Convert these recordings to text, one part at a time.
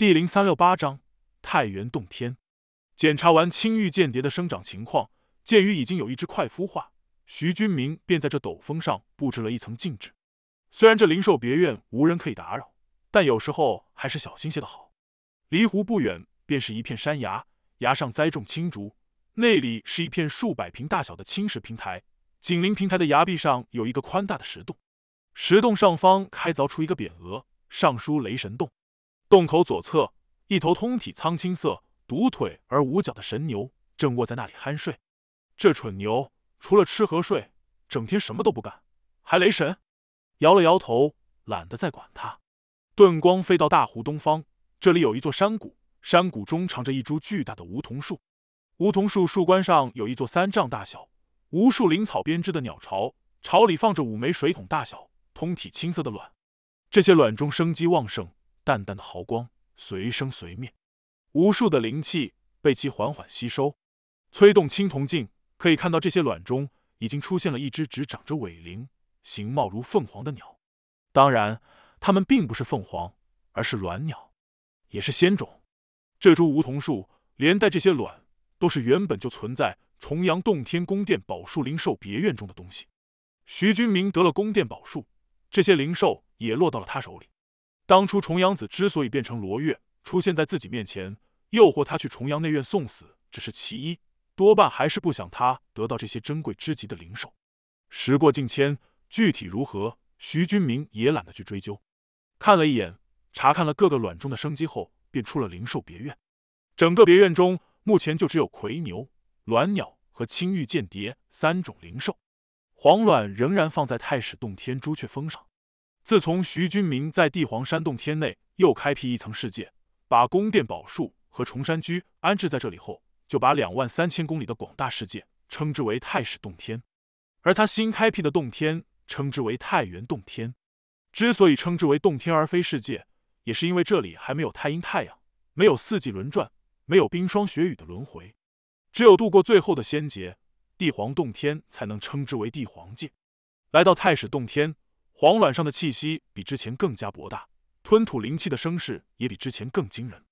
第零三六八章太原洞天。检查完青玉间谍的生长情况，鉴于已经有一只快孵化，徐君明便在这陡峰上布置了一层禁制。虽然这灵兽别院无人可以打扰，但有时候还是小心些的好。离湖不远，便是一片山崖，崖上栽种青竹，内里是一片数百平大小的青石平台。紧邻平台的崖壁上有一个宽大的石洞，石洞上方开凿出一个匾额，上书“雷神洞”。洞口左侧，一头通体苍青色、独腿而无脚的神牛正卧在那里酣睡。这蠢牛除了吃和睡，整天什么都不干，还雷神摇了摇头，懒得再管他。遁光飞到大湖东方，这里有一座山谷，山谷中长着一株巨大的梧桐树。梧桐树树冠上有一座三丈大小、无数灵草编织的鸟巢，巢里放着五枚水桶大小、通体青色的卵。这些卵中生机旺盛。淡淡的毫光随生随灭，无数的灵气被其缓缓吸收。催动青铜镜，可以看到这些卵中已经出现了一只只长着尾翎、形貌如凤凰的鸟。当然，它们并不是凤凰，而是卵鸟，也是仙种。这株梧桐树连带这些卵，都是原本就存在重阳洞天宫殿宝树灵兽别院中的东西。徐君明得了宫殿宝树，这些灵兽也落到了他手里。当初重阳子之所以变成罗月出现在自己面前，诱惑他去重阳内院送死，只是其一，多半还是不想他得到这些珍贵之极的灵兽。时过境迁，具体如何，徐君明也懒得去追究。看了一眼，查看了各个卵中的生机后，便出了灵兽别院。整个别院中，目前就只有夔牛卵鸟和青玉间谍三种灵兽，黄卵仍然放在太史洞天朱雀峰上。自从徐君明在帝皇山洞天内又开辟一层世界，把宫殿宝树和崇山居安置在这里后，就把两万三千公里的广大世界称之为太史洞天，而他新开辟的洞天称之为太元洞天。之所以称之为洞天而非世界，也是因为这里还没有太阴太阳，没有四季轮转，没有冰霜雪雨的轮回，只有度过最后的仙劫，帝皇洞天才能称之为帝皇界。来到太史洞天。黄卵上的气息比之前更加博大，吞吐灵气的声势也比之前更惊人。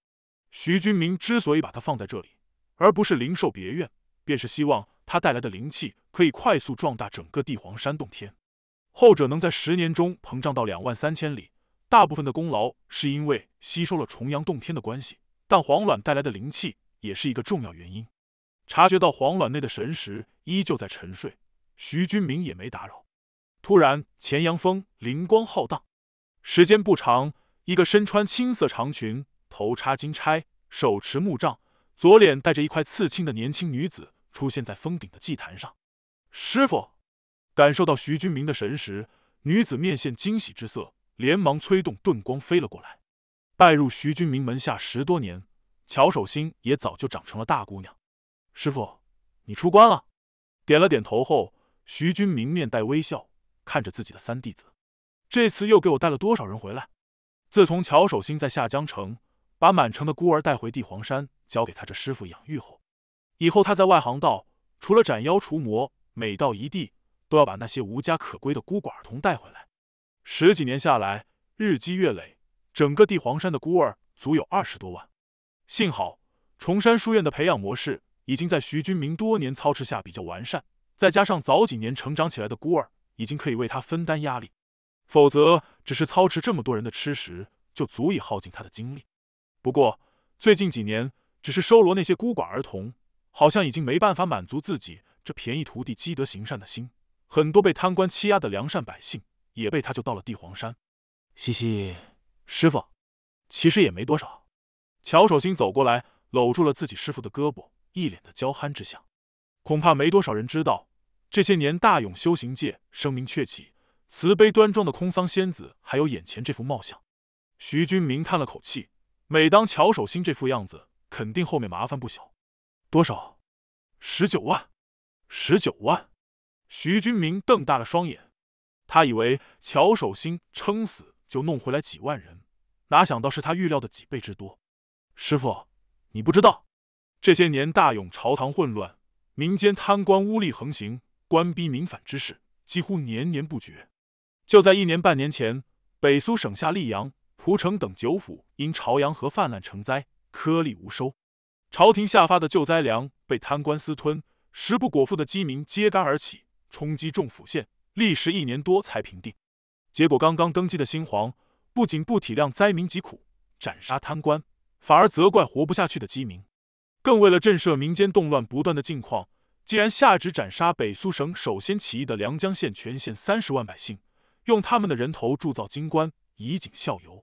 徐君明之所以把它放在这里，而不是灵兽别院，便是希望它带来的灵气可以快速壮大整个帝皇山洞天。后者能在十年中膨胀到两万三千里，大部分的功劳是因为吸收了重阳洞天的关系，但黄卵带来的灵气也是一个重要原因。察觉到黄卵内的神识依旧在沉睡，徐君明也没打扰。突然，前阳风灵光浩荡。时间不长，一个身穿青色长裙、头插金钗、手持木杖、左脸带着一块刺青的年轻女子出现在峰顶的祭坛上。师傅，感受到徐君明的神识，女子面现惊喜之色，连忙催动遁光飞了过来。拜入徐君明门下十多年，乔守心也早就长成了大姑娘。师傅，你出关了？点了点头后，徐君明面带微笑。看着自己的三弟子，这次又给我带了多少人回来？自从乔守信在下江城把满城的孤儿带回帝皇山，交给他这师傅养育后，以后他在外行道除了斩妖除魔，每到一地都要把那些无家可归的孤寡儿童带回来。十几年下来，日积月累，整个帝皇山的孤儿足有二十多万。幸好崇山书院的培养模式已经在徐军明多年操持下比较完善，再加上早几年成长起来的孤儿。已经可以为他分担压力，否则只是操持这么多人的吃食，就足以耗尽他的精力。不过最近几年，只是收罗那些孤寡儿童，好像已经没办法满足自己这便宜徒弟积德行善的心。很多被贪官欺压的良善百姓，也被他救到了地黄山。嘻嘻，师傅，其实也没多少。乔守新走过来，搂住了自己师傅的胳膊，一脸的娇憨之相。恐怕没多少人知道。这些年，大勇修行界声名鹊起，慈悲端庄的空桑仙子，还有眼前这副貌相，徐君明叹了口气。每当乔守新这副样子，肯定后面麻烦不小。多少？十九万，十九万！徐君明瞪大了双眼，他以为乔守新撑死就弄回来几万人，哪想到是他预料的几倍之多。师傅，你不知道，这些年大勇朝堂混乱，民间贪官污吏横行。官逼民反之事几乎年年不绝。就在一年半年前，北苏省下溧阳、蒲城等九府因朝阳河泛滥成灾，颗粒无收。朝廷下发的救灾粮被贪官私吞，食不果腹的饥民揭竿而起，冲击众府县，历时一年多才平定。结果，刚刚登基的新皇不仅不体谅灾民疾苦，斩杀贪官，反而责怪活不下去的饥民，更为了震慑民间动乱不断的境况。既然下旨斩杀北苏省首先起义的梁江县全县三十万百姓，用他们的人头铸造金棺，以儆效尤。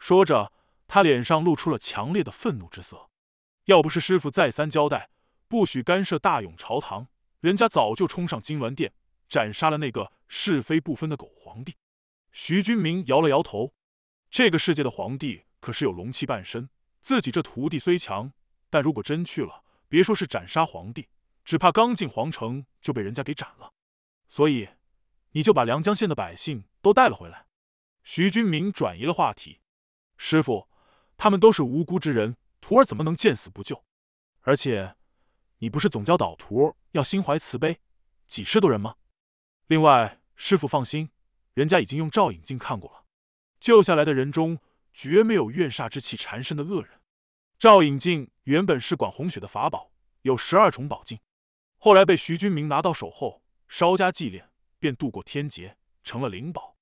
说着，他脸上露出了强烈的愤怒之色。要不是师傅再三交代，不许干涉大勇朝堂，人家早就冲上金銮殿，斩杀了那个是非不分的狗皇帝。徐军明摇了摇头，这个世界的皇帝可是有龙气半身，自己这徒弟虽强，但如果真去了，别说是斩杀皇帝。只怕刚进皇城就被人家给斩了，所以你就把梁江县的百姓都带了回来。徐君明转移了话题：“师傅，他们都是无辜之人，徒儿怎么能见死不救？而且，你不是总教导徒儿要心怀慈悲，几十多人吗？另外，师傅放心，人家已经用照影镜看过了，救下来的人中绝没有怨煞之气缠身的恶人。照影镜原本是管红雪的法宝，有十二重宝镜。”后来被徐君明拿到手后，稍加祭炼，便渡过天劫，成了灵宝。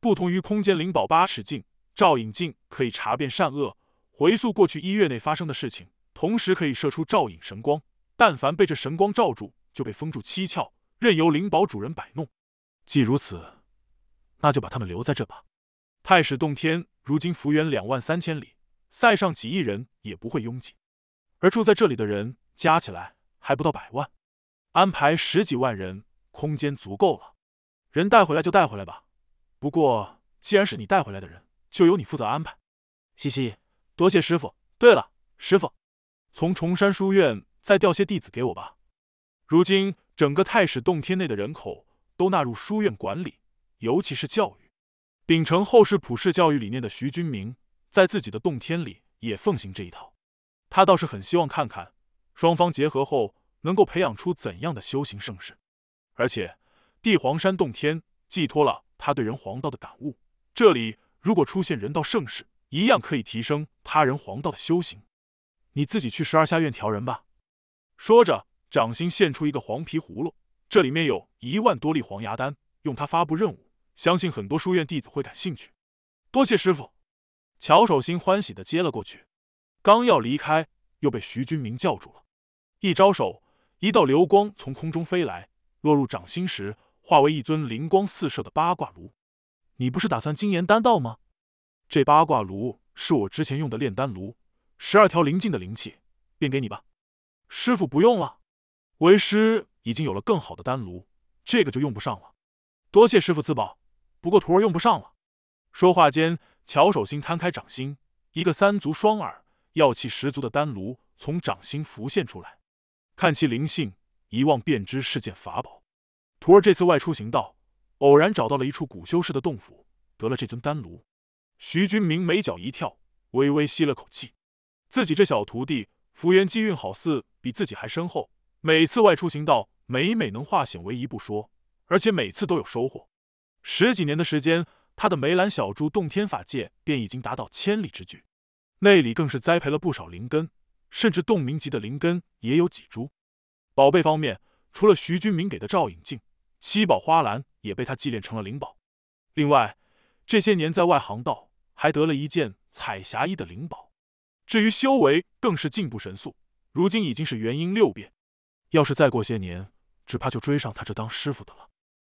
不同于空间灵宝八尺镜，照影镜可以查遍善恶，回溯过去一月内发生的事情，同时可以射出照影神光。但凡被这神光照住，就被封住七窍，任由灵宝主人摆弄。既如此，那就把他们留在这吧。太史洞天如今幅员两万三千里，塞上几亿人也不会拥挤，而住在这里的人加起来还不到百万。安排十几万人，空间足够了。人带回来就带回来吧。不过，既然是你带回来的人，就由你负责安排。嘻嘻，多谢师傅。对了，师傅，从崇山书院再调些弟子给我吧。如今整个太史洞天内的人口都纳入书院管理，尤其是教育。秉承后世普世教育理念的徐君明，在自己的洞天里也奉行这一套。他倒是很希望看看双方结合后。能够培养出怎样的修行盛世？而且，地黄山洞天寄托了他对人皇道的感悟。这里如果出现人道盛世，一样可以提升他人皇道的修行。你自己去十二下院调人吧。说着，掌心现出一个黄皮葫芦，这里面有一万多粒黄芽丹，用它发布任务，相信很多书院弟子会感兴趣。多谢师傅。乔守心欢喜的接了过去，刚要离开，又被徐君明叫住了，一招手。一道流光从空中飞来，落入掌心时，化为一尊灵光四射的八卦炉。你不是打算精研丹道吗？这八卦炉是我之前用的炼丹炉，十二条灵境的灵气便给你吧。师傅不用了，为师已经有了更好的丹炉，这个就用不上了。多谢师傅赐宝，不过徒儿用不上了。说话间，乔守心摊开掌心，一个三足双耳、药气十足的丹炉从掌心浮现出来。看其灵性，一望便知是件法宝。徒儿这次外出行道，偶然找到了一处古修士的洞府，得了这尊丹炉。徐君明眉角一跳，微微吸了口气。自己这小徒弟福缘机运好似比自己还深厚，每次外出行道，每每能化险为夷不说，而且每次都有收获。十几年的时间，他的梅兰小筑洞天法界便已经达到千里之距，那里更是栽培了不少灵根，甚至洞冥级的灵根也有几株。宝贝方面，除了徐军明给的照影镜，七宝花篮也被他祭炼成了灵宝。另外，这些年在外航道还得了一件彩霞衣的灵宝。至于修为，更是进步神速，如今已经是元婴六变。要是再过些年，只怕就追上他这当师傅的了。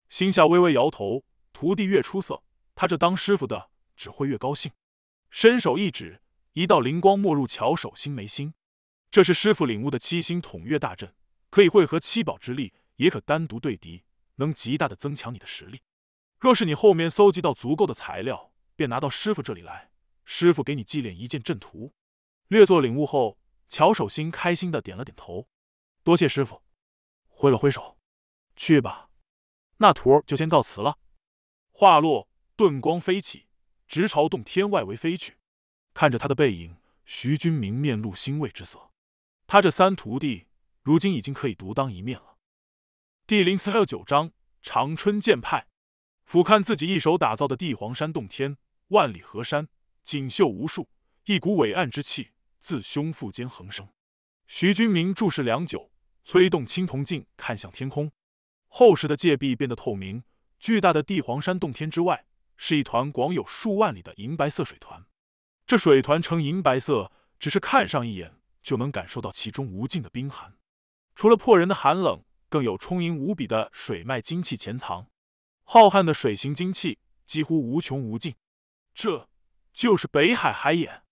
心下微微摇头，徒弟越出色，他这当师傅的只会越高兴。伸手一指，一道灵光没入巧手心眉心，这是师傅领悟的七星统月大阵。可以汇合七宝之力，也可单独对敌，能极大的增强你的实力。若是你后面搜集到足够的材料，便拿到师傅这里来，师傅给你祭炼一件阵图。略作领悟后，乔守心开心的点了点头，多谢师傅。挥了挥手，去吧，那徒儿就先告辞了。话落，遁光飞起，直朝洞天外围飞去。看着他的背影，徐君明面露欣慰之色。他这三徒弟。如今已经可以独当一面了。第零三六九章：长春剑派。俯瞰自己一手打造的帝黄山洞天，万里河山，锦绣无数，一股伟岸之气自胸腹间横生。徐君明注视良久，催动青铜镜看向天空，厚实的界壁变得透明，巨大的帝黄山洞天之外，是一团广有数万里的银白色水团。这水团呈银白色，只是看上一眼，就能感受到其中无尽的冰寒。除了破人的寒冷，更有充盈无比的水脉精气潜藏，浩瀚的水形精气几乎无穷无尽。这，就是北海海眼。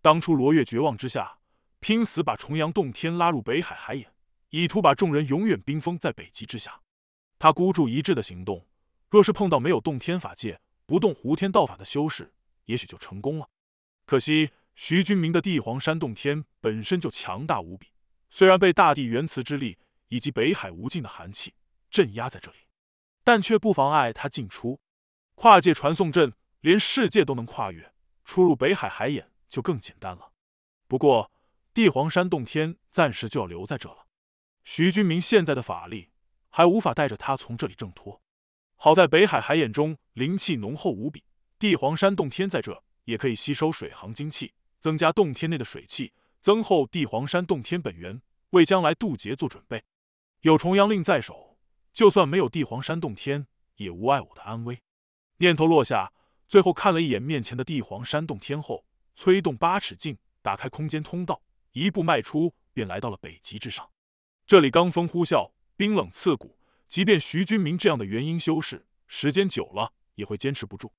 当初罗月绝望之下，拼死把重阳洞天拉入北海海眼，以图把众人永远冰封在北极之下。他孤注一掷的行动，若是碰到没有洞天法界、不动胡天道法的修士，也许就成功了。可惜徐君明的地黄山洞天本身就强大无比。虽然被大地原磁之力以及北海无尽的寒气镇压在这里，但却不妨碍他进出。跨界传送阵连世界都能跨越，出入北海海眼就更简单了。不过，帝皇山洞天暂时就要留在这了。徐军明现在的法力还无法带着他从这里挣脱。好在北海海眼中灵气浓厚无比，帝皇山洞天在这也可以吸收水行精气，增加洞天内的水气。增厚帝皇山洞天本源，为将来渡劫做准备。有重阳令在手，就算没有帝皇山洞天，也无碍我的安危。念头落下，最后看了一眼面前的帝黄山洞天后，催动八尺镜，打开空间通道，一步迈出，便来到了北极之上。这里罡风呼啸，冰冷刺骨，即便徐君明这样的元婴修士，时间久了也会坚持不住。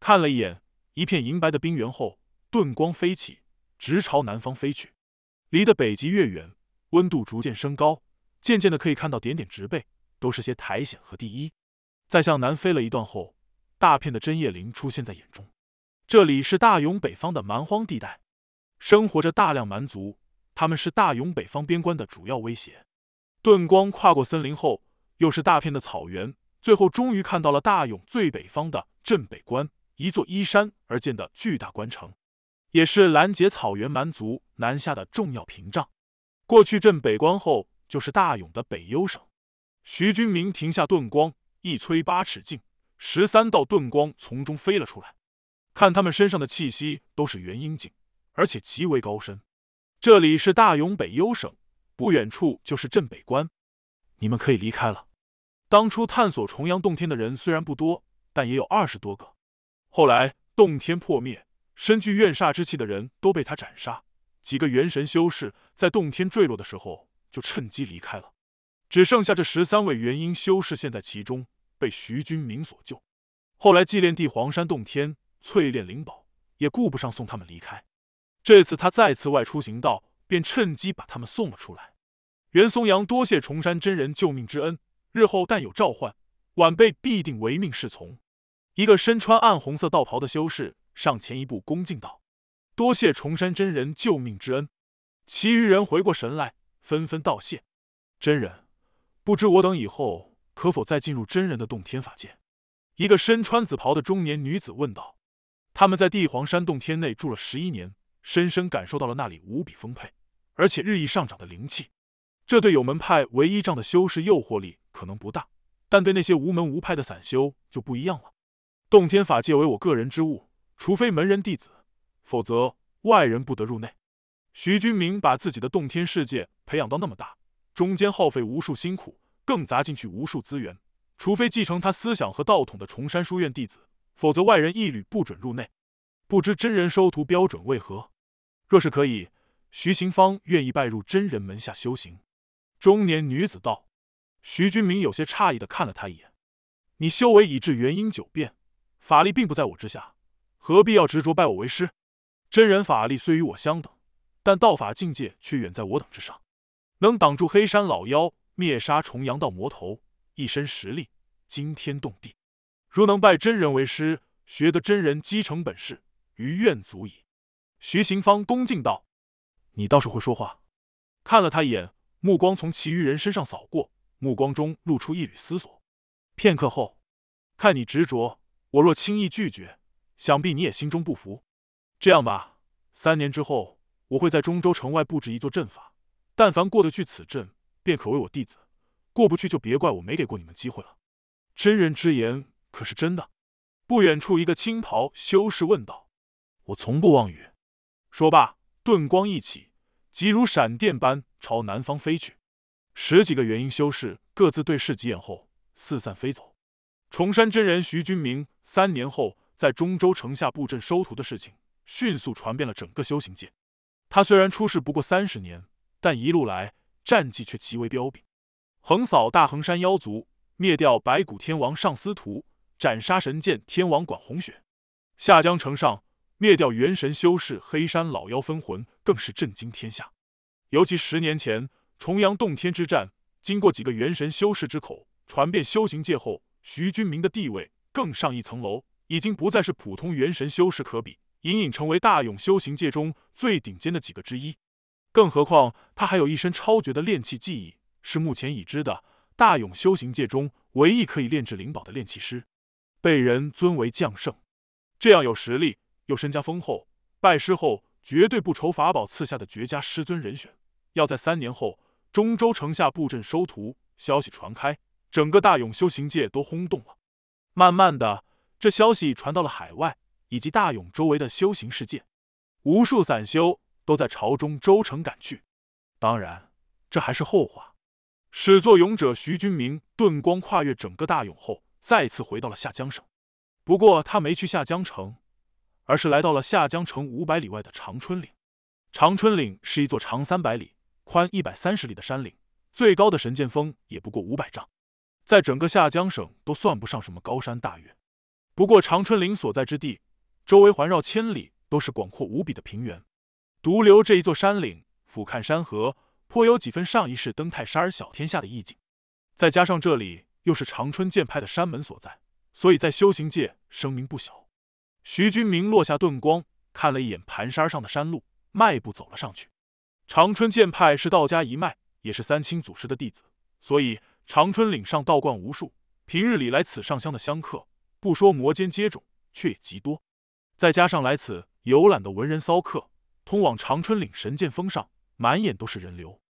看了一眼一片银白的冰原后，遁光飞起。直朝南方飞去，离得北极越远，温度逐渐升高，渐渐的可以看到点点植被，都是些苔藓和地衣。在向南飞了一段后，大片的针叶林出现在眼中。这里是大永北方的蛮荒地带，生活着大量蛮族，他们是大永北方边关的主要威胁。盾光跨过森林后，又是大片的草原，最后终于看到了大永最北方的镇北关，一座依山而建的巨大关城。也是拦截草原蛮族南下的重要屏障。过去镇北关后，就是大永的北幽省。徐军明停下盾光，一催八尺镜，十三道盾光从中飞了出来。看他们身上的气息，都是元婴境，而且极为高深。这里是大永北幽省，不远处就是镇北关，你们可以离开了。当初探索重阳洞天的人虽然不多，但也有二十多个。后来洞天破灭。身具怨煞之气的人都被他斩杀，几个元神修士在洞天坠落的时候就趁机离开了，只剩下这十三位元婴修士陷在其中被徐君明所救。后来祭炼帝黄山洞天，淬炼灵宝，也顾不上送他们离开。这次他再次外出行道，便趁机把他们送了出来。袁松阳，多谢崇山真人救命之恩，日后但有召唤，晚辈必定唯命是从。一个身穿暗红色道袍的修士。上前一步，恭敬道：“多谢崇山真人救命之恩。”其余人回过神来，纷纷道谢。真人，不知我等以后可否再进入真人的洞天法界？”一个身穿紫袍的中年女子问道。他们在地黄山洞天内住了十一年，深深感受到了那里无比丰沛而且日益上涨的灵气。这对有门派唯一仗的修士诱惑力可能不大，但对那些无门无派的散修就不一样了。洞天法界为我个人之物。除非门人弟子，否则外人不得入内。徐君明把自己的洞天世界培养到那么大，中间耗费无数辛苦，更砸进去无数资源。除非继承他思想和道统的崇山书院弟子，否则外人一律不准入内。不知真人收徒标准为何？若是可以，徐行方愿意拜入真人门下修行。中年女子道。徐君明有些诧异的看了他一眼。你修为已至元婴九变，法力并不在我之下。何必要执着拜我为师？真人法力虽与我相等，但道法境界却远在我等之上。能挡住黑山老妖，灭杀重阳道魔头，一身实力惊天动地。如能拜真人为师，学得真人积成本事，余愿足矣。徐行方恭敬道：“你倒是会说话。”看了他一眼，目光从其余人身上扫过，目光中露出一缕思索。片刻后，看你执着，我若轻易拒绝。想必你也心中不服，这样吧，三年之后，我会在中州城外布置一座阵法，但凡过得去此阵，便可为我弟子；过不去，就别怪我没给过你们机会了。真人之言可是真的？不远处，一个青袍修士问道：“我从不妄语。”说罢，遁光一起，急如闪电般朝南方飞去。十几个元婴修士各自对视几眼后，四散飞走。崇山真人徐君明，三年后。在中州城下布阵收徒的事情迅速传遍了整个修行界。他虽然出世不过三十年，但一路来战绩却极为彪炳，横扫大横山妖族，灭掉白骨天王上司徒，斩杀神剑天王管红雪，下江城上灭掉元神修士黑山老妖分魂，更是震惊天下。尤其十年前重阳洞天之战，经过几个元神修士之口传遍修行界后，徐君明的地位更上一层楼。已经不再是普通元神修士可比，隐隐成为大勇修行界中最顶尖的几个之一。更何况他还有一身超绝的炼器技艺，是目前已知的大勇修行界中唯一可以炼制灵宝的炼器师，被人尊为将圣。这样有实力又身家丰厚，拜师后绝对不愁法宝赐下的绝佳师尊人选，要在三年后中州城下布阵收徒。消息传开，整个大勇修行界都轰动了。慢慢的。这消息传到了海外以及大永周围的修行世界，无数散修都在朝中州城赶去。当然，这还是后话。始作俑者徐君明遁光跨越整个大永后，再次回到了下江省。不过他没去下江城，而是来到了下江城五百里外的长春岭。长春岭是一座长三百里、宽一百三十里的山岭，最高的神剑峰也不过五百丈，在整个下江省都算不上什么高山大岳。不过长春岭所在之地，周围环绕千里都是广阔无比的平原，独留这一座山岭俯瞰山河，颇有几分上一世登泰山而小天下的意境。再加上这里又是长春剑派的山门所在，所以在修行界声名不小。徐君明落下盾光，看了一眼盘山上的山路，迈步走了上去。长春剑派是道家一脉，也是三清祖师的弟子，所以长春岭上道观无数，平日里来此上香的香客。不说摩肩接踵，却也极多。再加上来此游览的文人骚客，通往长春岭神剑峰上，满眼都是人流。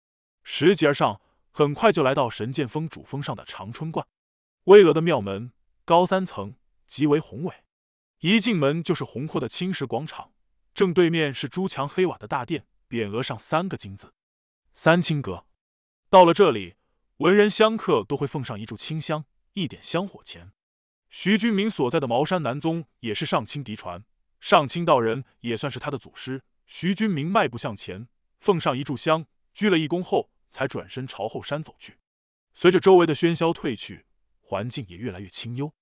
拾级而上，很快就来到神剑峰主峰上的长春观。巍峨的庙门高三层，极为宏伟。一进门就是宏阔的青石广场，正对面是朱墙黑瓦的大殿，匾额上三个金字“三清阁”。到了这里，文人香客都会奉上一炷清香，一点香火钱。徐君明所在的茅山南宗也是上清嫡传，上清道人也算是他的祖师。徐君明迈步向前，奉上一炷香，鞠了一躬后，才转身朝后山走去。随着周围的喧嚣退去，环境也越来越清幽。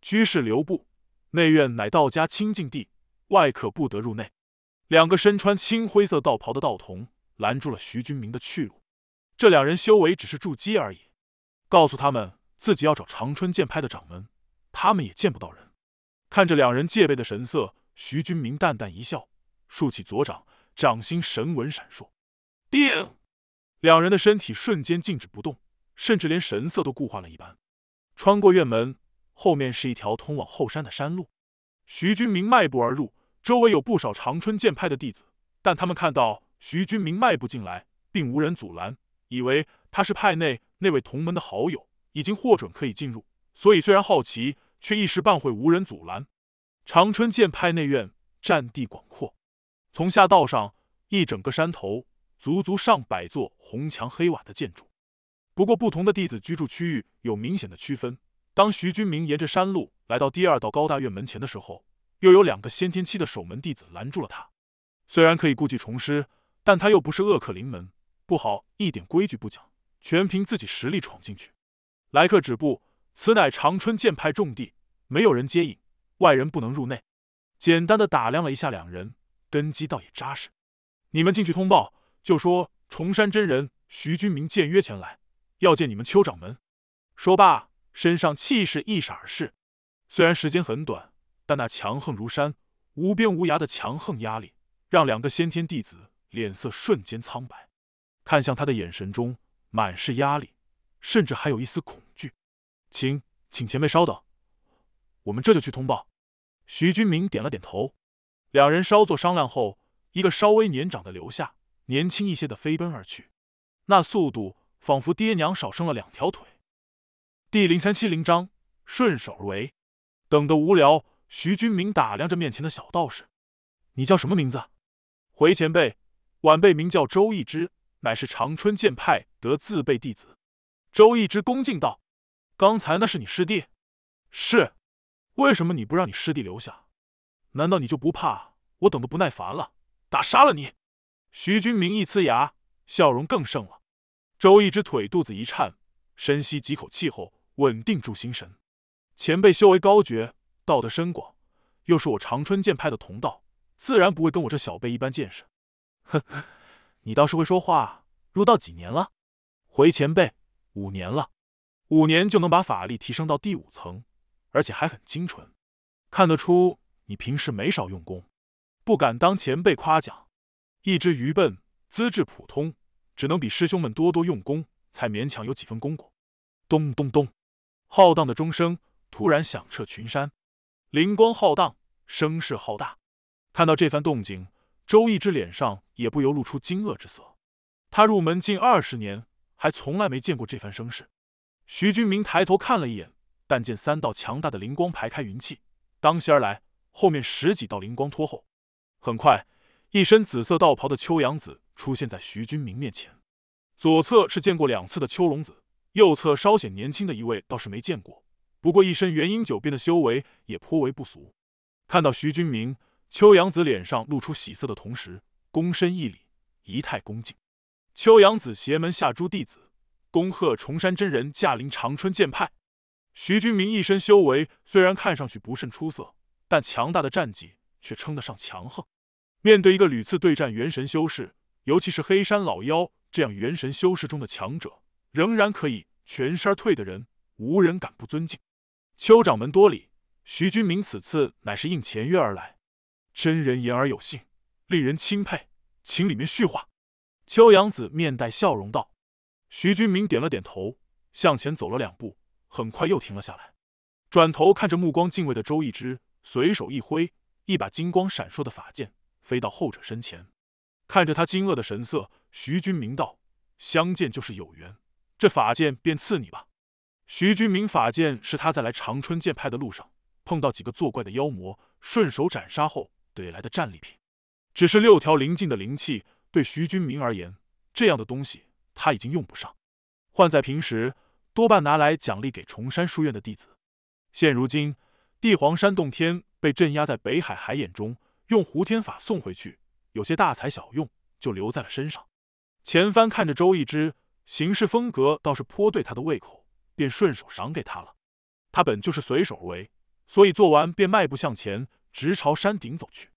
居士留步，内院乃道家清净地，外可不得入内。两个身穿青灰色道袍的道童拦住了徐君明的去路。这两人修为只是筑基而已，告诉他们自己要找长春剑派的掌门。他们也见不到人，看着两人戒备的神色，徐君明淡淡一笑，竖起左掌，掌心神纹闪烁，定。两人的身体瞬间静止不动，甚至连神色都固化了一般。穿过院门，后面是一条通往后山的山路。徐君明迈步而入，周围有不少长春剑派的弟子，但他们看到徐君明迈步进来，并无人阻拦，以为他是派内那位同门的好友，已经获准可以进入。所以虽然好奇，却一时半会无人阻拦。长春剑派内院占地广阔，从下到上一整个山头，足足上百座红墙黑瓦的建筑。不过不同的弟子居住区域有明显的区分。当徐军明沿着山路来到第二道高大院门前的时候，又有两个先天期的守门弟子拦住了他。虽然可以故技重施，但他又不是恶客临门，不好一点规矩不讲，全凭自己实力闯进去。来客止步。此乃长春剑派重地，没有人接引，外人不能入内。简单的打量了一下两人，根基倒也扎实。你们进去通报，就说崇山真人徐君明见约前来，要见你们邱掌门。说罢，身上气势一闪而逝。虽然时间很短，但那强横如山、无边无涯的强横压力，让两个先天弟子脸色瞬间苍白，看向他的眼神中满是压力，甚至还有一丝恐惧。请，请前辈稍等，我们这就去通报。徐君明点了点头，两人稍作商量后，一个稍微年长的留下，年轻一些的飞奔而去，那速度仿佛爹娘少生了两条腿。第零三七零章顺手而为。等得无聊，徐君明打量着面前的小道士：“你叫什么名字？”“回前辈，晚辈名叫周易之，乃是长春剑派得自辈弟子。”周易之恭敬道。刚才那是你师弟，是，为什么你不让你师弟留下？难道你就不怕我等的不耐烦了，打杀了你？徐君明一呲牙，笑容更盛了。周易之腿肚子一颤，深吸几口气后，稳定住心神。前辈修为高绝，道德深广，又是我长春剑派的同道，自然不会跟我这小辈一般见识。呵呵，你倒是会说话。入道几年了？回前辈，五年了。五年就能把法力提升到第五层，而且还很精纯，看得出你平时没少用功。不敢当前辈夸奖，一只愚笨，资质普通，只能比师兄们多多用功，才勉强有几分功果。咚咚咚，浩荡的钟声突然响彻群山，灵光浩荡，声势浩大。看到这番动静，周易之脸上也不由露出惊愕之色。他入门近二十年，还从来没见过这番声势。徐君明抬头看了一眼，但见三道强大的灵光排开云气，当先来，后面十几道灵光拖后。很快，一身紫色道袍的秋阳子出现在徐君明面前，左侧是见过两次的秋龙子，右侧稍显年轻的一位倒是没见过，不过一身元婴九变的修为也颇为不俗。看到徐君明，秋阳子脸上露出喜色的同时，躬身一礼，仪态恭敬。秋阳子邪门下诸弟子。恭贺崇山真人驾临长春剑派，徐君明一身修为虽然看上去不甚出色，但强大的战绩却称得上强横。面对一个屡次对战元神修士，尤其是黑山老妖这样元神修士中的强者，仍然可以全身而退的人，无人敢不尊敬。邱掌门多礼，徐君明此次乃是应前约而来，真人言而有信，令人钦佩，请里面叙话。秋阳子面带笑容道。徐君明点了点头，向前走了两步，很快又停了下来，转头看着目光敬畏的周易之，随手一挥，一把金光闪烁的法剑飞到后者身前。看着他惊愕的神色，徐君明道：“相见就是有缘，这法剑便赐你吧。”徐君明法剑是他在来长春剑派的路上碰到几个作怪的妖魔，顺手斩杀后得来的战利品。只是六条灵境的灵气，对徐君明而言，这样的东西。他已经用不上，换在平时，多半拿来奖励给崇山书院的弟子。现如今，帝皇山洞天被镇压在北海海眼中，用胡天法送回去，有些大材小用，就留在了身上。钱帆看着周易之行事风格，倒是颇对他的胃口，便顺手赏给他了。他本就是随手而为，所以做完便迈步向前，直朝山顶走去。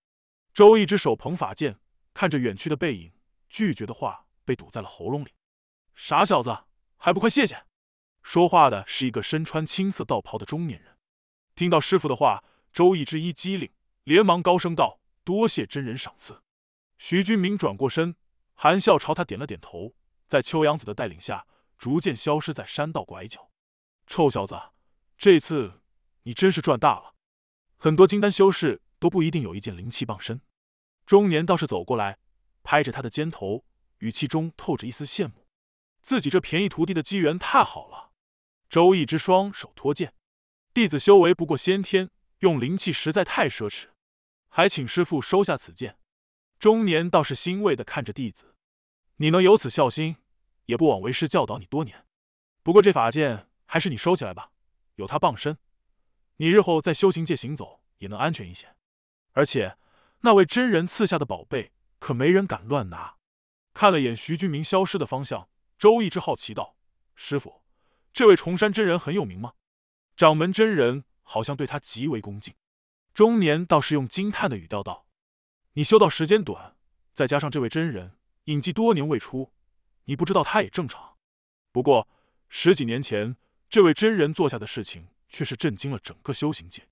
周易之手捧法剑，看着远去的背影，拒绝的话被堵在了喉咙里。傻小子，还不快谢谢！说话的是一个身穿青色道袍的中年人。听到师傅的话，周易之一机灵，连忙高声道：“多谢真人赏赐。”徐君明转过身，含笑朝他点了点头。在秋阳子的带领下，逐渐消失在山道拐角。臭小子，这次你真是赚大了！很多金丹修士都不一定有一件灵气傍身。中年道士走过来，拍着他的肩头，语气中透着一丝羡慕。自己这便宜徒弟的机缘太好了，周易之双手托剑，弟子修为不过先天，用灵气实在太奢侈，还请师傅收下此剑。中年倒是欣慰的看着弟子，你能有此孝心，也不枉为师教导你多年。不过这法剑还是你收起来吧，有它傍身，你日后在修行界行走也能安全一些。而且那位真人赐下的宝贝，可没人敢乱拿。看了眼徐君明消失的方向。周易之好奇道：“师傅，这位崇山真人很有名吗？掌门真人好像对他极为恭敬。”中年倒是用惊叹的语调道：“你修道时间短，再加上这位真人隐迹多年未出，你不知道他也正常。不过十几年前，这位真人做下的事情却是震惊了整个修行界。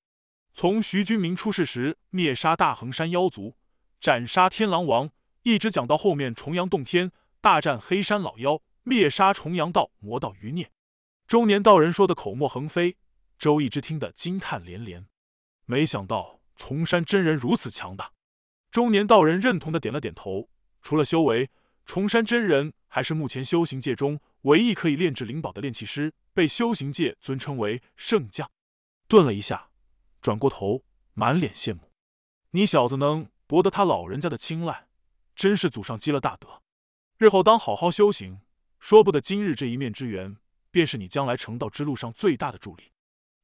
从徐君明出世时灭杀大恒山妖族，斩杀天狼王，一直讲到后面重阳洞天大战黑山老妖。”灭杀重阳道魔道余孽，中年道人说的口沫横飞，周易之听得惊叹连连。没想到崇山真人如此强大，中年道人认同的点了点头。除了修为，崇山真人还是目前修行界中唯一可以炼制灵宝的炼器师，被修行界尊称为圣将。顿了一下，转过头，满脸羡慕：“你小子能博得他老人家的青睐，真是祖上积了大德。日后当好好修行。”说不得，今日这一面之缘，便是你将来成道之路上最大的助力。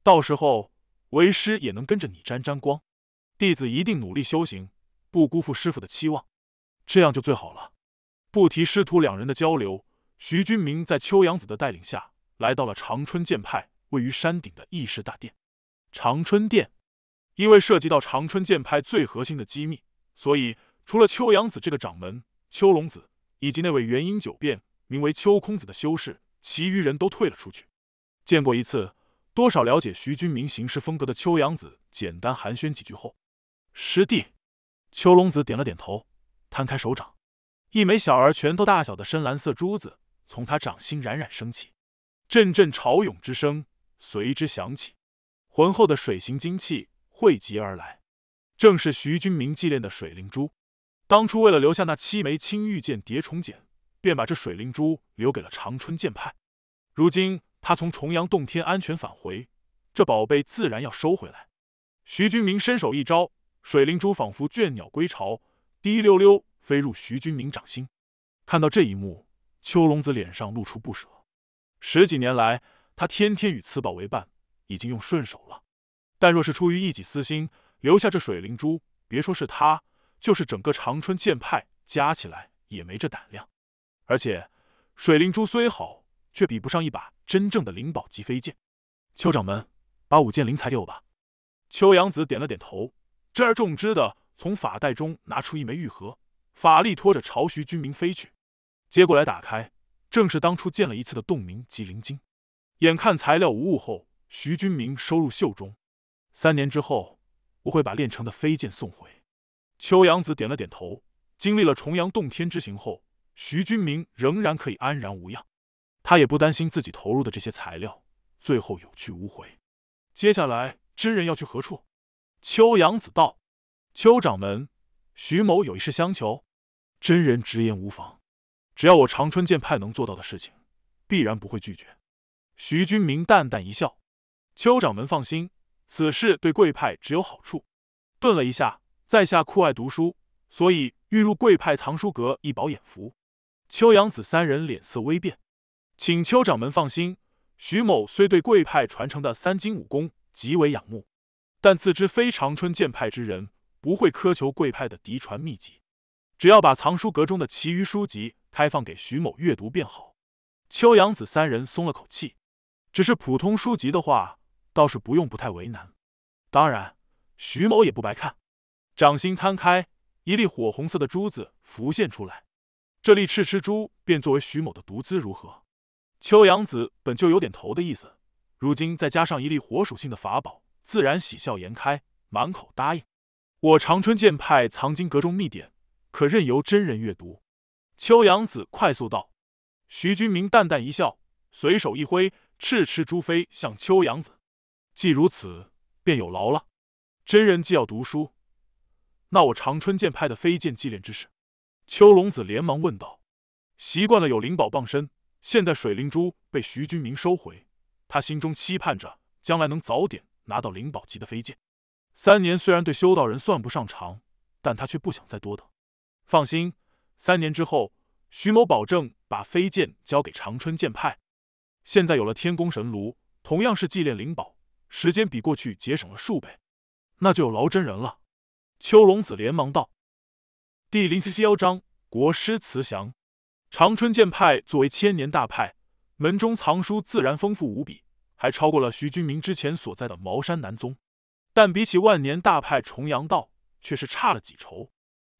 到时候，为师也能跟着你沾沾光。弟子一定努力修行，不辜负师傅的期望。这样就最好了。不提师徒两人的交流，徐君明在秋阳子的带领下来到了长春剑派位于山顶的议事大殿——长春殿。因为涉及到长春剑派最核心的机密，所以除了秋阳子这个掌门、秋龙子以及那位元婴九变。名为秋空子的修士，其余人都退了出去。见过一次，多少了解徐君明行事风格的秋阳子，简单寒暄几句后，师弟秋龙子点了点头，摊开手掌，一枚小儿拳头大小的深蓝色珠子从他掌心冉冉升起，阵阵潮涌之声随之响起，浑厚的水形精气汇集而来，正是徐君明祭炼的水灵珠。当初为了留下那七枚青玉剑叠重茧。便把这水灵珠留给了长春剑派，如今他从重阳洞天安全返回，这宝贝自然要收回来。徐君明伸手一招，水灵珠仿佛倦鸟归巢，滴溜溜飞入徐君明掌心。看到这一幕，秋龙子脸上露出不舍。十几年来，他天天与此宝为伴，已经用顺手了。但若是出于一己私心留下这水灵珠，别说是他，就是整个长春剑派加起来也没这胆量。而且，水灵珠虽好，却比不上一把真正的灵宝级飞剑。邱掌门，把五件灵材给我吧。邱阳子点了点头，轻而重之的从法袋中拿出一枚玉盒，法力拖着朝徐君明飞去，接过来打开，正是当初见了一次的洞明及灵晶。眼看材料无误后，徐君明收入袖中。三年之后，我会把炼成的飞剑送回。邱阳子点了点头。经历了重阳洞天之行后。徐君明仍然可以安然无恙，他也不担心自己投入的这些材料最后有去无回。接下来真人要去何处？秋阳子道：“秋掌门，徐某有一事相求。真人直言无妨，只要我长春剑派能做到的事情，必然不会拒绝。”徐君明淡淡一笑：“秋掌门放心，此事对贵派只有好处。”顿了一下，在下酷爱读书，所以欲入贵派藏书阁一饱眼福。秋阳子三人脸色微变，请秋掌门放心。徐某虽对贵派传承的三金武功极为仰慕，但自知非长春剑派之人，不会苛求贵派的嫡传秘籍。只要把藏书阁中的其余书籍开放给徐某阅读便好。秋阳子三人松了口气，只是普通书籍的话，倒是不用不太为难。当然，徐某也不白看，掌心摊开，一粒火红色的珠子浮现出来。这粒赤赤珠便作为徐某的独资如何？秋阳子本就有点头的意思，如今再加上一粒火属性的法宝，自然喜笑颜开，满口答应。我长春剑派藏经阁中秘典，可任由真人阅读。秋阳子快速道。徐君明淡淡一笑，随手一挥，赤赤珠飞向秋阳子。既如此，便有劳了。真人既要读书，那我长春剑派的飞剑祭炼之事。秋龙子连忙问道：“习惯了有灵宝傍身，现在水灵珠被徐君明收回，他心中期盼着将来能早点拿到灵宝级的飞剑。三年虽然对修道人算不上长，但他却不想再多等。放心，三年之后，徐某保证把飞剑交给长春剑派。现在有了天宫神炉，同样是祭炼灵宝，时间比过去节省了数倍。那就有劳真人了。”秋龙子连忙道。第零七幺章国师慈祥，长春剑派作为千年大派，门中藏书自然丰富无比，还超过了徐君明之前所在的茅山南宗。但比起万年大派重阳道，却是差了几筹。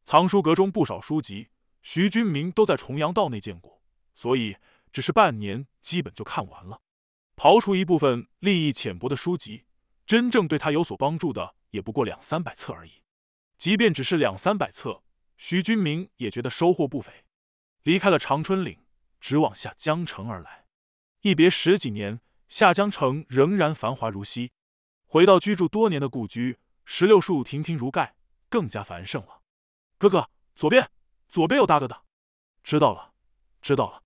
藏书阁中不少书籍，徐君明都在重阳道内见过，所以只是半年基本就看完了。刨除一部分利益浅薄的书籍，真正对他有所帮助的，也不过两三百册而已。即便只是两三百册。徐君明也觉得收获不菲，离开了长春岭，直往下江城而来。一别十几年，下江城仍然繁华如昔。回到居住多年的故居，石榴树亭亭如盖，更加繁盛了。哥哥，左边，左边有大哥的。知道了，知道了。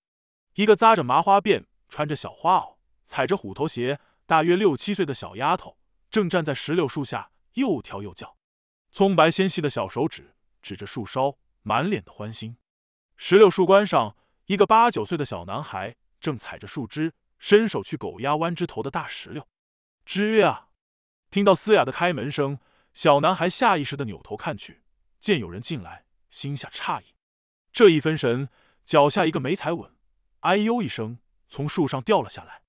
一个扎着麻花辫、穿着小花袄、踩着虎头鞋、大约六七岁的小丫头，正站在石榴树下，又跳又叫，葱白纤细的小手指。指着树梢，满脸的欢欣。石榴树冠上，一个八九岁的小男孩正踩着树枝，伸手去狗压弯枝头的大石榴。吱呀！听到嘶哑的开门声，小男孩下意识的扭头看去，见有人进来，心下诧异。这一分神，脚下一个没踩稳，哎呦一声，从树上掉了下来。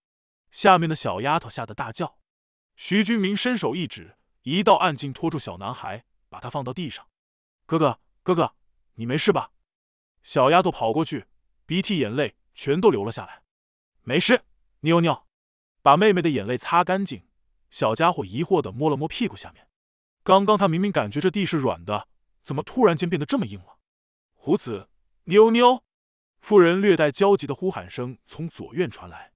下面的小丫头吓得大叫。徐军明伸手一指，一道暗劲拖住小男孩，把他放到地上。哥哥，哥哥，你没事吧？小丫头跑过去，鼻涕眼泪全都流了下来。没事，妞妞，把妹妹的眼泪擦干净。小家伙疑惑的摸了摸屁股下面，刚刚他明明感觉这地是软的，怎么突然间变得这么硬了？胡子妞妞，妇人略带焦急的呼喊声从左院传来。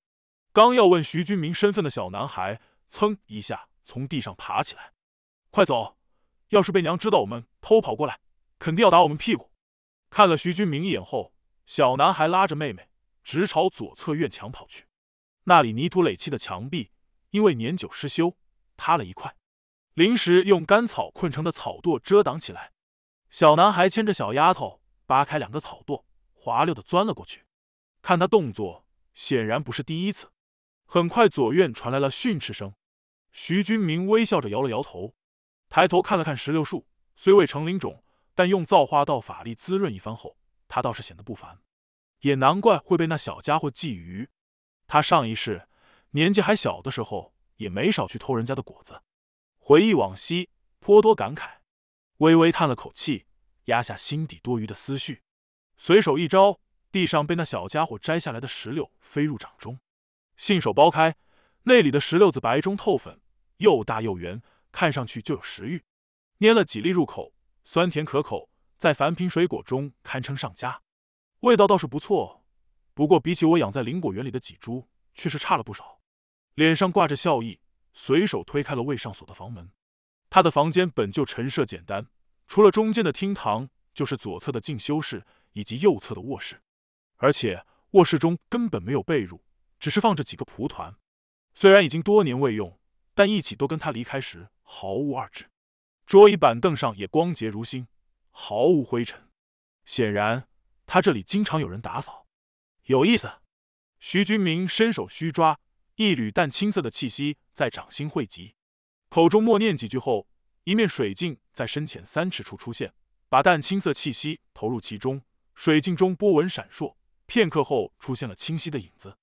刚要问徐军明身份的小男孩，噌一下从地上爬起来，快走！要是被娘知道我们偷跑过来，肯定要打我们屁股。看了徐军明一眼后，小男孩拉着妹妹直朝左侧院墙跑去。那里泥土垒砌的墙壁因为年久失修塌了一块，临时用干草捆成的草垛遮挡起来。小男孩牵着小丫头扒开两个草垛，滑溜的钻了过去。看他动作，显然不是第一次。很快，左院传来了训斥声。徐军明微笑着摇了摇头。抬头看了看石榴树，虽未成林种，但用造化道法力滋润一番后，他倒是显得不凡。也难怪会被那小家伙觊觎。他上一世年纪还小的时候，也没少去偷人家的果子。回忆往昔，颇多感慨，微微叹了口气，压下心底多余的思绪，随手一招，地上被那小家伙摘下来的石榴飞入掌中，信手剥开，内里的石榴籽白中透粉，又大又圆。看上去就有食欲，捏了几粒入口，酸甜可口，在凡品水果中堪称上佳，味道倒是不错。不过比起我养在林果园里的几株，却是差了不少。脸上挂着笑意，随手推开了未上锁的房门。他的房间本就陈设简单，除了中间的厅堂，就是左侧的进修室以及右侧的卧室，而且卧室中根本没有被褥，只是放着几个蒲团。虽然已经多年未用，但一起都跟他离开时。毫无二致，桌椅板凳上也光洁如新，毫无灰尘。显然，他这里经常有人打扫。有意思。徐君明伸手虚抓，一缕淡青色的气息在掌心汇集，口中默念几句后，一面水镜在深浅三尺处出现，把淡青色气息投入其中。水镜中波纹闪烁，片刻后出现了清晰的影子：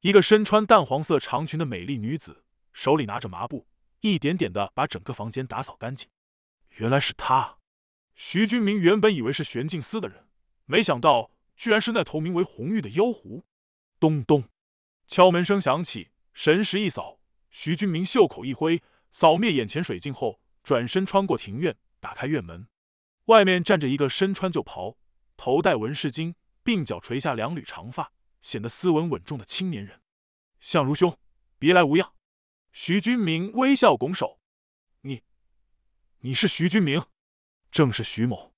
一个身穿淡黄色长裙的美丽女子，手里拿着麻布。一点点的把整个房间打扫干净。原来是他，徐君明原本以为是玄镜司的人，没想到居然是那头名为红玉的妖狐。咚咚，敲门声响起，神识一扫，徐君明袖口一挥，扫灭眼前水镜后，转身穿过庭院，打开院门。外面站着一个身穿旧袍、头戴纹饰巾、鬓角垂下两缕长发，显得斯文稳重的青年人。相如兄，别来无恙。徐君明微笑拱手：“你，你是徐君明，正是徐某。”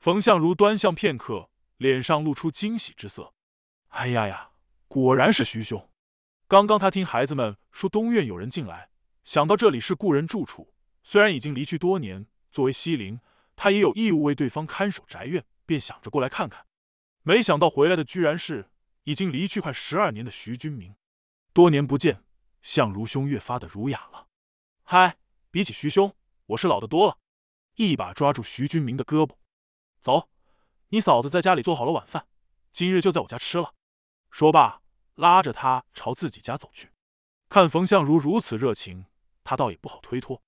冯相如端详片刻，脸上露出惊喜之色：“哎呀呀，果然是徐兄！刚刚他听孩子们说东院有人进来，想到这里是故人住处，虽然已经离去多年，作为西陵，他也有义务为对方看守宅院，便想着过来看看。没想到回来的居然是已经离去快十二年的徐君明，多年不见。”相如兄越发的儒雅了，嗨，比起徐兄，我是老的多了。一把抓住徐君明的胳膊，走，你嫂子在家里做好了晚饭，今日就在我家吃了。说罢，拉着他朝自己家走去。看冯相如如此热情，他倒也不好推脱。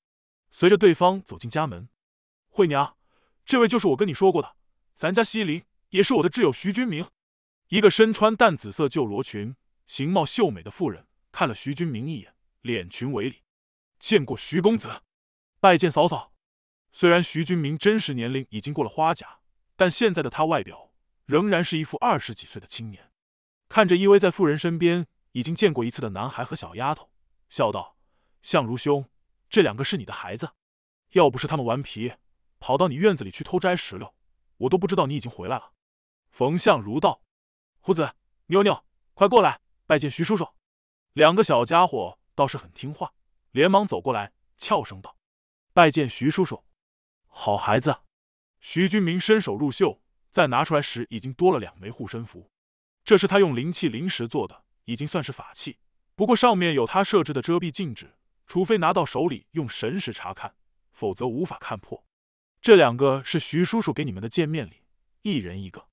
随着对方走进家门，惠娘，这位就是我跟你说过的，咱家西林，也是我的挚友徐君明。一个身穿淡紫色旧罗裙、形貌秀美的妇人。看了徐君明一眼，脸群为礼，见过徐公子，拜见嫂嫂。虽然徐君明真实年龄已经过了花甲，但现在的他外表仍然是一副二十几岁的青年。看着依偎在妇人身边、已经见过一次的男孩和小丫头，笑道：“相如兄，这两个是你的孩子？要不是他们顽皮，跑到你院子里去偷摘石榴，我都不知道你已经回来了。”冯相如道：“胡子妞妞，快过来拜见徐叔叔。”两个小家伙倒是很听话，连忙走过来，俏声道：“拜见徐叔叔，好孩子。”徐君明伸手入袖，在拿出来时已经多了两枚护身符，这是他用灵气灵石做的，已经算是法器。不过上面有他设置的遮蔽禁止，除非拿到手里用神识查看，否则无法看破。这两个是徐叔叔给你们的见面礼，一人一个。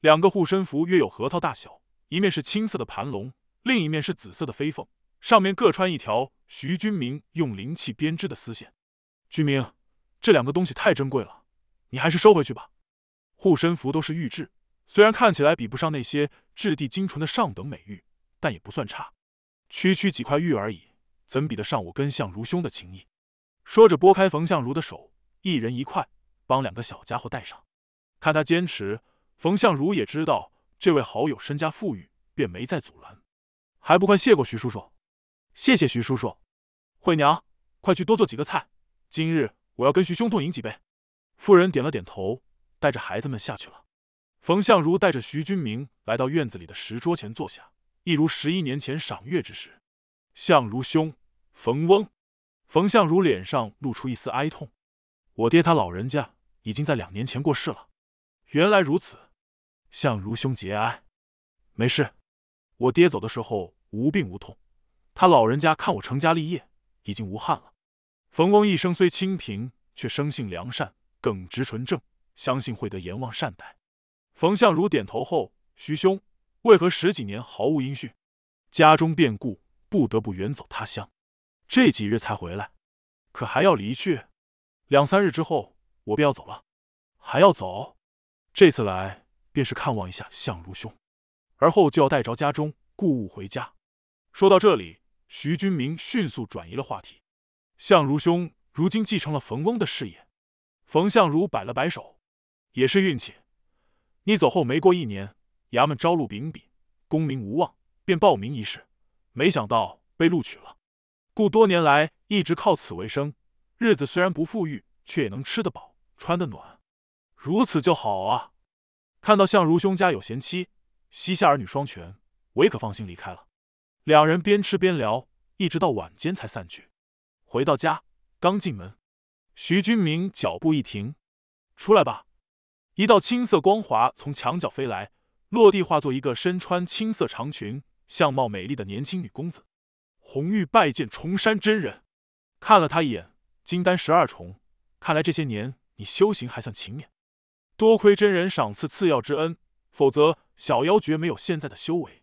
两个护身符约有核桃大小，一面是青色的盘龙。另一面是紫色的飞凤，上面各穿一条徐君明用灵气编织的丝线。君明，这两个东西太珍贵了，你还是收回去吧。护身符都是玉质，虽然看起来比不上那些质地精纯的上等美玉，但也不算差。区区几块玉而已，怎比得上我跟相如兄的情谊？说着，拨开冯相如的手，一人一块，帮两个小家伙戴上。看他坚持，冯相如也知道这位好友身家富裕，便没再阻拦。还不快谢过徐叔叔！谢谢徐叔叔。惠娘，快去多做几个菜。今日我要跟徐兄痛饮几杯。妇人点了点头，带着孩子们下去了。冯相如带着徐君明来到院子里的石桌前坐下，一如十一年前赏月之时。相如兄，冯翁。冯相如脸上露出一丝哀痛。我爹他老人家已经在两年前过世了。原来如此，相如兄节哀。没事，我爹走的时候。无病无痛，他老人家看我成家立业，已经无憾了。冯翁一生虽清贫，却生性良善、耿直纯正，相信会得阎王善待。冯相如点头后，徐兄为何十几年毫无音讯？家中变故，不得不远走他乡，这几日才回来，可还要离去？两三日之后，我便要走了。还要走？这次来便是看望一下相如兄，而后就要带着家中故物回家。说到这里，徐君明迅速转移了话题。相如兄如今继承了冯翁的事业。冯相如摆了摆手，也是运气。你走后没过一年，衙门招录秉笔，功名无望，便报名一事，没想到被录取了。故多年来一直靠此为生，日子虽然不富裕，却也能吃得饱，穿得暖。如此就好啊！看到相如兄家有贤妻，膝下儿女双全，我也可放心离开了。两人边吃边聊，一直到晚间才散去。回到家，刚进门，徐君明脚步一停：“出来吧。”一道青色光华从墙角飞来，落地化作一个身穿青色长裙、相貌美丽的年轻女公子。红玉拜见崇山真人，看了他一眼：“金丹十二重，看来这些年你修行还算勤勉。多亏真人赏赐赐药之恩，否则小妖绝没有现在的修为。”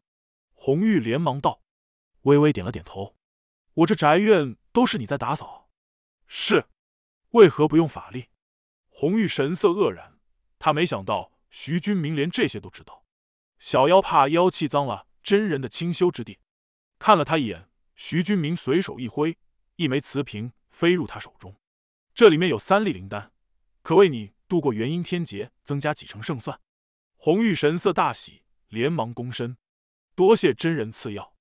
红玉连忙道。微微点了点头，我这宅院都是你在打扫，是，为何不用法力？红玉神色愕然，他没想到徐君明连这些都知道。小妖怕妖气脏了真人的清修之地，看了他一眼。徐君明随手一挥，一枚瓷瓶飞入他手中，这里面有三粒灵丹，可为你度过元婴天劫，增加几成胜算。红玉神色大喜，连忙躬身，多谢真人赐药。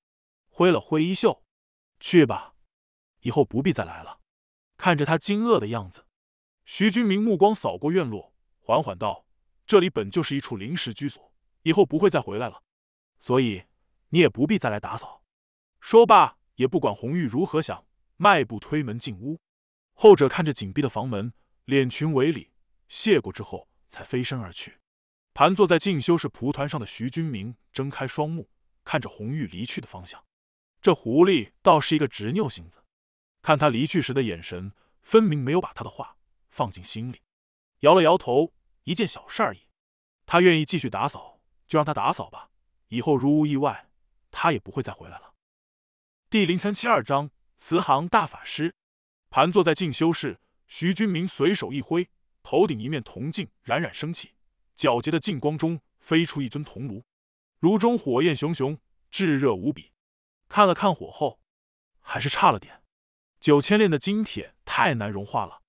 挥了挥衣袖，去吧，以后不必再来了。看着他惊愕的样子，徐军明目光扫过院落，缓缓道：“这里本就是一处临时居所，以后不会再回来了，所以你也不必再来打扫。”说罢，也不管红玉如何想，迈步推门进屋。后者看着紧闭的房门，脸群为礼，谢过之后，才飞身而去。盘坐在进修室蒲团上的徐军明睁开双目，看着红玉离去的方向。这狐狸倒是一个执拗性子，看他离去时的眼神，分明没有把他的话放进心里。摇了摇头，一件小事而已，他愿意继续打扫，就让他打扫吧。以后如无意外，他也不会再回来了。第零三七二章：慈航大法师。盘坐在进修室，徐君明随手一挥，头顶一面铜镜冉冉升起，皎洁的镜光中飞出一尊铜炉，炉中火焰熊熊，炙热无比。看了看火候，还是差了点。九千炼的金铁太难融化了，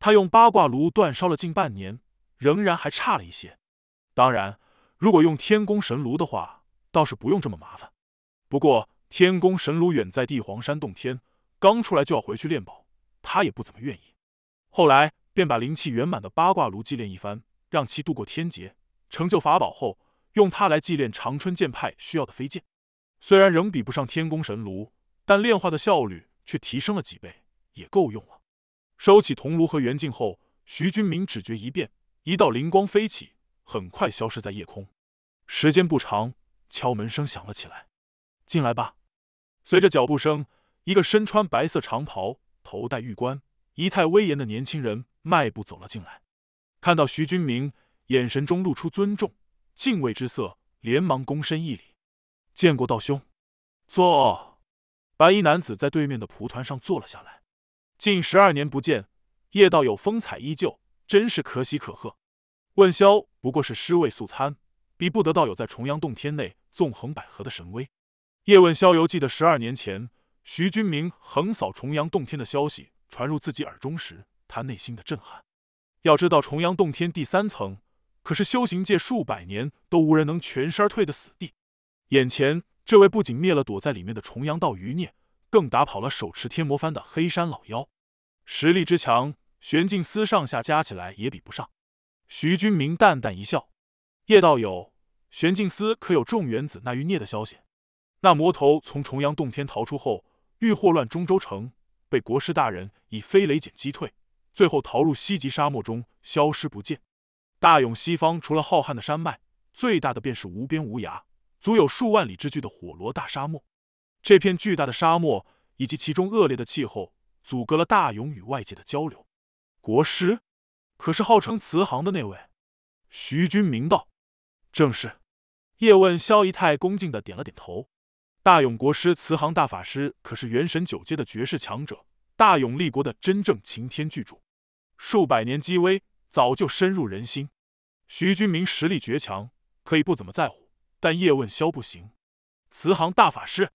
他用八卦炉煅烧了近半年，仍然还差了一些。当然，如果用天宫神炉的话，倒是不用这么麻烦。不过天宫神炉远在地黄山洞天，刚出来就要回去炼宝，他也不怎么愿意。后来便把灵气圆满的八卦炉祭炼一番，让其度过天劫，成就法宝后，用它来祭炼长春剑派需要的飞剑。虽然仍比不上天宫神炉，但炼化的效率却提升了几倍，也够用了。收起铜炉和圆镜后，徐君明只觉一变，一道灵光飞起，很快消失在夜空。时间不长，敲门声响了起来。进来吧。随着脚步声，一个身穿白色长袍、头戴玉冠、仪态威严的年轻人迈步走了进来。看到徐君明，眼神中露出尊重、敬畏之色，连忙躬身一礼。见过道兄，坐。白衣男子在对面的蒲团上坐了下来。近十二年不见，叶道友风采依旧，真是可喜可贺。问萧不过是尸位素餐，比不得道友在重阳洞天内纵横捭阖的神威。叶问逍遥，记得十二年前徐君明横扫重阳洞天的消息传入自己耳中时，他内心的震撼。要知道，重阳洞天第三层可是修行界数百年都无人能全身而退的死地。眼前这位不仅灭了躲在里面的重阳道余孽，更打跑了手持天魔幡的黑山老妖，实力之强，玄镜司上下加起来也比不上。徐君明淡淡一笑：“叶道友，玄镜司可有重元子那余孽的消息？那魔头从重阳洞天逃出后，欲祸乱中州城，被国师大人以飞雷剑击退，最后逃入西极沙漠中，消失不见。大勇西方除了浩瀚的山脉，最大的便是无边无涯。”足有数万里之距的火罗大沙漠，这片巨大的沙漠以及其中恶劣的气候，阻隔了大勇与外界的交流。国师，可是号称慈航的那位？徐君明道：“正是。”叶问萧仪太恭敬的点了点头。大勇国师慈航大法师，可是元神九阶的绝世强者，大勇立国的真正擎天巨柱，数百年积威，早就深入人心。徐君明实力绝强，可以不怎么在乎。但叶问萧不行，慈航大法师，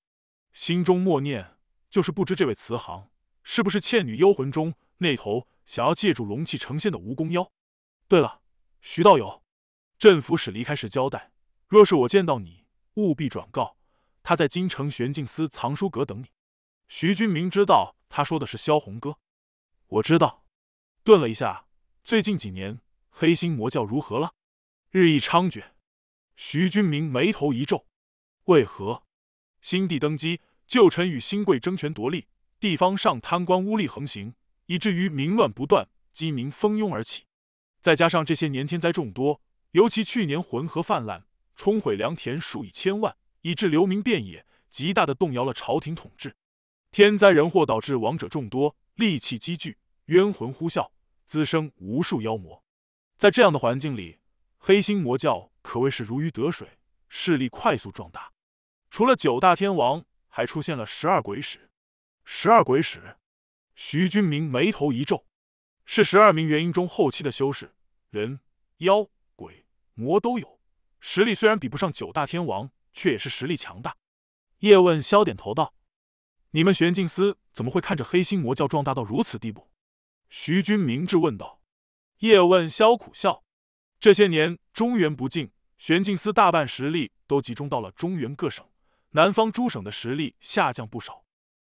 心中默念，就是不知这位慈航是不是《倩女幽魂》中那头想要借助龙气成仙的蜈蚣妖。对了，徐道友，镇抚使离开时交代，若是我见到你，务必转告他在京城玄镜司藏书阁等你。徐君明知道他说的是萧红哥，我知道。顿了一下，最近几年黑心魔教如何了？日益猖獗。徐君明眉头一皱：“为何？新帝登基，旧臣与新贵争权夺利，地方上贪官污吏横行，以至于民乱不断，饥民蜂拥而起。再加上这些年天灾众多，尤其去年浑河泛滥，冲毁良田数以千万，以致流民遍野，极大的动摇了朝廷统治。天灾人祸导致亡者众多，戾气积聚，冤魂呼啸，滋生无数妖魔。在这样的环境里，黑心魔教。”可谓是如鱼得水，势力快速壮大。除了九大天王，还出现了十二鬼使。十二鬼使，徐君明眉头一皱，是十二名元婴中后期的修士，人、妖、鬼、魔都有。实力虽然比不上九大天王，却也是实力强大。叶问萧点头道：“你们玄镜司怎么会看着黑心魔教壮大到如此地步？”徐君明质问道。叶问萧苦笑：“这些年中原不敬，玄镜司大半实力都集中到了中原各省，南方诸省的实力下降不少。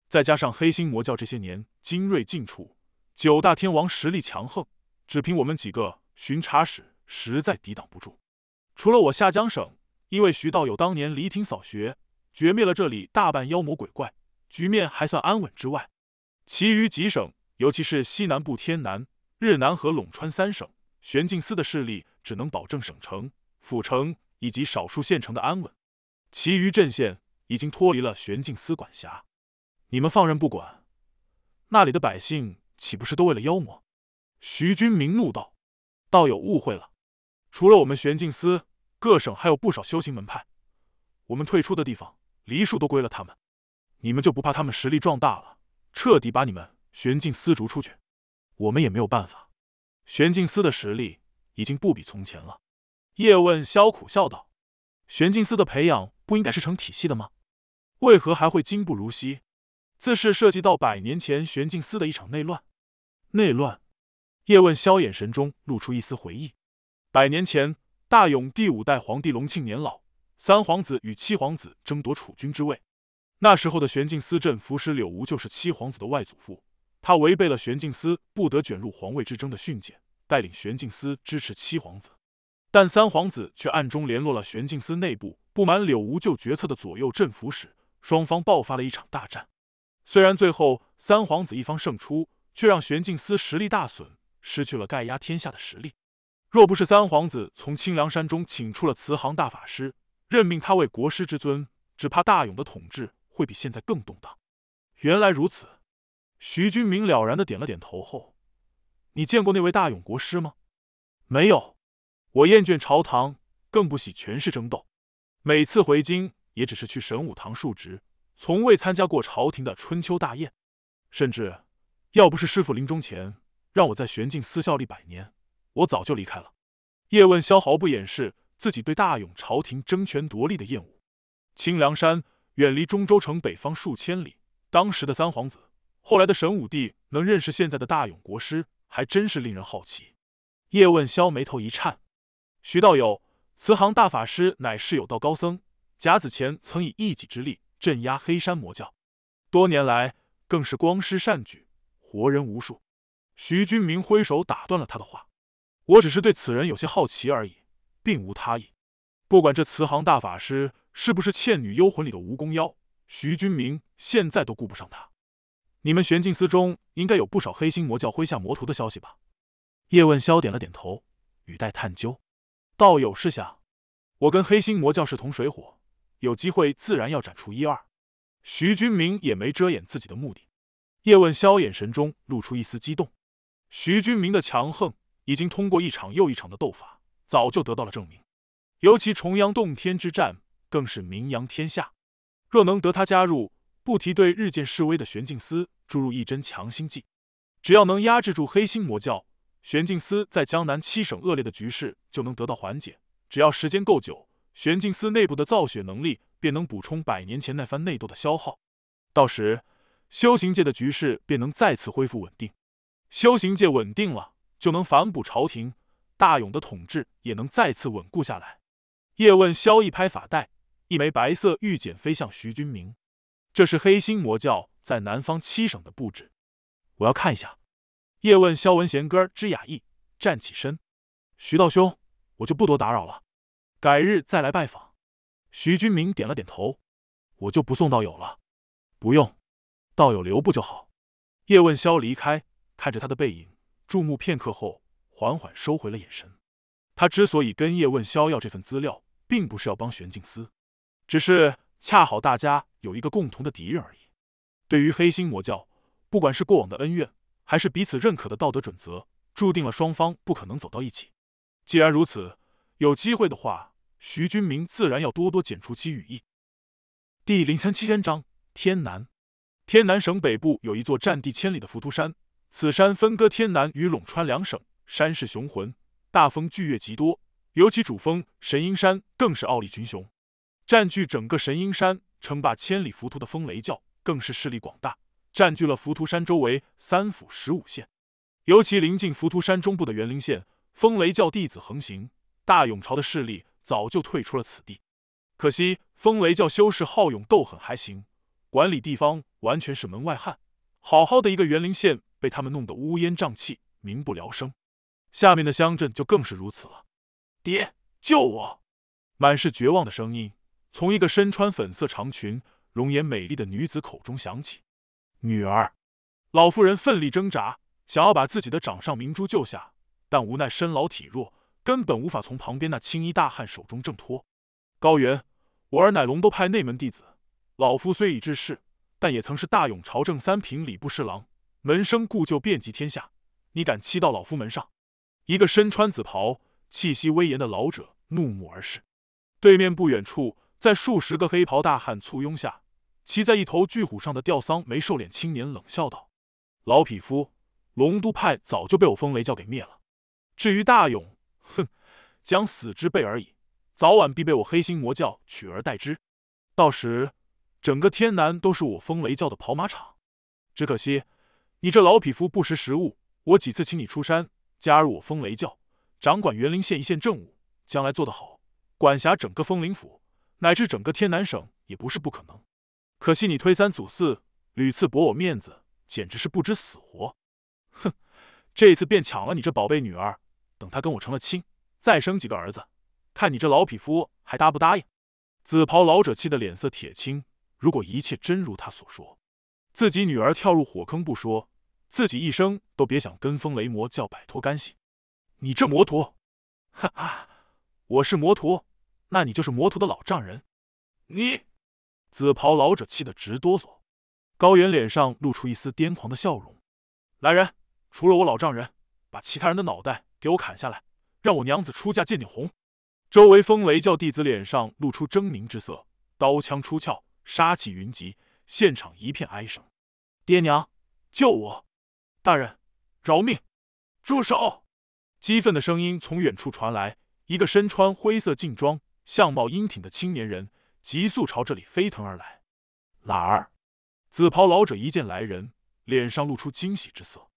再加上黑心魔教这些年精锐尽出，九大天王实力强横，只凭我们几个巡查使实在抵挡不住。除了我下江省，因为徐道友当年离庭扫穴，绝灭了这里大半妖魔鬼怪，局面还算安稳之外，其余几省，尤其是西南部天南、日南和陇川三省，玄镜司的势力只能保证省城。府城以及少数县城的安稳，其余镇县已经脱离了玄镜司管辖，你们放任不管，那里的百姓岂不是都为了妖魔？徐军明怒道：“道友误会了，除了我们玄镜司，各省还有不少修行门派。我们退出的地方，梨树都归了他们。你们就不怕他们实力壮大了，彻底把你们玄镜司逐出去？我们也没有办法，玄镜司的实力已经不比从前了。”叶问萧苦笑道：“玄镜司的培养不应该是成体系的吗？为何还会今不如昔？自是涉及到百年前玄镜司的一场内乱。内乱。”叶问萧眼神中露出一丝回忆。百年前，大永第五代皇帝隆庆年老，三皇子与七皇子争夺储君之位。那时候的玄镜司镇服使柳无就是七皇子的外祖父，他违背了玄镜司不得卷入皇位之争的训诫，带领玄镜司支持七皇子。但三皇子却暗中联络了玄镜司内部不满柳无咎决策的左右镇抚使，双方爆发了一场大战。虽然最后三皇子一方胜出，却让玄镜司实力大损，失去了盖压天下的实力。若不是三皇子从清凉山中请出了慈航大法师，任命他为国师之尊，只怕大勇的统治会比现在更动荡。原来如此，徐君明了然的点了点头。后，你见过那位大勇国师吗？没有。我厌倦朝堂，更不喜权势争斗。每次回京，也只是去神武堂述职，从未参加过朝廷的春秋大宴。甚至，要不是师傅临终前让我在玄境寺效力百年，我早就离开了。叶问萧毫不掩饰自己对大永朝廷争权夺利的厌恶。清凉山远离中州城北方数千里，当时的三皇子，后来的神武帝，能认识现在的大永国师，还真是令人好奇。叶问萧眉头一颤。徐道友，慈航大法师乃是有道高僧，甲子前曾以一己之力镇压黑山魔教，多年来更是光施善举，活人无数。徐君明挥手打断了他的话：“我只是对此人有些好奇而已，并无他意。不管这慈航大法师是不是《倩女幽魂》里的蜈蚣妖，徐君明现在都顾不上他。你们玄镜司中应该有不少黑心魔教麾下魔徒的消息吧？”叶问萧点了点头，语带探究。道友试想，我跟黑心魔教是同水火，有机会自然要斩除一二。徐君明也没遮掩自己的目的。叶问萧眼神中露出一丝激动。徐君明的强横已经通过一场又一场的斗法，早就得到了证明。尤其重阳洞天之战，更是名扬天下。若能得他加入，不提对日渐式微的玄镜司注入一针强心剂，只要能压制住黑心魔教。玄镜司在江南七省恶劣的局势就能得到缓解，只要时间够久，玄镜司内部的造血能力便能补充百年前那番内斗的消耗，到时修行界的局势便能再次恢复稳定。修行界稳定了，就能反哺朝廷，大勇的统治也能再次稳固下来。叶问萧一拍法带，一枚白色玉简飞向徐君明，这是黑心魔教在南方七省的布置，我要看一下。叶问萧文贤哥之雅意，站起身。徐道兄，我就不多打扰了，改日再来拜访。徐君明点了点头，我就不送道友了。不用，道友留步就好。叶问萧离开，看着他的背影，注目片刻后，缓缓收回了眼神。他之所以跟叶问萧要这份资料，并不是要帮玄镜司，只是恰好大家有一个共同的敌人而已。对于黑心魔教，不管是过往的恩怨。还是彼此认可的道德准则，注定了双方不可能走到一起。既然如此，有机会的话，徐君明自然要多多剪除其羽翼。第零三七千章：天南。天南省北部有一座占地千里的浮屠山，此山分割天南与陇川两省，山势雄浑，大风巨越极多。尤其主峰神鹰山更是傲立群雄，占据整个神鹰山，称霸千里浮屠的风雷教更是势力广大。占据了浮屠山周围三府十五县，尤其临近浮屠山中部的园林县，风雷教弟子横行。大永朝的势力早就退出了此地，可惜风雷教修士好勇斗狠还行，管理地方完全是门外汉。好好的一个园林县被他们弄得乌烟瘴气，民不聊生。下面的乡镇就更是如此了。爹，救我！满是绝望的声音从一个身穿粉色长裙、容颜美丽的女子口中响起。女儿，老妇人奋力挣扎，想要把自己的掌上明珠救下，但无奈身老体弱，根本无法从旁边那青衣大汉手中挣脱。高原，我儿乃龙都派内门弟子，老夫虽已致仕，但也曾是大永朝政三品礼部侍郎，门生故旧遍及天下。你敢欺到老夫门上？一个身穿紫袍、气息威严的老者怒目而视。对面不远处，在数十个黑袍大汉簇拥下。骑在一头巨虎上的吊丧没瘦脸青年冷笑道：“老匹夫，龙都派早就被我风雷教给灭了。至于大勇，哼，将死之辈而已，早晚必被我黑心魔教取而代之。到时，整个天南都是我风雷教的跑马场。只可惜，你这老匹夫不识时务。我几次请你出山，加入我风雷教，掌管元林县一县政务，将来做得好，管辖整个风铃府，乃至整个天南省，也不是不可能。”可惜你推三阻四，屡次驳我面子，简直是不知死活！哼，这次便抢了你这宝贝女儿，等她跟我成了亲，再生几个儿子，看你这老匹夫还答不答应！紫袍老者气得脸色铁青。如果一切真如他所说，自己女儿跳入火坑不说，自己一生都别想跟风雷魔教摆脱干系。你这魔徒！哈哈，我是魔徒，那你就是魔徒的老丈人。你！紫袍老者气得直哆嗦，高远脸上露出一丝癫狂的笑容。来人，除了我老丈人，把其他人的脑袋给我砍下来，让我娘子出嫁见点红。周围风雷教弟子脸上露出狰狞之色，刀枪出鞘，杀气云集，现场一片哀声。爹娘，救我！大人，饶命！住手！激愤的声音从远处传来，一个身穿灰色劲装、相貌英挺的青年人。急速朝这里飞腾而来，懒儿，紫袍老者一见来人，脸上露出惊喜之色。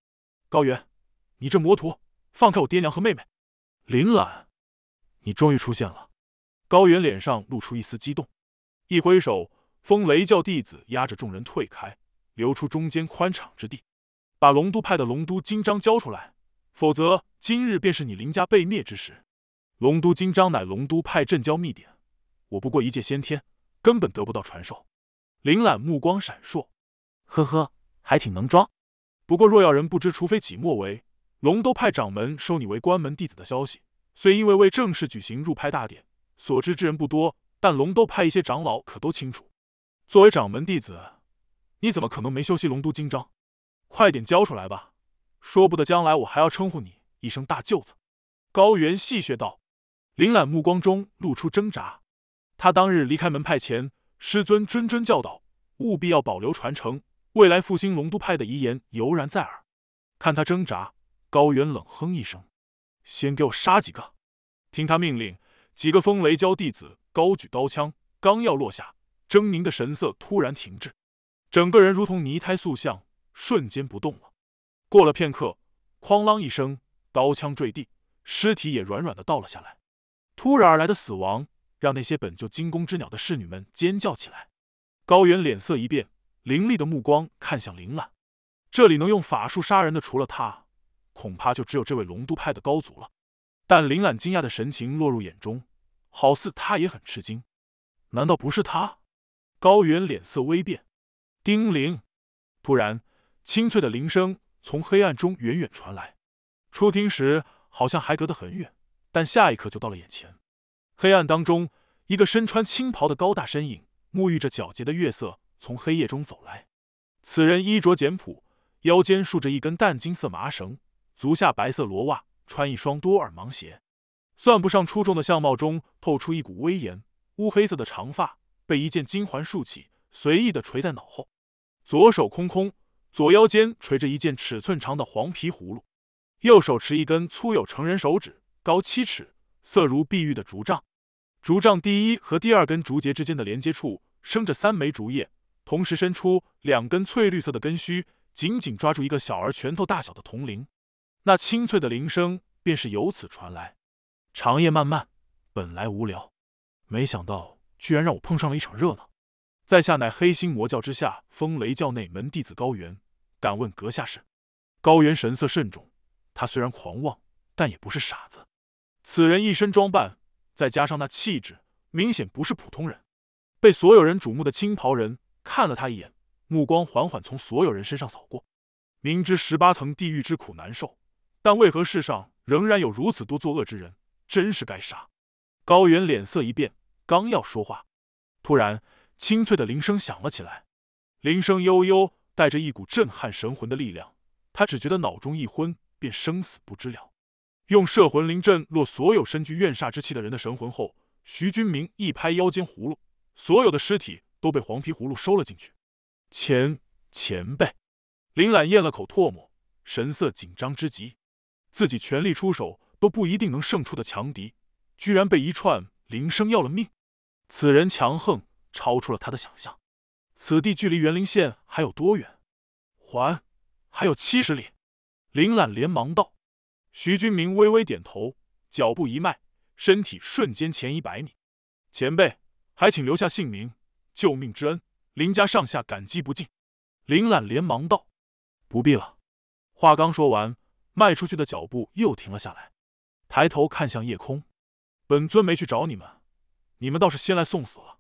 高原，你这魔徒，放开我爹娘和妹妹！林懒，你终于出现了。高原脸上露出一丝激动，一挥手，风雷教弟子压着众人退开，留出中间宽敞之地，把龙都派的龙都金章交出来，否则今日便是你林家被灭之时。龙都金章乃龙都派镇教秘典。我不过一介先天，根本得不到传授。林懒目光闪烁，呵呵，还挺能装。不过若要人不知，除非己莫为。龙都派掌门收你为关门弟子的消息，虽因为未正式举行入派大典，所知之人不多，但龙都派一些长老可都清楚。作为掌门弟子，你怎么可能没修习龙都金章？快点交出来吧，说不得将来我还要称呼你一声大舅子。”高原戏谑道。林懒目光中露出挣扎。他当日离开门派前，师尊谆谆教导，务必要保留传承，未来复兴龙都派的遗言犹然在耳。看他挣扎，高原冷哼一声：“先给我杀几个！”听他命令，几个风雷教弟子高举刀枪，刚要落下，狰狞的神色突然停滞，整个人如同泥胎塑像，瞬间不动了。过了片刻，哐啷一声，刀枪坠地，尸体也软软的倒了下来。突然而来的死亡。让那些本就惊弓之鸟的侍女们尖叫起来。高原脸色一变，凌厉的目光看向林兰。这里能用法术杀人的，除了他，恐怕就只有这位龙都派的高祖了。但林兰惊讶的神情落入眼中，好似他也很吃惊。难道不是他？高原脸色微变。叮铃！突然，清脆的铃声从黑暗中远远传来。初听时好像还隔得很远，但下一刻就到了眼前。黑暗当中，一个身穿青袍的高大身影沐浴着皎洁的月色，从黑夜中走来。此人衣着简朴，腰间束着一根淡金色麻绳，足下白色罗袜，穿一双多耳芒鞋。算不上出众的相貌中透出一股威严。乌黑色的长发被一件金环束起，随意的垂在脑后。左手空空，左腰间垂着一件尺寸长的黄皮葫芦，右手持一根粗有成人手指、高七尺、色如碧玉的竹杖。竹杖第一和第二根竹节之间的连接处生着三枚竹叶，同时伸出两根翠绿色的根须，紧紧抓住一个小儿拳头大小的铜铃，那清脆的铃声便是由此传来。长夜漫漫，本来无聊，没想到居然让我碰上了一场热闹。在下乃黑心魔教之下风雷教内门弟子高原，敢问阁下是？高原神色慎重，他虽然狂妄，但也不是傻子。此人一身装扮。再加上那气质，明显不是普通人。被所有人瞩目的青袍人看了他一眼，目光缓缓从所有人身上扫过。明知十八层地狱之苦难受，但为何世上仍然有如此多作恶之人？真是该杀！高远脸色一变，刚要说话，突然清脆的铃声响了起来。铃声悠悠，带着一股震撼神魂的力量。他只觉得脑中一昏，便生死不知了。用摄魂铃震落所有身具怨煞之气的人的神魂后，徐君明一拍腰间葫芦，所有的尸体都被黄皮葫芦收了进去。前前辈，林懒咽了口唾沫，神色紧张之极。自己全力出手都不一定能胜出的强敌，居然被一串铃声要了命。此人强横，超出了他的想象。此地距离元陵县还有多远？还还有七十里。林懒连忙道。徐军明微微点头，脚步一迈，身体瞬间前移百米。前辈，还请留下姓名，救命之恩，林家上下感激不尽。林懒连忙道：“不必了。”话刚说完，迈出去的脚步又停了下来，抬头看向夜空：“本尊没去找你们，你们倒是先来送死了。”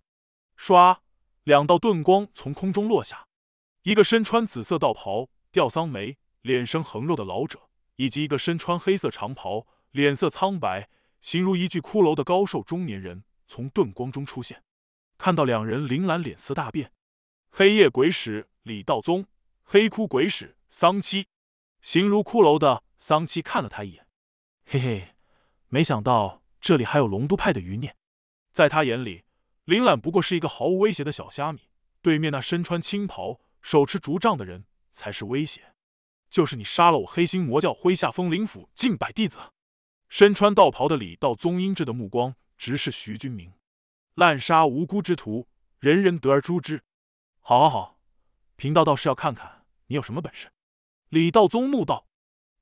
唰，两道遁光从空中落下，一个身穿紫色道袍、吊丧眉、脸生横肉的老者。以及一个身穿黑色长袍、脸色苍白、形如一具骷髅的高瘦中年人从盾光中出现。看到两人，林兰脸色大变。黑夜鬼使李道宗，黑窟鬼使桑七，形如骷髅的桑七看了他一眼：“嘿嘿，没想到这里还有龙都派的余孽。”在他眼里，林兰不过是一个毫无威胁的小虾米，对面那身穿青袍、手持竹杖的人才是威胁。就是你杀了我黑心魔教麾下风灵府近百弟子，身穿道袍的李道宗阴质的目光直视徐君明，滥杀无辜之徒，人人得而诛之。好好好，贫道倒是要看看你有什么本事。李道宗怒道。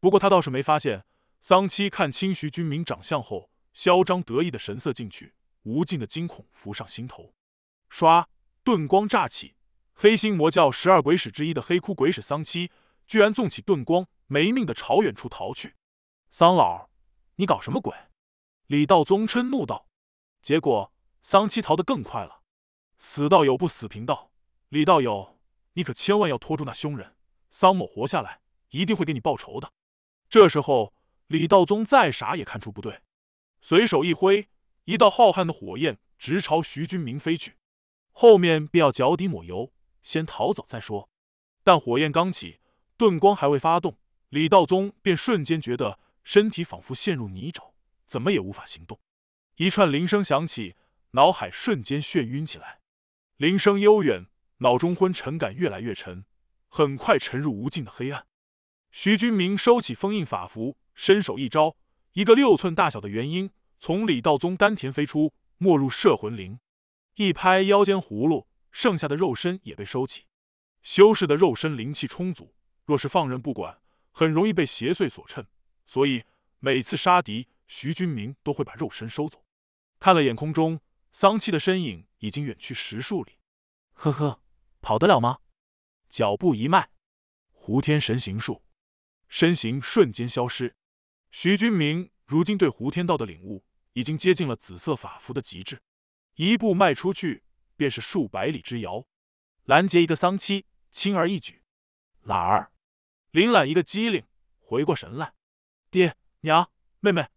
不过他倒是没发现，桑七看清徐君明长相后，嚣张得意的神色进去，无尽的惊恐浮上心头。唰，顿光乍起，黑心魔教十二鬼使之一的黑窟鬼使桑七。居然纵起遁光，没命的朝远处逃去。桑老，你搞什么鬼？李道宗嗔怒道。结果桑七逃得更快了。死道友不死贫道，李道友，你可千万要拖住那凶人，桑某活下来一定会给你报仇的。这时候，李道宗再傻也看出不对，随手一挥，一道浩瀚的火焰直朝徐君明飞去。后面便要脚底抹油，先逃走再说。但火焰刚起。顿光还未发动，李道宗便瞬间觉得身体仿佛陷入泥沼，怎么也无法行动。一串铃声响起，脑海瞬间眩晕起来。铃声悠远，脑中昏沉感越来越沉，很快沉入无尽的黑暗。徐军明收起封印法符，伸手一招，一个六寸大小的元婴从李道宗丹田飞出，没入摄魂铃。一拍腰间葫芦，剩下的肉身也被收起。修士的肉身灵气充足。若是放任不管，很容易被邪祟所趁。所以每次杀敌，徐君明都会把肉身收走。看了眼空中，桑七的身影已经远去十数里。呵呵，跑得了吗？脚步一迈，胡天神行术，身形瞬间消失。徐君明如今对胡天道的领悟已经接近了紫色法符的极致，一步迈出去便是数百里之遥，拦截一个桑七轻而易举。哪儿？林懒一个机灵，回过神来：“爹娘，妹妹，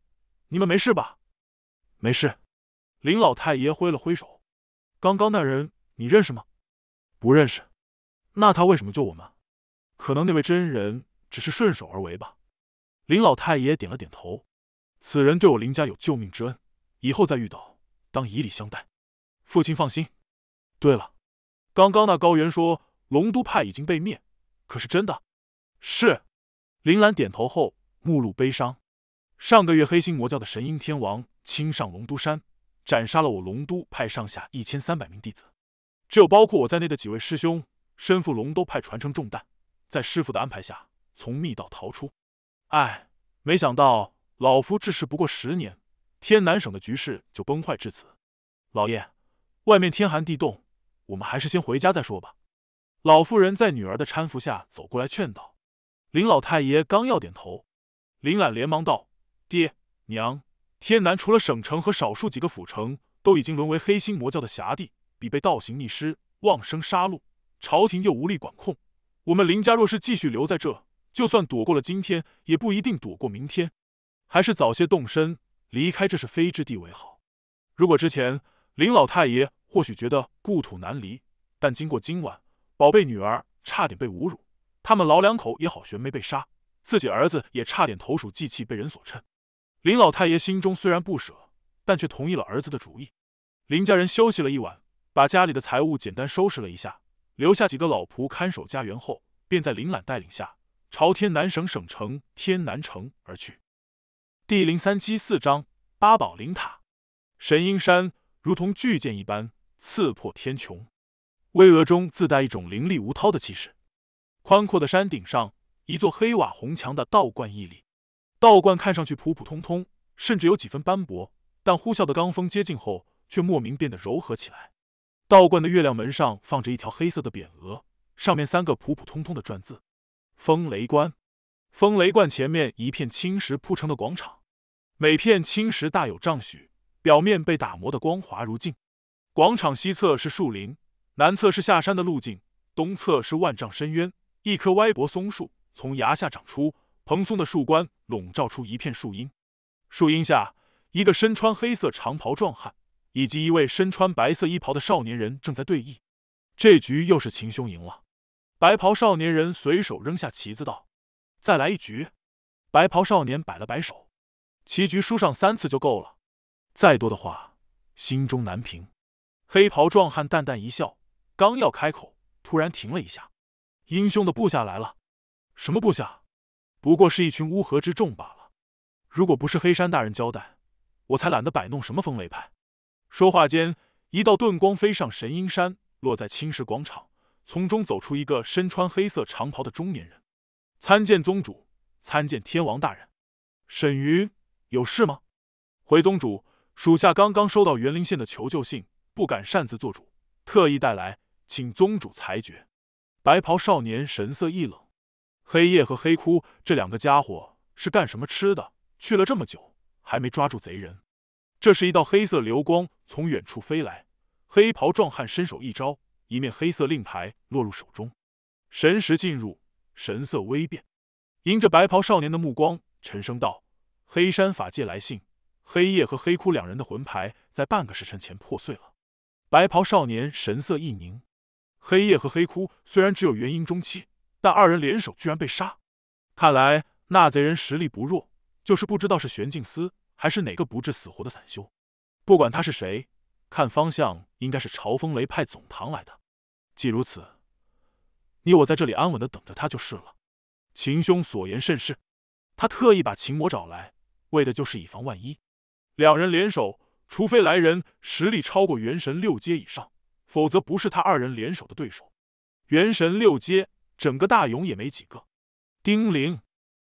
你们没事吧？”“没事。”林老太爷挥了挥手：“刚刚那人你认识吗？”“不认识。”“那他为什么救我们？”“可能那位真人只是顺手而为吧。”林老太爷点了点头：“此人对我林家有救命之恩，以后再遇到当以礼相待。”“父亲放心。”“对了，刚刚那高原说龙都派已经被灭，可是真的？”是，林兰点头后，目露悲伤。上个月，黑心魔教的神鹰天王亲上龙都山，斩杀了我龙都派上下一千三百名弟子。只有包括我在内的几位师兄，身负龙都派传承重担，在师傅的安排下，从密道逃出。哎，没想到老夫治世不过十年，天南省的局势就崩坏至此。老爷，外面天寒地冻，我们还是先回家再说吧。老妇人在女儿的搀扶下走过来劝道。林老太爷刚要点头，林览连忙道：“爹娘，天南除了省城和少数几个府城，都已经沦为黑心魔教的辖地，比被倒行逆施、妄生杀戮，朝廷又无力管控。我们林家若是继续留在这，就算躲过了今天，也不一定躲过明天。还是早些动身，离开这是非之地为好。”如果之前林老太爷或许觉得故土难离，但经过今晚，宝贝女儿差点被侮辱。他们老两口也好悬没被杀，自己儿子也差点投鼠忌器被人所趁。林老太爷心中虽然不舍，但却同意了儿子的主意。林家人休息了一晚，把家里的财物简单收拾了一下，留下几个老仆看守家园后，便在林懒带领下朝天南省省城天南城而去。第零三七四章八宝灵塔，神鹰山如同巨剑一般刺破天穹，巍峨中自带一种凌厉无涛的气势。宽阔的山顶上，一座黑瓦红墙的道观屹立。道观看上去普普通通，甚至有几分斑驳，但呼啸的罡风接近后，却莫名变得柔和起来。道观的月亮门上放着一条黑色的匾额，上面三个普普通通的篆字：“风雷观”。风雷观前面一片青石铺成的广场，每片青石大有丈许，表面被打磨的光滑如镜。广场西侧是树林，南侧是下山的路径，东侧是万丈深渊。一棵歪脖松树从崖下长出，蓬松的树冠笼罩出一片树荫。树荫下，一个身穿黑色长袍壮汉以及一位身穿白色衣袍的少年人正在对弈。这局又是秦兄赢了。白袍少年人随手扔下棋子道：“再来一局。”白袍少年摆了摆手：“棋局输上三次就够了，再多的话心中难平。”黑袍壮汉淡淡一笑，刚要开口，突然停了一下。英雄的部下来了，什么部下？不过是一群乌合之众罢了。如果不是黑山大人交代，我才懒得摆弄什么风雷派。说话间，一道遁光飞上神鹰山，落在青石广场，从中走出一个身穿黑色长袍的中年人。参见宗主，参见天王大人。沈云，有事吗？回宗主，属下刚刚收到元林县的求救信，不敢擅自做主，特意带来，请宗主裁决。白袍少年神色一冷，黑夜和黑窟这两个家伙是干什么吃的？去了这么久，还没抓住贼人。这时，一道黑色流光从远处飞来，黑袍壮汉伸手一招，一面黑色令牌落入手中，神识进入，神色微变，迎着白袍少年的目光，沉声道：“黑山法界来信，黑夜和黑窟两人的魂牌在半个时辰前破碎了。”白袍少年神色一凝。黑夜和黑窟虽然只有元婴中期，但二人联手居然被杀，看来那贼人实力不弱，就是不知道是玄镜司还是哪个不治死活的散修。不管他是谁，看方向应该是朝风雷派总堂来的。既如此，你我在这里安稳的等着他就是了。秦兄所言甚是，他特意把秦魔找来，为的就是以防万一。两人联手，除非来人实力超过元神六阶以上。否则不是他二人联手的对手。元神六阶，整个大勇也没几个。叮铃，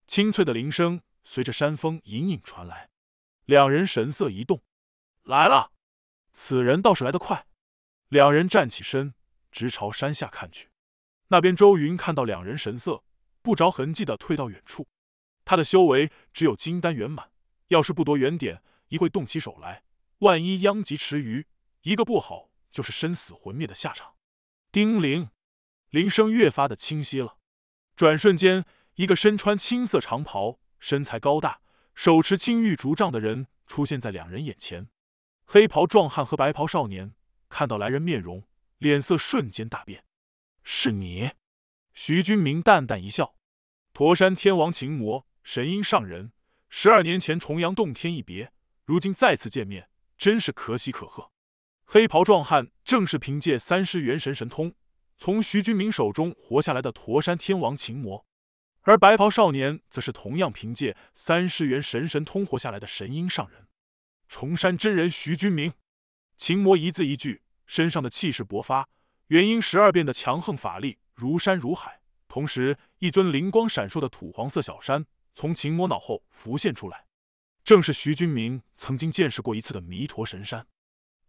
清脆的铃声随着山峰隐隐传来，两人神色一动，来了。此人倒是来得快。两人站起身，直朝山下看去。那边周云看到两人神色，不着痕迹的退到远处。他的修为只有金丹圆满，要是不躲远点，一会动起手来，万一殃及池鱼，一个不好。就是生死魂灭的下场。叮铃，铃声越发的清晰了。转瞬间，一个身穿青色长袍、身材高大、手持青玉竹杖的人出现在两人眼前。黑袍壮汉和白袍少年看到来人面容，脸色瞬间大变。是你，徐君明淡淡一笑。驼山天王秦魔，神鹰上人，十二年前重阳洞天一别，如今再次见面，真是可喜可贺。黑袍壮汉正是凭借三师元神神通，从徐君明手中活下来的驼山天王秦魔，而白袍少年则是同样凭借三师元神神通活下来的神鹰上人，崇山真人徐君明。秦魔一字一句，身上的气势勃发，元婴十二变的强横法力如山如海，同时一尊灵光闪烁的土黄色小山从秦魔脑后浮现出来，正是徐君明曾经见识过一次的弥陀神山。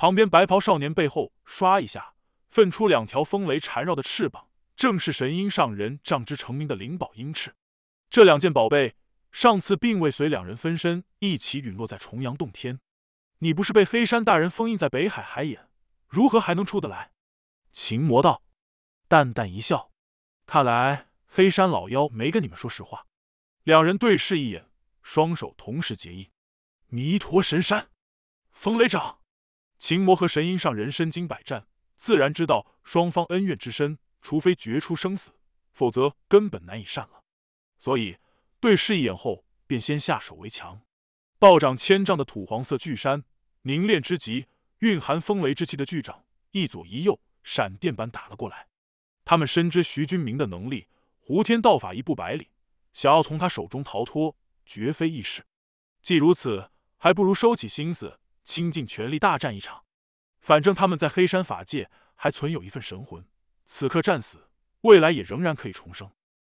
旁边白袍少年背后唰一下分出两条风雷缠绕的翅膀，正是神鹰上人仗之成名的灵宝鹰翅。这两件宝贝上次并未随两人分身一起陨落在重阳洞天。你不是被黑山大人封印在北海海眼，如何还能出得来？秦魔道淡淡一笑，看来黑山老妖没跟你们说实话。两人对视一眼，双手同时结印，弥陀神山，风雷掌。秦魔和神鹰上人身经百战，自然知道双方恩怨之深，除非决出生死，否则根本难以善了。所以对视一眼后，便先下手为强。暴涨千丈的土黄色巨山，凝练之极，蕴含风雷之气的巨掌一左一右，闪电般打了过来。他们深知徐君明的能力，胡天道法一步百里，想要从他手中逃脱，绝非易事。既如此，还不如收起心思。倾尽全力大战一场，反正他们在黑山法界还存有一份神魂，此刻战死，未来也仍然可以重生。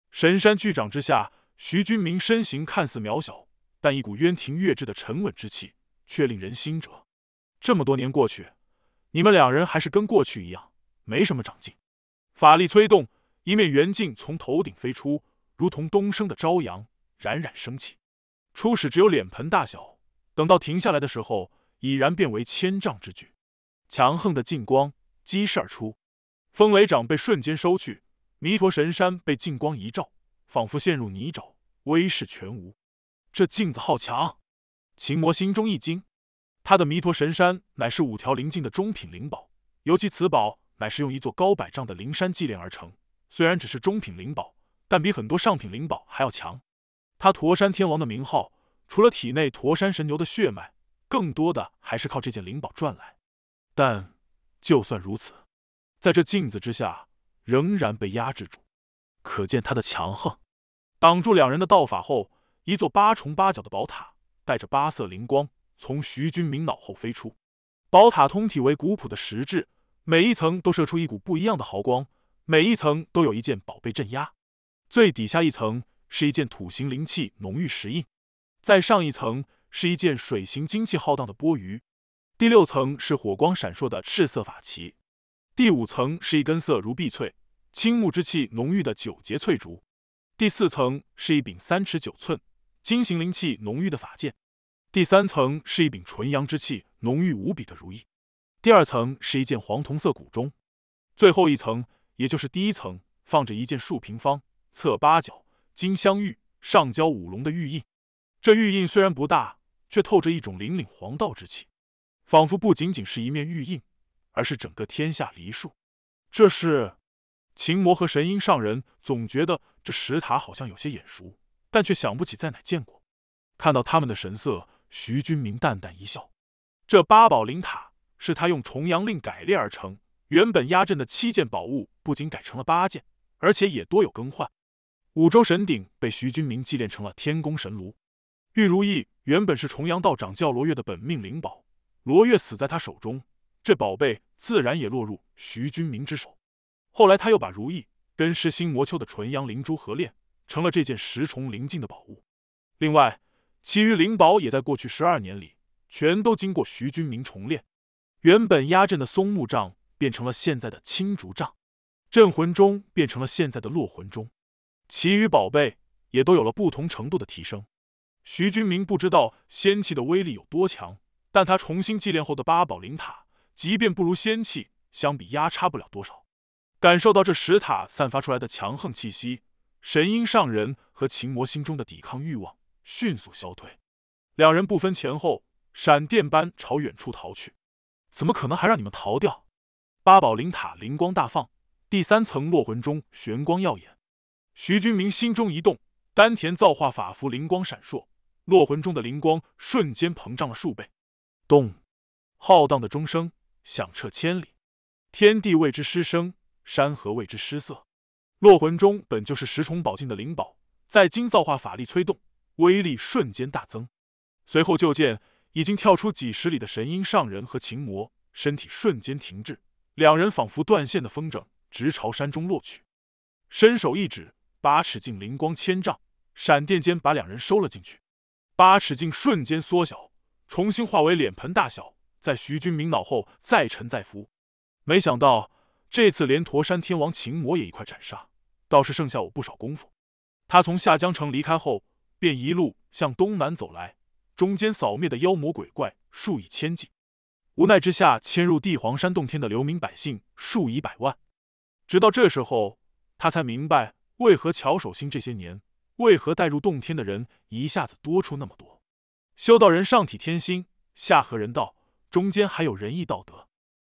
神山巨掌之下，徐君明身形看似渺小，但一股渊庭月至的沉稳之气却令人心折。这么多年过去，你们两人还是跟过去一样，没什么长进。法力催动，一面圆镜从头顶飞出，如同东升的朝阳冉冉升起。初始只有脸盆大小，等到停下来的时候。已然变为千丈之巨，强横的劲光激射而出，风雷掌被瞬间收去，弥陀神山被劲光一照，仿佛陷入泥沼，威势全无。这镜子好强！秦魔心中一惊，他的弥陀神山乃是五条灵境的中品灵宝，尤其此宝乃是用一座高百丈的灵山祭炼而成。虽然只是中品灵宝，但比很多上品灵宝还要强。他驼山天王的名号，除了体内驼山神牛的血脉。更多的还是靠这件灵宝赚来，但就算如此，在这镜子之下仍然被压制住，可见他的强横。挡住两人的道法后，一座八重八角的宝塔带着八色灵光从徐军明脑后飞出，宝塔通体为古朴的石质，每一层都射出一股不一样的毫光，每一层都有一件宝贝镇压。最底下一层是一件土形灵气浓郁石印，再上一层。是一件水形精气浩荡的钵盂；第六层是火光闪烁的赤色法旗，第五层是一根色如碧翠、青木之气浓郁的九节翠竹，第四层是一柄三尺九寸、金形灵气浓郁的法剑，第三层是一柄纯阳之气浓郁无比的如意，第二层是一件黄铜色古钟，最后一层，也就是第一层，放着一件竖平方、侧八角、金镶玉上交五龙的玉印。这玉印虽然不大。却透着一种凛凛皇道之气，仿佛不仅仅是一面玉印，而是整个天下梨树。这是秦魔和神鹰上人总觉得这石塔好像有些眼熟，但却想不起在哪见过。看到他们的神色，徐君明淡淡一笑：“这八宝灵塔是他用重阳令改炼而成，原本压阵的七件宝物不仅改成了八件，而且也多有更换。五洲神鼎被徐君明祭炼成了天宫神炉，玉如意。”原本是重阳道长教罗月的本命灵宝，罗月死在他手中，这宝贝自然也落入徐君明之手。后来他又把如意跟失心魔丘的纯阳灵珠合炼，成了这件十重灵境的宝物。另外，其余灵宝也在过去十二年里，全都经过徐君明重炼。原本压阵的松木杖变成了现在的青竹杖，镇魂钟变成了现在的落魂钟，其余宝贝也都有了不同程度的提升。徐君明不知道仙气的威力有多强，但他重新祭炼后的八宝灵塔，即便不如仙气，相比压差不了多少。感受到这石塔散发出来的强横气息，神鹰上人和秦魔心中的抵抗欲望迅速消退，两人不分前后，闪电般朝远处逃去。怎么可能还让你们逃掉？八宝灵塔灵光大放，第三层落魂钟玄光耀眼。徐君明心中一动，丹田造化法符灵光闪烁。落魂钟的灵光瞬间膨胀了数倍，咚！浩荡的钟声响彻千里，天地为之失声，山河为之失色。落魂钟本就是十重宝境的灵宝，在经造化法力催动，威力瞬间大增。随后就见已经跳出几十里的神鹰上人和琴魔身体瞬间停滞，两人仿佛断线的风筝，直朝山中落去。伸手一指，八尺镜灵光千丈，闪电间把两人收了进去。八尺镜瞬间缩小，重新化为脸盆大小，在徐军明脑后再沉再浮。没想到这次连驼山天王秦魔也一块斩杀，倒是剩下我不少功夫。他从下江城离开后，便一路向东南走来，中间扫灭的妖魔鬼怪数以千计，无奈之下迁入地黄山洞天的流民百姓数以百万。直到这时候，他才明白为何乔守信这些年。为何带入洞天的人一下子多出那么多？修道人上体天心，下合人道，中间还有仁义道德。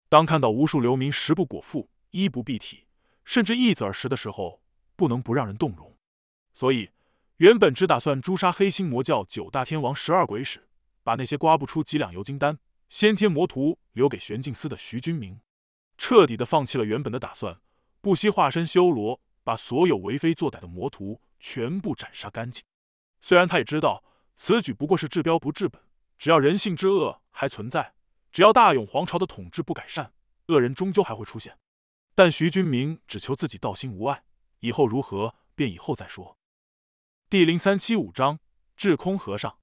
当看到无数流民食不果腹、衣不蔽体，甚至一子而食的时候，不能不让人动容。所以，原本只打算诛杀黑心魔教九大天王、十二鬼使，把那些刮不出几两油金丹、先天魔徒留给玄镜司的徐君明，彻底的放弃了原本的打算，不惜化身修罗，把所有为非作歹的魔徒。全部斩杀干净。虽然他也知道此举不过是治标不治本，只要人性之恶还存在，只要大永皇朝的统治不改善，恶人终究还会出现。但徐君明只求自己道心无碍，以后如何便以后再说。第零三七五章：智空和尚。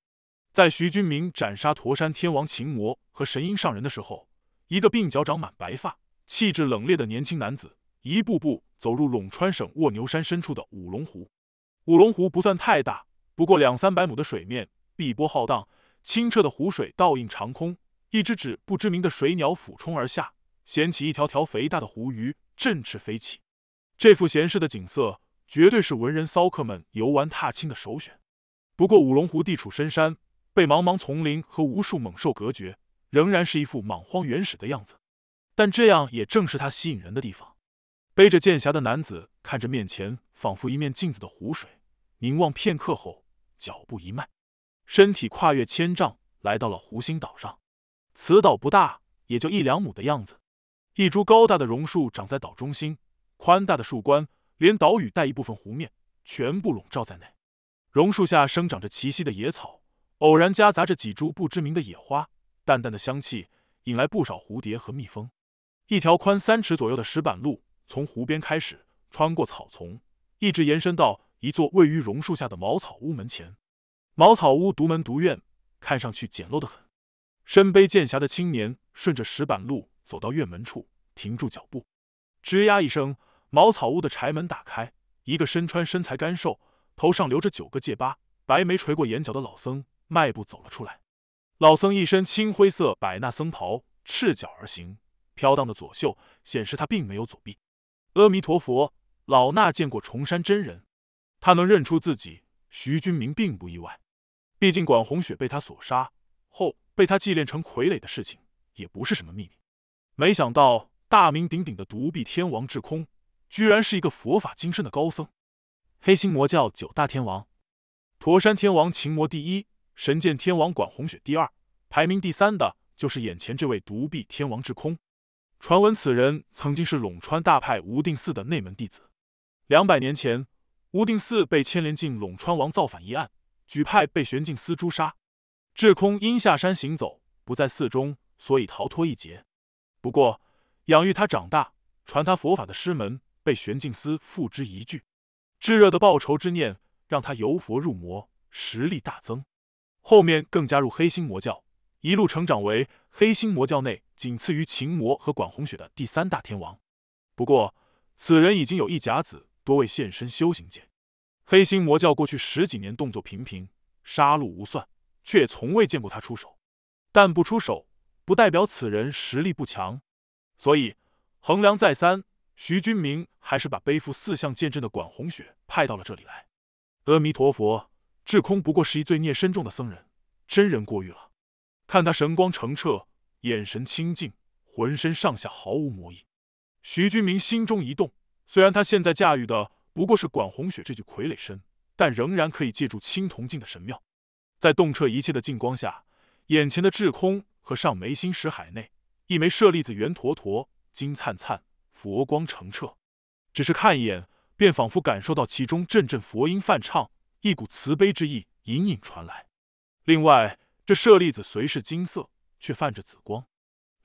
在徐君明斩杀驼山天王秦魔和神鹰上人的时候，一个鬓角长满白发、气质冷冽的年轻男子一步步走入陇川省卧牛山深处的五龙湖。五龙湖不算太大，不过两三百亩的水面，碧波浩荡，清澈的湖水倒映长空。一只只不知名的水鸟俯冲而下，衔起一条条肥大的湖鱼，振翅飞起。这幅闲适的景色，绝对是文人骚客们游玩踏青的首选。不过五龙湖地处深山，被茫茫丛林和无数猛兽隔绝，仍然是一副莽荒原始的样子。但这样也正是它吸引人的地方。背着剑匣的男子看着面前仿佛一面镜子的湖水，凝望片刻后，脚步一迈，身体跨越千丈，来到了湖心岛上。此岛不大，也就一两亩的样子。一株高大的榕树长在岛中心，宽大的树冠连岛屿带一部分湖面全部笼罩在内。榕树下生长着奇膝的野草，偶然夹杂着几株不知名的野花，淡淡的香气引来不少蝴蝶和蜜蜂。一条宽三尺左右的石板路。从湖边开始，穿过草丛，一直延伸到一座位于榕树下的茅草屋门前。茅草屋独门独院，看上去简陋的很。身背剑匣的青年顺着石板路走到院门处，停住脚步。吱呀一声，茅草屋的柴门打开，一个身穿身材干瘦、头上留着九个戒疤、白眉垂过眼角的老僧迈步走了出来。老僧一身青灰色百纳僧袍，赤脚而行，飘荡的左袖显示他并没有左臂。阿弥陀佛，老衲见过崇山真人，他能认出自己，徐君明并不意外。毕竟管红雪被他所杀后，被他祭炼成傀儡的事情也不是什么秘密。没想到大名鼎鼎的独臂天王智空，居然是一个佛法精深的高僧。黑心魔教九大天王，驼山天王秦魔第一，神剑天王管红雪第二，排名第三的就是眼前这位独臂天王智空。传闻此人曾经是陇川大派无定寺的内门弟子。两百年前，无定寺被牵连进陇川王造反一案，举派被玄镜司诛杀。智空因下山行走，不在寺中，所以逃脱一劫。不过，养育他长大、传他佛法的师门被玄镜司付之一炬。炙热的报仇之念让他由佛入魔，实力大增。后面更加入黑心魔教，一路成长为黑心魔教内。仅次于秦魔和管红雪的第三大天王，不过此人已经有一甲子多未现身修行界。黑心魔教过去十几年动作频频，杀戮无算，却也从未见过他出手。但不出手，不代表此人实力不强。所以衡量再三，徐君明还是把背负四象剑阵的管红雪派到了这里来。阿弥陀佛，智空不过是一罪孽深重的僧人，真人过誉了。看他神光澄澈。眼神清静，浑身上下毫无魔意。徐军明心中一动，虽然他现在驾驭的不过是管红雪这具傀儡身，但仍然可以借助青铜镜的神妙，在洞彻一切的镜光下，眼前的滞空和上眉心石海内，一枚舍利子圆坨坨，金灿灿，佛光澄澈。只是看一眼，便仿佛感受到其中阵阵佛音梵唱，一股慈悲之意隐隐传来。另外，这舍利子虽是金色，却泛着紫光，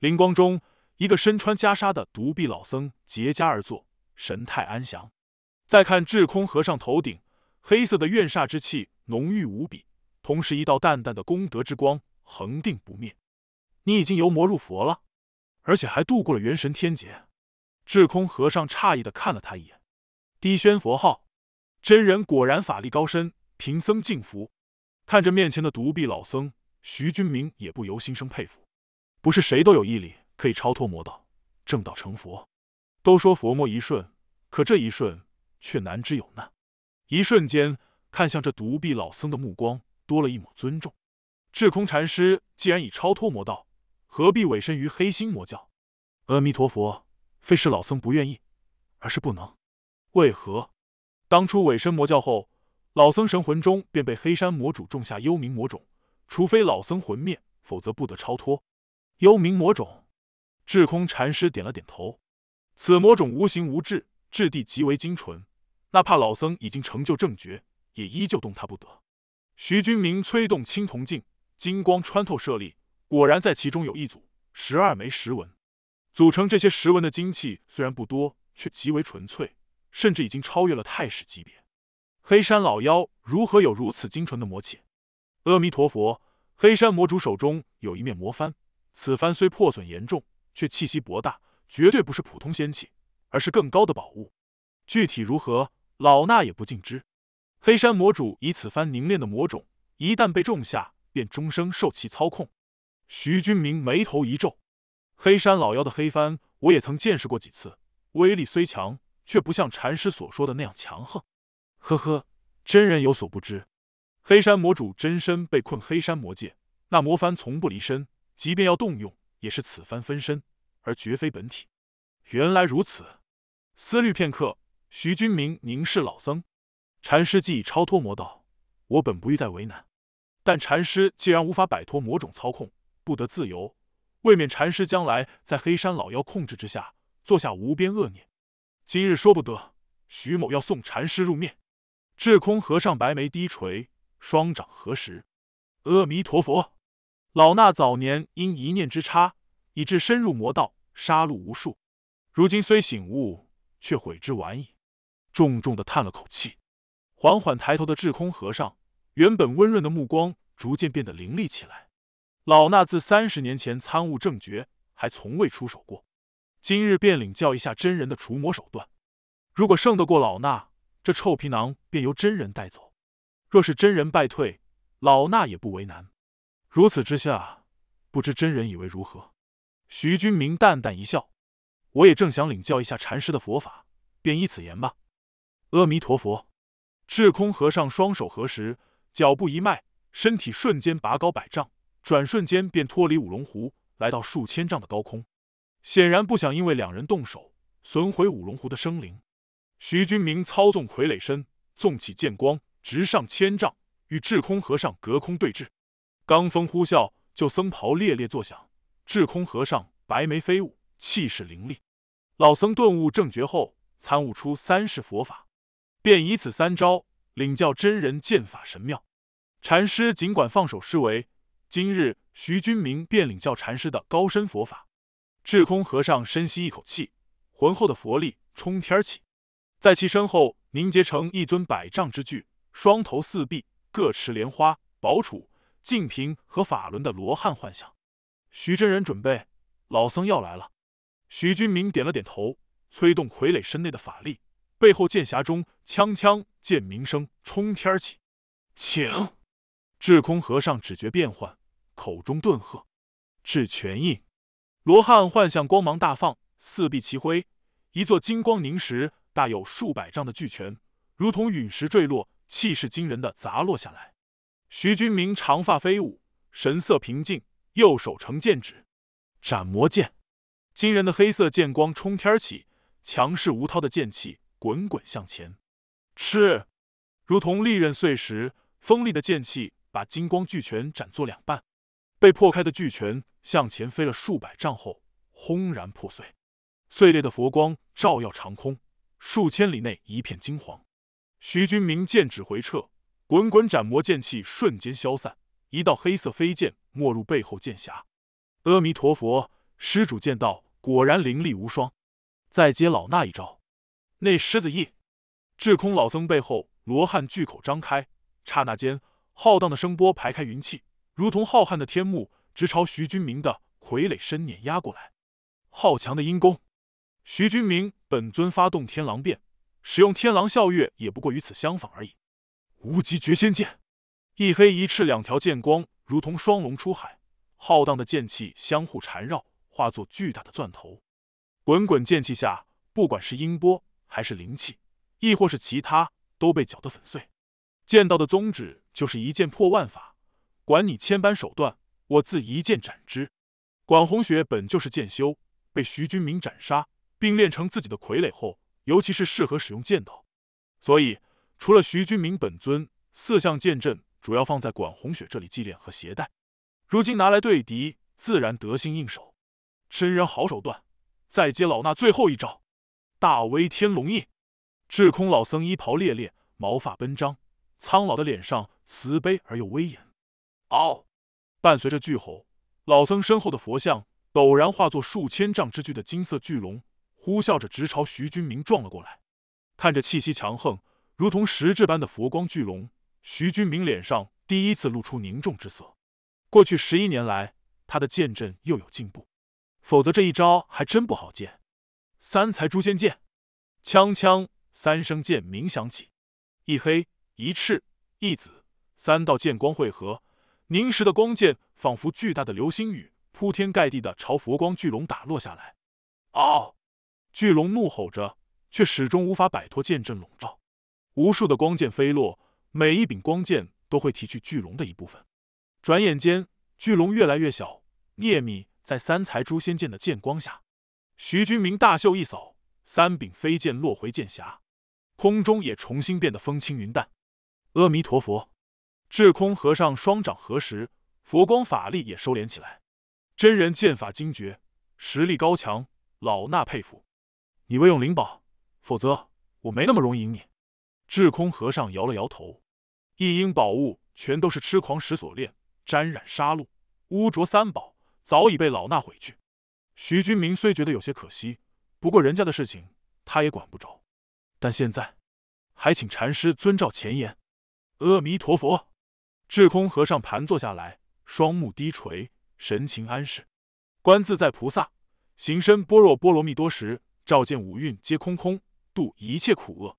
灵光中，一个身穿袈裟的独臂老僧结痂而坐，神态安详。再看智空和尚头顶，黑色的怨煞之气浓郁无比，同时一道淡淡的功德之光恒定不灭。你已经由魔入佛了，而且还度过了元神天劫。智空和尚诧异的看了他一眼，低宣佛号：“真人果然法力高深，贫僧敬服。”看着面前的独臂老僧。徐君明也不由心生佩服，不是谁都有毅力可以超脱魔道，正道成佛。都说佛魔一瞬，可这一瞬却难之有难。一瞬间，看向这独臂老僧的目光多了一抹尊重。智空禅师既然已超脱魔道，何必委身于黑心魔教？阿弥陀佛，非是老僧不愿意，而是不能。为何？当初委身魔教后，老僧神魂中便被黑山魔主种下幽冥魔种。除非老僧魂灭，否则不得超脱。幽冥魔种，智空禅师点了点头。此魔种无形无质，质地极为精纯，哪怕老僧已经成就正觉，也依旧动他不得。徐君明催动青铜镜，金光穿透设立，果然在其中有一组十二枚石纹。组成这些石纹的精气虽然不多，却极为纯粹，甚至已经超越了太史级别。黑山老妖如何有如此精纯的魔气？阿弥陀佛，黑山魔主手中有一面魔幡，此幡虽破损严重，却气息博大，绝对不是普通仙器，而是更高的宝物。具体如何，老衲也不尽知。黑山魔主以此幡凝练的魔种，一旦被种下，便终生受其操控。徐君明眉头一皱，黑山老妖的黑幡我也曾见识过几次，威力虽强，却不像禅师所说的那样强横。呵呵，真人有所不知。黑山魔主真身被困黑山魔界，那魔幡从不离身，即便要动用，也是此番分身，而绝非本体。原来如此。思虑片刻，徐君明凝视老僧，禅师既已超脱魔道，我本不欲再为难。但禅师既然无法摆脱魔种操控，不得自由，未免禅师将来在黑山老妖控制之下，做下无边恶孽。今日说不得，徐某要送禅师入面。智空和尚白眉低垂。双掌合十，阿弥陀佛。老衲早年因一念之差，以致深入魔道，杀戮无数。如今虽醒悟，却悔之晚矣。重重的叹了口气，缓缓抬头的智空和尚，原本温润的目光逐渐变得凌厉起来。老衲自三十年前参悟正觉，还从未出手过。今日便领教一下真人的除魔手段。如果胜得过老衲，这臭皮囊便由真人带走。若是真人败退，老衲也不为难。如此之下，不知真人以为如何？徐君明淡淡一笑：“我也正想领教一下禅师的佛法，便依此言吧。”阿弥陀佛。智空和尚双手合十，脚步一迈，身体瞬间拔高百丈，转瞬间便脱离五龙湖，来到数千丈的高空。显然不想因为两人动手损毁五龙湖的生灵。徐君明操纵傀儡身，纵起剑光。直上千丈，与智空和尚隔空对峙。罡风呼啸，就僧袍猎猎作响。智空和尚白眉飞舞，气势凌厉。老僧顿悟正觉后，参悟出三世佛法，便以此三招领教真人剑法神妙。禅师尽管放手施为，今日徐君明便领教禅师的高深佛法。智空和尚深吸一口气，浑厚的佛力冲天起，在其身后凝结成一尊百丈之巨。双头四臂，各持莲花、宝杵、净瓶和法轮的罗汉幻象，徐真人准备，老僧要来了。徐君明点了点头，催动傀儡身内的法力，背后剑匣中锵锵剑鸣声冲天起，请智空和尚只觉变幻，口中顿喝，至全印，罗汉幻象光芒大放，四壁齐辉，一座金光凝石，大有数百丈的巨拳，如同陨石坠落。气势惊人的砸落下来，徐军明长发飞舞，神色平静，右手成剑指，斩魔剑。惊人的黑色剑光冲天起，强势无涛的剑气滚滚向前，嗤，如同利刃碎石，锋利的剑气把金光巨拳斩作两半。被破开的巨拳向前飞了数百丈后，轰然破碎，碎裂的佛光照耀长空，数千里内一片金黄。徐君明剑指回撤，滚滚斩魔剑气瞬间消散，一道黑色飞剑没入背后剑匣。阿弥陀佛，施主剑道果然凌厉无双。再接老衲一招。那狮子一，智空老僧背后罗汉巨口张开，刹那间浩荡的声波排开云气，如同浩瀚的天幕，直朝徐君明的傀儡身碾压过来。好强的阴功！徐君明本尊发动天狼变。使用天狼啸月也不过与此相仿而已。无极绝仙剑，一黑一赤两条剑光如同双龙出海，浩荡的剑气相互缠绕，化作巨大的钻头。滚滚剑气下，不管是音波还是灵气，亦或是其他，都被搅得粉碎。剑道的宗旨就是一剑破万法，管你千般手段，我自一剑斩之。管红雪本就是剑修，被徐军明斩杀，并练成自己的傀儡后。尤其是适合使用剑道，所以除了徐君明本尊，四象剑阵主要放在管红雪这里祭炼和携带。如今拿来对敌，自然得心应手。真人好手段，再接老衲最后一招——大威天龙印！智空老僧衣袍猎猎，毛发奔张，苍老的脸上慈悲而又威严。嗷！伴随着巨吼，老僧身后的佛像陡然化作数千丈之巨的金色巨龙。呼啸着直朝徐军明撞了过来，看着气息强横、如同实质般的佛光巨龙，徐军明脸上第一次露出凝重之色。过去十一年来，他的剑阵又有进步，否则这一招还真不好见。三才诛仙剑，锵锵，三声剑鸣响起，一黑、一赤、一紫，三道剑光汇合，凝实的光剑仿佛巨大的流星雨，铺天盖地的朝佛光巨龙打落下来。嗷。巨龙怒吼着，却始终无法摆脱剑阵笼罩。无数的光剑飞落，每一柄光剑都会提取巨龙的一部分。转眼间，巨龙越来越小。聂米在三才诛仙剑的剑光下，徐君明大袖一扫，三柄飞剑落回剑匣，空中也重新变得风轻云淡。阿弥陀佛，智空和尚双掌合十，佛光法力也收敛起来。真人剑法精绝，实力高强，老衲佩服。你未用灵宝，否则我没那么容易赢你。智空和尚摇了摇头，一应宝物全都是痴狂石所炼，沾染杀戮，污浊三宝早已被老衲毁去。徐君明虽觉得有些可惜，不过人家的事情他也管不着。但现在，还请禅师遵照前言。阿弥陀佛。智空和尚盘坐下来，双目低垂，神情安适。观自在菩萨，行深般若波罗蜜多时。照见五蕴皆空，空度一切苦厄。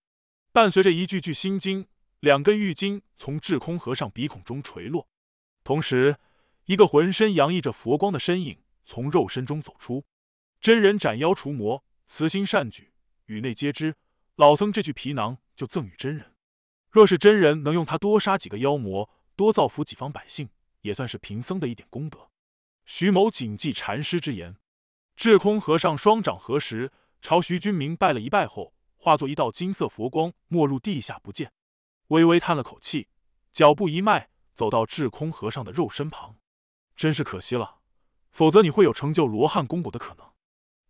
伴随着一句句心经，两根玉筋从智空和尚鼻孔中垂落。同时，一个浑身洋溢着佛光的身影从肉身中走出。真人斩妖除魔，慈心善举，与内皆知。老僧这具皮囊就赠与真人。若是真人能用他多杀几个妖魔，多造福几方百姓，也算是贫僧的一点功德。徐某谨记禅师之言。智空和尚双掌合十。朝徐君明拜了一拜后，化作一道金色佛光没入地下不见。微微叹了口气，脚步一迈，走到智空和尚的肉身旁。真是可惜了，否则你会有成就罗汉功果的可能，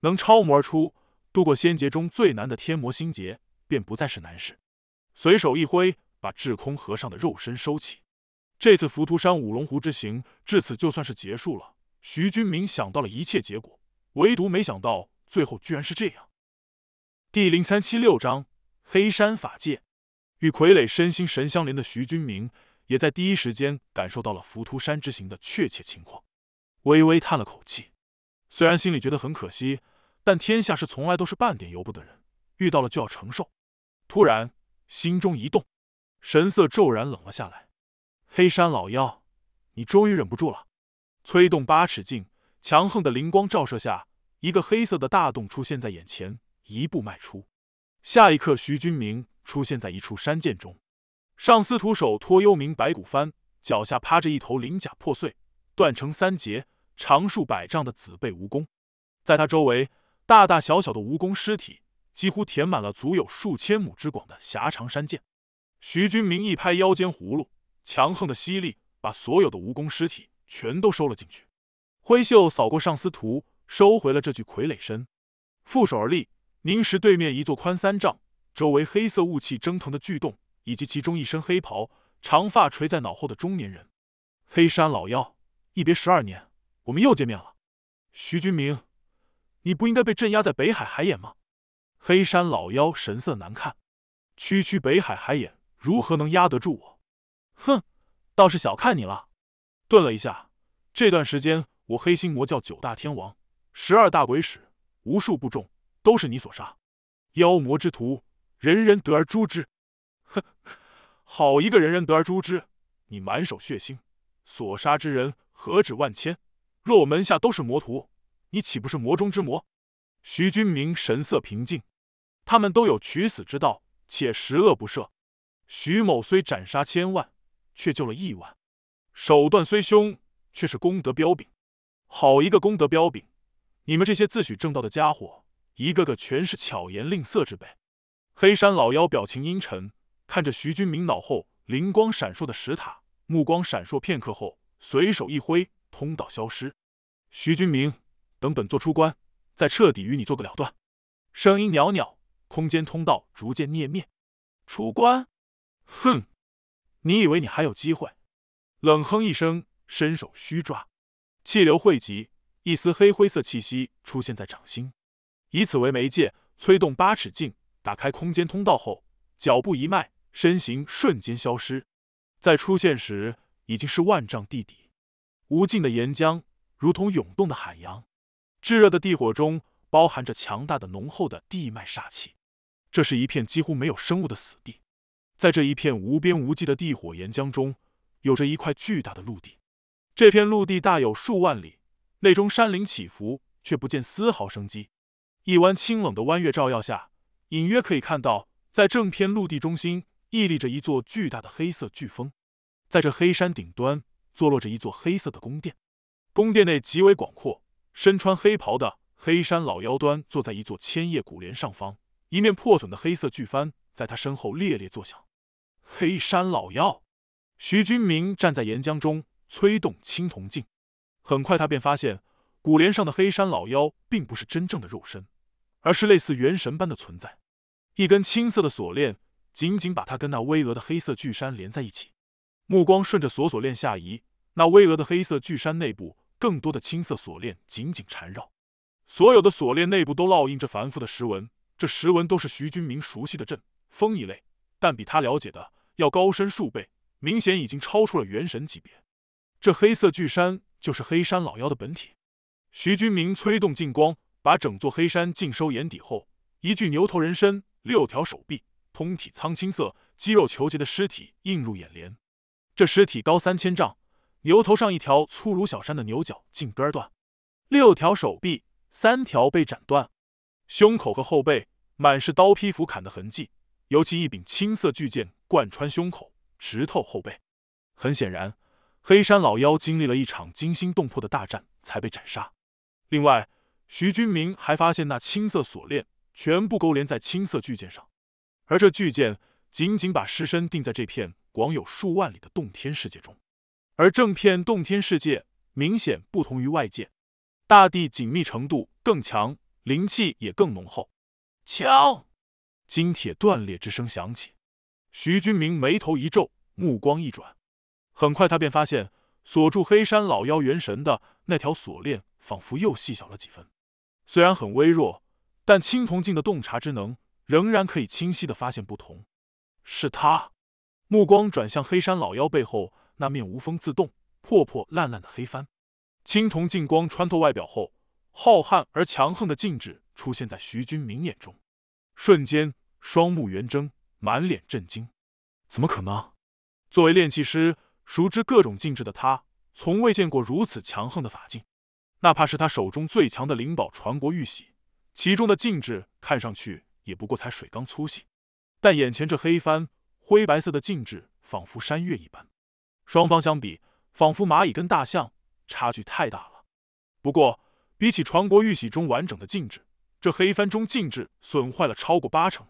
能超模而出，度过仙劫中最难的天魔心劫，便不再是难事。随手一挥，把智空和尚的肉身收起。这次浮屠山五龙湖之行至此就算是结束了。徐君明想到了一切结果，唯独没想到。最后居然是这样。第零三七六章黑山法界。与傀儡身心神相连的徐君明，也在第一时间感受到了浮屠山之行的确切情况，微微叹了口气。虽然心里觉得很可惜，但天下是从来都是半点由不得人，遇到了就要承受。突然心中一动，神色骤然冷了下来。黑山老妖，你终于忍不住了！催动八尺镜，强横的灵光照射下。一个黑色的大洞出现在眼前，一步迈出，下一刻，徐君明出现在一处山涧中。上司徒手托幽冥白骨幡，脚下趴着一头鳞甲破碎、断成三截、长数百丈的紫背蜈蚣。在他周围，大大小小的蜈蚣尸体几乎填满了足有数千亩之广的狭长山涧。徐君明一拍腰间葫芦，强横的吸力把所有的蜈蚣尸体全都收了进去，挥袖扫过上司徒。收回了这具傀儡身，负手而立，凝视对面一座宽三丈、周围黑色雾气蒸腾的巨洞，以及其中一身黑袍、长发垂在脑后的中年人。黑山老妖，一别十二年，我们又见面了。徐君明，你不应该被镇压在北海海眼吗？黑山老妖神色难看，区区北海海眼如何能压得住我？哼，倒是小看你了。顿了一下，这段时间我黑心魔教九大天王。十二大鬼使，无数部众，都是你所杀，妖魔之徒，人人得而诛之。哼，好一个人人得而诛之！你满手血腥，所杀之人何止万千？若我门下都是魔徒，你岂不是魔中之魔？徐君明神色平静，他们都有取死之道，且十恶不赦。徐某虽斩杀千万，却救了亿万，手段虽凶，却是功德彪炳。好一个功德彪炳！你们这些自诩正道的家伙，一个个全是巧言令色之辈。黑山老妖表情阴沉，看着徐君明脑后灵光闪烁的石塔，目光闪烁片刻后，随手一挥，通道消失。徐君明，等本座出关，再彻底与你做个了断。声音袅袅，空间通道逐渐灭灭。出关？哼，你以为你还有机会？冷哼一声，伸手虚抓，气流汇集。一丝黑灰色气息出现在掌心，以此为媒介催动八尺镜打开空间通道后，脚步一迈，身形瞬间消失。在出现时，已经是万丈地底，无尽的岩浆如同涌动的海洋，炙热的地火中包含着强大的、浓厚的地脉煞气。这是一片几乎没有生物的死地，在这一片无边无际的地火岩浆中，有着一块巨大的陆地。这片陆地大有数万里。内中山林起伏，却不见丝毫生机。一弯清冷的弯月照耀下，隐约可以看到，在正片陆地中心屹立着一座巨大的黑色巨峰。在这黑山顶端，坐落着一座黑色的宫殿。宫殿内极为广阔。身穿黑袍的黑山老妖端坐在一座千叶古莲上方，一面破损的黑色巨帆在他身后猎猎作响。黑山老妖，徐君明站在岩浆中，催动青铜镜。很快，他便发现古帘上的黑山老妖并不是真正的肉身，而是类似元神般的存在。一根青色的锁链紧紧把他跟那巍峨的黑色巨山连在一起。目光顺着锁锁链下移，那巍峨的黑色巨山内部更多的青色锁链紧紧缠绕，所有的锁链内部都烙印着繁复的石纹。这石纹都是徐军明熟悉的阵、风一类，但比他了解的要高深数倍，明显已经超出了元神级别。这黑色巨山。就是黑山老妖的本体。徐军明催动劲光，把整座黑山尽收眼底后，一具牛头人身、六条手臂、通体苍青色、肌肉虬结的尸体映入眼帘。这尸体高三千丈，牛头上一条粗如小山的牛角尽根断，六条手臂三条被斩断，胸口和后背满是刀劈斧砍的痕迹，尤其一柄青色巨剑贯穿胸口，直透后背。很显然。黑山老妖经历了一场惊心动魄的大战，才被斩杀。另外，徐君明还发现那青色锁链全部勾连在青色巨剑上，而这巨剑仅仅把尸身定在这片广有数万里的洞天世界中。而正片洞天世界明显不同于外界，大地紧密程度更强，灵气也更浓厚。敲！金铁断裂之声响起，徐君明眉头一皱，目光一转。很快，他便发现锁住黑山老妖元神的那条锁链仿佛又细小了几分，虽然很微弱，但青铜镜的洞察之能仍然可以清晰的发现不同。是他，目光转向黑山老妖背后那面无风自动、破破烂烂的黑帆，青铜镜光穿透外表后，浩瀚而强横的静止出现在徐军明眼中，瞬间双目圆睁，满脸震惊。怎么可能？作为炼器师。熟知各种禁制的他，从未见过如此强横的法禁。哪怕是他手中最强的灵宝传国玉玺，其中的禁制看上去也不过才水缸粗细。但眼前这黑帆灰白色的禁制，仿佛山岳一般。双方相比，仿佛蚂蚁跟大象，差距太大了。不过，比起传国玉玺中完整的禁制，这黑帆中禁制损坏了超过八成。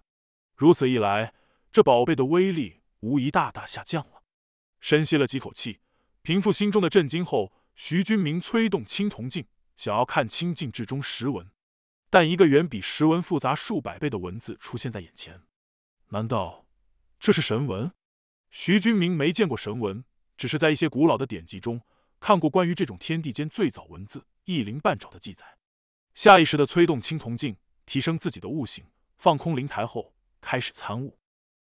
如此一来，这宝贝的威力无疑大大下降了。深吸了几口气，平复心中的震惊后，徐君明催动青铜镜，想要看清镜之中石纹，但一个远比石纹复杂数百倍的文字出现在眼前。难道这是神文？徐君明没见过神文，只是在一些古老的典籍中看过关于这种天地间最早文字一鳞半爪的记载。下意识的催动青铜镜，提升自己的悟性，放空灵台后开始参悟。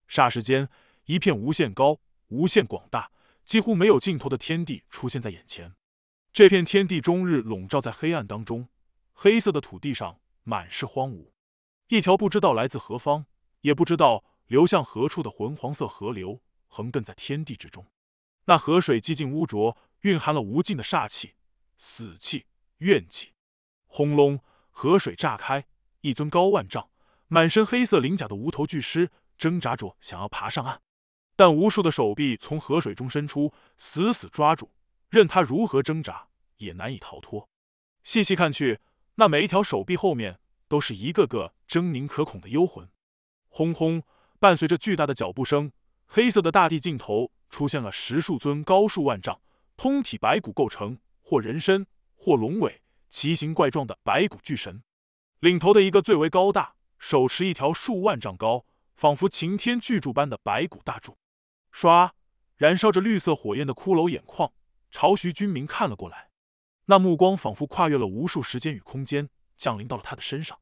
霎时间，一片无限高。无限广大、几乎没有尽头的天地出现在眼前。这片天地终日笼罩在黑暗当中，黑色的土地上满是荒芜。一条不知道来自何方、也不知道流向何处的浑黄色河流横亘在天地之中。那河水寂静污浊，蕴含了无尽的煞气、死气、怨气。轰隆！河水炸开，一尊高万丈、满身黑色鳞甲的无头巨尸挣扎着想要爬上岸。但无数的手臂从河水中伸出，死死抓住，任他如何挣扎也难以逃脱。细细看去，那每一条手臂后面都是一个个狰狞可恐的幽魂。轰轰，伴随着巨大的脚步声，黑色的大地尽头出现了十数尊高数万丈、通体白骨构成，或人身、或龙尾、奇形怪状的白骨巨神。领头的一个最为高大，手持一条数万丈高、仿佛擎天巨柱般的白骨大柱。唰！燃烧着绿色火焰的骷髅眼眶朝徐军明看了过来，那目光仿佛跨越了无数时间与空间，降临到了他的身上。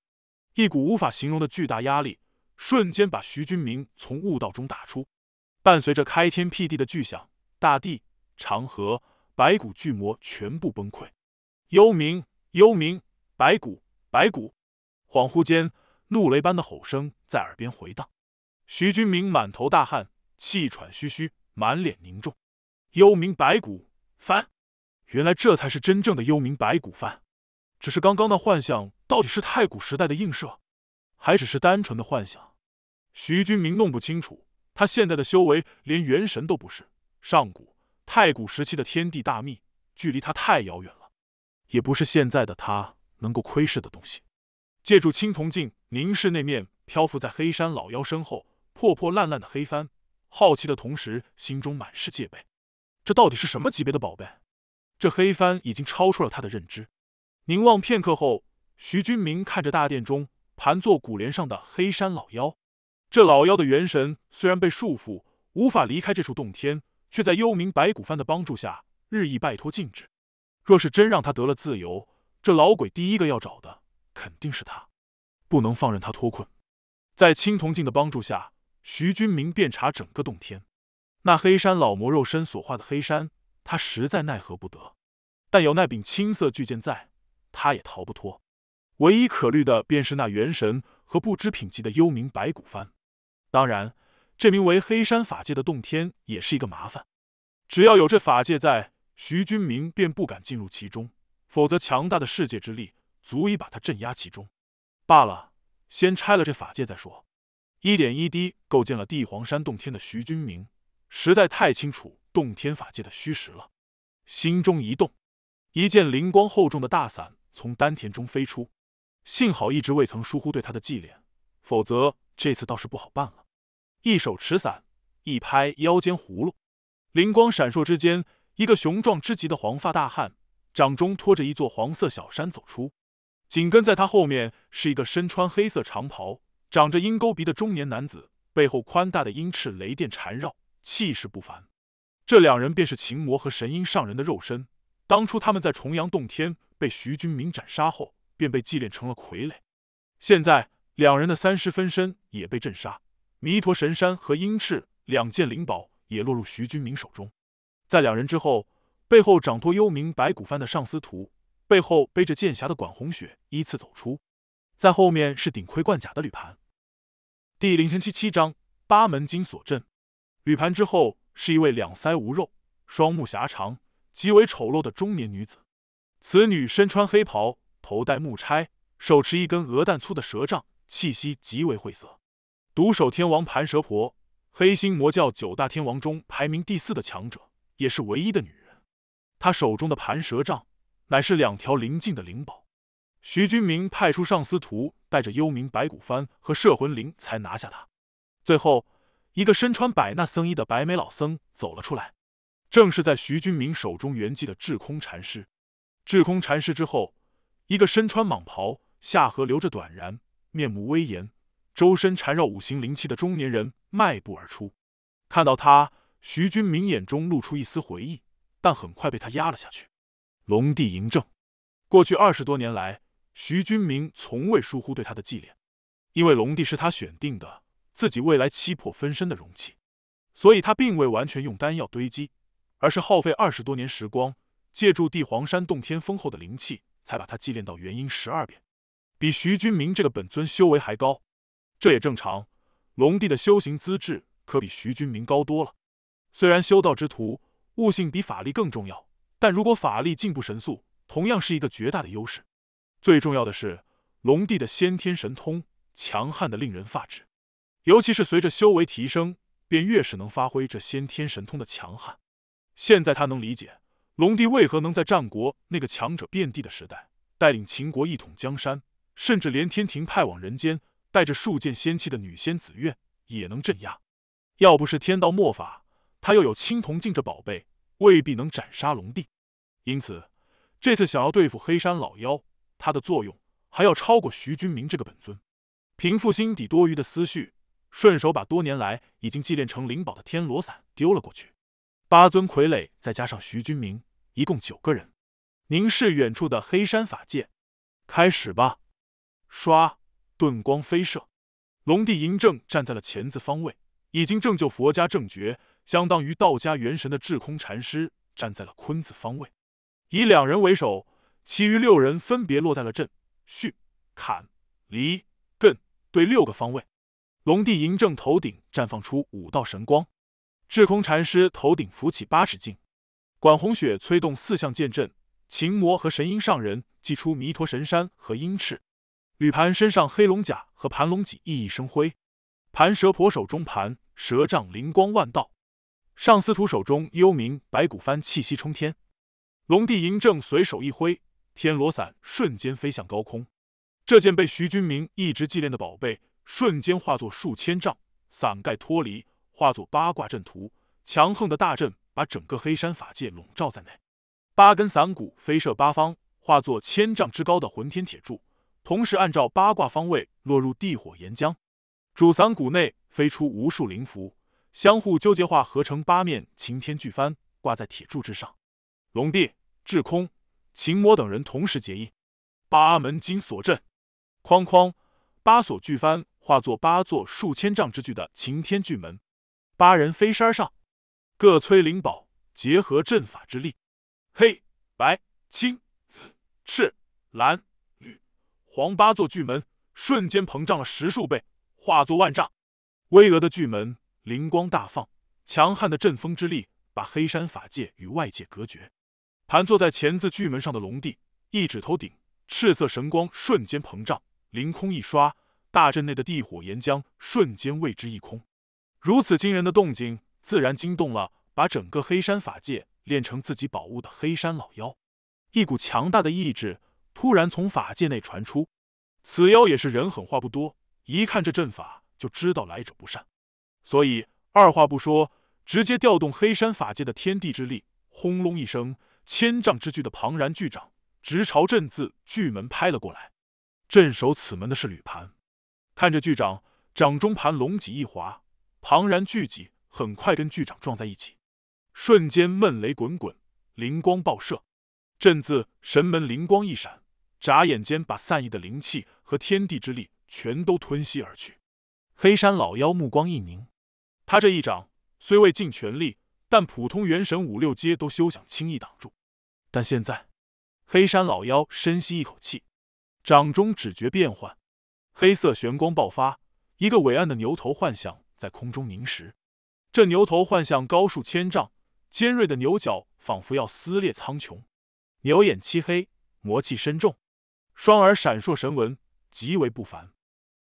一股无法形容的巨大压力瞬间把徐军明从悟道中打出，伴随着开天辟地的巨响，大地、长河、白骨巨魔全部崩溃。幽冥，幽冥，白骨，白骨！恍惚间，怒雷般的吼声在耳边回荡。徐军明满头大汗。气喘吁吁，满脸凝重。幽冥白骨幡，原来这才是真正的幽冥白骨幡。只是刚刚那幻象到底是太古时代的映射，还只是单纯的幻想？徐君明弄不清楚。他现在的修为连元神都不是，上古、太古时期的天地大秘，距离他太遥远了，也不是现在的他能够窥视的东西。借助青铜镜凝视那面漂浮在黑山老妖身后破破烂烂的黑帆，好奇的同时，心中满是戒备。这到底是什么级别的宝贝？这黑帆已经超出了他的认知。凝望片刻后，徐君明看着大殿中盘坐古莲上的黑山老妖。这老妖的元神虽然被束缚，无法离开这处洞天，却在幽冥白骨幡的帮助下日益摆脱禁制。若是真让他得了自由，这老鬼第一个要找的肯定是他。不能放任他脱困。在青铜镜的帮助下。徐君明遍查整个洞天，那黑山老魔肉身所化的黑山，他实在奈何不得；但有那柄青色巨剑在，他也逃不脱。唯一可虑的便是那元神和不知品级的幽冥白骨幡。当然，这名为黑山法界的洞天也是一个麻烦。只要有这法界在，徐君明便不敢进入其中，否则强大的世界之力足以把他镇压其中。罢了，先拆了这法界再说。一点一滴构建了地黄山洞天的徐君明，实在太清楚洞天法界的虚实了。心中一动，一件灵光厚重的大伞从丹田中飞出。幸好一直未曾疏忽对他的祭奠，否则这次倒是不好办了。一手持伞，一拍腰间葫芦，灵光闪烁之间，一个雄壮之极的黄发大汉，掌中托着一座黄色小山走出。紧跟在他后面是一个身穿黑色长袍。长着鹰钩鼻的中年男子，背后宽大的鹰翅雷电缠绕，气势不凡。这两人便是秦魔和神鹰上人的肉身。当初他们在重阳洞天被徐君明斩杀后，便被祭炼成了傀儡。现在两人的三尸分身也被震杀，弥陀神山和鹰翅两件灵宝也落入徐君明手中。在两人之后，背后掌托幽冥白骨幡的上司徒，背后背着剑匣的管红雪依次走出。在后面是顶盔贯甲的吕盘。第零零七七章八门金锁阵。吕盘之后是一位两腮无肉、双目狭长、极为丑陋的中年女子。此女身穿黑袍，头戴木钗，手持一根鹅蛋粗的蛇杖，气息极为晦涩。独手天王盘蛇婆，黑心魔教九大天王中排名第四的强者，也是唯一的女人。她手中的盘蛇杖，乃是两条灵境的灵宝。徐君明派出上司徒，带着幽冥白骨幡和摄魂铃，才拿下他。最后一个身穿百纳僧衣的白眉老僧走了出来，正是在徐君明手中圆寂的智空禅师。智空禅师之后，一个身穿蟒袍、下颌留着短髯、面目威严、周身缠绕五行灵气的中年人迈步而出。看到他，徐君明眼中露出一丝回忆，但很快被他压了下去。龙帝嬴政，过去二十多年来。徐君明从未疏忽对他的祭炼，因为龙帝是他选定的自己未来七魄分身的容器，所以他并未完全用丹药堆积，而是耗费二十多年时光，借助帝黄山洞天丰厚的灵气，才把他祭炼到元婴十二变，比徐君明这个本尊修为还高。这也正常，龙帝的修行资质可比徐君明高多了。虽然修道之途悟性比法力更重要，但如果法力进步神速，同样是一个绝大的优势。最重要的是，龙帝的先天神通强悍的令人发指，尤其是随着修为提升，便越是能发挥这先天神通的强悍。现在他能理解龙帝为何能在战国那个强者遍地的时代，带领秦国一统江山，甚至连天庭派往人间带着数件仙器的女仙紫月也能镇压。要不是天道莫法，他又有青铜镜这宝贝，未必能斩杀龙帝。因此，这次想要对付黑山老妖。他的作用还要超过徐君明这个本尊，平复心底多余的思绪，顺手把多年来已经祭炼成灵宝的天罗伞丢了过去。八尊傀儡再加上徐君明，一共九个人，凝视远处的黑山法界，开始吧！刷，遁光飞射。龙帝嬴政站在了乾字方位，已经正就佛家正觉，相当于道家元神的制空禅师站在了坤字方位，以两人为首。其余六人分别落在了震、巽、坎、离、艮对六个方位。龙帝嬴政头顶绽放出五道神光，智空禅师头顶浮起八尺镜，管红雪催动四象剑阵，秦魔和神鹰上人祭出弥陀神山和鹰翅，吕盘身上黑龙甲和盘龙脊熠熠生辉，盘蛇婆手中盘蛇杖灵光万道，上司徒手中幽冥白骨幡气息冲天。龙帝嬴政随手一挥。天罗伞瞬间飞向高空，这件被徐君明一直祭念的宝贝，瞬间化作数千丈，伞盖脱离，化作八卦阵图，强横的大阵把整个黑山法界笼罩在内。八根伞骨飞射八方，化作千丈之高的混天铁柱，同时按照八卦方位落入地火岩浆。主伞骨内飞出无数灵符，相互纠结化合成八面擎天巨帆，挂在铁柱之上。龙帝，制空。秦魔等人同时结印，八门金锁阵。哐哐，八锁巨幡化作八座数千丈之巨的擎天巨门。八人飞山上，各催灵宝，结合阵法之力。黑、白、青、赤、蓝、绿、黄八座巨门瞬间膨胀了十数倍，化作万丈巍峨的巨门，灵光大放，强悍的阵风之力把黑山法界与外界隔绝。盘坐在钳子巨门上的龙帝一指头顶，赤色神光瞬间膨胀，凌空一刷，大阵内的地火岩浆瞬间为之一空。如此惊人的动静，自然惊动了把整个黑山法界炼成自己宝物的黑山老妖。一股强大的意志突然从法界内传出，此妖也是人狠话不多，一看这阵法就知道来者不善，所以二话不说，直接调动黑山法界的天地之力，轰隆一声。千丈之巨的庞然巨掌直朝镇字巨门拍了过来。镇守此门的是吕盘，看着巨掌，掌中盘龙脊一滑，庞然巨脊很快跟巨掌撞在一起，瞬间闷雷滚滚，灵光爆射。镇字神门灵光一闪，眨眼间把散逸的灵气和天地之力全都吞吸而去。黑山老妖目光一凝，他这一掌虽未尽全力。但普通元神五六阶都休想轻易挡住。但现在，黑山老妖深吸一口气，掌中只觉变幻，黑色玄光爆发，一个伟岸的牛头幻象在空中凝实。这牛头幻象高数千丈，尖锐的牛角仿佛要撕裂苍穹，牛眼漆黑，魔气深重，双耳闪烁神纹，极为不凡。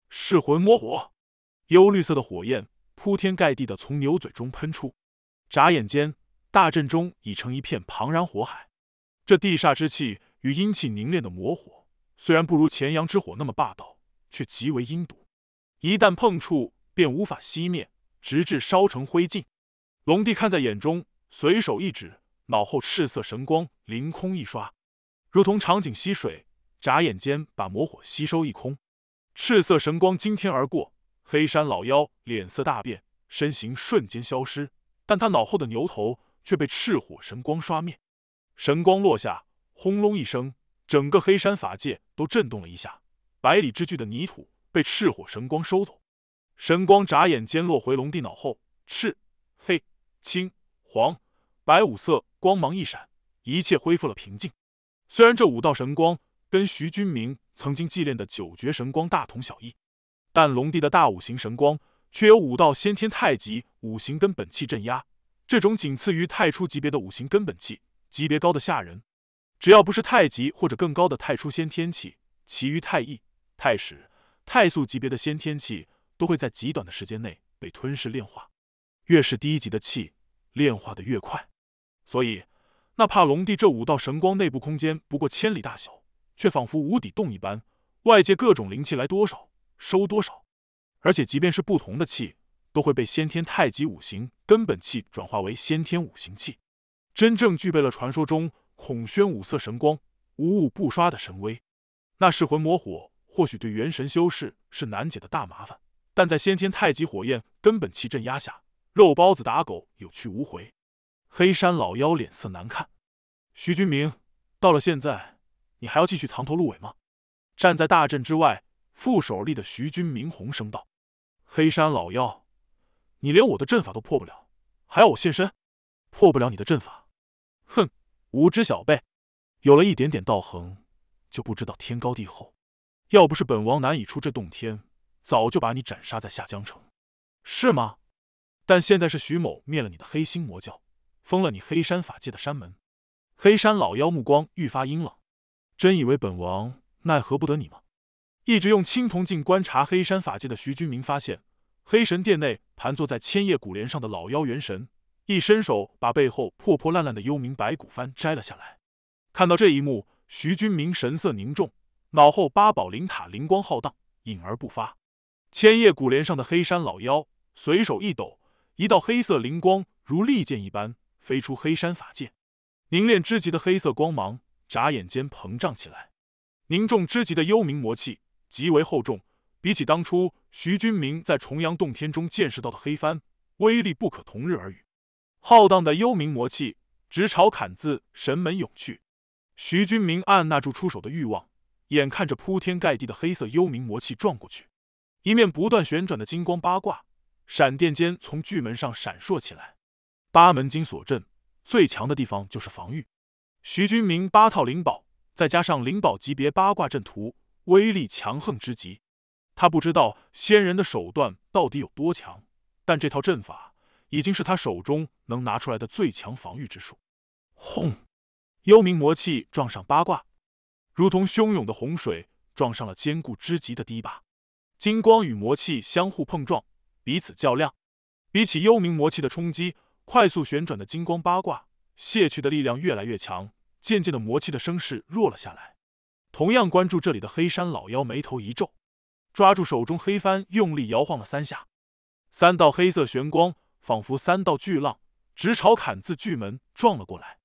噬魂魔火，幽绿色的火焰铺天盖地的从牛嘴中喷出。眨眼间，大阵中已成一片庞然火海。这地煞之气与阴气凝练的魔火，虽然不如前阳之火那么霸道，却极为阴毒。一旦碰触，便无法熄灭，直至烧成灰烬。龙帝看在眼中，随手一指，脑后赤色神光凌空一刷，如同长颈吸水，眨眼间把魔火吸收一空。赤色神光惊天而过，黑山老妖脸色大变，身形瞬间消失。但他脑后的牛头却被赤火神光刷灭，神光落下，轰隆一声，整个黑山法界都震动了一下，百里之距的泥土被赤火神光收走，神光眨眼间落回龙帝脑后，赤、黑、青、黄、白五色光芒一闪，一切恢复了平静。虽然这五道神光跟徐君明曾经祭炼的九绝神光大同小异，但龙帝的大五行神光。却有五道先天太极五行根本气镇压，这种仅次于太初级别的五行根本气，级别高的吓人。只要不是太极或者更高的太初先天气，其余太易、太史、太素级别的先天气，都会在极短的时间内被吞噬炼化。越是低级的气，炼化的越快。所以，哪怕龙帝这五道神光内部空间不过千里大小，却仿佛无底洞一般，外界各种灵气来多少，收多少。而且即便是不同的气，都会被先天太极五行根本气转化为先天五行气，真正具备了传说中孔宣五色神光，无物不刷的神威。那噬魂魔火或许对元神修士是难解的大麻烦，但在先天太极火焰根本气镇压下，肉包子打狗有去无回。黑山老妖脸色难看，徐君明，到了现在，你还要继续藏头露尾吗？站在大阵之外，负手而立的徐君明洪声道。黑山老妖，你连我的阵法都破不了，还要我现身？破不了你的阵法，哼！无知小辈，有了一点点道行，就不知道天高地厚。要不是本王难以出这洞天，早就把你斩杀在下江城，是吗？但现在是徐某灭了你的黑心魔教，封了你黑山法界的山门。黑山老妖目光愈发阴冷，真以为本王奈何不得你吗？一直用青铜镜观察黑山法界的徐君明发现，黑神殿内盘坐在千叶古莲上的老妖元神，一伸手把背后破破烂烂的幽冥白骨幡摘了下来。看到这一幕，徐君明神色凝重，脑后八宝灵塔灵光浩荡，隐而不发。千叶古莲上的黑山老妖随手一抖，一道黑色灵光如利剑一般飞出黑山法界，凝练之极的黑色光芒眨眼间膨胀起来，凝重之极的幽冥魔气。极为厚重，比起当初徐军明在重阳洞天中见识到的黑帆，威力不可同日而语。浩荡的幽冥魔气直朝“砍”字神门涌去，徐军明按捺住出手的欲望，眼看着铺天盖地的黑色幽冥魔气撞过去，一面不断旋转的金光八卦，闪电间从巨门上闪烁起来。八门金锁阵最强的地方就是防御，徐军明八套灵宝，再加上灵宝级别八卦阵图。威力强横之极，他不知道仙人的手段到底有多强，但这套阵法已经是他手中能拿出来的最强防御之术。轰！幽冥魔气撞上八卦，如同汹涌的洪水撞上了坚固之极的堤坝。金光与魔气相互碰撞，彼此较量。比起幽冥魔气的冲击，快速旋转的金光八卦泄去的力量越来越强，渐渐的，魔气的声势弱了下来。同样关注这里的黑山老妖眉头一皱，抓住手中黑帆，用力摇晃了三下，三道黑色玄光仿佛三道巨浪，直朝“砍字巨门撞了过来。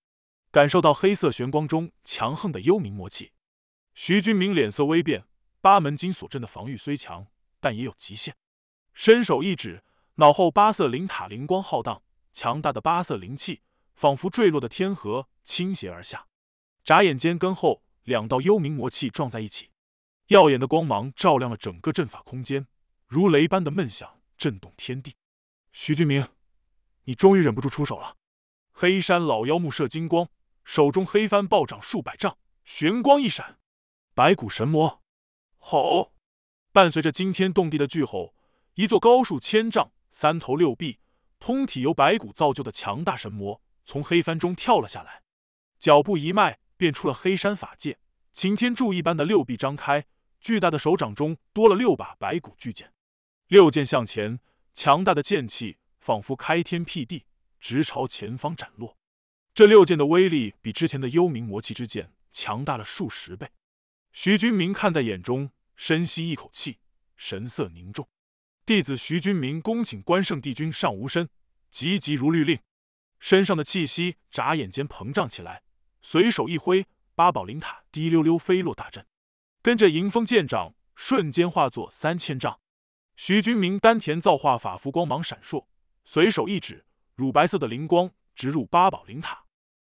感受到黑色玄光中强横的幽冥魔气，徐军明脸色微变。八门金锁阵的防御虽强，但也有极限。伸手一指，脑后八色灵塔灵光浩荡，强大的八色灵气仿佛坠落的天河倾斜而下，眨眼间跟后。两道幽冥魔气撞在一起，耀眼的光芒照亮了整个阵法空间，如雷般的闷响震动天地。徐俊明，你终于忍不住出手了！黑山老妖目射金光，手中黑帆暴涨数百丈，玄光一闪，白骨神魔吼！伴随着惊天动地的巨吼，一座高数千丈、三头六臂、通体由白骨造就的强大神魔从黑帆中跳了下来，脚步一迈。变出了黑山法界，擎天柱一般的六臂张开，巨大的手掌中多了六把白骨巨剑，六剑向前，强大的剑气仿佛开天辟地，直朝前方斩落。这六剑的威力比之前的幽冥魔气之剑强大了数十倍。徐君明看在眼中，深吸一口气，神色凝重。弟子徐君明恭请关圣帝君上无身，急急如律令。身上的气息眨眼间膨胀起来。随手一挥，八宝灵塔滴溜溜飞落大阵，跟着迎风剑掌瞬间化作三千丈。徐君明丹田造化法符光芒闪烁，随手一指，乳白色的灵光直入八宝灵塔，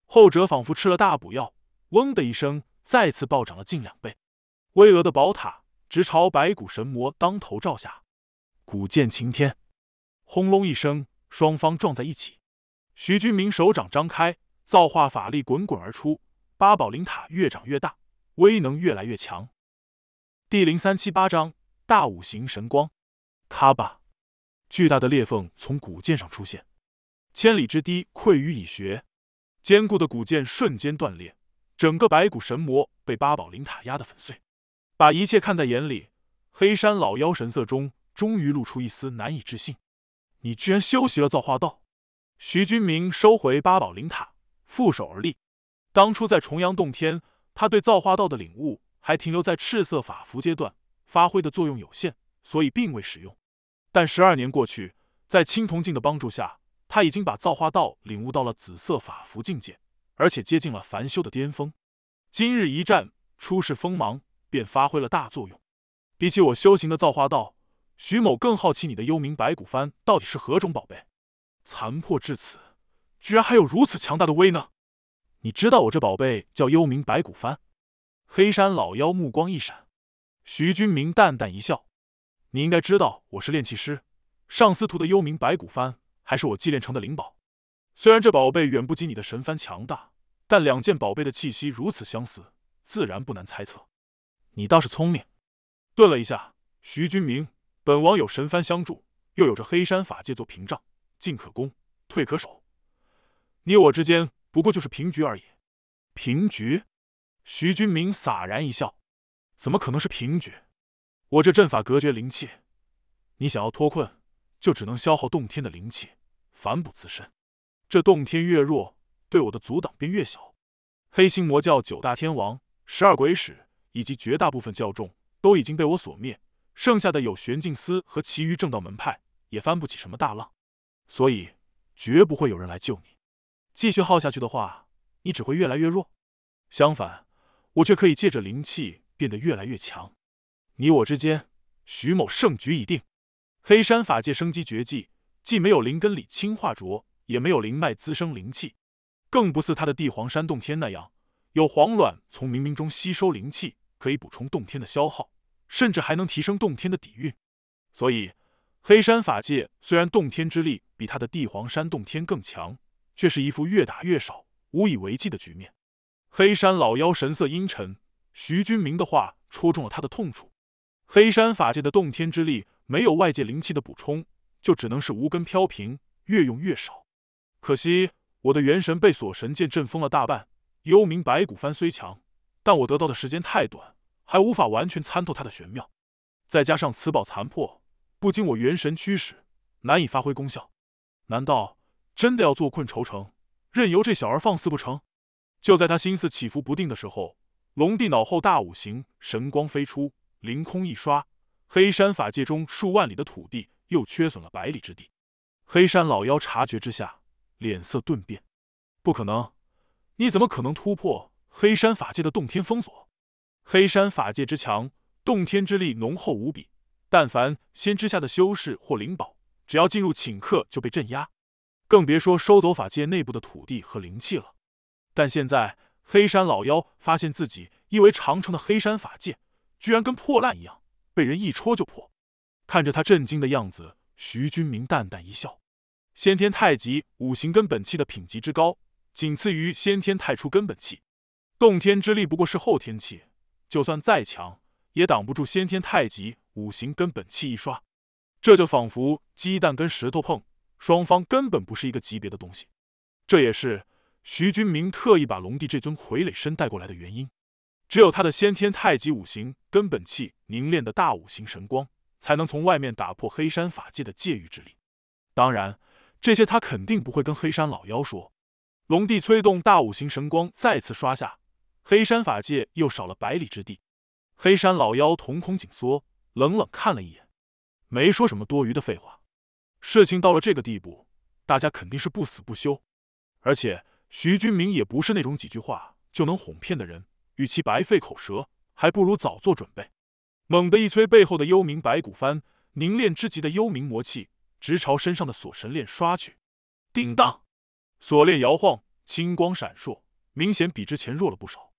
后者仿佛吃了大补药，嗡的一声再次暴涨了近两倍。巍峨的宝塔直朝白骨神魔当头照下，古剑擎天，轰隆一声，双方撞在一起。徐君明手掌张开。造化法力滚滚而出，八宝灵塔越长越大，威能越来越强。第零三七八章大五行神光。咔吧！巨大的裂缝从古剑上出现，千里之堤溃于蚁穴，坚固的古剑瞬间断裂，整个白骨神魔被八宝灵塔压得粉碎。把一切看在眼里，黑山老妖神色中终于露出一丝难以置信：“你居然修习了造化道！”徐君明收回八宝灵塔。负手而立，当初在重阳洞天，他对造化道的领悟还停留在赤色法符阶段，发挥的作用有限，所以并未使用。但十二年过去，在青铜镜的帮助下，他已经把造化道领悟到了紫色法符境界，而且接近了凡修的巅峰。今日一战，初试锋芒，便发挥了大作用。比起我修行的造化道，徐某更好奇你的幽冥白骨幡到底是何种宝贝，残破至此。居然还有如此强大的威能！你知道我这宝贝叫幽冥白骨幡。黑山老妖目光一闪，徐君明淡淡一笑：“你应该知道我是炼器师，上司徒的幽冥白骨幡还是我祭炼成的灵宝。虽然这宝贝远不及你的神幡强大，但两件宝贝的气息如此相似，自然不难猜测。你倒是聪明。”顿了一下，徐君明：“本王有神幡相助，又有着黑山法界做屏障，进可攻，退可守。”你我之间不过就是平局而已。平局？徐君明洒然一笑，怎么可能是平局？我这阵法隔绝灵气，你想要脱困，就只能消耗洞天的灵气，反补自身。这洞天越弱，对我的阻挡便越小。黑心魔教九大天王、十二鬼使以及绝大部分教众都已经被我所灭，剩下的有玄镜司和其余正道门派，也翻不起什么大浪。所以，绝不会有人来救你。继续耗下去的话，你只会越来越弱；相反，我却可以借着灵气变得越来越强。你我之间，徐某胜局已定。黑山法界生机绝迹，既没有灵根里清化浊，也没有灵脉滋生灵气，更不似他的帝皇山洞天那样，有黄卵从冥冥中吸收灵气，可以补充洞天的消耗，甚至还能提升洞天的底蕴。所以，黑山法界虽然洞天之力比他的帝皇山洞天更强。却是一副越打越少、无以为继的局面。黑山老妖神色阴沉，徐君明的话戳中了他的痛处。黑山法界的洞天之力没有外界灵气的补充，就只能是无根飘萍，越用越少。可惜我的元神被锁神剑震封了大半，幽冥白骨幡虽强，但我得到的时间太短，还无法完全参透它的玄妙。再加上此宝残破，不经我元神驱使，难以发挥功效。难道？真的要做困愁城，任由这小儿放肆不成？就在他心思起伏不定的时候，龙帝脑后大五行神光飞出，凌空一刷，黑山法界中数万里的土地又缺损了百里之地。黑山老妖察觉之下，脸色顿变：“不可能！你怎么可能突破黑山法界的洞天封锁？黑山法界之强，洞天之力浓厚无比，但凡仙之下的修士或灵宝，只要进入请客就被镇压。”更别说收走法界内部的土地和灵气了。但现在黑山老妖发现自己依为长城的黑山法界，居然跟破烂一样，被人一戳就破。看着他震惊的样子，徐军明淡淡一笑：“先天太极五行根本气的品级之高，仅次于先天太初根本气。洞天之力不过是后天气，就算再强，也挡不住先天太极五行根本气一刷。这就仿佛鸡蛋跟石头碰。”双方根本不是一个级别的东西，这也是徐君明特意把龙帝这尊傀儡身带过来的原因。只有他的先天太极五行根本气凝练的大五行神光，才能从外面打破黑山法界的界域之力。当然，这些他肯定不会跟黑山老妖说。龙帝催动大五行神光再次刷下，黑山法界又少了百里之地。黑山老妖瞳孔紧缩，冷冷看了一眼，没说什么多余的废话。事情到了这个地步，大家肯定是不死不休。而且徐军明也不是那种几句话就能哄骗的人，与其白费口舌，还不如早做准备。猛地一催背后的幽冥白骨幡，凝练之极的幽冥魔气直朝身上的锁神链刷去。叮当，锁链摇晃，金光闪烁，明显比之前弱了不少。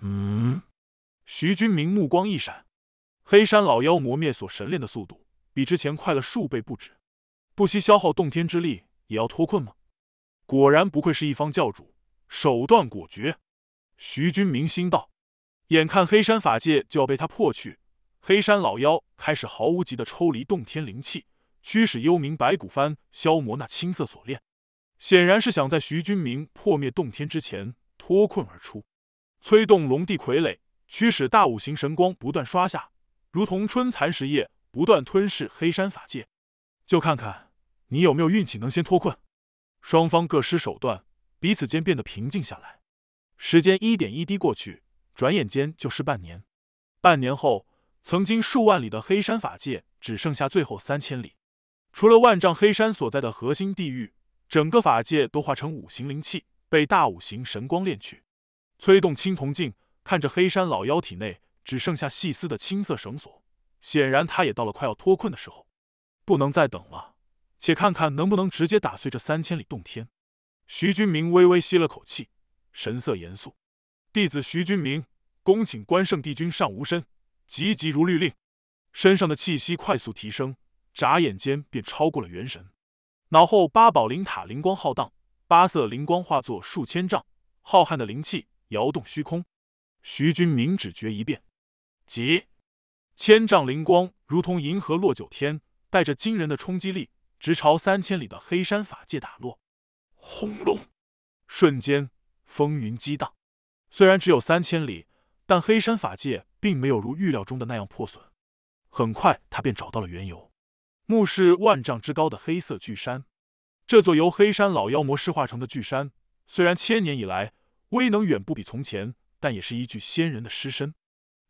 嗯，徐军明目光一闪，黑山老妖磨灭锁神链的速度比之前快了数倍不止。不惜消耗洞天之力也要脱困吗？果然不愧是一方教主，手段果决。徐君明心道，眼看黑山法界就要被他破去，黑山老妖开始毫无忌惮抽离洞天灵气，驱使幽冥白骨幡消磨那青色锁链，显然是想在徐君明破灭洞天之前脱困而出。催动龙帝傀儡，驱使大五行神光不断刷下，如同春蚕食叶，不断吞噬黑山法界。就看看。你有没有运气能先脱困？双方各施手段，彼此间变得平静下来。时间一点一滴过去，转眼间就是半年。半年后，曾经数万里的黑山法界只剩下最后三千里，除了万丈黑山所在的核心地域，整个法界都化成五行灵气，被大五行神光炼去。催动青铜镜，看着黑山老妖体内只剩下细丝的青色绳索，显然他也到了快要脱困的时候，不能再等了。且看看能不能直接打碎这三千里洞天。徐君明微微吸了口气，神色严肃。弟子徐君明恭请关圣帝君上无身，急急如律令。身上的气息快速提升，眨眼间便超过了元神。脑后八宝灵塔灵光浩荡，八色灵光化作数千丈浩瀚的灵气，摇动虚空。徐君明只觉一变，急，千丈灵光如同银河落九天，带着惊人的冲击力。直朝三千里的黑山法界打落，轰隆！瞬间风云激荡。虽然只有三千里，但黑山法界并没有如预料中的那样破损。很快，他便找到了缘由。目视万丈之高的黑色巨山，这座由黑山老妖魔尸化成的巨山，虽然千年以来威能远不比从前，但也是一具仙人的尸身。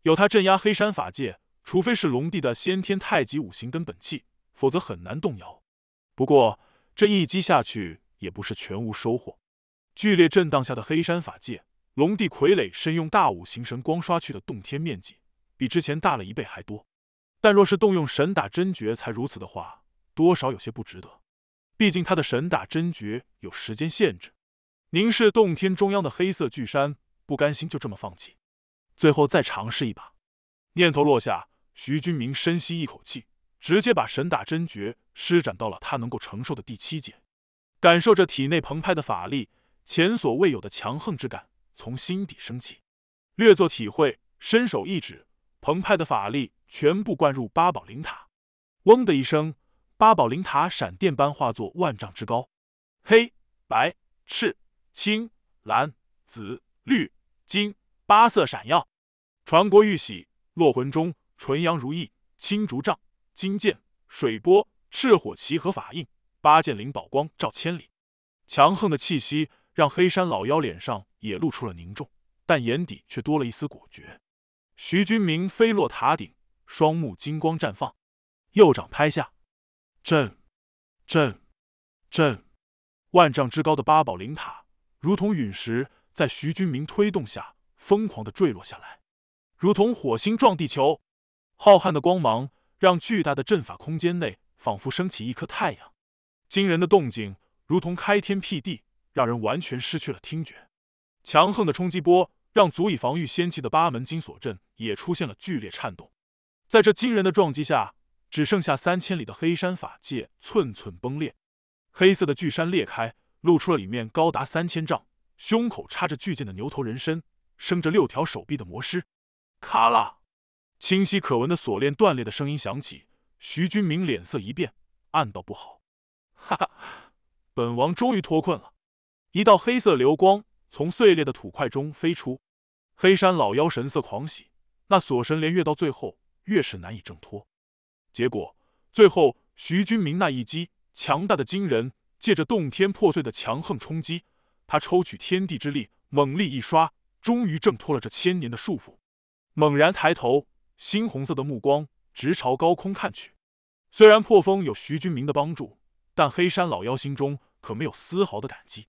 有他镇压黑山法界，除非是龙帝的先天太极五行根本气，否则很难动摇。不过，这一击下去也不是全无收获。剧烈震荡下的黑山法界，龙帝傀儡身用大五行神光刷去的洞天面积，比之前大了一倍还多。但若是动用神打真诀才如此的话，多少有些不值得。毕竟他的神打真诀有时间限制。凝视洞天中央的黑色巨山，不甘心就这么放弃，最后再尝试一把。念头落下，徐君明深吸一口气。直接把神打真诀施展到了他能够承受的第七阶，感受着体内澎湃的法力，前所未有的强横之感从心底升起。略作体会，伸手一指，澎湃的法力全部灌入八宝灵塔。嗡的一声，八宝灵塔闪电般化作万丈之高，黑、白、赤、青、蓝、紫、绿、金八色闪耀。传国玉玺、落魂钟、纯阳如意、青竹杖。金剑、水波、赤火旗和法印，八剑灵宝光照千里，强横的气息让黑山老妖脸上也露出了凝重，但眼底却多了一丝果决。徐军明飞落塔顶，双目金光绽放，右掌拍下，震！震！震！万丈之高的八宝灵塔，如同陨石，在徐军明推动下疯狂的坠落下来，如同火星撞地球，浩瀚的光芒。让巨大的阵法空间内仿佛升起一颗太阳，惊人的动静如同开天辟地，让人完全失去了听觉。强横的冲击波让足以防御仙气的八门金锁阵也出现了剧烈颤动。在这惊人的撞击下，只剩下三千里的黑山法界寸寸崩裂，黑色的巨山裂开，露出了里面高达三千丈、胸口插着巨剑的牛头人身、生着六条手臂的魔尸。咔啦！清晰可闻的锁链断裂的声音响起，徐军明脸色一变，暗道不好。哈哈，本王终于脱困了！一道黑色流光从碎裂的土块中飞出，黑山老妖神色狂喜。那锁神连越到最后，越是难以挣脱。结果最后，徐军明那一击强大的惊人，借着洞天破碎的强横冲击，他抽取天地之力，猛力一刷，终于挣脱了这千年的束缚。猛然抬头。猩红色的目光直朝高空看去。虽然破风有徐君明的帮助，但黑山老妖心中可没有丝毫的感激。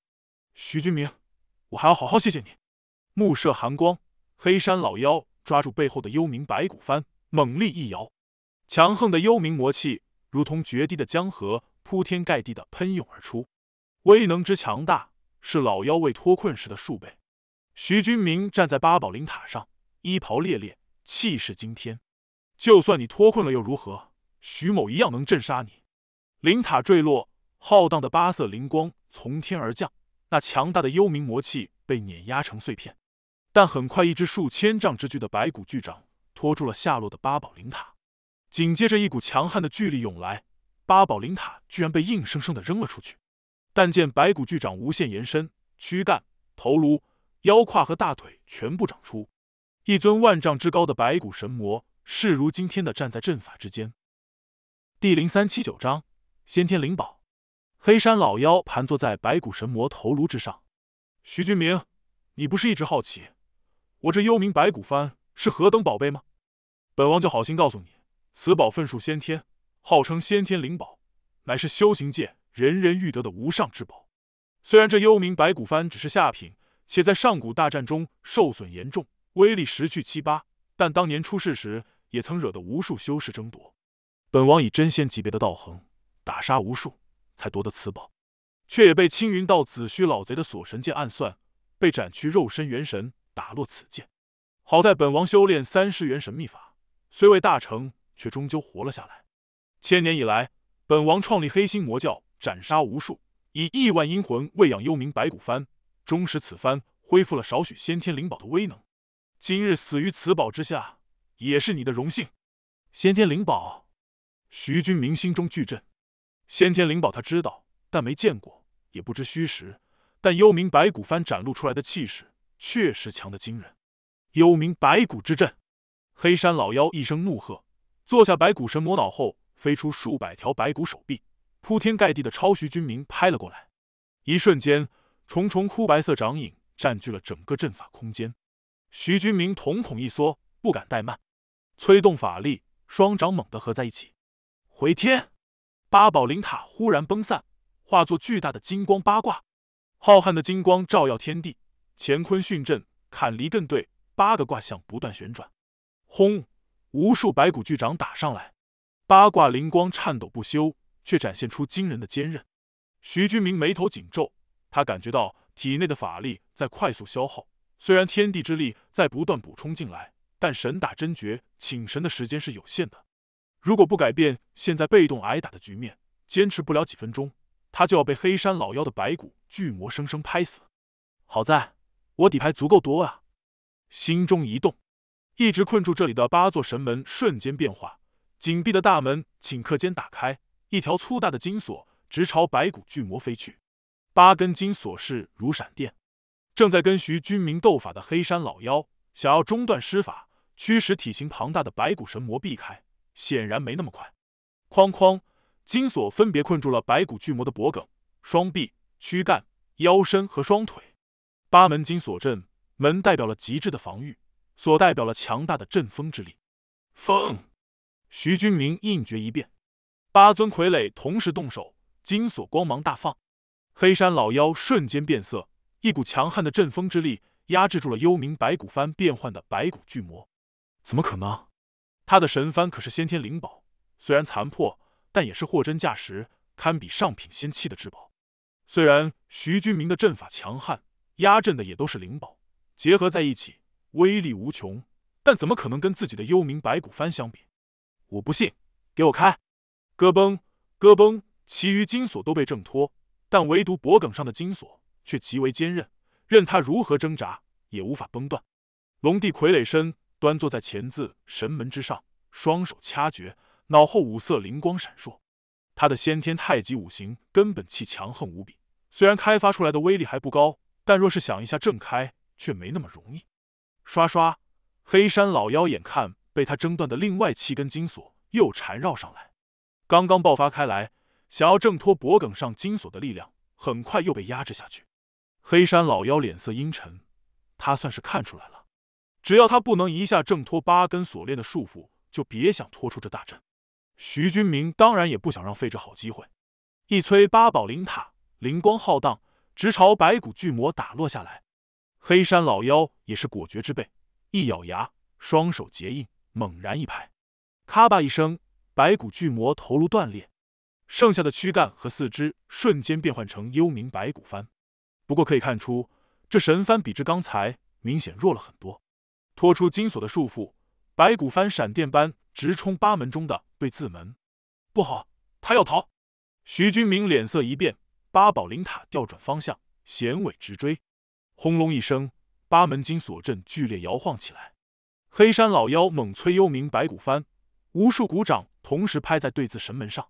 徐君明，我还要好好谢谢你！目射寒光，黑山老妖抓住背后的幽冥白骨幡，猛力一摇，强横的幽冥魔气如同决堤的江河，铺天盖地的喷涌而出，威能之强大是老妖未脱困时的数倍。徐君明站在八宝灵塔上，衣袍猎猎。气势惊天，就算你脱困了又如何？徐某一样能镇杀你。灵塔坠落，浩荡的八色灵光从天而降，那强大的幽冥魔气被碾压成碎片。但很快，一只数千丈之巨的白骨巨掌托住了下落的八宝灵塔。紧接着，一股强悍的巨力涌来，八宝灵塔居然被硬生生的扔了出去。但见白骨巨掌无限延伸，躯干、头颅、腰胯和大腿全部长出。一尊万丈之高的白骨神魔，视如惊天的站在阵法之间。第零三七九章：先天灵宝。黑山老妖盘坐在白骨神魔头颅之上。徐君明，你不是一直好奇我这幽冥白骨幡是何等宝贝吗？本王就好心告诉你，此宝分数先天，号称先天灵宝，乃是修行界人人欲得的无上至宝。虽然这幽冥白骨幡只是下品，且在上古大战中受损严重。威力十去七八，但当年出世时也曾惹得无数修士争夺。本王以真仙级别的道行，打杀无数，才夺得此宝，却也被青云道子虚老贼的锁神剑暗算，被斩去肉身元神，打落此剑。好在本王修炼三世元神秘法，虽未大成，却终究活了下来。千年以来，本王创立黑心魔教，斩杀无数，以亿万阴魂喂养幽冥白骨幡，终使此幡恢复了少许先天灵宝的威能。今日死于此宝之下，也是你的荣幸。先天灵宝，徐君明心中巨震。先天灵宝他知道，但没见过，也不知虚实。但幽冥白骨幡展露出来的气势，确实强得惊人。幽冥白骨之阵，黑山老妖一声怒喝，坐下白骨神魔脑后飞出数百条白骨手臂，铺天盖地的朝徐军明拍了过来。一瞬间，重重枯白色掌影占据了整个阵法空间。徐军明瞳孔一缩，不敢怠慢，催动法力，双掌猛地合在一起。回天，八宝灵塔忽然崩散，化作巨大的金光八卦。浩瀚的金光照耀天地，乾坤巽阵、坎离艮兑八个卦象不断旋转。轰！无数白骨巨掌打上来，八卦灵光颤抖不休，却展现出惊人的坚韧。徐军明眉头紧皱，他感觉到体内的法力在快速消耗。虽然天地之力在不断补充进来，但神打真诀请神的时间是有限的。如果不改变现在被动挨打的局面，坚持不了几分钟，他就要被黑山老妖的白骨巨魔生生拍死。好在我底牌足够多啊！心中一动，一直困住这里的八座神门瞬间变化，紧闭的大门顷刻间打开，一条粗大的金锁直朝白骨巨魔飞去。八根金锁势如闪电。正在跟徐军明斗法的黑山老妖，想要中断施法，驱使体型庞大的白骨神魔避开，显然没那么快。哐哐，金锁分别困住了白骨巨魔的脖颈、双臂、躯干、腰身和双腿。八门金锁阵，门代表了极致的防御，锁代表了强大的阵风之力。风，徐军明应诀一变，八尊傀儡同时动手，金锁光芒大放，黑山老妖瞬间变色。一股强悍的阵风之力压制住了幽冥白骨幡变幻的白骨巨魔。怎么可能？他的神幡可是先天灵宝，虽然残破，但也是货真价实，堪比上品仙器的至宝。虽然徐君明的阵法强悍，压阵的也都是灵宝，结合在一起威力无穷，但怎么可能跟自己的幽冥白骨幡相比？我不信，给我开！咯嘣，咯嘣，其余金锁都被挣脱，但唯独脖颈上的金锁。却极为坚韧，任他如何挣扎，也无法崩断。龙帝傀儡身端坐在钳字神门之上，双手掐诀，脑后五色灵光闪烁。他的先天太极五行根本气强横无比，虽然开发出来的威力还不高，但若是想一下挣开，却没那么容易。刷刷，黑山老妖眼看被他挣断的另外七根金锁又缠绕上来，刚刚爆发开来，想要挣脱脖梗上金锁的力量，很快又被压制下去。黑山老妖脸色阴沉，他算是看出来了，只要他不能一下挣脱八根锁链的束缚，就别想拖出这大阵。徐军明当然也不想让废这好机会，一催八宝灵塔，灵光浩荡，直朝白骨巨魔打落下来。黑山老妖也是果决之辈，一咬牙，双手结印，猛然一拍，咔吧一声，白骨巨魔头颅断裂，剩下的躯干和四肢瞬间变换成幽冥白骨幡。不过可以看出，这神幡比之刚才明显弱了很多，脱出金锁的束缚，白骨幡闪电般直冲八门中的对字门。不好，他要逃！徐军明脸色一变，八宝灵塔调转方向，衔尾直追。轰隆一声，八门金锁阵剧烈摇晃起来。黑山老妖猛催幽冥白骨幡，无数鼓掌同时拍在对字神门上，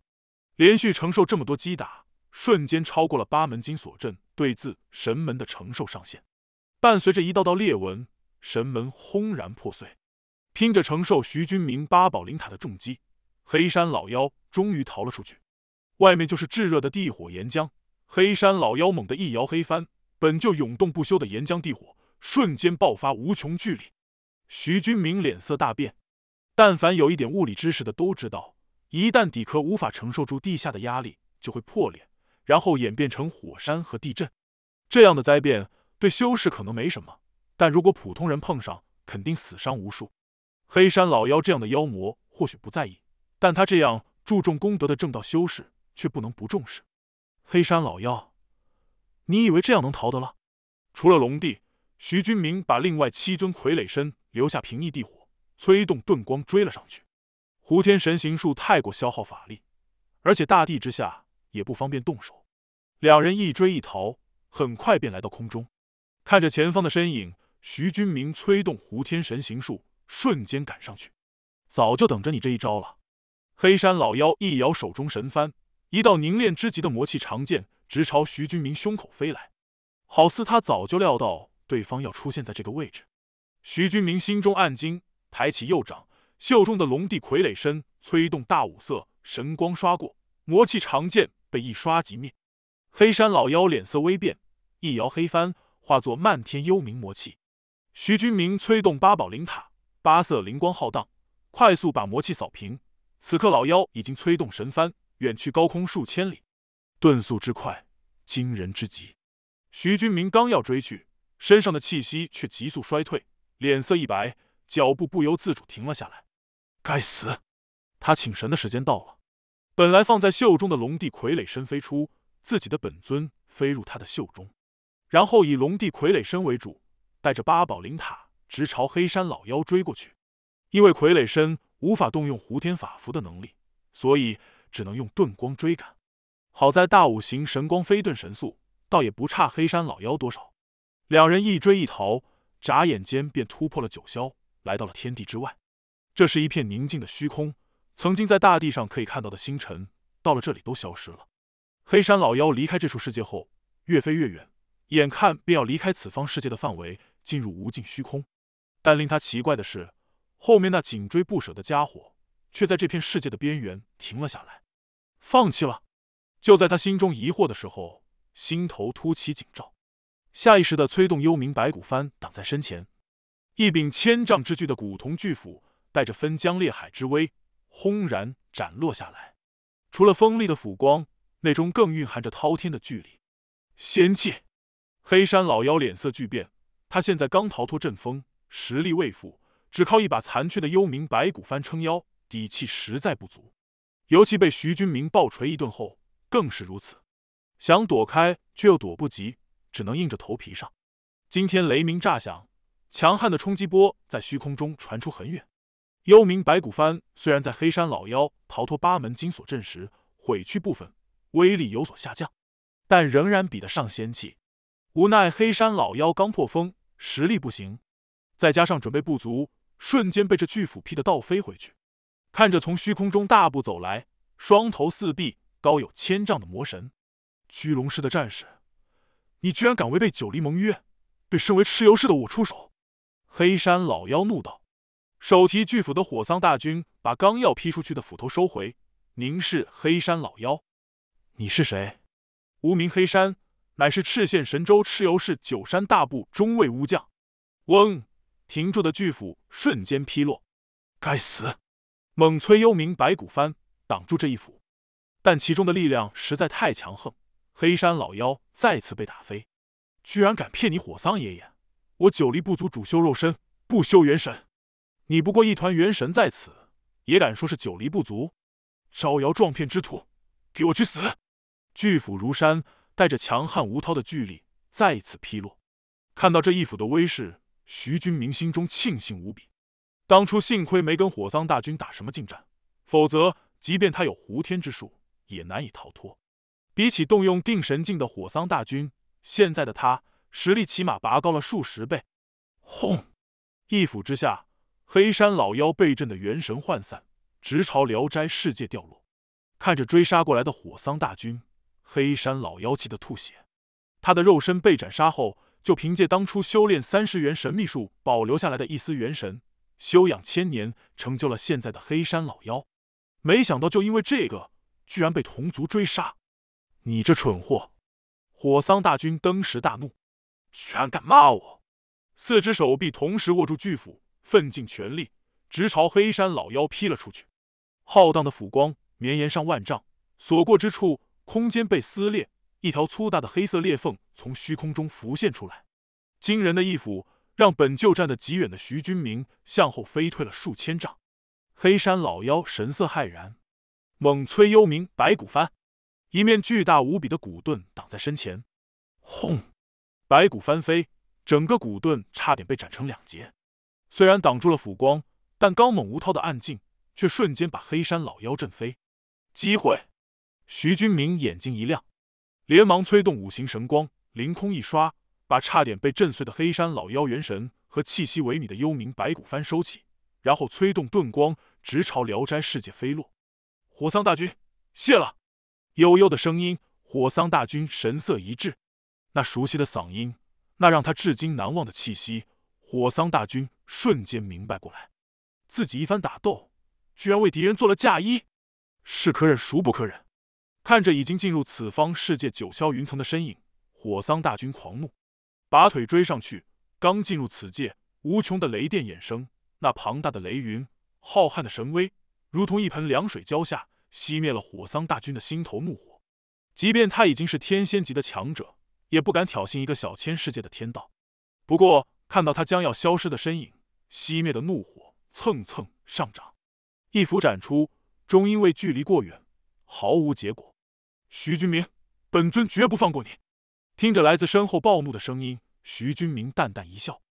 连续承受这么多击打，瞬间超过了八门金锁阵。对自神门的承受上限，伴随着一道道裂纹，神门轰然破碎，拼着承受徐军明八宝灵塔的重击，黑山老妖终于逃了出去。外面就是炙热的地火岩浆，黑山老妖猛地一摇黑帆，本就涌动不休的岩浆地火瞬间爆发无穷巨力。徐军明脸色大变，但凡有一点物理知识的都知道，一旦底壳无法承受住地下的压力，就会破裂。然后演变成火山和地震，这样的灾变对修士可能没什么，但如果普通人碰上，肯定死伤无数。黑山老妖这样的妖魔或许不在意，但他这样注重功德的正道修士却不能不重视。黑山老妖，你以为这样能逃得了？除了龙帝，徐君明把另外七尊傀儡身留下平抑地火，催动遁光追了上去。胡天神行术太过消耗法力，而且大地之下。也不方便动手，两人一追一逃，很快便来到空中。看着前方的身影，徐军明催动胡天神行术，瞬间赶上去。早就等着你这一招了。黑山老妖一摇手中神幡，一道凝练之极的魔气长剑直朝徐军明胸口飞来，好似他早就料到对方要出现在这个位置。徐军明心中暗惊，抬起右掌，袖中的龙帝傀儡身催动大五色神光，刷过魔气长剑。被一刷即灭，黑山老妖脸色微变，一摇黑帆，化作漫天幽冥魔气。徐军明催动八宝灵塔，八色灵光浩荡，快速把魔气扫平。此刻老妖已经催动神幡，远去高空数千里，遁速之快，惊人之极。徐军明刚要追去，身上的气息却急速衰退，脸色一白，脚步不由自主停了下来。该死，他请神的时间到了。本来放在袖中的龙帝傀儡身飞出，自己的本尊飞入他的袖中，然后以龙帝傀儡身为主，带着八宝灵塔直朝黑山老妖追过去。因为傀儡身无法动用胡天法符的能力，所以只能用遁光追赶。好在大五行神光飞遁神速，倒也不差黑山老妖多少。两人一追一逃，眨眼间便突破了九霄，来到了天地之外。这是一片宁静的虚空。曾经在大地上可以看到的星辰，到了这里都消失了。黑山老妖离开这处世界后，越飞越远，眼看便要离开此方世界的范围，进入无尽虚空。但令他奇怪的是，后面那紧追不舍的家伙，却在这片世界的边缘停了下来，放弃了。就在他心中疑惑的时候，心头突起警兆，下意识的催动幽冥白骨幡挡在身前，一柄千丈之巨的古铜巨斧，带着分江裂海之威。轰然斩落下来，除了锋利的斧光，内中更蕴含着滔天的巨力。仙气，黑山老妖脸色巨变。他现在刚逃脱阵风，实力未复，只靠一把残缺的幽冥白骨幡撑腰，底气实在不足。尤其被徐军明暴锤一顿后，更是如此。想躲开，却又躲不及，只能硬着头皮上。今天雷鸣炸响，强悍的冲击波在虚空中传出很远。幽冥白骨幡虽然在黑山老妖逃脱八门金锁阵时毁去部分，威力有所下降，但仍然比得上仙气。无奈黑山老妖刚破风，实力不行，再加上准备不足，瞬间被这巨斧劈得倒飞回去。看着从虚空中大步走来，双头四臂、高有千丈的魔神，驱龙师的战士，你居然敢违背九黎盟约，对身为蚩尤氏的我出手！黑山老妖怒道。手提巨斧的火桑大军把刚要劈出去的斧头收回，凝视黑山老妖：“你是谁？”无名黑山乃是赤县神州蚩尤氏九山大部中尉巫将。嗡！停住的巨斧瞬间劈落，该死！猛催幽冥白骨幡挡住这一斧，但其中的力量实在太强横，黑山老妖再次被打飞。居然敢骗你火桑爷爷！我九黎部族主修肉身，不修元神。你不过一团元神在此，也敢说是九黎不足？招摇撞骗之徒，给我去死！巨斧如山，带着强悍无涛的巨力再一次劈落。看到这一斧的威势，徐军明心中庆幸无比。当初幸亏没跟火桑大军打什么近战，否则即便他有胡天之术，也难以逃脱。比起动用定神境的火桑大军，现在的他实力起码拔高了数十倍。轰！一斧之下。黑山老妖被震的元神涣散，直朝聊斋世界掉落。看着追杀过来的火桑大军，黑山老妖气得吐血。他的肉身被斩杀后，就凭借当初修炼三十元神秘术保留下来的一丝元神，修养千年，成就了现在的黑山老妖。没想到就因为这个，居然被同族追杀！你这蠢货！火桑大军登时大怒，居然敢骂我！四只手臂同时握住巨斧。奋尽全力，直朝黑山老妖劈了出去。浩荡的斧光绵延上万丈，所过之处，空间被撕裂，一条粗大的黑色裂缝从虚空中浮现出来。惊人的一斧，让本就站得极远的徐君明向后飞退了数千丈。黑山老妖神色骇然，猛催幽冥白骨幡，一面巨大无比的骨盾挡在身前。轰！白骨翻飞，整个骨盾差点被斩成两截。虽然挡住了斧光，但刚猛无涛的暗劲却瞬间把黑山老妖震飞。机会，徐君明眼睛一亮，连忙催动五行神光，凌空一刷，把差点被震碎的黑山老妖元神和气息萎靡的幽冥白骨幡收起，然后催动遁光，直朝聊斋世界飞落。火桑大军，谢了。悠悠的声音，火桑大军神色一滞，那熟悉的嗓音，那让他至今难忘的气息，火桑大军。瞬间明白过来，自己一番打斗，居然为敌人做了嫁衣，是可忍孰不可忍！看着已经进入此方世界九霄云层的身影，火桑大军狂怒，拔腿追上去。刚进入此界，无穷的雷电衍生，那庞大的雷云，浩瀚的神威，如同一盆凉水浇下，熄灭了火桑大军的心头怒火。即便他已经是天仙级的强者，也不敢挑衅一个小千世界的天道。不过，看到他将要消失的身影。熄灭的怒火蹭蹭上涨，一斧斩出，终因为距离过远，毫无结果。徐君明，本尊绝不放过你！听着来自身后暴怒的声音，徐君明淡淡一笑，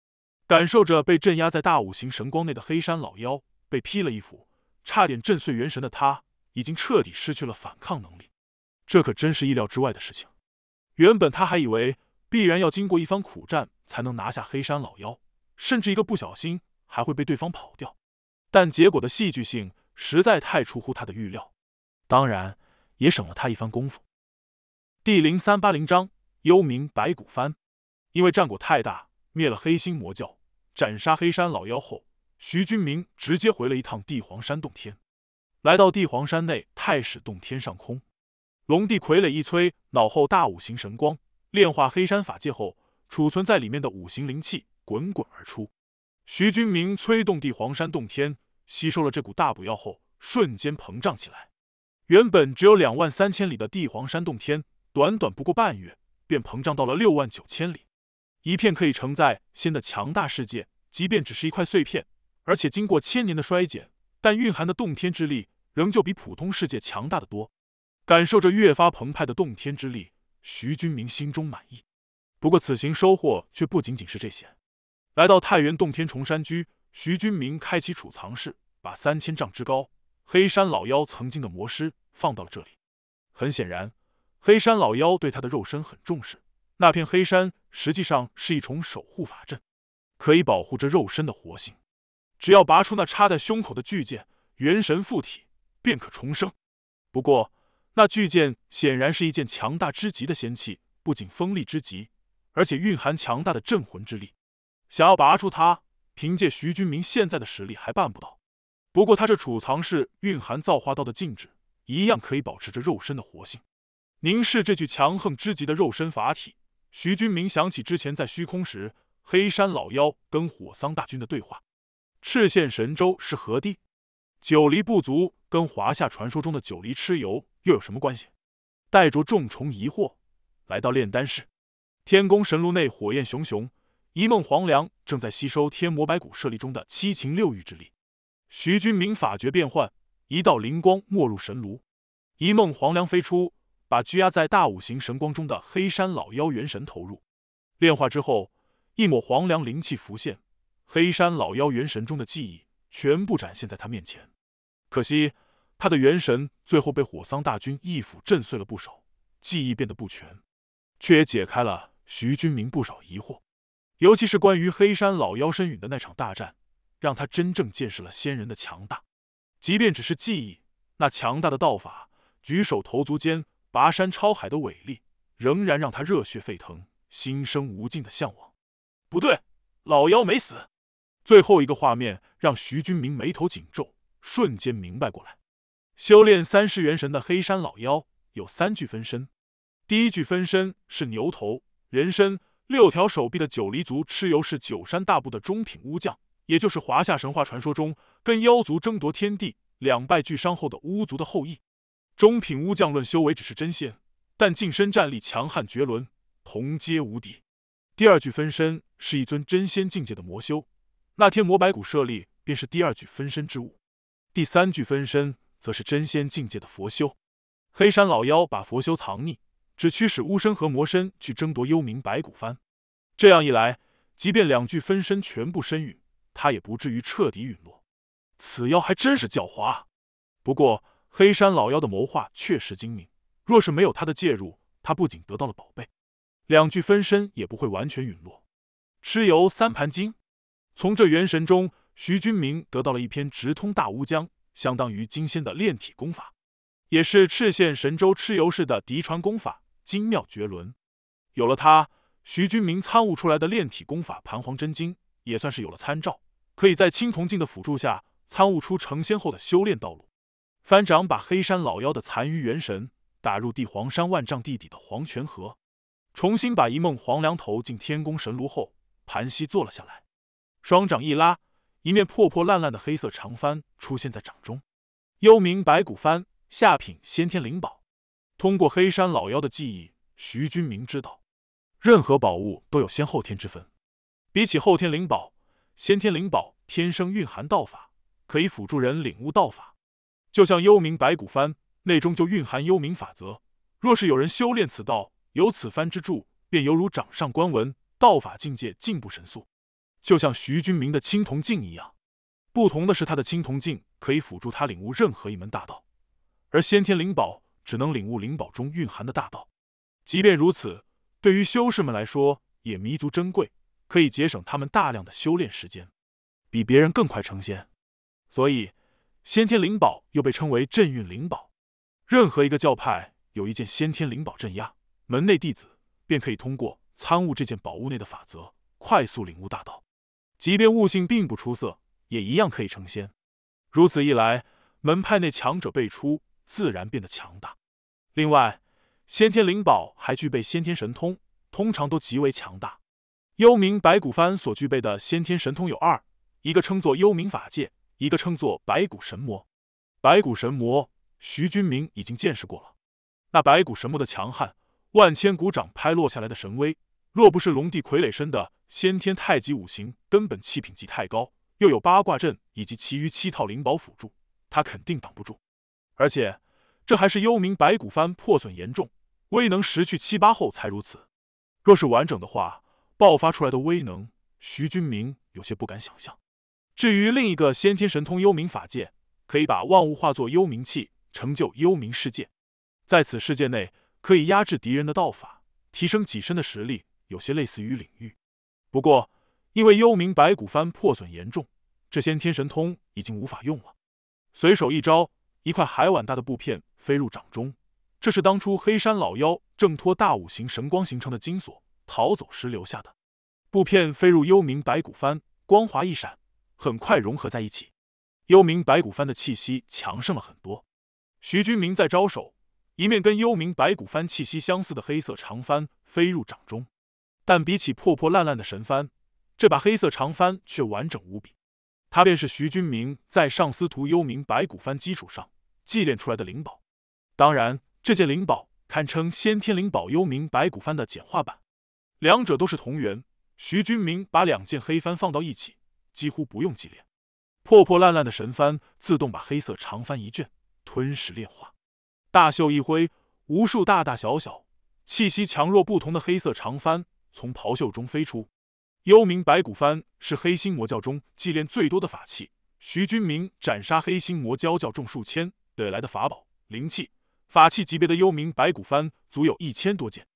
感受着被镇压在大五行神光内的黑山老妖被劈了一斧，差点震碎元神的他，已经彻底失去了反抗能力。这可真是意料之外的事情，原本他还以为必然要经过一番苦战才能拿下黑山老妖。甚至一个不小心还会被对方跑掉，但结果的戏剧性实在太出乎他的预料，当然也省了他一番功夫。第零三八零章幽冥白骨幡，因为战果太大，灭了黑心魔教，斩杀黑山老妖后，徐君明直接回了一趟帝皇山洞天，来到帝皇山内太史洞天上空，龙帝傀儡一催脑后大五行神光炼化黑山法界后，储存在里面的五行灵气。滚滚而出，徐军明催动地黄山洞天，吸收了这股大补药后，瞬间膨胀起来。原本只有两万三千里的地黄山洞天，短短不过半月，便膨胀到了六万九千里，一片可以承载仙的强大世界。即便只是一块碎片，而且经过千年的衰减，但蕴含的洞天之力仍旧比普通世界强大的多。感受着越发澎湃的洞天之力，徐军明心中满意。不过，此行收获却不仅仅是这些。来到太原洞天重山居，徐军明开启储藏室，把三千丈之高黑山老妖曾经的魔尸放到了这里。很显然，黑山老妖对他的肉身很重视。那片黑山实际上是一重守护法阵，可以保护这肉身的活性。只要拔出那插在胸口的巨剑，元神附体便可重生。不过，那巨剑显然是一件强大之极的仙器，不仅锋利之极，而且蕴含强大的镇魂之力。想要拔出它，凭借徐君明现在的实力还办不到。不过他这储藏室蕴含造化道的禁止，一样可以保持着肉身的活性。凝视这具强横之极的肉身法体，徐君明想起之前在虚空时黑山老妖跟火桑大军的对话：赤县神州是何地？九黎部族跟华夏传说中的九黎蚩尤又有什么关系？带着重重疑惑，来到炼丹室，天宫神炉内火焰熊熊。一梦黄粱正在吸收天魔白骨舍利中的七情六欲之力。徐君明法诀变幻，一道灵光没入神炉。一梦黄粱飞出，把拘押在大五行神光中的黑山老妖元神投入炼化之后，一抹黄粱灵气浮现，黑山老妖元神中的记忆全部展现在他面前。可惜，他的元神最后被火桑大军一斧震碎了不少，记忆变得不全，却也解开了徐君明不少疑惑。尤其是关于黑山老妖身陨的那场大战，让他真正见识了仙人的强大。即便只是记忆，那强大的道法，举手投足间拔山超海的伟力，仍然让他热血沸腾，心生无尽的向往。不对，老妖没死。最后一个画面让徐军明眉头紧皱，瞬间明白过来：修炼三十元神的黑山老妖有三具分身，第一具分身是牛头人身。六条手臂的九黎族蚩尤是九山大部的中品巫将，也就是华夏神话传说中跟妖族争夺天地两败俱伤后的巫族的后裔。中品巫将论修为只是真仙，但近身战力强悍绝伦，同阶无敌。第二具分身是一尊真仙境界的魔修，那天魔白骨设立便是第二具分身之物。第三具分身则是真仙境界的佛修，黑山老妖把佛修藏匿。只驱使巫身和魔身去争夺幽冥白骨幡，这样一来，即便两具分身全部身陨，他也不至于彻底陨落。此妖还真是狡猾，不过黑山老妖的谋划确实精明。若是没有他的介入，他不仅得到了宝贝，两具分身也不会完全陨落。蚩尤三盘经，从这元神中，徐君明得到了一篇直通大巫江，相当于金仙的炼体功法，也是赤县神州蚩尤氏的嫡传功法。精妙绝伦，有了它，徐君明参悟出来的炼体功法《盘黄真经》也算是有了参照，可以在青铜镜的辅助下参悟出成仙后的修炼道路。翻掌把黑山老妖的残余元神打入地黄山万丈地底的黄泉河，重新把一梦黄粱投进天宫神炉后，盘膝坐了下来，双掌一拉，一面破破烂烂的黑色长幡出现在掌中，幽冥白骨幡，下品先天灵宝。通过黑山老妖的记忆，徐君明知道，任何宝物都有先后天之分。比起后天灵宝，先天灵宝天生蕴含道法，可以辅助人领悟道法。就像幽冥白骨幡内中就蕴含幽冥法则，若是有人修炼此道，有此幡之助，便犹如掌上观文，道法境界进步神速。就像徐君明的青铜镜一样，不同的是他的青铜镜可以辅助他领悟任何一门大道，而先天灵宝。只能领悟灵宝中蕴含的大道，即便如此，对于修士们来说也弥足珍贵，可以节省他们大量的修炼时间，比别人更快成仙。所以，先天灵宝又被称为镇运灵宝。任何一个教派有一件先天灵宝镇压，门内弟子便可以通过参悟这件宝物内的法则，快速领悟大道。即便悟性并不出色，也一样可以成仙。如此一来，门派内强者辈出。自然变得强大。另外，先天灵宝还具备先天神通，通常都极为强大。幽冥白骨幡所具备的先天神通有二，一个称作幽冥法界，一个称作白骨神魔。白骨神魔，徐君明已经见识过了，那白骨神魔的强悍，万千骨掌拍落下来的神威，若不是龙帝傀儡身的先天太极五行根本气品级太高，又有八卦阵以及其余七套灵宝辅助，他肯定挡不住。而且，这还是幽冥白骨幡破损严重，威能失去七八后才如此。若是完整的话，爆发出来的威能，徐君明有些不敢想象。至于另一个先天神通幽冥法界，可以把万物化作幽冥气，成就幽冥世界，在此世界内可以压制敌人的道法，提升己身的实力，有些类似于领域。不过，因为幽冥白骨幡破损严重，这先天神通已经无法用了。随手一招。一块海碗大的布片飞入掌中，这是当初黑山老妖挣脱大五行神光形成的金锁逃走时留下的。布片飞入幽冥白骨幡，光华一闪，很快融合在一起。幽冥白骨幡的气息强盛了很多。徐君明在招手，一面跟幽冥白骨幡气息相似的黑色长幡飞入掌中，但比起破破烂烂的神幡，这把黑色长幡却完整无比。它便是徐君明在上司徒幽冥白骨幡基础上。祭炼出来的灵宝，当然这件灵宝堪称先天灵宝幽冥白骨幡的简化版，两者都是同源。徐君明把两件黑幡放到一起，几乎不用祭炼，破破烂烂的神幡自动把黑色长幡一卷吞噬炼化。大袖一挥，无数大大小小、气息强弱不同的黑色长幡从袍袖中飞出。幽冥白骨幡是黑心魔教中祭炼最多的法器，徐君明斩杀黑心魔教教众数千。得来的法宝、灵气，法器级别的幽冥白骨幡足有一千多件，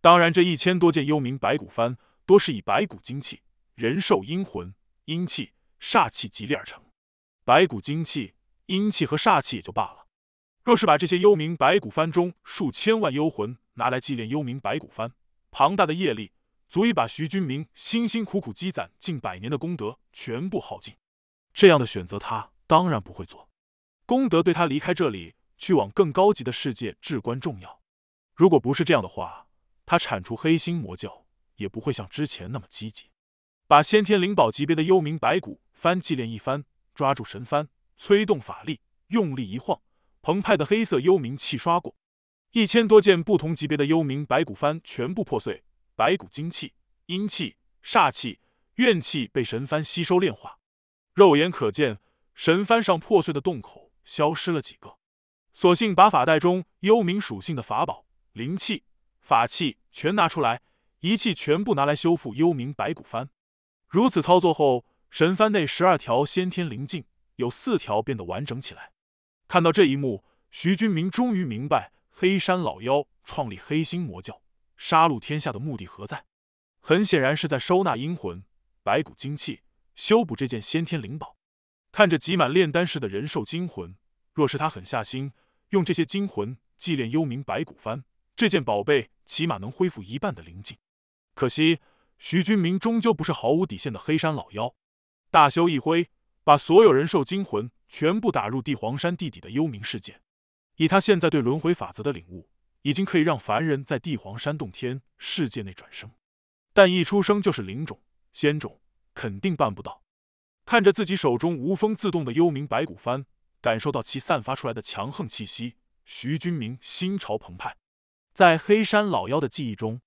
当然，这一千多件幽冥白骨幡多是以白骨精气、人兽阴魂、阴气、煞气集炼而成。白骨精气、阴气和煞气也就罢了，若是把这些幽冥白骨幡中数千万幽魂拿来祭炼幽冥白骨幡，庞大的业力足以把徐君明辛辛苦苦积攒近百年的功德全部耗尽。这样的选择，他当然不会做。功德对他离开这里去往更高级的世界至关重要。如果不是这样的话，他铲除黑心魔教也不会像之前那么积极。把先天灵宝级别的幽冥白骨幡祭炼一番，抓住神幡，催动法力，用力一晃，澎湃的黑色幽冥气刷过，一千多件不同级别的幽冥白骨幡全部破碎，白骨精气、阴气、煞气、怨气被神幡吸收炼化，肉眼可见神幡上破碎的洞口。消失了几个，索性把法袋中幽冥属性的法宝、灵气、法器全拿出来，仪器全部拿来修复幽冥白骨幡。如此操作后，神幡内十二条先天灵境有四条变得完整起来。看到这一幕，徐君明终于明白黑山老妖创立黑心魔教、杀戮天下的目的何在。很显然是在收纳阴魂、白骨精气，修补这件先天灵宝。看着挤满炼丹室的人兽精魂，若是他狠下心，用这些精魂祭炼幽冥白骨幡这件宝贝，起码能恢复一半的灵境。可惜徐君明终究不是毫无底线的黑山老妖，大修一挥，把所有人兽精魂全部打入帝黄山地底的幽冥世界。以他现在对轮回法则的领悟，已经可以让凡人在帝黄山洞天世界内转生，但一出生就是灵种仙种，肯定办不到。看着自己手中无风自动的幽冥白骨幡，感受到其散发出来的强横气息，徐君明心潮澎湃。在黑山老妖的记忆中，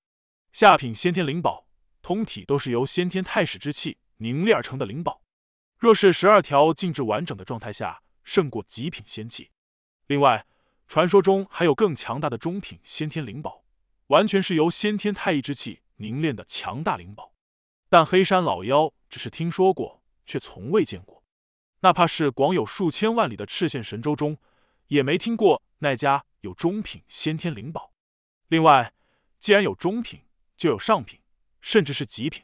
下品先天灵宝，通体都是由先天太始之气凝练而成的灵宝，若是十二条静置完整的状态下，胜过极品仙器。另外，传说中还有更强大的中品先天灵宝，完全是由先天太一之气凝练的强大灵宝，但黑山老妖只是听说过。却从未见过，哪怕是广有数千万里的赤县神州中，也没听过那家有中品先天灵宝。另外，既然有中品，就有上品，甚至是极品。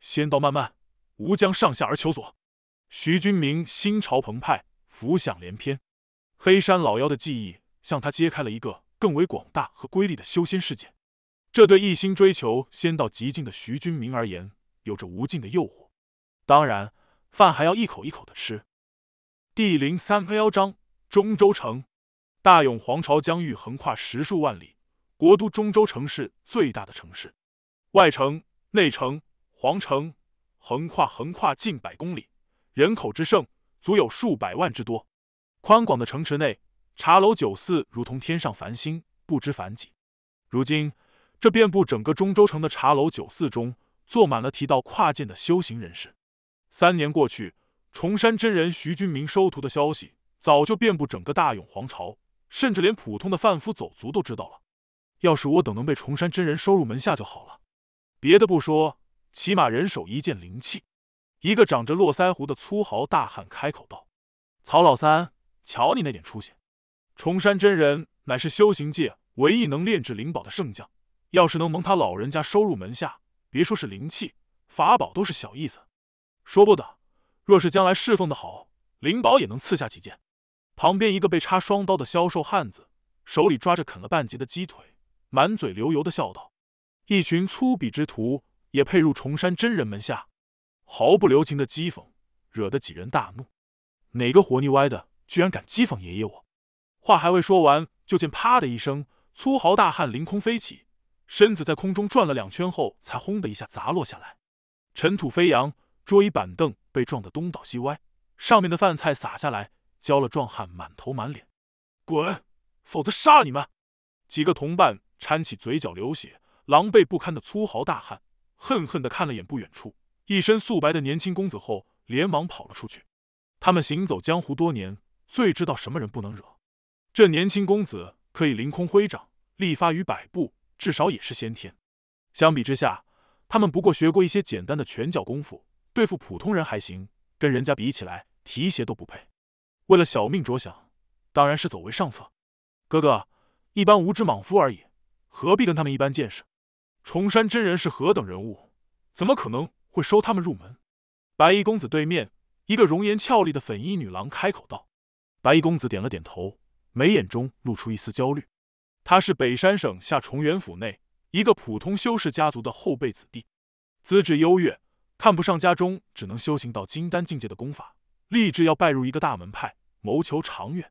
仙道漫漫，吾将上下而求索。徐君明心潮澎湃，浮想联翩。黑山老妖的记忆向他揭开了一个更为广大和瑰丽的修仙世界。这对一心追求仙道极境的徐君明而言，有着无尽的诱惑。当然。饭还要一口一口的吃。第零三幺章：中州城。大永皇朝疆域横跨十数万里，国都中州城是最大的城市，外城、内城、皇城，横跨横跨近百公里，人口之盛，足有数百万之多。宽广的城池内，茶楼酒肆如同天上繁星，不知繁几。如今，这遍布整个中州城的茶楼酒肆中，坐满了提到跨界、的修行人士。三年过去，崇山真人徐君明收徒的消息早就遍布整个大永皇朝，甚至连普通的贩夫走卒都知道了。要是我等能被崇山真人收入门下就好了。别的不说，起码人手一件灵器。一个长着络腮胡的粗豪大汉开口道：“曹老三，瞧你那点出息！崇山真人乃是修行界唯一能炼制灵宝的圣将，要是能蒙他老人家收入门下，别说是灵器，法宝都是小意思。”说不得，若是将来侍奉的好，灵宝也能赐下几件。旁边一个被插双刀的消瘦汉子，手里抓着啃了半截的鸡腿，满嘴流油的笑道：“一群粗鄙之徒也配入崇山真人门下？”毫不留情的讥讽，惹得几人大怒。哪个活腻歪的，居然敢讥讽爷爷我？话还未说完，就见啪的一声，粗豪大汉凌空飞起，身子在空中转了两圈后，才轰的一下砸落下来，尘土飞扬。桌椅板凳被撞得东倒西歪，上面的饭菜洒下来，浇了壮汉满头满脸。滚，否则杀了你们！几个同伴搀起嘴角流血、狼狈不堪的粗豪大汉，恨恨的看了眼不远处一身素白的年轻公子后，连忙跑了出去。他们行走江湖多年，最知道什么人不能惹。这年轻公子可以凌空挥掌，力发于百步，至少也是先天。相比之下，他们不过学过一些简单的拳脚功夫。对付普通人还行，跟人家比起来，提鞋都不配。为了小命着想，当然是走为上策。哥哥，一般无知莽夫而已，何必跟他们一般见识？崇山真人是何等人物，怎么可能会收他们入门？白衣公子对面一个容颜俏丽的粉衣女郎开口道。白衣公子点了点头，眉眼中露出一丝焦虑。他是北山省下重元府内一个普通修士家族的后辈子弟，资质优越。看不上家中只能修行到金丹境界的功法，立志要拜入一个大门派，谋求长远。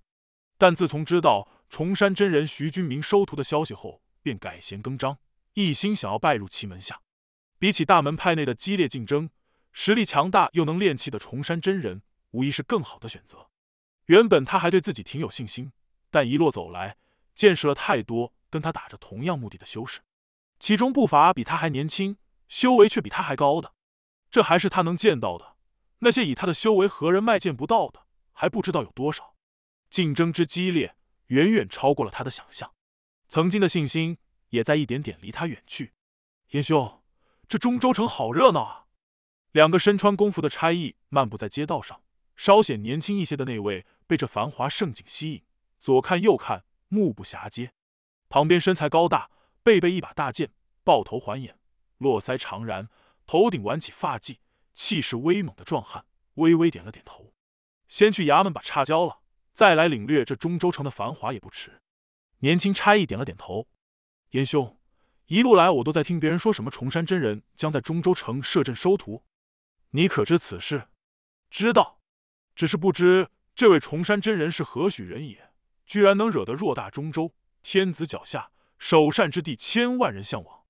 但自从知道崇山真人徐君明收徒的消息后，便改弦更张，一心想要拜入其门下。比起大门派内的激烈竞争，实力强大又能练气的崇山真人，无疑是更好的选择。原本他还对自己挺有信心，但一路走来，见识了太多跟他打着同样目的的修士，其中不乏比他还年轻、修为却比他还高的。这还是他能见到的，那些以他的修为和人脉见不到的，还不知道有多少。竞争之激烈，远远超过了他的想象，曾经的信心也在一点点离他远去。严兄，这中州城好热闹啊！两个身穿功服的差役漫步在街道上，稍显年轻一些的那位被这繁华盛景吸引，左看右看，目不暇接。旁边身材高大，背背一把大剑，抱头环眼，络腮长髯。头顶挽起发髻，气势威猛的壮汉微微点了点头，先去衙门把差交了，再来领略这中州城的繁华也不迟。年轻差役点了点头，严兄，一路来我都在听别人说什么崇山真人将在中州城设阵收徒，你可知此事？知道，只是不知这位崇山真人是何许人也，居然能惹得偌大中州天子脚下首善之地千万人向往，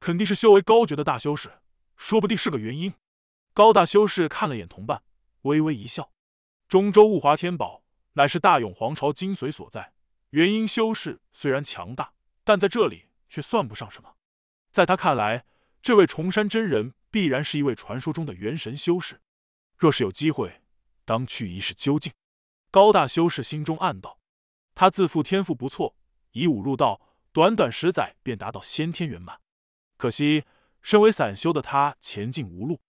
肯定是修为高绝的大修士。说不定是个元婴。高大修士看了眼同伴，微微一笑。中州物华天宝，乃是大永皇朝精髓所在。元婴修士虽然强大，但在这里却算不上什么。在他看来，这位崇山真人必然是一位传说中的元神修士。若是有机会，当去一试究竟。高大修士心中暗道：他自负天赋不错，以武入道，短短十载便达到先天圆满。可惜。身为散修的他，前进无路。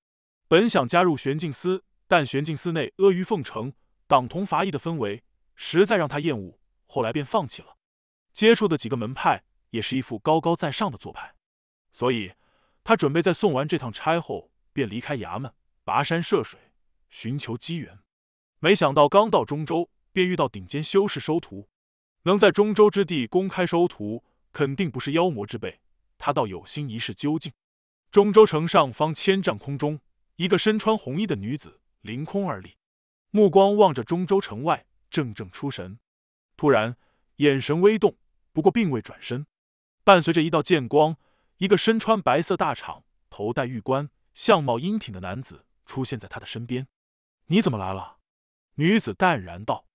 本想加入玄镜司，但玄镜司内阿谀奉承、党同伐异的氛围，实在让他厌恶。后来便放弃了。接触的几个门派也是一副高高在上的做派，所以他准备在送完这趟差后，便离开衙门，跋山涉水，寻求机缘。没想到刚到中州，便遇到顶尖修士收徒。能在中州之地公开收徒，肯定不是妖魔之辈。他倒有心一试究竟。中州城上方千丈空中，一个身穿红衣的女子凌空而立，目光望着中州城外，怔怔出神。突然，眼神微动，不过并未转身。伴随着一道剑光，一个身穿白色大氅、头戴玉冠、相貌英挺的男子出现在他的身边。“你怎么来了？”女子淡然道，“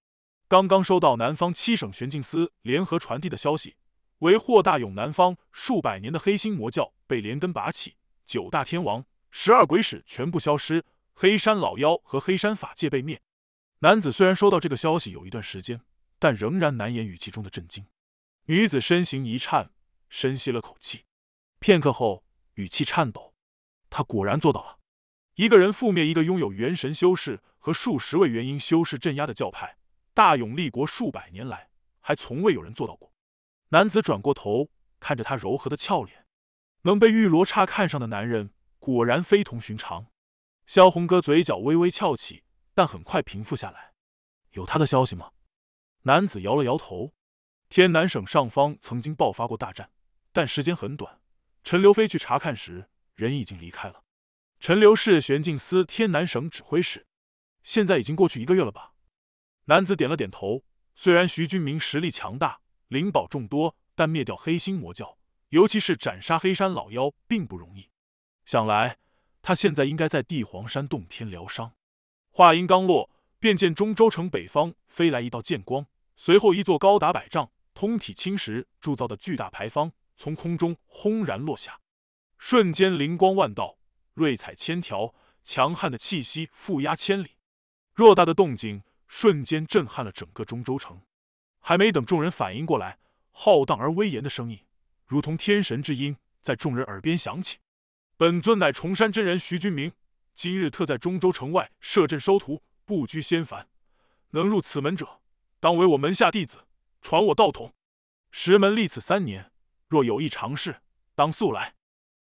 刚刚收到南方七省玄镜司联合传递的消息，为霍大勇南方数百年的黑心魔教被连根拔起。”九大天王、十二鬼使全部消失，黑山老妖和黑山法界被灭。男子虽然收到这个消息有一段时间，但仍然难掩语气中的震惊。女子身形一颤，深吸了口气，片刻后语气颤抖：“他果然做到了，一个人覆灭一个拥有元神修士和数十位元婴修士镇压的教派，大勇立国数百年来，还从未有人做到过。”男子转过头，看着他柔和的俏脸。能被玉罗刹看上的男人果然非同寻常，萧红哥嘴角微微翘起，但很快平复下来。有他的消息吗？男子摇了摇头。天南省上方曾经爆发过大战，但时间很短。陈留飞去查看时，人已经离开了。陈留是玄镜司天南省指挥使，现在已经过去一个月了吧？男子点了点头。虽然徐君明实力强大，灵宝众多，但灭掉黑心魔教。尤其是斩杀黑山老妖并不容易，想来他现在应该在地黄山洞天疗伤。话音刚落，便见中州城北方飞来一道剑光，随后一座高达百丈、通体青石铸造的巨大牌坊从空中轰然落下，瞬间灵光万道、瑞彩千条，强悍的气息覆压千里。偌大的动静瞬间震撼了整个中州城，还没等众人反应过来，浩荡而威严的声音。如同天神之音在众人耳边响起，本尊乃崇山真人徐君明，今日特在中州城外设阵收徒，不拘仙凡，能入此门者，当为我门下弟子，传我道统。石门立此三年，若有意尝试，当速来。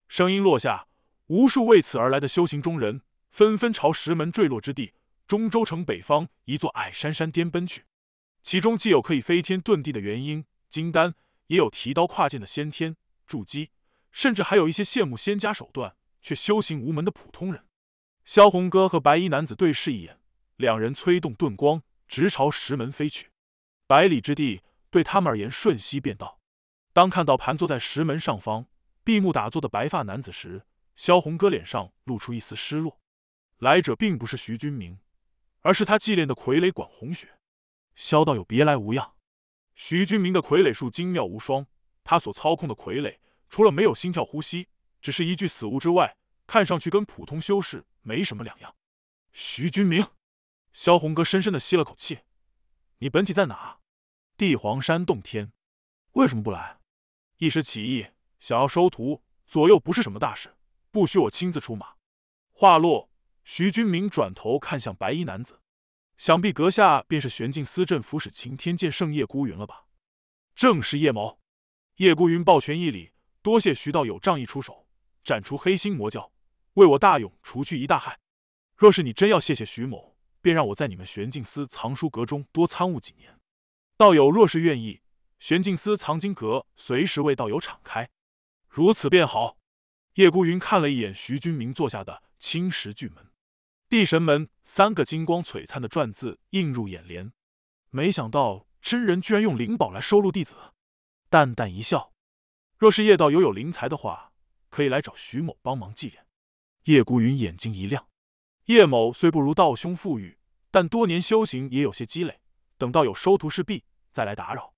声音落下，无数为此而来的修行中人纷纷朝石门坠落之地——中州城北方一座矮山山巅奔去，其中既有可以飞天遁地的元婴金丹。也有提刀跨剑的先天筑基，甚至还有一些羡慕仙家手段却修行无门的普通人。萧红哥和白衣男子对视一眼，两人催动遁光，直朝石门飞去。百里之地对他们而言瞬息便到。当看到盘坐在石门上方闭目打坐的白发男子时，萧红哥脸上露出一丝失落。来者并不是徐君明，而是他祭炼的傀儡管红雪。萧道友，别来无恙。徐军明的傀儡术精妙无双，他所操控的傀儡除了没有心跳呼吸，只是一具死物之外，看上去跟普通修士没什么两样。徐军明，萧红哥深深的吸了口气，你本体在哪？帝黄山洞天。为什么不来？一时起意，想要收徒，左右不是什么大事，不需我亲自出马。话落，徐军明转头看向白衣男子。想必阁下便是玄镜司镇府使擎天剑圣叶孤云了吧？正是叶某。叶孤云抱拳一礼，多谢徐道友仗义出手，斩除黑心魔教，为我大勇除去一大害。若是你真要谢谢徐某，便让我在你们玄镜司藏书阁中多参悟几年。道友若是愿意，玄镜司藏经阁随时为道友敞开。如此便好。叶孤云看了一眼徐君明坐下的青石巨门。地神门三个金光璀璨的篆字映入眼帘，没想到真人居然用灵宝来收录弟子。淡淡一笑，若是叶道友有灵才的话，可以来找徐某帮忙祭奠。叶孤云眼睛一亮，叶某虽不如道兄富裕，但多年修行也有些积累。等到有收徒事毕，再来打扰。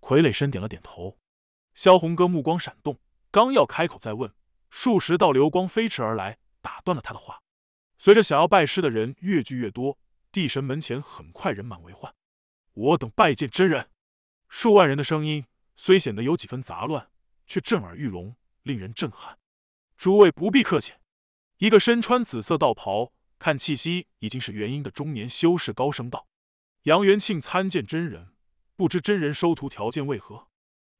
傀儡身点了点头。萧红哥目光闪动，刚要开口再问，数十道流光飞驰而来，打断了他的话。随着想要拜师的人越聚越多，地神门前很快人满为患。我等拜见真人，数万人的声音虽显得有几分杂乱，却震耳欲聋，令人震撼。诸位不必客气。一个身穿紫色道袍、看气息已经是元婴的中年修士高声道：“杨元庆参见真人，不知真人收徒条件为何？”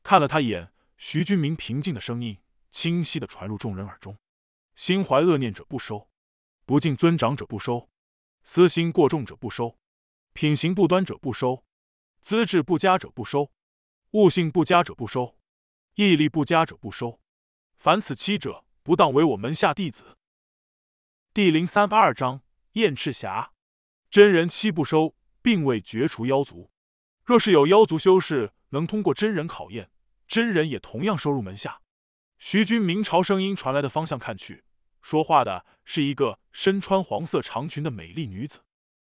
看了他一眼，徐君明平静的声音清晰的传入众人耳中：“心怀恶念者不收。”不敬尊长者不收，私心过重者不收，品行不端者不收，资质不佳者不收，悟性不佳者不收，毅力不佳者不收。凡此七者，不当为我门下弟子。第零三八二章：燕赤霞真人七不收，并未绝除妖族。若是有妖族修士能通过真人考验，真人也同样收入门下。徐君明朝声音传来的方向看去。说话的是一个身穿黄色长裙的美丽女子，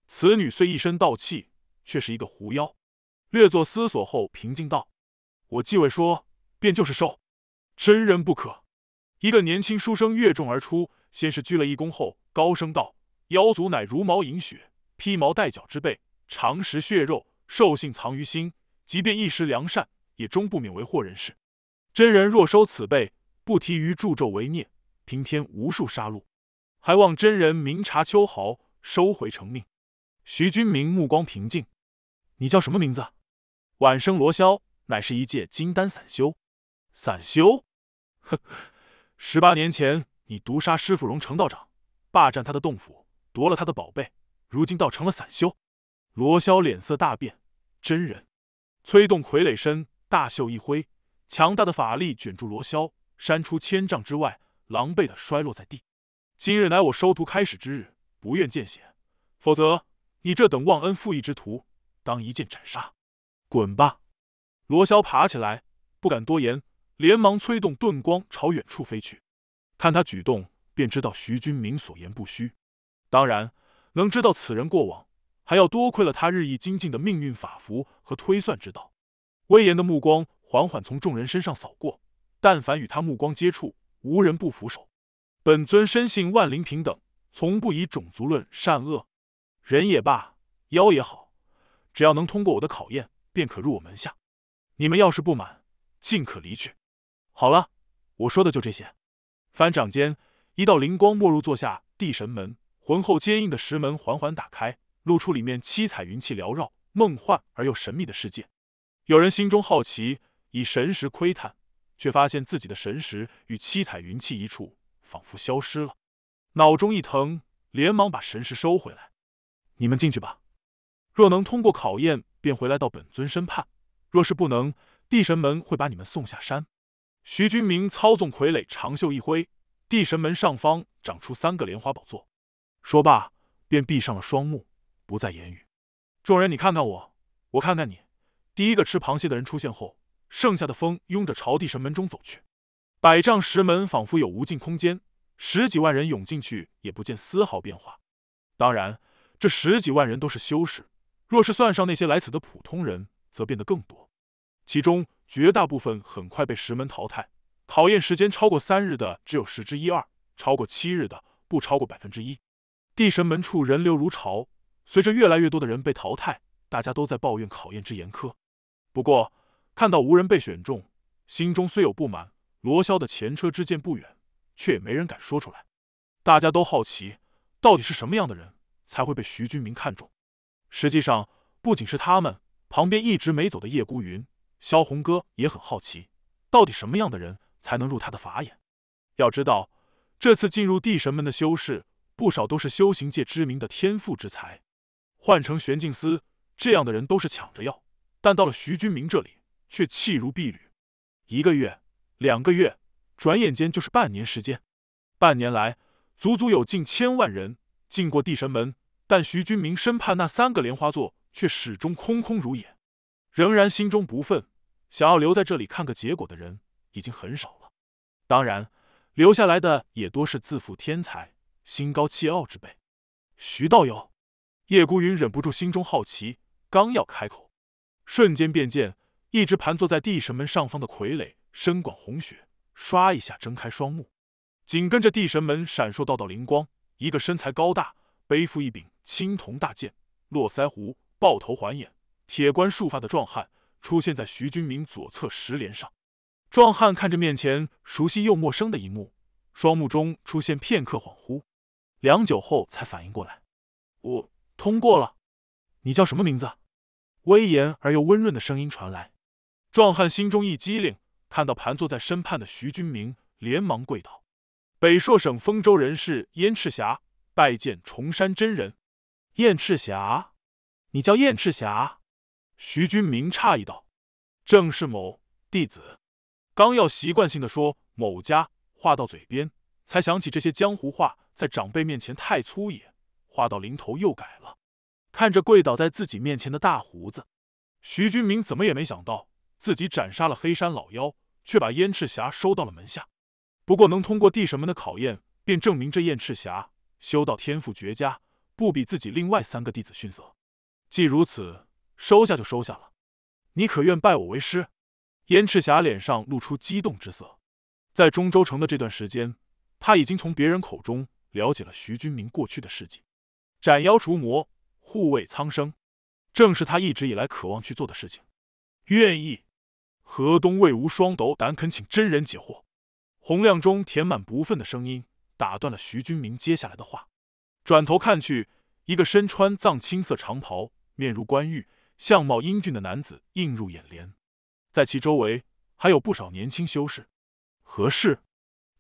此女虽一身道气，却是一个狐妖。略作思索后，平静道：“我继位说，便就是兽，真人不可。”一个年轻书生越众而出，先是鞠了一躬，后高声道：“妖族乃茹毛饮血、披毛戴角之辈，常食血肉，兽性藏于心。即便一时良善，也终不免为祸人世。真人若收此辈，不提于助纣为虐。”平添无数杀戮，还望真人明察秋毫，收回成命。徐君明目光平静：“你叫什么名字？”“晚生罗霄，乃是一介金丹散修。”“散修？”“呵，十八年前你毒杀师傅荣成道长，霸占他的洞府，夺了他的宝贝，如今倒成了散修。”罗霄脸色大变，真人催动傀儡身，大袖一挥，强大的法力卷住罗霄，扇出千丈之外。狼狈的摔落在地。今日乃我收徒开始之日，不愿见血，否则你这等忘恩负义之徒，当一剑斩杀。滚吧！罗霄爬起来，不敢多言，连忙催动遁光朝远处飞去。看他举动，便知道徐君明所言不虚。当然，能知道此人过往，还要多亏了他日益精进的命运法符和推算之道。威严的目光缓缓从众人身上扫过，但凡与他目光接触。无人不服首。本尊深信万灵平等，从不以种族论善恶，人也罢，妖也好，只要能通过我的考验，便可入我门下。你们要是不满，尽可离去。好了，我说的就这些。翻掌间，一道灵光没入座下地神门，浑厚坚硬的石门缓缓打开，露出里面七彩云气缭绕、梦幻而又神秘的世界。有人心中好奇，以神识窥探。却发现自己的神识与七彩云气一处仿佛消失了，脑中一疼，连忙把神识收回来。你们进去吧，若能通过考验，便回来到本尊身畔；若是不能，地神门会把你们送下山。徐君明操纵傀儡，长袖一挥，地神门上方长出三个莲花宝座。说罢，便闭上了双目，不再言语。众人，你看看我，我看看你。第一个吃螃蟹的人出现后。剩下的风拥着朝地神门中走去，百丈石门仿佛有无尽空间，十几万人涌进去也不见丝毫变化。当然，这十几万人都是修士，若是算上那些来此的普通人，则变得更多。其中绝大部分很快被石门淘汰，考验时间超过三日的只有十之一二，超过七日的不超过百分之一。地神门处人流如潮，随着越来越多的人被淘汰，大家都在抱怨考验之严苛。不过，看到无人被选中，心中虽有不满，罗霄的前车之鉴不远，却也没人敢说出来。大家都好奇，到底是什么样的人才会被徐君明看中？实际上，不仅是他们旁边一直没走的叶孤云、萧红哥也很好奇，到底什么样的人才能入他的法眼？要知道，这次进入地神门的修士不少都是修行界知名的天赋之才，换成玄镜司这样的人都是抢着要，但到了徐君明这里。却气如敝履，一个月、两个月，转眼间就是半年时间。半年来，足足有近千万人进过地神门，但徐君明身畔那三个莲花座却始终空空如也，仍然心中不忿。想要留在这里看个结果的人已经很少了，当然留下来的也多是自负天才、心高气傲之辈。徐道友，叶孤云忍不住心中好奇，刚要开口，瞬间便见。一直盘坐在地神门上方的傀儡身管红血，唰一下睁开双目，紧跟着地神门闪烁道道灵光，一个身材高大、背负一柄青铜大剑、络腮胡、豹头环眼、铁冠束发的壮汉出现在徐军明左侧石莲上。壮汉看着面前熟悉又陌生的一幕，双目中出现片刻恍惚，良久后才反应过来：“我通过了。你叫什么名字？”威严而又温润的声音传来。壮汉心中一激灵，看到盘坐在身畔的徐君明，连忙跪道：“北朔省丰州人士燕赤霞，拜见崇山真人。”燕赤霞，你叫燕赤霞？徐君明诧异道：“正是某弟子。”刚要习惯性的说“某家”，话到嘴边，才想起这些江湖话在长辈面前太粗野，话到临头又改了。看着跪倒在自己面前的大胡子，徐君明怎么也没想到。自己斩杀了黑山老妖，却把燕赤霞收到了门下。不过能通过地神们的考验，便证明这燕赤霞修道天赋绝佳，不比自己另外三个弟子逊色。既如此，收下就收下了。你可愿拜我为师？燕赤霞脸上露出激动之色。在中州城的这段时间，他已经从别人口中了解了徐君明过去的事迹：斩妖除魔，护卫苍生，正是他一直以来渴望去做的事情。愿意。河东魏无双斗，胆恳请真人解惑。洪亮中填满不忿的声音打断了徐君明接下来的话，转头看去，一个身穿藏青色长袍、面如冠玉、相貌英俊的男子映入眼帘。在其周围还有不少年轻修士。何事？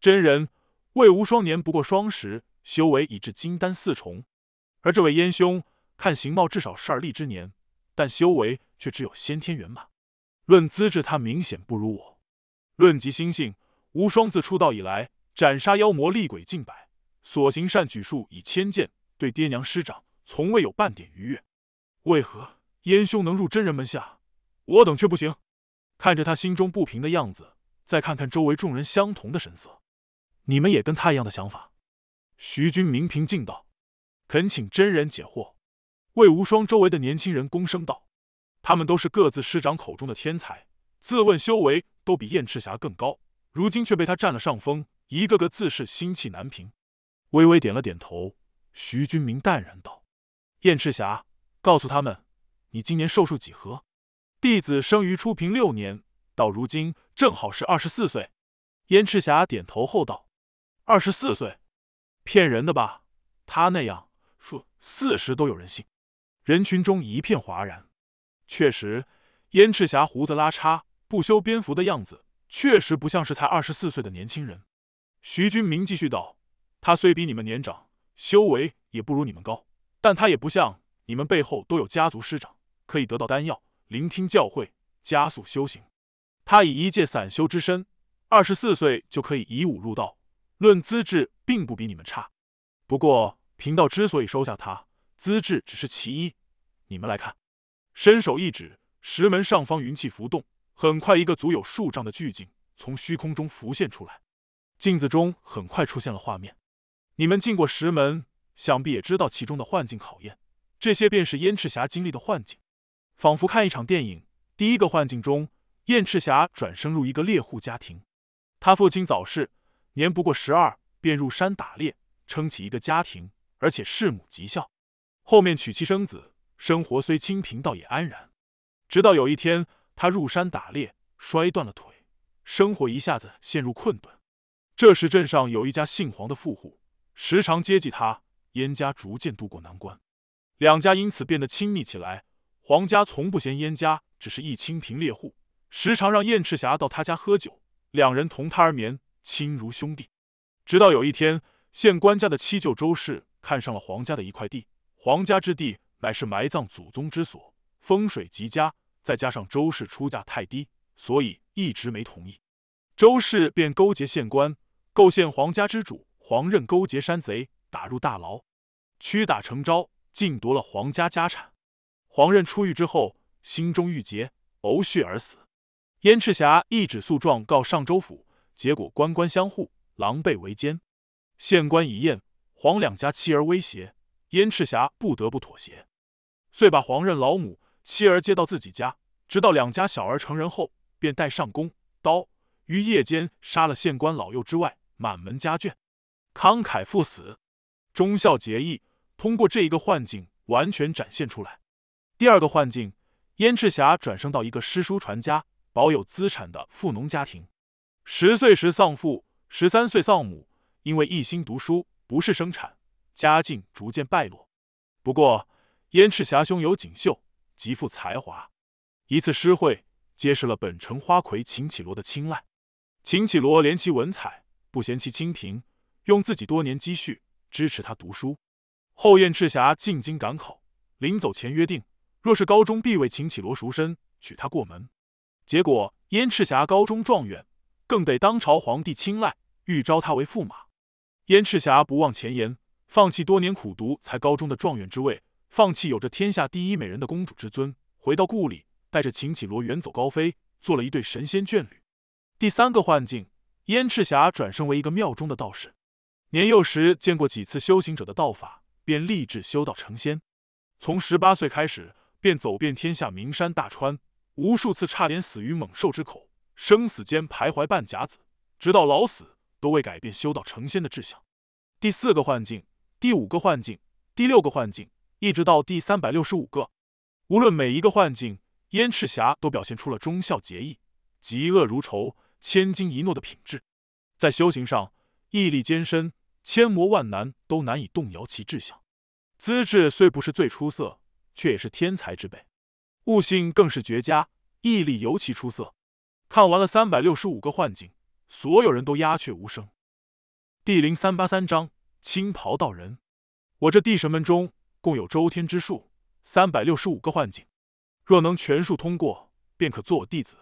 真人，魏无双年不过双十，修为已至金丹四重，而这位燕兄看形貌至少十而立之年，但修为却只有先天圆满。论资质，他明显不如我；论及心性，无双自出道以来，斩杀妖魔厉鬼近百，所行善举数以千件，对爹娘师长从未有半点逾越。为何燕兄能入真人门下，我等却不行？看着他心中不平的样子，再看看周围众人相同的神色，你们也跟他一样的想法。”徐君明平静道，“恳请真人解惑。”魏无双周围的年轻人躬声道。他们都是各自师长口中的天才，自问修为都比燕赤霞更高，如今却被他占了上风，一个个自是心气难平。微微点了点头，徐君明淡然道：“燕赤霞，告诉他们，你今年寿数几何？”弟子生于初平六年，到如今正好是二十四岁。燕赤霞点头后道：“二十四岁，骗人的吧？他那样说四十都有人信。”人群中一片哗然。确实，燕赤霞胡子拉碴、不修边幅的样子，确实不像是才二十四岁的年轻人。徐君明继续道：“他虽比你们年长，修为也不如你们高，但他也不像你们背后都有家族师长可以得到丹药、聆听教诲、加速修行。他以一介散修之身，二十四岁就可以以武入道，论资质并不比你们差。不过，贫道之所以收下他，资质只是其一，你们来看。”伸手一指，石门上方云气浮动，很快一个足有数丈的巨镜从虚空中浮现出来。镜子中很快出现了画面。你们进过石门，想必也知道其中的幻境考验。这些便是燕赤霞经历的幻境，仿佛看一场电影。第一个幻境中，燕赤霞转生入一个猎户家庭，他父亲早逝，年不过十二便入山打猎，撑起一个家庭，而且弑母极孝。后面娶妻生子。生活虽清贫，倒也安然。直到有一天，他入山打猎，摔断了腿，生活一下子陷入困顿。这时，镇上有一家姓黄的富户，时常接济他，燕家逐渐渡过难关。两家因此变得亲密起来。黄家从不嫌燕家只是一清贫猎户，时常让燕赤霞到他家喝酒，两人同榻而眠，亲如兄弟。直到有一天，县官家的七舅周氏看上了黄家的一块地，黄家之地。乃是埋葬祖宗之所，风水极佳，再加上周氏出价太低，所以一直没同意。周氏便勾结县官，构陷黄家之主黄任勾结山贼，打入大牢，屈打成招，竟夺了黄家家产。黄任出狱之后，心中郁结，呕血而死。燕赤霞一纸诉状告上周府，结果官官相护，狼狈为奸。县官以燕黄两家妻儿威胁，燕赤霞不得不妥协。遂把黄任老母、妻儿接到自己家，直到两家小儿成人后，便带上弓刀，于夜间杀了县官、老幼之外满门家眷，慷慨赴死，忠孝节义通过这一个幻境完全展现出来。第二个幻境，燕赤霞转生到一个诗书传家、保有资产的富农家庭，十岁时丧父，十三岁丧母，因为一心读书，不是生产，家境逐渐败落。不过。燕赤霞胸有锦绣，极富才华。一次诗会，结识了本城花魁秦绮罗的青睐。秦绮罗怜其文采，不嫌其清贫，用自己多年积蓄支持他读书。后燕赤霞进京赶考，临走前约定，若是高中，必为秦绮罗赎身，娶她过门。结果，燕赤霞高中状元，更得当朝皇帝青睐，欲招他为驸马。燕赤霞不忘前言，放弃多年苦读才高中的状元之位。放弃有着天下第一美人的公主之尊，回到故里，带着秦绮罗远走高飞，做了一对神仙眷侣。第三个幻境，燕赤霞转生为一个庙中的道士，年幼时见过几次修行者的道法，便立志修道成仙。从十八岁开始，便走遍天下名山大川，无数次差点死于猛兽之口，生死间徘徊半甲子，直到老死都未改变修道成仙的志向。第四个幻境，第五个幻境，第六个幻境。一直到第三百六十五个，无论每一个幻境，燕赤霞都表现出了忠孝节义、嫉恶如仇、千金一诺的品质。在修行上，毅力艰深，千磨万难都难以动摇其志向。资质虽不是最出色，却也是天才之辈，悟性更是绝佳，毅力尤其出色。看完了三百六十五个幻境，所有人都鸦雀无声。第零三八三章：青袍道人，我这地神门中。共有周天之数三百六十五个幻境，若能全数通过，便可做我弟子，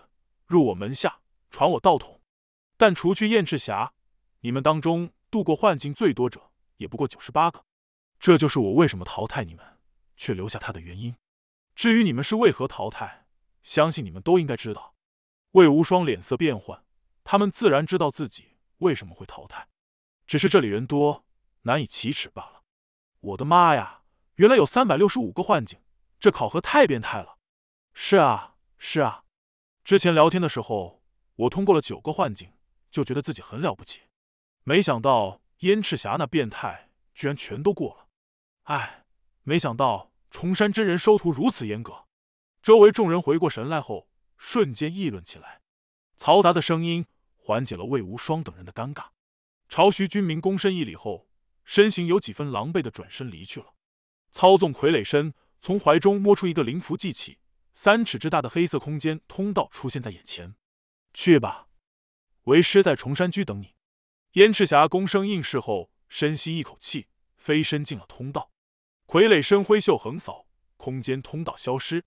入我门下，传我道统。但除去燕赤霞，你们当中度过幻境最多者也不过九十八个，这就是我为什么淘汰你们，却留下他的原因。至于你们是为何淘汰，相信你们都应该知道。魏无双脸色变幻，他们自然知道自己为什么会淘汰，只是这里人多，难以启齿罢了。我的妈呀！原来有三百六十五个幻境，这考核太变态了。是啊，是啊。之前聊天的时候，我通过了九个幻境，就觉得自己很了不起。没想到燕赤霞那变态居然全都过了。哎，没想到崇山真人收徒如此严格。周围众人回过神来后，瞬间议论起来，嘈杂的声音缓解了魏无双等人的尴尬。朝徐军民躬身一礼后，身形有几分狼狈的转身离去了。操纵傀儡身，从怀中摸出一个灵符祭起，三尺之大的黑色空间通道出现在眼前。去吧，为师在崇山居等你。燕赤霞躬身应试后，深吸一口气，飞身进了通道。傀儡身挥袖横扫，空间通道消失。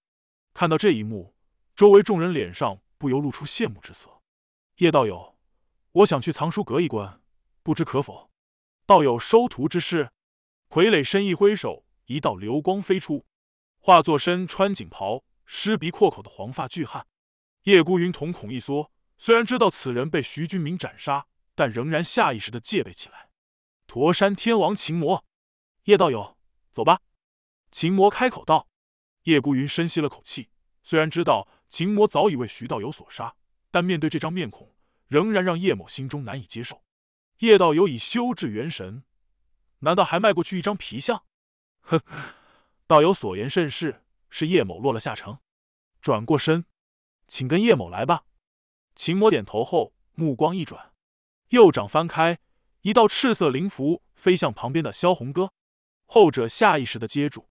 看到这一幕，周围众人脸上不由露出羡慕之色。叶道友，我想去藏书阁一观，不知可否？道友收徒之事，傀儡身一挥手。一道流光飞出，化作身穿锦袍、湿鼻阔口的黄发巨汉。叶孤云瞳孔一缩，虽然知道此人被徐军明斩杀，但仍然下意识的戒备起来。驼山天王秦魔，叶道友，走吧。秦魔开口道。叶孤云深吸了口气，虽然知道秦魔早已为徐道友所杀，但面对这张面孔，仍然让叶某心中难以接受。叶道友已修至元神，难道还迈过去一张皮相？哼，道友所言甚是，是叶某落了下乘。转过身，请跟叶某来吧。秦魔点头后，目光一转，右掌翻开，一道赤色灵符飞向旁边的萧红哥，后者下意识的接住，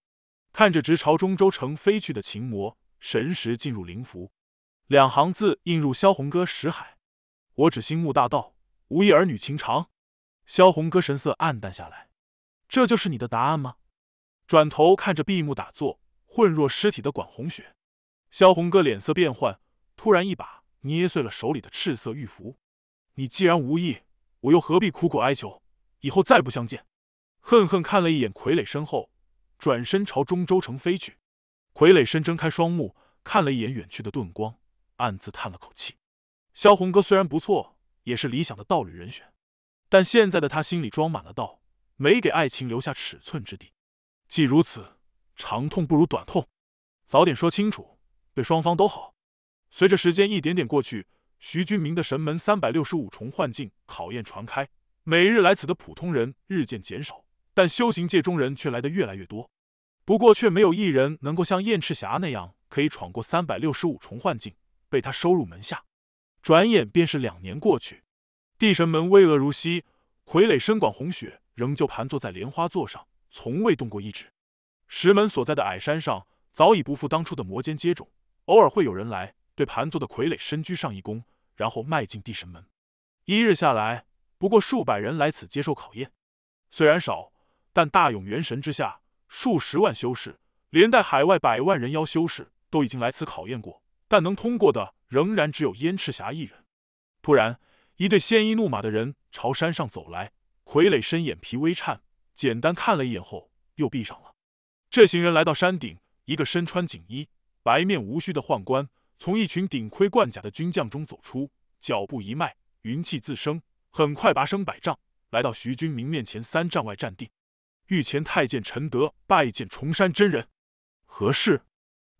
看着直朝中州城飞去的秦魔，神识进入灵符，两行字映入萧红哥识海：我只心慕大道，无意儿女情长。萧红哥神色暗淡下来，这就是你的答案吗？转头看着闭目打坐、混若尸体的管红雪，萧红哥脸色变幻，突然一把捏碎了手里的赤色玉符。你既然无意，我又何必苦苦哀求？以后再不相见。恨恨看了一眼傀儡身后，转身朝中州城飞去。傀儡身睁开双目，看了一眼远去的顿光，暗自叹了口气。萧红哥虽然不错，也是理想的道侣人选，但现在的他心里装满了道，没给爱情留下尺寸之地。既如此，长痛不如短痛，早点说清楚，对双方都好。随着时间一点点过去，徐君明的神门三百六十五重幻境考验传开，每日来此的普通人日渐减少，但修行界中人却来的越来越多。不过，却没有一人能够像燕赤霞那样，可以闯过三百六十五重幻境，被他收入门下。转眼便是两年过去，地神门巍峨如昔，傀儡身管红雪仍旧盘坐在莲花座上。从未动过一指。石门所在的矮山上早已不复当初的摩肩接踵，偶尔会有人来对盘坐的傀儡身鞠上一躬，然后迈进地神门。一日下来，不过数百人来此接受考验，虽然少，但大勇元神之下，数十万修士，连带海外百万人妖修士都已经来此考验过，但能通过的仍然只有燕赤霞一人。突然，一队鲜衣怒马的人朝山上走来，傀儡身眼皮微颤。简单看了一眼后，又闭上了。这行人来到山顶，一个身穿锦衣、白面无须的宦官从一群顶盔贯甲的军将中走出，脚步一迈，云气自生，很快拔升百丈，来到徐军明面前三丈外站定。御前太监陈德拜见崇山真人，何事？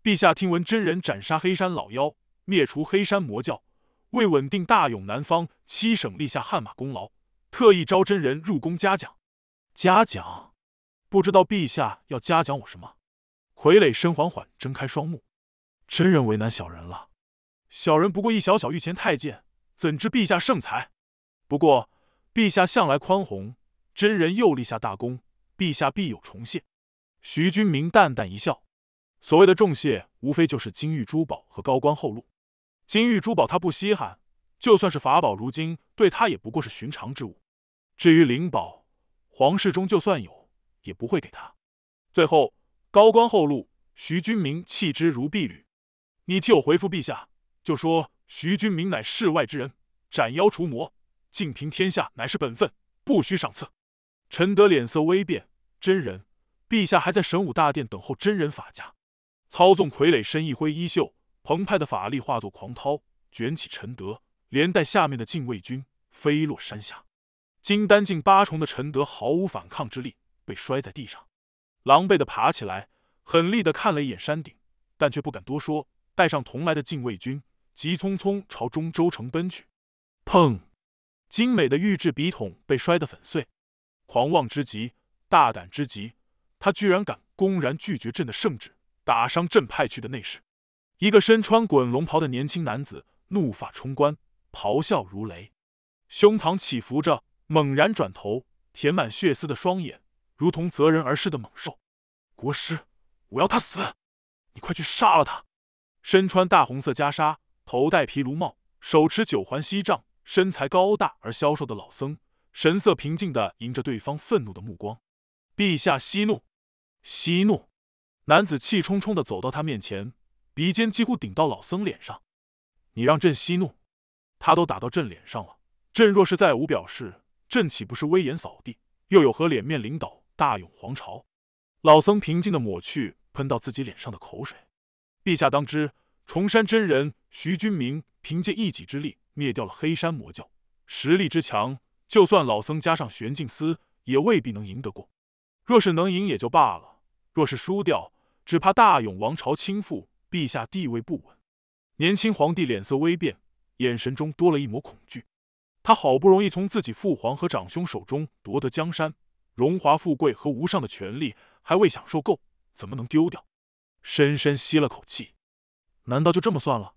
陛下听闻真人斩杀黑山老妖，灭除黑山魔教，为稳定大永南方七省立下汗马功劳，特意招真人入宫嘉奖。嘉奖，不知道陛下要嘉奖我什么？傀儡身缓缓睁开双目，真人为难小人了。小人不过一小小御前太监，怎知陛下圣才？不过陛下向来宽宏，真人又立下大功，陛下必有重谢。徐君明淡淡一笑，所谓的重谢，无非就是金玉珠宝和高官厚禄。金玉珠宝他不稀罕，就算是法宝，如今对他也不过是寻常之物。至于灵宝。皇室中就算有，也不会给他。最后高官厚禄，徐君明弃之如敝履。你替我回复陛下，就说徐君明乃世外之人，斩妖除魔、尽平天下乃是本分，不需赏赐。陈德脸色微变，真人，陛下还在神武大殿等候真人法驾。操纵傀儡身一挥衣袖，澎湃的法力化作狂涛，卷起陈德，连带下面的禁卫军飞落山下。金丹境八重的陈德毫无反抗之力，被摔在地上，狼狈地爬起来，狠厉地看了一眼山顶，但却不敢多说，带上同来的禁卫军，急匆匆朝中州城奔去。砰！精美的玉制笔筒被摔得粉碎。狂妄之极，大胆之极！他居然敢公然拒绝朕的圣旨，打伤朕派去的内侍！一个身穿滚龙袍的年轻男子怒发冲冠，咆哮如雷，胸膛起伏着。猛然转头，填满血丝的双眼如同择人而噬的猛兽。国师，我要他死，你快去杀了他！身穿大红色袈裟，头戴皮卢帽，手持九环锡杖，身材高大而消瘦的老僧，神色平静的迎着对方愤怒的目光。陛下息怒，息怒！男子气冲冲的走到他面前，鼻尖几乎顶到老僧脸上。你让朕息怒？他都打到朕脸上了，朕若是再无表示。朕岂不是威严扫地？又有何脸面领导大永皇朝？老僧平静的抹去喷到自己脸上的口水。陛下当知，崇山真人徐君明凭借一己之力灭掉了黑山魔教，实力之强，就算老僧加上玄镜司，也未必能赢得过。若是能赢也就罢了，若是输掉，只怕大永王朝倾覆，陛下地位不稳。年轻皇帝脸色微变，眼神中多了一抹恐惧。他好不容易从自己父皇和长兄手中夺得江山、荣华富贵和无上的权力，还未享受够，怎么能丢掉？深深吸了口气，难道就这么算了？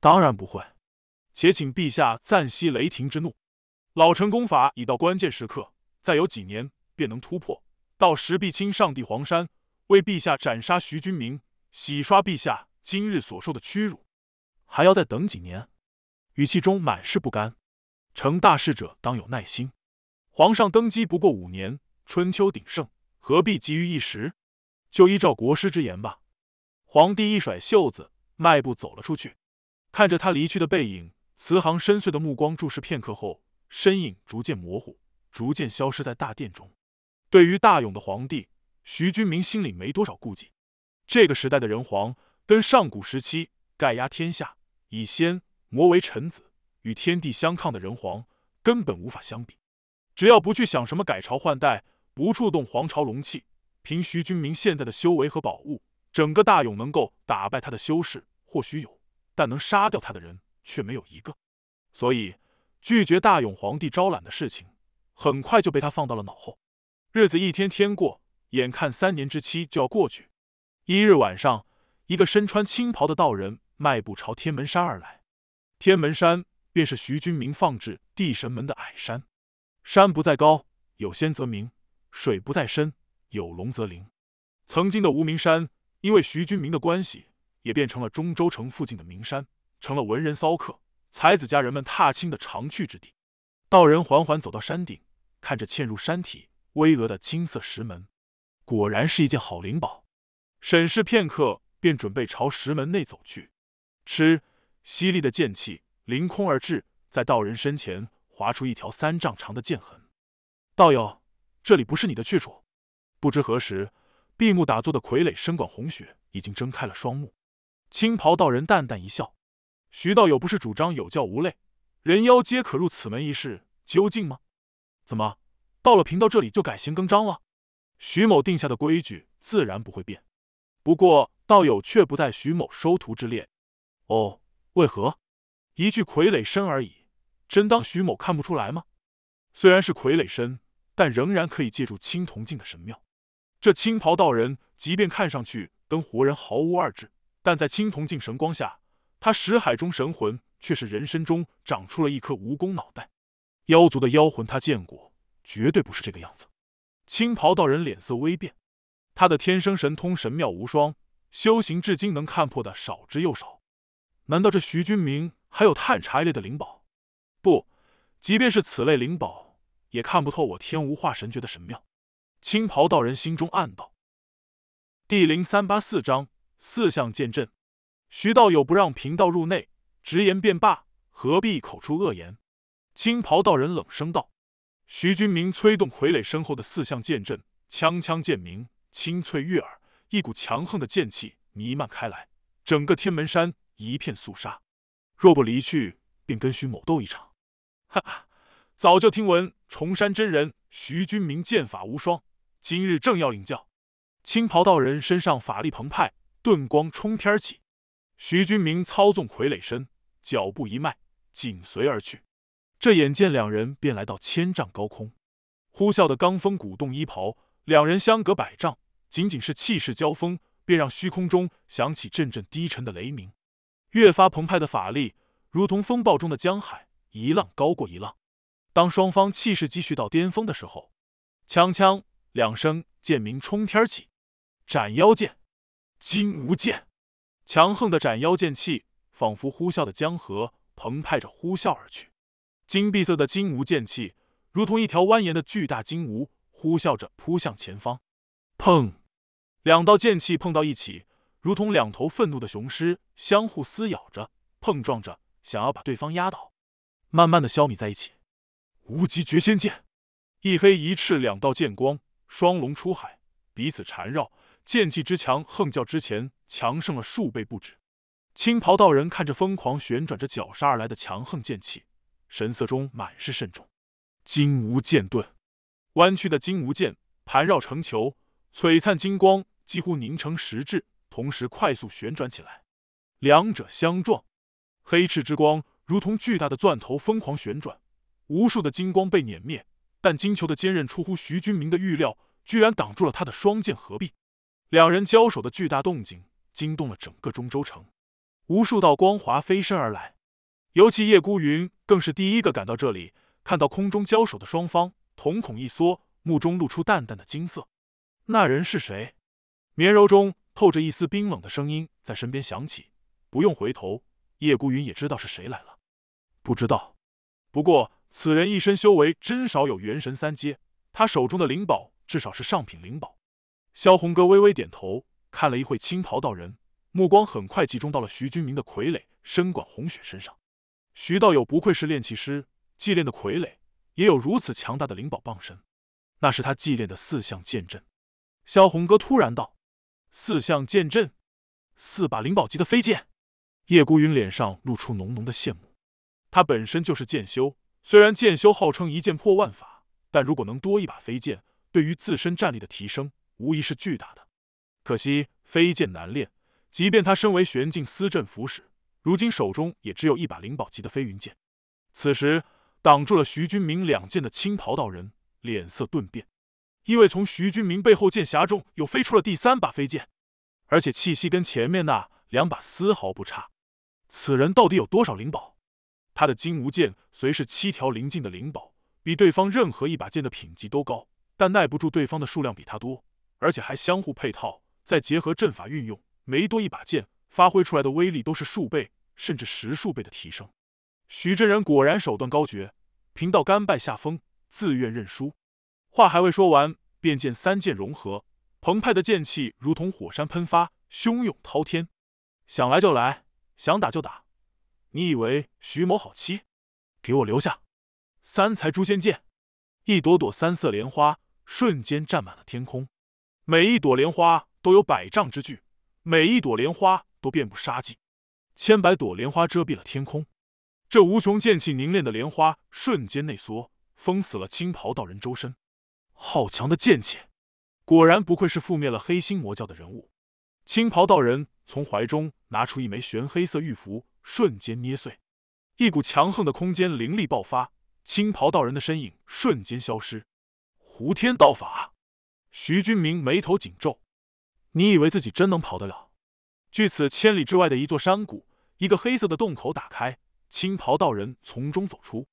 当然不会。且请陛下暂息雷霆之怒，老臣功法已到关键时刻，再有几年便能突破，到时必亲上帝黄山，为陛下斩杀徐君明，洗刷陛下今日所受的屈辱。还要再等几年？语气中满是不甘。成大事者当有耐心。皇上登基不过五年，春秋鼎盛，何必急于一时？就依照国师之言吧。皇帝一甩袖子，迈步走了出去。看着他离去的背影，慈航深邃的目光注视片刻后，身影逐渐模糊，逐渐消失在大殿中。对于大勇的皇帝，徐君明心里没多少顾忌。这个时代的人皇，跟上古时期盖压天下，以仙魔为臣子。与天地相抗的人皇根本无法相比，只要不去想什么改朝换代，不触动皇朝龙气，凭徐君明现在的修为和宝物，整个大勇能够打败他的修士或许有，但能杀掉他的人却没有一个。所以拒绝大勇皇帝招揽的事情，很快就被他放到了脑后。日子一天天过，眼看三年之期就要过去。一日晚上，一个身穿青袍的道人迈步朝天门山而来，天门山。便是徐君明放置地神门的矮山，山不在高，有仙则名；水不在深，有龙则灵。曾经的无名山，因为徐君明的关系，也变成了中州城附近的名山，成了文人骚客、才子佳人们踏青的常去之地。道人缓缓走到山顶，看着嵌入山体巍峨的青色石门，果然是一件好灵宝。审视片刻，便准备朝石门内走去。吃，犀利的剑气。凌空而至，在道人身前划出一条三丈长的剑痕。道友，这里不是你的去处。不知何时，闭目打坐的傀儡身管红雪已经睁开了双目。青袍道人淡淡一笑：“徐道友不是主张有教无类，人妖皆可入此门一事，究竟吗？怎么到了贫道这里就改弦更张了？徐某定下的规矩自然不会变，不过道友却不在徐某收徒之列。哦，为何？”一具傀儡身而已，真当徐某看不出来吗？虽然是傀儡身，但仍然可以借助青铜镜的神妙。这青袍道人即便看上去跟活人毫无二致，但在青铜镜神光下，他识海中神魂却是人身中长出了一颗蜈蚣脑袋。妖族的妖魂他见过，绝对不是这个样子。青袍道人脸色微变，他的天生神通神妙无双，修行至今能看破的少之又少。难道这徐君明？还有探查一类的灵宝，不，即便是此类灵宝，也看不透我天无化神诀的神妙。青袍道人心中暗道。第零三八四章四象剑阵。徐道友不让贫道入内，直言便罢，何必口出恶言？青袍道人冷声道。徐君明催动傀儡身后的四象剑阵，锵锵剑鸣，清脆悦耳，一股强横的剑气弥漫开来，整个天门山一片肃杀。若不离去，便跟徐某斗一场。哈哈，早就听闻崇山真人徐君明剑法无双，今日正要领教。青袍道人身上法力澎湃，顿光冲天起。徐君明操纵傀儡身，脚步一迈，紧随而去。这眼见两人便来到千丈高空，呼啸的罡风鼓动衣袍，两人相隔百丈，仅仅是气势交锋，便让虚空中响起阵阵低沉的雷鸣。越发澎湃的法力，如同风暴中的江海，一浪高过一浪。当双方气势积蓄到巅峰的时候，锵锵两声剑鸣冲天起，斩妖剑，金无剑。强横的斩妖剑气，仿佛呼啸的江河，澎湃着呼啸而去。金碧色的金无剑气，如同一条蜿蜒的巨大金无，呼啸着扑向前方。砰！两道剑气碰到一起。如同两头愤怒的雄狮相互撕咬着、碰撞着，想要把对方压倒，慢慢的消弭在一起。无极绝仙剑，一黑一赤两道剑光，双龙出海，彼此缠绕，剑气之强，横较之前强盛了数倍不止。青袍道人看着疯狂旋转着绞杀而来的强横剑气，神色中满是慎重。金无剑盾，弯曲的金无剑盘绕成球，璀璨金光几乎凝成实质。同时快速旋转起来，两者相撞，黑赤之光如同巨大的钻头疯狂旋转，无数的金光被碾灭。但金球的坚韧出乎徐君明的预料，居然挡住了他的双剑合璧。两人交手的巨大动静惊动了整个中州城，无数道光华飞身而来。尤其叶孤云更是第一个赶到这里，看到空中交手的双方，瞳孔一缩，目中露出淡淡的金色。那人是谁？绵柔中。透着一丝冰冷的声音在身边响起，不用回头，叶孤云也知道是谁来了。不知道，不过此人一身修为真少有元神三阶，他手中的灵宝至少是上品灵宝。萧红哥微微点头，看了一会青袍道人，目光很快集中到了徐军明的傀儡身管红雪身上。徐道友不愧是炼器师，祭炼的傀儡也有如此强大的灵宝傍身，那是他祭炼的四象剑阵。萧红哥突然道。四象剑阵，四把灵宝级的飞剑。叶孤云脸上露出浓浓的羡慕。他本身就是剑修，虽然剑修号称一剑破万法，但如果能多一把飞剑，对于自身战力的提升，无疑是巨大的。可惜飞剑难练，即便他身为玄境司镇符使，如今手中也只有一把灵宝级的飞云剑。此时挡住了徐军明两剑的青袍道人脸色顿变。因为从徐军明背后剑匣中又飞出了第三把飞剑，而且气息跟前面那两把丝毫不差。此人到底有多少灵宝？他的金无剑虽是七条灵境的灵宝，比对方任何一把剑的品级都高，但耐不住对方的数量比他多，而且还相互配套，再结合阵法运用，每多一把剑，发挥出来的威力都是数倍甚至十数倍的提升。徐真人果然手段高绝，贫道甘拜下风，自愿认输。话还未说完，便见三剑融合，澎湃的剑气如同火山喷发，汹涌滔天。想来就来，想打就打。你以为徐某好欺？给我留下！三才诛仙剑，一朵朵三色莲花瞬间占满了天空，每一朵莲花都有百丈之巨，每一朵莲花都遍布杀机，千百朵莲花遮蔽了天空。这无穷剑气凝练的莲花瞬间内缩，封死了青袍道人周身。好强的剑气！果然不愧是覆灭了黑心魔教的人物。青袍道人从怀中拿出一枚玄黑色玉符，瞬间捏碎，一股强横的空间灵力爆发，青袍道人的身影瞬间消失。胡天道法，徐君明眉头紧皱。你以为自己真能跑得了？据此千里之外的一座山谷，一个黑色的洞口打开，青袍道人从中走出，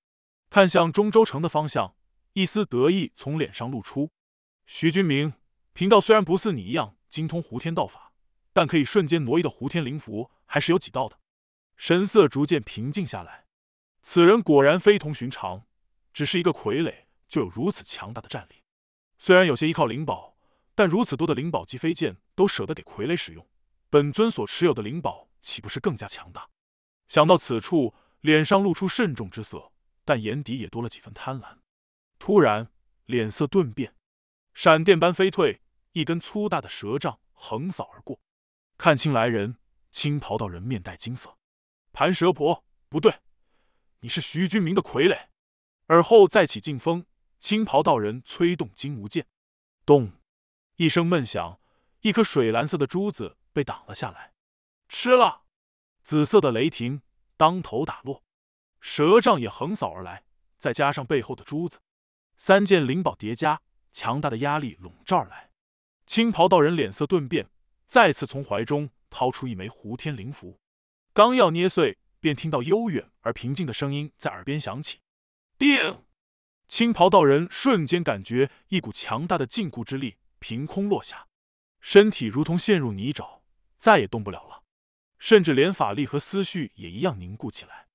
看向中州城的方向。一丝得意从脸上露出。徐君明，贫道虽然不似你一样精通胡天道法，但可以瞬间挪移的胡天灵符还是有几道的。神色逐渐平静下来。此人果然非同寻常，只是一个傀儡就有如此强大的战力。虽然有些依靠灵宝，但如此多的灵宝级飞剑都舍得给傀儡使用，本尊所持有的灵宝岂不是更加强大？想到此处，脸上露出慎重之色，但眼底也多了几分贪婪。突然，脸色顿变，闪电般飞退。一根粗大的蛇杖横扫而过，看清来人，青袍道人面带金色。盘蛇婆，不对，你是徐君明的傀儡。耳后再起劲风，青袍道人催动金无剑。咚，一声闷响，一颗水蓝色的珠子被挡了下来。吃了，紫色的雷霆当头打落，蛇杖也横扫而来，再加上背后的珠子。三件灵宝叠加，强大的压力笼罩而来。青袍道人脸色顿变，再次从怀中掏出一枚胡天灵符，刚要捏碎，便听到悠远而平静的声音在耳边响起：“定。”青袍道人瞬间感觉一股强大的禁锢之力凭空落下，身体如同陷入泥沼，再也动不了了，甚至连法力和思绪也一样凝固起来。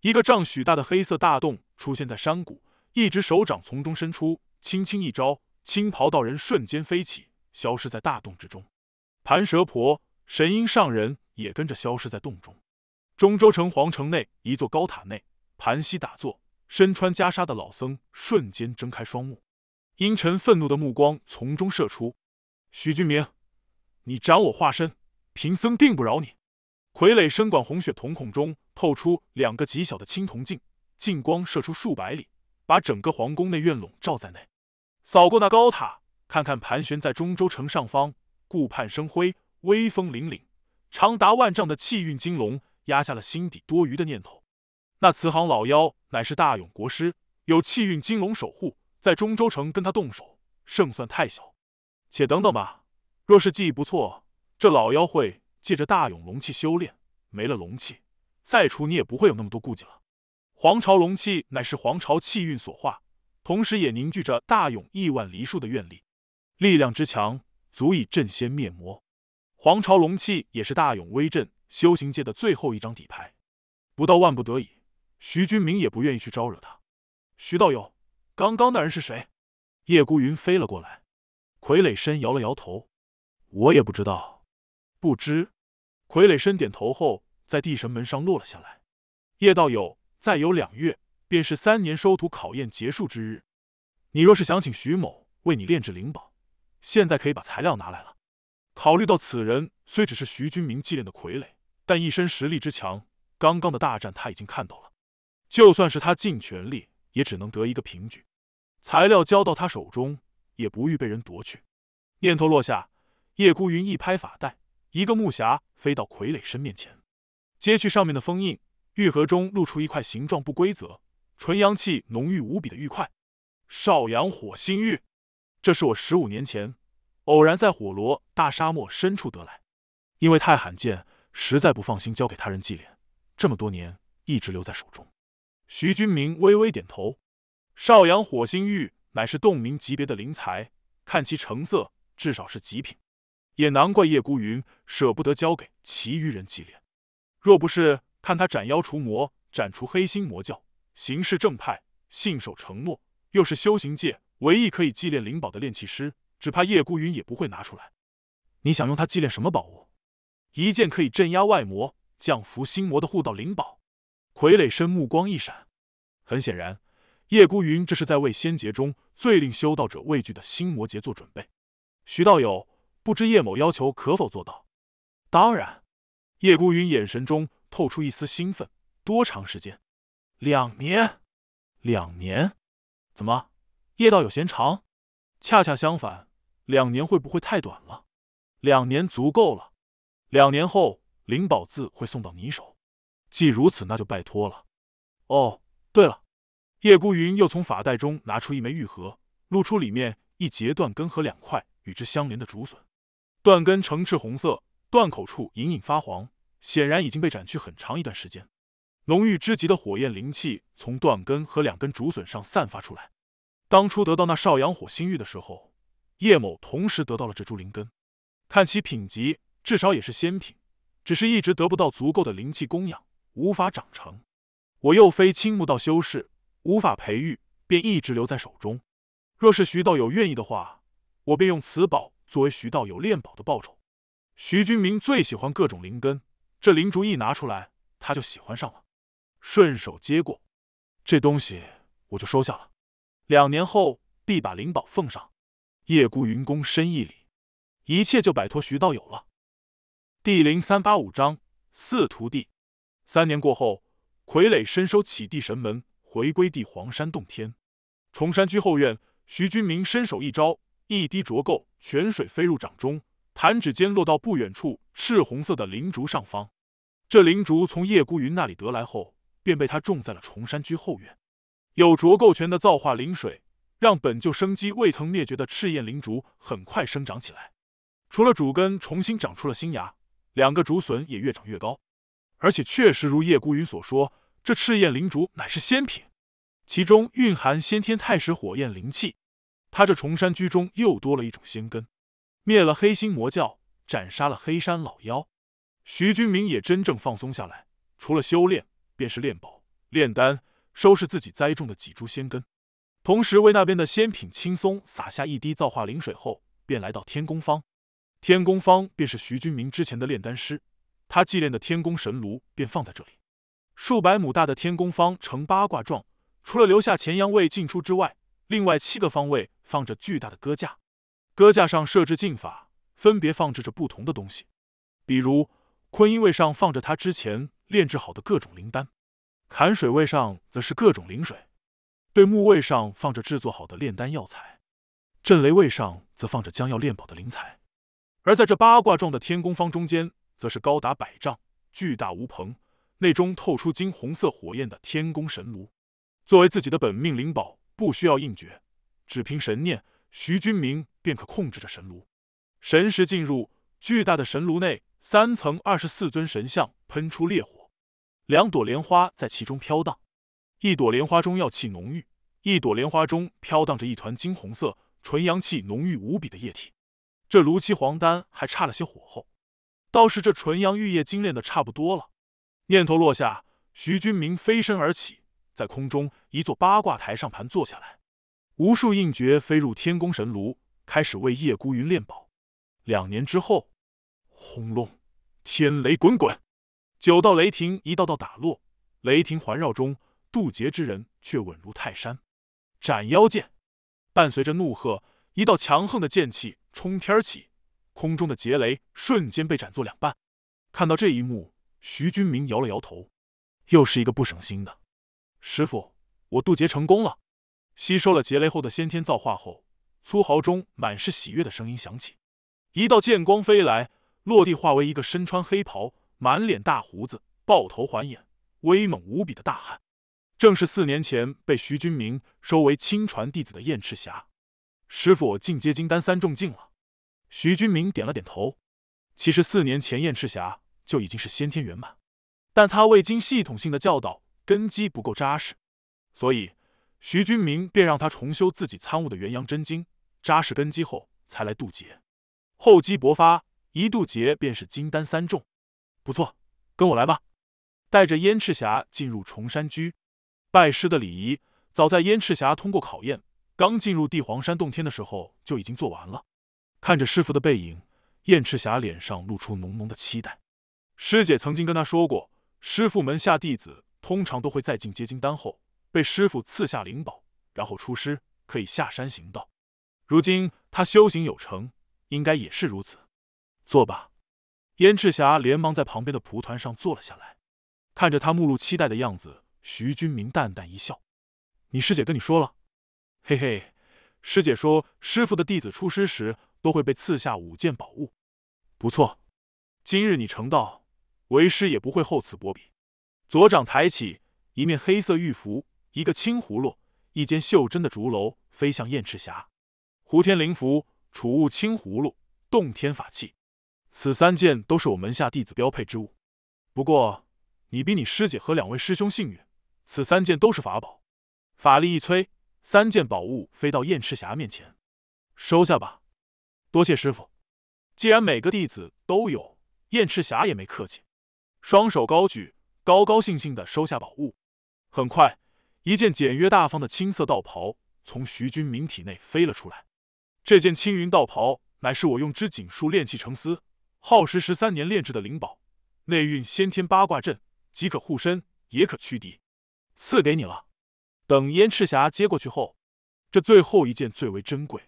一个丈许大的黑色大洞出现在山谷。一只手掌从中伸出，轻轻一招，青袍道人瞬间飞起，消失在大洞之中。盘蛇婆、神鹰上人也跟着消失在洞中。中州城皇城内一座高塔内，盘膝打坐、身穿袈裟的老僧瞬间睁开双目，阴沉愤怒的目光从中射出：“徐俊明，你斩我化身，贫僧定不饶你！”傀儡身管红血瞳孔中透出两个极小的青铜镜，镜光射出数百里。把整个皇宫内院笼罩在内，扫过那高塔，看看盘旋在中州城上方、顾盼生辉、威风凛凛、长达万丈的气运金龙，压下了心底多余的念头。那慈航老妖乃是大勇国师，有气运金龙守护，在中州城跟他动手，胜算太小，且等等吧。若是记忆不错，这老妖会借着大勇龙气修炼，没了龙气，再出你也不会有那么多顾忌了。黄巢龙气乃是黄巢气运所化，同时也凝聚着大勇亿万黎树的愿力，力量之强足以震仙灭魔。黄巢龙气也是大勇威震修行界的最后一张底牌，不到万不得已，徐君明也不愿意去招惹他。徐道友，刚刚那人是谁？叶孤云飞了过来，傀儡身摇了摇头，我也不知道。不知，傀儡身点头后，在地神门上落了下来。叶道友。再有两月，便是三年收徒考验结束之日。你若是想请徐某为你炼制灵宝，现在可以把材料拿来了。考虑到此人虽只是徐君明祭炼的傀儡，但一身实力之强，刚刚的大战他已经看到了。就算是他尽全力，也只能得一个平局。材料交到他手中，也不欲被人夺去。念头落下，叶孤云一拍法袋，一个木匣飞到傀儡身面前，揭去上面的封印。玉盒中露出一块形状不规则、纯阳气浓郁无比的玉块，少阳火星玉。这是我十五年前偶然在火罗大沙漠深处得来，因为太罕见，实在不放心交给他人祭炼，这么多年一直留在手中。徐君明微微点头，少阳火星玉乃是洞明级别的灵材，看其成色，至少是极品，也难怪叶孤云舍不得交给其余人祭炼。若不是……看他斩妖除魔，斩除黑心魔教，行事正派，信守承诺，又是修行界唯一可以祭炼灵宝的炼器师，只怕叶孤云也不会拿出来。你想用它祭炼什么宝物？一件可以镇压外魔、降服心魔的护道灵宝。傀儡身目光一闪，很显然，叶孤云这是在为仙劫中最令修道者畏惧的心魔劫做准备。徐道友，不知叶某要求可否做到？当然。叶孤云眼神中。透出一丝兴奋。多长时间？两年。两年？怎么？叶道友嫌长？恰恰相反，两年会不会太短了？两年足够了。两年后，灵宝字会送到你手。既如此，那就拜托了。哦，对了，叶孤云又从法袋中拿出一枚玉盒，露出里面一截断根和两块与之相连的竹笋。断根呈赤红色，断口处隐隐发黄。显然已经被斩去很长一段时间，浓郁之极的火焰灵气从断根和两根竹笋上散发出来。当初得到那少阳火星玉的时候，叶某同时得到了这株灵根，看其品级至少也是仙品，只是一直得不到足够的灵气供养，无法长成。我又非青木道修士，无法培育，便一直留在手中。若是徐道友愿意的话，我便用此宝作为徐道友炼宝的报酬。徐君明最喜欢各种灵根。这灵竹一拿出来，他就喜欢上了，顺手接过，这东西我就收下了。两年后必把灵宝奉上。叶孤云躬深一礼，一切就拜托徐道友了。第零三八五章四徒弟。三年过后，傀儡身收起地神门，回归地黄山洞天。崇山居后院，徐君明身手一招，一滴浊垢泉水飞入掌中。弹指间落到不远处赤红色的灵竹上方，这灵竹从叶孤云那里得来后，便被他种在了崇山居后院。有浊够泉的造化灵水，让本就生机未曾灭绝的赤焰灵竹很快生长起来。除了主根重新长出了新芽，两个竹笋也越长越高。而且确实如叶孤云所说，这赤焰灵竹乃是仙品，其中蕴含先天太始火焰灵气。他这崇山居中又多了一种仙根。灭了黑心魔教，斩杀了黑山老妖，徐君明也真正放松下来。除了修炼，便是炼宝、炼丹，收拾自己栽种的几株仙根，同时为那边的仙品轻松洒下一滴造化灵水后，便来到天宫方。天宫方便是徐君明之前的炼丹师，他祭炼的天宫神炉便放在这里。数百亩大的天宫方呈八卦状，除了留下前阳位进出之外，另外七个方位放着巨大的搁架。搁架上设置禁法，分别放置着不同的东西，比如坤音位上放着他之前炼制好的各种灵丹，坎水位上则是各种灵水，对木位上放着制作好的炼丹药材，震雷位上则放着将要炼宝的灵材，而在这八卦状的天宫方中间，则是高达百丈、巨大无朋、内中透出金红色火焰的天宫神炉。作为自己的本命灵宝，不需要应诀，只凭神念。徐君明便可控制着神炉，神石进入巨大的神炉内，三层二十四尊神像喷出烈火，两朵莲花在其中飘荡，一朵莲花中药气浓郁，一朵莲花中飘荡着一团金红色、纯阳气浓郁无比的液体。这炉七黄丹还差了些火候，倒是这纯阳玉液精炼的差不多了。念头落下，徐君明飞身而起，在空中一座八卦台上盘坐下来。无数印诀飞入天宫神炉，开始为叶孤云炼宝。两年之后，轰隆，天雷滚滚，九道雷霆一道道打落。雷霆环绕中，渡劫之人却稳如泰山。斩妖剑，伴随着怒喝，一道强横的剑气冲天而起，空中的劫雷瞬间被斩作两半。看到这一幕，徐军明摇了摇头，又是一个不省心的。师傅，我渡劫成功了。吸收了劫雷后的先天造化后，粗豪中满是喜悦的声音响起。一道剑光飞来，落地化为一个身穿黑袍、满脸大胡子、抱头环眼、威猛无比的大汉，正是四年前被徐君明收为亲传弟子的燕赤霞。师傅进阶金丹三重境了。徐君明点了点头。其实四年前燕赤霞就已经是先天圆满，但他未经系统性的教导，根基不够扎实，所以。徐君明便让他重修自己参悟的元阳真经，扎实根基后才来渡劫，厚积薄发，一渡劫便是金丹三重，不错，跟我来吧。带着燕赤霞进入崇山居，拜师的礼仪早在燕赤霞通过考验，刚进入帝皇山洞天的时候就已经做完了。看着师傅的背影，燕赤霞脸上露出浓浓的期待。师姐曾经跟他说过，师傅门下弟子通常都会在进阶金丹后。被师傅赐下灵宝，然后出师可以下山行道。如今他修行有成，应该也是如此。坐吧。燕赤霞连忙在旁边的蒲团上坐了下来，看着他目露期待的样子，徐君明淡淡一笑：“你师姐跟你说了？嘿嘿，师姐说师傅的弟子出师时都会被赐下五件宝物。不错，今日你成道，为师也不会厚此薄彼。”左掌抬起，一面黑色玉符。一个青葫芦，一间袖珍的竹楼，飞向燕赤霞。胡天灵符、储物青葫芦、洞天法器，此三件都是我门下弟子标配之物。不过，你比你师姐和两位师兄幸运，此三件都是法宝。法力一催，三件宝物飞到燕赤霞面前，收下吧。多谢师傅。既然每个弟子都有，燕赤霞也没客气，双手高举，高高兴兴的收下宝物。很快。一件简约大方的青色道袍从徐君明体内飞了出来。这件青云道袍乃是我用织锦术炼器成丝，耗时十三年炼制的灵宝，内蕴先天八卦阵，即可护身，也可驱敌。赐给你了。等燕赤霞接过去后，这最后一件最为珍贵。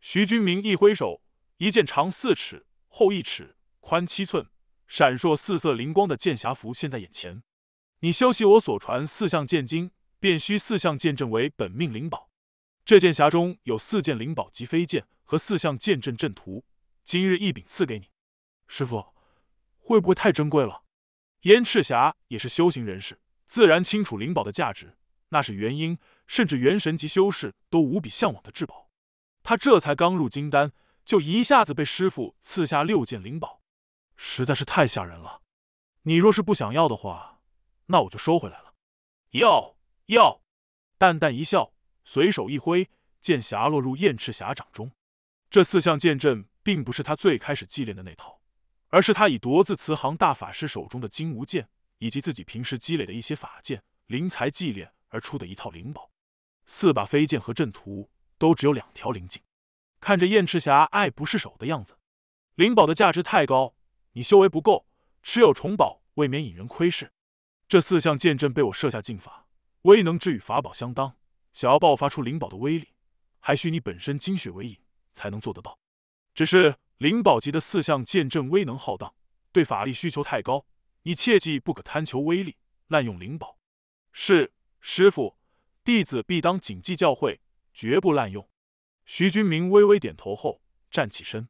徐君明一挥手，一件长四尺、厚一尺、宽七寸、闪烁四色灵光的剑匣浮现在眼前。你修习我所传四象剑经。便需四象剑阵为本命灵宝，这剑匣中有四件灵宝及飞剑和四象剑阵阵图，今日一并赐给你。师傅，会不会太珍贵了？燕赤霞也是修行人士，自然清楚灵宝的价值，那是元婴甚至元神级修士都无比向往的至宝。他这才刚入金丹，就一下子被师傅赐下六件灵宝，实在是太吓人了。你若是不想要的话，那我就收回来了。要。要，淡淡一笑，随手一挥，剑匣落入燕赤霞掌中。这四项剑阵并不是他最开始祭炼的那套，而是他以夺自慈航大法师手中的金吾剑，以及自己平时积累的一些法剑灵材祭炼而出的一套灵宝。四把飞剑和阵图都只有两条灵镜。看着燕赤霞爱不释手的样子，灵宝的价值太高，你修为不够，持有重宝未免引人窥视。这四项剑阵被我设下禁法。威能之与法宝相当，想要爆发出灵宝的威力，还需你本身精血为引，才能做得到。只是灵宝级的四象剑阵威能浩荡，对法力需求太高，你切记不可贪求威力，滥用灵宝。是师傅，弟子必当谨记教诲，绝不滥用。徐君明微微点头后，站起身：“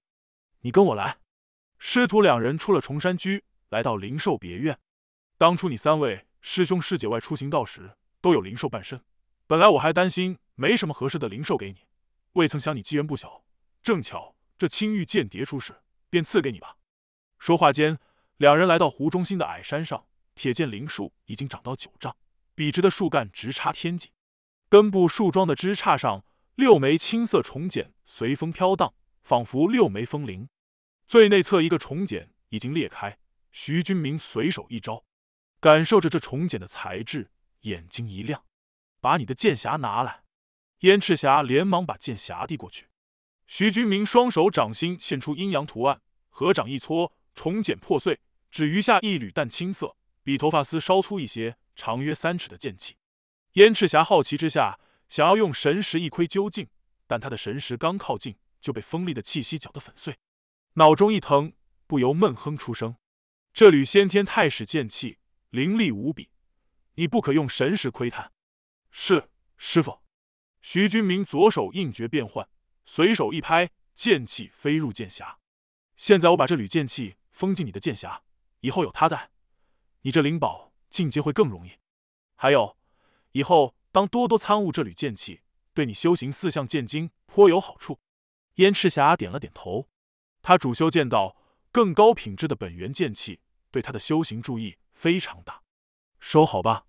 你跟我来。”师徒两人出了崇山居，来到灵兽别院。当初你三位师兄师姐外出行道时，都有灵兽伴身，本来我还担心没什么合适的灵兽给你，未曾想你机缘不小，正巧这青玉间谍出世，便赐给你吧。说话间，两人来到湖中心的矮山上，铁剑灵树已经长到九丈，笔直的树干直插天际，根部树桩的枝杈上，六枚青色虫茧随风飘荡，仿佛六枚风铃。最内侧一个虫茧已经裂开，徐君明随手一招，感受着这虫茧的材质。眼睛一亮，把你的剑匣拿来。燕赤霞连忙把剑匣递过去。徐君明双手掌心现出阴阳图案，合掌一搓，重剪破碎，只余下一缕淡青色，比头发丝稍粗一些，长约三尺的剑气。燕赤霞好奇之下，想要用神识一窥究竟，但他的神识刚靠近，就被锋利的气息搅得粉碎，脑中一疼，不由闷哼出声。这缕先天太史剑气凌厉无比。你不可用神识窥探，是师傅。徐君明左手印诀变换，随手一拍，剑气飞入剑匣。现在我把这缕剑气封进你的剑匣，以后有它在，你这灵宝进阶会更容易。还有，以后当多多参悟这缕剑气，对你修行四象剑经颇有好处。燕赤霞点了点头，他主修剑道，更高品质的本源剑气对他的修行注意非常大。收好吧。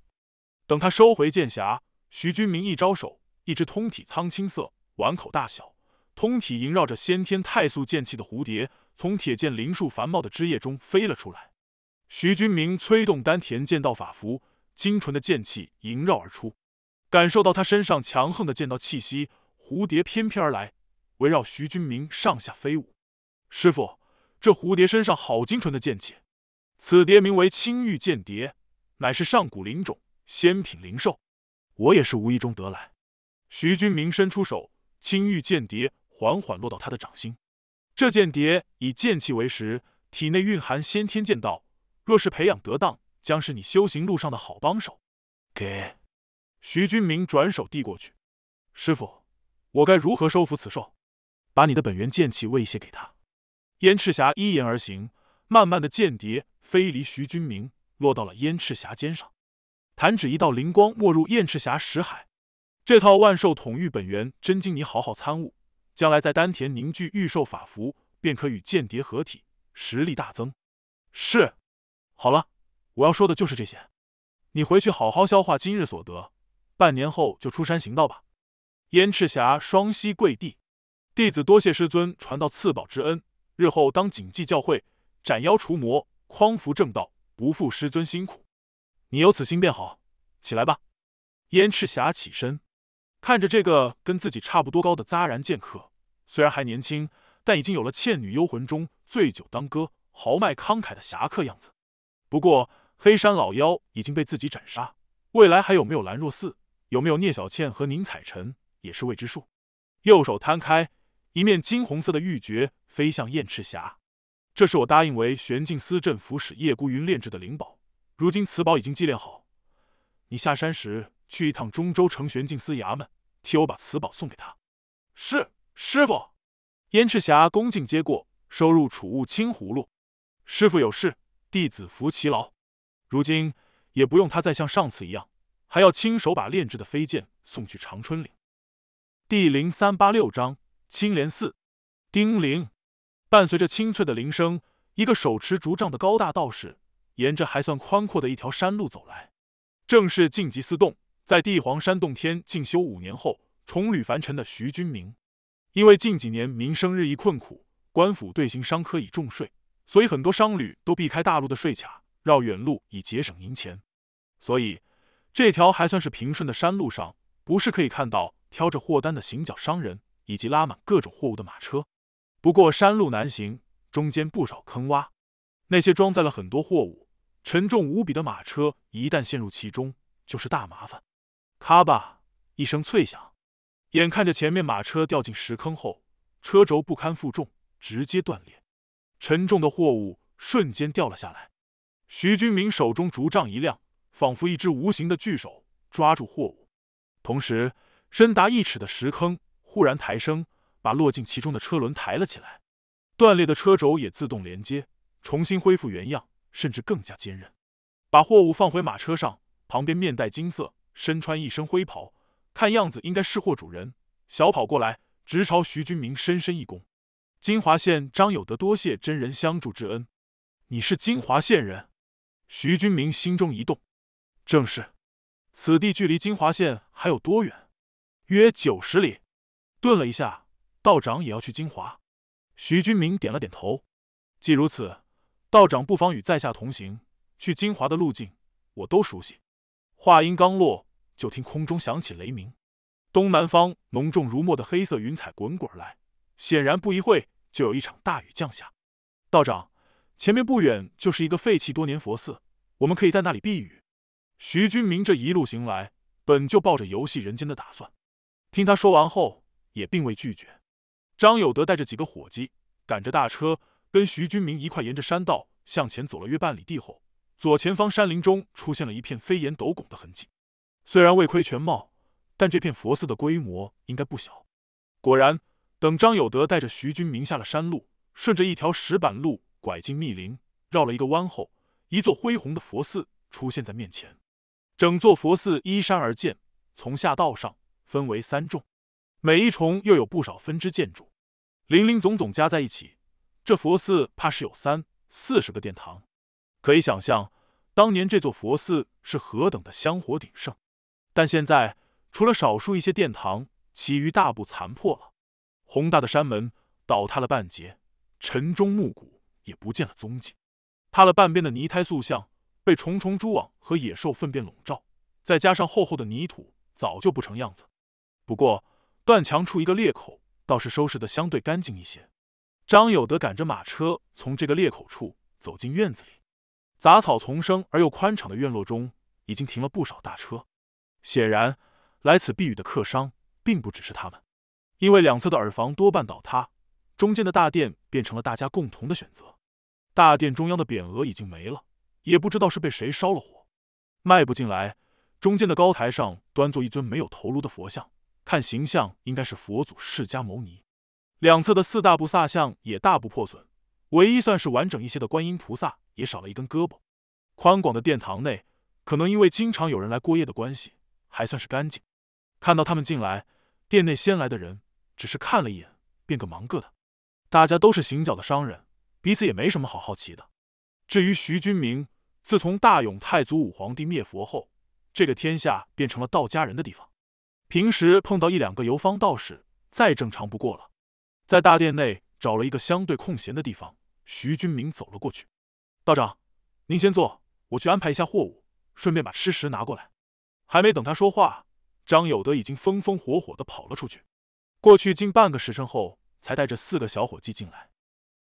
等他收回剑匣，徐君明一招手，一只通体苍青色、碗口大小、通体萦绕着先天太素剑气的蝴蝶，从铁剑灵树繁茂的枝叶中飞了出来。徐君明催动丹田剑道法符，精纯的剑气萦绕而出。感受到他身上强横的剑道气息，蝴蝶翩翩而来，围绕徐君明上下飞舞。师傅，这蝴蝶身上好精纯的剑气，此蝶名为青玉剑蝶。乃是上古灵种，仙品灵兽，我也是无意中得来。徐君明伸出手，青玉剑蝶缓缓落到他的掌心。这剑蝶以剑气为食，体内蕴含先天剑道，若是培养得当，将是你修行路上的好帮手。给，徐君明转手递过去。师傅，我该如何收服此兽？把你的本源剑气喂一些给他。燕赤霞依言而行，慢慢的，剑蝶飞离徐君明。落到了燕赤霞肩上，弹指一道灵光没入燕赤霞识海。这套万寿统御本源真经，你好好参悟，将来在丹田凝聚御兽法符，便可与间谍合体，实力大增。是，好了，我要说的就是这些。你回去好好消化今日所得，半年后就出山行道吧。燕赤霞双膝跪地，弟子多谢师尊传道赐宝之恩，日后当谨记教诲，斩妖除魔，匡扶正道。不负师尊辛苦，你有此心便好。起来吧，燕赤霞起身，看着这个跟自己差不多高的扎然剑客，虽然还年轻，但已经有了《倩女幽魂》中醉酒当歌、豪迈慷慨的侠客样子。不过黑山老妖已经被自己斩杀，未来还有没有兰若寺，有没有聂小倩和宁采臣，也是未知数。右手摊开，一面金红色的玉珏飞向燕赤霞。这是我答应为玄镜司镇抚使叶孤云炼制的灵宝，如今此宝已经祭炼好。你下山时去一趟中州城玄镜司衙门，替我把此宝送给他。是，师傅。燕赤霞恭敬接过，收入储物青葫芦。师傅有事，弟子服其劳。如今也不用他再像上次一样，还要亲手把炼制的飞剑送去长春岭。第零三八六章：青莲寺。丁玲。伴随着清脆的铃声，一个手持竹杖的高大道士沿着还算宽阔的一条山路走来。正是静极寺洞，在帝皇山洞天进修五年后重履凡尘的徐君明。因为近几年民生日益困苦，官府对行商科以重税，所以很多商旅都避开大陆的税卡，绕远路以节省银钱。所以，这条还算是平顺的山路上，不是可以看到挑着货单的行脚商人，以及拉满各种货物的马车。不过山路难行，中间不少坑洼，那些装载了很多货物、沉重无比的马车，一旦陷入其中，就是大麻烦。咔吧一声脆响，眼看着前面马车掉进石坑后，车轴不堪负重，直接断裂，沉重的货物瞬间掉了下来。徐军明手中竹杖一亮，仿佛一只无形的巨手抓住货物，同时深达一尺的石坑忽然抬升。把落进其中的车轮抬了起来，断裂的车轴也自动连接，重新恢复原样，甚至更加坚韧。把货物放回马车上，旁边面带金色，身穿一身灰袍，看样子应该是货主人。小跑过来，直朝徐军明深深一躬：“金华县张有德，多谢真人相助之恩。”你是金华县人？徐军明心中一动：“正是。此地距离金华县还有多远？约九十里。”顿了一下。道长也要去金华，徐君明点了点头。既如此，道长不妨与在下同行。去金华的路径我都熟悉。话音刚落，就听空中响起雷鸣，东南方浓重如墨的黑色云彩滚滚而来，显然不一会就有一场大雨降下。道长，前面不远就是一个废弃多年佛寺，我们可以在那里避雨。徐君明这一路行来，本就抱着游戏人间的打算，听他说完后也并未拒绝。张有德带着几个伙计，赶着大车，跟徐军明一块沿着山道向前走了约半里地后，左前方山林中出现了一片飞檐斗拱的痕迹。虽然未窥全貌，但这片佛寺的规模应该不小。果然，等张有德带着徐军明下了山路，顺着一条石板路拐进密林，绕了一个弯后，一座恢宏的佛寺出现在面前。整座佛寺依山而建，从下到上分为三重。每一重又有不少分支建筑，林林总总加在一起，这佛寺怕是有三四十个殿堂。可以想象，当年这座佛寺是何等的香火鼎盛。但现在，除了少数一些殿堂，其余大部残破了。宏大的山门倒塌了半截，晨钟暮鼓也不见了踪迹。塌了半边的泥胎塑像，被重重蛛网和野兽粪便笼罩，再加上厚厚的泥土，早就不成样子。不过，断墙处一个裂口，倒是收拾的相对干净一些。张有德赶着马车从这个裂口处走进院子里，杂草丛生而又宽敞的院落中已经停了不少大车，显然来此避雨的客商并不只是他们。因为两侧的耳房多半倒塌，中间的大殿变成了大家共同的选择。大殿中央的匾额已经没了，也不知道是被谁烧了火。迈步进来，中间的高台上端坐一尊没有头颅的佛像。看形象，应该是佛祖释迦牟尼。两侧的四大菩萨像也大不破损，唯一算是完整一些的观音菩萨也少了一根胳膊。宽广的殿堂内，可能因为经常有人来过夜的关系，还算是干净。看到他们进来，殿内先来的人只是看了一眼，便各忙各的。大家都是行脚的商人，彼此也没什么好好奇的。至于徐君明，自从大永太祖武皇帝灭佛后，这个天下变成了道家人的地方。平时碰到一两个游方道士，再正常不过了。在大殿内找了一个相对空闲的地方，徐军明走了过去。“道长，您先坐，我去安排一下货物，顺便把吃食拿过来。”还没等他说话，张有德已经风风火火的跑了出去。过去近半个时辰后，才带着四个小伙计进来，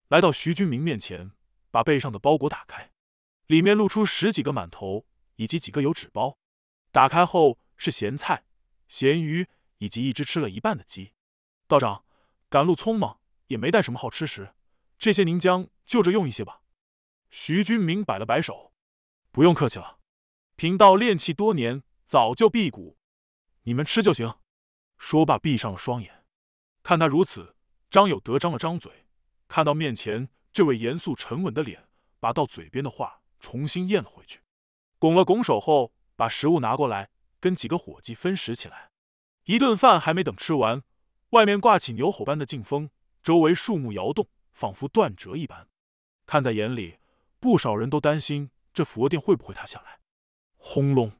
来到徐军明面前，把背上的包裹打开，里面露出十几个馒头以及几个油纸包。打开后是咸菜。咸鱼以及一只吃了一半的鸡，道长赶路匆忙，也没带什么好吃食，这些您将就着用一些吧。徐军明摆了摆手，不用客气了，贫道练气多年，早就辟谷，你们吃就行。说罢，闭上了双眼。看他如此，张有德张了张嘴，看到面前这位严肃沉稳的脸，把到嘴边的话重新咽了回去，拱了拱手后，把食物拿过来。跟几个伙计分食起来，一顿饭还没等吃完，外面刮起牛吼般的劲风，周围树木摇动，仿佛断折一般。看在眼里，不少人都担心这佛殿会不会塌下来。轰隆，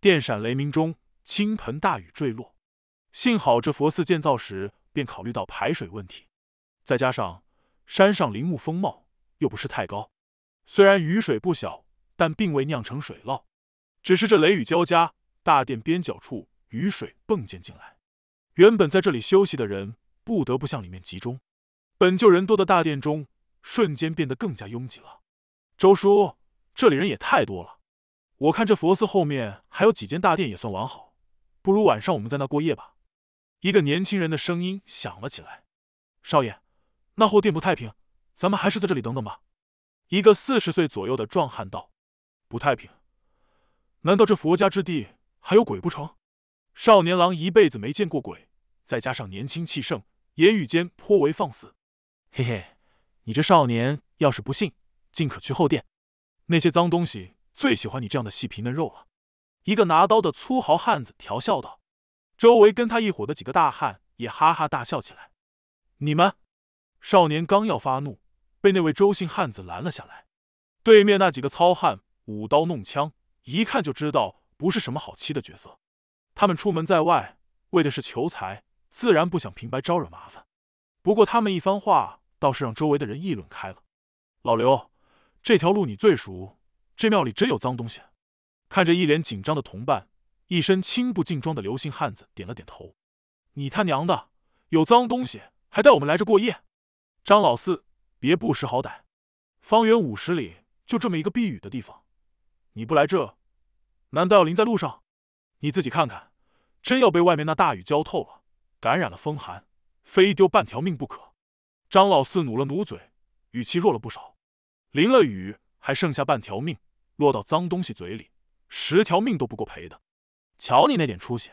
电闪雷鸣中，倾盆大雨坠落。幸好这佛寺建造时便考虑到排水问题，再加上山上林木丰茂，又不是太高，虽然雨水不小，但并未酿成水涝。只是这雷雨交加。大殿边角处雨水迸溅进来，原本在这里休息的人不得不向里面集中。本就人多的大殿中，瞬间变得更加拥挤了。周叔，这里人也太多了。我看这佛寺后面还有几间大殿也算完好，不如晚上我们在那过夜吧。一个年轻人的声音响了起来：“少爷，那后殿不太平，咱们还是在这里等等吧。”一个四十岁左右的壮汉道：“不太平，难道这佛家之地？”还有鬼不成？少年郎一辈子没见过鬼，再加上年轻气盛，言语间颇为放肆。嘿嘿，你这少年要是不信，尽可去后殿，那些脏东西最喜欢你这样的细皮嫩肉了。一个拿刀的粗豪汉子调笑道，周围跟他一伙的几个大汉也哈哈大笑起来。你们，少年刚要发怒，被那位周姓汉子拦了下来。对面那几个糙汉舞刀弄枪，一看就知道。不是什么好欺的角色，他们出门在外，为的是求财，自然不想平白招惹麻烦。不过他们一番话，倒是让周围的人议论开了。老刘，这条路你最熟，这庙里真有脏东西？看着一脸紧张的同伴，一身青布劲装的刘姓汉子点了点头。你他娘的有脏东西，还带我们来这过夜？张老四，别不识好歹！方圆五十里，就这么一个避雨的地方，你不来这？难道要淋在路上？你自己看看，真要被外面那大雨浇透了，感染了风寒，非丢半条命不可。张老四努了努嘴，语气弱了不少。淋了雨还剩下半条命，落到脏东西嘴里，十条命都不够赔的。瞧你那点出息！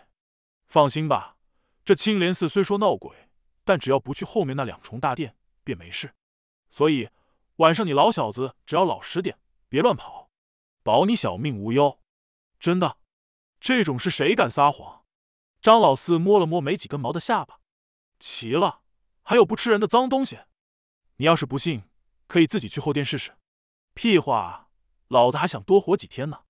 放心吧，这青莲寺虽说闹鬼，但只要不去后面那两重大殿，便没事。所以晚上你老小子只要老实点，别乱跑，保你小命无忧。真的，这种事谁敢撒谎？张老四摸了摸没几根毛的下巴，奇了，还有不吃人的脏东西？你要是不信，可以自己去后殿试试。屁话，老子还想多活几天呢。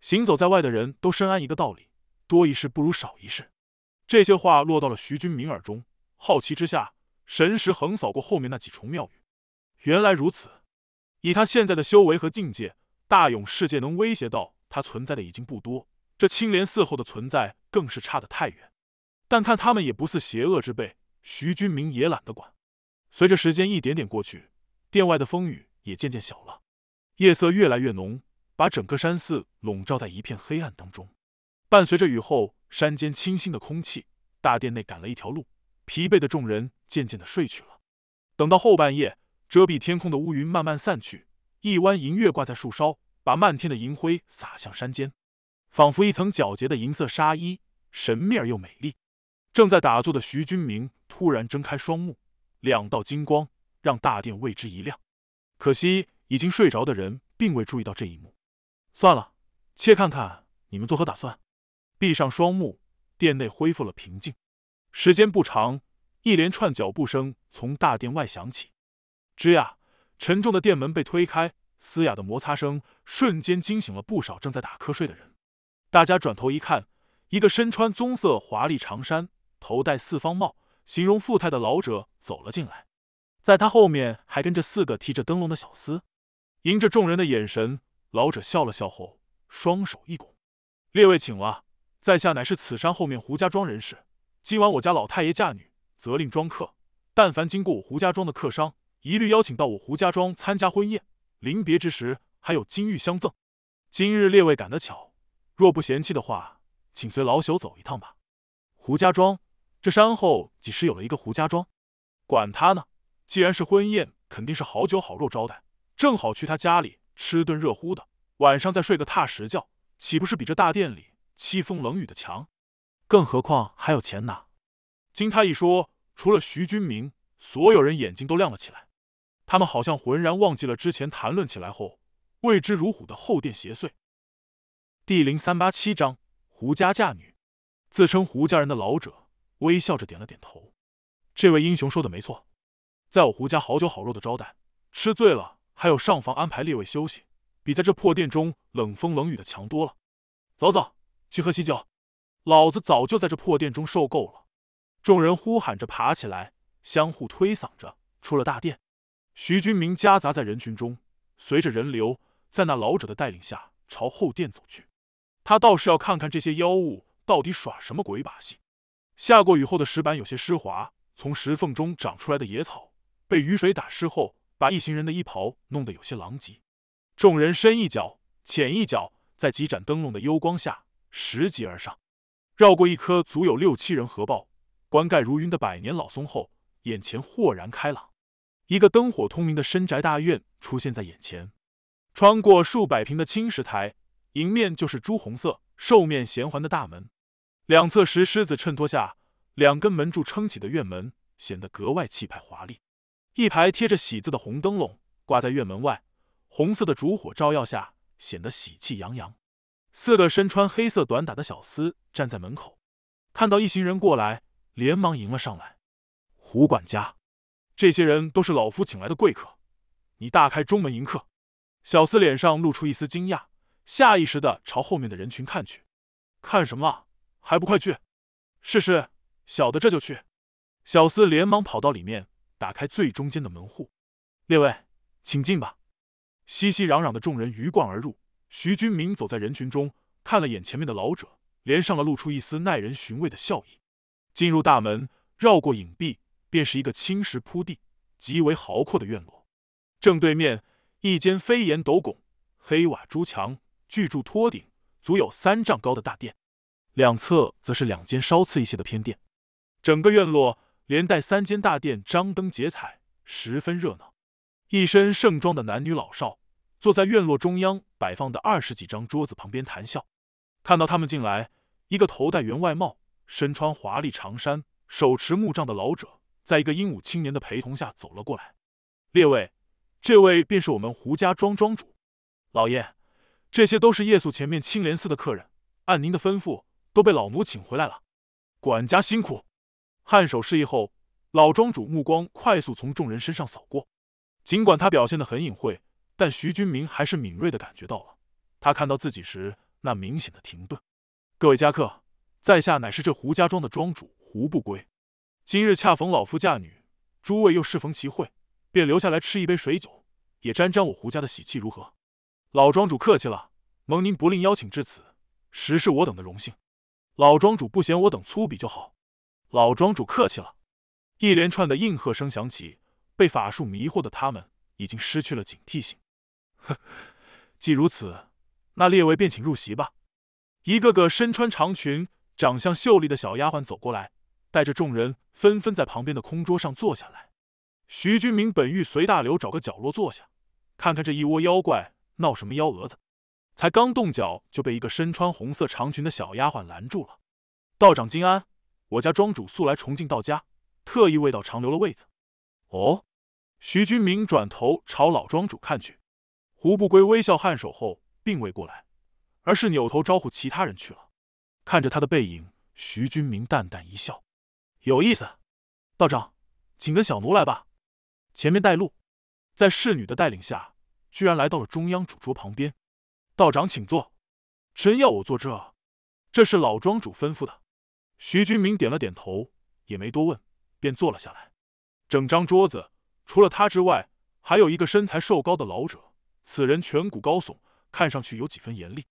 行走在外的人都深谙一个道理：多一事不如少一事。这些话落到了徐军明耳中，好奇之下，神识横扫过后面那几重庙宇。原来如此，以他现在的修为和境界，大勇世界能威胁到？他存在的已经不多，这青莲寺后的存在更是差得太远。但看他们也不似邪恶之辈，徐君明也懒得管。随着时间一点点过去，殿外的风雨也渐渐小了，夜色越来越浓，把整个山寺笼罩在一片黑暗当中。伴随着雨后山间清新的空气，大殿内赶了一条路，疲惫的众人渐渐的睡去了。等到后半夜，遮蔽天空的乌云慢慢散去，一弯银月挂在树梢。把漫天的银辉洒向山间，仿佛一层皎洁的银色纱衣，神秘而又美丽。正在打坐的徐君明突然睁开双目，两道金光让大殿为之一亮。可惜已经睡着的人并未注意到这一幕。算了，且看看你们作何打算。闭上双目，殿内恢复了平静。时间不长，一连串脚步声从大殿外响起。吱呀，沉重的殿门被推开。嘶哑的摩擦声瞬间惊醒了不少正在打瞌睡的人，大家转头一看，一个身穿棕色华丽长衫、头戴四方帽、形容富态的老者走了进来，在他后面还跟着四个提着灯笼的小厮。迎着众人的眼神，老者笑了笑后，双手一拱：“列位请了，在下乃是此山后面胡家庄人士。今晚我家老太爷嫁女，责令庄客，但凡经过我胡家庄的客商，一律邀请到我胡家庄参加婚宴。”临别之时，还有金玉相赠。今日列位赶得巧，若不嫌弃的话，请随老朽走一趟吧。胡家庄，这山后几时有了一个胡家庄？管他呢，既然是婚宴，肯定是好酒好肉招待。正好去他家里吃顿热乎的，晚上再睡个踏实觉，岂不是比这大殿里凄风冷雨的强？更何况还有钱拿。经他一说，除了徐君明，所有人眼睛都亮了起来。他们好像浑然忘记了之前谈论起来后，未知如虎的后殿邪祟。第零三八七章：胡家嫁女。自称胡家人的老者微笑着点了点头：“这位英雄说的没错，在我胡家好酒好肉的招待，吃醉了还有上房安排列位休息，比在这破殿中冷风冷雨的强多了。”走走，去喝喜酒！老子早就在这破殿中受够了。众人呼喊着爬起来，相互推搡着出了大殿。徐军明夹杂在人群中，随着人流，在那老者的带领下朝后殿走去。他倒是要看看这些妖物到底耍什么鬼把戏。下过雨后的石板有些湿滑，从石缝中长出来的野草被雨水打湿后，把一行人的衣袍弄得有些狼藉。众人深一脚浅一脚，在几盏灯笼的幽光下拾级而上。绕过一棵足有六七人合抱、冠盖如云的百年老松后，眼前豁然开朗。一个灯火通明的深宅大院出现在眼前，穿过数百平的青石台，迎面就是朱红色、兽面衔环的大门，两侧石狮子衬托下，两根门柱撑起的院门显得格外气派华丽。一排贴着喜字的红灯笼挂在院门外，红色的烛火照耀下显得喜气洋洋。四个身穿黑色短打的小厮站在门口，看到一行人过来，连忙迎了上来。胡管家。这些人都是老夫请来的贵客，你大开中门迎客。小厮脸上露出一丝惊讶，下意识的朝后面的人群看去。看什么？还不快去？是是，小的这就去。小厮连忙跑到里面，打开最中间的门户。列位，请进吧。熙熙攘攘的众人鱼贯而入。徐军明走在人群中，看了眼前面的老者，脸上了露出一丝耐人寻味的笑意。进入大门，绕过隐蔽。便是一个青石铺地、极为豪阔的院落，正对面一间飞檐斗拱、黑瓦朱墙、巨柱托顶、足有三丈高的大殿，两侧则是两间稍次一些的偏殿。整个院落连带三间大殿，张灯结彩，十分热闹。一身盛装的男女老少坐在院落中央摆放的二十几张桌子旁边谈笑。看到他们进来，一个头戴员外帽、身穿华丽长衫、手持木杖的老者。在一个英武青年的陪同下走了过来。列位，这位便是我们胡家庄庄主，老爷。这些都是夜宿前面青莲寺的客人，按您的吩咐，都被老奴请回来了。管家辛苦。颔首示意后，老庄主目光快速从众人身上扫过。尽管他表现的很隐晦，但徐军明还是敏锐的感觉到了，他看到自己时那明显的停顿。各位家客，在下乃是这胡家庄的庄主胡不归。今日恰逢老夫嫁女，诸位又适逢其会，便留下来吃一杯水酒，也沾沾我胡家的喜气，如何？老庄主客气了，蒙您不吝邀请至此，实是我等的荣幸。老庄主不嫌我等粗鄙就好。老庄主客气了。一连串的应和声响起，被法术迷惑的他们已经失去了警惕性。哼，既如此，那列位便请入席吧。一个个身穿长裙、长相秀丽的小丫鬟走过来。带着众人纷纷在旁边的空桌上坐下来。徐军明本欲随大流找个角落坐下，看看这一窝妖怪闹什么幺蛾子，才刚动脚就被一个身穿红色长裙的小丫鬟拦住了。“道长金安，我家庄主素来崇敬道家，特意为道长留了位子。”“哦。”徐军明转头朝老庄主看去，胡不归微笑颔首后，并未过来，而是扭头招呼其他人去了。看着他的背影，徐军明淡淡一笑。有意思，道长，请跟小奴来吧，前面带路。在侍女的带领下，居然来到了中央主桌旁边。道长请坐，真要我坐这？这是老庄主吩咐的。徐军明点了点头，也没多问，便坐了下来。整张桌子除了他之外，还有一个身材瘦高的老者，此人颧骨高耸，看上去有几分严厉。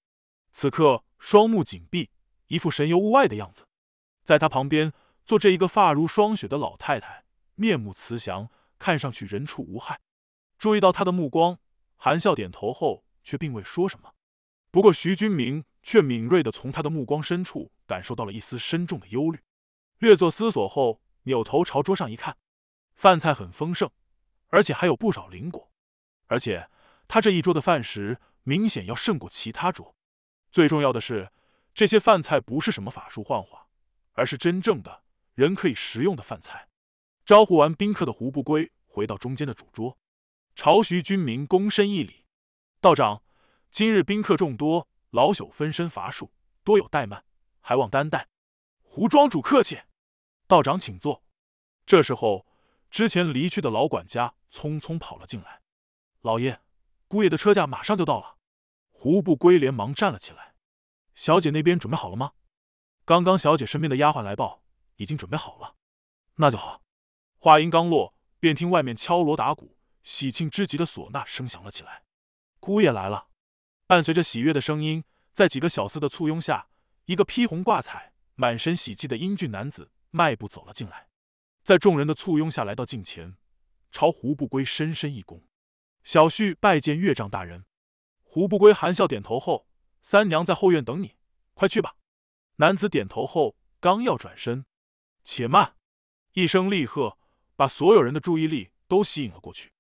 此刻双目紧闭，一副神游物外的样子。在他旁边。做着一个发如霜雪的老太太，面目慈祥，看上去人畜无害。注意到他的目光，含笑点头后，却并未说什么。不过徐君明却敏锐的从他的目光深处感受到了一丝深重的忧虑。略作思索后，扭头朝桌上一看，饭菜很丰盛，而且还有不少灵果。而且他这一桌的饭食明显要胜过其他桌。最重要的是，这些饭菜不是什么法术幻化，而是真正的。人可以食用的饭菜，招呼完宾客的胡不归回到中间的主桌，朝徐军民躬身一礼：“道长，今日宾客众多，老朽分身乏术，多有怠慢，还望担待。”胡庄主客气：“道长请坐。”这时候，之前离去的老管家匆匆跑了进来：“老爷，姑爷的车驾马上就到了。”胡不归连忙站了起来：“小姐那边准备好了吗？”刚刚小姐身边的丫鬟来报。已经准备好了，那就好。话音刚落，便听外面敲锣打鼓、喜庆之极的唢呐声响了起来。姑爷来了，伴随着喜悦的声音，在几个小厮的簇拥下，一个披红挂彩、满身喜气的英俊男子迈步走了进来，在众人的簇拥下来到近前，朝胡不归深深一躬：“小婿拜见岳丈大人。”胡不归含笑点头后：“三娘在后院等你，快去吧。”男子点头后，刚要转身。且慢！一声厉喝，把所有人的注意力都吸引了过去。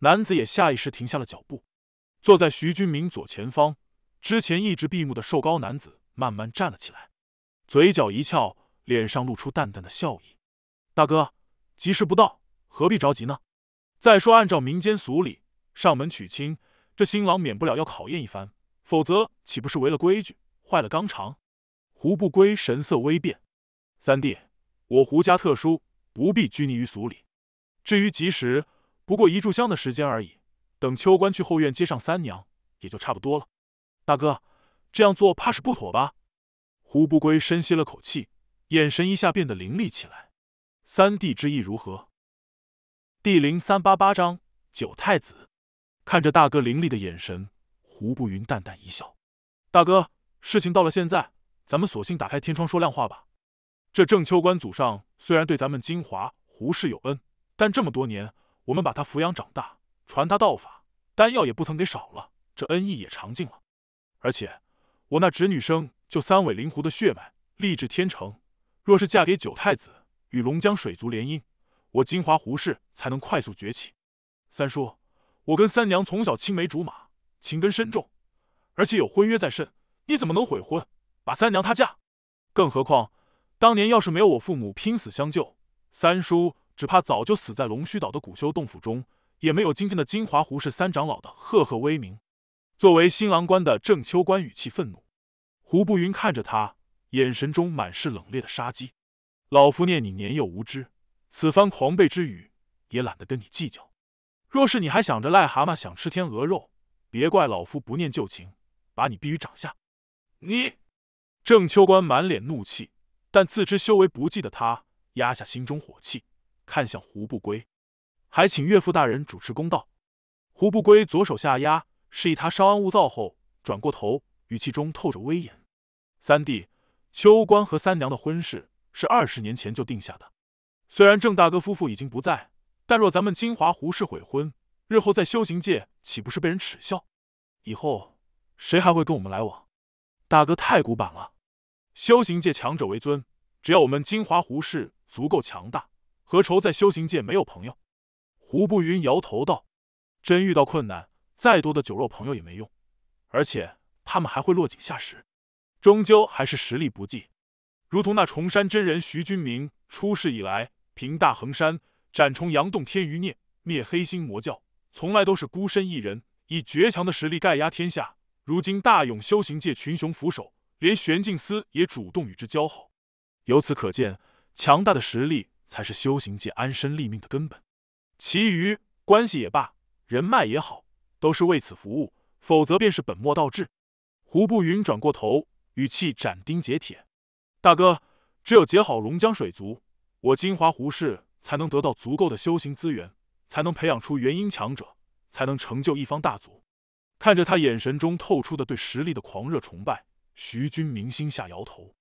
男子也下意识停下了脚步，坐在徐军明左前方，之前一直闭目的瘦高男子慢慢站了起来，嘴角一翘，脸上露出淡淡的笑意：“大哥，吉时不到，何必着急呢？再说，按照民间俗礼，上门娶亲，这新郎免不了要考验一番，否则岂不是违了规矩，坏了纲常？”胡不归神色微变：“三弟。”我胡家特殊，不必拘泥于俗礼。至于及时，不过一炷香的时间而已。等秋官去后院接上三娘，也就差不多了。大哥，这样做怕是不妥吧？胡不归深吸了口气，眼神一下变得凌厉起来。三弟之意如何？第零三八八章九太子。看着大哥凌厉的眼神，胡不云淡淡一笑：“大哥，事情到了现在，咱们索性打开天窗说亮话吧。”这郑秋官祖上虽然对咱们金华胡氏有恩，但这么多年我们把他抚养长大，传他道法丹药也不曾给少了，这恩义也尝尽了。而且我那侄女生就三尾灵狐的血脉，立志天成，若是嫁给九太子，与龙江水族联姻，我金华胡氏才能快速崛起。三叔，我跟三娘从小青梅竹马，情根深重，而且有婚约在身，你怎么能悔婚把三娘她嫁？更何况。当年要是没有我父母拼死相救，三叔只怕早就死在龙须岛的古修洞府中，也没有今天的金华湖氏三长老的赫赫威名。作为新郎官的郑秋官语气愤怒，胡不云看着他，眼神中满是冷冽的杀机。老夫念你年幼无知，此番狂悖之语也懒得跟你计较。若是你还想着癞蛤蟆想吃天鹅肉，别怪老夫不念旧情，把你逼于掌下。你，郑秋官满脸怒气。但自知修为不济的他，压下心中火气，看向胡不归，还请岳父大人主持公道。胡不归左手下压，示意他稍安勿躁后，转过头，语气中透着威严：“三弟，秋官和三娘的婚事是二十年前就定下的。虽然郑大哥夫妇已经不在，但若咱们金华胡氏悔婚，日后在修行界岂不是被人耻笑？以后谁还会跟我们来往？大哥太古板了。”修行界强者为尊，只要我们金华胡氏足够强大，何愁在修行界没有朋友？胡不云摇头道：“真遇到困难，再多的酒肉朋友也没用，而且他们还会落井下石。终究还是实力不济。如同那崇山真人徐君明出世以来，凭大衡山斩重阳洞天余孽，灭黑心魔教，从来都是孤身一人，以绝强的实力盖压天下。如今大勇，修行界群雄俯首。”连玄镜司也主动与之交好，由此可见，强大的实力才是修行界安身立命的根本。其余关系也罢，人脉也好，都是为此服务，否则便是本末倒置。胡步云转过头，语气斩钉截铁：“大哥，只有结好龙江水族，我金华胡氏才能得到足够的修行资源，才能培养出元婴强者，才能成就一方大族。”看着他眼神中透出的对实力的狂热崇拜。徐君明心下摇头，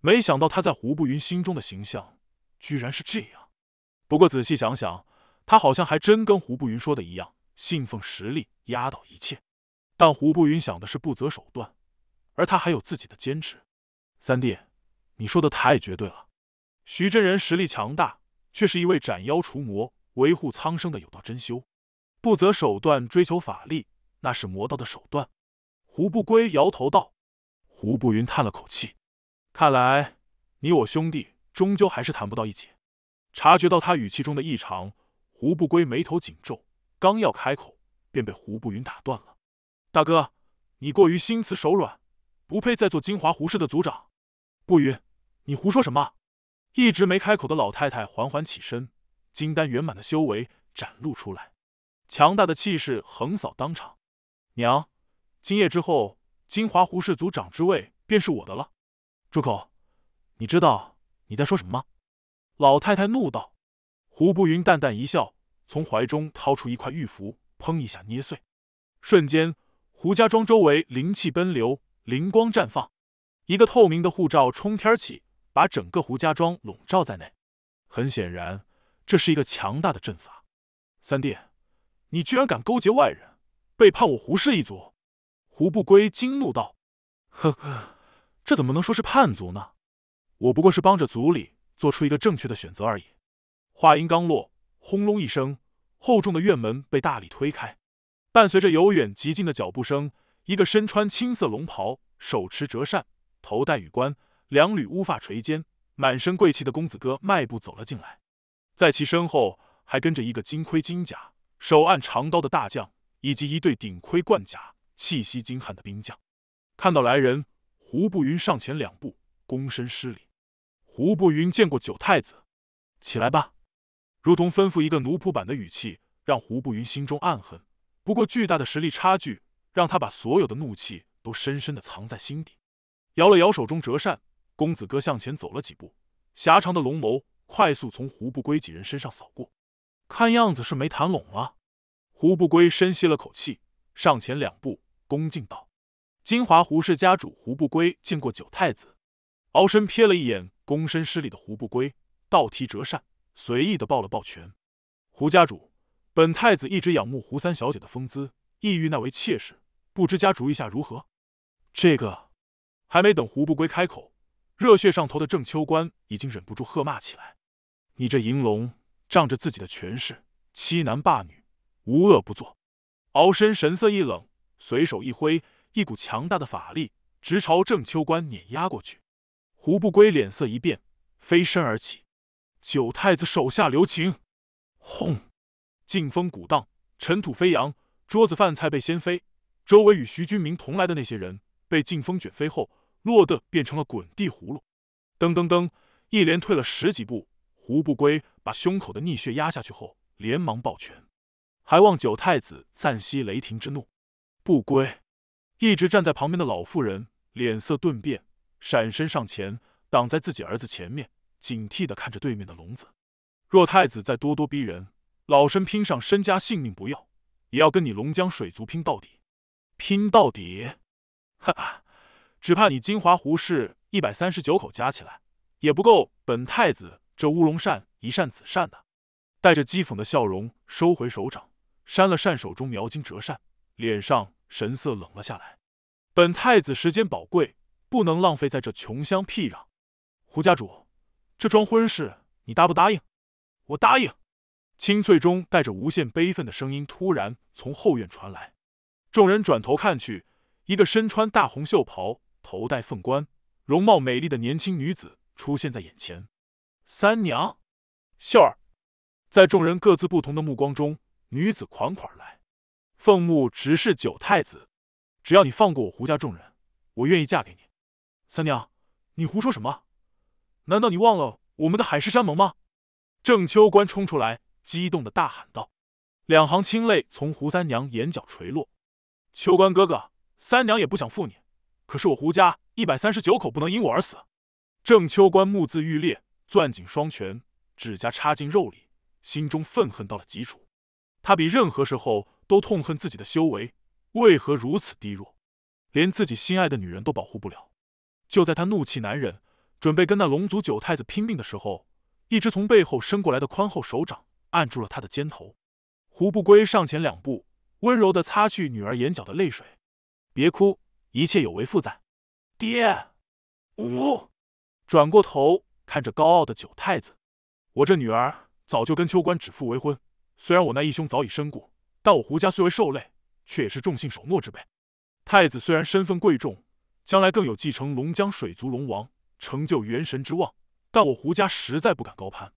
没想到他在胡不云心中的形象居然是这样。不过仔细想想，他好像还真跟胡不云说的一样，信奉实力压倒一切。但胡不云想的是不择手段，而他还有自己的坚持。三弟，你说的太绝对了。徐真人实力强大，却是一位斩妖除魔、维护苍生的有道真修。不择手段追求法力，那是魔道的手段。胡不归摇头道。胡不云叹了口气，看来你我兄弟终究还是谈不到一起。察觉到他语气中的异常，胡不归眉头紧皱，刚要开口，便被胡不云打断了：“大哥，你过于心慈手软，不配再做金华胡氏的族长。”不云，你胡说什么？一直没开口的老太太缓缓起身，金丹圆满的修为展露出来，强大的气势横扫当场。娘，今夜之后。金华胡氏族长之位便是我的了！住口！你知道你在说什么吗？老太太怒道。胡不云淡淡一笑，从怀中掏出一块玉符，砰一下捏碎。瞬间，胡家庄周围灵气奔流，灵光绽放，一个透明的护罩冲天起，把整个胡家庄笼罩在内。很显然，这是一个强大的阵法。三弟，你居然敢勾结外人，背叛我胡氏一族！胡不归惊怒道：“呵呵，这怎么能说是叛族呢？我不过是帮着族里做出一个正确的选择而已。”话音刚落，轰隆一声，厚重的院门被大力推开，伴随着由远及近的脚步声，一个身穿青色龙袍、手持折扇、头戴羽冠、两缕乌发垂肩、满身贵气的公子哥迈步走了进来，在其身后还跟着一个金盔金甲、手按长刀的大将，以及一对顶盔冠甲。气息惊悍的兵将，看到来人，胡不云上前两步，躬身施礼。胡不云见过九太子，起来吧。如同吩咐一个奴仆般的语气，让胡不云心中暗恨。不过巨大的实力差距，让他把所有的怒气都深深的藏在心底。摇了摇手中折扇，公子哥向前走了几步，狭长的龙眸快速从胡不归几人身上扫过，看样子是没谈拢了。胡不归深吸了口气，上前两步。恭敬道：“金华胡氏家主胡不归见过九太子。”敖申瞥了一眼，躬身施礼的胡不归，倒提折扇，随意的抱了抱拳。“胡家主，本太子一直仰慕胡三小姐的风姿，意欲纳为妾室，不知家主意下如何？”这个，还没等胡不归开口，热血上头的郑秋官已经忍不住喝骂起来：“你这银龙，仗着自己的权势，欺男霸女，无恶不作！”敖申神色一冷。随手一挥，一股强大的法力直朝郑秋官碾压过去。胡不归脸色一变，飞身而起。九太子手下留情！轰！劲风鼓荡，尘土飞扬，桌子饭菜被掀飞。周围与徐君明同来的那些人被劲风卷飞后，落得变成了滚地葫芦。噔噔噔！一连退了十几步。胡不归把胸口的逆血压下去后，连忙抱拳：“还望九太子暂息雷霆之怒。”不归！一直站在旁边的老妇人脸色顿变，闪身上前，挡在自己儿子前面，警惕的看着对面的笼子。若太子再咄咄逼人，老身拼上身家性命，不要，也要跟你龙江水族拼到底！拼到底！哈哈，只怕你金华胡氏一百三十九口加起来，也不够本太子这乌龙扇一扇子扇的。带着讥讽的笑容，收回手掌，扇了扇手中描金折扇。脸上神色冷了下来。本太子时间宝贵，不能浪费在这穷乡僻壤。胡家主，这桩婚事你答不答应？我答应。清脆中带着无限悲愤的声音突然从后院传来。众人转头看去，一个身穿大红袖袍、头戴凤冠、容貌美丽的年轻女子出现在眼前。三娘，秀儿。在众人各自不同的目光中，女子款款而来。凤目直视九太子，只要你放过我胡家众人，我愿意嫁给你。三娘，你胡说什么？难道你忘了我们的海誓山盟吗？郑秋官冲出来，激动的大喊道：“两行清泪从胡三娘眼角垂落。”秋官哥哥，三娘也不想负你，可是我胡家一百三十九口不能因我而死。郑秋官目眦欲裂，攥紧双拳，指甲插进肉里，心中愤恨到了极处。他比任何时候。都痛恨自己的修为为何如此低弱，连自己心爱的女人都保护不了。就在他怒气难忍，准备跟那龙族九太子拼命的时候，一只从背后伸过来的宽厚手掌按住了他的肩头。胡不归上前两步，温柔的擦去女儿眼角的泪水：“别哭，一切有为父在。”“爹。”“五。”转过头看着高傲的九太子：“我这女儿早就跟秋官指腹为婚，虽然我那义兄早已身故。”但我胡家虽为兽类，却也是众信守诺之辈。太子虽然身份贵重，将来更有继承龙江水族龙王、成就元神之望，但我胡家实在不敢高攀。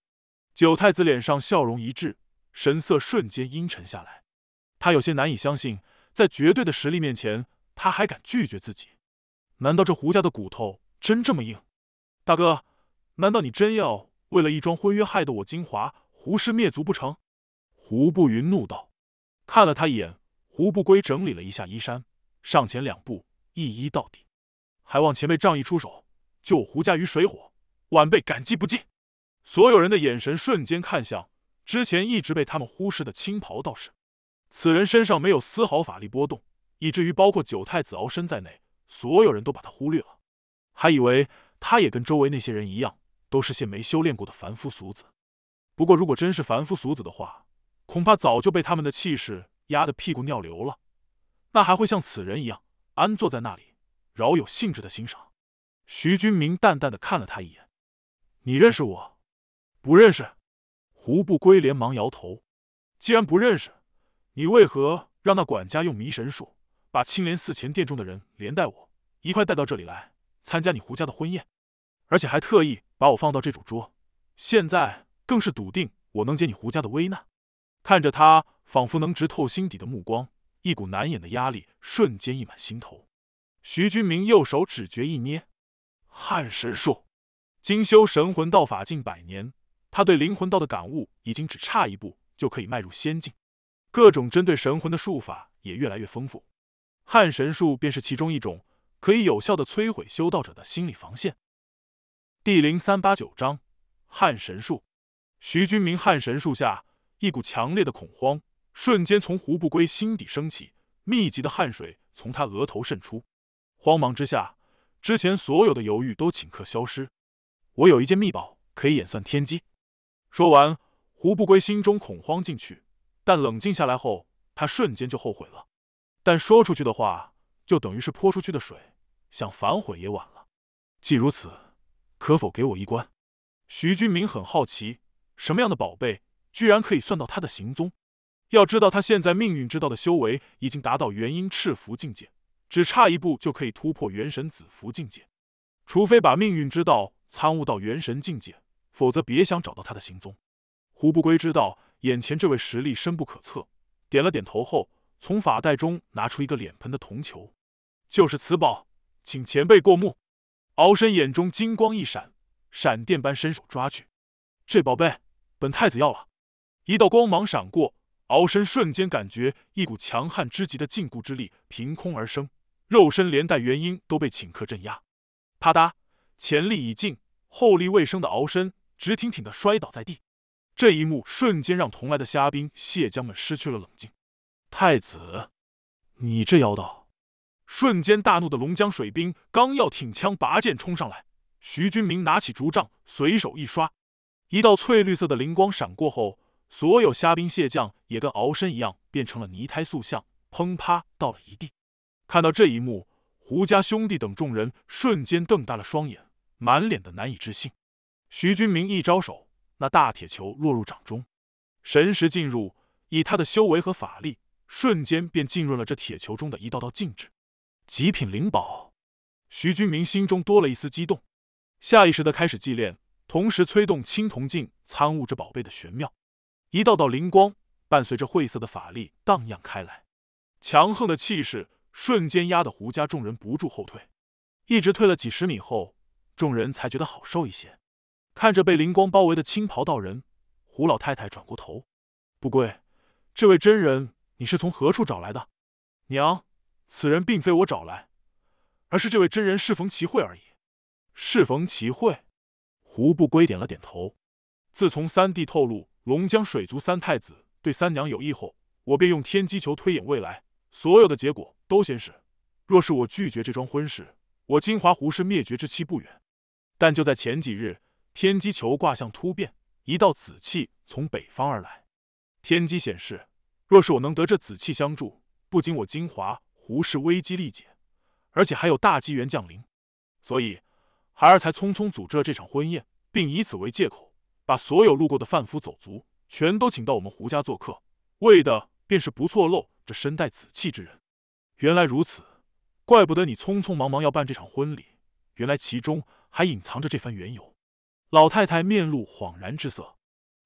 九太子脸上笑容一滞，神色瞬间阴沉下来。他有些难以相信，在绝对的实力面前，他还敢拒绝自己？难道这胡家的骨头真这么硬？大哥，难道你真要为了一桩婚约，害得我金华胡氏灭族不成？胡不云怒道。看了他一眼，胡不归整理了一下衣衫，上前两步，一一到底：“还望前辈仗义出手，救胡家于水火，晚辈感激不尽。”所有人的眼神瞬间看向之前一直被他们忽视的青袍道士。此人身上没有丝毫法力波动，以至于包括九太子敖申在内，所有人都把他忽略了，还以为他也跟周围那些人一样，都是些没修炼过的凡夫俗子。不过，如果真是凡夫俗子的话，恐怕早就被他们的气势压得屁股尿流了，那还会像此人一样安坐在那里，饶有兴致的欣赏？徐君明淡淡的看了他一眼：“你认识我？不认识？”胡不归连忙摇头：“既然不认识，你为何让那管家用迷神术，把青莲寺前殿中的人连带我一块带到这里来，参加你胡家的婚宴？而且还特意把我放到这主桌，现在更是笃定我能解你胡家的危难？”看着他仿佛能直透心底的目光，一股难掩的压力瞬间溢满心头。徐君明右手指诀一捏，撼神术。精修神魂道法近百年，他对灵魂道的感悟已经只差一步就可以迈入仙境。各种针对神魂的术法也越来越丰富，撼神术便是其中一种，可以有效的摧毁修道者的心理防线。第零三八九章：撼神术。徐君明撼神术下。一股强烈的恐慌瞬间从胡不归心底升起，密集的汗水从他额头渗出。慌忙之下，之前所有的犹豫都顷刻消失。我有一件秘宝，可以演算天机。说完，胡不归心中恐慌进去，但冷静下来后，他瞬间就后悔了。但说出去的话，就等于是泼出去的水，想反悔也晚了。既如此，可否给我一关？徐军明很好奇，什么样的宝贝？居然可以算到他的行踪，要知道他现在命运之道的修为已经达到元婴赤符境界，只差一步就可以突破元神紫符境界，除非把命运之道参悟到元神境界，否则别想找到他的行踪。胡不归知道眼前这位实力深不可测，点了点头后，从法袋中拿出一个脸盆的铜球，就是此宝，请前辈过目。敖申眼中金光一闪，闪电般伸手抓去，这宝贝本太子要了。一道光芒闪过，敖身瞬间感觉一股强悍之极的禁锢之力凭空而生，肉身连带元婴都被顷刻镇压。啪嗒，前力已尽，后力未生的敖身直挺挺的摔倒在地。这一幕瞬间让同来的虾兵蟹将们失去了冷静。太子，你这妖道！瞬间大怒的龙江水兵刚要挺枪拔剑冲上来，徐军明拿起竹杖随手一刷，一道翠绿色的灵光闪过后。所有虾兵蟹将也跟鳌身一样，变成了泥胎塑像，砰啪倒了一地。看到这一幕，胡家兄弟等众人瞬间瞪大了双眼，满脸的难以置信。徐军明一招手，那大铁球落入掌中，神识进入，以他的修为和法力，瞬间便浸润了这铁球中的一道道禁制。极品灵宝，徐军明心中多了一丝激动，下意识的开始祭炼，同时催动青铜镜参悟这宝贝的玄妙。一道道灵光伴随着晦涩的法力荡漾开来，强横的气势瞬间压得胡家众人不住后退，一直退了几十米后，众人才觉得好受一些。看着被灵光包围的青袍道人，胡老太太转过头：“不归，这位真人，你是从何处找来的？”“娘，此人并非我找来，而是这位真人适逢其会而已。”“适逢其会。”胡不归点了点头。自从三弟透露。龙江水族三太子对三娘有意后，我便用天机球推演未来，所有的结果都显示，若是我拒绝这桩婚事，我金华胡氏灭绝之期不远。但就在前几日，天机球卦象突变，一道紫气从北方而来，天机显示，若是我能得这紫气相助，不仅我金华胡氏危机力解，而且还有大机缘降临。所以，孩儿才匆匆组织了这场婚宴，并以此为借口。把所有路过的贩夫走卒全都请到我们胡家做客，为的便是不错漏这身带紫气之人。原来如此，怪不得你匆匆忙忙要办这场婚礼，原来其中还隐藏着这番缘由。老太太面露恍然之色，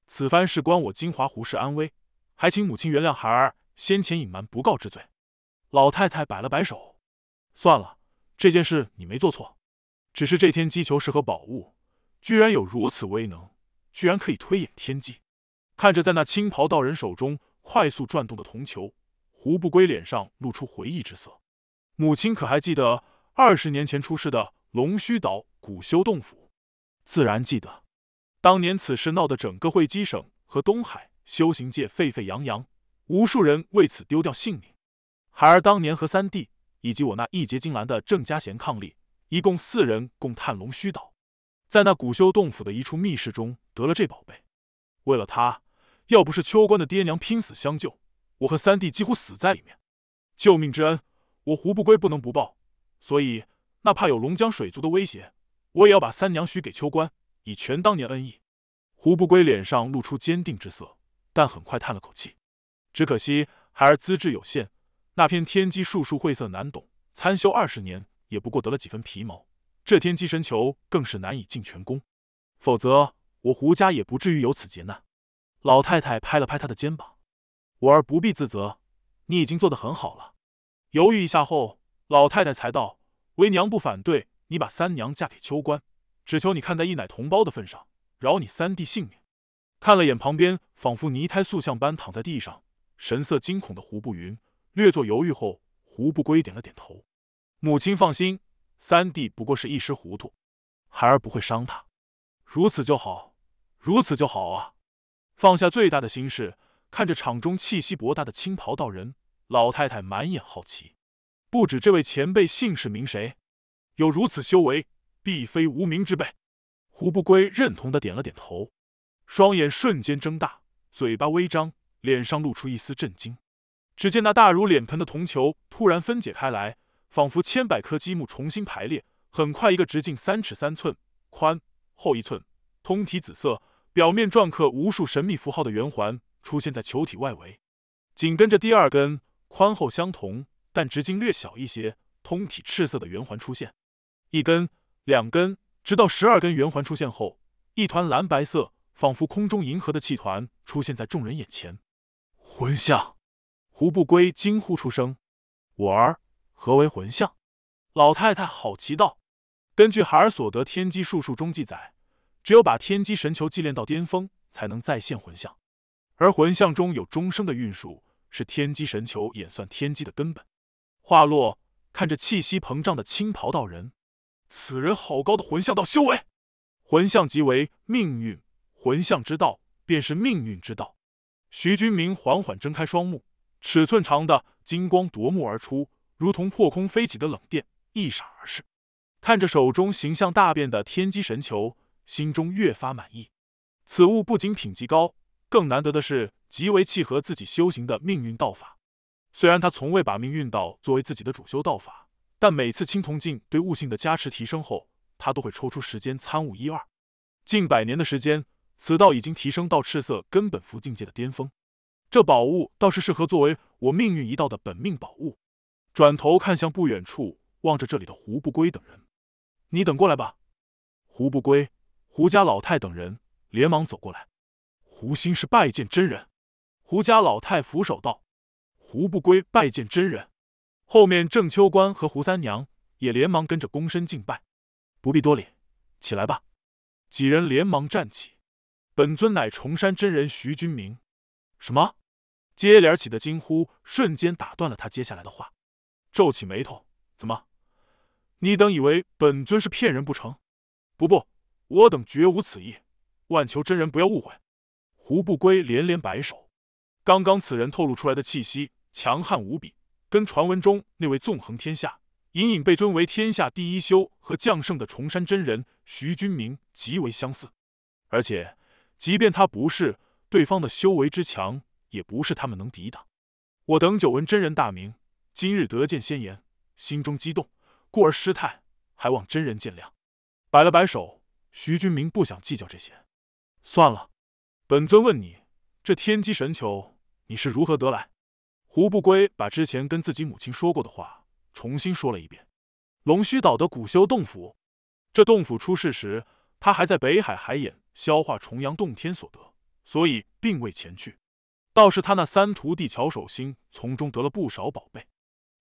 此番事关我金华胡氏安危，还请母亲原谅孩儿先前隐瞒不告之罪。老太太摆了摆手，算了，这件事你没做错，只是这天击球时和宝物，居然有如此威能。居然可以推演天机，看着在那青袍道人手中快速转动的铜球，胡不归脸上露出回忆之色。母亲可还记得二十年前出事的龙须岛古修洞府？自然记得。当年此事闹得整个会稽省和东海修行界沸沸扬扬，无数人为此丢掉性命。孩儿当年和三弟以及我那一结金兰的郑家贤伉俪，一共四人共探龙须岛。在那古修洞府的一处密室中，得了这宝贝。为了他，要不是秋官的爹娘拼死相救，我和三弟几乎死在里面。救命之恩，我胡不归不能不报。所以，哪怕有龙江水族的威胁，我也要把三娘许给秋官，以全当年恩义。胡不归脸上露出坚定之色，但很快叹了口气。只可惜，孩儿资质有限，那篇天机术术晦涩难懂，参修二十年，也不过得了几分皮毛。这天，寄神球更是难以进全功，否则我胡家也不至于有此劫难。老太太拍了拍他的肩膀：“我儿不必自责，你已经做得很好了。”犹豫一下后，老太太才道：“为娘不反对你把三娘嫁给秋官，只求你看在一奶同胞的份上，饶你三弟性命。”看了眼旁边仿佛泥胎塑像般躺在地上、神色惊恐的胡不云，略作犹豫后，胡不归点了点头：“母亲放心。”三弟不过是一时糊涂，孩儿不会伤他，如此就好，如此就好啊！放下最大的心事，看着场中气息博大的青袍道人，老太太满眼好奇，不止这位前辈姓氏名谁，有如此修为，必非无名之辈。胡不归认同的点了点头，双眼瞬间睁大，嘴巴微张，脸上露出一丝震惊。只见那大如脸盆的铜球突然分解开来。仿佛千百颗积木重新排列，很快，一个直径三尺三寸、宽厚一寸、通体紫色、表面篆刻无数神秘符号的圆环出现在球体外围。紧跟着，第二根宽厚相同但直径略小一些、通体赤色的圆环出现。一根、两根，直到十二根圆环出现后，一团蓝白色，仿佛空中银河的气团出现在众人眼前。魂像！胡不归惊呼出声：“我儿！”何为魂像？老太太好奇道：“根据海尔所得天机术数中记载，只有把天机神球祭炼到巅峰，才能再现魂像。而魂像中有终生的运数，是天机神球演算天机的根本。”话落，看着气息膨胀的青袍道人，此人好高的魂像道修为。魂像即为命运，魂像之道便是命运之道。徐君明缓缓睁开双目，尺寸长的金光夺目而出。如同破空飞起的冷电，一闪而逝。看着手中形象大变的天机神球，心中越发满意。此物不仅品级高，更难得的是极为契合自己修行的命运道法。虽然他从未把命运道作为自己的主修道法，但每次青铜镜对悟性的加持提升后，他都会抽出时间参悟一二。近百年的时间，此道已经提升到赤色根本符境界的巅峰。这宝物倒是适合作为我命运一道的本命宝物。转头看向不远处，望着这里的胡不归等人，你等过来吧。胡不归、胡家老太等人连忙走过来。胡星是拜见真人。胡家老太俯首道：“胡不归拜见真人。”后面郑秋官和胡三娘也连忙跟着躬身敬拜。不必多礼，起来吧。几人连忙站起。本尊乃崇山真人徐君明。什么？接连起的惊呼瞬间打断了他接下来的话。皱起眉头，怎么？你等以为本尊是骗人不成？不不，我等绝无此意，万求真人不要误会。胡不归连连摆手。刚刚此人透露出来的气息强悍无比，跟传闻中那位纵横天下、隐隐被尊为天下第一修和将圣的崇山真人徐君明极为相似。而且，即便他不是对方的修为之强，也不是他们能抵挡。我等久闻真人大名。今日得见仙言，心中激动，故而失态，还望真人见谅。摆了摆手，徐君明不想计较这些，算了。本尊问你，这天机神球你是如何得来？胡不归把之前跟自己母亲说过的话重新说了一遍。龙须岛的古修洞府，这洞府出世时，他还在北海海眼消化重阳洞天所得，所以并未前去。倒是他那三徒弟乔守心从中得了不少宝贝。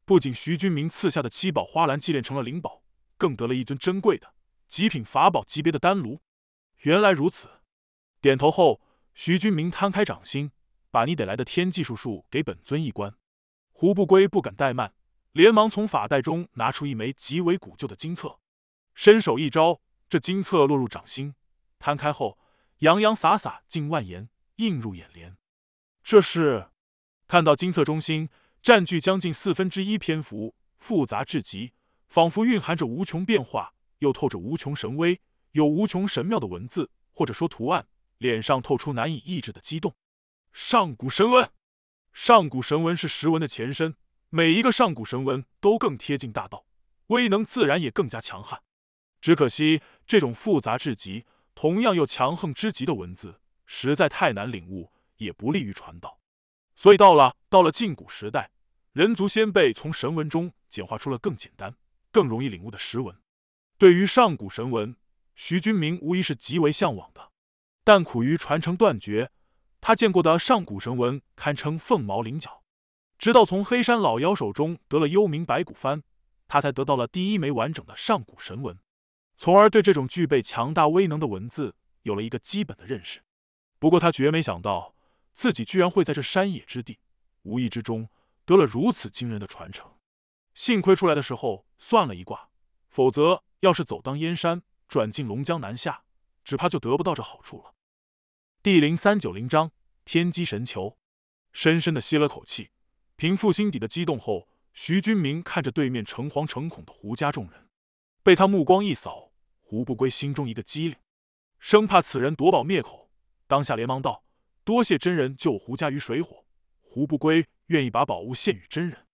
不仅徐君明赐下的七宝花篮祭炼成了灵宝，更得了一尊珍贵的极品法宝级别的丹炉。原来如此，点头后，徐君明摊开掌心，把你得来的天技术术给本尊一观。胡不归不敢怠慢，连忙从法袋中拿出一枚极为古旧的金册，伸手一招，这金册落入掌心，摊开后洋洋洒洒近万言映入眼帘。这是看到金册中心。占据将近四分之一篇幅，复杂至极，仿佛蕴含着无穷变化，又透着无穷神威，有无穷神妙的文字，或者说图案。脸上透出难以抑制的激动。上古神文，上古神文是石文的前身，每一个上古神文都更贴近大道，威能自然也更加强悍。只可惜这种复杂至极，同样又强横之极的文字，实在太难领悟，也不利于传道。所以到了到了近古时代。人族先辈从神文中简化出了更简单、更容易领悟的石文。对于上古神文，徐君明无疑是极为向往的，但苦于传承断绝，他见过的上古神文堪称凤毛麟角。直到从黑山老妖手中得了幽冥白骨幡，他才得到了第一枚完整的上古神文，从而对这种具备强大威能的文字有了一个基本的认识。不过，他绝没想到自己居然会在这山野之地，无意之中。得了如此惊人的传承，幸亏出来的时候算了一卦，否则要是走当燕山转进龙江南下，只怕就得不到这好处了。第零三九零章天机神球。深深的吸了口气，平复心底的激动后，徐君明看着对面诚惶诚恐的胡家众人，被他目光一扫，胡不归心中一个机灵，生怕此人夺宝灭口，当下连忙道：“多谢真人救胡家于水火。”胡不归愿意把宝物献与真人，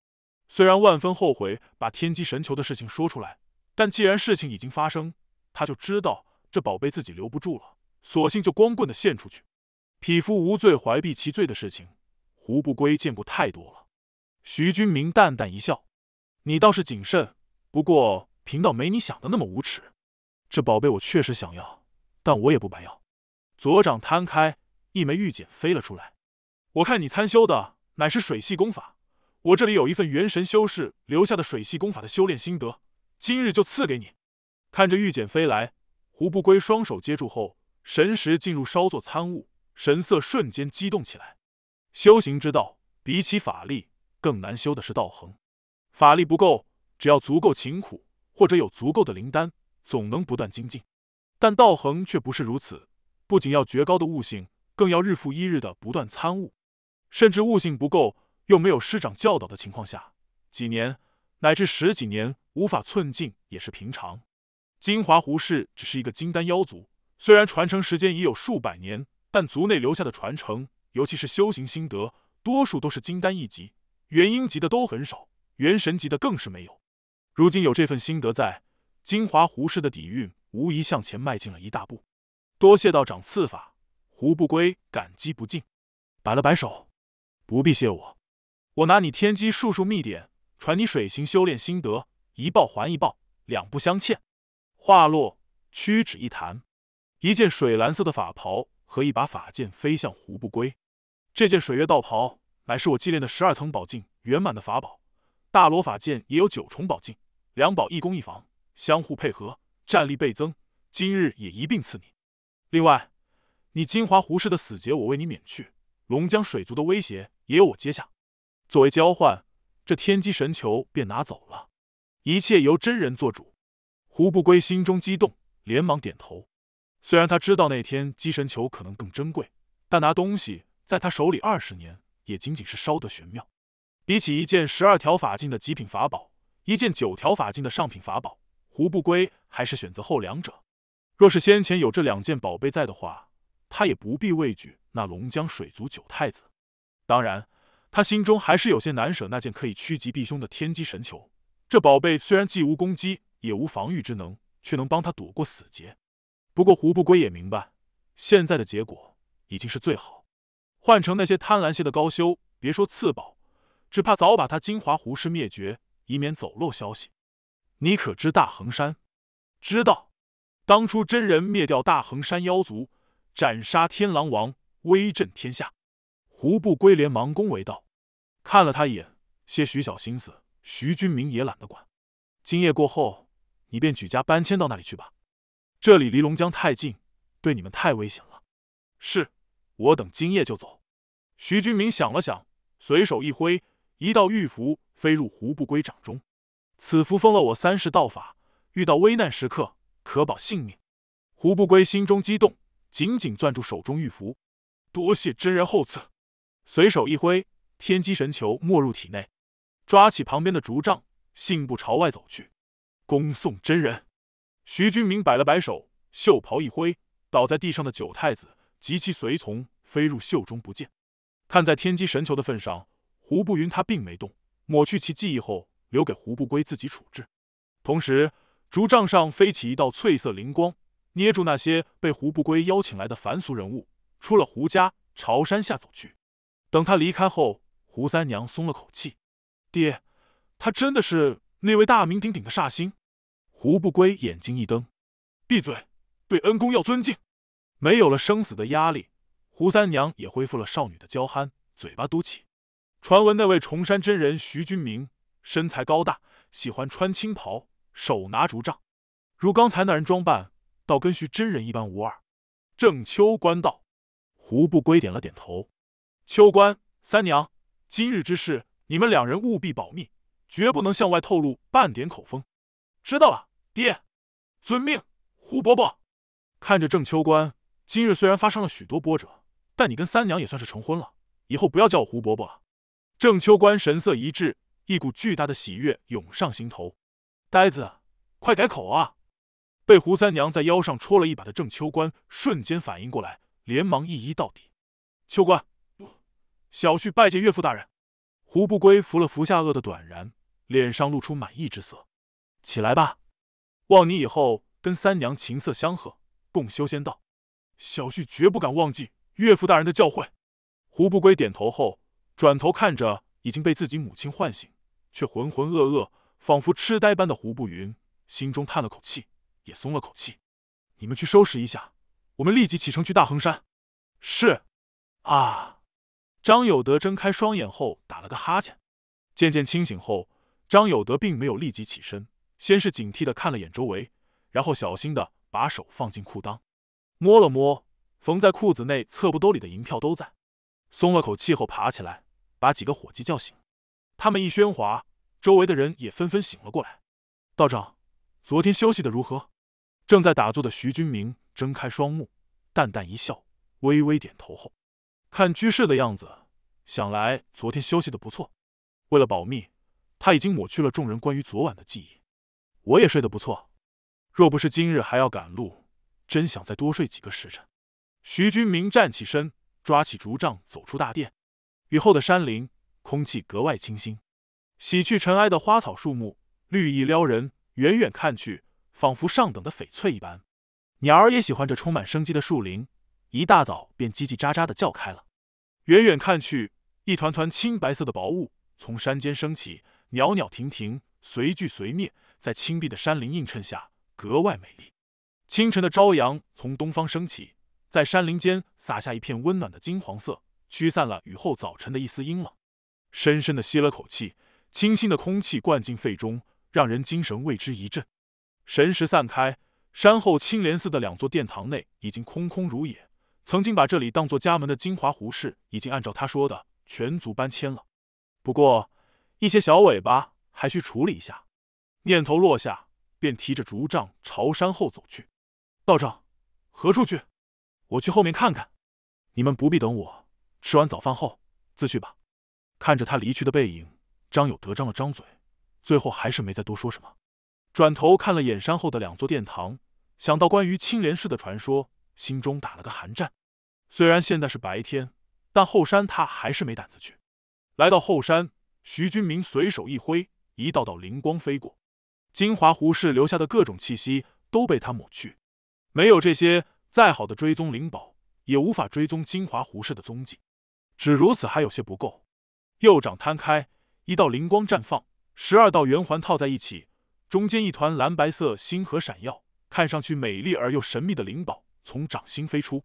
虽然万分后悔把天机神球的事情说出来，但既然事情已经发生，他就知道这宝贝自己留不住了，索性就光棍的献出去。匹夫无罪，怀璧其罪的事情，胡不归见过太多了。徐君明淡淡一笑：“你倒是谨慎，不过贫道没你想的那么无耻。这宝贝我确实想要，但我也不白要。”左掌摊开，一枚玉简飞了出来。我看你参修的乃是水系功法，我这里有一份元神修士留下的水系功法的修炼心得，今日就赐给你。看着玉简飞来，胡不归双手接住后，神识进入，稍作参悟，神色瞬间激动起来。修行之道，比起法力更难修的是道恒。法力不够，只要足够勤苦或者有足够的灵丹，总能不断精进。但道恒却不是如此，不仅要绝高的悟性，更要日复一日的不断参悟。甚至悟性不够，又没有师长教导的情况下，几年乃至十几年无法寸进也是平常。金华胡氏只是一个金丹妖族，虽然传承时间已有数百年，但族内留下的传承，尤其是修行心得，多数都是金丹一级，元婴级的都很少，元神级的更是没有。如今有这份心得在，金华胡氏的底蕴无疑向前迈进了一大步。多谢道长赐法，胡不归感激不尽，摆了摆手。不必谢我，我拿你天机术数秘典传你水行修炼心得，一报还一报，两不相欠。话落，屈指一弹，一件水蓝色的法袍和一把法剑飞向胡不归。这件水月道袍乃是我祭炼的十二层宝镜圆满的法宝，大罗法剑也有九重宝镜，两宝一攻一防，相互配合，战力倍增。今日也一并赐你。另外，你金华胡氏的死劫，我为你免去。龙江水族的威胁也有我接下，作为交换，这天机神球便拿走了。一切由真人做主。胡不归心中激动，连忙点头。虽然他知道那天机神球可能更珍贵，但拿东西在他手里二十年，也仅仅是烧得玄妙。比起一件十二条法镜的极品法宝，一件九条法镜的上品法宝，胡不归还是选择后两者。若是先前有这两件宝贝在的话。他也不必畏惧那龙江水族九太子。当然，他心中还是有些难舍那件可以趋吉避凶的天机神球。这宝贝虽然既无攻击也无防御之能，却能帮他躲过死劫。不过，胡不归也明白，现在的结果已经是最好。换成那些贪婪些的高修，别说赐宝，只怕早把他金华胡氏灭绝，以免走漏消息。你可知大恒山？知道。当初真人灭掉大恒山妖族。斩杀天狼王，威震天下。胡不归连忙恭维道：“看了他一眼，些许小心思，徐军明也懒得管。今夜过后，你便举家搬迁到那里去吧。这里离龙江太近，对你们太危险了。”“是，我等今夜就走。”徐军明想了想，随手一挥，一道玉符飞入胡不归掌中。此符封了我三世道法，遇到危难时刻可保性命。胡不归心中激动。紧紧攥住手中玉符，多谢真人厚赐。随手一挥，天机神球没入体内，抓起旁边的竹杖，信步朝外走去。恭送真人！徐君明摆了摆手，袖袍一挥，倒在地上的九太子及其随从飞入袖中不见。看在天机神球的份上，胡不云他并没动，抹去其记忆后，留给胡不归自己处置。同时，竹杖上飞起一道翠色灵光。捏住那些被胡不归邀请来的凡俗人物，出了胡家，朝山下走去。等他离开后，胡三娘松了口气：“爹，他真的是那位大名鼎鼎的煞星。”胡不归眼睛一瞪：“闭嘴，对恩公要尊敬。”没有了生死的压力，胡三娘也恢复了少女的娇憨，嘴巴嘟起。传闻那位崇山真人徐君明身材高大，喜欢穿青袍，手拿竹杖，如刚才那人装扮。倒跟徐真人一般无二，郑秋官道。胡不归点了点头。秋官，三娘，今日之事，你们两人务必保密，绝不能向外透露半点口风。知道了，爹。遵命，胡伯伯。看着郑秋官，今日虽然发生了许多波折，但你跟三娘也算是成婚了，以后不要叫我胡伯伯了。郑秋官神色一滞，一股巨大的喜悦涌上心头。呆子，快改口啊！被胡三娘在腰上戳了一把的郑秋官瞬间反应过来，连忙一一到底：“秋官，小婿拜见岳父大人。”胡不归扶了扶下颚的短髯，脸上露出满意之色：“起来吧，望你以后跟三娘琴瑟相和，共修仙道。”小婿绝不敢忘记岳父大人的教诲。胡不归点头后，转头看着已经被自己母亲唤醒却浑浑噩噩、仿佛痴呆般的胡不云，心中叹了口气。也松了口气，你们去收拾一下，我们立即启程去大横山。是，啊。张有德睁开双眼后打了个哈欠，渐渐清醒后，张有德并没有立即起身，先是警惕的看了眼周围，然后小心的把手放进裤裆，摸了摸缝在裤子内侧布兜里的银票都在，松了口气后爬起来，把几个伙计叫醒。他们一喧哗，周围的人也纷纷醒了过来。道长，昨天休息的如何？正在打坐的徐君明睁开双目，淡淡一笑，微微点头后，看居士的样子，想来昨天休息的不错。为了保密，他已经抹去了众人关于昨晚的记忆。我也睡得不错，若不是今日还要赶路，真想再多睡几个时辰。徐君明站起身，抓起竹杖走出大殿。雨后的山林，空气格外清新，洗去尘埃的花草树木，绿意撩人，远远看去。仿佛上等的翡翠一般，鸟儿也喜欢这充满生机的树林，一大早便叽叽喳喳的叫开了。远远看去，一团团青白色的薄雾从山间升起，袅袅婷婷，随聚随灭，在青碧的山林映衬下格外美丽。清晨的朝阳从东方升起，在山林间洒下一片温暖的金黄色，驱散了雨后早晨的一丝阴冷。深深的吸了口气，清新的空气灌进肺中，让人精神为之一振。神识散开，山后青莲寺的两座殿堂内已经空空如也。曾经把这里当做家门的金华胡氏，已经按照他说的全族搬迁了。不过一些小尾巴还需处理一下。念头落下，便提着竹杖朝山后走去。道长，何处去？我去后面看看。你们不必等我，吃完早饭后自去吧。看着他离去的背影，张有德张了张嘴，最后还是没再多说什么。转头看了眼山后的两座殿堂，想到关于青莲寺的传说，心中打了个寒战。虽然现在是白天，但后山他还是没胆子去。来到后山，徐君明随手一挥，一道道灵光飞过，金华胡氏留下的各种气息都被他抹去。没有这些，再好的追踪灵宝也无法追踪金华胡氏的踪迹。只如此还有些不够，右掌摊开，一道灵光绽放，十二道圆环套在一起。中间一团蓝白色星河闪耀，看上去美丽而又神秘的灵宝从掌心飞出，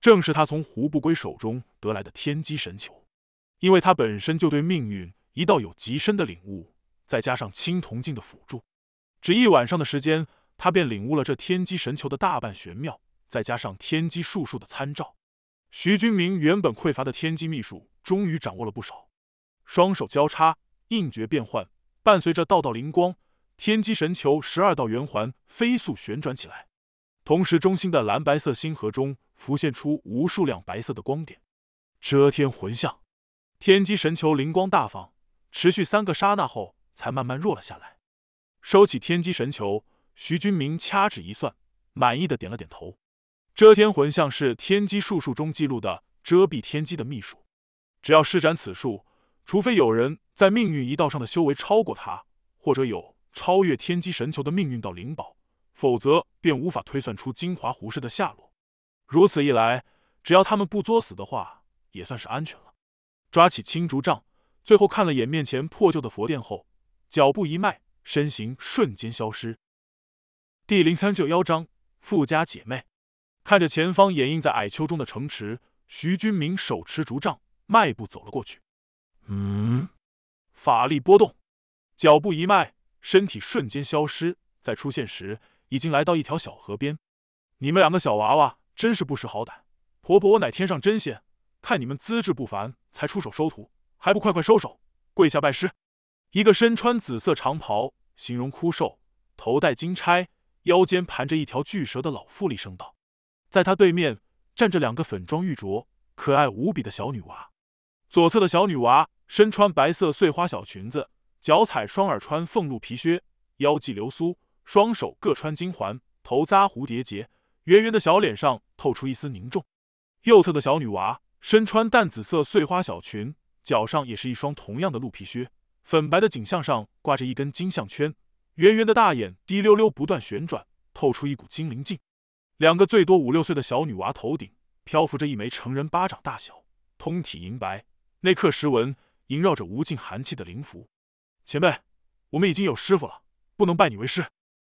正是他从胡不归手中得来的天机神球。因为他本身就对命运一道有极深的领悟，再加上青铜镜的辅助，只一晚上的时间，他便领悟了这天机神球的大半玄妙。再加上天机术数的参照，徐君明原本匮乏的天机秘术终于掌握了不少。双手交叉，印诀变幻，伴随着道道灵光。天机神球十二道圆环飞速旋转起来，同时中心的蓝白色星河中浮现出无数亮白色的光点。遮天魂像，天机神球灵光大放，持续三个刹那后才慢慢弱了下来。收起天机神球，徐军明掐指一算，满意的点了点头。遮天魂像是天机术数中记录的遮蔽天机的秘术，只要施展此术，除非有人在命运一道上的修为超过他，或者有。超越天机神球的命运到灵宝，否则便无法推算出金华胡氏的下落。如此一来，只要他们不作死的话，也算是安全了。抓起青竹杖，最后看了眼面前破旧的佛殿后，脚步一迈，身形瞬间消失。第零三九幺章：富家姐妹。看着前方掩映在矮丘中的城池，徐军明手持竹杖，迈步走了过去。嗯，法力波动，脚步一迈。身体瞬间消失，在出现时已经来到一条小河边。你们两个小娃娃真是不识好歹！婆婆，我乃天上真仙，看你们资质不凡，才出手收徒，还不快快收手，跪下拜师！一个身穿紫色长袍、形容枯瘦、头戴金钗、腰间盘着一条巨蛇的老妇厉声道。在她对面站着两个粉妆玉琢、可爱无比的小女娃，左侧的小女娃身穿白色碎花小裙子。脚踩双耳穿凤鹿皮靴，腰系流苏，双手各穿金环，头扎蝴蝶结，圆圆的小脸上透出一丝凝重。右侧的小女娃身穿淡紫色碎花小裙，脚上也是一双同样的鹿皮靴，粉白的颈项上挂着一根金项圈，圆圆的大眼滴溜溜不断旋转，透出一股精灵劲。两个最多五六岁的小女娃头顶漂浮着一枚成人巴掌大小、通体银白、内刻石纹、萦绕着无尽寒气的灵符。前辈，我们已经有师傅了，不能拜你为师。”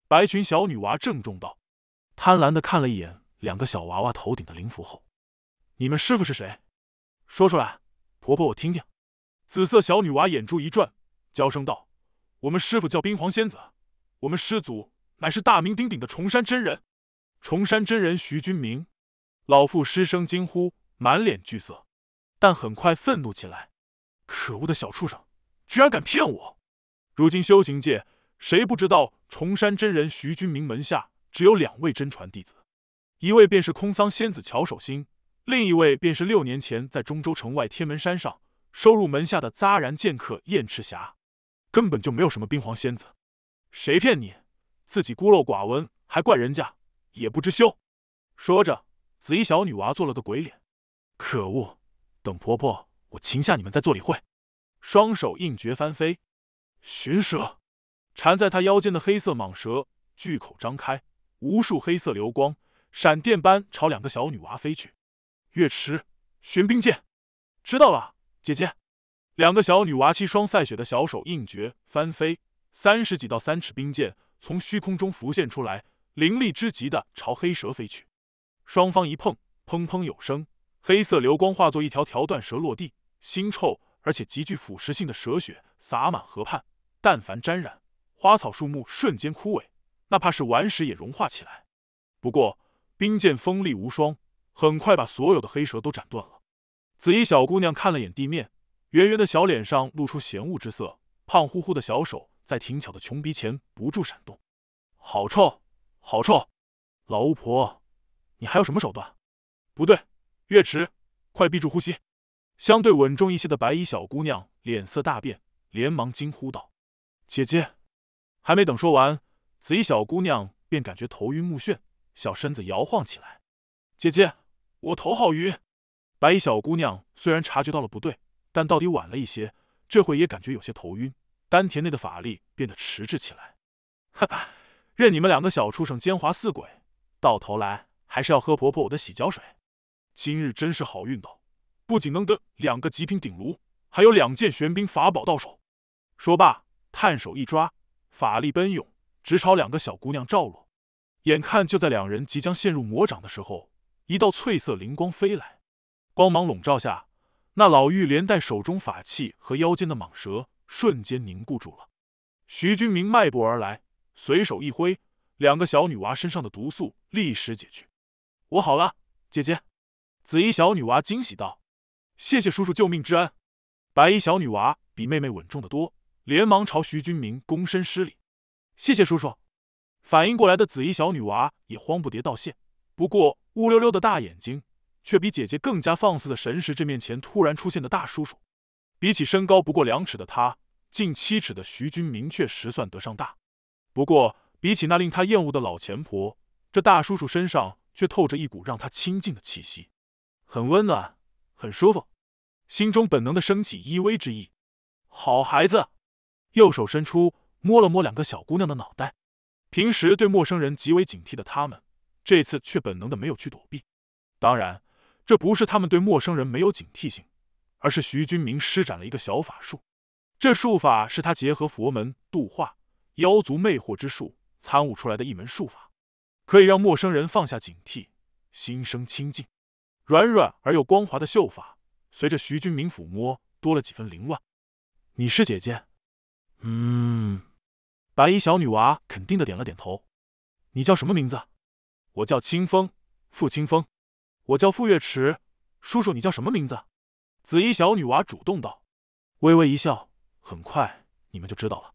白裙小女娃郑重道，贪婪的看了一眼两个小娃娃头顶的灵符后，“你们师傅是谁？说出来，婆婆我听听。”紫色小女娃眼珠一转，娇声道：“我们师傅叫冰皇仙子，我们师祖乃是大名鼎鼎的崇山真人，崇山真人徐君明。”老妇失声惊呼，满脸惧色，但很快愤怒起来：“可恶的小畜生，居然敢骗我！”如今修行界，谁不知道崇山真人徐君明门下只有两位真传弟子，一位便是空桑仙子乔守心，另一位便是六年前在中州城外天门山上收入门下的扎然剑客燕赤霞，根本就没有什么冰皇仙子。谁骗你？自己孤陋寡闻还怪人家，也不知羞。说着，紫衣小女娃做了个鬼脸。可恶！等婆婆我擒下你们再做理会。双手应诀翻飞。玄蛇，缠在他腰间的黑色蟒蛇，巨口张开，无数黑色流光，闪电般朝两个小女娃飞去。月池玄冰剑，知道了，姐姐。两个小女娃七双赛雪的小手，硬绝翻飞，三十几道三尺冰剑从虚空中浮现出来，凌厉之极的朝黑蛇飞去。双方一碰，砰砰有声，黑色流光化作一条条断蛇落地，腥臭而且极具腐蚀性的蛇血洒满河畔。但凡沾染，花草树木瞬间枯萎，哪怕是顽石也融化起来。不过冰剑锋利无双，很快把所有的黑蛇都斩断了。紫衣小姑娘看了眼地面，圆圆的小脸上露出嫌恶之色，胖乎乎的小手在挺巧的穷鼻前不住闪动。好臭，好臭！老巫婆，你还有什么手段？不对，月池，快闭住呼吸！相对稳重一些的白衣小姑娘脸色大变，连忙惊呼道。姐姐，还没等说完，紫衣小姑娘便感觉头晕目眩，小身子摇晃起来。姐姐，我头好晕。白衣小姑娘虽然察觉到了不对，但到底晚了一些，这会也感觉有些头晕，丹田内的法力变得迟滞起来。哈哈，任你们两个小畜生奸猾似鬼，到头来还是要喝婆婆我的洗脚水。今日真是好运到，不仅能得两个极品鼎炉，还有两件玄冰法宝到手。说罢。探手一抓，法力奔涌，直朝两个小姑娘照落。眼看就在两人即将陷入魔掌的时候，一道翠色灵光飞来，光芒笼罩下，那老妪连带手中法器和腰间的蟒蛇瞬间凝固住了。徐军明迈步而来，随手一挥，两个小女娃身上的毒素立时解去。我好了，姐姐。紫衣小女娃惊喜道：“谢谢叔叔救命之恩。”白衣小女娃比妹妹稳重的多。连忙朝徐君明躬身施礼，谢谢叔叔。反应过来的紫衣小女娃也慌不迭道谢，不过乌溜溜的大眼睛却比姐姐更加放肆的神识这面前突然出现的大叔叔，比起身高不过两尺的他，近七尺的徐君明确实算得上大。不过比起那令他厌恶的老钱婆，这大叔叔身上却透着一股让他亲近的气息，很温暖，很舒服，心中本能的升起依偎之意。好孩子。右手伸出，摸了摸两个小姑娘的脑袋。平时对陌生人极为警惕的他们，这次却本能的没有去躲避。当然，这不是他们对陌生人没有警惕性，而是徐军明施展了一个小法术。这术法是他结合佛门度化妖族魅惑之术参悟出来的一门术法，可以让陌生人放下警惕，心生清静。软软而又光滑的秀发，随着徐军明抚摸，多了几分凌乱。你是姐姐。嗯，白衣小女娃肯定的点了点头。你叫什么名字？我叫清风，付清风。我叫傅月池。叔叔，你叫什么名字？紫衣小女娃主动道，微微一笑。很快你们就知道了。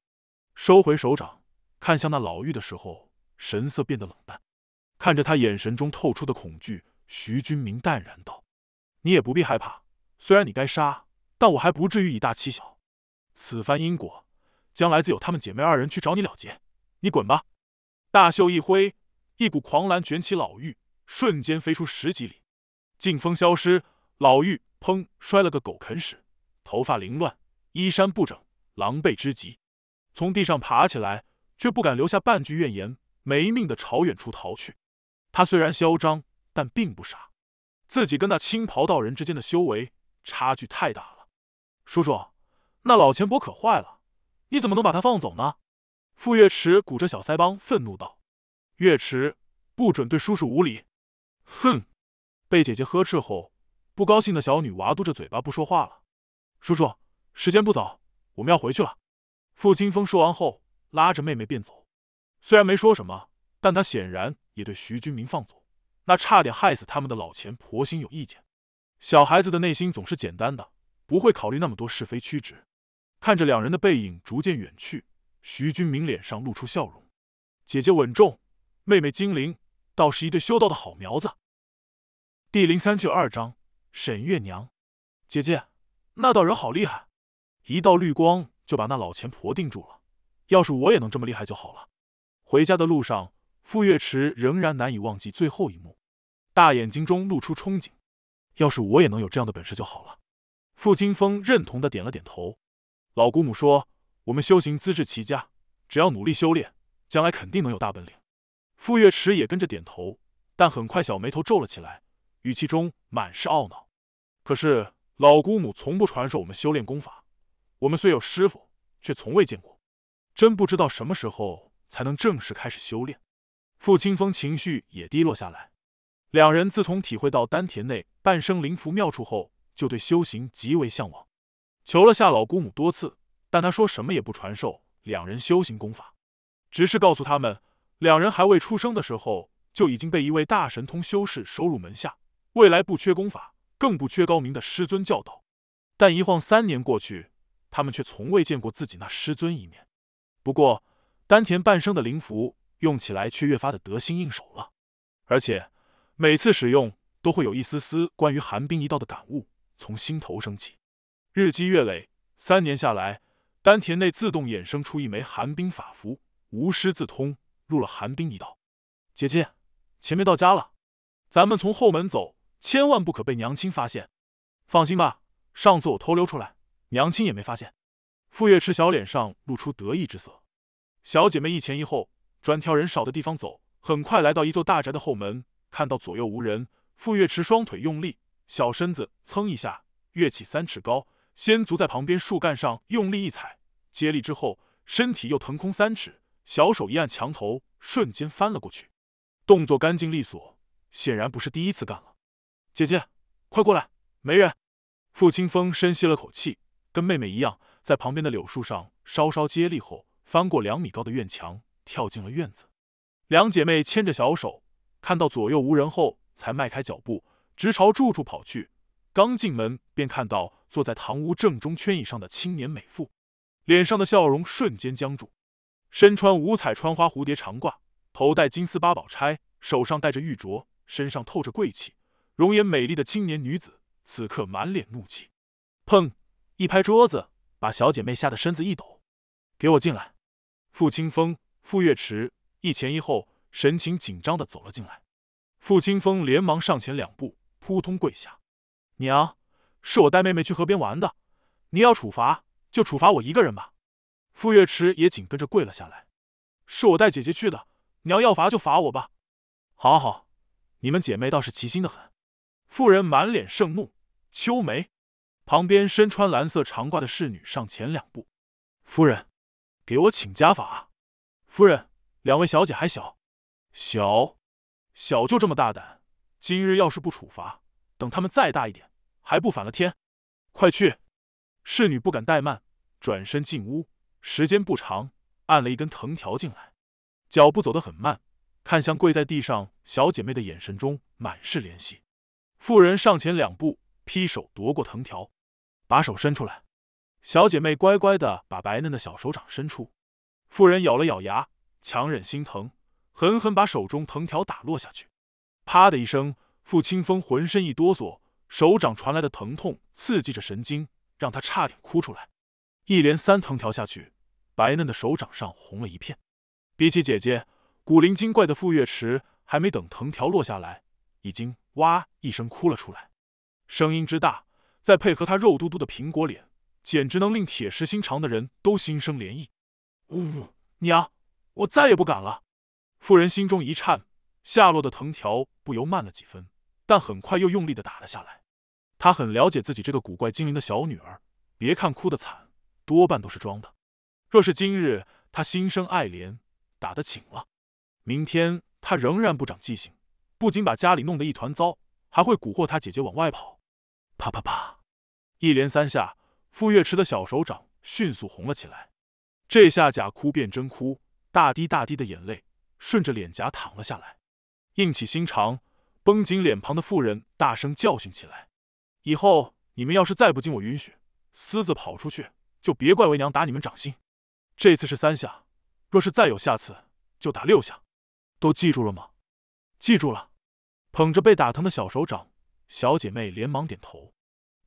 收回手掌，看向那老妪的时候，神色变得冷淡。看着他眼神中透出的恐惧，徐君明淡然道：“你也不必害怕。虽然你该杀，但我还不至于以大欺小。此番因果。”将来自有她们姐妹二人去找你了结，你滚吧！大袖一挥，一股狂澜卷起老妪，瞬间飞出十几里，劲风消失，老妪砰摔了个狗啃屎，头发凌乱，衣衫不整，狼狈之极。从地上爬起来，却不敢留下半句怨言，没命的朝远处逃去。他虽然嚣张，但并不傻，自己跟那青袍道人之间的修为差距太大了。叔叔，那老钱伯可坏了。你怎么能把他放走呢？傅月池鼓着小腮帮，愤怒道：“月池，不准对叔叔无礼！”哼，被姐姐呵斥后，不高兴的小女娃嘟着嘴巴不说话了。叔叔，时间不早，我们要回去了。”傅清风说完后，拉着妹妹便走。虽然没说什么，但他显然也对徐军明放走那差点害死他们的老钱婆心有意见。小孩子的内心总是简单的，不会考虑那么多是非曲直。看着两人的背影逐渐远去，徐君明脸上露出笑容。姐姐稳重，妹妹精灵，倒是一对修道的好苗子。第零三九二章：沈月娘，姐姐，那道人好厉害，一道绿光就把那老钱婆定住了。要是我也能这么厉害就好了。回家的路上，傅月池仍然难以忘记最后一幕，大眼睛中露出憧憬。要是我也能有这样的本事就好了。傅清风认同的点了点头。老姑母说：“我们修行资质奇佳，只要努力修炼，将来肯定能有大本领。”傅月池也跟着点头，但很快小眉头皱了起来，语气中满是懊恼。可是老姑母从不传授我们修炼功法，我们虽有师傅，却从未见过，真不知道什么时候才能正式开始修炼。傅清风情绪也低落下来。两人自从体会到丹田内半生灵符妙处后，就对修行极为向往。求了下老姑母多次，但她说什么也不传授两人修行功法，只是告诉他们，两人还未出生的时候就已经被一位大神通修士收入门下，未来不缺功法，更不缺高明的师尊教导。但一晃三年过去，他们却从未见过自己那师尊一面。不过，丹田半生的灵符用起来却越发的得心应手了，而且每次使用都会有一丝丝关于寒冰一道的感悟从心头升起。日积月累，三年下来，丹田内自动衍生出一枚寒冰法符，无师自通，入了寒冰一道。姐姐，前面到家了，咱们从后门走，千万不可被娘亲发现。放心吧，上次我偷溜出来，娘亲也没发现。傅月池小脸上露出得意之色。小姐妹一前一后，专挑人少的地方走，很快来到一座大宅的后门，看到左右无人，傅月池双腿用力，小身子噌一下跃起三尺高。先族在旁边树干上用力一踩，接力之后身体又腾空三尺，小手一按墙头，瞬间翻了过去，动作干净利索，显然不是第一次干了。姐姐，快过来，没人。傅清风深吸了口气，跟妹妹一样，在旁边的柳树上稍稍接力后，翻过两米高的院墙，跳进了院子。两姐妹牵着小手，看到左右无人后，才迈开脚步，直朝住处跑去。刚进门，便看到坐在堂屋正中圈椅上的青年美妇，脸上的笑容瞬间僵住。身穿五彩穿花蝴蝶长褂，头戴金丝八宝钗，手上戴着玉镯，身上透着贵气，容颜美丽的青年女子，此刻满脸怒气，砰！一拍桌子，把小姐妹吓得身子一抖。给我进来！傅清风、傅月池一前一后，神情紧张的走了进来。傅清风连忙上前两步，扑通跪下。娘，是我带妹妹去河边玩的，你要处罚就处罚我一个人吧。傅月池也紧跟着跪了下来，是我带姐姐去的，娘要罚就罚我吧。好好，你们姐妹倒是齐心的很。妇人满脸盛怒。秋梅旁边身穿蓝色长褂的侍女上前两步，夫人，给我请家法。夫人，两位小姐还小，小，小就这么大胆，今日要是不处罚，等她们再大一点。还不反了天！快去！侍女不敢怠慢，转身进屋。时间不长，按了一根藤条进来，脚步走得很慢，看向跪在地上小姐妹的眼神中满是怜惜。妇人上前两步，劈手夺过藤条，把手伸出来。小姐妹乖乖的把白嫩的小手掌伸出。妇人咬了咬牙，强忍心疼，狠狠把手中藤条打落下去。啪的一声，傅清风浑身一哆嗦。手掌传来的疼痛刺激着神经，让他差点哭出来。一连三藤条下去，白嫩的手掌上红了一片。比起姐姐古灵精怪的傅月池，还没等藤条落下来，已经哇一声哭了出来，声音之大，再配合他肉嘟嘟的苹果脸，简直能令铁石心肠的人都心生怜意。呜娘，我再也不敢了。妇人心中一颤，下落的藤条不由慢了几分，但很快又用力的打了下来。他很了解自己这个古怪精灵的小女儿，别看哭得惨，多半都是装的。若是今日他心生爱怜，打得轻了，明天他仍然不长记性，不仅把家里弄得一团糟，还会蛊惑他姐姐往外跑。啪啪啪！一连三下，傅月池的小手掌迅速红了起来。这下假哭变真哭，大滴大滴的眼泪顺着脸颊淌了下来。硬起心肠、绷紧脸庞的妇人大声教训起来。以后你们要是再不经我允许，私自跑出去，就别怪为娘打你们掌心。这次是三下，若是再有下次，就打六下。都记住了吗？记住了。捧着被打疼的小手掌，小姐妹连忙点头。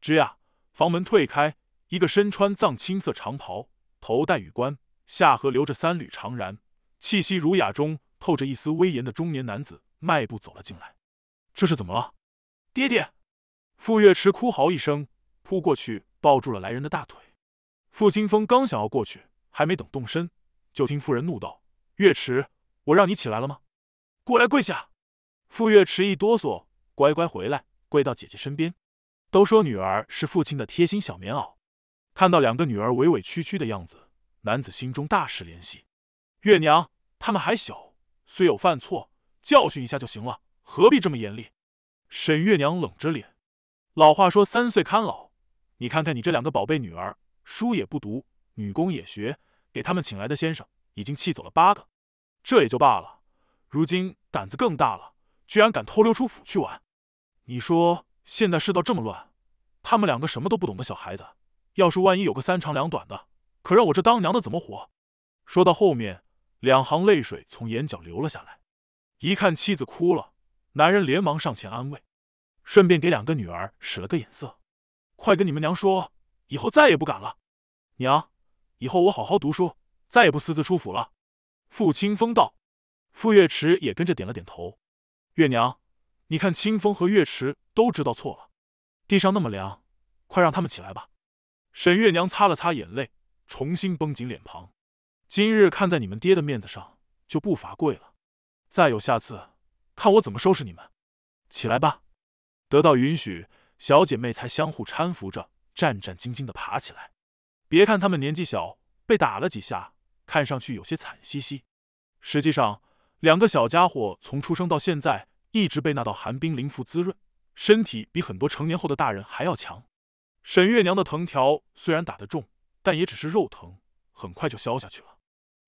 吱呀，房门推开，一个身穿藏青色长袍、头戴羽冠、下颌留着三缕长髯、气息儒雅中透着一丝威严的中年男子迈步走了进来。这是怎么了，爹爹？傅月池哭嚎一声，扑过去抱住了来人的大腿。傅清风刚想要过去，还没等动身，就听妇人怒道：“月池，我让你起来了吗？过来跪下。”傅月池一哆嗦，乖乖回来，跪到姐姐身边。都说女儿是父亲的贴心小棉袄，看到两个女儿委委屈屈的样子，男子心中大失怜惜。月娘，他们还小，虽有犯错，教训一下就行了，何必这么严厉？沈月娘冷着脸。老话说三岁看老，你看看你这两个宝贝女儿，书也不读，女工也学，给他们请来的先生已经气走了八个，这也就罢了。如今胆子更大了，居然敢偷溜出府去玩。你说现在世道这么乱，他们两个什么都不懂的小孩子，要是万一有个三长两短的，可让我这当娘的怎么活？说到后面，两行泪水从眼角流了下来。一看妻子哭了，男人连忙上前安慰。顺便给两个女儿使了个眼色，快跟你们娘说，以后再也不敢了。娘，以后我好好读书，再也不私自出府了。傅清风道，傅月池也跟着点了点头。月娘，你看，清风和月池都知道错了。地上那么凉，快让他们起来吧。沈月娘擦了擦眼泪，重新绷紧脸庞。今日看在你们爹的面子上，就不罚跪了。再有下次，看我怎么收拾你们。起来吧。得到允许，小姐妹才相互搀扶着，战战兢兢的爬起来。别看她们年纪小，被打了几下，看上去有些惨兮兮，实际上，两个小家伙从出生到现在，一直被那道寒冰灵符滋润，身体比很多成年后的大人还要强。沈月娘的藤条虽然打得重，但也只是肉疼，很快就消下去了。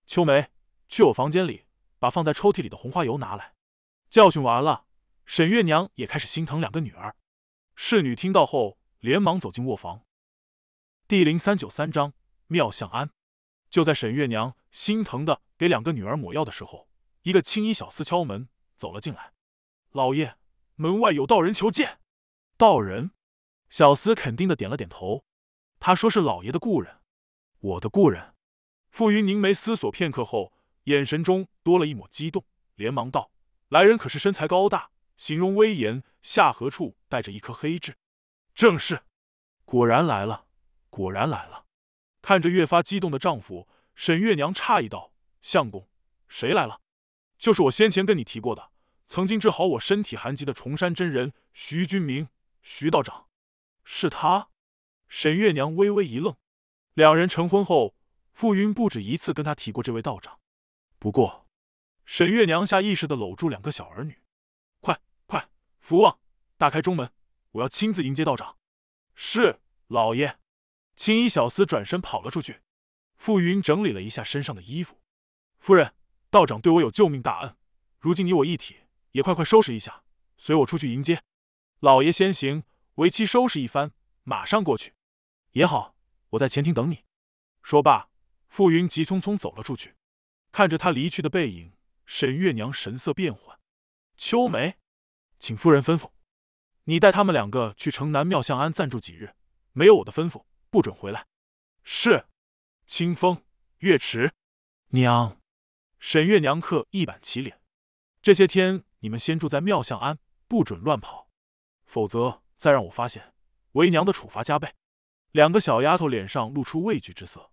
秋梅，去我房间里，把放在抽屉里的红花油拿来。教训完了。沈月娘也开始心疼两个女儿。侍女听到后，连忙走进卧房。第零三九三章妙相安。就在沈月娘心疼的给两个女儿抹药的时候，一个青衣小厮敲门走了进来。“老爷，门外有道人求见。”“道人？”小厮肯定的点了点头。他说：“是老爷的故人。”“我的故人。”傅云凝眉思索片刻后，眼神中多了一抹激动，连忙道：“来人可是身材高大？”形容威严，下颌处带着一颗黑痣，正是，果然来了，果然来了。看着越发激动的丈夫，沈月娘诧异道：“相公，谁来了？”“就是我先前跟你提过的，曾经治好我身体寒疾的重山真人徐君明，徐道长。”“是他？”沈月娘微微一愣。两人成婚后，傅云不止一次跟他提过这位道长。不过，沈月娘下意识的搂住两个小儿女。福旺，打开中门，我要亲自迎接道长。是，老爷。青衣小厮转身跑了出去。傅云整理了一下身上的衣服。夫人，道长对我有救命大恩，如今你我一体，也快快收拾一下，随我出去迎接。老爷先行，为妻收拾一番，马上过去。也好，我在前厅等你。说罢，傅云急匆匆走了出去。看着他离去的背影，沈月娘神色变幻。秋梅。请夫人吩咐，你带他们两个去城南妙相庵暂住几日，没有我的吩咐，不准回来。是。清风、月池，娘。沈月娘刻一板起脸，这些天你们先住在妙相庵，不准乱跑，否则再让我发现，为娘的处罚加倍。两个小丫头脸上露出畏惧之色。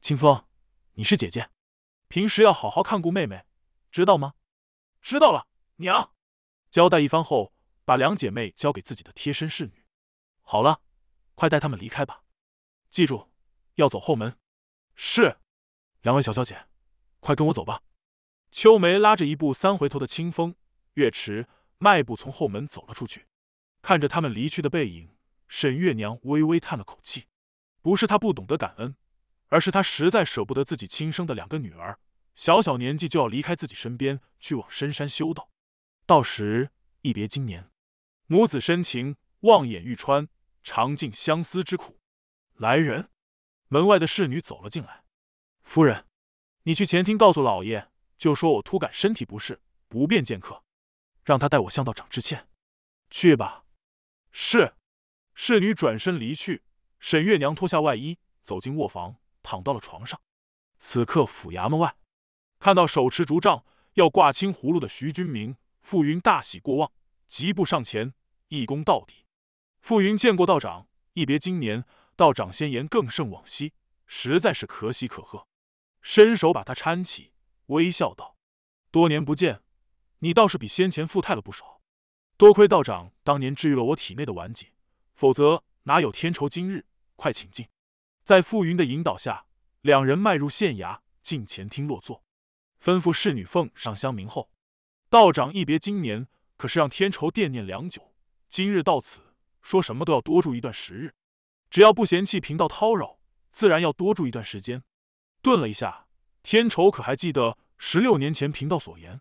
清风，你是姐姐，平时要好好看顾妹妹，知道吗？知道了，娘。交代一番后，把两姐妹交给自己的贴身侍女。好了，快带她们离开吧！记住，要走后门。是，两位小小姐，快跟我走吧。秋梅拉着一步三回头的清风、月池，迈步从后门走了出去。看着他们离去的背影，沈月娘微微叹了口气。不是她不懂得感恩，而是她实在舍不得自己亲生的两个女儿，小小年纪就要离开自己身边，去往深山修道。到时一别经年，母子深情望眼欲穿，尝尽相思之苦。来人，门外的侍女走了进来。夫人，你去前厅告诉老爷，就说我突感身体不适，不便见客，让他代我向道长致歉。去吧。是。侍女转身离去。沈月娘脱下外衣，走进卧房，躺到了床上。此刻府衙门外，看到手持竹杖要挂青葫芦的徐君明。傅云大喜过望，急步上前，一躬到底。傅云见过道长，一别经年，道长仙颜更胜往昔，实在是可喜可贺。伸手把他搀起，微笑道：“多年不见，你倒是比先前富态了不少。多亏道长当年治愈了我体内的顽疾，否则哪有天仇今日？快请进。”在傅云的引导下，两人迈入县衙，进前厅落座，吩咐侍女奉上香茗后。道长一别今年，可是让天仇惦念良久。今日到此，说什么都要多住一段时日。只要不嫌弃贫道叨扰，自然要多住一段时间。顿了一下，天仇可还记得十六年前贫道所言？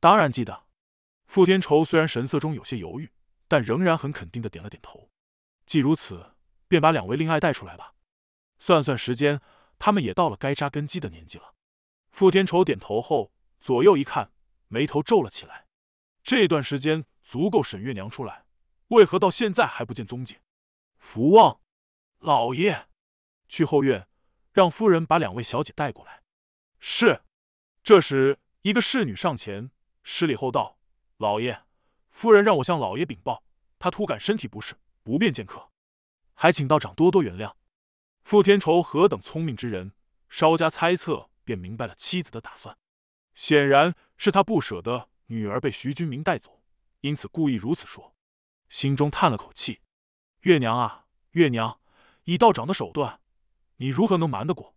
当然记得。傅天仇虽然神色中有些犹豫，但仍然很肯定的点了点头。既如此，便把两位令爱带出来吧。算算时间，他们也到了该扎根基的年纪了。傅天仇点头后，左右一看。眉头皱了起来。这段时间足够沈月娘出来，为何到现在还不见踪迹？福旺，老爷，去后院，让夫人把两位小姐带过来。是。这时，一个侍女上前施礼后道：“老爷，夫人让我向老爷禀报，她突感身体不适，不便见客，还请道长多多原谅。”傅天仇何等聪明之人，稍加猜测便明白了妻子的打算。显然是他不舍得女儿被徐军明带走，因此故意如此说。心中叹了口气：“月娘啊，月娘，以道长的手段，你如何能瞒得过？”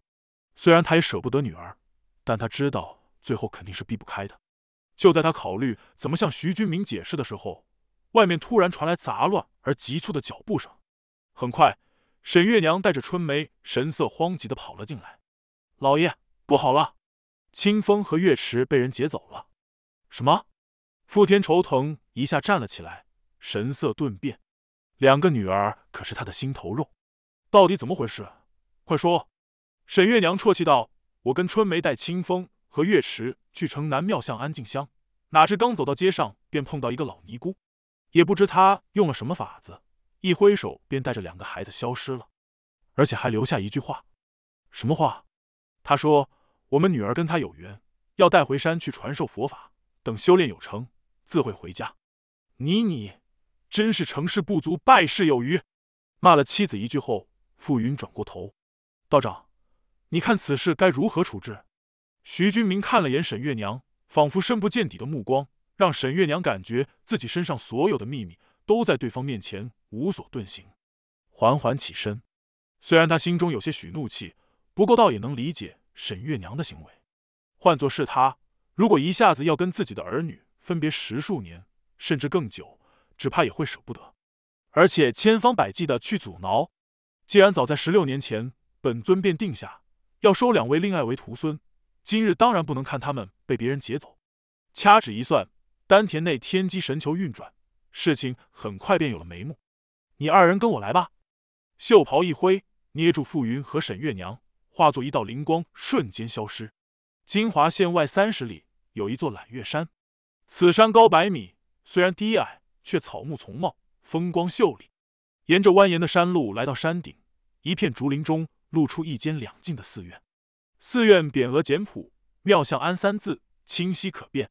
虽然他也舍不得女儿，但他知道最后肯定是避不开的。就在他考虑怎么向徐军明解释的时候，外面突然传来杂乱而急促的脚步声。很快，沈月娘带着春梅，神色慌急的跑了进来：“老爷，不好了！”清风和月池被人劫走了，什么？傅天愁疼一下站了起来，神色顿变。两个女儿可是他的心头肉，到底怎么回事？快说！沈月娘啜泣道：“我跟春梅带清风和月池去城南庙巷安静香，哪知刚走到街上，便碰到一个老尼姑，也不知她用了什么法子，一挥手便带着两个孩子消失了，而且还留下一句话。什么话？她说。”我们女儿跟他有缘，要带回山去传授佛法，等修炼有成，自会回家。你你，真是成事不足，败事有余。骂了妻子一句后，傅云转过头：“道长，你看此事该如何处置？”徐君明看了眼沈月娘，仿佛深不见底的目光，让沈月娘感觉自己身上所有的秘密都在对方面前无所遁形。缓缓起身，虽然他心中有些许怒气，不过倒也能理解。沈月娘的行为，换作是他，如果一下子要跟自己的儿女分别十数年，甚至更久，只怕也会舍不得，而且千方百计的去阻挠。既然早在十六年前，本尊便定下要收两位令爱为徒孙，今日当然不能看他们被别人劫走。掐指一算，丹田内天机神球运转，事情很快便有了眉目。你二人跟我来吧。袖袍一挥，捏住傅云和沈月娘。化作一道灵光，瞬间消失。金华县外三十里有一座揽月山，此山高百米，虽然低矮，却草木丛茂，风光秀丽。沿着蜿蜒的山路来到山顶，一片竹林中露出一间两进的寺院。寺院匾额简朴，“妙相安三字清晰可辨。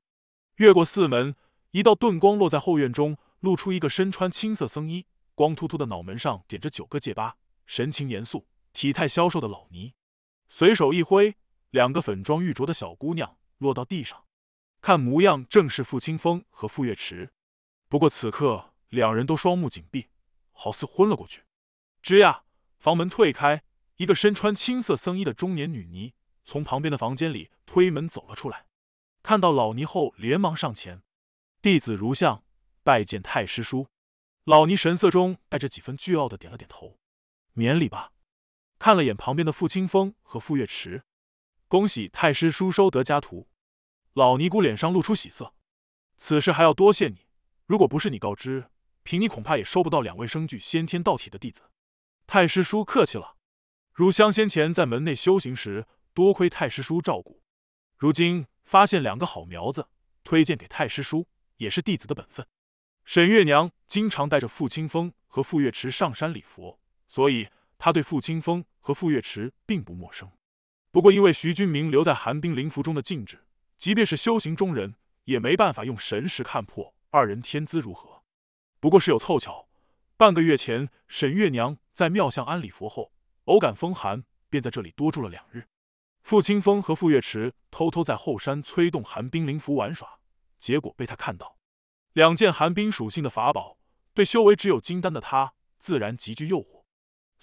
越过寺门，一道遁光落在后院中，露出一个身穿青色僧衣、光秃秃的脑门上点着九个戒疤、神情严肃、体态消瘦的老尼。随手一挥，两个粉妆玉琢的小姑娘落到地上，看模样正是傅清风和傅月池。不过此刻两人都双目紧闭，好似昏了过去。吱呀，房门推开，一个身穿青色僧衣的中年女尼从旁边的房间里推门走了出来，看到老尼后连忙上前：“弟子如相，拜见太师叔。”老尼神色中带着几分倨傲的点了点头：“免礼吧。”看了眼旁边的傅清风和傅月池，恭喜太师叔收得家徒。老尼姑脸上露出喜色，此事还要多谢你。如果不是你告知，凭你恐怕也收不到两位生具先天道体的弟子。太师叔客气了，如香先前在门内修行时，多亏太师叔照顾。如今发现两个好苗子，推荐给太师叔，也是弟子的本分。沈月娘经常带着傅清风和傅月池上山礼佛，所以。他对傅清风和傅月池并不陌生，不过因为徐君明留在寒冰灵符中的禁制，即便是修行中人也没办法用神识看破二人天资如何。不过是有凑巧，半个月前，沈月娘在妙相庵礼佛后，偶感风寒，便在这里多住了两日。傅清风和傅月池偷偷在后山催动寒冰灵符玩耍，结果被他看到。两件寒冰属性的法宝，对修为只有金丹的他自然极具诱惑。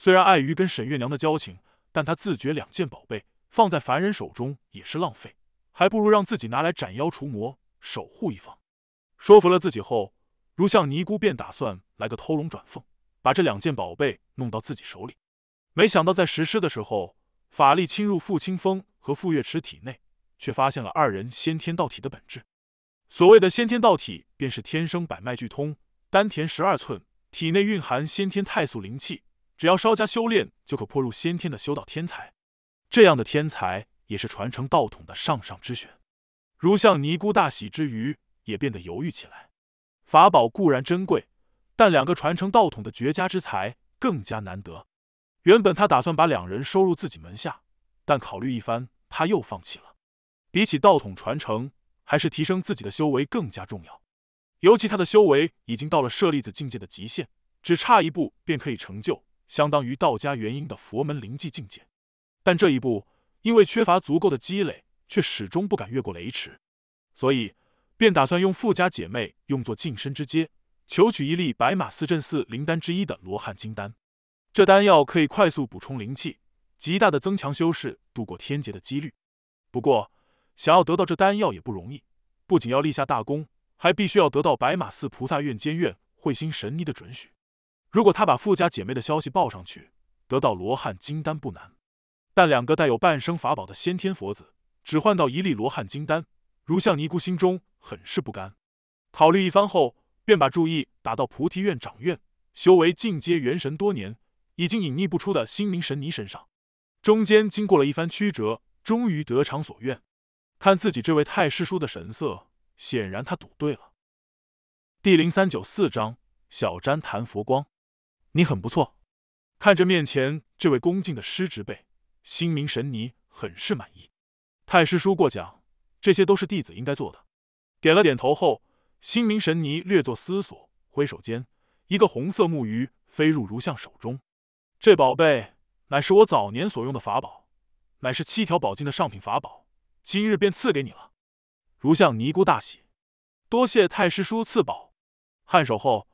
虽然碍于跟沈月娘的交情，但他自觉两件宝贝放在凡人手中也是浪费，还不如让自己拿来斩妖除魔，守护一方。说服了自己后，如像尼姑便打算来个偷龙转凤，把这两件宝贝弄到自己手里。没想到在实施的时候，法力侵入傅清风和傅月池体内，却发现了二人先天道体的本质。所谓的先天道体，便是天生百脉俱通，丹田十二寸，体内蕴含先天太素灵气。只要稍加修炼，就可破入先天的修道天才。这样的天才也是传承道统的上上之选。如像尼姑大喜之余，也变得犹豫起来。法宝固然珍贵，但两个传承道统的绝佳之才更加难得。原本他打算把两人收入自己门下，但考虑一番，他又放弃了。比起道统传承，还是提升自己的修为更加重要。尤其他的修为已经到了舍利子境界的极限，只差一步便可以成就。相当于道家元婴的佛门灵寂境界，但这一步因为缺乏足够的积累，却始终不敢越过雷池，所以便打算用富家姐妹用作晋升之阶，求取一粒白马寺镇寺灵丹之一的罗汉金丹。这丹药可以快速补充灵气，极大的增强修士度过天劫的几率。不过，想要得到这丹药也不容易，不仅要立下大功，还必须要得到白马寺菩萨院监院慧心神尼的准许。如果他把富家姐妹的消息报上去，得到罗汉金丹不难，但两个带有半生法宝的先天佛子，只换到一粒罗汉金丹，如像尼姑心中很是不甘。考虑一番后，便把注意打到菩提院长院，修为进阶元神多年，已经隐匿不出的心明神尼身上。中间经过了一番曲折，终于得偿所愿。看自己这位太师叔的神色，显然他赌对了。第零三九四章：小詹谈佛光。你很不错，看着面前这位恭敬的师侄辈，心明神尼很是满意。太师叔过奖，这些都是弟子应该做的。点了点头后，心明神尼略作思索，挥手间，一个红色木鱼飞入如相手中。这宝贝乃是我早年所用的法宝，乃是七条宝经的上品法宝，今日便赐给你了。如相尼姑大喜，多谢太师叔赐宝。颔首后，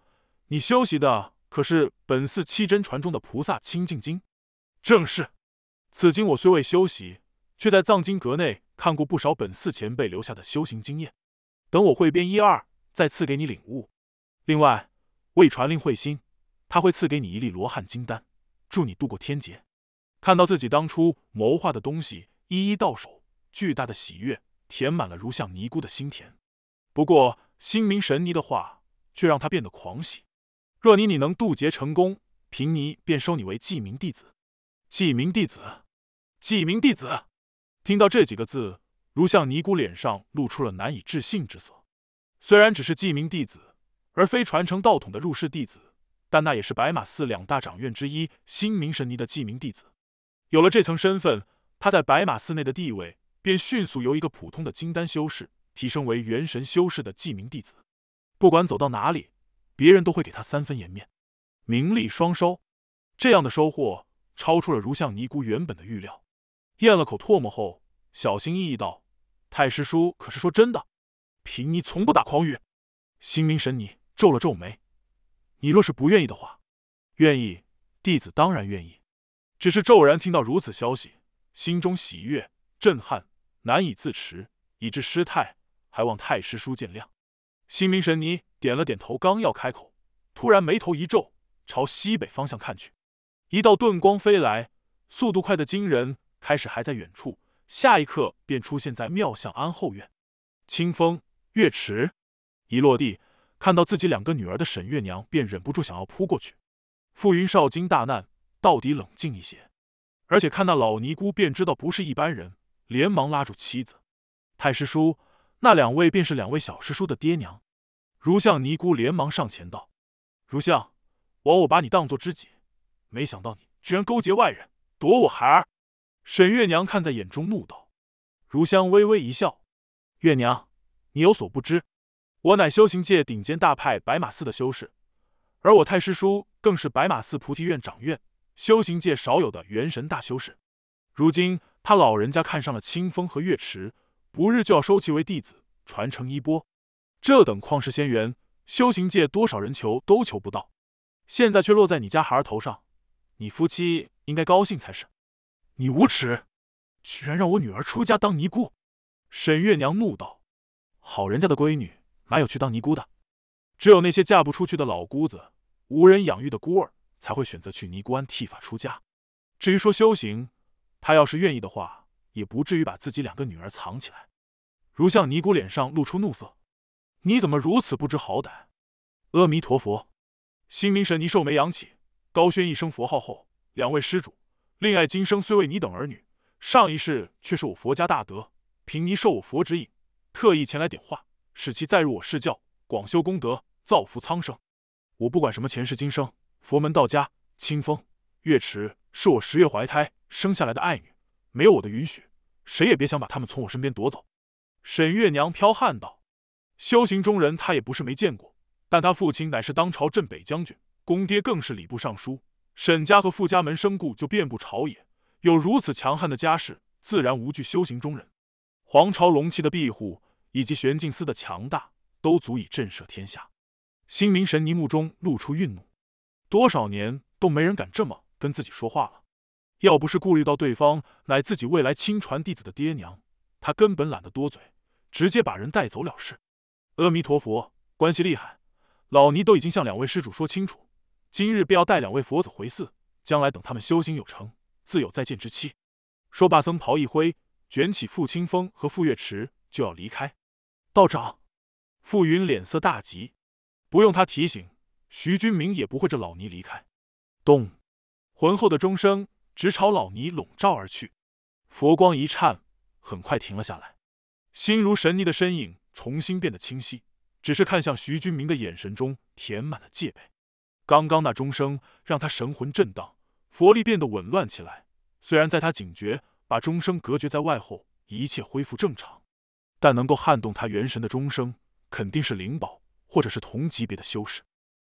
你休息的。可是本寺七真传中的菩萨清净经，正是此经。我虽未修习，却在藏经阁内看过不少本寺前辈留下的修行经验。等我会编一二，再赐给你领悟。另外，为传令慧心，他会赐给你一粒罗汉金丹，助你渡过天劫。看到自己当初谋划的东西一一到手，巨大的喜悦填满了如像尼姑的心田。不过，心明神尼的话却让他变得狂喜。若你你能渡劫成功，贫尼便收你为记名弟子。记名弟子，记名弟子。听到这几个字，如像尼姑脸上露出了难以置信之色。虽然只是记名弟子，而非传承道统的入室弟子，但那也是白马寺两大掌院之一新明神尼的记名弟子。有了这层身份，他在白马寺内的地位便迅速由一个普通的金丹修士提升为元神修士的记名弟子。不管走到哪里。别人都会给他三分颜面，名利双收，这样的收获超出了如像尼姑原本的预料。咽了口唾沫后，小心翼翼道：“太师叔可是说真的？贫尼从不打诳语。”心明神尼皱了皱眉：“你若是不愿意的话，愿意弟子当然愿意。只是骤然听到如此消息，心中喜悦、震撼，难以自持，以致失态，还望太师叔见谅。”心明神尼点了点头，刚要开口，突然眉头一皱，朝西北方向看去，一道遁光飞来，速度快的惊人，开始还在远处，下一刻便出现在妙相庵后院。清风月池，一落地，看到自己两个女儿的沈月娘便忍不住想要扑过去。傅云少经大难，到底冷静一些，而且看那老尼姑便知道不是一般人，连忙拉住妻子：“太师叔。”那两位便是两位小师叔的爹娘，如相尼姑连忙上前道：“如相，枉我把你当做知己，没想到你居然勾结外人，夺我孩儿。”沈月娘看在眼中，怒道：“如香，微微一笑，月娘，你有所不知，我乃修行界顶尖大派白马寺的修士，而我太师叔更是白马寺菩提院长院，修行界少有的元神大修士。如今他老人家看上了清风和月池。”不日就要收其为弟子，传承衣钵。这等旷世仙缘，修行界多少人求都求不到，现在却落在你家孩儿头上，你夫妻应该高兴才是。你无耻，居然让我女儿出家当尼姑！沈月娘怒道：“好人家的闺女哪有去当尼姑的？只有那些嫁不出去的老姑子，无人养育的孤儿才会选择去尼姑庵剃发出家。至于说修行，她要是愿意的话，也不至于把自己两个女儿藏起来。”如向尼姑脸上露出怒色，你怎么如此不知好歹？阿弥陀佛，心明神尼寿眉扬起，高宣一声佛号后，两位施主，令爱今生虽为你等儿女，上一世却是我佛家大德，凭尼受我佛指引，特意前来点化，使其再入我世教，广修功德，造福苍生。我不管什么前世今生，佛门道家，清风月池是我十月怀胎生下来的爱女，没有我的允许，谁也别想把他们从我身边夺走。沈月娘飘悍道：“修行中人，他也不是没见过。但他父亲乃是当朝镇北将军，公爹更是礼部尚书。沈家和傅家门生故就遍布朝野，有如此强悍的家世，自然无惧修行中人。皇朝龙气的庇护，以及玄镜司的强大，都足以震慑天下。”新明神尼目中露出愠怒，多少年都没人敢这么跟自己说话了。要不是顾虑到对方乃自己未来亲传弟子的爹娘，他根本懒得多嘴。直接把人带走了事。阿弥陀佛，关系厉害。老尼都已经向两位施主说清楚，今日便要带两位佛子回寺，将来等他们修行有成，自有再见之期。说罢，僧袍一挥，卷起傅清风和傅月池，就要离开。道长，傅云脸色大急。不用他提醒，徐君明也不会这老尼离开。咚，浑厚的钟声直朝老尼笼罩而去，佛光一颤，很快停了下来。心如神尼的身影重新变得清晰，只是看向徐君明的眼神中填满了戒备。刚刚那钟声让他神魂震荡，佛力变得紊乱起来。虽然在他警觉把钟声隔绝在外后，一切恢复正常，但能够撼动他元神的钟声，肯定是灵宝或者是同级别的修士。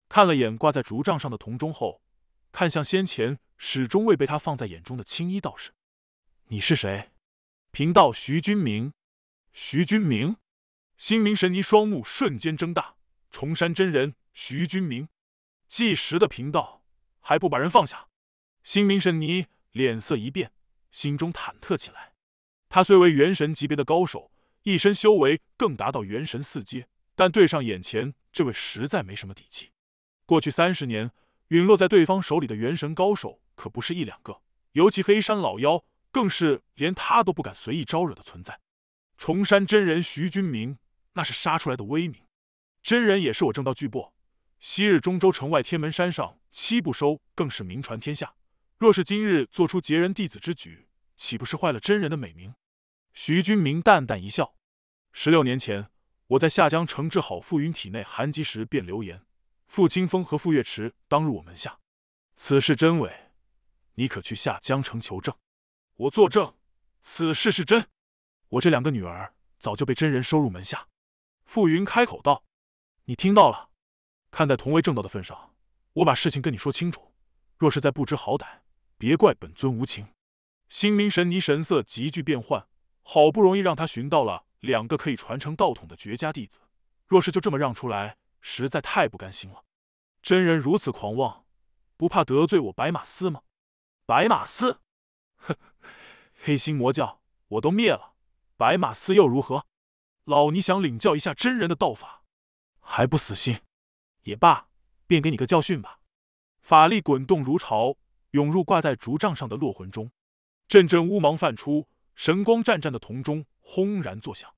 看了眼挂在竹杖上的铜钟后，看向先前始终未被他放在眼中的青衣道士：“你是谁？”“贫道徐君明。”徐君明，新明神尼双目瞬间睁大。崇山真人，徐君明，纪时的频道还不把人放下！新明神尼脸色一变，心中忐忑起来。他虽为元神级别的高手，一身修为更达到元神四阶，但对上眼前这位，实在没什么底气。过去三十年，陨落在对方手里的元神高手可不是一两个，尤其黑山老妖，更是连他都不敢随意招惹的存在。崇山真人徐君明，那是杀出来的威名。真人也是我正道巨擘，昔日中州城外天门山上七不收，更是名传天下。若是今日做出截人弟子之举，岂不是坏了真人的美名？徐君明淡淡一笑：“十六年前，我在下江城治好傅云体内寒疾时，便留言，傅清风和傅月池当入我门下。此事真伪，你可去下江城求证。我作证，此事是真。”我这两个女儿早就被真人收入门下，傅云开口道：“你听到了？看在同为正道的份上，我把事情跟你说清楚。若是在不知好歹，别怪本尊无情。”心明神尼神色急剧变幻，好不容易让他寻到了两个可以传承道统的绝佳弟子，若是就这么让出来，实在太不甘心了。真人如此狂妄，不怕得罪我白马寺吗？白马寺，哼，黑心魔教我都灭了。白马寺又如何？老尼想领教一下真人的道法，还不死心？也罢，便给你个教训吧。法力滚动如潮，涌入挂在竹杖上的落魂钟，阵阵乌芒泛出，神光湛湛的铜钟轰然作响。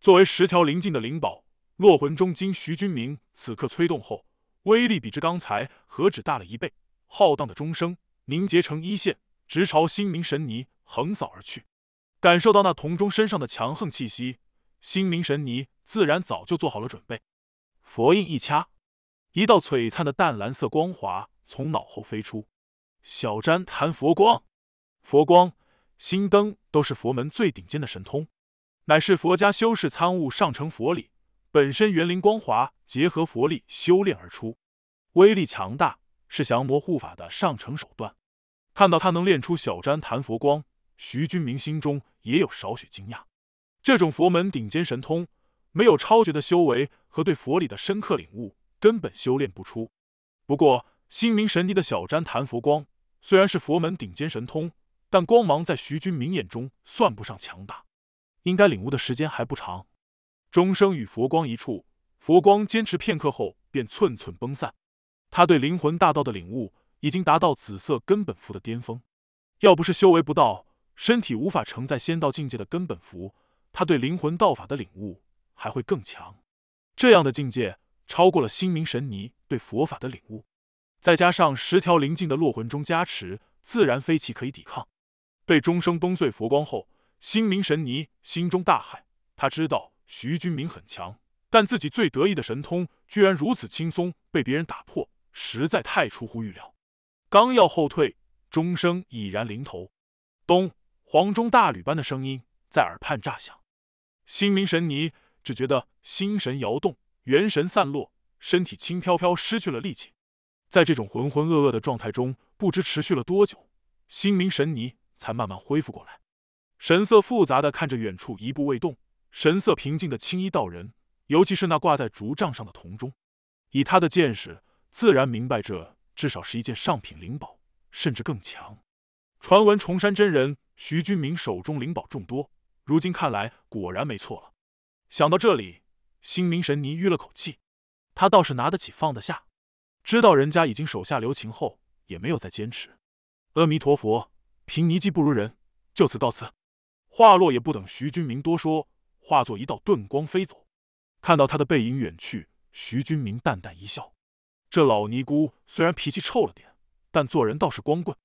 作为十条灵境的灵宝，落魂钟经徐君明此刻催动后，威力比之刚才何止大了一倍。浩荡的钟声凝结成一线，直朝心明神尼横扫而去。感受到那铜钟身上的强横气息，心明神尼自然早就做好了准备。佛印一掐，一道璀璨的淡蓝色光华从脑后飞出。小詹谈佛光，佛光、心灯都是佛门最顶尖的神通，乃是佛家修士参悟上乘佛理，本身元灵光华结合佛力修炼而出，威力强大，是降魔护法的上乘手段。看到他能练出小詹谈佛光。徐军明心中也有少许惊讶，这种佛门顶尖神通，没有超绝的修为和对佛理的深刻领悟，根本修炼不出。不过，心明神低的小詹谈佛光虽然是佛门顶尖神通，但光芒在徐军明眼中算不上强大，应该领悟的时间还不长。钟声与佛光一处，佛光坚持片刻后便寸寸崩散。他对灵魂大道的领悟已经达到紫色根本符的巅峰，要不是修为不到。身体无法承载仙道境界的根本符，他对灵魂道法的领悟还会更强。这样的境界超过了心明神尼对佛法的领悟，再加上十条灵境的落魂钟加持，自然非其可以抵抗。被钟声崩碎佛光后，心明神尼心中大骇，他知道徐君明很强，但自己最得意的神通居然如此轻松被别人打破，实在太出乎预料。刚要后退，钟声已然临头，咚。黄钟大吕般的声音在耳畔炸响，心明神尼只觉得心神摇动，元神散落，身体轻飘飘，失去了力气。在这种浑浑噩噩的状态中，不知持续了多久，心明神尼才慢慢恢复过来，神色复杂的看着远处一步未动、神色平静的青衣道人，尤其是那挂在竹杖上的铜钟。以他的见识，自然明白这至少是一件上品灵宝，甚至更强。传闻崇山真人。徐军明手中灵宝众多，如今看来果然没错了。想到这里，心明神尼吁了口气，他倒是拿得起放得下，知道人家已经手下留情后，也没有再坚持。阿弥陀佛，贫尼技不如人，就此告辞。话落，也不等徐军明多说，化作一道遁光飞走。看到他的背影远去，徐军明淡淡一笑：这老尼姑虽然脾气臭了点，但做人倒是光棍。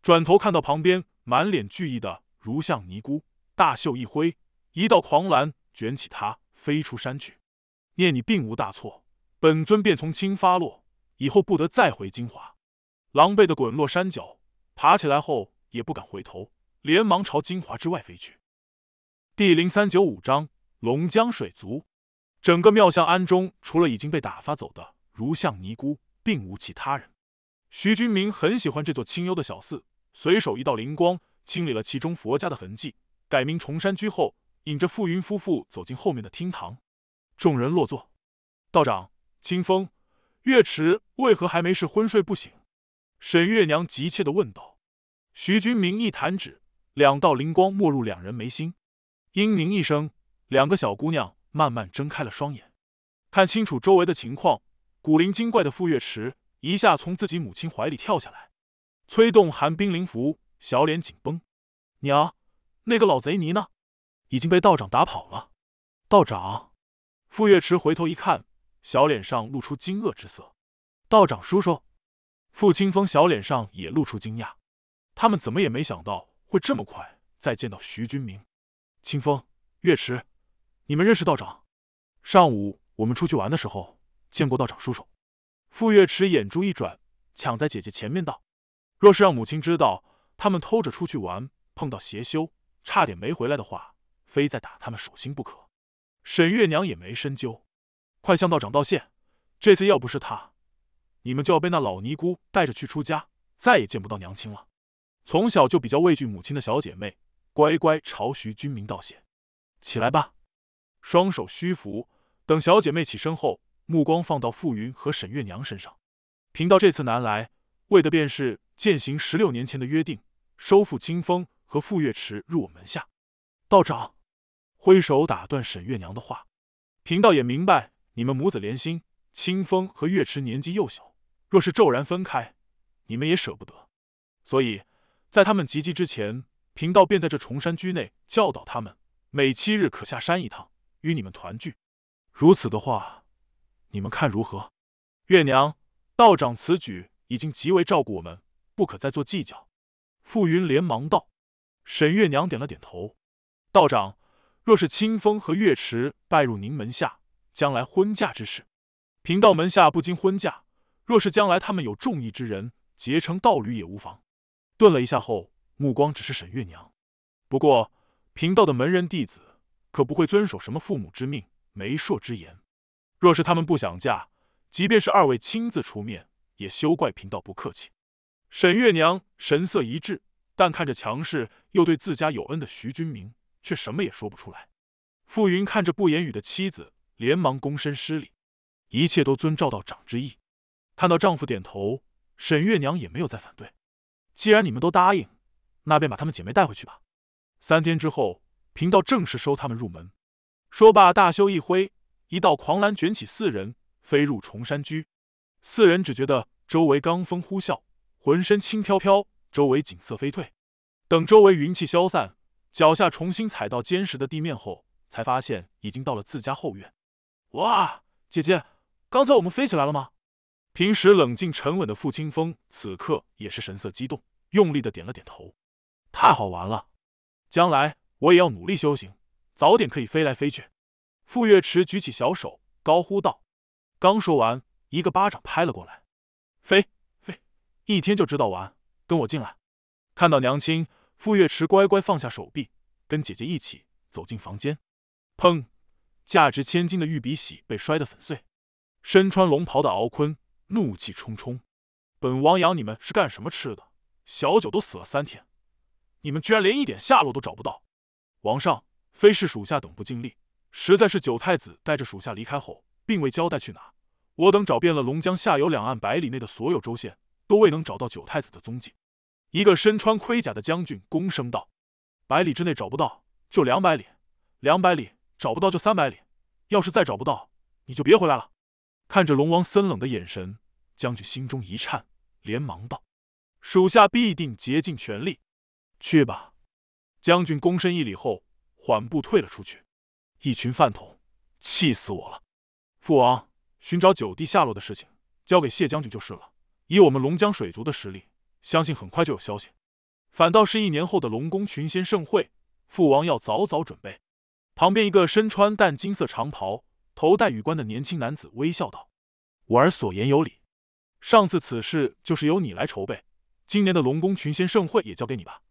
转头看到旁边。满脸惧意的如像尼姑，大袖一挥，一道狂澜卷起他飞出山去。念你并无大错，本尊便从轻发落，以后不得再回金华。狼狈的滚落山脚，爬起来后也不敢回头，连忙朝金华之外飞去。第零三九五章龙江水族。整个妙相庵中，除了已经被打发走的如像尼姑，并无其他人。徐君明很喜欢这座清幽的小寺。随手一道灵光清理了其中佛家的痕迹，改名崇山居后，引着傅云夫妇走进后面的厅堂。众人落座，道长、清风、月池为何还没事，昏睡不醒？沈月娘急切的问道。徐君明一弹指，两道灵光没入两人眉心，嘤咛一声，两个小姑娘慢慢睁开了双眼，看清楚周围的情况。古灵精怪的傅月池一下从自己母亲怀里跳下来。催动寒冰灵符，小脸紧绷。娘，那个老贼尼呢？已经被道长打跑了。道长，傅月池回头一看，小脸上露出惊愕之色。道长叔叔，傅清风小脸上也露出惊讶。他们怎么也没想到会这么快再见到徐君明。清风，月池，你们认识道长？上午我们出去玩的时候见过道长叔叔。傅月池眼珠一转，抢在姐姐前面道。若是让母亲知道他们偷着出去玩，碰到邪修，差点没回来的话，非再打他们手心不可。沈月娘也没深究，快向道长道谢。这次要不是他，你们就要被那老尼姑带着去出家，再也见不到娘亲了。从小就比较畏惧母亲的小姐妹，乖乖朝徐君明道谢。起来吧，双手虚扶。等小姐妹起身后，目光放到傅云和沈月娘身上。贫道这次南来，为的便是。践行十六年前的约定，收复清风和傅月池入我门下。道长，挥手打断沈月娘的话。贫道也明白你们母子连心，清风和月池年纪幼小，若是骤然分开，你们也舍不得。所以，在他们集笄之前，贫道便在这崇山居内教导他们，每七日可下山一趟，与你们团聚。如此的话，你们看如何？月娘，道长此举已经极为照顾我们。不可再做计较。傅云连忙道：“沈月娘点了点头。道长，若是清风和月池拜入您门下，将来婚嫁之事，贫道门下不惊婚嫁。若是将来他们有中意之人，结成道侣也无妨。”顿了一下后，目光只是沈月娘。不过，贫道的门人弟子可不会遵守什么父母之命、媒妁之言。若是他们不想嫁，即便是二位亲自出面，也休怪贫道不客气。沈月娘神色一滞，但看着强势又对自家有恩的徐君明，却什么也说不出来。傅云看着不言语的妻子，连忙躬身施礼，一切都遵照道长之意。看到丈夫点头，沈月娘也没有再反对。既然你们都答应，那便把她们姐妹带回去吧。三天之后，贫道正式收她们入门。说罢，大袖一挥，一道狂澜卷起，四人飞入崇山居。四人只觉得周围罡风呼啸。浑身轻飘飘，周围景色飞退。等周围云气消散，脚下重新踩到坚实的地面后，才发现已经到了自家后院。哇，姐姐，刚才我们飞起来了吗？平时冷静沉稳的傅清风此刻也是神色激动，用力的点了点头。太好玩了，将来我也要努力修行，早点可以飞来飞去。傅月池举起小手，高呼道：“刚说完，一个巴掌拍了过来，飞。”一天就知道玩，跟我进来。看到娘亲，傅月池乖乖放下手臂，跟姐姐一起走进房间。砰！价值千金的玉笔洗被摔得粉碎。身穿龙袍的敖坤怒气冲冲：“本王养你们是干什么吃的？小九都死了三天，你们居然连一点下落都找不到！”王上，非是属下等不尽力，实在是九太子带着属下离开后，并未交代去哪，我等找遍了龙江下游两岸百里内的所有州县。都未能找到九太子的踪迹。一个身穿盔甲的将军躬声道：“百里之内找不到，就两百里；两百里找不到就三百里。要是再找不到，你就别回来了。”看着龙王森冷的眼神，将军心中一颤，连忙道：“属下必定竭尽全力。”去吧。将军躬身一礼后，缓步退了出去。一群饭桶，气死我了！父王，寻找九弟下落的事情，交给谢将军就是了。以我们龙江水族的实力，相信很快就有消息。反倒是一年后的龙宫群仙盛会，父王要早早准备。旁边一个身穿淡金色长袍、头戴羽冠的年轻男子微笑道：“我儿所言有理。上次此事就是由你来筹备，今年的龙宫群仙盛会也交给你吧。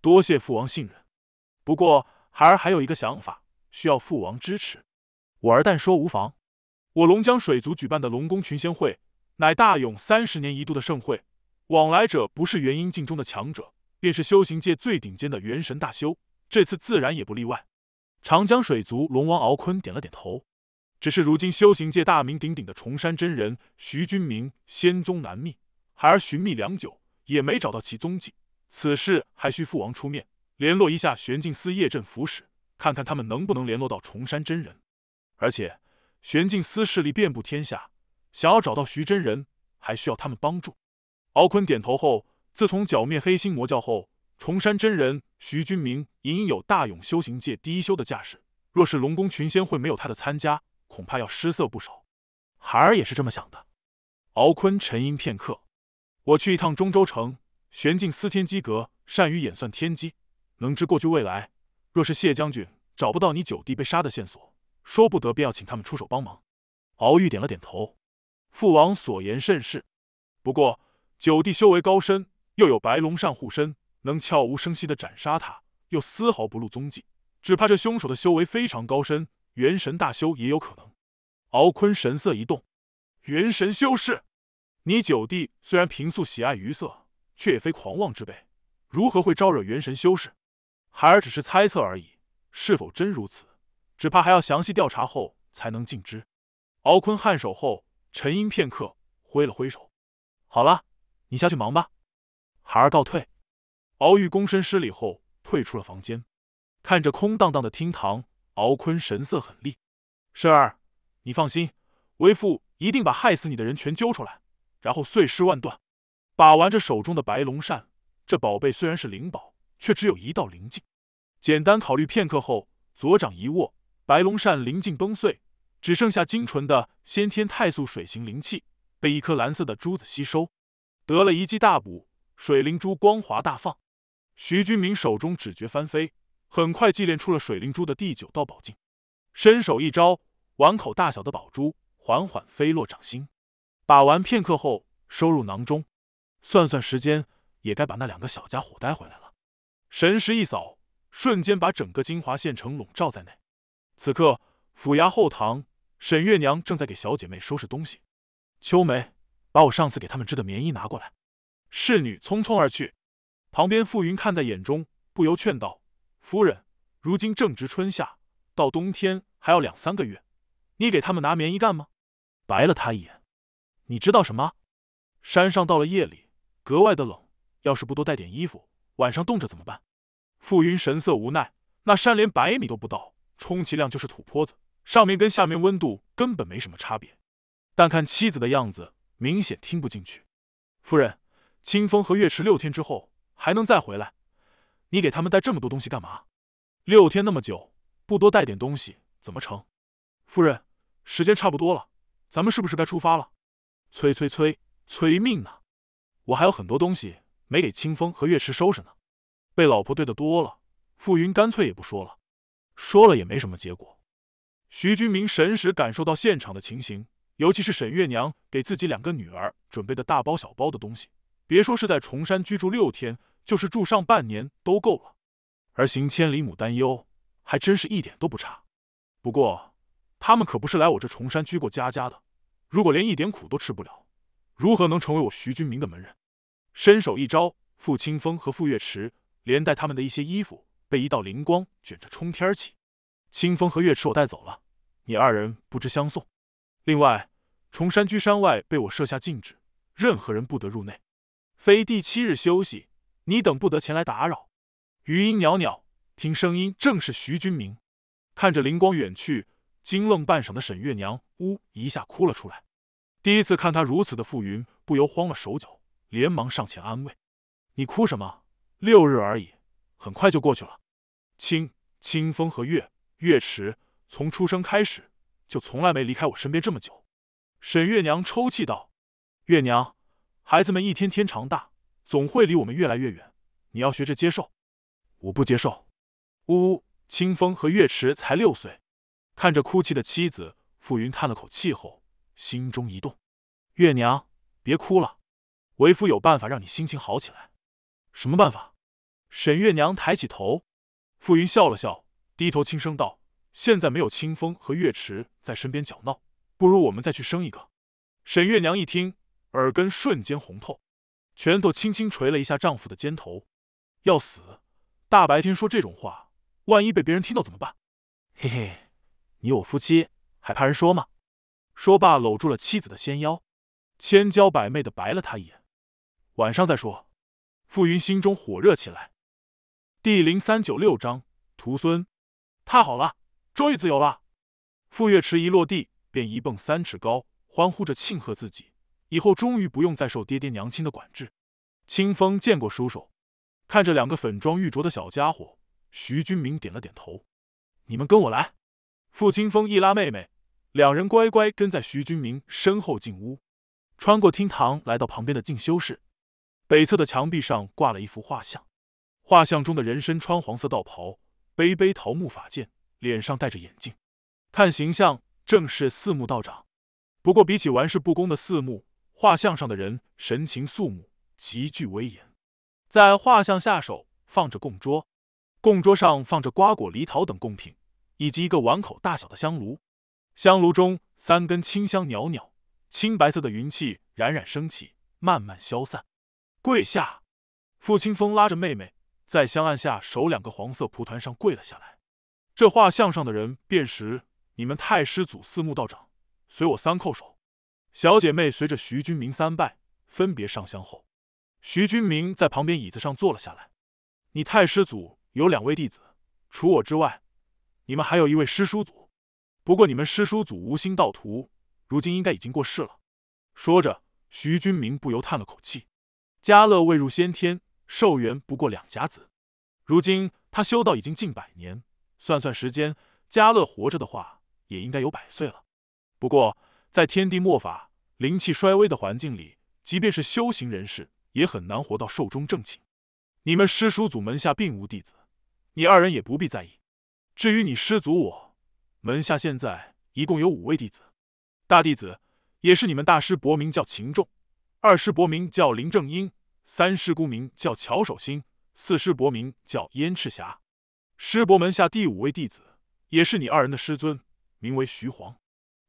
多谢父王信任。不过，孩儿还有一个想法，需要父王支持。我儿但说无妨。我龙江水族举办的龙宫群仙会。”乃大永三十年一度的盛会，往来者不是元婴境中的强者，便是修行界最顶尖的元神大修。这次自然也不例外。长江水族龙王敖坤点了点头。只是如今修行界大名鼎鼎的崇山真人徐君明仙踪难觅，孩儿寻觅良久也没找到其踪迹。此事还需父王出面联络一下玄镜司叶振府使，看看他们能不能联络到崇山真人。而且玄镜司势力遍布天下。想要找到徐真人，还需要他们帮助。敖坤点头后，自从剿灭黑心魔教后，崇山真人徐君明隐隐有大勇修行界第一修的架势。若是龙宫群仙会没有他的参加，恐怕要失色不少。孩儿也是这么想的。敖坤沉吟片刻，我去一趟中州城，玄镜司天机阁善于演算天机，能知过去未来。若是谢将军找不到你九弟被杀的线索，说不得便要请他们出手帮忙。敖玉点了点头。父王所言甚是，不过九弟修为高深，又有白龙扇护身，能悄无声息地斩杀他，又丝毫不露踪迹，只怕这凶手的修为非常高深，元神大修也有可能。敖坤神色一动，元神修士，你九弟虽然平素喜爱于色，却也非狂妄之辈，如何会招惹元神修士？孩儿只是猜测而已，是否真如此，只怕还要详细调查后才能尽知。敖坤颔首后。沉吟片刻，挥了挥手：“好了，你下去忙吧。”“孩儿告退。”敖玉躬身施礼后，退出了房间。看着空荡荡的厅堂，敖坤神色狠厉：“申儿，你放心，为父一定把害死你的人全揪出来，然后碎尸万段。”把玩着手中的白龙扇，这宝贝虽然是灵宝，却只有一道灵境。简单考虑片刻后，左掌一握，白龙扇灵境崩碎。只剩下精纯的先天太素水形灵气，被一颗蓝色的珠子吸收，得了一记大补。水灵珠光华大放，徐君明手中只觉翻飞，很快祭炼出了水灵珠的第九道宝镜。伸手一招，碗口大小的宝珠缓缓飞落掌心，把玩片刻后收入囊中。算算时间，也该把那两个小家伙带回来了。神识一扫，瞬间把整个金华县城笼罩在内。此刻府衙后堂。沈月娘正在给小姐妹收拾东西，秋梅，把我上次给他们织的棉衣拿过来。侍女匆匆而去。旁边傅云看在眼中，不由劝道：“夫人，如今正值春夏，到冬天还要两三个月，你给他们拿棉衣干吗？”白了他一眼：“你知道什么？山上到了夜里格外的冷，要是不多带点衣服，晚上冻着怎么办？”傅云神色无奈：“那山连百米都不到，充其量就是土坡子。”上面跟下面温度根本没什么差别，但看妻子的样子，明显听不进去。夫人，清风和月池六天之后还能再回来，你给他们带这么多东西干嘛？六天那么久，不多带点东西怎么成？夫人，时间差不多了，咱们是不是该出发了？催催催，催命呢！我还有很多东西没给清风和月池收拾呢。被老婆怼得多了，傅云干脆也不说了，说了也没什么结果。徐君明神识感受到现场的情形，尤其是沈月娘给自己两个女儿准备的大包小包的东西，别说是在崇山居住六天，就是住上半年都够了。而行千里母担忧，还真是一点都不差。不过，他们可不是来我这崇山居过家家的。如果连一点苦都吃不了，如何能成为我徐君明的门人？伸手一招，傅清风和傅月池连带他们的一些衣服，被一道灵光卷着冲天起。清风和月池，我带走了。你二人不知相送，另外崇山居山外被我设下禁止，任何人不得入内。非第七日休息，你等不得前来打扰。余音袅袅，听声音正是徐君明。看着灵光远去，惊愣半晌的沈月娘，呜一下哭了出来。第一次看他如此的傅云，不由慌了手脚，连忙上前安慰：“你哭什么？六日而已，很快就过去了。”清清风和月月池。从出生开始，就从来没离开我身边这么久。沈月娘抽泣道：“月娘，孩子们一天天长大，总会离我们越来越远，你要学着接受。”“我不接受。”“呜呜。”清风和月池才六岁，看着哭泣的妻子，傅云叹了口气后，心中一动：“月娘，别哭了，为夫有办法让你心情好起来。”“什么办法？”沈月娘抬起头，傅云笑了笑，低头轻声道。现在没有清风和月池在身边搅闹，不如我们再去生一个。沈月娘一听，耳根瞬间红透，拳头轻轻捶了一下丈夫的肩头。要死！大白天说这种话，万一被别人听到怎么办？嘿嘿，你我夫妻还怕人说吗？说罢，搂住了妻子的纤腰，千娇百媚的白了他一眼。晚上再说。傅云心中火热起来。第零三九六章徒孙，太好了！终于自由了！傅月池一落地便一蹦三尺高，欢呼着庆贺自己，以后终于不用再受爹爹娘亲的管制。清风见过叔叔，看着两个粉妆玉琢的小家伙，徐军明点了点头：“你们跟我来。”傅清风一拉妹妹，两人乖乖跟在徐军明身后进屋，穿过厅堂，来到旁边的静修室。北侧的墙壁上挂了一幅画像，画像中的人身穿黄色道袍，背背桃木法剑。脸上戴着眼镜，看形象正是四目道长。不过比起玩世不恭的四目，画像上的人神情肃穆，极具威严。在画像下手放着供桌，供桌上放着瓜果、梨桃等贡品，以及一个碗口大小的香炉。香炉中三根清香袅袅，青白色的云气冉冉升起，慢慢消散。跪下，傅清风拉着妹妹在香案下手两个黄色蒲团上跪了下来。这画像上的人，便是你们太师祖四目道长。随我三叩首。小姐妹随着徐君明三拜，分别上香后，徐君明在旁边椅子上坐了下来。你太师祖有两位弟子，除我之外，你们还有一位师叔祖。不过你们师叔祖无心盗徒，如今应该已经过世了。说着，徐君明不由叹了口气：家乐未入先天，寿元不过两甲子。如今他修道已经近百年。算算时间，嘉乐活着的话也应该有百岁了。不过，在天地末法、灵气衰微的环境里，即便是修行人士，也很难活到寿终正寝。你们师叔祖门下并无弟子，你二人也不必在意。至于你师祖我，门下现在一共有五位弟子，大弟子也是你们大师伯，名叫秦仲；二师伯名叫林正英；三师姑名叫乔守心；四师伯名叫燕赤霞。师伯门下第五位弟子，也是你二人的师尊，名为徐黄。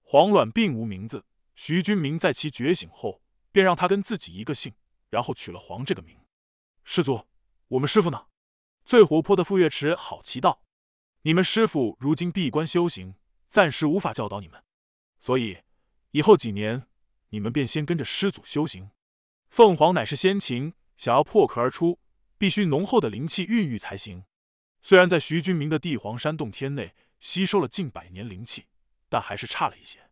黄卵并无名字，徐君明在其觉醒后，便让他跟自己一个姓，然后取了黄这个名。师祖，我们师父呢？最活泼的傅月池好奇道：“你们师父如今闭关修行，暂时无法教导你们，所以以后几年，你们便先跟着师祖修行。凤凰乃是仙禽，想要破壳而出，必须浓厚的灵气孕育才行。”虽然在徐君明的地黄山洞天内吸收了近百年灵气，但还是差了一些。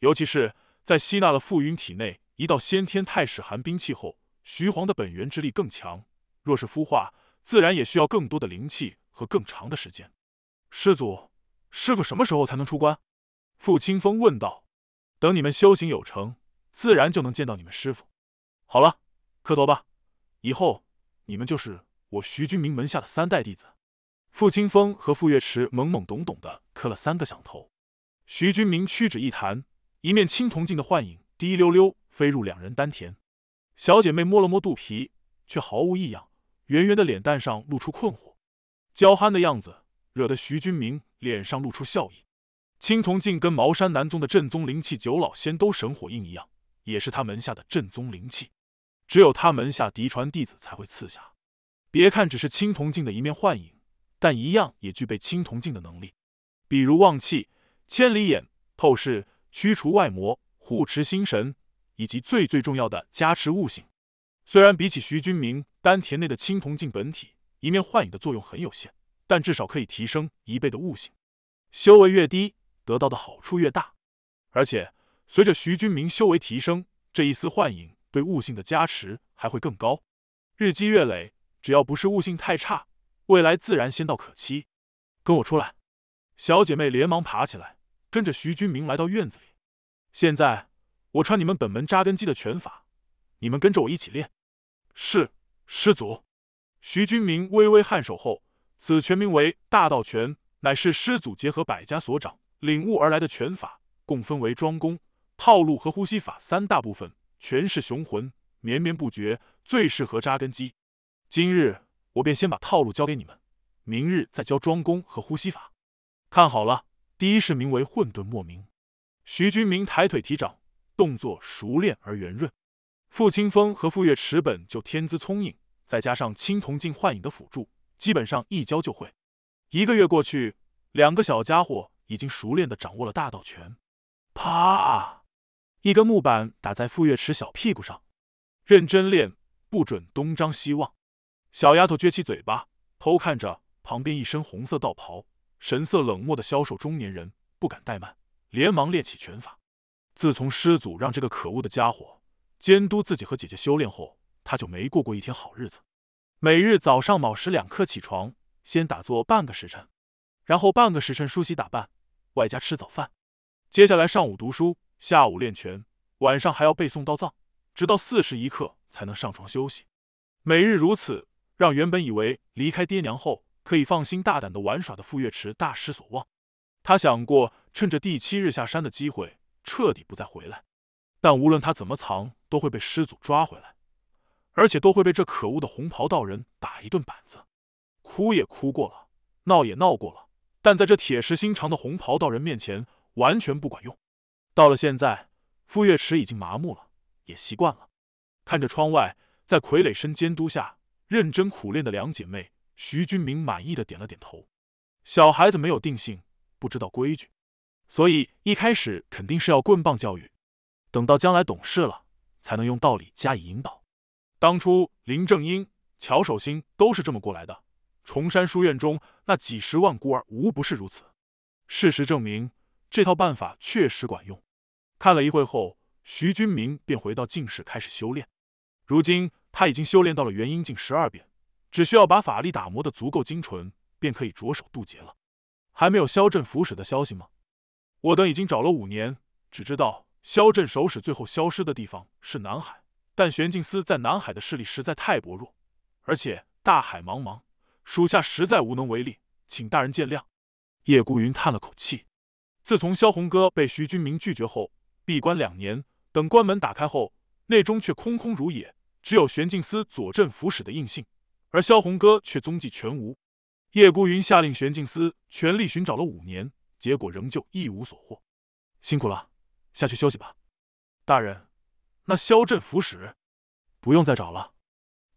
尤其是在吸纳了傅云体内一道先天太史寒冰气后，徐皇的本源之力更强。若是孵化，自然也需要更多的灵气和更长的时间。师祖，师傅什么时候才能出关？傅清风问道。等你们修行有成，自然就能见到你们师傅。好了，磕头吧。以后，你们就是我徐君明门下的三代弟子。傅清风和傅月池懵懵懂懂的磕了三个响头，徐君明屈指一弹，一面青铜镜的幻影滴溜溜飞入两人丹田。小姐妹摸了摸肚皮，却毫无异样，圆圆的脸蛋上露出困惑，娇憨的样子惹得徐君明脸上露出笑意。青铜镜跟茅山南宗的正宗灵气九老仙都神火印一样，也是他门下的正宗灵气，只有他门下嫡传弟子才会赐下。别看只是青铜镜的一面幻影。但一样也具备青铜镜的能力，比如望气、千里眼、透视、驱除外魔、护持心神，以及最最重要的加持悟性。虽然比起徐君明丹田内的青铜镜本体，一面幻影的作用很有限，但至少可以提升一倍的悟性。修为越低，得到的好处越大。而且随着徐君明修为提升，这一丝幻影对悟性的加持还会更高。日积月累，只要不是悟性太差。未来自然仙道可期，跟我出来。小姐妹连忙爬起来，跟着徐君明来到院子里。现在我穿你们本门扎根基的拳法，你们跟着我一起练。是，师祖。徐君明微微颔首后，此拳名为大道拳，乃是师祖结合百家所长领悟而来的拳法，共分为桩功、套路和呼吸法三大部分，拳势雄浑，绵绵不绝，最适合扎根基。今日。我便先把套路教给你们，明日再教桩功和呼吸法。看好了，第一式名为混沌莫名。徐君明抬腿提掌，动作熟练而圆润。傅清风和傅月池本就天资聪颖，再加上青铜镜幻影的辅助，基本上一教就会。一个月过去，两个小家伙已经熟练地掌握了大道拳。啪！一根木板打在傅月池小屁股上。认真练，不准东张西望。小丫头撅起嘴巴，偷看着旁边一身红色道袍、神色冷漠的消瘦中年人，不敢怠慢，连忙练起拳法。自从师祖让这个可恶的家伙监督自己和姐姐修炼后，他就没过过一天好日子。每日早上卯时两刻起床，先打坐半个时辰，然后半个时辰梳洗打扮，外加吃早饭。接下来上午读书，下午练拳，晚上还要背诵道藏，直到巳时一刻才能上床休息。每日如此。让原本以为离开爹娘后可以放心大胆的玩耍的傅月池大失所望。他想过趁着第七日下山的机会彻底不再回来，但无论他怎么藏，都会被师祖抓回来，而且都会被这可恶的红袍道人打一顿板子。哭也哭过了，闹也闹过了，但在这铁石心肠的红袍道人面前完全不管用。到了现在，傅月池已经麻木了，也习惯了。看着窗外，在傀儡身监督下。认真苦练的两姐妹，徐君明满意的点了点头。小孩子没有定性，不知道规矩，所以一开始肯定是要棍棒教育，等到将来懂事了，才能用道理加以引导。当初林正英、乔守兴都是这么过来的，崇山书院中那几十万孤儿无不是如此。事实证明，这套办法确实管用。看了一会后，徐君明便回到静室开始修炼。如今。他已经修炼到了元婴境十二变，只需要把法力打磨的足够精纯，便可以着手渡劫了。还没有萧震符使的消息吗？我等已经找了五年，只知道萧震首使最后消失的地方是南海，但玄镜司在南海的势力实在太薄弱，而且大海茫茫，属下实在无能为力，请大人见谅。叶孤云叹了口气。自从萧红哥被徐君明拒绝后，闭关两年，等关门打开后，内中却空空如也。只有玄镜司左镇抚使的印信，而萧红哥却踪迹全无。叶孤云下令玄镜司全力寻找了五年，结果仍旧一无所获。辛苦了，下去休息吧，大人。那萧镇抚使，不用再找了。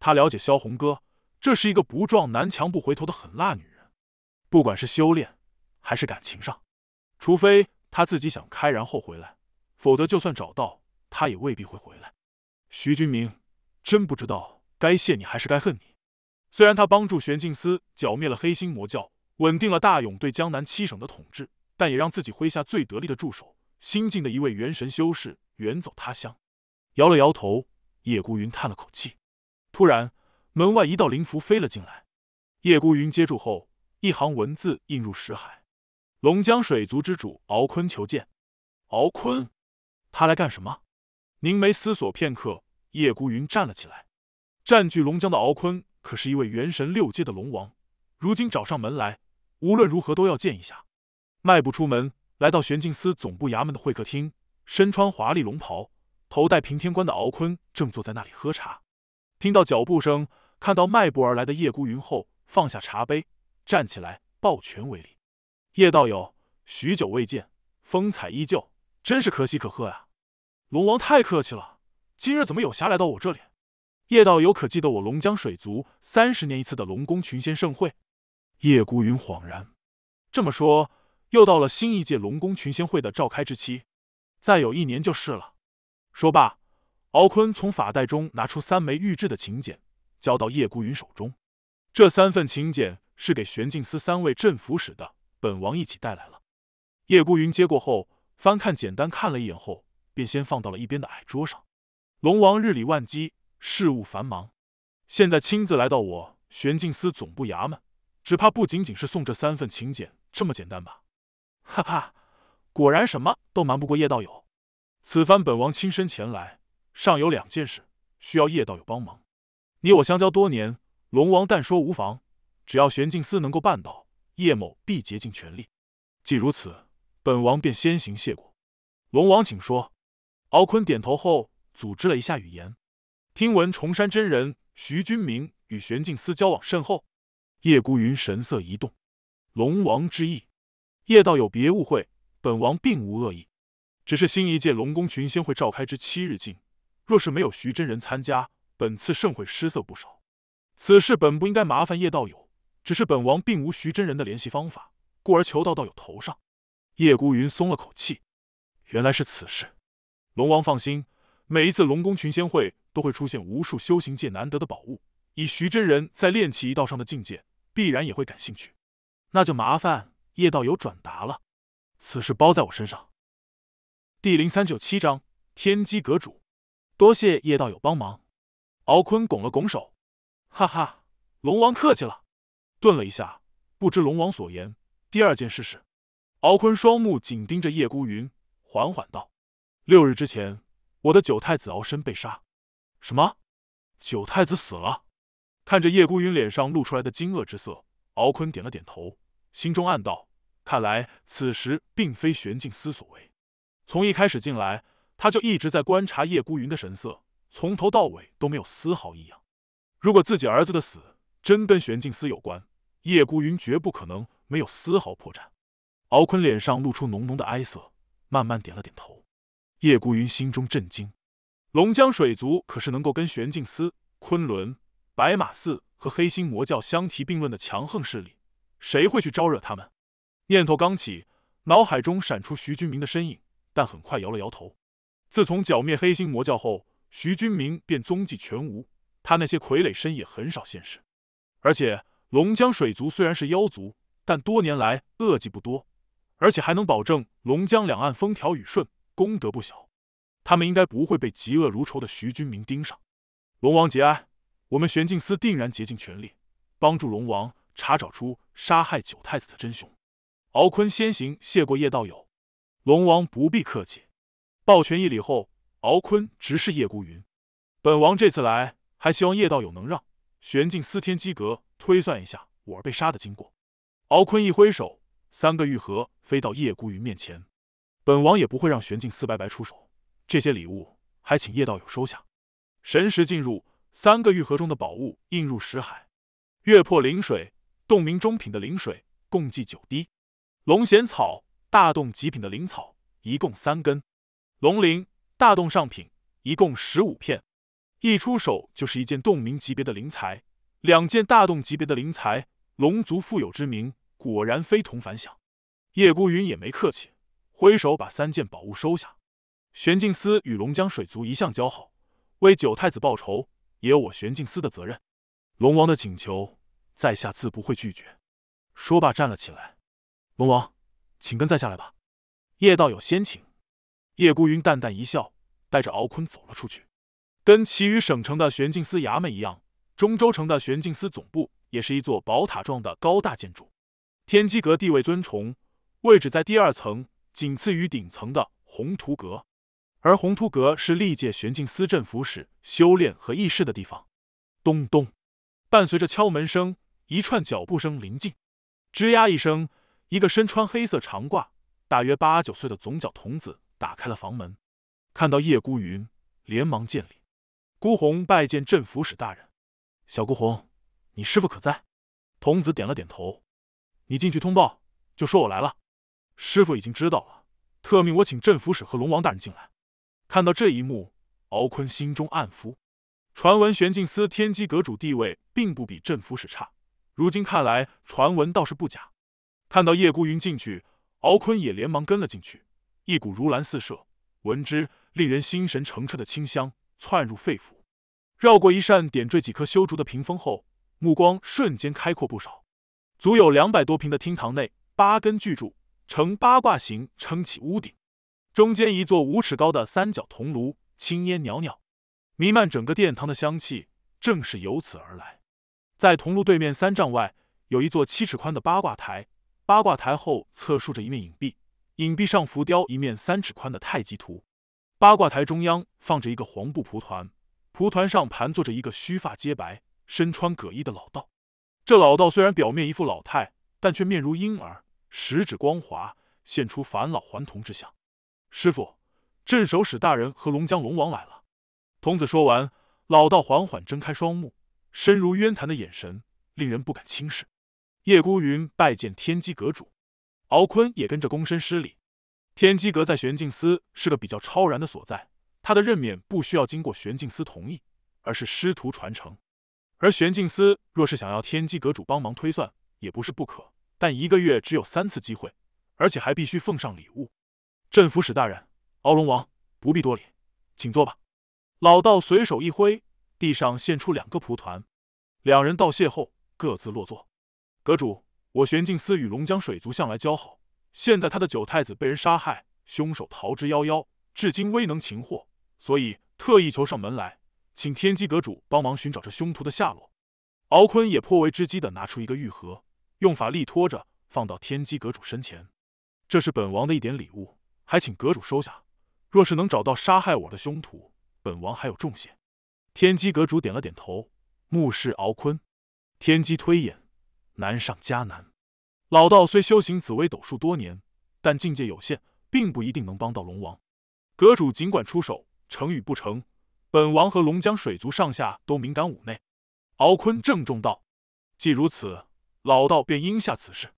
他了解萧红哥，这是一个不撞南墙不回头的狠辣女人。不管是修炼还是感情上，除非他自己想开，然后回来，否则就算找到他也未必会回来。徐君明。真不知道该谢你还是该恨你。虽然他帮助玄镜司剿灭了黑心魔教，稳定了大勇对江南七省的统治，但也让自己麾下最得力的助手、新晋的一位元神修士远走他乡。摇了摇头，叶孤云叹了口气。突然，门外一道灵符飞了进来，叶孤云接住后，一行文字映入识海：“龙江水族之主敖坤求见。”敖坤，他来干什么？凝眉思索片刻。叶孤云站了起来。占据龙江的敖坤可是一位元神六阶的龙王，如今找上门来，无论如何都要见一下。迈步出门，来到玄镜司总部衙门的会客厅，身穿华丽龙袍、头戴平天冠的敖坤正坐在那里喝茶。听到脚步声，看到迈步而来的叶孤云后，放下茶杯，站起来抱拳为礼：“叶道友，许久未见，风采依旧，真是可喜可贺啊！龙王太客气了。今日怎么有侠来到我这里，叶道友可记得我龙江水族三十年一次的龙宫群仙盛会？叶孤云恍然，这么说，又到了新一届龙宫群仙会的召开之期，再有一年就是了。说罢，敖坤从法袋中拿出三枚玉制的请柬，交到叶孤云手中。这三份请柬是给玄镜司三位镇抚使的，本王一起带来了。叶孤云接过后，翻看简单看了一眼后，便先放到了一边的矮桌上。龙王日理万机，事务繁忙，现在亲自来到我玄镜司总部衙门，只怕不仅仅是送这三份请柬这么简单吧？哈哈，果然什么都瞒不过叶道友。此番本王亲身前来，尚有两件事需要叶道友帮忙。你我相交多年，龙王但说无妨，只要玄镜司能够办到，叶某必竭尽全力。既如此，本王便先行谢过。龙王请说。敖坤点头后。组织了一下语言，听闻崇山真人徐君明与玄静司交往甚厚，叶孤云神色一动。龙王之意，叶道友别误会，本王并无恶意，只是新一届龙宫群仙会召开之七日进，若是没有徐真人参加，本次盛会失色不少。此事本不应该麻烦叶道友，只是本王并无徐真人的联系方法，故而求到道友头上。叶孤云松了口气，原来是此事。龙王放心。每一次龙宫群仙会都会出现无数修行界难得的宝物，以徐真人在炼器一道上的境界，必然也会感兴趣。那就麻烦叶道友转达了，此事包在我身上。第零三九七章天机阁主，多谢叶道友帮忙。敖坤拱了拱手，哈哈，龙王客气了。顿了一下，不知龙王所言，第二件事是，敖坤双目紧盯着叶孤云，缓缓道：“六日之前。”我的九太子敖申被杀，什么？九太子死了？看着叶孤云脸上露出来的惊愕之色，敖坤点了点头，心中暗道：看来此时并非玄镜司所为。从一开始进来，他就一直在观察叶孤云的神色，从头到尾都没有丝毫异样。如果自己儿子的死真跟玄镜司有关，叶孤云绝不可能没有丝毫破绽。敖坤脸上露出浓浓的哀色，慢慢点了点头。叶孤云心中震惊，龙江水族可是能够跟玄镜司、昆仑、白马寺和黑心魔教相提并论的强横势力，谁会去招惹他们？念头刚起，脑海中闪出徐君明的身影，但很快摇了摇头。自从剿灭黑心魔教后，徐君明便踪迹全无，他那些傀儡身也很少现世。而且，龙江水族虽然是妖族，但多年来恶迹不多，而且还能保证龙江两岸风调雨顺。功德不小，他们应该不会被嫉恶如仇的徐军明盯上。龙王节哀，我们玄镜司定然竭尽全力，帮助龙王查找出杀害九太子的真凶。敖坤先行谢过叶道友，龙王不必客气。抱拳一礼后，敖坤直视叶孤云：“本王这次来，还希望叶道友能让玄镜司天机阁推算一下我儿被杀的经过。”敖坤一挥手，三个玉盒飞到叶孤云面前。本王也不会让玄镜司白白出手，这些礼物还请叶道友收下。神识进入三个玉盒中的宝物，映入石海。月破灵水，洞明中品的灵水，共计九滴；龙涎草，大洞极品的灵草，一共三根；龙鳞，大洞上品，一共十五片。一出手就是一件洞明级别的灵材，两件大洞级别的灵材。龙族富有之名果然非同凡响。叶孤云也没客气。挥手把三件宝物收下。玄镜司与龙江水族一向交好，为九太子报仇也有我玄镜司的责任。龙王的请求，在下自不会拒绝。说罢站了起来。龙王，请跟在下来吧。叶道友先请。叶孤云淡淡一笑，带着敖坤走了出去。跟其余省城的玄镜司衙门一样，中州城的玄镜司总部也是一座宝塔状的高大建筑。天机阁地位尊崇，位置在第二层。仅次于顶层的宏图阁，而宏图阁是历届玄境司镇府使修炼和议事的地方。咚咚，伴随着敲门声，一串脚步声临近。吱呀一声，一个身穿黑色长褂、大约八九岁的总角童子打开了房门，看到叶孤云，连忙见礼：“孤鸿拜见镇抚使大人。”“小孤鸿，你师傅可在？”童子点了点头：“你进去通报，就说我来了。”师傅已经知道了，特命我请镇抚使和龙王大人进来。看到这一幕，敖坤心中暗服。传闻玄镜司天机阁主地位并不比镇抚使差，如今看来，传闻倒是不假。看到叶孤云进去，敖坤也连忙跟了进去。一股如兰四射、闻之令人心神澄澈的清香窜入肺腑。绕过一扇点缀几棵修竹的屏风后，目光瞬间开阔不少。足有两百多平的厅堂内，八根巨柱。呈八卦形撑起屋顶，中间一座五尺高的三角铜炉，青烟袅袅，弥漫整个殿堂的香气正是由此而来。在铜炉对面三丈外有一座七尺宽的八卦台，八卦台后侧竖着一面影壁，影壁上浮雕一面三尺宽的太极图。八卦台中央放着一个黄布蒲团，蒲团上盘坐着一个须发皆白、身穿葛衣的老道。这老道虽然表面一副老态，但却面如婴儿。十指光滑，现出返老还童之相。师傅，镇守使大人和龙江龙王来了。童子说完，老道缓缓睁开双目，深如渊潭的眼神令人不敢轻视。叶孤云拜见天机阁主，敖坤也跟着躬身施礼。天机阁在玄镜司是个比较超然的所在，他的任免不需要经过玄镜司同意，而是师徒传承。而玄镜司若是想要天机阁主帮忙推算，也不是不可。但一个月只有三次机会，而且还必须奉上礼物。镇抚使大人，敖龙王不必多礼，请坐吧。老道随手一挥，地上现出两个蒲团，两人道谢后各自落座。阁主，我玄镜司与龙江水族向来交好，现在他的九太子被人杀害，凶手逃之夭夭，至今未能擒获，所以特意求上门来，请天机阁主帮忙寻找这凶徒的下落。敖坤也颇为知机的拿出一个玉盒。用法力托着，放到天机阁主身前。这是本王的一点礼物，还请阁主收下。若是能找到杀害我的凶徒，本王还有重谢。天机阁主点了点头，目视敖坤。天机推演，难上加难。老道虽修行紫薇斗数多年，但境界有限，并不一定能帮到龙王。阁主尽管出手，成与不成，本王和龙江水族上下都敏感五内。敖坤郑重道：“既如此。”老道便应下此事，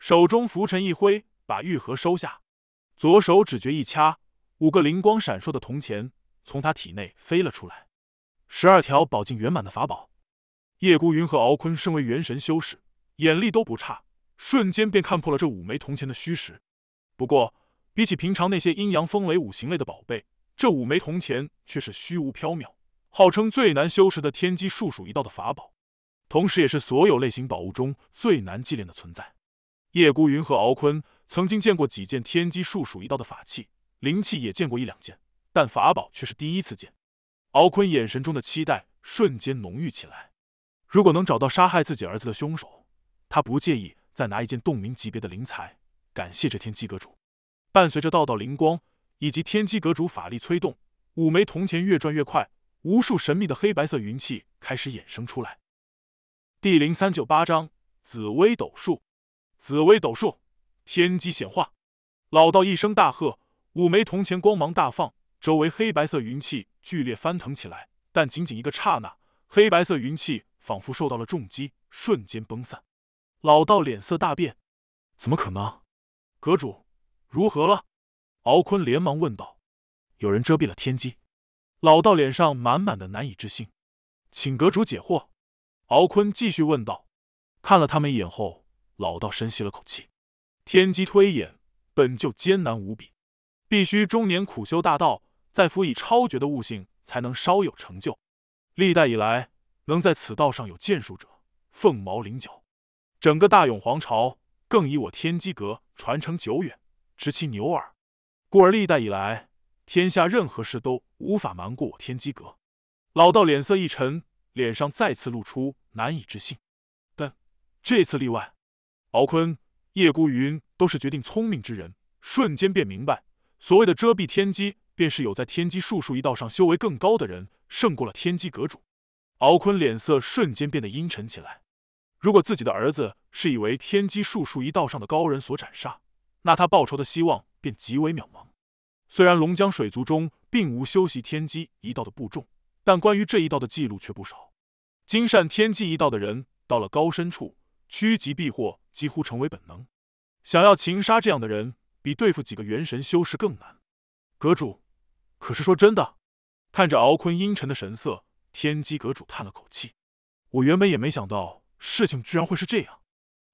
手中拂尘一挥，把玉盒收下。左手只觉一掐，五个灵光闪烁的铜钱从他体内飞了出来。十二条宝镜圆满的法宝，叶孤云和敖昆身为元神修士，眼力都不差，瞬间便看破了这五枚铜钱的虚实。不过，比起平常那些阴阳、风雷、五行类的宝贝，这五枚铜钱却是虚无缥缈，号称最难修持的天机术数一道的法宝。同时也是所有类型宝物中最难祭炼的存在。叶孤云和敖坤曾经见过几件天机术属一道的法器，灵器也见过一两件，但法宝却是第一次见。敖坤眼神中的期待瞬间浓郁起来。如果能找到杀害自己儿子的凶手，他不介意再拿一件洞明级别的灵材，感谢这天机阁主。伴随着道道灵光以及天机阁主法力催动，五枚铜钱越转越快，无数神秘的黑白色云气开始衍生出来。第零三九八章紫薇斗数。紫薇斗数，天机显化。老道一声大喝，五枚铜钱光芒大放，周围黑白色云气剧烈翻腾起来。但仅仅一个刹那，黑白色云气仿佛受到了重击，瞬间崩散。老道脸色大变：“怎么可能？阁主如何了？”敖坤连忙问道：“有人遮蔽了天机。”老道脸上满满的难以置信：“请阁主解惑。”敖坤继续问道：“看了他们一眼后，老道深吸了口气。天机推演本就艰难无比，必须终年苦修大道，再辅以超绝的悟性，才能稍有成就。历代以来，能在此道上有建树者，凤毛麟角。整个大永皇朝，更以我天机阁传承久远，值其牛耳。故而历代以来，天下任何事都无法瞒过我天机阁。”老道脸色一沉。脸上再次露出难以置信，但这次例外。敖坤、叶孤云都是决定聪明之人，瞬间便明白，所谓的遮蔽天机，便是有在天机术数一道上修为更高的人胜过了天机阁主。敖坤脸色瞬间变得阴沉起来。如果自己的儿子是以为天机术数一道上的高人所斩杀，那他报仇的希望便极为渺茫。虽然龙江水族中并无修习天机一道的部众。但关于这一道的记录却不少，金善天机一道的人到了高深处，趋吉避祸几乎成为本能。想要擒杀这样的人，比对付几个元神修士更难。阁主，可是说真的，看着敖坤阴沉的神色，天机阁主叹了口气。我原本也没想到事情居然会是这样，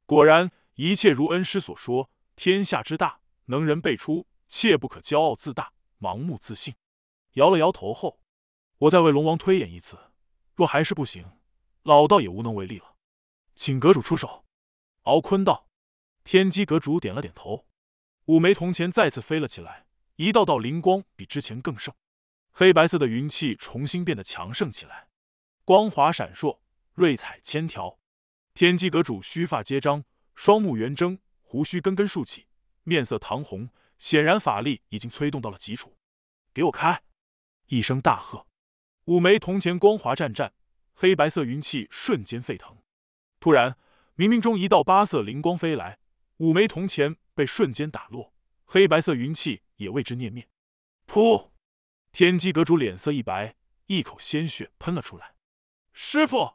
果然一切如恩师所说，天下之大，能人辈出，切不可骄傲自大，盲目自信。摇了摇头后。我再为龙王推演一次，若还是不行，老道也无能为力了。请阁主出手。敖坤道。天机阁主点了点头。五枚铜钱再次飞了起来，一道道灵光比之前更盛，黑白色的云气重新变得强盛起来，光华闪烁，瑞彩千条。天机阁主须发皆张，双目圆睁，胡须根根竖起，面色堂红，显然法力已经催动到了极处。给我开！一声大喝。五枚铜钱光华湛湛，黑白色云气瞬间沸腾。突然，冥冥中一道八色灵光飞来，五枚铜钱被瞬间打落，黑白色云气也为之灭灭。噗！天机阁主脸色一白，一口鲜血喷了出来。师傅，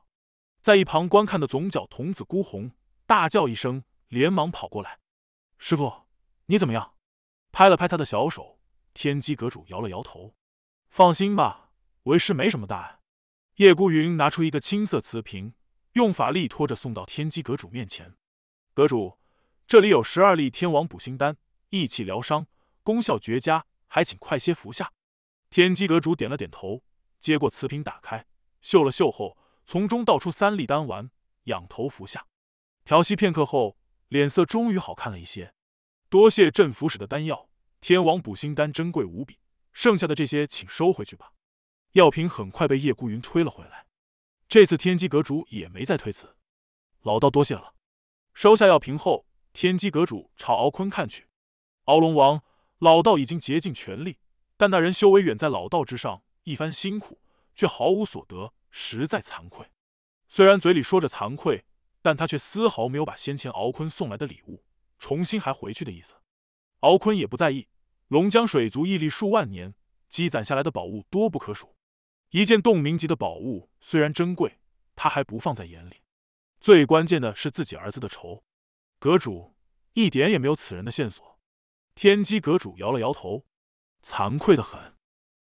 在一旁观看的总角童子孤鸿大叫一声，连忙跑过来：“师傅，你怎么样？”拍了拍他的小手，天机阁主摇了摇头：“放心吧。”为师没什么大碍。叶孤云拿出一个青色瓷瓶，用法力拖着送到天机阁主面前。阁主，这里有十二粒天王补心丹，益气疗伤，功效绝佳，还请快些服下。天机阁主点了点头，接过瓷瓶，打开，嗅了嗅后，从中倒出三粒丹丸，仰头服下。调息片刻后，脸色终于好看了一些。多谢镇府使的丹药，天王补心丹珍贵无比，剩下的这些请收回去吧。药瓶很快被叶孤云推了回来，这次天机阁主也没再推辞，老道多谢了。收下药瓶后，天机阁主朝敖坤看去。敖龙王，老道已经竭尽全力，但那人修为远在老道之上，一番辛苦却毫无所得，实在惭愧。虽然嘴里说着惭愧，但他却丝毫没有把先前敖坤送来的礼物重新还回去的意思。敖坤也不在意，龙江水族屹立数万年，积攒下来的宝物多不可数。一件洞明级的宝物虽然珍贵，他还不放在眼里。最关键的是自己儿子的仇。阁主一点也没有此人的线索。天机阁主摇了摇头，惭愧的很。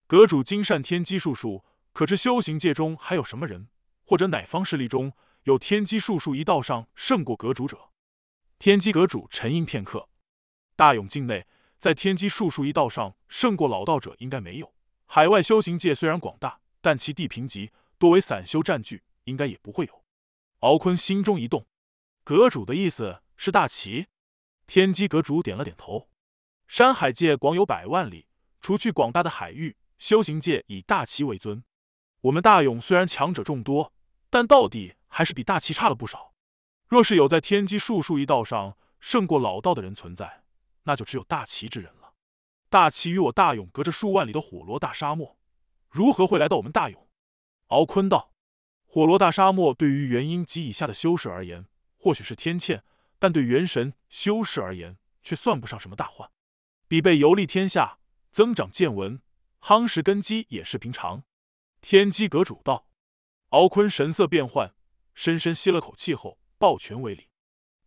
阁主精善天机术数，可知修行界中还有什么人，或者哪方势力中有天机术数一道上胜过阁主者？天机阁主沉吟片刻，大永境内在天机术数一道上胜过老道者应该没有。海外修行界虽然广大。但其地贫级多为散修占据，应该也不会有。敖坤心中一动，阁主的意思是大齐。天机阁主点了点头。山海界广有百万里，除去广大的海域，修行界以大齐为尊。我们大勇虽然强者众多，但到底还是比大齐差了不少。若是有在天机术数一道上胜过老道的人存在，那就只有大齐之人了。大齐与我大勇隔着数万里的火罗大沙漠。如何会来到我们大勇？敖坤道：“火罗大沙漠对于元婴及以下的修士而言，或许是天堑，但对元神修士而言，却算不上什么大患。比辈游历天下，增长见闻，夯实根基，也是平常。”天机阁主道。敖坤神色变幻，深深吸了口气后，抱拳为礼：“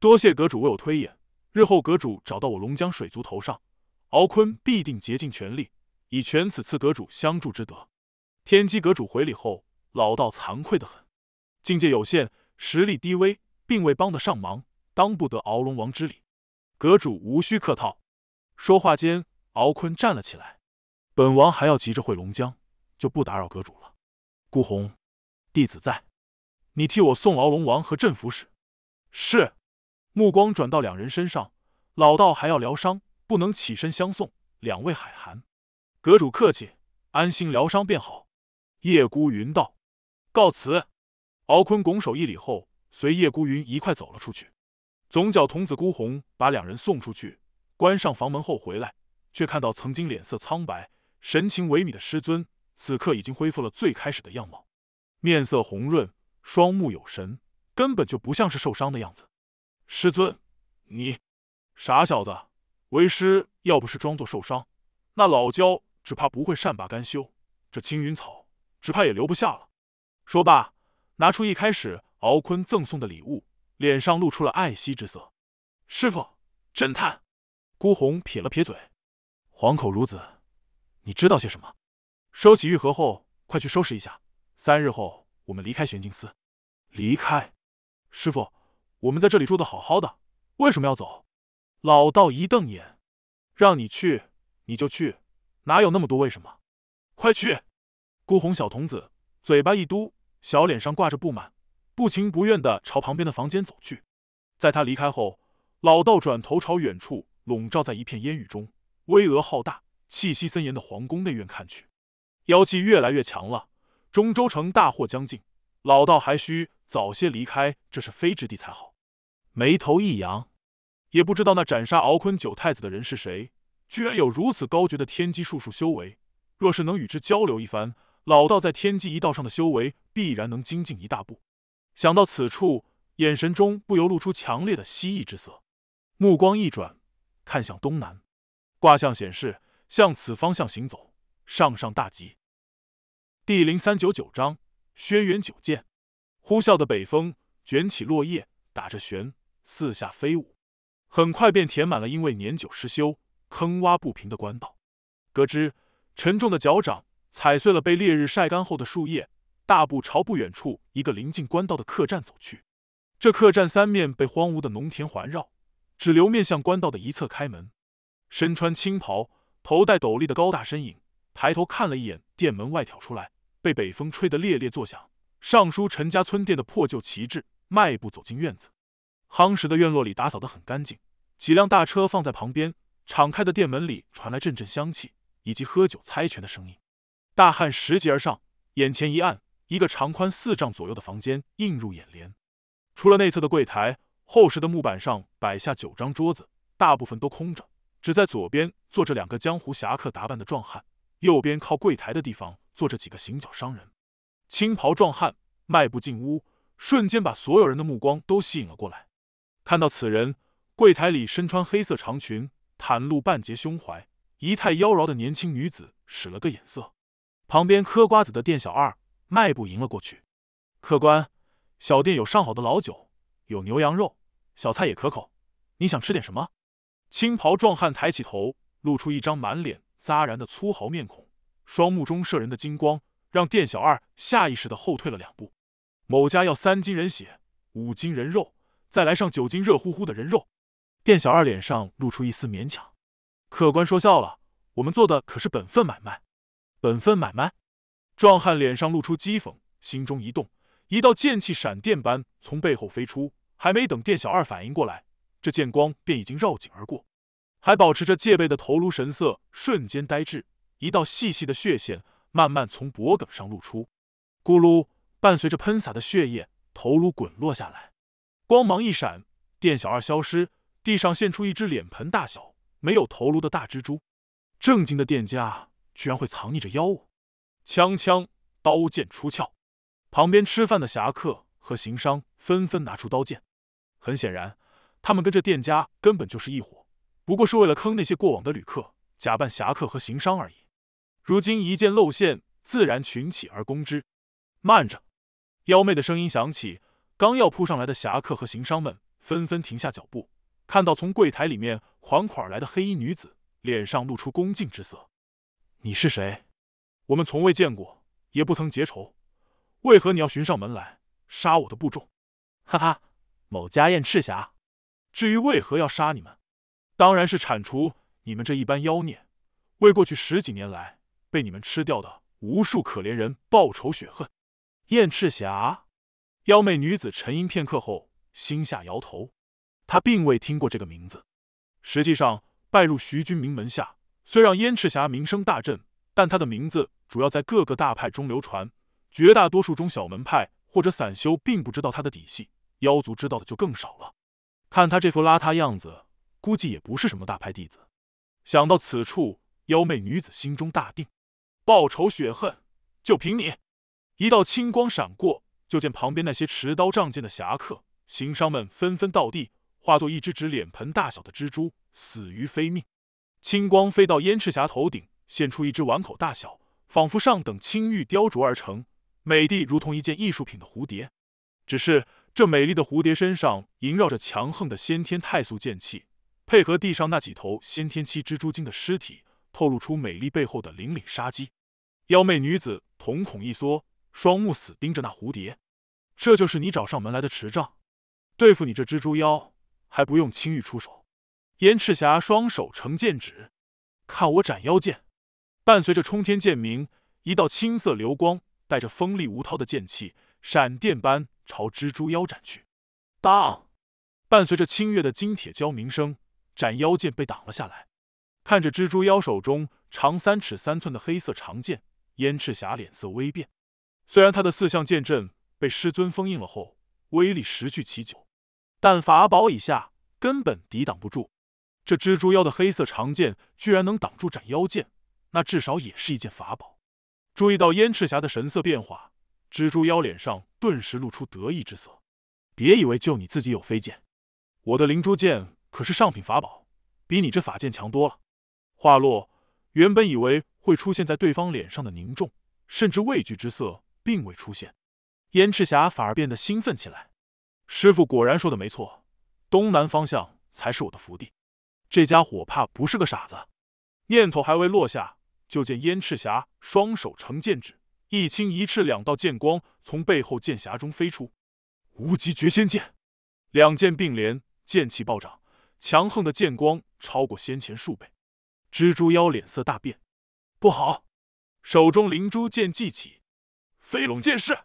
多谢阁主为我推演，日后阁主找到我龙江水族头上，敖坤必定竭尽全力，以全此次阁主相助之德。”天机阁主回礼后，老道惭愧得很，境界有限，实力低微，并未帮得上忙，当不得敖龙王之礼。阁主无需客套。说话间，敖坤站了起来，本王还要急着回龙江，就不打扰阁主了。顾宏，弟子在，你替我送敖龙王和镇抚使。是。目光转到两人身上，老道还要疗伤，不能起身相送，两位海涵。阁主客气，安心疗伤便好。叶孤云道：“告辞。”敖坤拱手一礼后，随叶孤云一块走了出去。总角童子孤鸿把两人送出去，关上房门后回来，却看到曾经脸色苍白、神情萎靡的师尊，此刻已经恢复了最开始的样貌，面色红润，双目有神，根本就不像是受伤的样子。师尊，你，傻小子，为师要不是装作受伤，那老焦只怕不会善罢甘休。这青云草。只怕也留不下了。说罢，拿出一开始敖坤赠送的礼物，脸上露出了爱惜之色。师傅，侦探，孤鸿撇了撇嘴，黄口孺子，你知道些什么？收起玉盒后，快去收拾一下。三日后，我们离开玄镜寺。离开？师傅，我们在这里住的好好的，为什么要走？老道一瞪眼，让你去你就去，哪有那么多为什么？快去！孤鸿小童子嘴巴一嘟，小脸上挂着不满，不情不愿地朝旁边的房间走去。在他离开后，老道转头朝远处笼罩在一片烟雨中、巍峨浩大、气息森严的皇宫内院看去。妖气越来越强了，中州城大祸将近，老道还需早些离开，这是非之地才好。眉头一扬，也不知道那斩杀敖坤九太子的人是谁，居然有如此高绝的天机术数修为，若是能与之交流一番。老道在天机一道上的修为必然能精进一大步。想到此处，眼神中不由露出强烈的希蜴之色，目光一转，看向东南。卦象显示，向此方向行走，上上大吉。第零三九九章：轩辕九剑。呼啸的北风卷起落叶，打着旋四下飞舞，很快便填满了因为年久失修、坑洼不平的官道。咯吱，沉重的脚掌。踩碎了被烈日晒干后的树叶，大步朝不远处一个临近官道的客栈走去。这客栈三面被荒芜的农田环绕，只留面向官道的一侧开门。身穿青袍、头戴斗笠的高大身影抬头看了一眼店门外挑出来、被北风吹得猎猎作响、上书“陈家村店”的破旧旗帜，迈步走进院子。夯实的院落里打扫得很干净，几辆大车放在旁边，敞开的店门里传来阵阵香气以及喝酒猜拳的声音。大汉拾级而上，眼前一暗，一个长宽四丈左右的房间映入眼帘。除了内侧的柜台，厚实的木板上摆下九张桌子，大部分都空着，只在左边坐着两个江湖侠客打扮的壮汉，右边靠柜台的地方坐着几个行脚商人。青袍壮汉迈步进屋，瞬间把所有人的目光都吸引了过来。看到此人，柜台里身穿黑色长裙、袒露半截胸怀、仪态妖娆的年轻女子使了个眼色。旁边嗑瓜子的店小二迈步迎了过去，客官，小店有上好的老酒，有牛羊肉，小菜也可口，你想吃点什么？青袍壮汉抬起头，露出一张满脸扎然的粗豪面孔，双目中射人的金光，让店小二下意识的后退了两步。某家要三斤人血，五斤人肉，再来上九斤热乎乎的人肉。店小二脸上露出一丝勉强，客官说笑了，我们做的可是本分买卖。本分买卖，壮汉脸上露出讥讽，心中一动，一道剑气闪电般从背后飞出，还没等店小二反应过来，这剑光便已经绕颈而过，还保持着戒备的头颅神色瞬间呆滞，一道细细的血线慢慢从脖梗上露出，咕噜，伴随着喷洒的血液，头颅滚落下来，光芒一闪，店小二消失，地上现出一只脸盆大小、没有头颅的大蜘蛛，正经的店家。居然会藏匿着妖物，枪枪刀剑出鞘，旁边吃饭的侠客和行商纷纷拿出刀剑。很显然，他们跟着店家根本就是一伙，不过是为了坑那些过往的旅客，假扮侠客和行商而已。如今一见露馅，自然群起而攻之。慢着，妖媚的声音响起，刚要扑上来的侠客和行商们纷纷停下脚步，看到从柜台里面款款而来的黑衣女子，脸上露出恭敬之色。你是谁？我们从未见过，也不曾结仇，为何你要寻上门来杀我的部众？哈哈，某家燕赤霞。至于为何要杀你们，当然是铲除你们这一般妖孽，为过去十几年来被你们吃掉的无数可怜人报仇雪恨。燕赤霞，妖媚女子沉吟片刻后，心下摇头，她并未听过这个名字。实际上，拜入徐君明门下。虽让燕赤霞名声大振，但他的名字主要在各个大派中流传，绝大多数中小门派或者散修并不知道他的底细，妖族知道的就更少了。看他这副邋遢样子，估计也不是什么大派弟子。想到此处，妖媚女子心中大定，报仇雪恨，就凭你！一道青光闪过，就见旁边那些持刀仗剑的侠客、行商们纷纷倒地，化作一只只脸盆大小的蜘蛛，死于非命。青光飞到燕赤霞头顶，现出一只碗口大小，仿佛上等青玉雕琢而成，美的如同一件艺术品的蝴蝶。只是这美丽的蝴蝶身上萦绕着强横的先天太素剑气，配合地上那几头先天期蜘蛛精的尸体，透露出美丽背后的凛凛杀机。妖媚女子瞳孔一缩，双目死盯着那蝴蝶，这就是你找上门来的执照？对付你这蜘蛛妖，还不用青玉出手？燕赤霞双手成剑指，看我斩妖剑！伴随着冲天剑鸣，一道青色流光带着锋利无涛的剑气，闪电般朝蜘蛛妖斩去。当，伴随着清月的金铁交鸣声，斩妖剑被挡了下来。看着蜘蛛妖手中长三尺三寸的黑色长剑，燕赤霞脸色微变。虽然他的四象剑阵被师尊封印了后威力失去其九，但法宝以下根本抵挡不住。这蜘蛛妖的黑色长剑居然能挡住斩妖剑，那至少也是一件法宝。注意到燕赤霞的神色变化，蜘蛛妖脸上顿时露出得意之色。别以为就你自己有飞剑，我的灵珠剑可是上品法宝，比你这法剑强多了。话落，原本以为会出现在对方脸上的凝重，甚至畏惧之色并未出现，燕赤霞反而变得兴奋起来。师傅果然说的没错，东南方向才是我的福地。这家伙怕不是个傻子。念头还未落下，就见燕赤霞双手成剑指，一青一赤两道剑光从背后剑匣中飞出。无极绝仙剑，两剑并联，剑气暴涨，强横的剑光超过先前数倍。蜘蛛妖脸色大变，不好！手中灵珠剑祭起，飞龙剑势，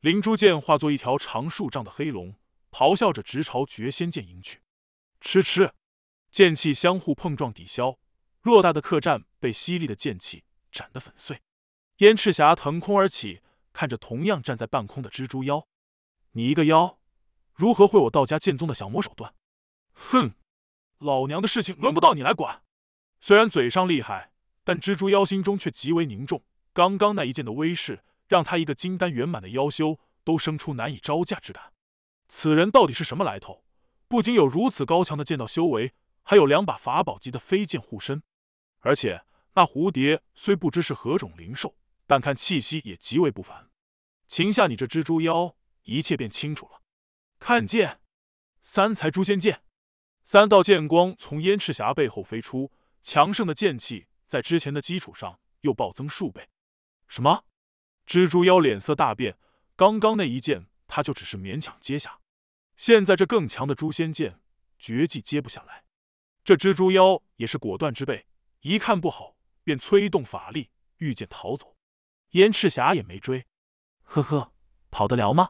灵珠剑化作一条长数丈的黑龙，咆哮着直朝绝仙剑迎去。吃吃。剑气相互碰撞抵消，偌大的客栈被犀利的剑气斩得粉碎。燕赤霞腾空而起，看着同样站在半空的蜘蛛妖：“你一个妖，如何会我道家剑宗的降魔手段？”“哼，老娘的事情轮不到你来管。”虽然嘴上厉害，但蜘蛛妖心中却极为凝重。刚刚那一剑的威势，让他一个金丹圆满的妖修都生出难以招架之感。此人到底是什么来头？不仅有如此高强的剑道修为。还有两把法宝级的飞剑护身，而且那蝴蝶虽不知是何种灵兽，但看气息也极为不凡。擒下你这蜘蛛妖，一切便清楚了。看剑，三才诛仙剑，三道剑光从燕赤霞背后飞出，强盛的剑气在之前的基础上又暴增数倍。什么？蜘蛛妖脸色大变，刚刚那一剑他就只是勉强接下，现在这更强的诛仙剑，绝技接不下来。这蜘蛛妖也是果断之辈，一看不好，便催动法力御剑逃走。燕赤霞也没追，呵呵，跑得了吗？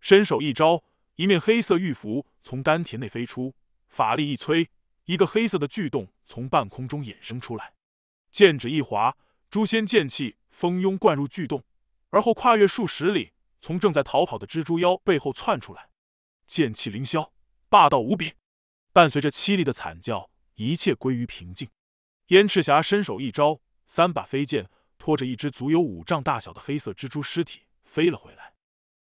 伸手一招，一面黑色玉符从丹田内飞出，法力一催，一个黑色的巨洞从半空中衍生出来。剑指一划，诛仙剑气蜂拥灌入巨洞，而后跨越数十里，从正在逃跑的蜘蛛妖背后窜出来，剑气凌霄，霸道无比。伴随着凄厉的惨叫，一切归于平静。燕赤霞伸手一招，三把飞剑拖着一只足有五丈大小的黑色蜘蛛尸体飞了回来。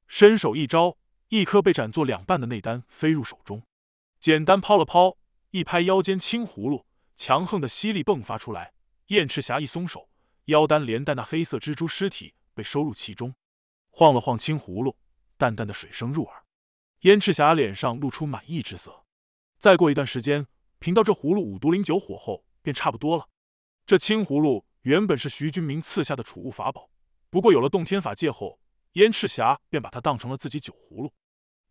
伸手一招，一颗被斩作两半的内丹飞入手中，简单抛了抛，一拍腰间青葫芦，强横的吸力迸发出来。燕赤霞一松手，腰丹连带那黑色蜘蛛尸体被收入其中。晃了晃青葫芦，淡淡的水声入耳，燕赤霞脸上露出满意之色。再过一段时间，贫道这葫芦五毒灵酒火候便差不多了。这青葫芦原本是徐君明赐下的储物法宝，不过有了洞天法界后，燕赤霞便把它当成了自己酒葫芦。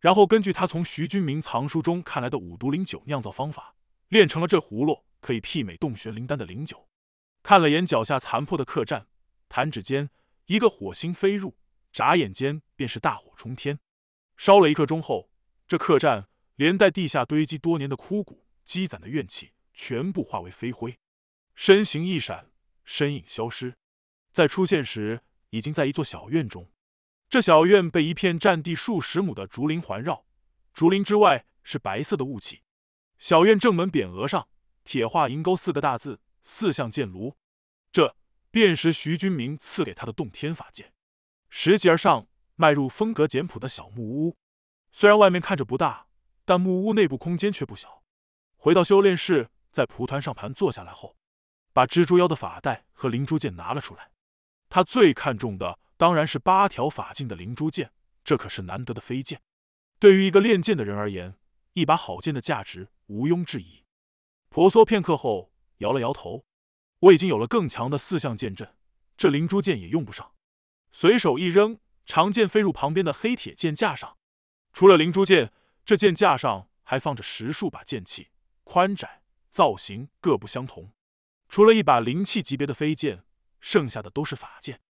然后根据他从徐君明藏书中看来的五毒灵酒酿造方法，炼成了这葫芦可以媲美洞玄灵丹的灵酒。看了眼脚下残破的客栈，弹指间一个火星飞入，眨眼间便是大火冲天。烧了一刻钟后，这客栈。连带地下堆积多年的枯骨积攒的怨气，全部化为飞灰。身形一闪，身影消失。再出现时，已经在一座小院中。这小院被一片占地数十亩的竹林环绕，竹林之外是白色的雾气。小院正门匾额上，铁画银钩四个大字：四象剑炉。这便是徐君明赐给他的洞天法剑。拾级而上，迈入风格简朴的小木屋。虽然外面看着不大。但木屋内部空间却不小。回到修炼室，在蒲团上盘坐下来后，把蜘蛛妖的法带和灵珠剑拿了出来。他最看重的当然是八条法镜的灵珠剑，这可是难得的飞剑。对于一个练剑的人而言，一把好剑的价值毋庸置疑。婆娑片刻后，摇了摇头：“我已经有了更强的四象剑阵，这灵珠剑也用不上。”随手一扔，长剑飞入旁边的黑铁剑架上。除了灵珠剑。这剑架上还放着十数把剑器，宽窄、造型各不相同。除了一把灵气级别的飞剑，剩下的都是法剑。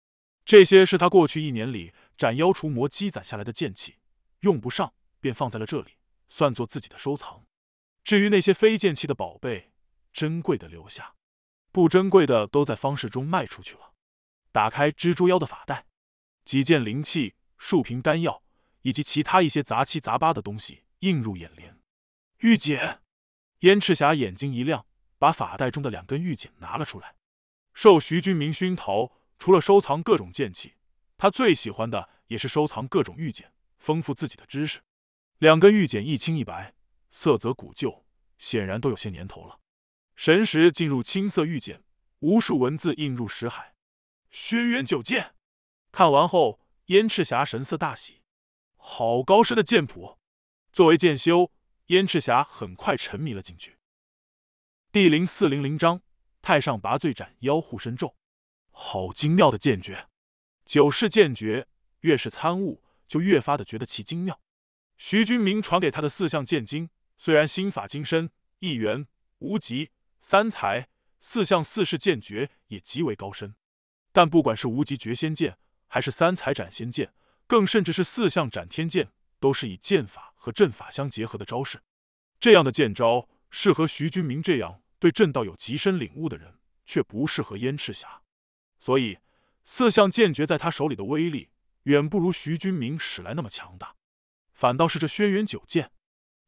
这些是他过去一年里斩妖除魔积攒下来的剑器，用不上便放在了这里，算作自己的收藏。至于那些非剑器的宝贝，珍贵的留下，不珍贵的都在方式中卖出去了。打开蜘蛛妖的法袋，几件灵器、数瓶丹药以及其他一些杂七杂八的东西。映入眼帘，玉简。燕赤霞眼睛一亮，把法袋中的两根玉简拿了出来。受徐君明熏陶，除了收藏各种剑器，他最喜欢的也是收藏各种玉简，丰富自己的知识。两根玉简，一青一白，色泽古旧，显然都有些年头了。神识进入青色玉简，无数文字映入识海。轩辕九剑。看完后，燕赤霞神色大喜，好高深的剑谱。作为剑修，燕赤霞很快沉迷了进去。第零四零零章：太上拔罪斩妖护身咒，好精妙的剑诀！九式剑诀，越是参悟，就越发的觉得其精妙。徐君明传给他的四项剑经，虽然心法精深，一元无极、三才四象四式剑诀也极为高深，但不管是无极绝仙剑，还是三才斩仙剑，更甚至是四象斩天剑，都是以剑法。和阵法相结合的招式，这样的剑招适合徐君明这样对阵道有极深领悟的人，却不适合燕赤霞。所以，四象剑诀在他手里的威力远不如徐君明使来那么强大。反倒是这轩辕九剑，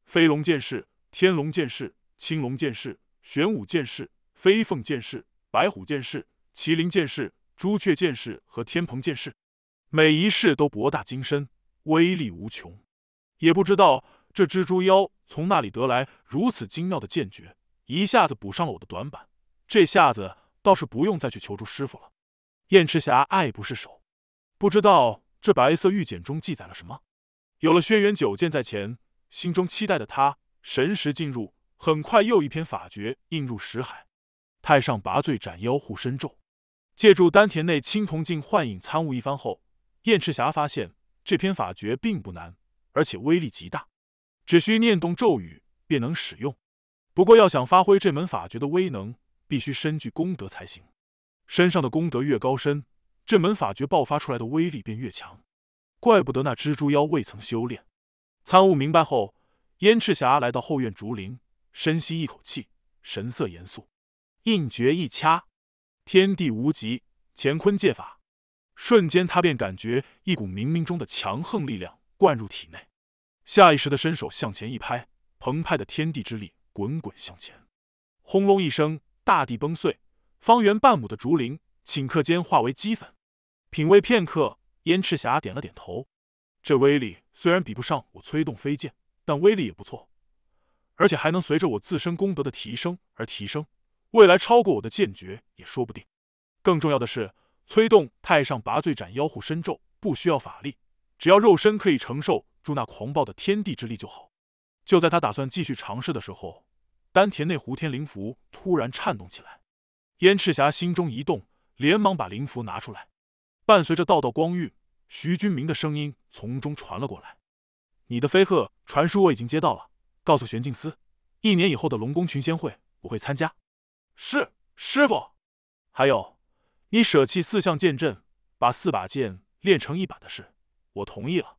飞龙剑士、天龙剑士、青龙剑士、玄武剑士、飞凤剑士、白虎剑士、麒麟剑士、朱雀剑士和天蓬剑士，每一式都博大精深，威力无穷。也不知道这蜘蛛妖从那里得来如此精妙的剑诀，一下子补上了我的短板。这下子倒是不用再去求助师傅了。燕赤霞爱不释手，不知道这白色玉简中记载了什么。有了轩辕九剑在前，心中期待的他，神识进入，很快又一篇法诀映入识海。太上拔罪斩妖护身咒，借助丹田内青铜镜幻影参悟一番后，燕赤霞发现这篇法诀并不难。而且威力极大，只需念动咒语便能使用。不过要想发挥这门法诀的威能，必须身具功德才行。身上的功德越高深，这门法诀爆发出来的威力便越强。怪不得那蜘蛛妖未曾修炼。参悟明白后，燕赤霞来到后院竹林，深吸一口气，神色严肃，印诀一掐，天地无极乾坤借法。瞬间，他便感觉一股冥冥中的强横力量灌入体内。下意识的伸手向前一拍，澎湃的天地之力滚滚向前，轰隆一声，大地崩碎，方圆半亩的竹林顷刻间化为齑粉。品味片刻，燕赤霞点了点头，这威力虽然比不上我催动飞剑，但威力也不错，而且还能随着我自身功德的提升而提升，未来超过我的剑诀也说不定。更重要的是，催动太上拔罪斩妖护身咒不需要法力，只要肉身可以承受。助那狂暴的天地之力就好。就在他打算继续尝试的时候，丹田内胡天灵符突然颤动起来。燕赤霞心中一动，连忙把灵符拿出来。伴随着道道光晕，徐君明的声音从中传了过来：“你的飞鹤传书我已经接到了，告诉玄镜司，一年以后的龙宫群仙会我会参加。是师傅。还有，你舍弃四象剑阵，把四把剑练成一把的事，我同意了。”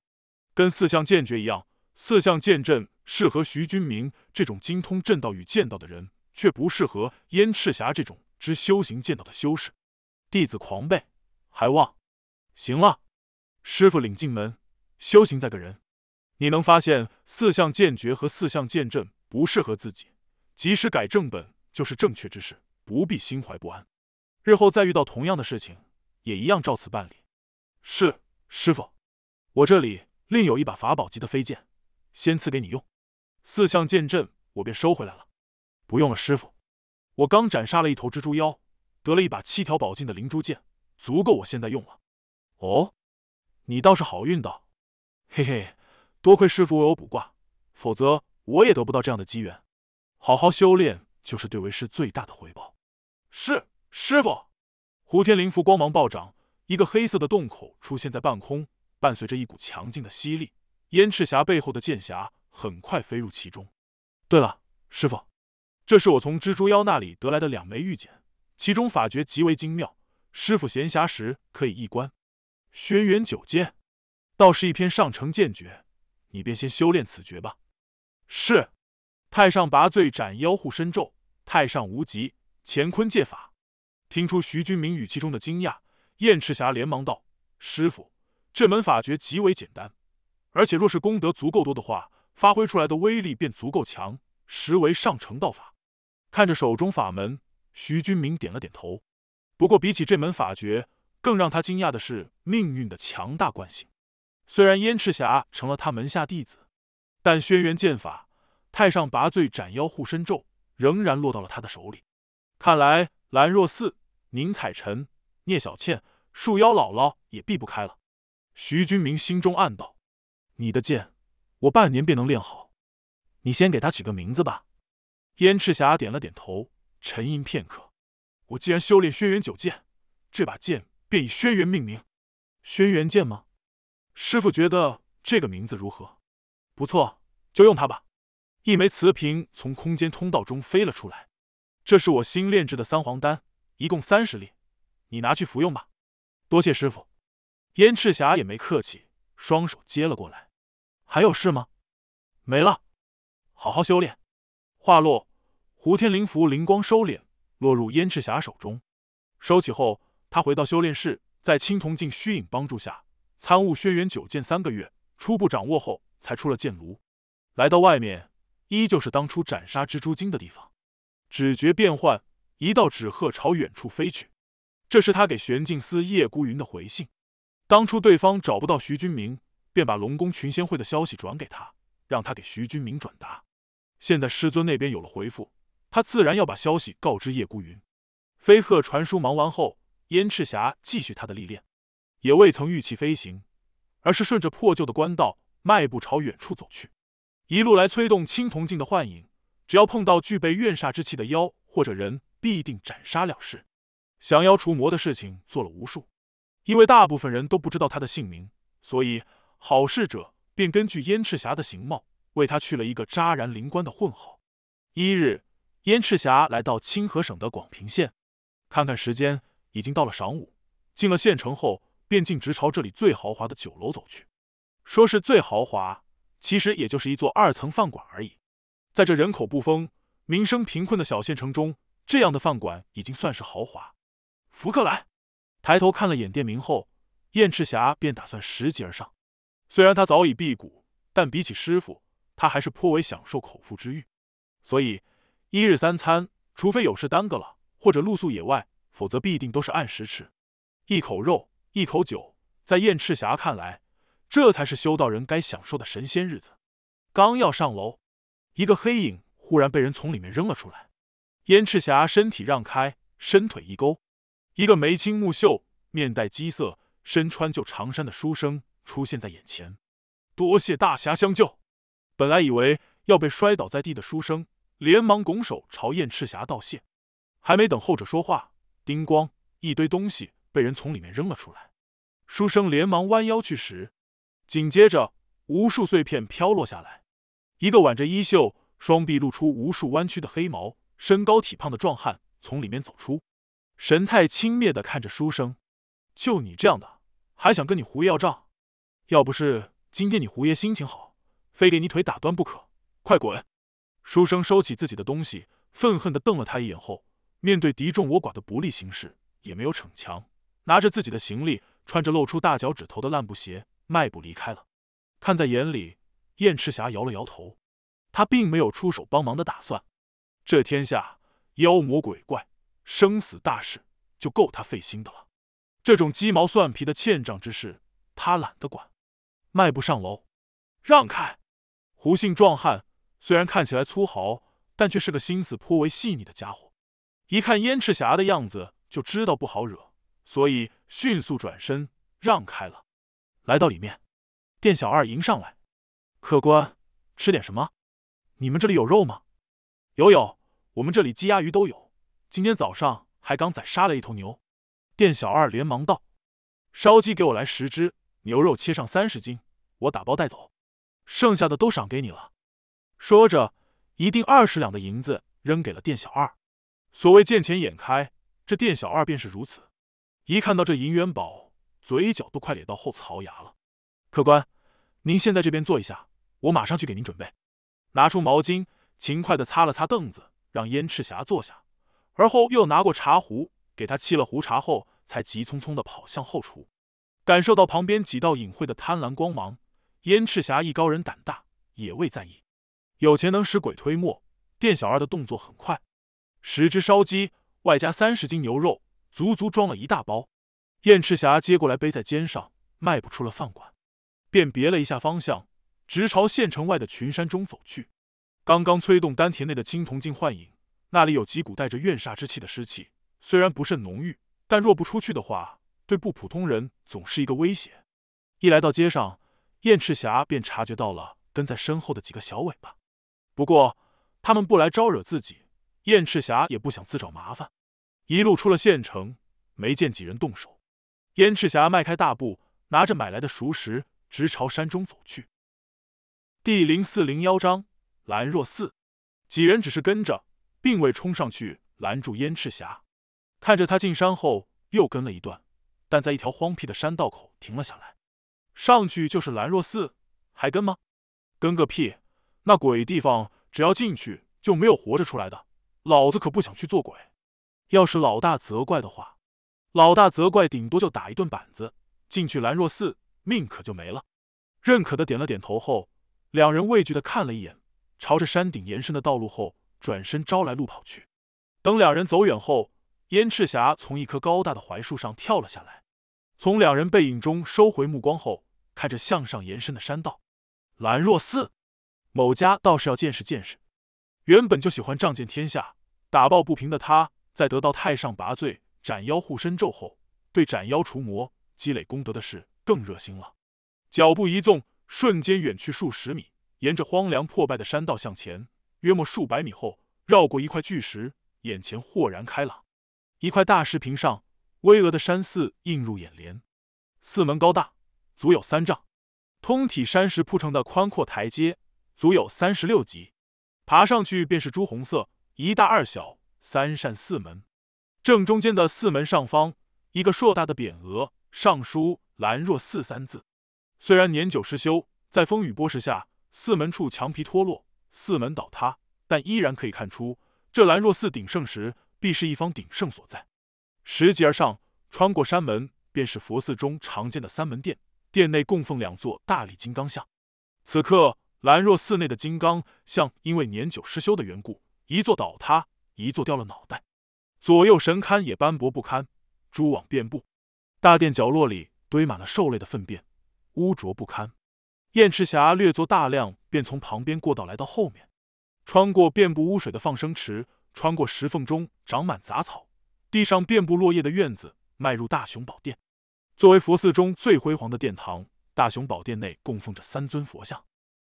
跟四象剑诀一样，四象剑阵适合徐君明这种精通阵道与剑道的人，却不适合燕赤霞这种之修行剑道的修士。弟子狂悖，还望。行了，师傅领进门，修行在个人。你能发现四象剑诀和四象剑阵不适合自己，及时改正本就是正确之事，不必心怀不安。日后再遇到同样的事情，也一样照此办理。是，师傅，我这里。另有一把法宝级的飞剑，先赐给你用。四象剑阵我便收回来了。不用了，师傅，我刚斩杀了一头蜘蛛妖，得了一把七条宝剑的灵珠剑，足够我现在用了。哦，你倒是好运道，嘿嘿，多亏师傅为我卜卦，否则我也得不到这样的机缘。好好修炼就是对为师最大的回报。是，师傅。胡天灵符光芒暴涨，一个黑色的洞口出现在半空。伴随着一股强劲的吸力，燕赤霞背后的剑匣很快飞入其中。对了，师傅，这是我从蜘蛛妖那里得来的两枚玉简，其中法诀极为精妙，师傅闲暇时可以一观。轩辕九剑，倒是一篇上乘剑诀，你便先修炼此诀吧。是，太上拔罪斩妖护身咒，太上无极乾坤借法。听出徐君明语气中的惊讶，燕赤霞连忙道：“师傅。”这门法诀极为简单，而且若是功德足够多的话，发挥出来的威力便足够强，实为上乘道法。看着手中法门，徐军明点了点头。不过比起这门法诀，更让他惊讶的是命运的强大惯性。虽然燕赤霞成了他门下弟子，但轩辕剑法、太上拔罪斩妖护身咒仍然落到了他的手里。看来兰若寺、宁采臣、聂小倩、树妖姥姥也避不开了。徐君明心中暗道：“你的剑，我半年便能练好。你先给他取个名字吧。”燕赤霞点了点头，沉吟片刻：“我既然修炼轩辕九剑，这把剑便以轩辕命名。轩辕剑吗？师傅觉得这个名字如何？不错，就用它吧。”一枚瓷瓶从空间通道中飞了出来，这是我新炼制的三黄丹，一共三十粒，你拿去服用吧。多谢师傅。燕赤霞也没客气，双手接了过来。还有事吗？没了，好好修炼。话落，胡天灵符灵光收敛，落入燕赤霞手中。收起后，他回到修炼室，在青铜镜虚影帮助下参悟轩辕九剑三个月，初步掌握后才出了剑炉。来到外面，依旧是当初斩杀蜘蛛精的地方。只觉变幻，一道纸鹤朝远处飞去。这是他给玄镜司叶孤云的回信。当初对方找不到徐君明，便把龙宫群仙会的消息转给他，让他给徐君明转达。现在师尊那边有了回复，他自然要把消息告知叶孤云。飞鹤传书忙完后，燕赤霞继续他的历练，也未曾御气飞行，而是顺着破旧的官道迈步朝远处走去。一路来催动青铜镜的幻影，只要碰到具备怨煞之气的妖或者人，必定斩杀了事。降妖除魔的事情做了无数。因为大部分人都不知道他的姓名，所以好事者便根据燕赤霞的形貌，为他去了一个扎然灵官的混号。一日，燕赤霞来到清河省的广平县，看看时间已经到了晌午，进了县城后便径直朝这里最豪华的酒楼走去。说是最豪华，其实也就是一座二层饭馆而已。在这人口不丰、民生贫困的小县城中，这样的饭馆已经算是豪华。福克兰，抬头看了眼店名后，燕赤霞便打算拾级而上。虽然他早已辟谷，但比起师傅，他还是颇为享受口腹之欲。所以一日三餐，除非有事耽搁了，或者露宿野外，否则必定都是按时吃。一口肉，一口酒，在燕赤霞看来，这才是修道人该享受的神仙日子。刚要上楼，一个黑影忽然被人从里面扔了出来，燕赤霞身体让开，伸腿一勾。一个眉清目秀、面带饥色、身穿旧长衫的书生出现在眼前。多谢大侠相救！本来以为要被摔倒在地的书生，连忙拱手朝燕赤霞道谢。还没等后者说话，叮咣，一堆东西被人从里面扔了出来。书生连忙弯腰去拾，紧接着无数碎片飘落下来。一个挽着衣袖、双臂露出无数弯曲的黑毛、身高体胖的壮汉从里面走出。神态轻蔑的看着书生，就你这样的，还想跟你胡爷要账？要不是今天你胡爷心情好，非给你腿打断不可！快滚！书生收起自己的东西，愤恨地瞪了他一眼后，面对敌众我寡的不利形势，也没有逞强，拿着自己的行李，穿着露出大脚趾头的烂布鞋，迈步离开了。看在眼里，燕赤霞摇了摇头，他并没有出手帮忙的打算。这天下妖魔鬼怪。生死大事就够他费心的了，这种鸡毛蒜皮的欠账之事他懒得管。迈步上楼，让开。胡姓壮汉虽然看起来粗豪，但却是个心思颇为细腻的家伙。一看燕赤霞的样子就知道不好惹，所以迅速转身让开了。来到里面，店小二迎上来：“客官，吃点什么？你们这里有肉吗？有有，我们这里鸡鸭鱼都有。”今天早上还刚宰杀了一头牛，店小二连忙道：“烧鸡给我来十只，牛肉切上三十斤，我打包带走，剩下的都赏给你了。”说着，一锭二十两的银子扔给了店小二。所谓见钱眼开，这店小二便是如此。一看到这银元宝，嘴角都快咧到后槽牙了。客官，您现在这边坐一下，我马上去给您准备。拿出毛巾，勤快的擦了擦凳子，让燕赤霞坐下。而后又拿过茶壶给他沏了壶茶，后才急匆匆地跑向后厨。感受到旁边几道隐晦的贪婪光芒，燕赤霞艺高人胆大，也未在意。有钱能使鬼推磨，店小二的动作很快，十只烧鸡外加三十斤牛肉，足足装了一大包。燕赤霞接过来背在肩上，迈步出了饭馆，辨别了一下方向，直朝县城外的群山中走去。刚刚催动丹田内的青铜镜幻影。那里有几股带着怨煞之气的尸气，虽然不甚浓郁，但若不出去的话，对不普通人总是一个威胁。一来到街上，燕赤霞便察觉到了跟在身后的几个小尾巴。不过他们不来招惹自己，燕赤霞也不想自找麻烦。一路出了县城，没见几人动手，燕赤霞迈开大步，拿着买来的熟食，直朝山中走去。第零四零幺章：兰若寺。几人只是跟着。并未冲上去拦住燕赤霞，看着他进山后又跟了一段，但在一条荒僻的山道口停了下来。上去就是兰若寺，还跟吗？跟个屁！那鬼地方，只要进去就没有活着出来的。老子可不想去做鬼。要是老大责怪的话，老大责怪顶多就打一顿板子，进去兰若寺命可就没了。认可的点了点头后，两人畏惧的看了一眼，朝着山顶延伸的道路后。转身招来路跑去，等两人走远后，燕赤霞从一棵高大的槐树上跳了下来，从两人背影中收回目光后，看着向上延伸的山道，兰若寺，某家倒是要见识见识。原本就喜欢仗剑天下、打抱不平的他，在得到太上拔罪斩妖护身咒后，对斩妖除魔、积累功德的事更热心了。脚步一纵，瞬间远去数十米，沿着荒凉破败的山道向前。约莫数百米后，绕过一块巨石，眼前豁然开朗。一块大石屏上，巍峨的山寺映入眼帘。寺门高大，足有三丈，通体山石铺成的宽阔台阶，足有三十六级。爬上去便是朱红色，一大二小，三扇四门。正中间的四门上方，一个硕大的匾额上书“兰若寺”三字。虽然年久失修，在风雨剥蚀下，四门处墙皮脱落。四门倒塌，但依然可以看出，这兰若寺鼎盛时必是一方鼎盛所在。拾级而上，穿过山门，便是佛寺中常见的三门殿。殿内供奉两座大力金刚像。此刻，兰若寺内的金刚像因为年久失修的缘故，一座倒塌，一座掉了脑袋。左右神龛也斑驳不堪，蛛网遍布。大殿角落里堆满了兽类的粪便，污浊不堪。燕赤霞略作大量，便从旁边过道来到后面，穿过遍布污水的放生池，穿过石缝中长满杂草、地上遍布落叶的院子，迈入大雄宝殿。作为佛寺中最辉煌的殿堂，大雄宝殿内供奉着三尊佛像：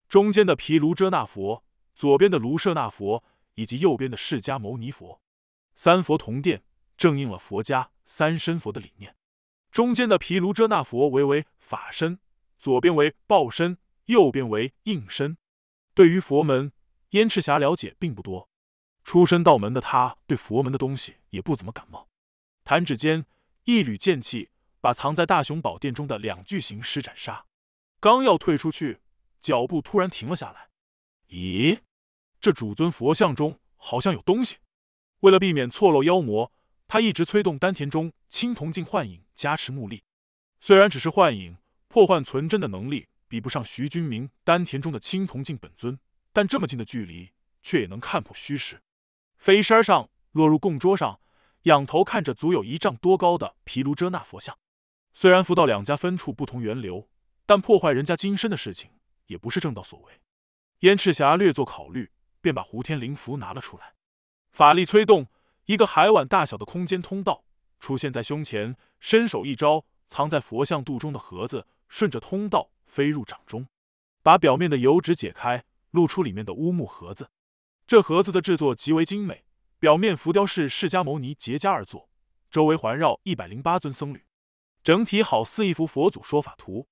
中间的毗卢遮那佛，左边的卢舍那佛，以及右边的释迦牟尼佛。三佛同殿，正应了佛家三身佛的理念。中间的毗卢遮那佛为为法身。左边为抱身，右边为硬身。对于佛门，燕赤霞了解并不多。出身道门的他，对佛门的东西也不怎么感冒。弹指间，一缕剑气把藏在大雄宝殿中的两巨型尸斩杀。刚要退出去，脚步突然停了下来。咦，这主尊佛像中好像有东西。为了避免错漏妖魔，他一直催动丹田中青铜镜幻影加持目力。虽然只是幻影。破坏存真的能力比不上徐君明丹田中的青铜镜本尊，但这么近的距离却也能看破虚实。飞身上落入供桌上，仰头看着足有一丈多高的毗卢遮那佛像。虽然佛道两家分处不同源流，但破坏人家金身的事情也不是正道所为。燕赤霞略作考虑，便把胡天灵符拿了出来，法力催动，一个海碗大小的空间通道出现在胸前，伸手一招，藏在佛像肚中的盒子。顺着通道飞入掌中，把表面的油纸解开，露出里面的乌木盒子。这盒子的制作极为精美，表面浮雕是释迦牟尼结痂而作，周围环绕一百零八尊僧侣，整体好似一幅佛祖说法图。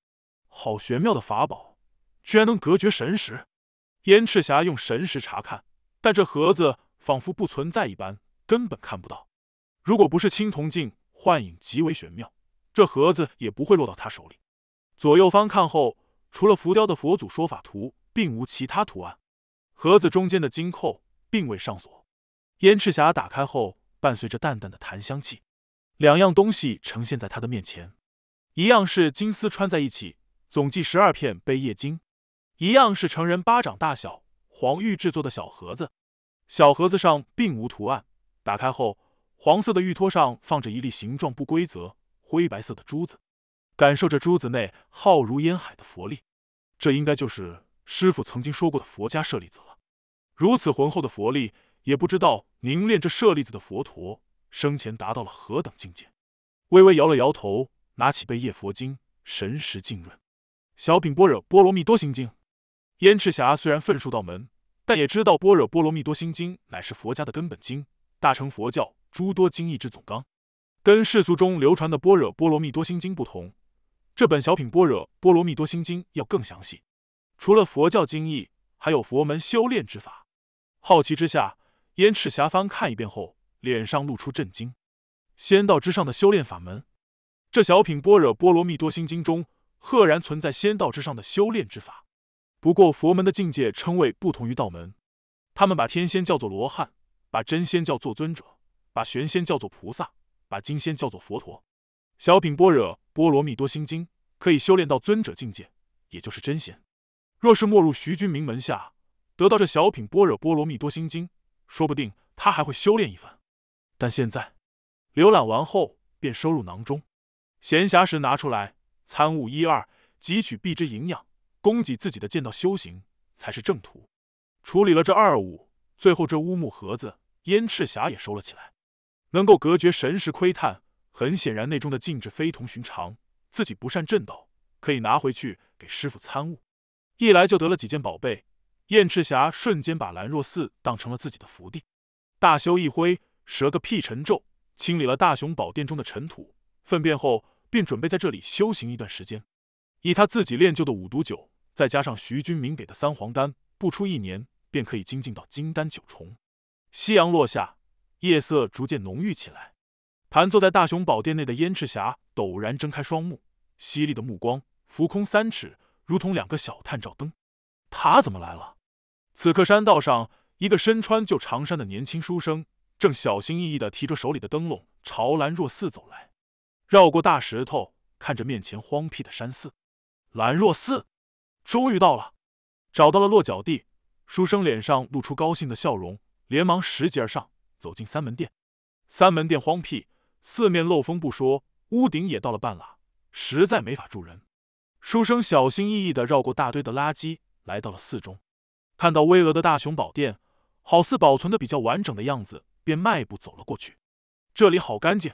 好玄妙的法宝，居然能隔绝神识。燕赤霞用神识查看，但这盒子仿佛不存在一般，根本看不到。如果不是青铜镜幻影极为玄妙，这盒子也不会落到他手里。左右方看后，除了浮雕的佛祖说法图，并无其他图案。盒子中间的金扣并未上锁。燕赤霞打开后，伴随着淡淡的檀香气，两样东西呈现在他的面前。一样是金丝穿在一起，总计十二片贝叶金；一样是成人巴掌大小，黄玉制作的小盒子。小盒子上并无图案。打开后，黄色的玉托上放着一粒形状不规则、灰白色的珠子。感受着珠子内浩如烟海的佛力，这应该就是师傅曾经说过的佛家舍利子了。如此浑厚的佛力，也不知道凝练这舍利子的佛陀生前达到了何等境界。微微摇了摇头，拿起贝叶佛经，神识浸润《小品般若波罗蜜多心经》。燕赤霞虽然分属道门，但也知道《般若波罗蜜多心经》乃是佛家的根本经，大乘佛教诸多经义之总纲，跟世俗中流传的《般若波罗蜜多心经》不同。这本小品《般若波罗蜜多心经》要更详细，除了佛教经义，还有佛门修炼之法。好奇之下，燕赤霞翻看一遍后，脸上露出震惊。仙道之上的修炼法门，这小品《般若波罗蜜多心经》中，赫然存在仙道之上的修炼之法。不过，佛门的境界称谓不同于道门，他们把天仙叫做罗汉，把真仙叫做尊者，把玄仙叫做菩萨，把金仙叫做佛陀。小品般若波罗蜜多心经可以修炼到尊者境界，也就是真仙。若是没入徐君明门下，得到这小品般若波罗蜜多心经，说不定他还会修炼一番。但现在，浏览完后便收入囊中，闲暇时拿出来参悟一二，汲取必之营养，供给自己的剑道修行才是正途。处理了这二五，最后这乌木盒子，燕赤霞也收了起来，能够隔绝神识窥探。很显然，内中的禁制非同寻常。自己不善阵道，可以拿回去给师傅参悟。一来就得了几件宝贝，燕赤霞瞬间把兰若寺当成了自己的福地。大修一挥，使了个辟尘咒，清理了大雄宝殿中的尘土、粪便后，便准备在这里修行一段时间。以他自己练就的五毒酒，再加上徐君明给的三黄丹，不出一年便可以精进到金丹九重。夕阳落下，夜色逐渐浓郁起来。盘坐在大雄宝殿内的燕赤霞陡然睁开双目，犀利的目光浮空三尺，如同两个小探照灯。他怎么来了？此刻山道上，一个身穿旧长衫的年轻书生正小心翼翼地提着手里的灯笼朝兰若寺走来。绕过大石头，看着面前荒僻的山寺，兰若寺，终于到了，找到了落脚地。书生脸上露出高兴的笑容，连忙拾级而上，走进三门殿。三门殿荒僻。四面漏风不说，屋顶也到了半拉，实在没法住人。书生小心翼翼的绕过大堆的垃圾，来到了寺中，看到巍峨的大雄宝殿，好似保存的比较完整的样子，便迈步走了过去。这里好干净，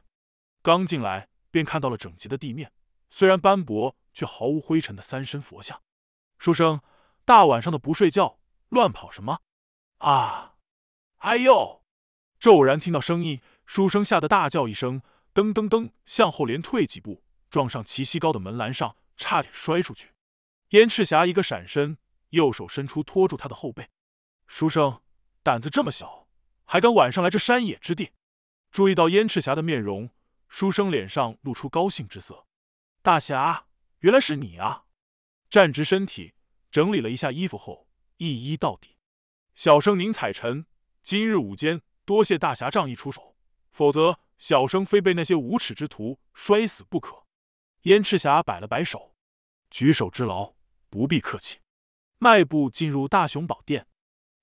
刚进来便看到了整洁的地面，虽然斑驳，却毫无灰尘的三身佛像。书生，大晚上的不睡觉，乱跑什么？啊！哎呦！骤然听到声音。书生吓得大叫一声，噔噔噔向后连退几步，撞上齐膝高的门栏上，差点摔出去。燕赤霞一个闪身，右手伸出托住他的后背。书生胆子这么小，还敢晚上来这山野之地？注意到燕赤霞的面容，书生脸上露出高兴之色：“大侠，原来是你啊！”站直身体，整理了一下衣服后，一一到底：“小生宁采臣，今日午间多谢大侠仗义出手。”否则，小生非被那些无耻之徒摔死不可。燕赤霞摆了摆手：“举手之劳，不必客气。”迈步进入大雄宝殿，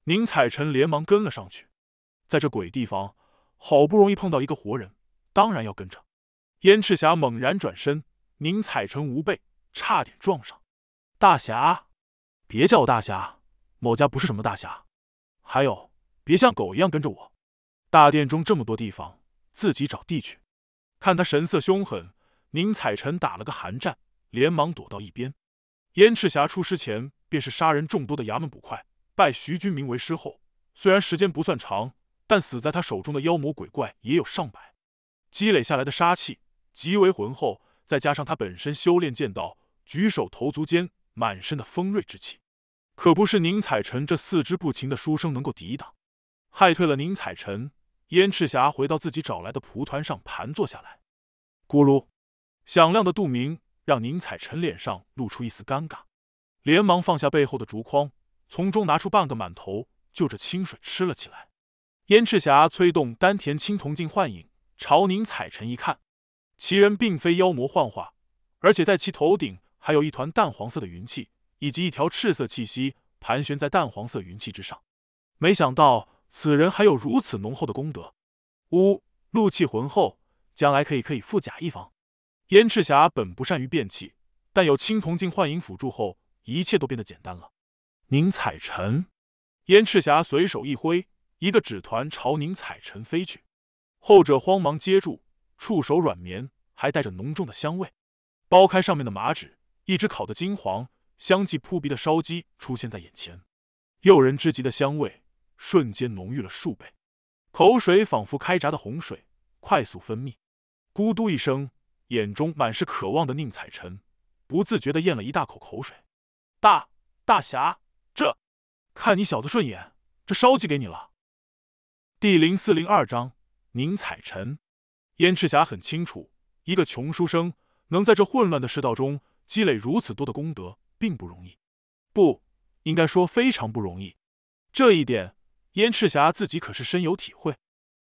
宁采臣连忙跟了上去。在这鬼地方，好不容易碰到一个活人，当然要跟着。燕赤霞猛然转身，宁采臣无备，差点撞上。大侠，别叫我大侠，某家不是什么大侠。还有，别像狗一样跟着我。大殿中这么多地方，自己找地去。看他神色凶狠，宁采臣打了个寒战，连忙躲到一边。燕赤霞出师前便是杀人众多的衙门捕快，拜徐君明为师后，虽然时间不算长，但死在他手中的妖魔鬼怪也有上百，积累下来的杀气极为浑厚，再加上他本身修炼剑道，举手投足间满身的锋锐之气，可不是宁采臣这四肢不勤的书生能够抵挡。害退了宁采臣。燕赤霞回到自己找来的蒲团上盘坐下来，咕噜，响亮的杜明让宁采臣脸上露出一丝尴尬，连忙放下背后的竹筐，从中拿出半个馒头就着清水吃了起来。燕赤霞催动丹田青铜镜幻影，朝宁采臣一看，其人并非妖魔幻化，而且在其头顶还有一团淡黄色的云气，以及一条赤色气息盘旋在淡黄色云气之上。没想到。此人还有如此浓厚的功德，呜，怒气浑厚，将来可以可以富甲一方。燕赤霞本不善于变气，但有青铜镜幻影辅助后，一切都变得简单了。宁采臣，燕赤霞随手一挥，一个纸团朝宁采臣飞去，后者慌忙接住，触手软绵，还带着浓重的香味。剥开上面的麻纸，一只烤的金黄、香气扑鼻的烧鸡出现在眼前，诱人至极的香味。瞬间浓郁了数倍，口水仿佛开闸的洪水，快速分泌，咕嘟一声，眼中满是渴望的宁采臣，不自觉的咽了一大口口水。大大侠，这看你小子顺眼，这烧鸡给你了。第零四零二章宁采臣，燕赤霞很清楚，一个穷书生能在这混乱的世道中积累如此多的功德，并不容易，不应该说非常不容易，这一点。燕赤霞自己可是深有体会，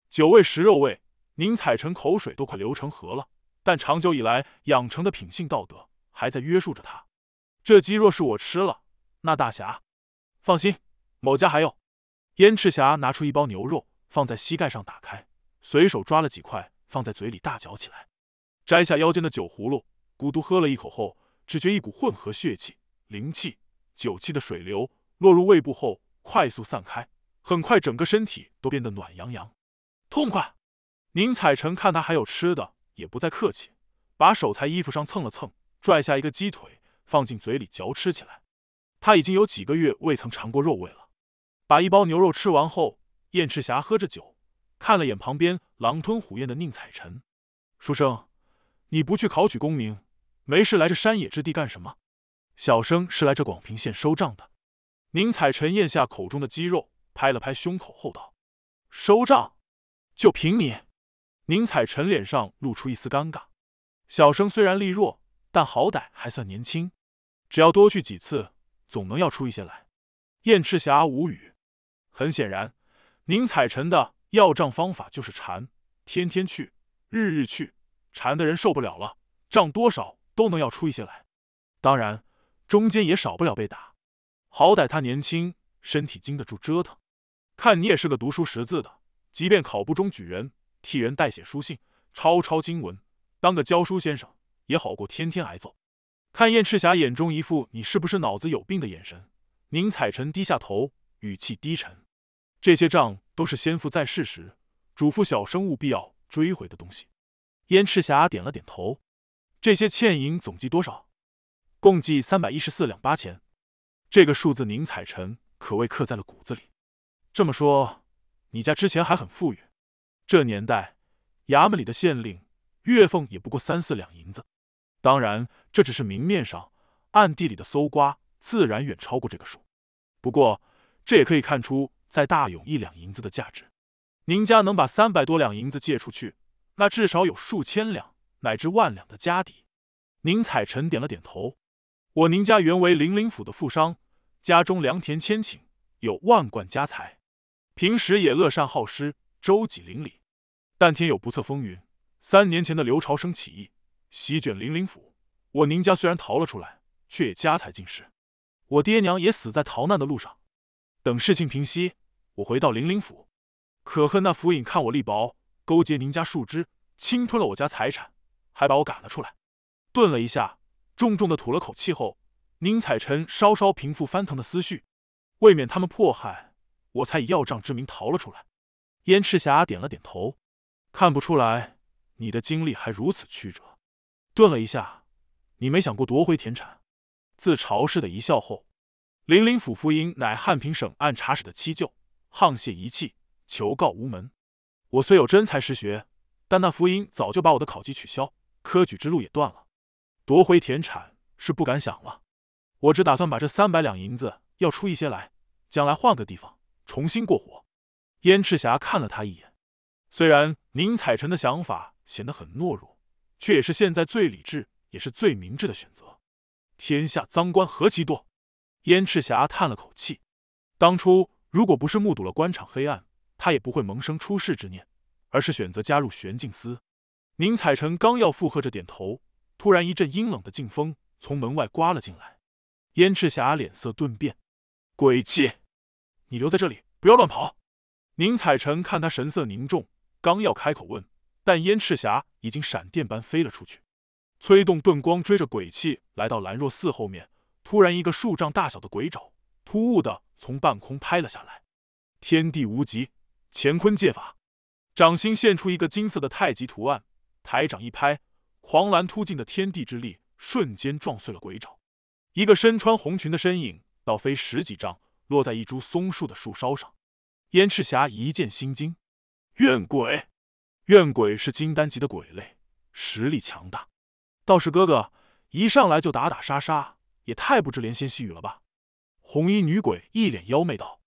酒味食肉味，宁采臣口水都快流成河了。但长久以来养成的品性道德还在约束着他。这鸡若是我吃了，那大侠，放心，某家还有。燕赤霞拿出一包牛肉，放在膝盖上打开，随手抓了几块放在嘴里大嚼起来。摘下腰间的酒葫芦，咕嘟喝了一口后，只觉一股混合血气、灵气、酒气的水流落入胃部后，快速散开。很快，整个身体都变得暖洋洋，痛快。宁采臣看他还有吃的，也不再客气，把手裁衣服上蹭了蹭，拽下一个鸡腿放进嘴里嚼吃起来。他已经有几个月未曾尝过肉味了。把一包牛肉吃完后，燕赤霞喝着酒，看了眼旁边狼吞虎咽的宁采臣：“书生，你不去考取功名，没事来这山野之地干什么？”“小生是来这广平县收账的。”宁采臣咽下口中的鸡肉。拍了拍胸口后道：“收账，就凭你。”宁采臣脸上露出一丝尴尬。小生虽然力弱，但好歹还算年轻，只要多去几次，总能要出一些来。燕赤霞无语。很显然，宁采臣的要账方法就是缠，天天去，日日去，缠的人受不了了，账多少都能要出一些来。当然，中间也少不了被打。好歹他年轻，身体经得住折腾。看你也是个读书识字的，即便考不中举人，替人代写书信、抄抄经文，当个教书先生也好过天天挨揍。看燕赤霞眼中一副“你是不是脑子有病”的眼神，宁采臣低下头，语气低沉：“这些账都是先父在世时嘱咐小生务必要追回的东西。”燕赤霞点了点头：“这些欠银总计多少？共计三百一十四两八钱。”这个数字，宁采臣可谓刻在了骨子里。这么说，你家之前还很富裕。这年代，衙门里的县令月俸也不过三四两银子，当然这只是明面上，暗地里的搜刮自然远超过这个数。不过这也可以看出，在大勇一两银子的价值，您家能把三百多两银子借出去，那至少有数千两乃至万两的家底。宁采臣点了点头：“我宁家原为零临府的富商，家中良田千顷，有万贯家财。”平时也乐善好施，周济邻里，但天有不测风云，三年前的刘朝生起义席卷零陵府，我宁家虽然逃了出来，却也家财尽失，我爹娘也死在逃难的路上。等事情平息，我回到零陵府，可恨那府尹看我力薄，勾结宁家树枝，侵吞了我家财产，还把我赶了出来。顿了一下，重重的吐了口气后，宁采臣稍稍平复翻腾的思绪，未免他们迫害。我才以要账之名逃了出来。燕赤霞点了点头，看不出来你的经历还如此曲折。顿了一下，你没想过夺回田产？自嘲氏的一笑后，零陵府福音乃汉平省按察使的七舅，沆瀣一气，求告无门。我虽有真才实学，但那福音早就把我的考级取消，科举之路也断了。夺回田产是不敢想了，我只打算把这三百两银子要出一些来，将来换个地方。重新过活，燕赤霞看了他一眼。虽然宁采臣的想法显得很懦弱，却也是现在最理智也是最明智的选择。天下赃官何其多，燕赤霞叹了口气。当初如果不是目睹了官场黑暗，他也不会萌生出世之念，而是选择加入玄镜司。宁采臣刚要附和着点头，突然一阵阴冷的劲风从门外刮了进来。燕赤霞脸色顿变，鬼气。你留在这里，不要乱跑。宁采臣看他神色凝重，刚要开口问，但燕赤霞已经闪电般飞了出去，催动遁光追着鬼气来到兰若寺后面。突然，一个数丈大小的鬼爪突兀的从半空拍了下来。天地无极，乾坤借法，掌心现出一个金色的太极图案，抬掌一拍，狂澜突进的天地之力瞬间撞碎了鬼爪。一个身穿红裙的身影倒飞十几丈。落在一株松树的树梢上，燕赤霞一见心惊。怨鬼，怨鬼是金丹级的鬼类，实力强大。道士哥哥，一上来就打打杀杀，也太不知怜香惜玉了吧？红衣女鬼一脸妖媚道：“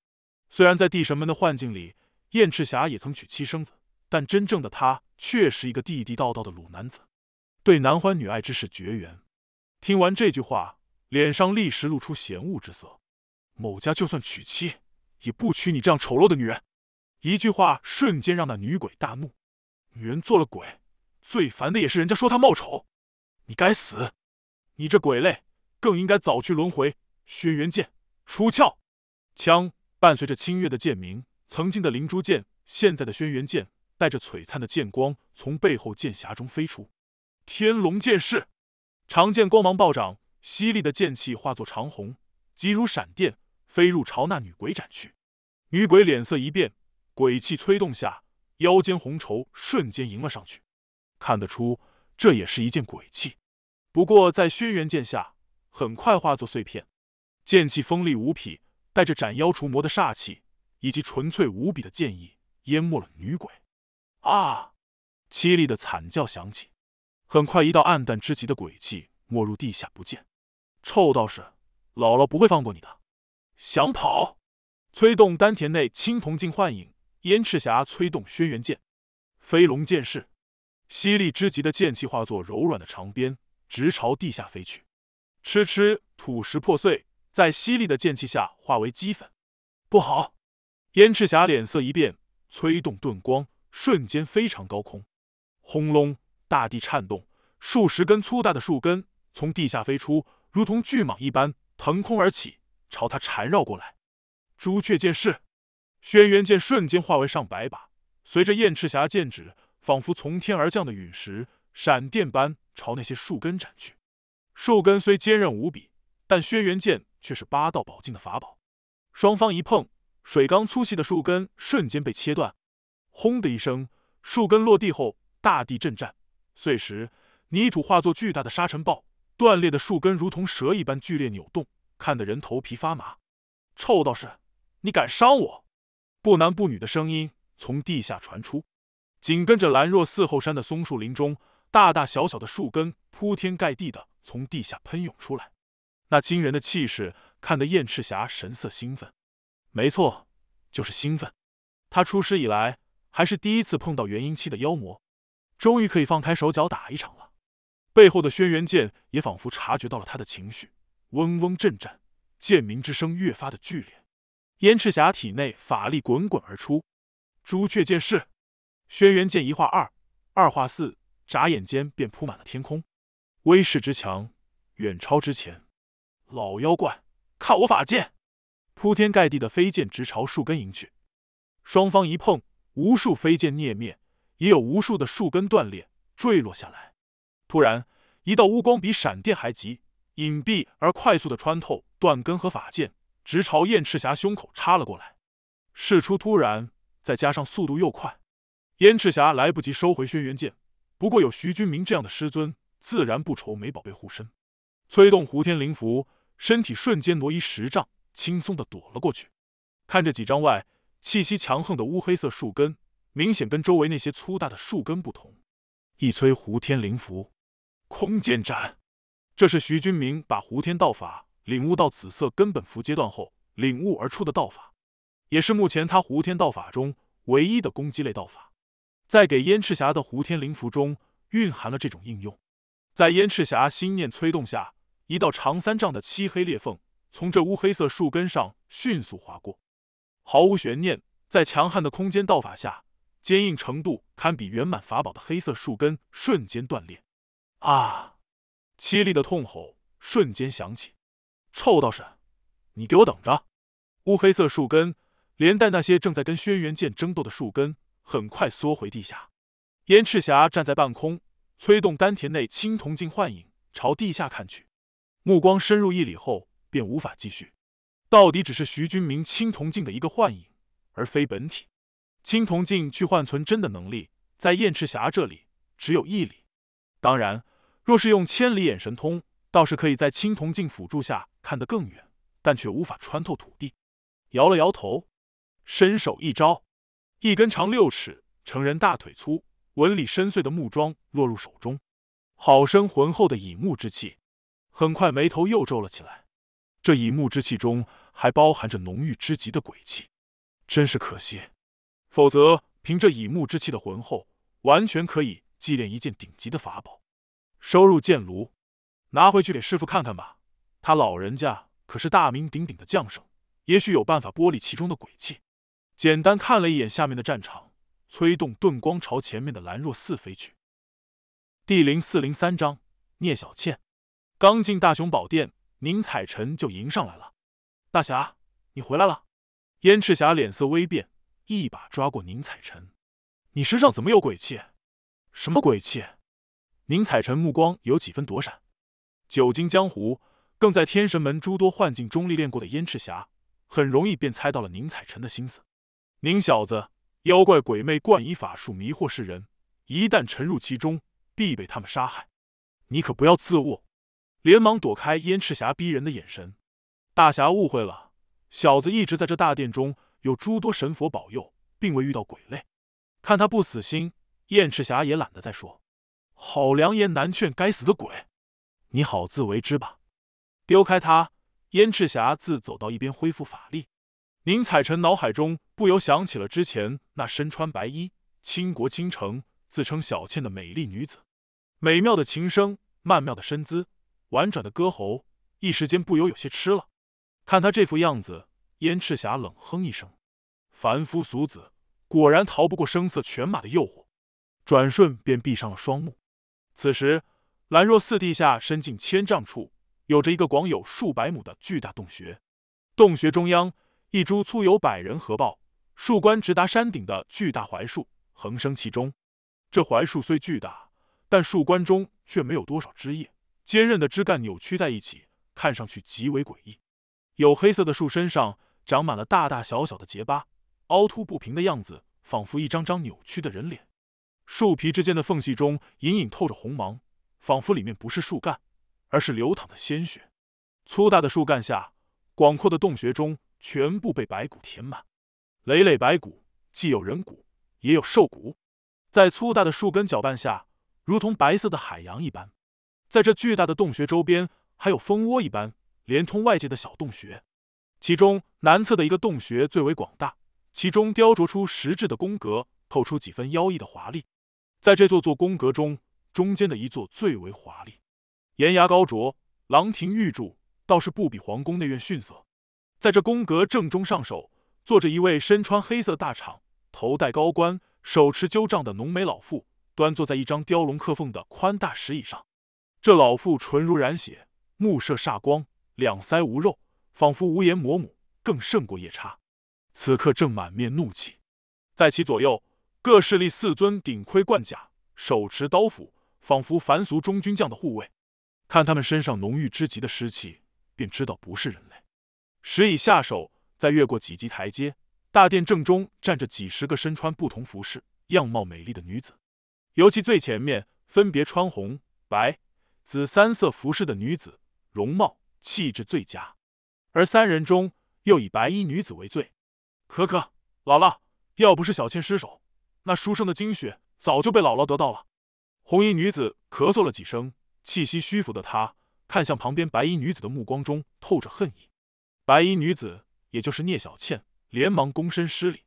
虽然在地神们的幻境里，燕赤霞也曾娶妻生子，但真正的他却是一个地地道道的鲁男子，对男欢女爱之事绝缘。”听完这句话，脸上立时露出嫌恶之色。某家就算娶妻，也不娶你这样丑陋的女人。一句话瞬间让那女鬼大怒。女人做了鬼，最烦的也是人家说她貌丑。你该死！你这鬼类更应该早去轮回。轩辕剑出鞘，枪伴随着清月的剑鸣，曾经的灵珠剑，现在的轩辕剑，带着璀璨的剑光从背后剑匣中飞出。天龙剑士，长剑光芒暴涨，犀利的剑气化作长虹，急如闪电。飞入，朝那女鬼斩去。女鬼脸色一变，鬼气催动下，腰间红绸瞬间迎了上去。看得出，这也是一件鬼气。不过在轩辕剑下，很快化作碎片。剑气锋利无匹，带着斩妖除魔的煞气，以及纯粹无比的剑意，淹没了女鬼。啊！凄厉的惨叫响起。很快，一道暗淡之极的鬼气没入地下不见。臭道士，姥姥不会放过你的！想跑，催动丹田内青铜镜幻影，燕赤霞催动轩辕剑，飞龙剑势，犀利之极的剑气化作柔软的长鞭，直朝地下飞去。哧哧，土石破碎，在犀利的剑气下化为齑粉。不好！燕赤霞脸色一变，催动盾光，瞬间飞上高空。轰隆，大地颤动，数十根粗大的树根从地下飞出，如同巨蟒一般腾空而起。朝他缠绕过来，朱雀剑势，轩辕剑瞬间化为上百把，随着燕赤霞剑指，仿佛从天而降的陨石，闪电般朝那些树根斩去。树根虽坚韧无比，但轩辕剑却是八道宝镜的法宝。双方一碰，水缸粗细的树根瞬间被切断。轰的一声，树根落地后，大地震颤，碎石、泥土化作巨大的沙尘暴。断裂的树根如同蛇一般剧烈扭动。看得人头皮发麻，臭道士，你敢伤我！不男不女的声音从地下传出，紧跟着兰若寺后山的松树林中，大大小小的树根铺天盖地的从地下喷涌出来，那惊人的气势看得燕赤霞神色兴奋。没错，就是兴奋。他出师以来还是第一次碰到元婴期的妖魔，终于可以放开手脚打一场了。背后的轩辕剑也仿佛察觉到了他的情绪。嗡嗡震颤，剑鸣之声越发的剧烈。燕赤霞体内法力滚滚而出，朱雀剑势，轩辕剑一化二，二化四，眨眼间便铺满了天空，威势之强远超之前。老妖怪，看我法剑！铺天盖地的飞剑直朝树根迎去，双方一碰，无数飞剑灭灭，也有无数的树根断裂坠落下来。突然，一道乌光比闪电还急。隐蔽而快速的穿透断根和法剑，直朝燕赤霞胸口插了过来。事出突然，再加上速度又快，燕赤霞来不及收回轩辕剑。不过有徐君明这样的师尊，自然不愁没宝贝护身。催动胡天灵符，身体瞬间挪移十丈，轻松的躲了过去。看着几丈外气息强横的乌黑色树根，明显跟周围那些粗大的树根不同。一催胡天灵符，空剑斩。这是徐君明把胡天道法领悟到紫色根本符阶段后领悟而出的道法，也是目前他胡天道法中唯一的攻击类道法。在给燕赤霞的胡天灵符中蕴含了这种应用，在燕赤霞心念催动下，一道长三丈的漆黑裂缝从这乌黑色树根上迅速划过，毫无悬念，在强悍的空间道法下，坚硬程度堪比圆满法宝的黑色树根瞬间断裂，啊！凄厉的痛吼瞬间响起，臭道士，你给我等着！乌黑色树根连带那些正在跟轩辕剑争斗的树根，很快缩回地下。燕赤霞站在半空，催动丹田内青铜镜幻影，朝地下看去，目光深入一里后便无法继续。到底只是徐君明青铜镜的一个幻影，而非本体。青铜镜去换存真的能力，在燕赤霞这里只有一里。当然。若是用千里眼神通，倒是可以在青铜镜辅助下看得更远，但却无法穿透土地。摇了摇头，伸手一招，一根长六尺、成人大腿粗、纹理深邃的木桩落入手中，好生浑厚的乙木之气。很快，眉头又皱了起来。这乙木之气中还包含着浓郁之极的鬼气，真是可惜。否则，凭着乙木之气的浑厚，完全可以祭炼一件顶级的法宝。收入剑炉，拿回去给师傅看看吧。他老人家可是大名鼎鼎的将圣，也许有办法剥离其中的鬼气。简单看了一眼下面的战场，催动盾光朝前面的兰若寺飞去。第零四零三章：聂小倩。刚进大雄宝殿，宁采臣就迎上来了。大侠，你回来了。燕赤霞脸色微变，一把抓过宁采臣：“你身上怎么有鬼气？什么鬼气？”宁采臣目光有几分躲闪，久经江湖，更在天神门诸多幻境中历练过的燕赤霞，很容易便猜到了宁采臣的心思。宁小子，妖怪鬼魅惯以法术迷惑世人，一旦沉入其中，必被他们杀害。你可不要自误！连忙躲开燕赤霞逼人的眼神。大侠误会了，小子一直在这大殿中，有诸多神佛保佑，并未遇到鬼类。看他不死心，燕赤霞也懒得再说。好，良言难劝，该死的鬼！你好自为之吧。丢开他，燕赤霞自走到一边恢复法力。宁采臣脑海中不由想起了之前那身穿白衣、倾国倾城、自称小倩的美丽女子，美妙的琴声，曼妙的身姿，婉转的歌喉，一时间不由有些痴了。看他这副样子，燕赤霞冷哼一声：“凡夫俗子，果然逃不过声色犬马的诱惑。”转瞬便闭上了双目。此时，兰若寺地下深近千丈处，有着一个广有数百亩的巨大洞穴。洞穴中央，一株粗有百人合抱、树冠直达山顶的巨大槐树横生其中。这槐树虽巨大，但树冠中却没有多少枝叶，坚韧的枝干扭曲在一起，看上去极为诡异。有黑色的树身上长满了大大小小的结疤，凹凸不平的样子，仿佛一张张扭曲的人脸。树皮之间的缝隙中隐隐透着红芒，仿佛里面不是树干，而是流淌的鲜血。粗大的树干下，广阔的洞穴中全部被白骨填满，累累白骨既有人骨，也有兽骨，在粗大的树根搅拌下，如同白色的海洋一般。在这巨大的洞穴周边，还有蜂窝一般连通外界的小洞穴，其中南侧的一个洞穴最为广大，其中雕琢出石质的宫格，透出几分妖异的华丽。在这座座宫阁中，中间的一座最为华丽，檐牙高啄，廊亭玉柱，倒是不比皇宫内院逊色。在这宫阁正中上首，坐着一位身穿黑色大氅、头戴高冠、手持鸠杖的浓眉老妇，端坐在一张雕龙刻凤的宽大石椅上。这老妇唇如染血，目射煞光，两腮无肉，仿佛无颜魔母，更胜过夜叉。此刻正满面怒气，在其左右。各势力四尊顶盔贯甲，手持刀斧，仿佛凡俗中军将的护卫。看他们身上浓郁之极的尸气，便知道不是人类。时已下手，再越过几级台阶，大殿正中站着几十个身穿不同服饰、样貌美丽的女子。尤其最前面，分别穿红、白、紫三色服饰的女子，容貌气质最佳。而三人中，又以白衣女子为最。可可，姥姥，要不是小倩失手。那书生的精血早就被姥姥得到了。红衣女子咳嗽了几声，气息虚浮的她看向旁边白衣女子的目光中透着恨意。白衣女子，也就是聂小倩，连忙躬身施礼：“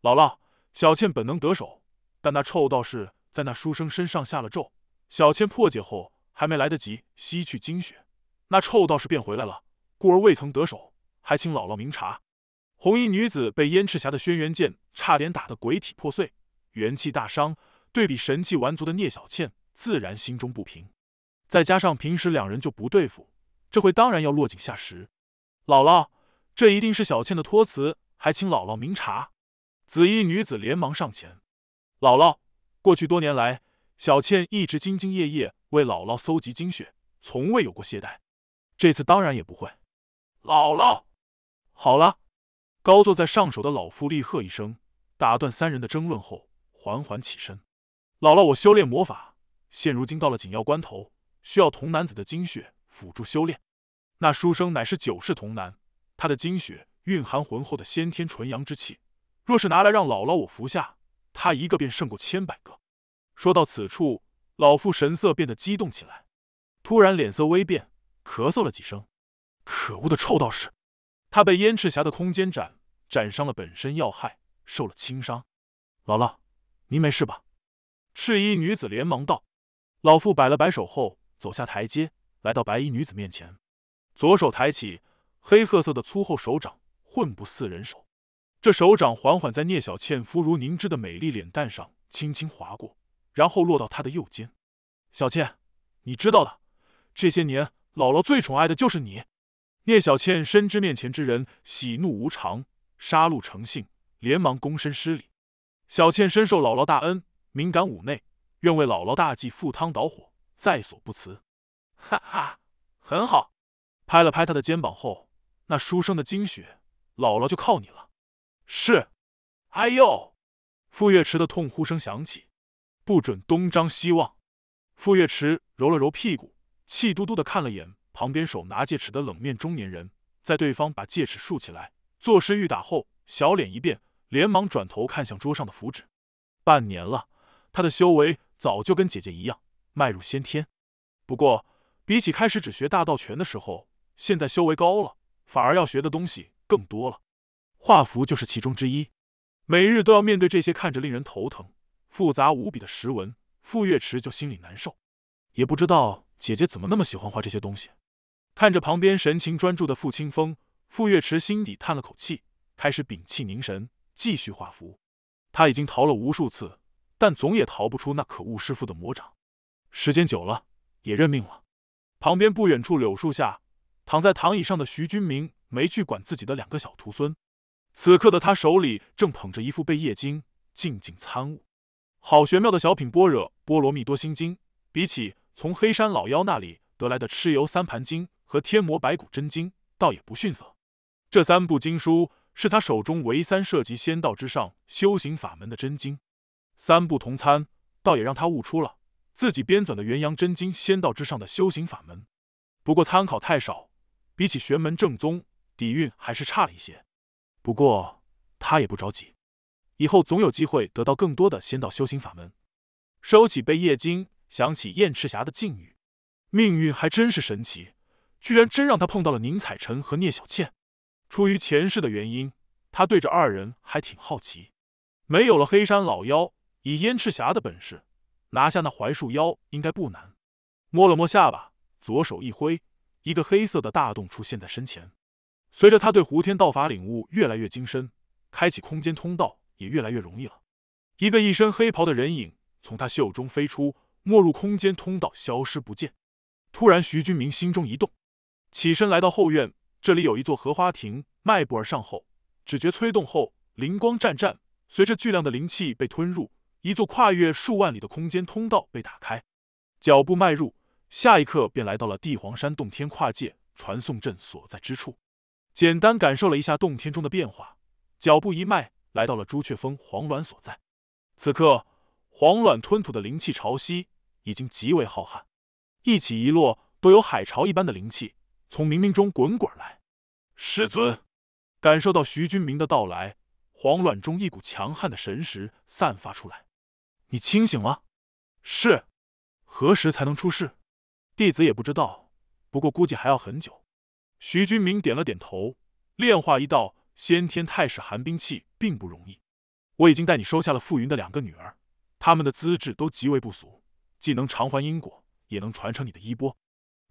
姥姥，小倩本能得手，但那臭道士在那书生身上下了咒，小倩破解后还没来得及吸去精血，那臭道士便回来了，故而未曾得手，还请姥姥明察。”红衣女子被燕赤霞的轩辕剑差点打得鬼体破碎。元气大伤，对比神气完足的聂小倩，自然心中不平。再加上平时两人就不对付，这回当然要落井下石。姥姥，这一定是小倩的托词，还请姥姥明察。紫衣女子连忙上前。姥姥，过去多年来，小倩一直兢兢业业为姥姥搜集精血，从未有过懈怠，这次当然也不会。姥姥，好了。高坐在上首的老妇厉喝一声，打断三人的争论后。缓缓起身，姥姥，我修炼魔法，现如今到了紧要关头，需要童男子的精血辅助修炼。那书生乃是九世童男，他的精血蕴含浑厚的先天纯阳之气，若是拿来让姥姥我服下，他一个便胜过千百个。说到此处，老妇神色变得激动起来，突然脸色微变，咳嗽了几声。可恶的臭道士，他被燕赤霞的空间斩斩伤了本身要害，受了轻伤。姥姥。您没事吧？赤衣女子连忙道。老妇摆了摆手，后走下台阶，来到白衣女子面前，左手抬起，黑褐色的粗厚手掌，混不似人手。这手掌缓缓在聂小倩肤如凝脂的美丽脸蛋上轻轻划过，然后落到她的右肩。小倩，你知道的，这些年姥姥最宠爱的就是你。聂小倩深知面前之人喜怒无常，杀戮成性，连忙躬身施礼。小倩深受姥姥大恩，敏感妩媚，愿为姥姥大计赴汤蹈火，在所不辞。哈哈，很好！拍了拍他的肩膀后，那书生的精血，姥姥就靠你了。是。哎呦！傅月池的痛呼声响起。不准东张西望。傅月池揉了揉屁股，气嘟嘟的看了眼旁边手拿戒尺的冷面中年人，在对方把戒尺竖起来，作势欲打后，小脸一变。连忙转头看向桌上的符纸，半年了，他的修为早就跟姐姐一样迈入先天。不过，比起开始只学大道拳的时候，现在修为高了，反而要学的东西更多了。画符就是其中之一。每日都要面对这些看着令人头疼、复杂无比的石纹，傅月池就心里难受。也不知道姐姐怎么那么喜欢画这些东西。看着旁边神情专注的傅清风，傅月池心底叹了口气，开始屏气凝神。继续画符，他已经逃了无数次，但总也逃不出那可恶师傅的魔掌。时间久了，也认命了。旁边不远处柳树下，躺在躺椅上的徐君明没去管自己的两个小徒孙。此刻的他手里正捧着一副《贝叶经》，静静参悟。好玄妙的小品《般若波罗蜜多心经》，比起从黑山老妖那里得来的《蚩尤三盘经》和《天魔白骨真经》，倒也不逊色。这三部经书。是他手中唯三涉及仙道之上修行法门的真经，三不同参，倒也让他悟出了自己编纂的元阳真经仙道之上的修行法门。不过参考太少，比起玄门正宗，底蕴还是差了一些。不过他也不着急，以后总有机会得到更多的仙道修行法门。收起贝叶经，想起燕赤霞的境遇，命运还真是神奇，居然真让他碰到了宁采臣和聂小倩。出于前世的原因，他对着二人还挺好奇。没有了黑山老妖，以燕赤霞的本事，拿下那槐树妖应该不难。摸了摸下巴，左手一挥，一个黑色的大洞出现在身前。随着他对胡天道法领悟越来越精深，开启空间通道也越来越容易了。一个一身黑袍的人影从他袖中飞出，没入空间通道，消失不见。突然，徐军明心中一动，起身来到后院。这里有一座荷花亭，迈步而上后，只觉催动后灵光湛湛，随着巨量的灵气被吞入，一座跨越数万里的空间通道被打开，脚步迈入，下一刻便来到了帝皇山洞天跨界传送阵所在之处。简单感受了一下洞天中的变化，脚步一迈，来到了朱雀峰黄卵所在。此刻，黄卵吞吐的灵气潮汐已经极为浩瀚，一起一落都有海潮一般的灵气。从冥冥中滚滚来，师尊，感受到徐君明的到来，慌乱中一股强悍的神识散发出来。你清醒了，是，何时才能出世？弟子也不知道，不过估计还要很久。徐君明点了点头，炼化一道先天太始寒冰器并不容易。我已经带你收下了傅云的两个女儿，他们的资质都极为不俗，既能偿还因果，也能传承你的衣钵，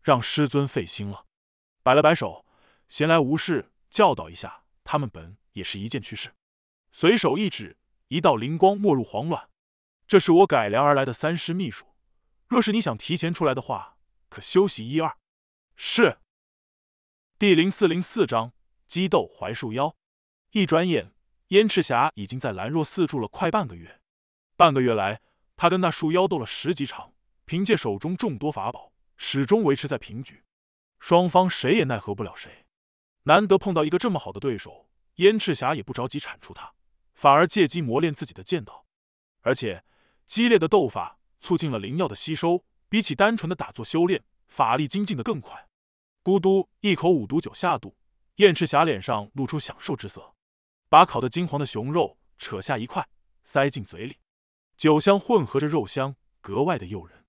让师尊费心了。摆了摆手，闲来无事，教导一下他们，本也是一件趣事。随手一指，一道灵光没入黄卵。这是我改良而来的三师秘术。若是你想提前出来的话，可休息一二。是。第零四零四章鸡斗槐树妖。一转眼，燕赤霞已经在兰若寺住了快半个月。半个月来，他跟那树妖斗了十几场，凭借手中众多法宝，始终维持在平局。双方谁也奈何不了谁，难得碰到一个这么好的对手，燕赤霞也不着急铲除他，反而借机磨练自己的剑道。而且激烈的斗法促进了灵药的吸收，比起单纯的打坐修炼，法力精进的更快。咕嘟，一口五毒酒下肚，燕赤霞脸上露出享受之色，把烤得金黄的熊肉扯下一块，塞进嘴里。酒香混合着肉香，格外的诱人。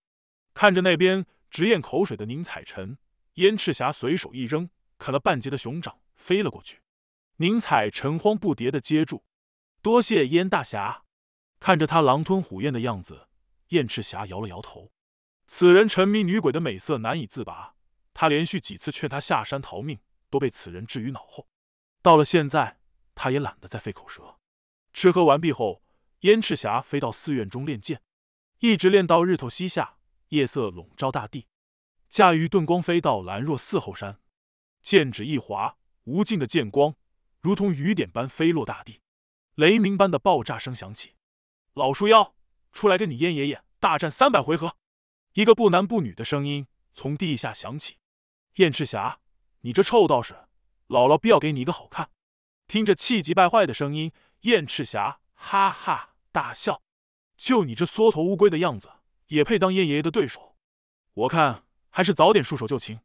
看着那边直咽口水的宁采臣。燕赤霞随手一扔，啃了半截的熊掌飞了过去，宁采臣慌不迭的接住，多谢燕大侠。看着他狼吞虎咽的样子，燕赤霞摇了摇头，此人沉迷女鬼的美色难以自拔，他连续几次劝他下山逃命，都被此人置于脑后，到了现在，他也懒得再费口舌。吃喝完毕后，燕赤霞飞到寺院中练剑，一直练到日头西下，夜色笼罩大地。驾驭遁光飞到兰若寺后山，剑指一划，无尽的剑光如同雨点般飞落大地，雷鸣般的爆炸声响起。老树妖，出来跟你燕爷爷大战三百回合！一个不男不女的声音从地下响起：“燕赤霞，你这臭道士，姥姥必要给你一个好看！”听着气急败坏的声音，燕赤霞哈哈大笑：“就你这缩头乌龟的样子，也配当燕爷爷的对手？我看。”还是早点束手就擒，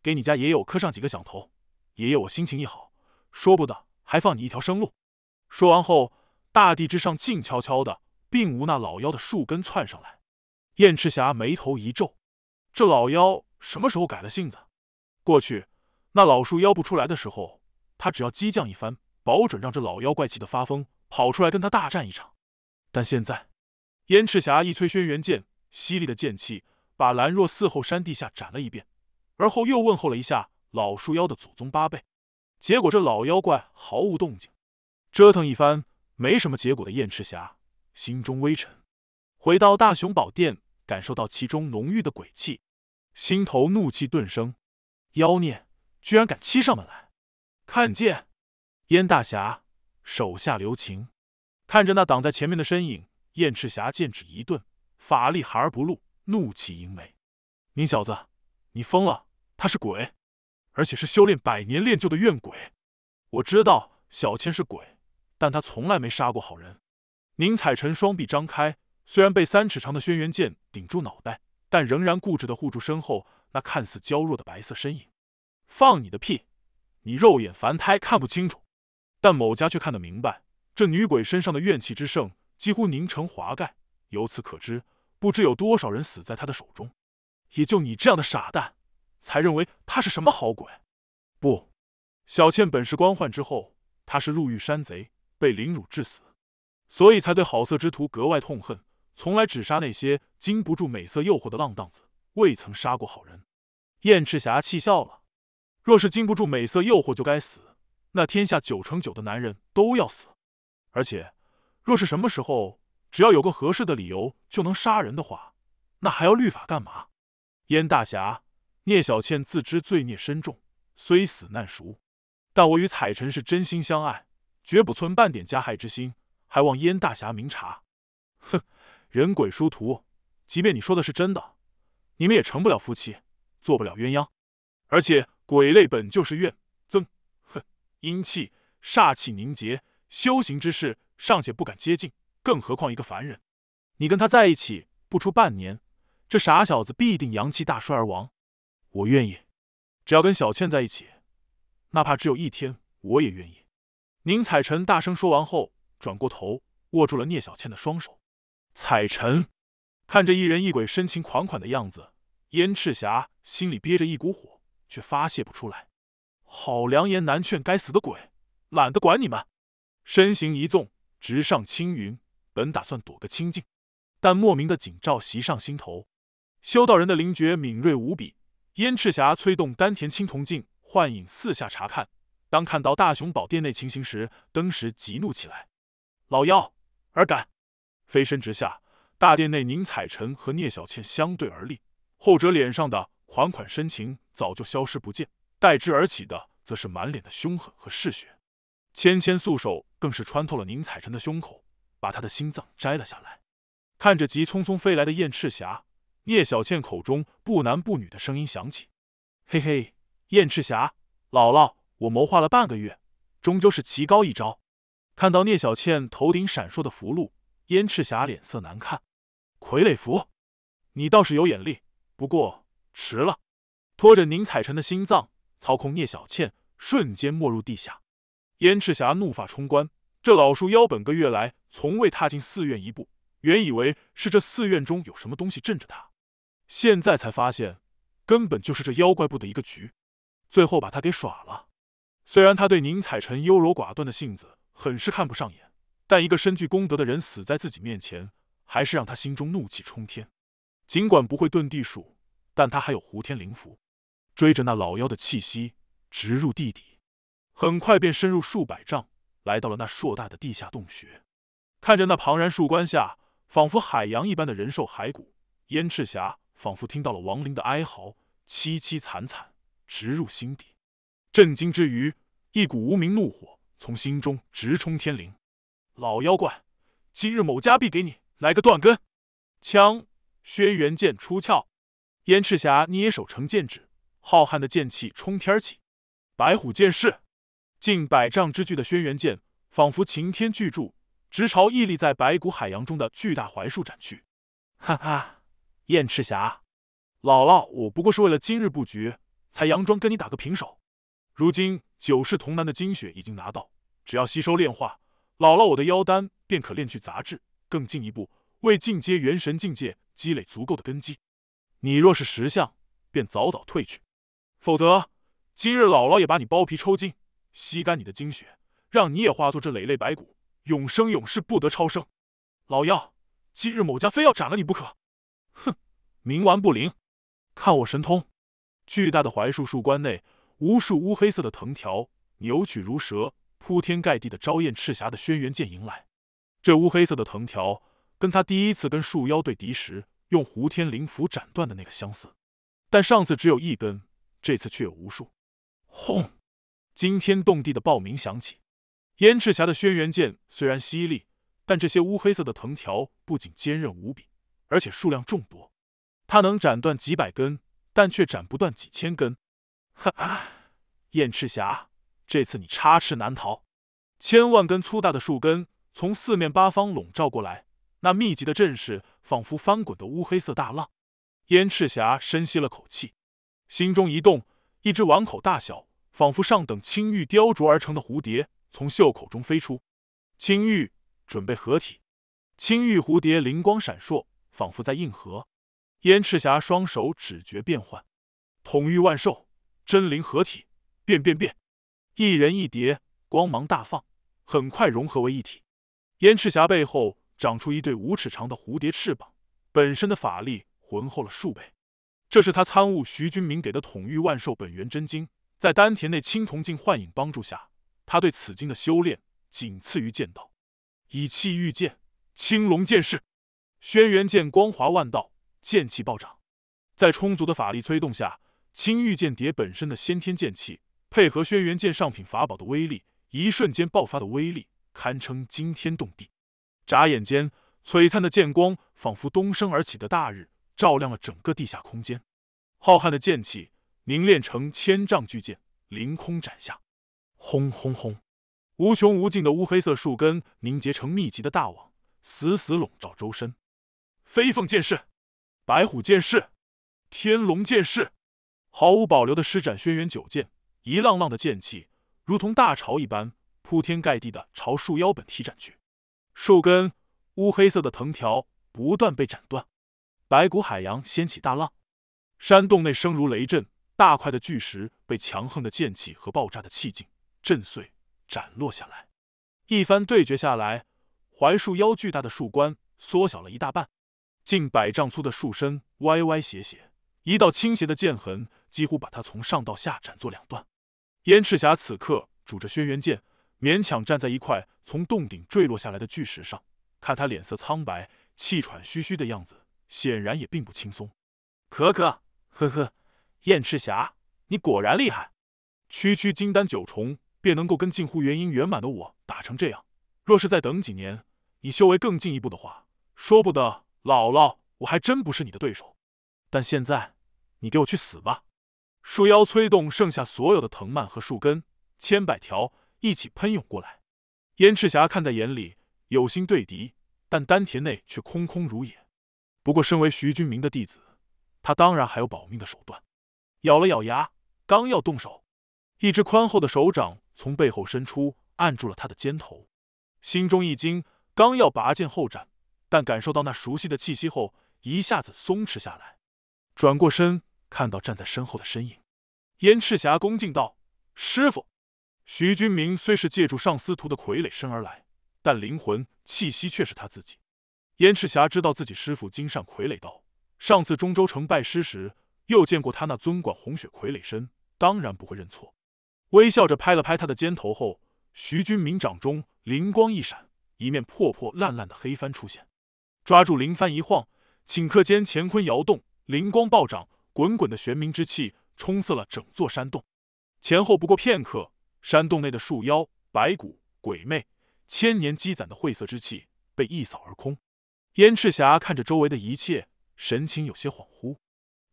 给你家爷爷我磕上几个响头。爷爷，我心情一好，说不得还放你一条生路。说完后，大地之上静悄悄的，并无那老妖的树根窜上来。燕赤霞眉头一皱，这老妖什么时候改了性子？过去那老树妖不出来的时候，他只要激将一番，保准让这老妖怪气得发疯，跑出来跟他大战一场。但现在，燕赤霞一催轩辕剑，犀利的剑气。把兰若寺后山地下斩了一遍，而后又问候了一下老树妖的祖宗八辈，结果这老妖怪毫无动静。折腾一番没什么结果的燕赤霞心中微沉，回到大雄宝殿，感受到其中浓郁的鬼气，心头怒气顿生。妖孽居然敢欺上门来！看剑，燕大侠手下留情。看着那挡在前面的身影，燕赤霞剑指一顿，法力含而不露。怒气盈眉，你小子，你疯了！他是鬼，而且是修炼百年练就的怨鬼。我知道小千是鬼，但他从来没杀过好人。宁采臣双臂张开，虽然被三尺长的轩辕剑顶住脑袋，但仍然固执的护住身后那看似娇弱的白色身影。放你的屁！你肉眼凡胎看不清楚，但某家却看得明白。这女鬼身上的怨气之盛，几乎凝成华盖，由此可知。不知有多少人死在他的手中，也就你这样的傻蛋，才认为他是什么好鬼。不，小倩本是官宦之后，他是入狱山贼，被凌辱致死，所以才对好色之徒格外痛恨，从来只杀那些经不住美色诱惑的浪荡子，未曾杀过好人。燕赤霞气笑了，若是经不住美色诱惑就该死，那天下九成九的男人都要死。而且，若是什么时候？只要有个合适的理由就能杀人的话，那还要律法干嘛？燕大侠，聂小倩自知罪孽深重，虽死难赎，但我与彩臣是真心相爱，绝不存半点加害之心，还望燕大侠明察。哼，人鬼殊途，即便你说的是真的，你们也成不了夫妻，做不了鸳鸯。而且鬼类本就是怨憎，哼，阴气、煞气凝结，修行之事尚且不敢接近。更何况一个凡人，你跟他在一起不出半年，这傻小子必定阳气大衰而亡。我愿意，只要跟小倩在一起，哪怕只有一天，我也愿意。宁采臣大声说完后，转过头握住了聂小倩的双手。采臣看着一人一鬼深情款款的样子，燕赤霞心里憋着一股火，却发泄不出来。好，良言难劝，该死的鬼，懒得管你们。身形一纵，直上青云。本打算躲个清静，但莫名的警兆袭上心头。修道人的灵觉敏锐无比，燕赤霞催动丹田青铜镜，幻影四下查看。当看到大雄宝殿内情形时，登时急怒起来：“老妖，尔敢！”飞身直下大殿内，宁采臣和聂小倩相对而立，后者脸上的款款深情早就消失不见，代之而起的则是满脸的凶狠和嗜血。芊芊素手更是穿透了宁采臣的胸口。把他的心脏摘了下来，看着急匆匆飞来的燕赤霞，聂小倩口中不男不女的声音响起：“嘿嘿，燕赤霞，姥姥，我谋划了半个月，终究是棋高一招。”看到聂小倩头顶闪烁的符箓，燕赤霞脸色难看：“傀儡符，你倒是有眼力，不过迟了。”拖着宁采臣的心脏，操控聂小倩瞬间没入地下。燕赤霞怒发冲冠。这老树妖本个月来从未踏进寺院一步，原以为是这寺院中有什么东西镇着他，现在才发现，根本就是这妖怪布的一个局，最后把他给耍了。虽然他对宁采臣优柔寡断的性子很是看不上眼，但一个身具功德的人死在自己面前，还是让他心中怒气冲天。尽管不会遁地术，但他还有胡天灵符，追着那老妖的气息直入地底，很快便深入数百丈。来到了那硕大的地下洞穴，看着那庞然树冠下仿佛海洋一般的人兽骸骨，燕赤霞仿佛听到了亡灵的哀嚎，凄凄惨惨，直入心底。震惊之余，一股无名怒火从心中直冲天灵。老妖怪，今日某家必给你来个断根！枪，轩辕剑出鞘，燕赤霞捏手成剑指，浩瀚的剑气冲天起，白虎剑士。近百丈之巨的轩辕剑，仿佛擎天巨柱，直朝屹立在白骨海洋中的巨大槐树斩去。哈哈，燕赤霞，姥姥我不过是为了今日布局，才佯装跟你打个平手。如今九世童男的精血已经拿到，只要吸收炼化，姥姥我的妖丹便可炼去杂质，更进一步为进阶元神境界积累足够的根基。你若是识相，便早早退去；否则，今日姥姥也把你剥皮抽筋。吸干你的精血，让你也化作这累累白骨，永生永世不得超生。老妖，今日某家非要斩了你不可！哼，冥顽不灵，看我神通！巨大的槐树树冠内，无数乌黑色的藤条扭曲如蛇，铺天盖地的朝艳赤霞的轩辕剑迎来。这乌黑色的藤条，跟他第一次跟树妖对敌时用胡天灵符斩断的那个相似，但上次只有一根，这次却有无数。轰！惊天动地的爆鸣响起，燕赤霞的轩辕剑虽然犀利，但这些乌黑色的藤条不仅坚韧无比，而且数量众多，它能斩断几百根，但却斩不断几千根。哈哈，燕赤霞，这次你插翅难逃！千万根粗大的树根从四面八方笼罩过来，那密集的阵势仿佛翻滚的乌黑色大浪。燕赤霞深吸了口气，心中一动，一只碗口大小。仿佛上等青玉雕琢而成的蝴蝶从袖口中飞出，青玉准备合体，青玉蝴蝶灵光闪烁，仿佛在应和。燕赤霞双手只觉变幻，统御万兽，真灵合体，变变变！一人一蝶光芒大放，很快融合为一体。燕赤霞背后长出一对五尺长的蝴蝶翅膀，本身的法力浑厚了数倍。这是他参悟徐君明给的统御万兽本源真经。在丹田内青铜镜幻影帮助下，他对此经的修炼仅次于剑道。以气御剑，青龙剑势，轩辕剑光华万道，剑气暴涨。在充足的法力催动下，青玉剑蝶本身的先天剑气，配合轩辕剑上品法宝的威力，一瞬间爆发的威力堪称惊天动地。眨眼间，璀璨的剑光仿佛东升而起的大日，照亮了整个地下空间。浩瀚的剑气。凝练成千丈巨剑，凌空斩下。轰轰轰！无穷无尽的乌黑色树根凝结成密集的大网，死死笼罩周身。飞凤剑士、白虎剑士、天龙剑士，毫无保留的施展轩辕九剑，一浪浪的剑气如同大潮一般，铺天盖地的朝树妖本体斩去。树根乌黑色的藤条不断被斩断，白骨海洋掀起大浪，山洞内声如雷震。大块的巨石被强横的剑气和爆炸的气劲震碎，斩落下来。一番对决下来，槐树腰巨大的树冠缩小了一大半，近百丈粗的树身歪歪斜斜，一道倾斜的剑痕几乎把它从上到下斩作两段。燕赤霞此刻拄着轩辕剑，勉强站在一块从洞顶坠落下来的巨石上，看他脸色苍白、气喘吁吁的样子，显然也并不轻松。可可，呵呵。燕赤霞，你果然厉害，区区金丹九重便能够跟近乎元婴圆满的我打成这样。若是再等几年，你修为更进一步的话，说不得，姥姥我还真不是你的对手。但现在，你给我去死吧！树妖催动剩下所有的藤蔓和树根，千百条一起喷涌过来。燕赤霞看在眼里，有心对敌，但丹田内却空空如也。不过，身为徐君明的弟子，他当然还有保命的手段。咬了咬牙，刚要动手，一只宽厚的手掌从背后伸出，按住了他的肩头。心中一惊，刚要拔剑后斩，但感受到那熟悉的气息后，一下子松弛下来。转过身，看到站在身后的身影，燕赤霞恭敬道：“师傅。”徐君明虽是借助上司徒的傀儡身而来，但灵魂气息却是他自己。燕赤霞知道自己师傅金善傀儡道，上次中州城拜师时。又见过他那尊管红血傀儡身，当然不会认错。微笑着拍了拍他的肩头后，徐军明掌中灵光一闪，一面破破烂烂的黑帆出现，抓住灵帆一晃，顷刻间乾坤摇动，灵光暴涨，滚滚的玄冥之气冲刺了整座山洞。前后不过片刻，山洞内的树妖、白骨、鬼魅，千年积攒的晦涩之气被一扫而空。燕赤霞看着周围的一切，神情有些恍惚。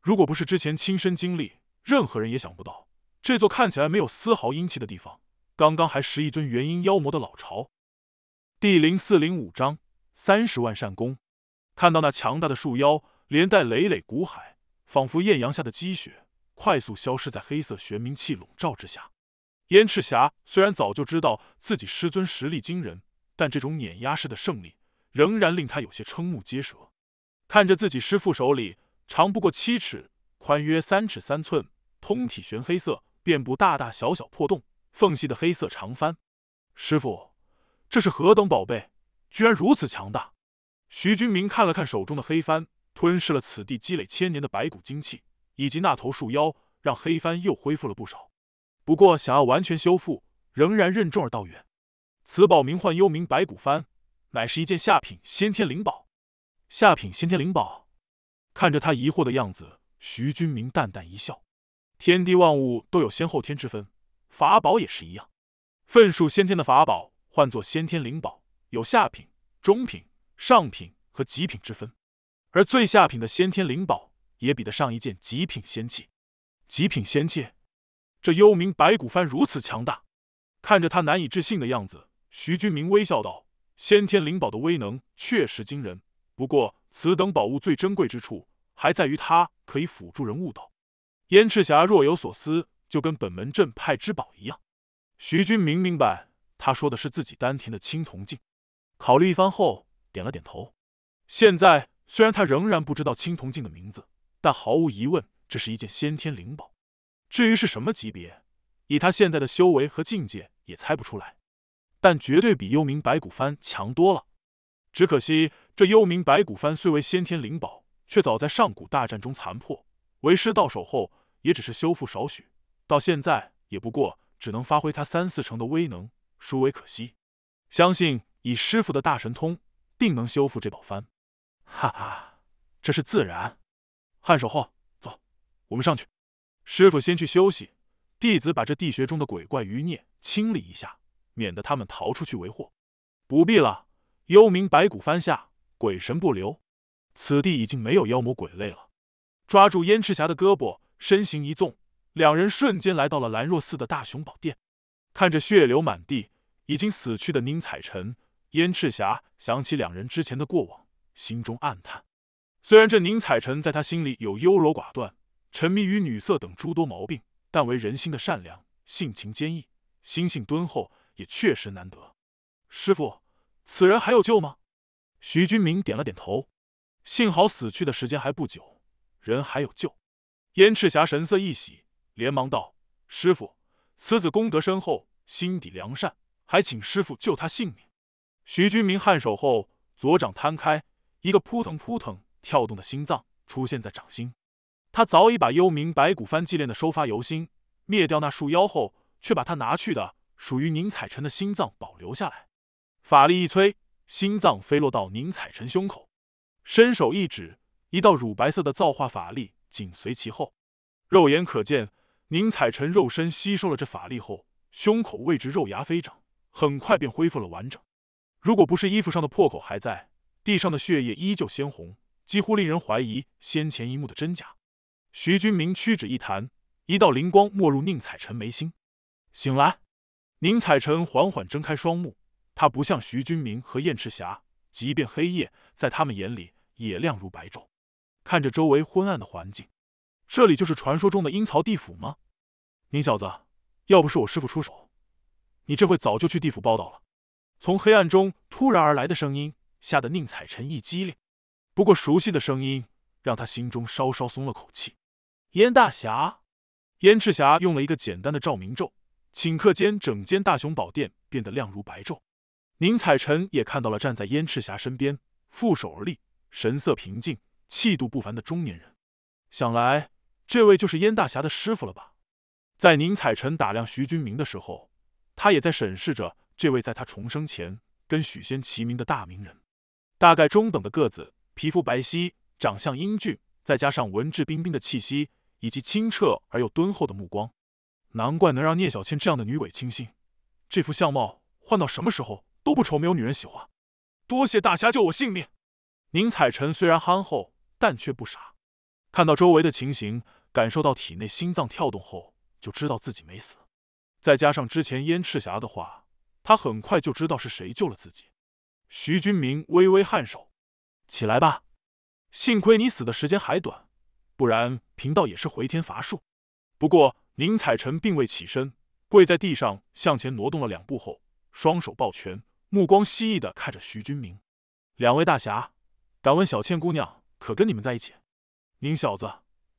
如果不是之前亲身经历，任何人也想不到这座看起来没有丝毫阴气的地方，刚刚还是一尊元婴妖魔的老巢。第零四零五章三十万善功。看到那强大的树妖，连带累累骨海，仿佛艳阳下的积雪，快速消失在黑色玄冥气笼罩之下。燕赤霞虽然早就知道自己师尊实力惊人，但这种碾压式的胜利，仍然令他有些瞠目结舌。看着自己师父手里。长不过七尺，宽约三尺三寸，通体玄黑色，遍布大大小小破洞缝隙的黑色长幡。师傅，这是何等宝贝？居然如此强大！徐君明看了看手中的黑幡，吞噬了此地积累千年的白骨精气，以及那头树妖，让黑幡又恢复了不少。不过，想要完全修复，仍然任重而道远。此宝名唤幽冥白骨幡，乃是一件下品先天灵宝。下品先天灵宝。看着他疑惑的样子，徐君明淡淡一笑：“天地万物都有先后天之分，法宝也是一样。分数先天的法宝，唤作先天灵宝，有下品、中品、上品和极品之分。而最下品的先天灵宝，也比得上一件极品仙器。极品仙器，这幽冥白骨幡如此强大。”看着他难以置信的样子，徐君明微笑道：“先天灵宝的威能确实惊人，不过……”此等宝物最珍贵之处，还在于它可以辅助人悟道。燕赤霞若有所思，就跟本门镇派之宝一样。徐君明明白，他说的是自己丹田的青铜镜。考虑一番后，点了点头。现在虽然他仍然不知道青铜镜的名字，但毫无疑问，这是一件先天灵宝。至于是什么级别，以他现在的修为和境界，也猜不出来。但绝对比幽冥白骨幡强多了。只可惜，这幽冥白骨幡虽为先天灵宝，却早在上古大战中残破。为师到手后，也只是修复少许，到现在也不过只能发挥它三四成的威能，殊为可惜。相信以师傅的大神通，定能修复这宝幡。哈哈，这是自然。颔首后，走，我们上去。师傅先去休息，弟子把这地穴中的鬼怪余孽清理一下，免得他们逃出去为祸。不必了。幽冥白骨翻下，鬼神不留。此地已经没有妖魔鬼类了。抓住燕赤霞的胳膊，身形一纵，两人瞬间来到了兰若寺的大雄宝殿。看着血流满地、已经死去的宁采臣，燕赤霞想起两人之前的过往，心中暗叹：虽然这宁采臣在他心里有优柔寡断、沉迷于女色等诸多毛病，但为人心的善良、性情坚毅、心性敦厚，也确实难得。师傅。此人还有救吗？徐军明点了点头，幸好死去的时间还不久，人还有救。燕赤霞神色一喜，连忙道：“师傅，此子功德深厚，心底良善，还请师傅救他性命。”徐军明颔首后，左掌摊开，一个扑腾扑腾跳动的心脏出现在掌心。他早已把幽冥白骨幡祭炼的收发游心，灭掉那树妖后，却把他拿去的属于宁采臣的心脏保留下来。法力一催，心脏飞落到宁采臣胸口，伸手一指，一道乳白色的造化法力紧随其后。肉眼可见，宁采臣肉身吸收了这法力后，胸口位置肉芽飞长，很快便恢复了完整。如果不是衣服上的破口还在，地上的血液依旧鲜红，几乎令人怀疑先前一幕的真假。徐君明屈指一弹，一道灵光没入宁采臣眉心，醒来。宁采臣缓缓睁开双目。他不像徐君明和燕赤霞，即便黑夜在他们眼里也亮如白昼。看着周围昏暗的环境，这里就是传说中的阴曹地府吗？宁小子，要不是我师傅出手，你这会早就去地府报道了。从黑暗中突然而来的声音，吓得宁采臣一激灵。不过熟悉的声音让他心中稍稍松了口气。燕大侠，燕赤霞用了一个简单的照明咒，顷刻间整间大雄宝殿变得亮如白昼。宁采臣也看到了站在燕赤霞身边、负手而立、神色平静、气度不凡的中年人，想来这位就是燕大侠的师傅了吧？在宁采臣打量徐君明的时候，他也在审视着这位在他重生前跟许仙齐名的大名人。大概中等的个子，皮肤白皙，长相英俊，再加上文质彬彬的气息以及清澈而又敦厚的目光，难怪能让聂小倩这样的女鬼倾心。这副相貌换到什么时候？都不愁没有女人喜欢。多谢大侠救我性命。宁采臣虽然憨厚，但却不傻。看到周围的情形，感受到体内心脏跳动后，就知道自己没死。再加上之前燕赤霞的话，他很快就知道是谁救了自己。徐君明微微颔首，起来吧。幸亏你死的时间还短，不然贫道也是回天乏术。不过宁采臣并未起身，跪在地上向前挪动了两步后，双手抱拳。目光蜥蜴的看着徐君明，两位大侠，敢问小倩姑娘可跟你们在一起？宁小子，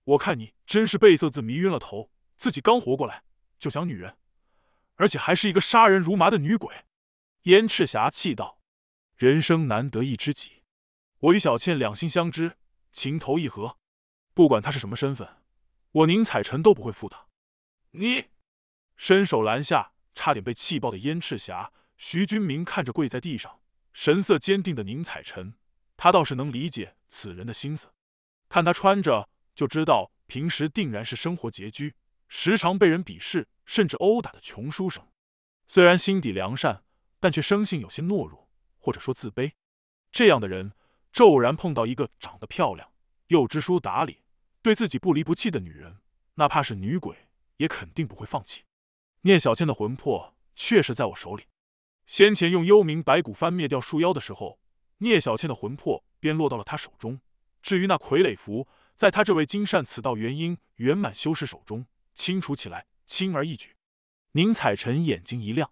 我看你真是被色字迷晕了头，自己刚活过来就想女人，而且还是一个杀人如麻的女鬼。燕赤霞气道：“人生难得一知己，我与小倩两心相知，情投意合，不管她是什么身份，我宁采臣都不会负她。”你伸手拦下差点被气爆的燕赤霞。徐君明看着跪在地上、神色坚定的宁采臣，他倒是能理解此人的心思。看他穿着，就知道平时定然是生活拮据，时常被人鄙视甚至殴打的穷书生。虽然心底良善，但却生性有些懦弱，或者说自卑。这样的人，骤然碰到一个长得漂亮、又知书达理、对自己不离不弃的女人，哪怕是女鬼，也肯定不会放弃。聂小倩的魂魄确实在我手里。先前用幽冥白骨幡灭掉树妖的时候，聂小倩的魂魄便落到了他手中。至于那傀儡符，在他这位金善此道元婴圆满修士手中清除起来轻而易举。宁采臣眼睛一亮：“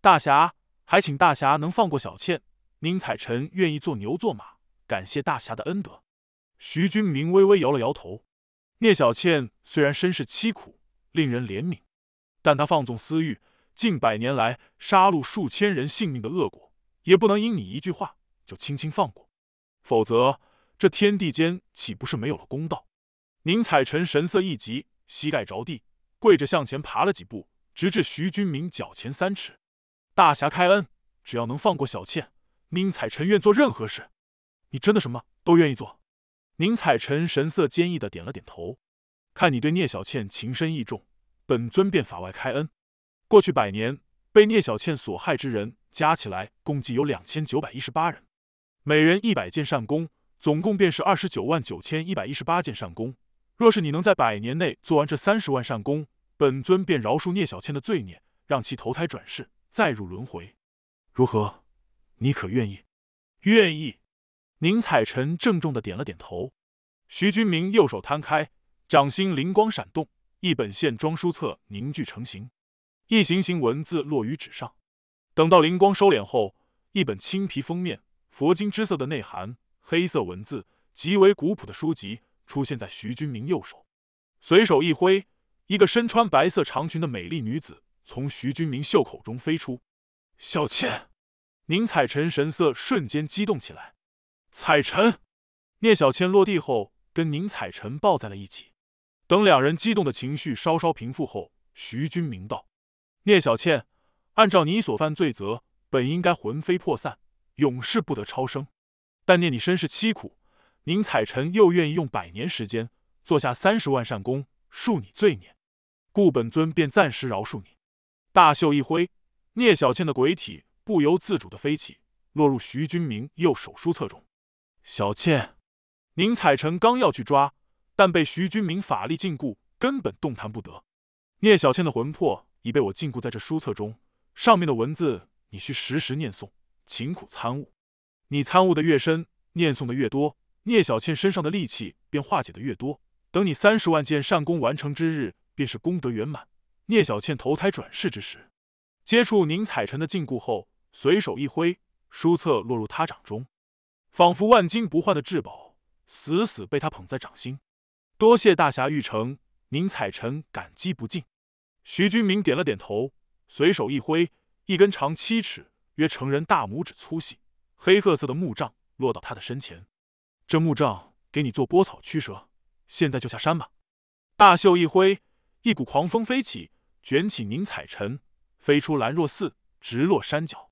大侠，还请大侠能放过小倩。宁采臣愿意做牛做马，感谢大侠的恩德。”徐君明微微摇了摇头。聂小倩虽然身世凄苦，令人怜悯，但她放纵私欲。近百年来杀戮数千人性命的恶果，也不能因你一句话就轻轻放过，否则这天地间岂不是没有了公道？宁采臣神色一急，膝盖着地，跪着向前爬了几步，直至徐君明脚前三尺。大侠开恩，只要能放过小倩，宁采臣愿做任何事。你真的什么都愿意做？宁采臣神色坚毅的点了点头。看你对聂小倩情深意重，本尊便法外开恩。过去百年被聂小倩所害之人，加起来共计有两千九百一十八人，每人一百件善功，总共便是二十九万九千一百一十八件善功。若是你能在百年内做完这三十万善功，本尊便饶恕聂小倩的罪孽，让其投胎转世，再入轮回。如何？你可愿意？愿意。宁采臣郑重的点了点头。徐君明右手摊开，掌心灵光闪动，一本线装书册凝聚成型。一行行文字落于纸上，等到灵光收敛后，一本青皮封面、佛经之色的内涵、黑色文字、极为古朴的书籍出现在徐君明右手，随手一挥，一个身穿白色长裙的美丽女子从徐君明袖口中飞出。小倩，宁采臣神色瞬间激动起来。采臣，聂小倩落地后跟宁采臣抱在了一起。等两人激动的情绪稍稍平复后，徐君明道。聂小倩，按照你所犯罪责，本应该魂飞魄散，永世不得超生。但念你身世凄苦，宁采臣又愿意用百年时间做下三十万善功，恕你罪孽，故本尊便暂时饶恕你。大袖一挥，聂小倩的鬼体不由自主的飞起，落入徐君明右手书册中。小倩，宁采臣刚要去抓，但被徐君明法力禁锢，根本动弹不得。聂小倩的魂魄。已被我禁锢在这书册中，上面的文字你需时时念诵，勤苦参悟。你参悟的越深，念诵的越多，聂小倩身上的戾气便化解的越多。等你三十万件善功完成之日，便是功德圆满，聂小倩投胎转世之时。接触宁采臣的禁锢后，随手一挥，书册落入他掌中，仿佛万金不换的至宝，死死被他捧在掌心。多谢大侠玉成，宁采臣感激不尽。徐军明点了点头，随手一挥，一根长七尺、约成人大拇指粗细、黑褐色的木杖落到他的身前。这木杖给你做拨草驱蛇，现在就下山吧。大袖一挥，一股狂风飞起，卷起宁采臣，飞出兰若寺，直落山脚。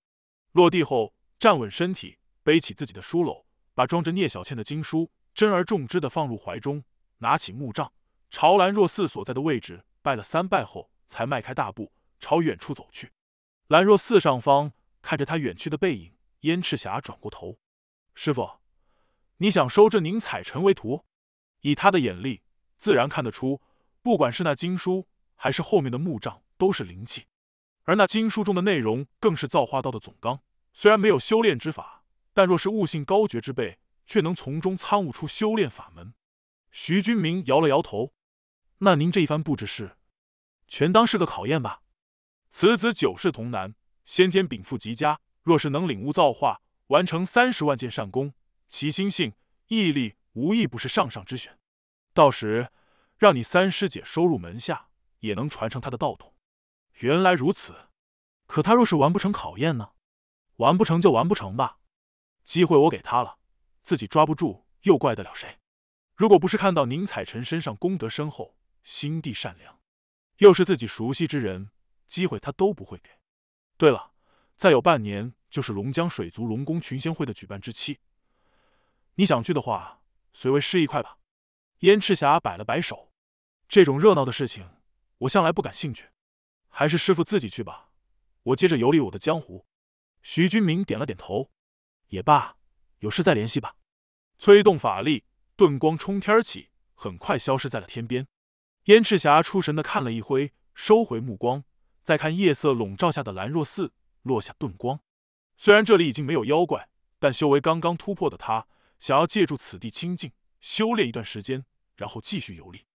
落地后，站稳身体，背起自己的书篓，把装着聂小倩的经书珍而重之的放入怀中，拿起木杖，朝兰若寺所在的位置拜了三拜后。才迈开大步朝远处走去，兰若寺上方看着他远去的背影，燕赤霞转过头：“师傅，你想收这宁采臣为徒？以他的眼力，自然看得出，不管是那经书，还是后面的木杖，都是灵气。而那经书中的内容，更是造化道的总纲。虽然没有修炼之法，但若是悟性高绝之辈，却能从中参悟出修炼法门。”徐君明摇了摇头：“那您这一番布置是？”全当是个考验吧。此子九世童男，先天禀赋极佳，若是能领悟造化，完成三十万件善功，其心性毅力无一不是上上之选。到时让你三师姐收入门下，也能传承他的道统。原来如此。可他若是完不成考验呢？完不成就完不成吧。机会我给他了，自己抓不住又怪得了谁？如果不是看到宁采臣身上功德深厚，心地善良。又是自己熟悉之人，机会他都不会给。对了，再有半年就是龙江水族龙宫群仙会的举办之期，你想去的话，随为师一块吧。燕赤霞摆了摆手，这种热闹的事情，我向来不感兴趣，还是师傅自己去吧。我接着游历我的江湖。徐君明点了点头，也罢，有事再联系吧。催动法力，遁光冲天起，很快消失在了天边。燕赤霞出神的看了一会，收回目光，再看夜色笼罩下的兰若寺，落下遁光。虽然这里已经没有妖怪，但修为刚刚突破的他，想要借助此地清静，修炼一段时间，然后继续游历。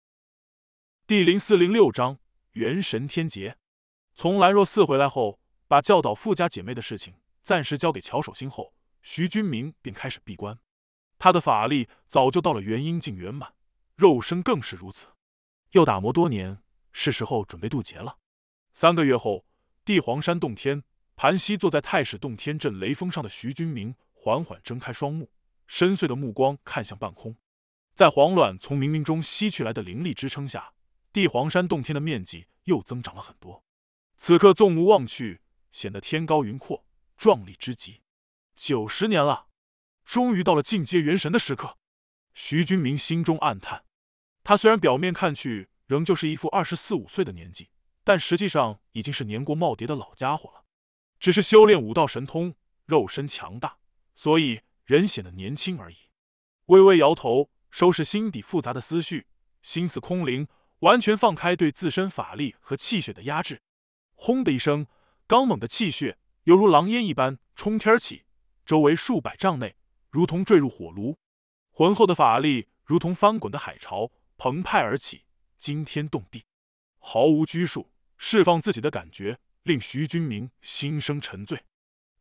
第零四零六章元神天劫。从兰若寺回来后，把教导富家姐妹的事情暂时交给乔守心后，徐君明便开始闭关。他的法力早就到了元婴境圆满，肉身更是如此。又打磨多年，是时候准备渡劫了。三个月后，地黄山洞天盘膝坐在太史洞天镇雷峰上的徐君明缓缓睁开双目，深邃的目光看向半空。在黄卵从冥冥中吸取来的灵力支撑下，地黄山洞天的面积又增长了很多。此刻纵目望去，显得天高云阔，壮丽之极。九十年了，终于到了进阶元神的时刻，徐君明心中暗叹。他虽然表面看去仍旧是一副二十四五岁的年纪，但实际上已经是年过耄耋的老家伙了，只是修炼武道神通，肉身强大，所以人显得年轻而已。微微摇头，收拾心底复杂的思绪，心思空灵，完全放开对自身法力和气血的压制。轰的一声，刚猛的气血犹如狼烟一般冲天起，周围数百丈内如同坠入火炉，浑厚的法力如同翻滚的海潮。澎湃而起，惊天动地，毫无拘束，释放自己的感觉，令徐君明心生沉醉。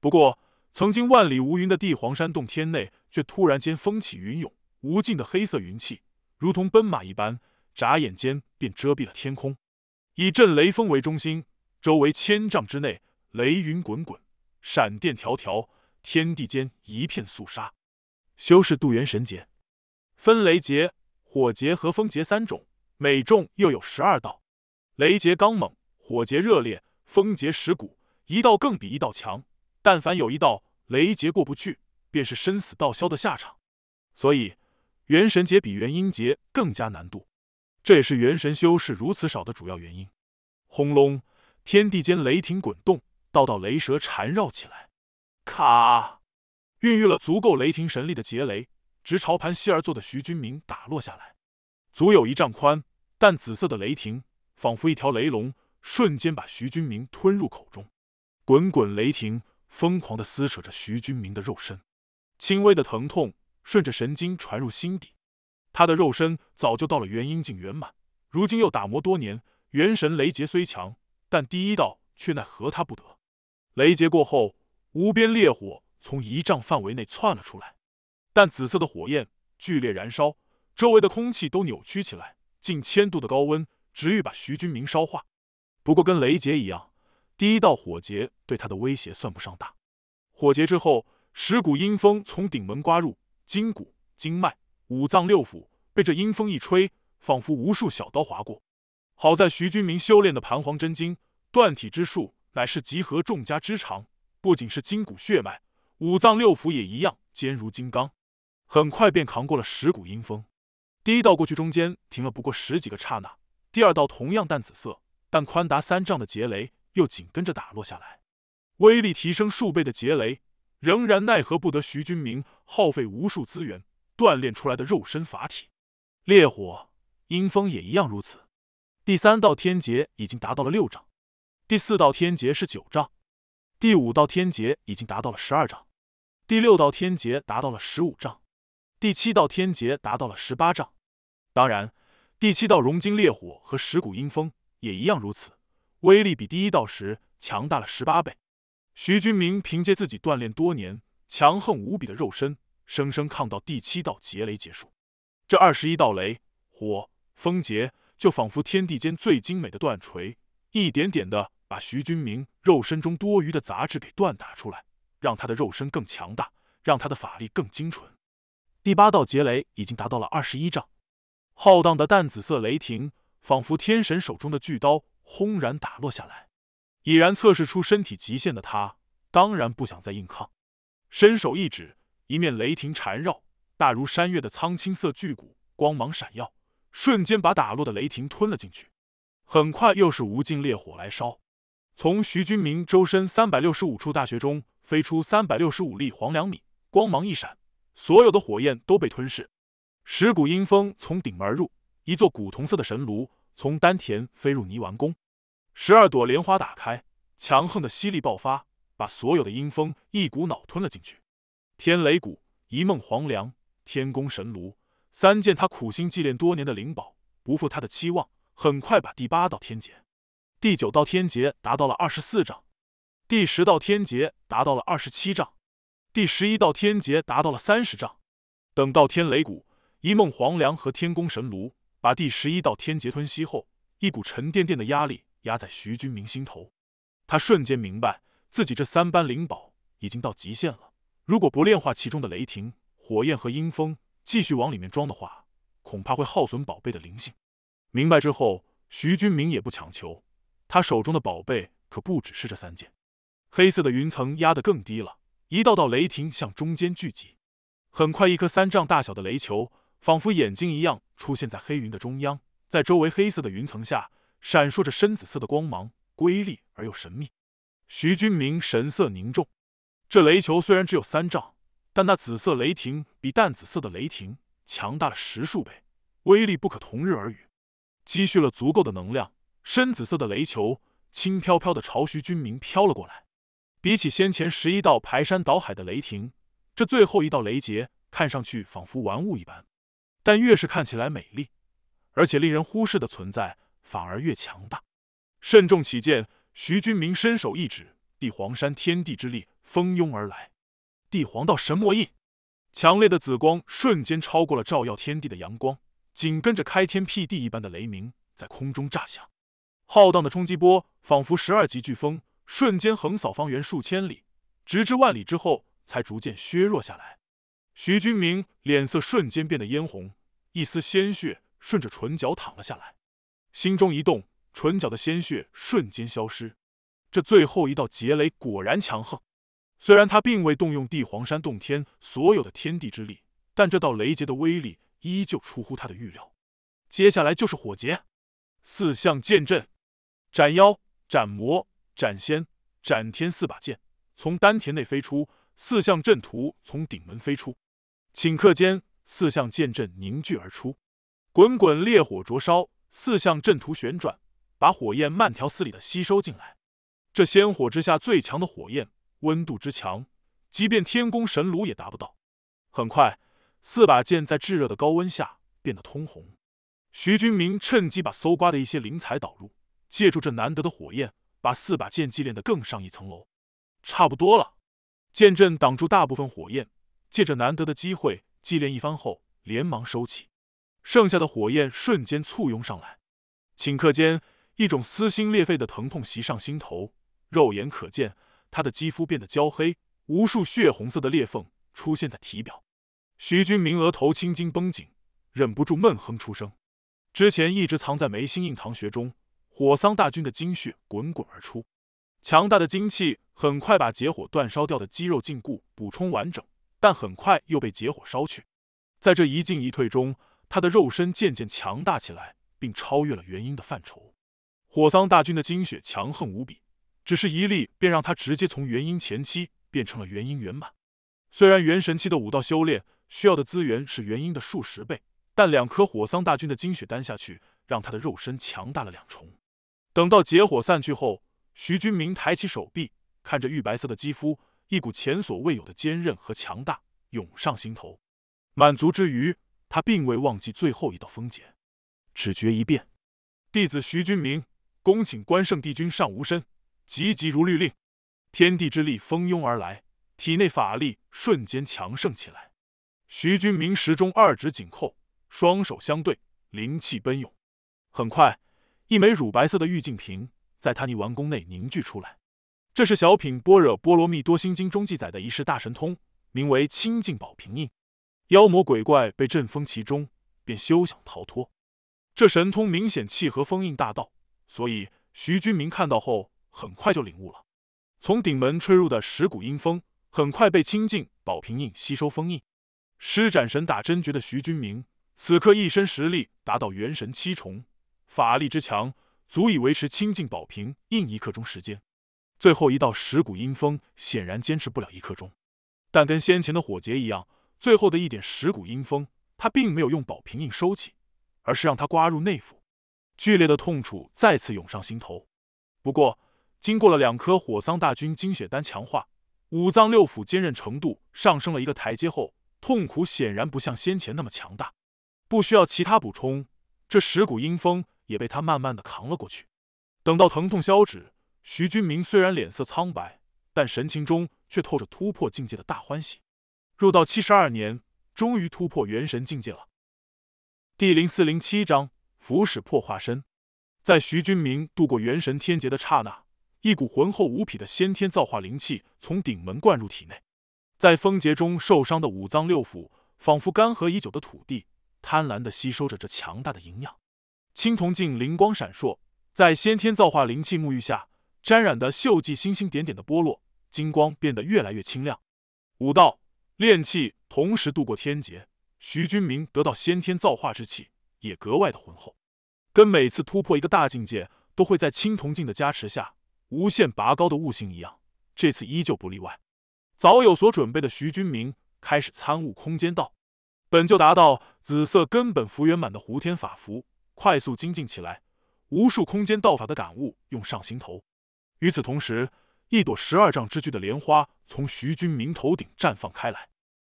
不过，曾经万里无云的地黄山洞天内，却突然间风起云涌，无尽的黑色云气如同奔马一般，眨眼间便遮蔽了天空。以震雷风为中心，周围千丈之内，雷云滚滚，闪电迢迢，天地间一片肃杀。修士渡元神劫，分雷劫。火劫和风劫三种，每种又有十二道。雷劫刚猛，火劫热烈，风劫蚀骨，一道更比一道强。但凡有一道雷劫过不去，便是生死道消的下场。所以，元神劫比元婴劫更加难度，这也是元神修士如此少的主要原因。轰隆，天地间雷霆滚动，道道雷蛇缠绕起来。咔，孕育了足够雷霆神力的劫雷。直朝盘膝而坐的徐君明打落下来，足有一丈宽，淡紫色的雷霆仿佛一条雷龙，瞬间把徐君明吞入口中。滚滚雷霆疯狂地撕扯着徐君明的肉身，轻微的疼痛顺着神经传入心底。他的肉身早就到了元婴境圆满，如今又打磨多年，元神雷劫虽强，但第一道却奈何他不得。雷劫过后，无边烈火从一丈范围内窜了出来。但紫色的火焰剧烈燃烧，周围的空气都扭曲起来，近千度的高温直欲把徐军明烧化。不过跟雷劫一样，第一道火劫对他的威胁算不上大。火劫之后，十股阴风从顶门刮入，筋骨、经脉、五脏六腑被这阴风一吹，仿佛无数小刀划过。好在徐军明修炼的盘黄真经断体之术乃是集合众家之长，不仅是筋骨血脉，五脏六腑也一样坚如金刚。很快便扛过了十股阴风，第一道过去，中间停了不过十几个刹那。第二道同样淡紫色，但宽达三丈的劫雷又紧跟着打落下来，威力提升数倍的劫雷，仍然奈何不得徐君明耗费无数资源锻炼出来的肉身法体。烈火、阴风也一样如此。第三道天劫已经达到了六丈，第四道天劫是九丈，第五道天劫已经达到了十二丈，第六道天劫达到了十五丈。第七道天劫达到了十八丈，当然，第七道熔金烈火和蚀骨阴风也一样如此，威力比第一道时强大了十八倍。徐君明凭借自己锻炼多年、强横无比的肉身，生生抗到第七道劫雷结束。这二十一道雷、火、风劫，就仿佛天地间最精美的断锤，一点点的把徐君明肉身中多余的杂质给锻打出来，让他的肉身更强大，让他的法力更精纯。第八道劫雷已经达到了二十一丈，浩荡的淡紫色雷霆仿佛天神手中的巨刀，轰然打落下来。已然测试出身体极限的他，当然不想再硬抗。伸手一指，一面雷霆缠绕，大如山岳的苍青色巨骨光芒闪耀，瞬间把打落的雷霆吞了进去。很快又是无尽烈火来烧，从徐军明周身三百六十五处大穴中飞出三百六十五粒黄粱米，光芒一闪。所有的火焰都被吞噬，十股阴风从顶门而入，一座古铜色的神炉从丹田飞入泥丸宫，十二朵莲花打开，强横的吸力爆发，把所有的阴风一股脑吞了进去。天雷谷一梦黄粱，天宫神炉三件，他苦心祭炼多年的灵宝，不负他的期望，很快把第八道天劫、第九道天劫达到了二十四丈，第十道天劫达到了二十七丈。第十一道天劫达到了三十丈。等到天雷谷、一梦黄粱和天宫神炉把第十一道天劫吞吸后，一股沉甸甸的压力压在徐军明心头。他瞬间明白，自己这三般灵宝已经到极限了。如果不炼化其中的雷霆、火焰和阴风，继续往里面装的话，恐怕会耗损宝贝的灵性。明白之后，徐军明也不强求。他手中的宝贝可不只是这三件。黑色的云层压得更低了。一道道雷霆向中间聚集，很快，一颗三丈大小的雷球，仿佛眼睛一样，出现在黑云的中央，在周围黑色的云层下，闪烁着深紫色的光芒，瑰丽而又神秘。徐军明神色凝重，这雷球虽然只有三丈，但那紫色雷霆比淡紫色的雷霆强大了十数倍，威力不可同日而语。积蓄了足够的能量，深紫色的雷球轻飘飘的朝徐军明飘了过来。比起先前十一道排山倒海的雷霆，这最后一道雷劫看上去仿佛玩物一般，但越是看起来美丽，而且令人忽视的存在，反而越强大。慎重起见，徐君明伸手一指，帝皇山天地之力蜂拥而来，帝皇道神魔印，强烈的紫光瞬间超过了照耀天地的阳光，紧跟着开天辟地一般的雷鸣在空中炸响，浩荡的冲击波仿佛十二级飓风。瞬间横扫方圆数千里，直至万里之后，才逐渐削弱下来。徐君明脸色瞬间变得嫣红，一丝鲜血顺着唇角淌了下来。心中一动，唇角的鲜血瞬间消失。这最后一道劫雷果然强横，虽然他并未动用地黄山洞天所有的天地之力，但这道雷劫的威力依旧出乎他的预料。接下来就是火劫，四象剑阵，斩妖斩魔。斩仙、斩天四把剑从丹田内飞出，四象阵图从顶门飞出，顷刻间四象剑阵凝聚而出，滚滚烈火灼烧，四象阵图旋转，把火焰慢条斯理的吸收进来。这仙火之下最强的火焰，温度之强，即便天宫神炉也达不到。很快，四把剑在炙热的高温下变得通红。徐军明趁机把搜刮的一些灵材导入，借助这难得的火焰。把四把剑祭炼的更上一层楼，差不多了。剑阵挡住大部分火焰，借着难得的机会祭炼一番后，连忙收起。剩下的火焰瞬间簇拥上来，顷刻间，一种撕心裂肺的疼痛袭上心头。肉眼可见，他的肌肤变得焦黑，无数血红色的裂缝出现在体表。徐军明额头青筋绷紧，忍不住闷哼出声。之前一直藏在眉心印堂穴中。火桑大军的精血滚滚而出，强大的精气很快把结火煅烧掉的肌肉禁锢、补充完整，但很快又被结火烧去。在这一进一退中，他的肉身渐渐强大起来，并超越了元婴的范畴。火桑大军的精血强横无比，只是一力便让他直接从元婴前期变成了元婴圆满。虽然元神期的武道修炼需要的资源是元婴的数十倍，但两颗火桑大军的精血丹下去，让他的肉身强大了两重。等到结火散去后，徐君明抬起手臂，看着玉白色的肌肤，一股前所未有的坚韧和强大涌上心头。满足之余，他并未忘记最后一道封结，只觉一变。弟子徐君明恭请关圣帝君上无身，急急如律令！天地之力蜂拥而来，体内法力瞬间强盛起来。徐君明始中二指紧扣，双手相对，灵气奔涌，很快。一枚乳白色的玉净瓶在他逆王宫内凝聚出来，这是小品《般若波罗蜜多心经》中记载的一式大神通，名为清净宝瓶印。妖魔鬼怪被震封其中，便休想逃脱。这神通明显契合封印大道，所以徐君明看到后很快就领悟了。从顶门吹入的蚀骨阴风，很快被清净宝瓶印吸收封印。施展神打真诀的徐君明，此刻一身实力达到元神七重。法力之强，足以维持清净宝瓶印一刻钟时间。最后一道蚀骨阴风显然坚持不了一刻钟，但跟先前的火劫一样，最后的一点蚀骨阴风，他并没有用宝瓶印收起，而是让它刮入内腑。剧烈的痛楚再次涌上心头。不过，经过了两颗火桑大军精血丹强化，五脏六腑坚韧程度上升了一个台阶后，痛苦显然不像先前那么强大，不需要其他补充。这蚀骨阴风。也被他慢慢的扛了过去。等到疼痛消止，徐君明虽然脸色苍白，但神情中却透着突破境界的大欢喜。入道七十二年，终于突破元神境界了。第零四零七章：符使破化身。在徐君明渡过元神天劫的刹那，一股浑厚无匹的先天造化灵气从顶门灌入体内，在风劫中受伤的五脏六腑仿佛干涸已久的土地，贪婪的吸收着这强大的营养。青铜镜灵光闪烁，在先天造化灵气沐浴下，沾染的锈迹星星点点的剥落，金光变得越来越清亮。武道、炼气同时度过天劫，徐君明得到先天造化之气，也格外的浑厚。跟每次突破一个大境界都会在青铜镜的加持下无限拔高的悟性一样，这次依旧不例外。早有所准备的徐君明开始参悟空间道，本就达到紫色根本福圆满的胡天法符。快速精进起来，无数空间道法的感悟涌上心头。与此同时，一朵十二丈之巨的莲花从徐君明头顶绽放开来。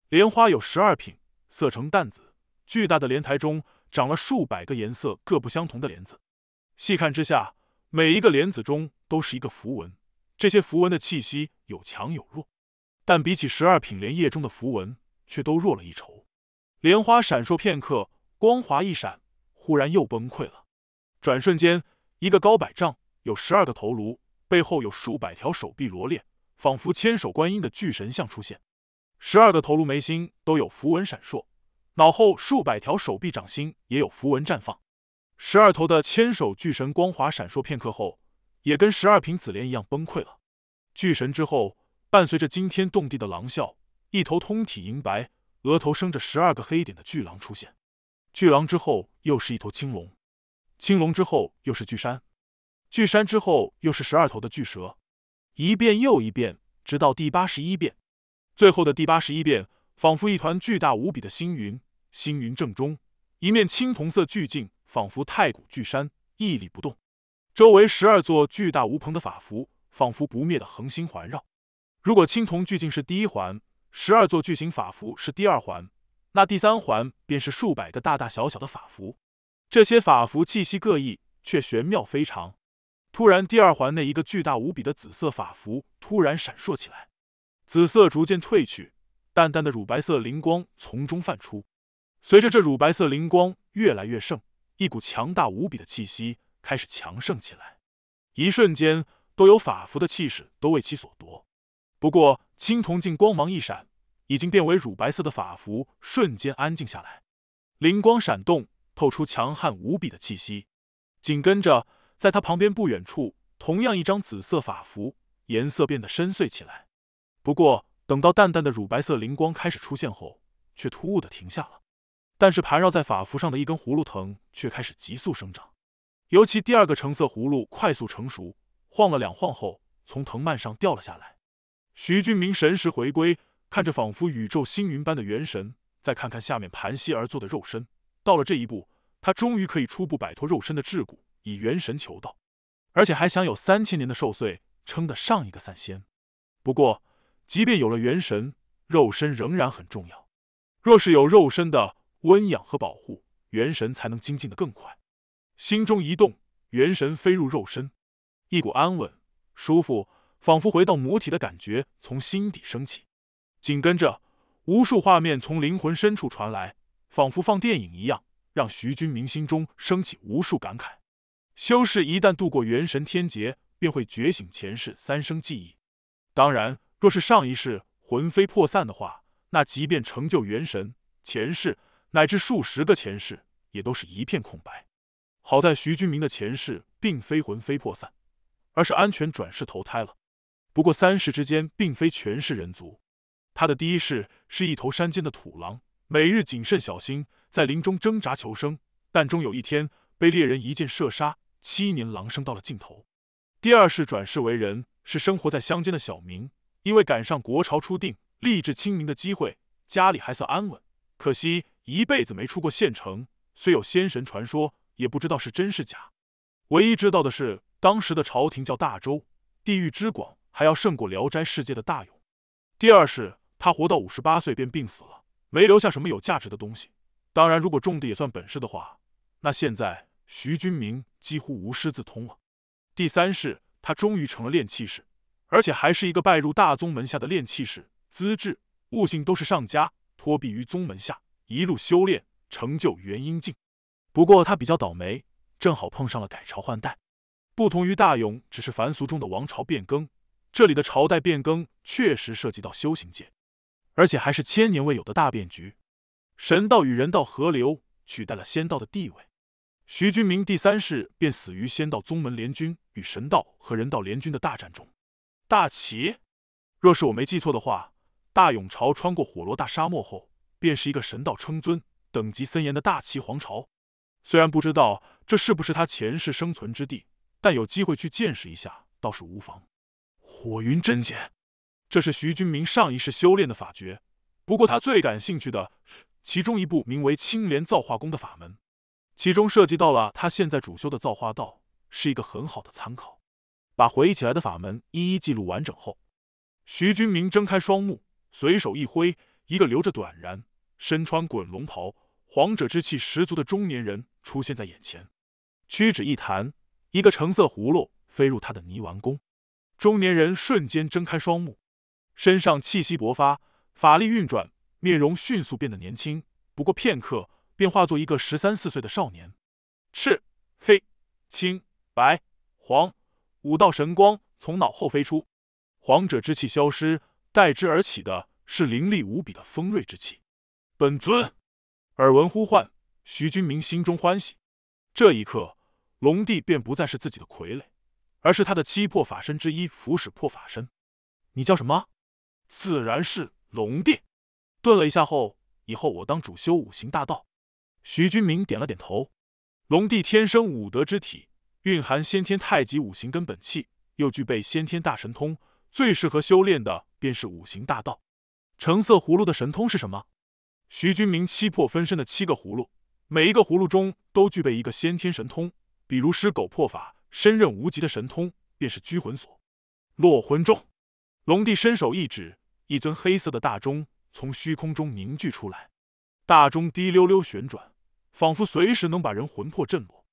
莲花有十二品，色呈淡紫。巨大的莲台中长了数百个颜色各不相同的莲子，细看之下，每一个莲子中都是一个符文。这些符文的气息有强有弱，但比起十二品莲叶中的符文，却都弱了一筹。莲花闪烁片刻，光华一闪。忽然又崩溃了，转瞬间，一个高百丈、有十二个头颅、背后有数百条手臂罗列，仿佛千手观音的巨神像出现。十二个头颅眉心都有符文闪烁，脑后数百条手臂掌心也有符文绽放。十二头的千手巨神光华闪烁片刻后，也跟十二瓶紫莲一样崩溃了。巨神之后，伴随着惊天动地的狼啸，一头通体银白、额头生着十二个黑点的巨狼出现。巨狼之后又是一头青龙，青龙之后又是巨山，巨山之后又是十二头的巨蛇，一遍又一遍，直到第八十一遍。最后的第八十一遍，仿佛一团巨大无比的星云，星云正中一面青铜色巨镜，仿佛太古巨山屹立不动，周围十二座巨大无朋的法符，仿佛不灭的恒星环绕。如果青铜巨镜是第一环，十二座巨型法符是第二环。那第三环便是数百个大大小小的法符，这些法符气息各异，却玄妙非常。突然，第二环内一个巨大无比的紫色法符突然闪烁起来，紫色逐渐褪去，淡淡的乳白色灵光从中泛出。随着这乳白色灵光越来越盛，一股强大无比的气息开始强盛起来，一瞬间，都有法符的气势都为其所夺。不过，青铜镜光芒一闪。已经变为乳白色的法符瞬间安静下来，灵光闪动，透出强悍无比的气息。紧跟着，在他旁边不远处，同样一张紫色法符，颜色变得深邃起来。不过，等到淡淡的乳白色灵光开始出现后，却突兀的停下了。但是，盘绕在法符上的一根葫芦藤却开始急速生长，尤其第二个橙色葫芦快速成熟，晃了两晃后，从藤蔓上掉了下来。徐俊明神识回归。看着仿佛宇宙星云般的元神，再看看下面盘膝而坐的肉身，到了这一步，他终于可以初步摆脱肉身的桎梏，以元神求道，而且还享有三千年的寿岁，称得上一个散仙。不过，即便有了元神，肉身仍然很重要。若是有肉身的温养和保护，元神才能精进的更快。心中一动，元神飞入肉身，一股安稳、舒服，仿佛回到母体的感觉从心底升起。紧跟着，无数画面从灵魂深处传来，仿佛放电影一样，让徐军明心中升起无数感慨。修士一旦度过元神天劫，便会觉醒前世三生记忆。当然，若是上一世魂飞魄散的话，那即便成就元神，前世乃至数十个前世，也都是一片空白。好在徐军明的前世并非魂飞魄散，而是安全转世投胎了。不过，三世之间并非全是人族。他的第一世是一头山间的土狼，每日谨慎小心，在林中挣扎求生，但终有一天被猎人一箭射杀。七年狼生到了尽头。第二世转世为人，是生活在乡间的小民，因为赶上国朝初定，立志清明的机会，家里还算安稳。可惜一辈子没出过县城，虽有仙神传说，也不知道是真是假。唯一知道的是，当时的朝廷叫大周，地域之广还要胜过《聊斋》世界的大勇。第二世。他活到五十八岁便病死了，没留下什么有价值的东西。当然，如果种地也算本事的话，那现在徐君明几乎无师自通了。第三世，他终于成了炼气士，而且还是一个拜入大宗门下的炼气士，资质悟性都是上佳，托庇于宗门下，一路修炼成就元婴境。不过他比较倒霉，正好碰上了改朝换代。不同于大勇，只是凡俗中的王朝变更，这里的朝代变更确实涉及到修行界。而且还是千年未有的大变局，神道与人道合流，取代了仙道的地位。徐君明第三世便死于仙道宗门联军与神道和人道联军的大战中。大齐，若是我没记错的话，大永朝穿过火罗大沙漠后，便是一个神道称尊、等级森严的大齐皇朝。虽然不知道这是不是他前世生存之地，但有机会去见识一下倒是无妨。火云真剑。这是徐君明上一世修炼的法诀，不过他最感兴趣的其中一部名为“青莲造化功”的法门，其中涉及到了他现在主修的造化道，是一个很好的参考。把回忆起来的法门一一记录完整后，徐君明睁开双目，随手一挥，一个留着短髯、身穿滚龙袍、皇者之气十足的中年人出现在眼前，屈指一弹，一个橙色葫芦飞入他的泥丸宫。中年人瞬间睁开双目。身上气息勃发，法力运转，面容迅速变得年轻。不过片刻，便化作一个十三四岁的少年。赤、黑、青、白、黄五道神光从脑后飞出，皇者之气消失，代之而起的是凌厉无比的锋锐之气。本尊，耳闻呼唤，徐君明心中欢喜。这一刻，龙帝便不再是自己的傀儡，而是他的七魄法身之一——符使破法身。你叫什么？自然是龙帝。顿了一下后，以后我当主修五行大道。徐君明点了点头。龙帝天生五德之体，蕴含先天太极五行根本气，又具备先天大神通，最适合修炼的便是五行大道。橙色葫芦的神通是什么？徐君明七魄分身的七个葫芦，每一个葫芦中都具备一个先天神通，比如狮狗破法身刃无极的神通便是拘魂锁、落魂重。龙帝伸手一指，一尊黑色的大钟从虚空中凝聚出来。大钟滴溜溜旋转，仿佛随时能把人魂魄震落。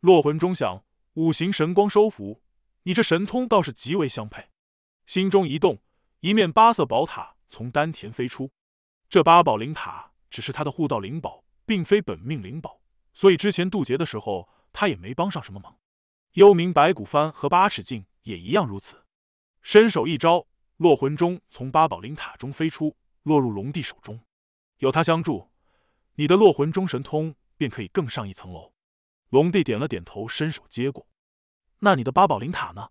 落魂钟响，五行神光收服。你这神通倒是极为相配。心中一动，一面八色宝塔从丹田飞出。这八宝灵塔只是他的护道灵宝，并非本命灵宝，所以之前渡劫的时候他也没帮上什么忙。幽冥白骨幡和八尺镜也一样如此。伸手一招。落魂钟从八宝灵塔中飞出，落入龙帝手中。有他相助，你的落魂钟神通便可以更上一层楼。龙帝点了点头，伸手接过。那你的八宝灵塔呢？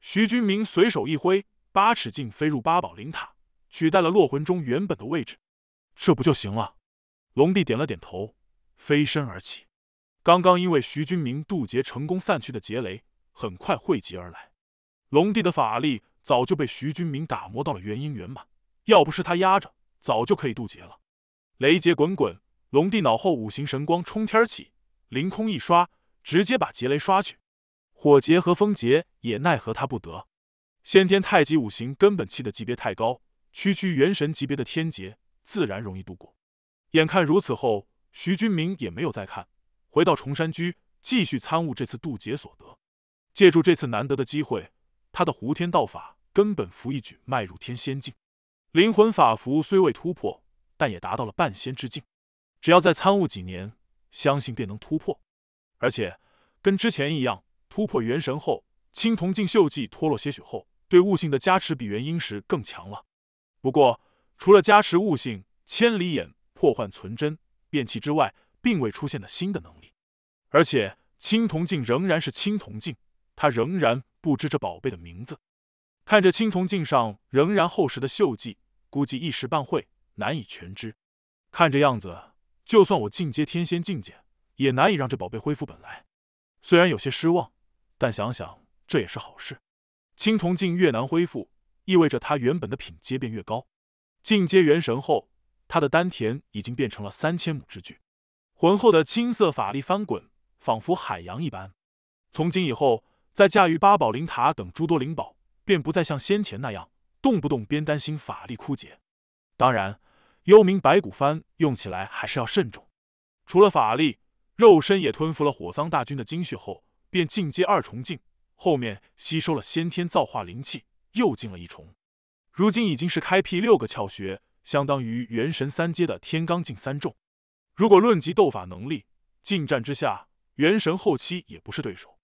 徐君明随手一挥，八尺镜飞入八宝灵塔，取代了落魂钟原本的位置。这不就行了？龙帝点了点头，飞身而起。刚刚因为徐君明渡劫成功散去的劫雷，很快汇集而来。龙帝的法力。早就被徐军明打磨到了元婴圆满，要不是他压着，早就可以渡劫了。雷劫滚滚，龙帝脑后五行神光冲天起，凌空一刷，直接把劫雷刷去。火劫和风劫也奈何他不得。先天太极五行根本气的级别太高，区区元神级别的天劫自然容易度过。眼看如此后，徐军明也没有再看，回到崇山居，继续参悟这次渡劫所得。借助这次难得的机会，他的胡天道法。根本扶一举迈入天仙境，灵魂法符虽未突破，但也达到了半仙之境。只要再参悟几年，相信便能突破。而且跟之前一样，突破元神后，青铜镜锈迹脱落些许后，对悟性的加持比元婴时更强了。不过，除了加持悟性、千里眼、破幻存真、变器之外，并未出现的新的能力。而且，青铜镜仍然是青铜镜，他仍然不知这宝贝的名字。看着青铜镜上仍然厚实的锈迹，估计一时半会难以全知。看这样子，就算我进阶天仙境界，也难以让这宝贝恢复本来。虽然有些失望，但想想这也是好事。青铜镜越难恢复，意味着它原本的品阶便越高。进阶元神后，他的丹田已经变成了三千亩之巨，浑厚的青色法力翻滚，仿佛海洋一般。从今以后，再驾驭八宝灵塔等诸多灵宝。便不再像先前那样，动不动便担心法力枯竭。当然，幽冥白骨幡用起来还是要慎重。除了法力，肉身也吞服了火桑大军的精血后，便进阶二重境。后面吸收了先天造化灵气，又进了一重。如今已经是开辟六个窍穴，相当于元神三阶的天罡境三重。如果论及斗法能力，近战之下，元神后期也不是对手。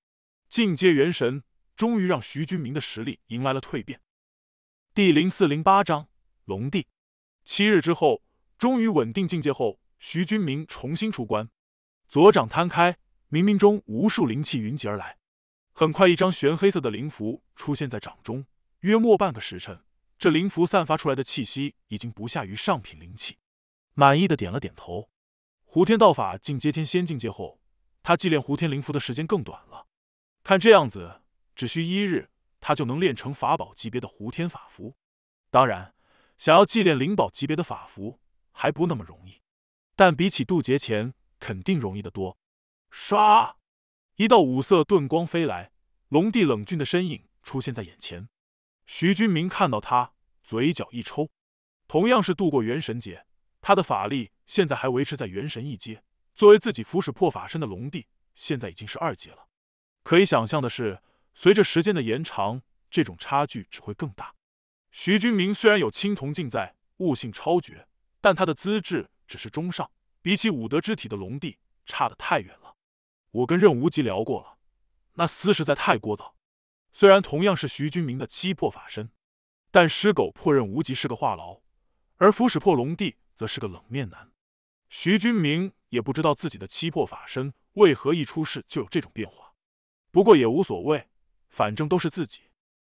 进阶元神。终于让徐君明的实力迎来了蜕变。第零四零八章龙帝。七日之后，终于稳定境界后，徐君明重新出关，左掌摊开，冥冥中无数灵气云集而来。很快，一张玄黑色的灵符出现在掌中。约莫半个时辰，这灵符散发出来的气息已经不下于上品灵气。满意的点了点头。胡天道法进阶天仙境界后，他祭炼胡天灵符的时间更短了。看这样子。只需一日，他就能练成法宝级别的胡天法符。当然，想要祭炼灵宝级别的法符还不那么容易，但比起渡劫前，肯定容易得多。唰，一道五色遁光飞来，龙帝冷峻的身影出现在眼前。徐君明看到他，嘴角一抽。同样是度过元神劫，他的法力现在还维持在元神一阶。作为自己符使破法身的龙帝，现在已经是二阶了。可以想象的是。随着时间的延长，这种差距只会更大。徐君明虽然有青铜镜在，悟性超绝，但他的资质只是中上，比起武德之体的龙帝差得太远了。我跟任无极聊过了，那厮实在太聒噪。虽然同样是徐君明的七魄法身，但尸狗破任无极是个话痨，而符使破龙帝则是个冷面男。徐君明也不知道自己的七魄法身为何一出世就有这种变化，不过也无所谓。反正都是自己，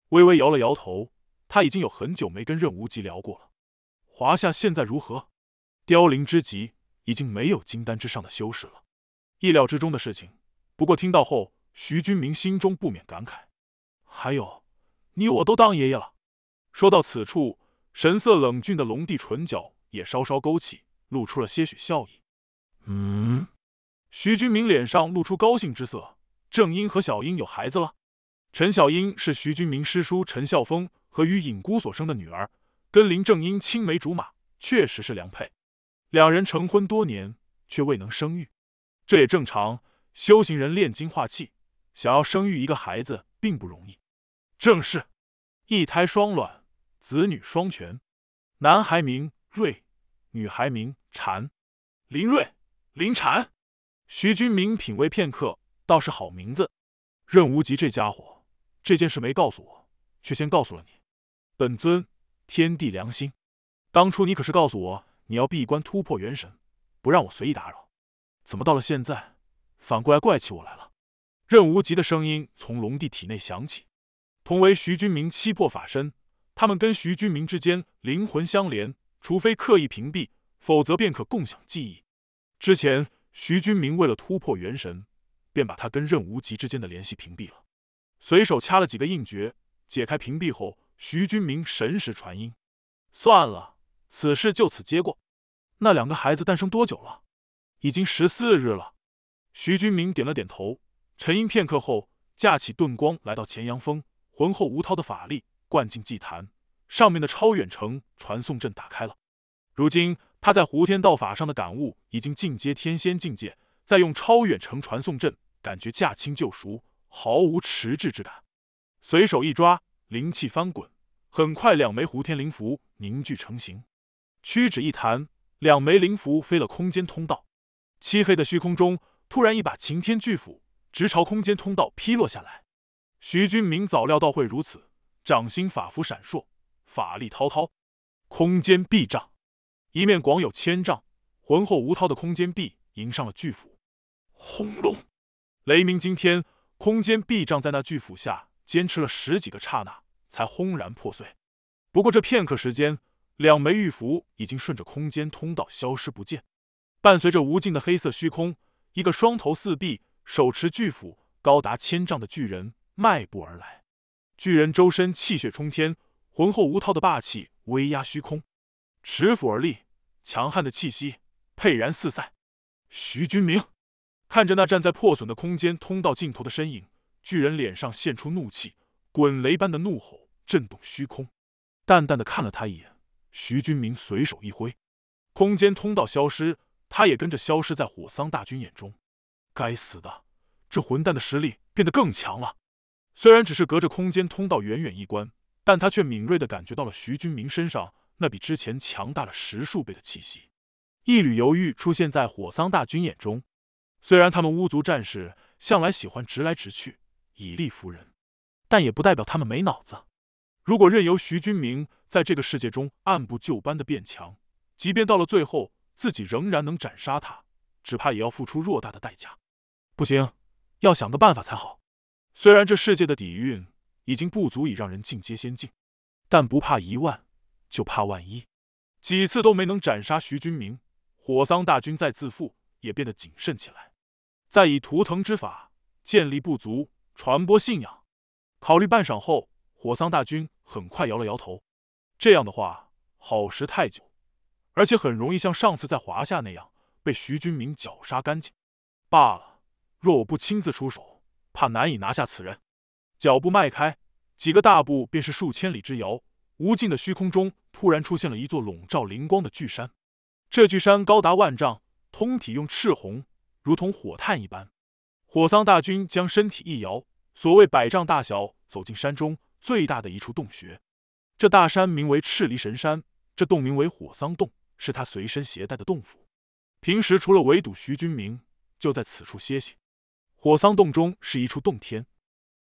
微微摇了摇头。他已经有很久没跟任无极聊过了。华夏现在如何？凋零之极，已经没有金丹之上的修士了。意料之中的事情。不过听到后，徐君明心中不免感慨。还有，你我都当爷爷了。说到此处，神色冷峻的龙帝唇角也稍稍勾起，露出了些许笑意。嗯。徐君明脸上露出高兴之色，正英和小英有孩子了。陈小英是徐君明师叔陈孝峰和与隐姑所生的女儿，跟林正英青梅竹马，确实是良配。两人成婚多年，却未能生育，这也正常。修行人炼精化气，想要生育一个孩子并不容易。正是，一胎双卵，子女双全。男孩名瑞，女孩名婵。林瑞，林婵。徐君明品味片刻，倒是好名字。任无极这家伙。这件事没告诉我，却先告诉了你。本尊，天地良心，当初你可是告诉我你要闭关突破元神，不让我随意打扰，怎么到了现在，反过来怪起我来了？任无极的声音从龙帝体内响起。同为徐君明七魄法身，他们跟徐君明之间灵魂相连，除非刻意屏蔽，否则便可共享记忆。之前徐君明为了突破元神，便把他跟任无极之间的联系屏蔽了。随手掐了几个印诀，解开屏蔽后，徐君明神识传音：“算了，此事就此揭过。”那两个孩子诞生多久了？已经十四日了。徐君明点了点头，沉吟片刻后，架起遁光来到乾阳峰，浑厚无涛的法力灌进祭坛上面的超远程传送阵，打开了。如今他在胡天道法上的感悟已经进阶天仙境界，再用超远程传送阵，感觉驾轻就熟。毫无迟滞之感，随手一抓，灵气翻滚，很快两枚胡天灵符凝聚成型，屈指一弹，两枚灵符飞了空间通道。漆黑的虚空中，突然一把擎天巨斧直朝空间通道劈落下来。徐军明早料到会如此，掌心法符闪烁，法力滔滔，空间壁障一面广有千丈、浑厚无涛的空间壁迎上了巨斧，轰隆，雷鸣惊天。空间壁障在那巨斧下坚持了十几个刹那，才轰然破碎。不过这片刻时间，两枚玉符已经顺着空间通道消失不见。伴随着无尽的黑色虚空，一个双头四臂、手持巨斧、高达千丈的巨人迈步而来。巨人周身气血冲天，浑厚无涛的霸气威压虚空，持斧而立，强悍的气息沛然四散。徐君明。看着那站在破损的空间通道尽头的身影，巨人脸上现出怒气，滚雷般的怒吼震动虚空。淡淡的看了他一眼，徐军明随手一挥，空间通道消失，他也跟着消失在火桑大军眼中。该死的，这混蛋的实力变得更强了。虽然只是隔着空间通道远远一观，但他却敏锐的感觉到了徐军明身上那比之前强大了十数倍的气息。一缕犹豫出现在火桑大军眼中。虽然他们巫族战士向来喜欢直来直去，以力服人，但也不代表他们没脑子。如果任由徐军明在这个世界中按部就班的变强，即便到了最后自己仍然能斩杀他，只怕也要付出偌大的代价。不行，要想个办法才好。虽然这世界的底蕴已经不足以让人进阶仙境，但不怕一万，就怕万一。几次都没能斩杀徐军明，火桑大军再自负也变得谨慎起来。再以图腾之法建立部族、传播信仰。考虑半晌后，火桑大军很快摇了摇头。这样的话，耗时太久，而且很容易像上次在华夏那样被徐军民绞杀干净。罢了，若我不亲自出手，怕难以拿下此人。脚步迈开，几个大步便是数千里之遥。无尽的虚空中，突然出现了一座笼罩灵光的巨山。这巨山高达万丈，通体用赤红。如同火炭一般，火桑大军将身体一摇，所谓百丈大小，走进山中最大的一处洞穴。这大山名为赤离神山，这洞名为火桑洞，是他随身携带的洞府。平时除了围堵徐军明，就在此处歇息。火桑洞中是一处洞天，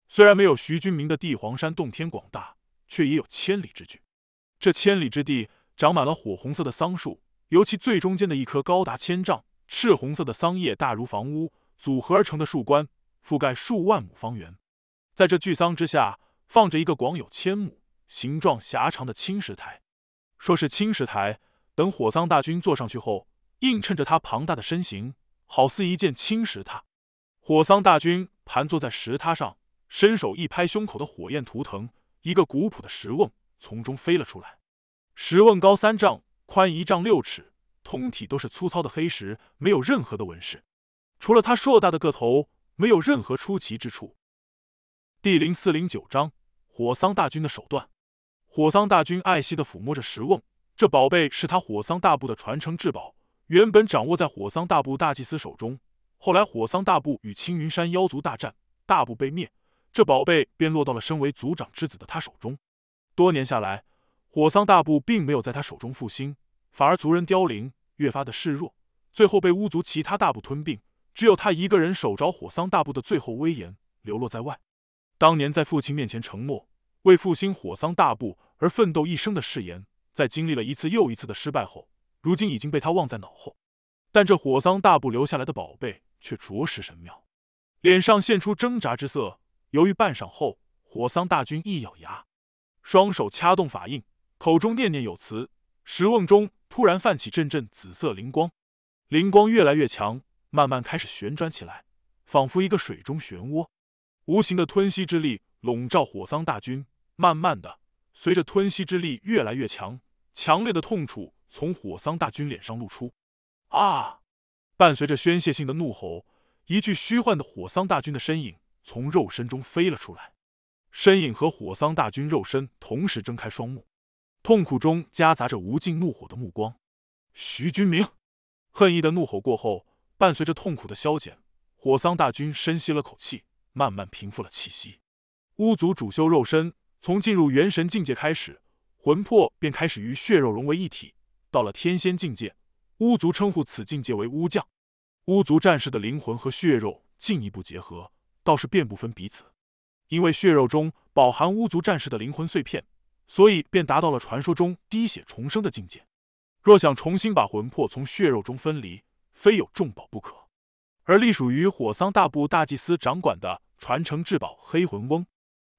虽然没有徐军明的地黄山洞天广大，却也有千里之距。这千里之地长满了火红色的桑树，尤其最中间的一棵高达千丈。赤红色的桑叶大如房屋，组合而成的树冠覆盖数万亩方圆。在这巨桑之下，放着一个广有千亩、形状狭长的青石台。说是青石台，等火桑大军坐上去后，映衬着他庞大的身形，好似一件青石塔。火桑大军盘坐在石榻上，伸手一拍胸口的火焰图腾，一个古朴的石瓮从中飞了出来。石瓮高三丈，宽一丈六尺。通体都是粗糙的黑石，没有任何的纹饰，除了他硕大的个头，没有任何出奇之处。第零四零九章：火桑大军的手段。火桑大军爱惜的抚摸着石瓮，这宝贝是他火桑大部的传承至宝，原本掌握在火桑大部大祭司手中。后来火桑大部与青云山妖族大战，大部被灭，这宝贝便落到了身为族长之子的他手中。多年下来，火桑大部并没有在他手中复兴，反而族人凋零。越发的示弱，最后被巫族其他大部吞并，只有他一个人守着火桑大部的最后威严，流落在外。当年在父亲面前承诺，为复兴火桑大部而奋斗一生的誓言，在经历了一次又一次的失败后，如今已经被他忘在脑后。但这火桑大部留下来的宝贝却着实神妙，脸上现出挣扎之色。犹豫半晌后，火桑大军一咬牙，双手掐动法印，口中念念有词。石瓮中突然泛起阵阵紫色灵光，灵光越来越强，慢慢开始旋转起来，仿佛一个水中漩涡。无形的吞噬之力笼罩火桑大军，慢慢的，随着吞噬之力越来越强，强烈的痛楚从火桑大军脸上露出。啊！伴随着宣泄性的怒吼，一具虚幻的火桑大军的身影从肉身中飞了出来，身影和火桑大军肉身同时睁开双目。痛苦中夹杂着无尽怒火的目光，徐君明，恨意的怒吼过后，伴随着痛苦的消减，火桑大军深吸了口气，慢慢平复了气息。巫族主修肉身，从进入元神境界开始，魂魄便开始与血肉融为一体。到了天仙境界，巫族称呼此境界为巫将。巫族战士的灵魂和血肉进一步结合，倒是遍不分彼此，因为血肉中饱含巫族战士的灵魂碎片。所以便达到了传说中滴血重生的境界。若想重新把魂魄从血肉中分离，非有重宝不可。而隶属于火桑大部大祭司掌管的传承至宝黑魂翁，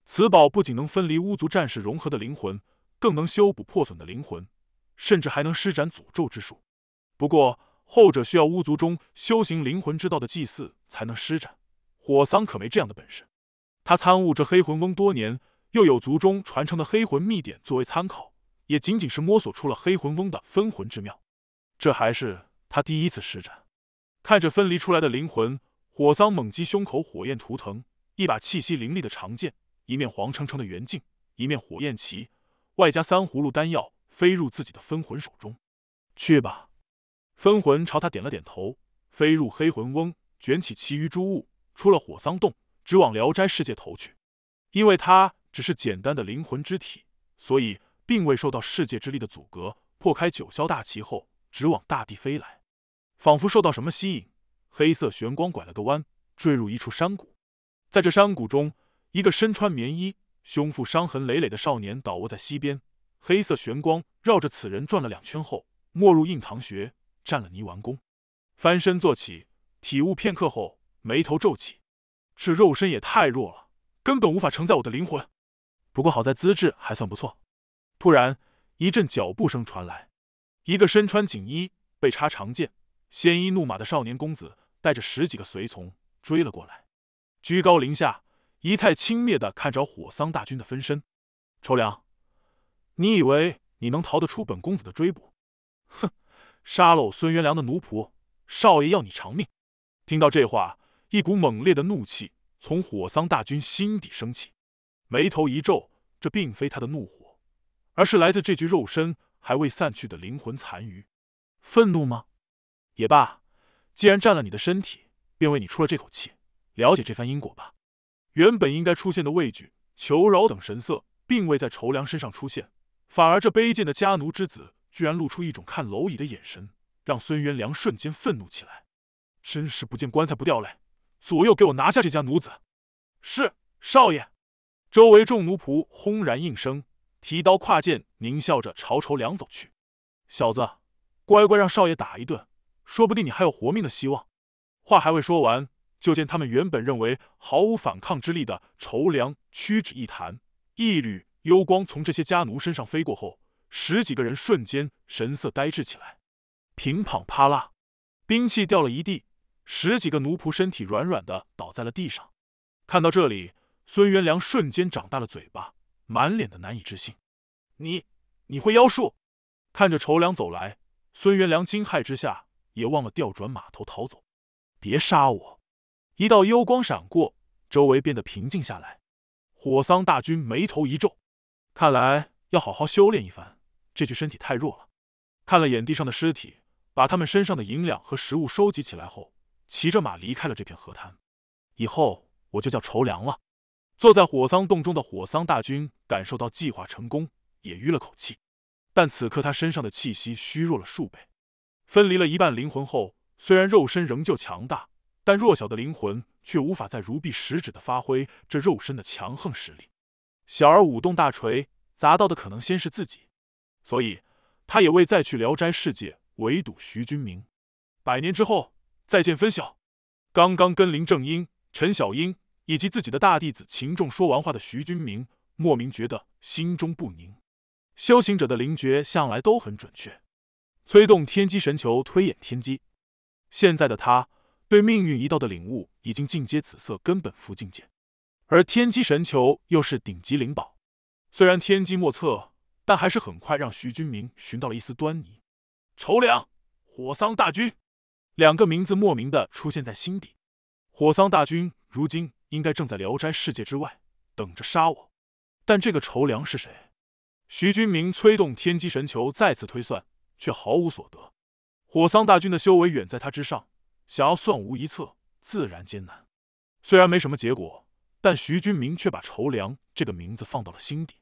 此宝不仅能分离巫族战士融合的灵魂，更能修补破损的灵魂，甚至还能施展诅咒之术。不过后者需要巫族中修行灵魂之道的祭祀才能施展，火桑可没这样的本事。他参悟这黑魂翁多年。又有族中传承的黑魂秘典作为参考，也仅仅是摸索出了黑魂翁的分魂之妙，这还是他第一次施展。看着分离出来的灵魂，火桑猛击胸口火焰图腾，一把气息凌厉的长剑，一面黄澄澄的圆镜，一面火焰旗，外加三葫芦丹药飞入自己的分魂手中。去吧，分魂朝他点了点头，飞入黑魂翁，卷起其余诸物，出了火桑洞，直往聊斋世界投去，因为他。只是简单的灵魂之体，所以并未受到世界之力的阻隔。破开九霄大旗后，直往大地飞来，仿佛受到什么吸引。黑色玄光拐了个弯，坠入一处山谷。在这山谷中，一个身穿棉衣、胸腹伤痕累累的少年倒卧在溪边。黑色玄光绕着此人转了两圈后，没入印堂穴，占了泥丸宫。翻身坐起，体悟片刻后，眉头皱起。这肉身也太弱了，根本无法承载我的灵魂。不过好在资质还算不错。突然一阵脚步声传来，一个身穿锦衣、背插长剑、鲜衣怒马的少年公子带着十几个随从追了过来，居高临下、仪态轻蔑的看着火桑大军的分身：“仇良，你以为你能逃得出本公子的追捕？”“哼，杀了我孙元良的奴仆，少爷要你偿命！”听到这话，一股猛烈的怒气从火桑大军心底升起。眉头一皱，这并非他的怒火，而是来自这具肉身还未散去的灵魂残余。愤怒吗？也罢，既然占了你的身体，便为你出了这口气。了解这番因果吧。原本应该出现的畏惧、求饶等神色，并未在仇良身上出现，反而这卑贱的家奴之子，居然露出一种看蝼蚁的眼神，让孙元良瞬间愤怒起来。真是不见棺材不掉泪！左右给我拿下这家奴子！是，少爷。周围众奴仆轰然应声，提刀跨剑，狞笑着朝仇良走去。“小子，乖乖让少爷打一顿，说不定你还有活命的希望。”话还未说完，就见他们原本认为毫无反抗之力的仇良屈指一弹，一缕幽光从这些家奴身上飞过后，十几个人瞬间神色呆滞起来。乒乓啪啦，兵器掉了一地，十几个奴仆身体软软的倒在了地上。看到这里。孙元良瞬间长大了嘴巴，满脸的难以置信：“你，你会妖术？”看着仇良走来，孙元良惊骇之下也忘了调转马头逃走。“别杀我！”一道幽光闪过，周围变得平静下来。火桑大军眉头一皱，看来要好好修炼一番，这具身体太弱了。看了眼地上的尸体，把他们身上的银两和食物收集起来后，骑着马离开了这片河滩。以后我就叫仇良了。坐在火桑洞中的火桑大军感受到计划成功，也吁了口气。但此刻他身上的气息虚弱了数倍，分离了一半灵魂后，虽然肉身仍旧强大，但弱小的灵魂却无法在如臂使指的发挥这肉身的强横实力。小儿舞动大锤砸到的可能先是自己，所以他也未再去聊斋世界围堵徐君明。百年之后再见分晓。刚刚跟林正英、陈小英。以及自己的大弟子秦仲说完话的徐君明莫名觉得心中不宁。修行者的灵觉向来都很准确，催动天机神球推演天机。现在的他对命运一道的领悟已经进阶紫色根本符境界，而天机神球又是顶级灵宝。虽然天机莫测，但还是很快让徐君明寻到了一丝端倪。仇良、火桑大军两个名字莫名的出现在心底。火桑大军如今。应该正在聊斋世界之外等着杀我，但这个仇良是谁？徐君明催动天机神球再次推算，却毫无所得。火桑大军的修为远在他之上，想要算无一策，自然艰难。虽然没什么结果，但徐君明却把仇良这个名字放到了心底。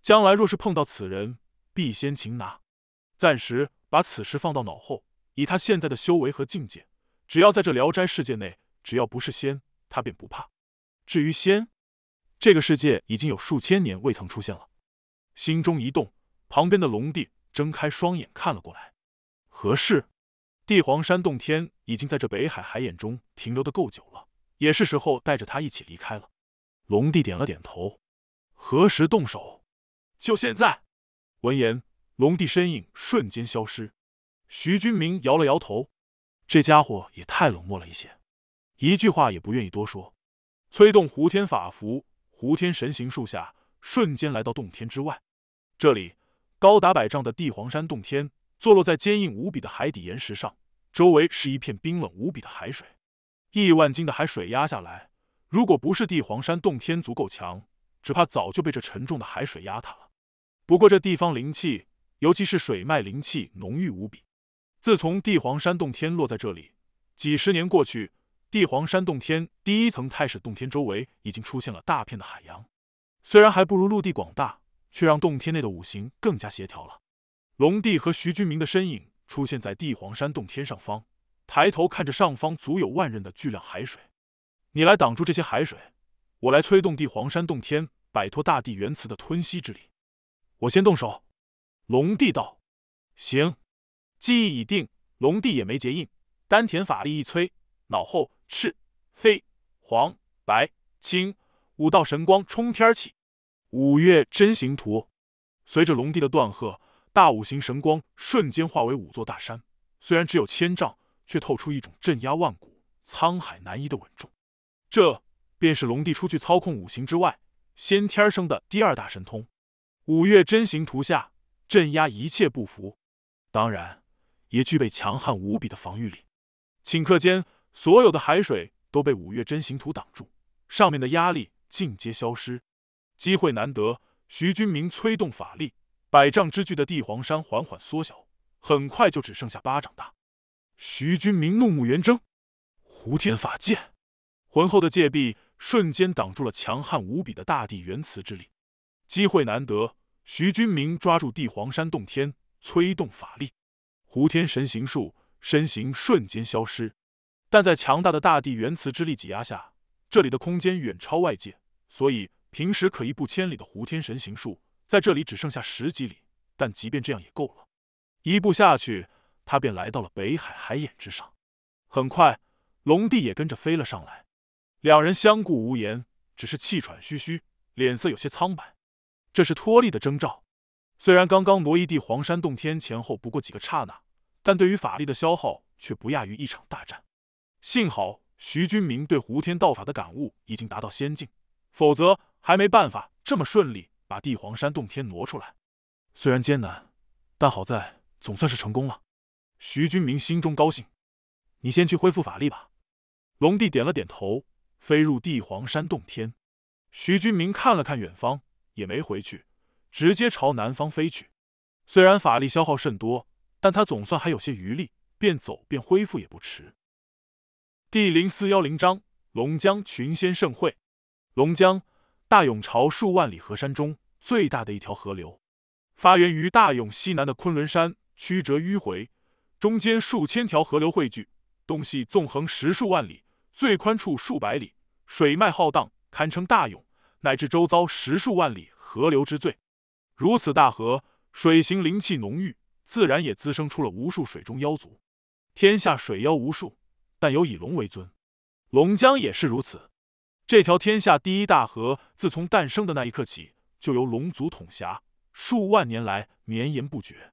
将来若是碰到此人，必先擒拿。暂时把此事放到脑后，以他现在的修为和境界，只要在这聊斋世界内，只要不是仙，他便不怕。至于仙，这个世界已经有数千年未曾出现了。心中一动，旁边的龙帝睁开双眼看了过来。何事？帝皇山洞天已经在这北海海眼中停留的够久了，也是时候带着他一起离开了。龙帝点了点头。何时动手？就现在。闻言，龙帝身影瞬间消失。徐军明摇了摇头，这家伙也太冷漠了一些，一句话也不愿意多说。催动胡天法符，胡天神行术下，瞬间来到洞天之外。这里高达百丈的地黄山洞天，坐落在坚硬无比的海底岩石上，周围是一片冰冷无比的海水。亿万斤的海水压下来，如果不是地黄山洞天足够强，只怕早就被这沉重的海水压塌了。不过这地方灵气，尤其是水脉灵气浓郁无比。自从地黄山洞天落在这里，几十年过去。帝黄山洞天第一层太始洞天周围已经出现了大片的海洋，虽然还不如陆地广大，却让洞天内的五行更加协调了。龙帝和徐君明的身影出现在帝黄山洞天上方，抬头看着上方足有万仞的巨量海水：“你来挡住这些海水，我来催动帝黄山洞天摆脱大地原磁的吞吸之力。”我先动手。”龙帝道：“行，记忆已定。”龙帝也没结印，丹田法力一催，脑后。赤、黑、黄、白、青五道神光冲天起，五岳真形图。随着龙帝的断喝，大五行神光瞬间化为五座大山，虽然只有千丈，却透出一种镇压万古、沧海难移的稳重。这便是龙帝出去操控五行之外，先天生的第二大神通——五岳真形图下，镇压一切不服。当然，也具备强悍无比的防御力。顷刻间。所有的海水都被五岳真形图挡住，上面的压力尽皆消失。机会难得，徐君明催动法力，百丈之巨的帝皇山缓缓缩小，很快就只剩下巴掌大。徐君明怒目圆睁，胡天法剑，浑厚的戒壁瞬间挡住了强悍无比的大地元磁之力。机会难得，徐君明抓住帝皇山洞天，催动法力，胡天神行术，身形瞬间消失。但在强大的大地原磁之力挤压下，这里的空间远超外界，所以平时可一步千里的胡天神行术，在这里只剩下十几里。但即便这样也够了，一步下去，他便来到了北海海眼之上。很快，龙帝也跟着飞了上来，两人相顾无言，只是气喘吁吁，脸色有些苍白。这是脱力的征兆。虽然刚刚挪移地黄山洞天前后不过几个刹那，但对于法力的消耗却不亚于一场大战。幸好徐军明对胡天道法的感悟已经达到仙境，否则还没办法这么顺利把帝黄山洞天挪出来。虽然艰难，但好在总算是成功了。徐军明心中高兴，你先去恢复法力吧。龙帝点了点头，飞入帝黄山洞天。徐军明看了看远方，也没回去，直接朝南方飞去。虽然法力消耗甚多，但他总算还有些余力，便走便恢复也不迟。第零四幺零章龙江群仙盛会。龙江，大永朝数万里河山中最大的一条河流，发源于大永西南的昆仑山，曲折迂回，中间数千条河流汇聚，东西纵横十数万里，最宽处数百里，水脉浩荡，堪称大永乃至周遭十数万里河流之最。如此大河，水行灵气浓郁，自然也滋生出了无数水中妖族。天下水妖无数。但有以龙为尊，龙江也是如此。这条天下第一大河，自从诞生的那一刻起，就由龙族统辖，数万年来绵延不绝。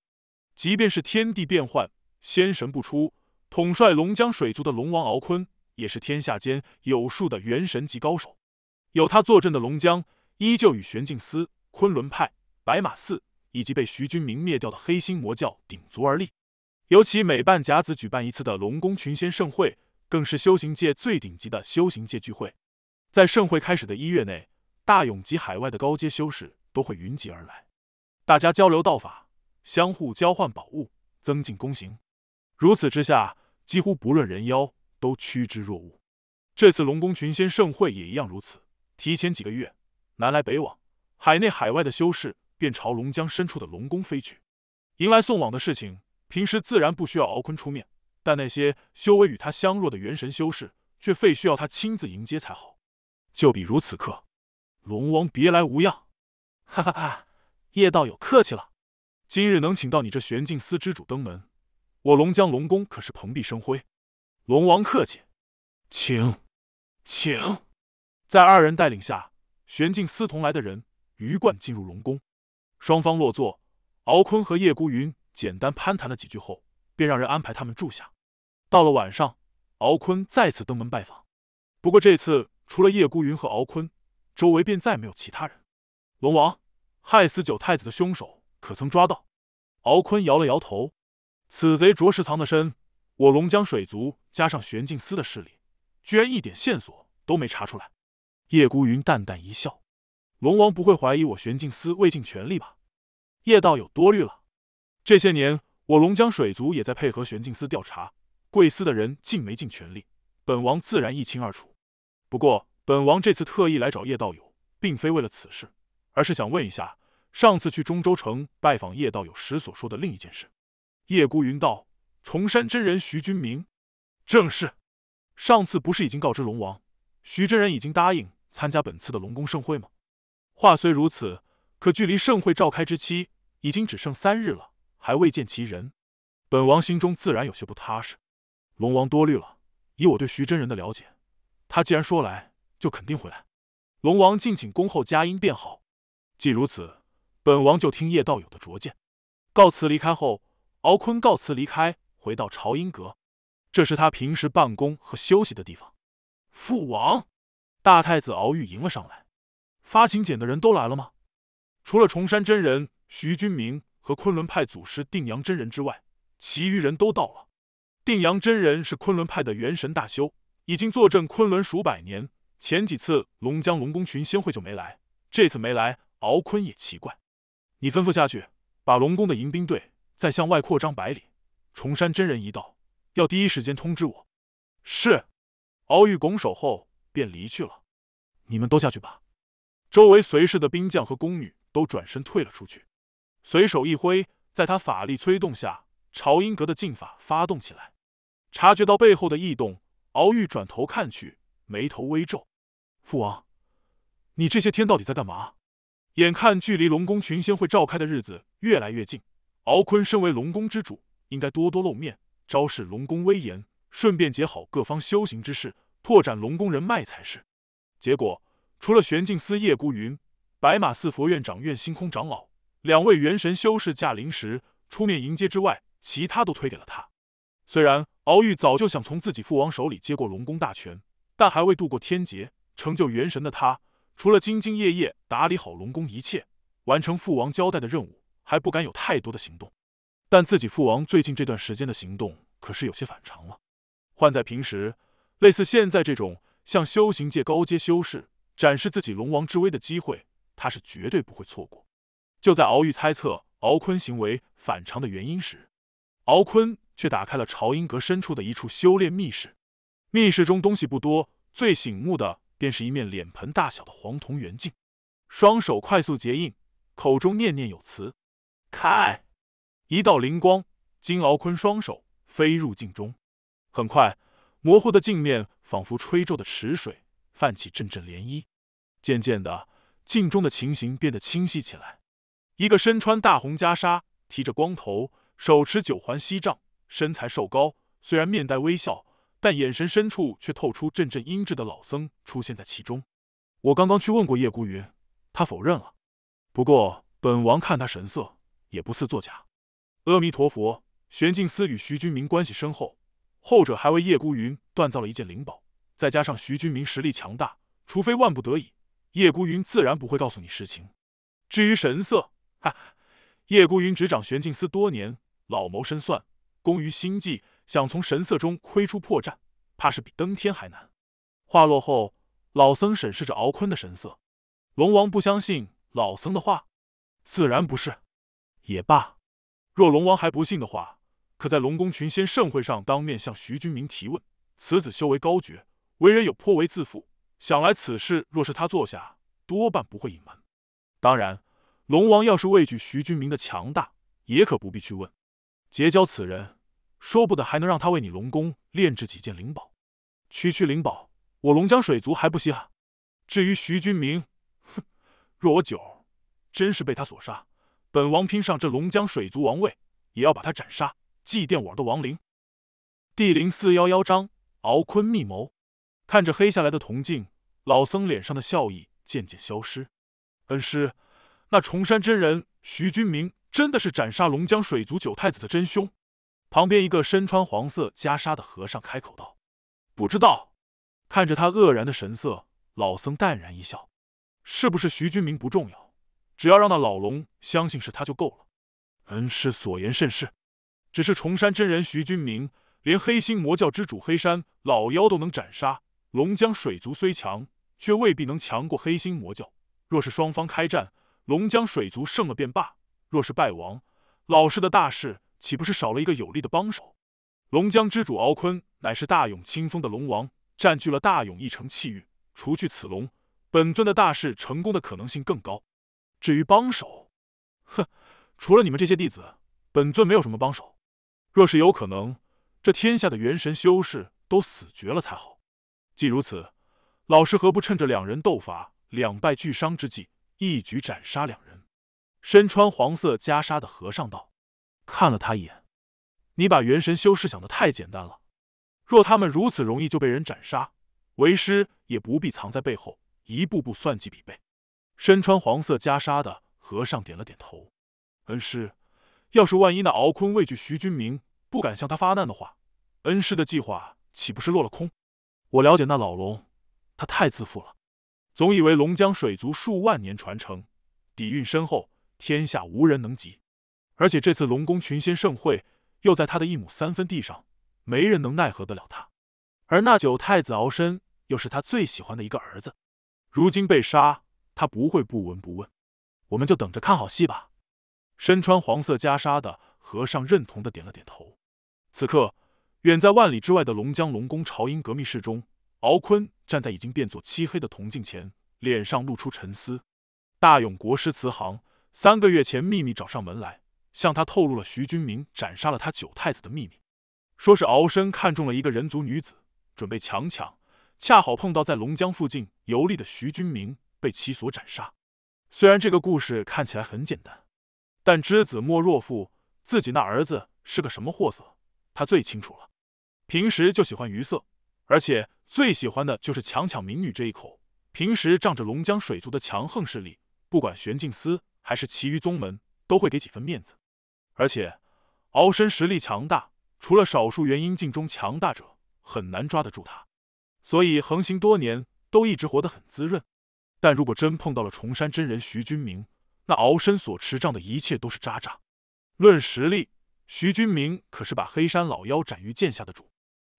即便是天地变幻，仙神不出，统帅龙江水族的龙王敖坤，也是天下间有数的元神级高手。有他坐镇的龙江，依旧与玄镜司、昆仑派、白马寺以及被徐君明灭掉的黑心魔教鼎足而立。尤其每半甲子举办一次的龙宫群仙盛会，更是修行界最顶级的修行界聚会。在盛会开始的一月内，大勇及海外的高阶修士都会云集而来，大家交流道法，相互交换宝物，增进功行。如此之下，几乎不论人妖都趋之若鹜。这次龙宫群仙盛会也一样如此。提前几个月，南来北往、海内海外的修士便朝龙江深处的龙宫飞去，迎来送往的事情。平时自然不需要敖坤出面，但那些修为与他相若的元神修士，却非需要他亲自迎接才好。就比如此刻，龙王别来无恙，哈哈哈！叶道友客气了，今日能请到你这玄境司之主登门，我龙江龙宫可是蓬荜生辉。龙王客气，请，请。在二人带领下，玄境司同来的人鱼贯进入龙宫，双方落座，敖坤和叶孤云。简单攀谈了几句后，便让人安排他们住下。到了晚上，敖坤再次登门拜访，不过这次除了叶孤云和敖坤，周围便再没有其他人。龙王，害死九太子的凶手可曾抓到？敖坤摇了摇头，此贼着实藏得深，我龙江水族加上玄镜司的势力，居然一点线索都没查出来。叶孤云淡淡一笑：“龙王不会怀疑我玄镜司未尽全力吧？”叶道友多虑了。这些年，我龙江水族也在配合玄镜司调查，贵司的人尽没尽全力，本王自然一清二楚。不过，本王这次特意来找叶道友，并非为了此事，而是想问一下上次去中州城拜访叶道友时所说的另一件事。叶孤云道：“崇山真人徐君明，正是。上次不是已经告知龙王，徐真人已经答应参加本次的龙宫盛会吗？话虽如此，可距离盛会召开之期已经只剩三日了。”还未见其人，本王心中自然有些不踏实。龙王多虑了，以我对徐真人的了解，他既然说来，就肯定回来。龙王敬请恭候佳音便好。既如此，本王就听叶道友的拙见。告辞，离开后，敖坤告辞离开，回到朝音阁，这是他平时办公和休息的地方。父王，大太子敖玉迎了上来。发请柬的人都来了吗？除了崇山真人徐君明。和昆仑派祖师定阳真人之外，其余人都到了。定阳真人是昆仑派的元神大修，已经坐镇昆仑数百年。前几次龙江龙宫群仙会就没来，这次没来，敖坤也奇怪。你吩咐下去，把龙宫的迎宾队再向外扩张百里。崇山真人一到，要第一时间通知我。是。敖玉拱手后便离去了。你们都下去吧。周围随侍的兵将和宫女都转身退了出去。随手一挥，在他法力催动下，朝阴阁的禁法发动起来。察觉到背后的异动，敖玉转头看去，眉头微皱：“父王，你这些天到底在干嘛？”眼看距离龙宫群仙会召开的日子越来越近，敖坤身为龙宫之主，应该多多露面，昭示龙宫威严，顺便结好各方修行之事，拓展龙宫人脉才是。结果，除了玄镜司叶孤云、白马寺佛院长院星空长老。两位元神修士驾临时，出面迎接之外，其他都推给了他。虽然敖玉早就想从自己父王手里接过龙宫大权，但还未渡过天劫、成就元神的他，除了兢兢业业打理好龙宫一切、完成父王交代的任务，还不敢有太多的行动。但自己父王最近这段时间的行动可是有些反常了。换在平时，类似现在这种向修行界高阶修士展示自己龙王之威的机会，他是绝对不会错过。就在敖玉猜测敖坤行为反常的原因时，敖坤却打开了朝英阁深处的一处修炼密室。密室中东西不多，最醒目的便是一面脸盆大小的黄铜圆镜。双手快速结印，口中念念有词：“开！”一道灵光，金敖坤双手飞入镜中。很快，模糊的镜面仿佛吹皱的池水，泛起阵阵涟漪。渐渐的，镜中的情形变得清晰起来。一个身穿大红袈裟、提着光头、手持九环锡杖、身材瘦高、虽然面带微笑，但眼神深处却透出阵阵阴鸷的老僧出现在其中。我刚刚去问过叶孤云，他否认了。不过本王看他神色，也不似作假。阿弥陀佛，玄镜司与徐君明关系深厚，后者还为叶孤云锻造了一件灵宝，再加上徐君明实力强大，除非万不得已，叶孤云自然不会告诉你实情。至于神色。哈叶孤云执掌玄镜司多年，老谋深算，工于心计，想从神色中窥出破绽，怕是比登天还难。话落后，老僧审视着敖坤的神色。龙王不相信老僧的话，自然不是。也罢，若龙王还不信的话，可在龙宫群仙盛会上当面向徐君明提问。此子修为高绝，为人有颇为自负，想来此事若是他坐下，多半不会隐瞒。当然。龙王要是畏惧徐君明的强大，也可不必去问。结交此人，说不得还能让他为你龙宫炼制几件灵宝。区区灵宝，我龙江水族还不稀罕。至于徐君明，哼！若我九真是被他所杀，本王拼上这龙江水族王位，也要把他斩杀，祭奠我的亡灵。第零四幺幺章：敖坤密谋。看着黑下来的铜镜，老僧脸上的笑意渐渐消失。恩师。那崇山真人徐君明真的是斩杀龙江水族九太子的真凶？旁边一个身穿黄色袈裟的和尚开口道：“不知道。”看着他愕然的神色，老僧淡然一笑：“是不是徐君明不重要，只要让那老龙相信是他就够了。”恩师所言甚是。只是崇山真人徐君明连黑心魔教之主黑山老妖都能斩杀，龙江水族虽强，却未必能强过黑心魔教。若是双方开战，龙江水族胜了便罢，若是败亡，老师的大事岂不是少了一个有力的帮手？龙江之主敖坤乃是大勇清风的龙王，占据了大勇一城气运。除去此龙，本尊的大事成功的可能性更高。至于帮手，哼，除了你们这些弟子，本尊没有什么帮手。若是有可能，这天下的元神修士都死绝了才好。既如此，老师何不趁着两人斗法两败俱伤之际？一举斩杀两人，身穿黄色袈裟的和尚道：“看了他一眼，你把元神修士想的太简单了。若他们如此容易就被人斩杀，为师也不必藏在背后，一步步算计比备。”身穿黄色袈裟的和尚点了点头：“恩师，要是万一那敖坤畏惧徐君明，不敢向他发难的话，恩师的计划岂不是落了空？我了解那老龙，他太自负了。”总以为龙江水族数万年传承，底蕴深厚，天下无人能及。而且这次龙宫群仙盛会又在他的一亩三分地上，没人能奈何得了他。而那九太子敖申又是他最喜欢的一个儿子，如今被杀，他不会不闻不问。我们就等着看好戏吧。身穿黄色袈裟的和尚认同的点了点头。此刻，远在万里之外的龙江龙宫朝音阁密室中，敖坤。站在已经变作漆黑的铜镜前，脸上露出沉思。大勇国师慈航三个月前秘密找上门来，向他透露了徐君明斩杀了他九太子的秘密，说是敖申看中了一个人族女子，准备强抢，恰好碰到在龙江附近游历的徐君明，被其所斩杀。虽然这个故事看起来很简单，但知子莫若父，自己那儿子是个什么货色，他最清楚了。平时就喜欢鱼色。而且最喜欢的就是强抢民女这一口。平时仗着龙江水族的强横势力，不管玄镜司还是其余宗门，都会给几分面子。而且敖申实力强大，除了少数元婴境中强大者，很难抓得住他。所以横行多年，都一直活得很滋润。但如果真碰到了崇山真人徐君明，那敖申所持仗的一切都是渣渣。论实力，徐君明可是把黑山老妖斩于剑下的主；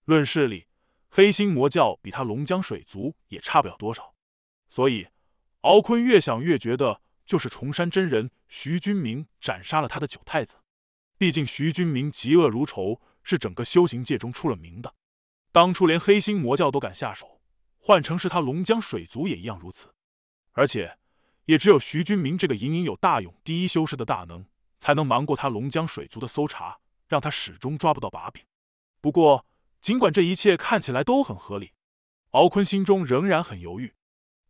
论势力，黑心魔教比他龙江水族也差不了多少，所以敖坤越想越觉得，就是崇山真人徐君明斩杀了他的九太子。毕竟徐君明嫉恶如仇，是整个修行界中出了名的。当初连黑心魔教都敢下手，换成是他龙江水族也一样如此。而且，也只有徐君明这个隐隐有大勇第一修士的大能，才能瞒过他龙江水族的搜查，让他始终抓不到把柄。不过，尽管这一切看起来都很合理，敖坤心中仍然很犹豫。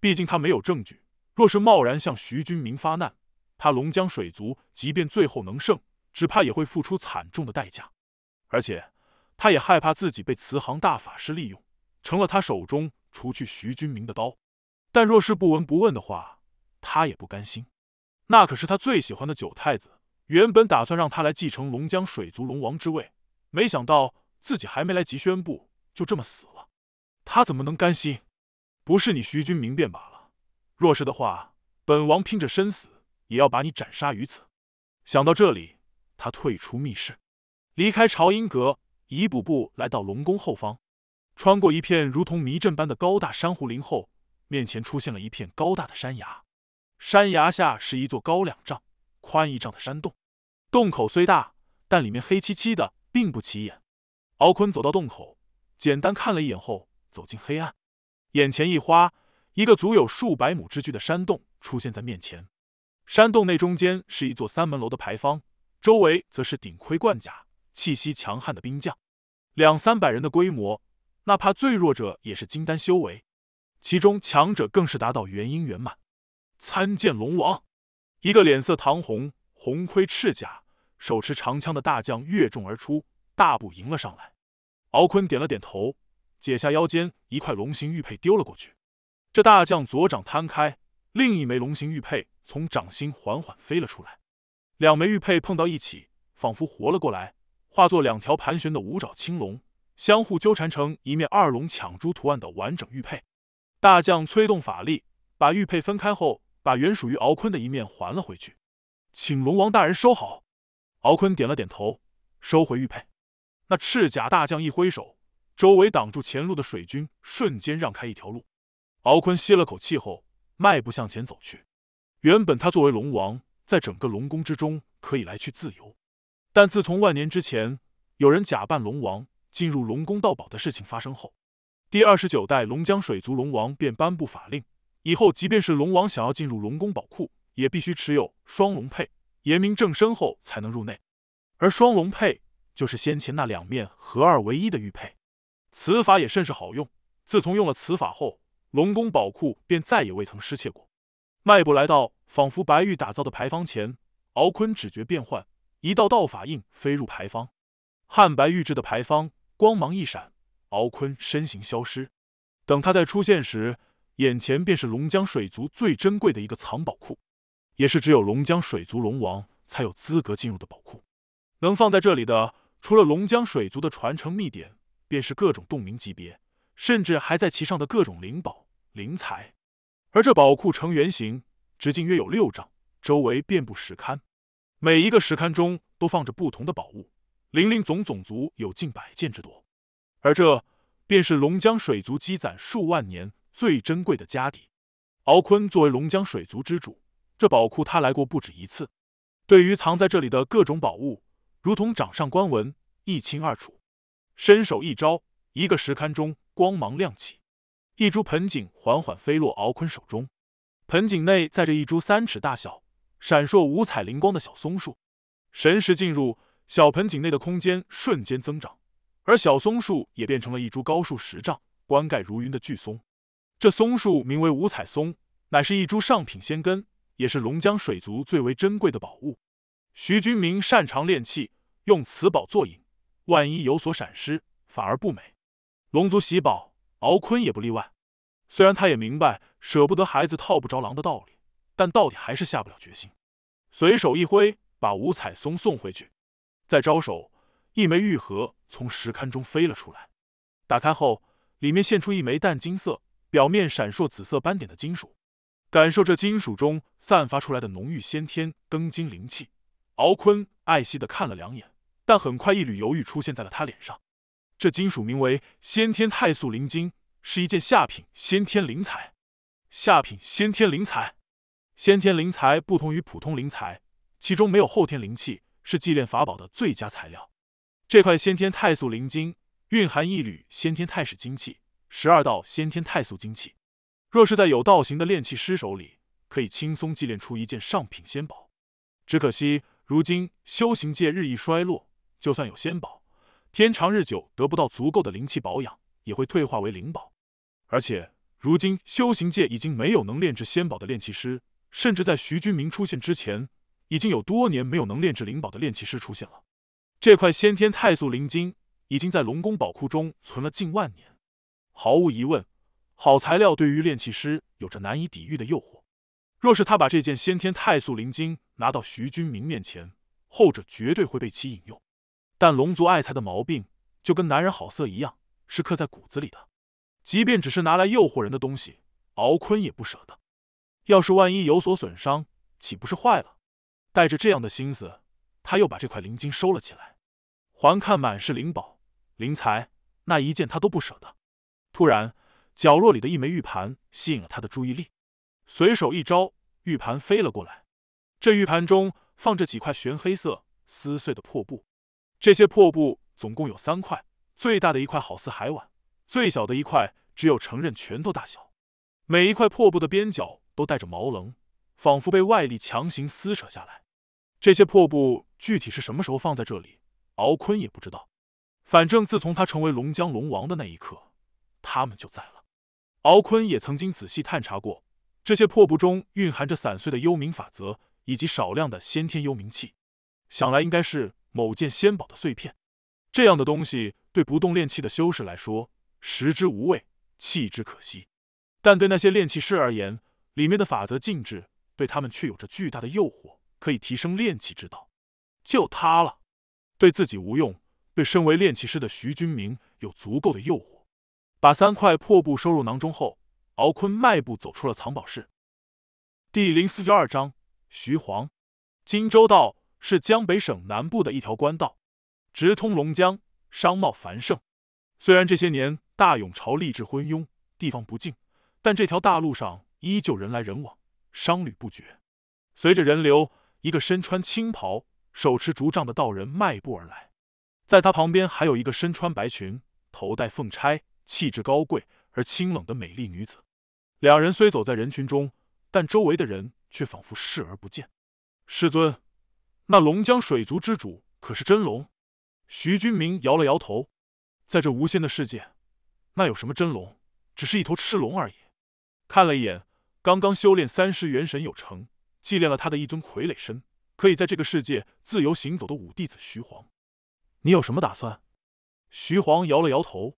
毕竟他没有证据，若是贸然向徐军明发难，他龙江水族即便最后能胜，只怕也会付出惨重的代价。而且他也害怕自己被慈航大法师利用，成了他手中除去徐军明的刀。但若是不闻不问的话，他也不甘心。那可是他最喜欢的九太子，原本打算让他来继承龙江水族龙王之位，没想到。自己还没来及宣布，就这么死了，他怎么能甘心？不是你徐君明便罢了，若是的话，本王拼着生死也要把你斩杀于此。想到这里，他退出密室，离开朝音阁，一步步来到龙宫后方，穿过一片如同迷阵般的高大珊瑚林后，面前出现了一片高大的山崖，山崖下是一座高两丈、宽一丈的山洞，洞口虽大，但里面黑漆漆的，并不起眼。敖坤走到洞口，简单看了一眼后走进黑暗，眼前一花，一个足有数百亩之巨的山洞出现在面前。山洞内中间是一座三门楼的牌坊，周围则是顶盔贯甲、气息强悍的兵将，两三百人的规模，哪怕最弱者也是金丹修为，其中强者更是达到元婴圆满。参见龙王！一个脸色堂红、红盔赤甲、手持长枪的大将越众而出，大步迎了上来。敖坤点了点头，解下腰间一块龙形玉佩丢了过去。这大将左掌摊开，另一枚龙形玉佩从掌心缓缓飞了出来。两枚玉佩碰到一起，仿佛活了过来，化作两条盘旋的五爪青龙，相互纠缠成一面二龙抢珠图案的完整玉佩。大将催动法力，把玉佩分开后，把原属于敖坤的一面还了回去，请龙王大人收好。敖坤点了点头，收回玉佩。那赤甲大将一挥手，周围挡住前路的水军瞬间让开一条路。敖坤吸了口气后，迈步向前走去。原本他作为龙王，在整个龙宫之中可以来去自由，但自从万年之前有人假扮龙王进入龙宫盗宝的事情发生后，第二十九代龙江水族龙王便颁布法令，以后即便是龙王想要进入龙宫宝库，也必须持有双龙佩，严明正身后才能入内。而双龙佩。就是先前那两面合二为一的玉佩，此法也甚是好用。自从用了此法后，龙宫宝库便再也未曾失窃过。迈步来到仿佛白玉打造的牌坊前，敖坤只觉变幻，一道道法印飞入牌坊。汉白玉制的牌坊光芒一闪，敖坤身形消失。等他再出现时，眼前便是龙江水族最珍贵的一个藏宝库，也是只有龙江水族龙王才有资格进入的宝库，能放在这里的。除了龙江水族的传承秘典，便是各种洞明级别，甚至还在其上的各种灵宝、灵材。而这宝库呈圆形，直径约有六丈，周围遍布石龛，每一个石龛中都放着不同的宝物，林林总总足有近百件之多。而这便是龙江水族积攒数万年最珍贵的家底。敖坤作为龙江水族之主，这宝库他来过不止一次，对于藏在这里的各种宝物。如同掌上观文，一清二楚。伸手一招，一个石龛中光芒亮起，一株盆景缓缓飞落敖坤手中。盆景内载着一株三尺大小、闪烁五彩灵光的小松树。神识进入小盆景内的空间，瞬间增长，而小松树也变成了一株高数十丈、冠盖如云的巨松。这松树名为五彩松，乃是一株上品仙根，也是龙江水族最为珍贵的宝物。徐君明擅长炼器，用此宝作引，万一有所闪失，反而不美。龙族喜宝，敖昆也不例外。虽然他也明白舍不得孩子套不着狼的道理，但到底还是下不了决心。随手一挥，把五彩松送回去。再招手，一枚玉盒从石龛中飞了出来。打开后，里面现出一枚淡金色、表面闪烁紫色斑点的金属。感受这金属中散发出来的浓郁先天庚金灵气。敖坤爱惜的看了两眼，但很快一缕犹豫出现在了他脸上。这金属名为先天太素灵晶，是一件下品先天灵材。下品先天灵材，先天灵材不同于普通灵材，其中没有后天灵气，是祭炼法宝的最佳材料。这块先天太素灵晶蕴含一缕先天太史精气，十二道先天太素精气。若是在有道行的炼器师手里，可以轻松祭炼出一件上品仙宝。只可惜。如今修行界日益衰落，就算有仙宝，天长日久得不到足够的灵气保养，也会退化为灵宝。而且如今修行界已经没有能炼制仙宝的炼器师，甚至在徐君明出现之前，已经有多年没有能炼制灵宝的炼器师出现了。这块先天太素灵晶已经在龙宫宝库中存了近万年，毫无疑问，好材料对于炼器师有着难以抵御的诱惑。若是他把这件先天太素灵晶拿到徐君明面前，后者绝对会被其引诱。但龙族爱财的毛病，就跟男人好色一样，是刻在骨子里的。即便只是拿来诱惑人的东西，敖坤也不舍得。要是万一有所损伤，岂不是坏了？带着这样的心思，他又把这块灵晶收了起来。环看满是灵宝、灵财，那一件他都不舍得。突然，角落里的一枚玉盘吸引了他的注意力。随手一招，玉盘飞了过来。这玉盘中放着几块玄黑色撕碎的破布，这些破布总共有三块，最大的一块好似海碗，最小的一块只有成人拳头大小。每一块破布的边角都带着毛棱，仿佛被外力强行撕扯下来。这些破布具体是什么时候放在这里，敖坤也不知道。反正自从他成为龙江龙王的那一刻，他们就在了。敖坤也曾经仔细探查过。这些破布中蕴含着散碎的幽冥法则以及少量的先天幽冥气，想来应该是某件仙宝的碎片。这样的东西对不动炼气的修士来说，食之无味，弃之可惜；但对那些炼气师而言，里面的法则禁制对他们却有着巨大的诱惑，可以提升炼气之道。就它了，对自己无用，对身为炼气师的徐君明有足够的诱惑。把三块破布收入囊中后。敖坤迈步走出了藏宝室。第零四十二章：徐黄。荆州道是江北省南部的一条官道，直通龙江，商贸繁盛。虽然这些年大永朝吏治昏庸，地方不敬，但这条大路上依旧人来人往，商旅不绝。随着人流，一个身穿青袍、手持竹杖的道人迈步而来，在他旁边还有一个身穿白裙、头戴凤钗、气质高贵而清冷的美丽女子。两人虽走在人群中，但周围的人却仿佛视而不见。师尊，那龙江水族之主可是真龙？徐君明摇了摇头，在这无限的世界，那有什么真龙？只是一头赤龙而已。看了一眼刚刚修炼三师元神有成，祭炼了他的一尊傀儡身，可以在这个世界自由行走的五弟子徐皇，你有什么打算？徐皇摇了摇头，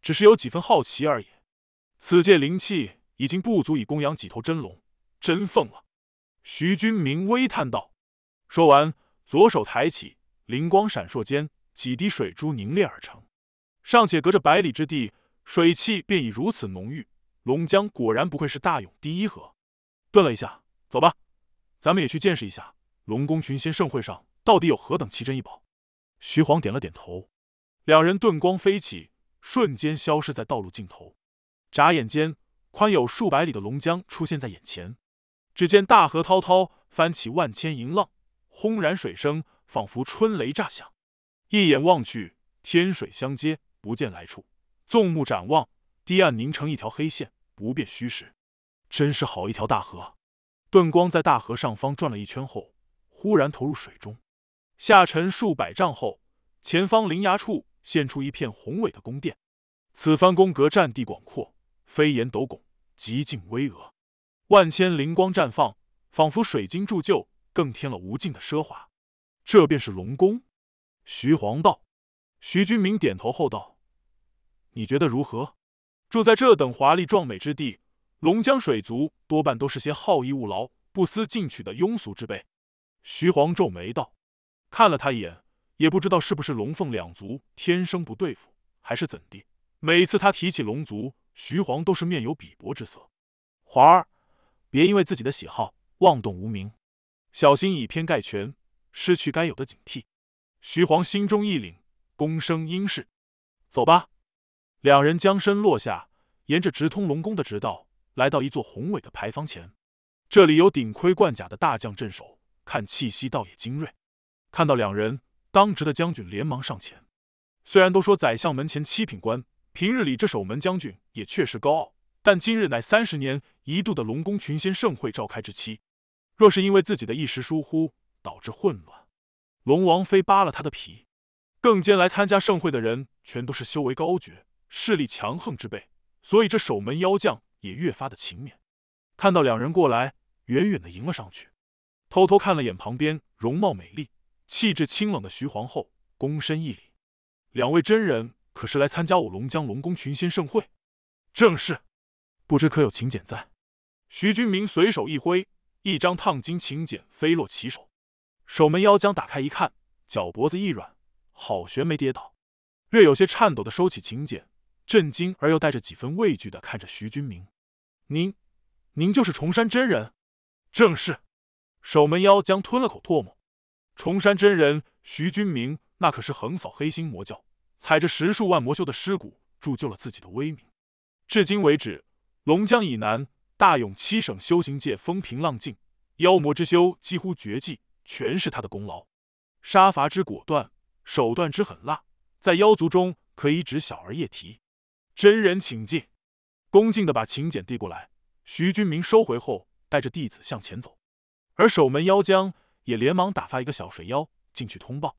只是有几分好奇而已。此界灵气。已经不足以供养几头真龙、真凤了。”徐君明微叹道。说完，左手抬起，灵光闪烁间，几滴水珠凝练而成。尚且隔着百里之地，水汽便已如此浓郁。龙江果然不愧是大勇第一河。顿了一下，走吧，咱们也去见识一下龙宫群仙盛会，上到底有何等奇珍异宝。徐晃点了点头，两人遁光飞起，瞬间消失在道路尽头。眨眼间。宽有数百里的龙江出现在眼前，只见大河滔滔，翻起万千银浪，轰然水声仿佛春雷炸响。一眼望去，天水相接，不见来处。纵目展望，堤岸凝成一条黑线，不辨虚实。真是好一条大河！顿光在大河上方转了一圈后，忽然投入水中，下沉数百丈后，前方灵崖处现出一片宏伟的宫殿。此番宫阁占地广阔。飞檐斗拱，极尽巍峨，万千灵光绽放，仿佛水晶铸就，更添了无尽的奢华。这便是龙宫。徐皇道，徐君明点头后道：“你觉得如何？住在这等华丽壮美之地，龙江水族多半都是些好逸恶劳、不思进取的庸俗之辈。”徐皇皱眉道，看了他一眼，也不知道是不是龙凤两族天生不对付，还是怎地。每次他提起龙族。徐晃都是面有鄙薄之色，华儿，别因为自己的喜好妄动无名，小心以偏概全，失去该有的警惕。徐晃心中一凛，躬身应是。走吧。两人将身落下，沿着直通龙宫的直道，来到一座宏伟的牌坊前。这里有顶盔贯甲的大将镇守，看气息倒也精锐。看到两人，当值的将军连忙上前。虽然都说宰相门前七品官。平日里这守门将军也确实高傲，但今日乃三十年一度的龙宫群仙盛会召开之期，若是因为自己的一时疏忽导致混乱，龙王非扒了他的皮。更兼来参加盛会的人全都是修为高绝、势力强横之辈，所以这守门妖将也越发的勤勉。看到两人过来，远远的迎了上去，偷偷看了眼旁边容貌美丽、气质清冷的徐皇后，躬身一礼：“两位真人。”可是来参加我龙江龙宫群仙盛会，正是，不知可有请柬在？徐君明随手一挥，一张烫金请柬飞落其手，守门妖将打开一看，脚脖子一软，好悬没跌倒，略有些颤抖的收起请柬，震惊而又带着几分畏惧的看着徐君明：“您，您就是崇山真人？正是。”守门妖将吞了口唾沫：“崇山真人徐君明，那可是横扫黑心魔教。”踩着十数万魔修的尸骨，铸就了自己的威名。至今为止，龙江以南、大勇七省修行界风平浪静，妖魔之修几乎绝迹，全是他的功劳。杀伐之果断，手段之狠辣，在妖族中可以指小儿夜啼。真人请进。恭敬的把请柬递过来，徐君明收回后，带着弟子向前走。而守门妖将也连忙打发一个小水妖进去通报，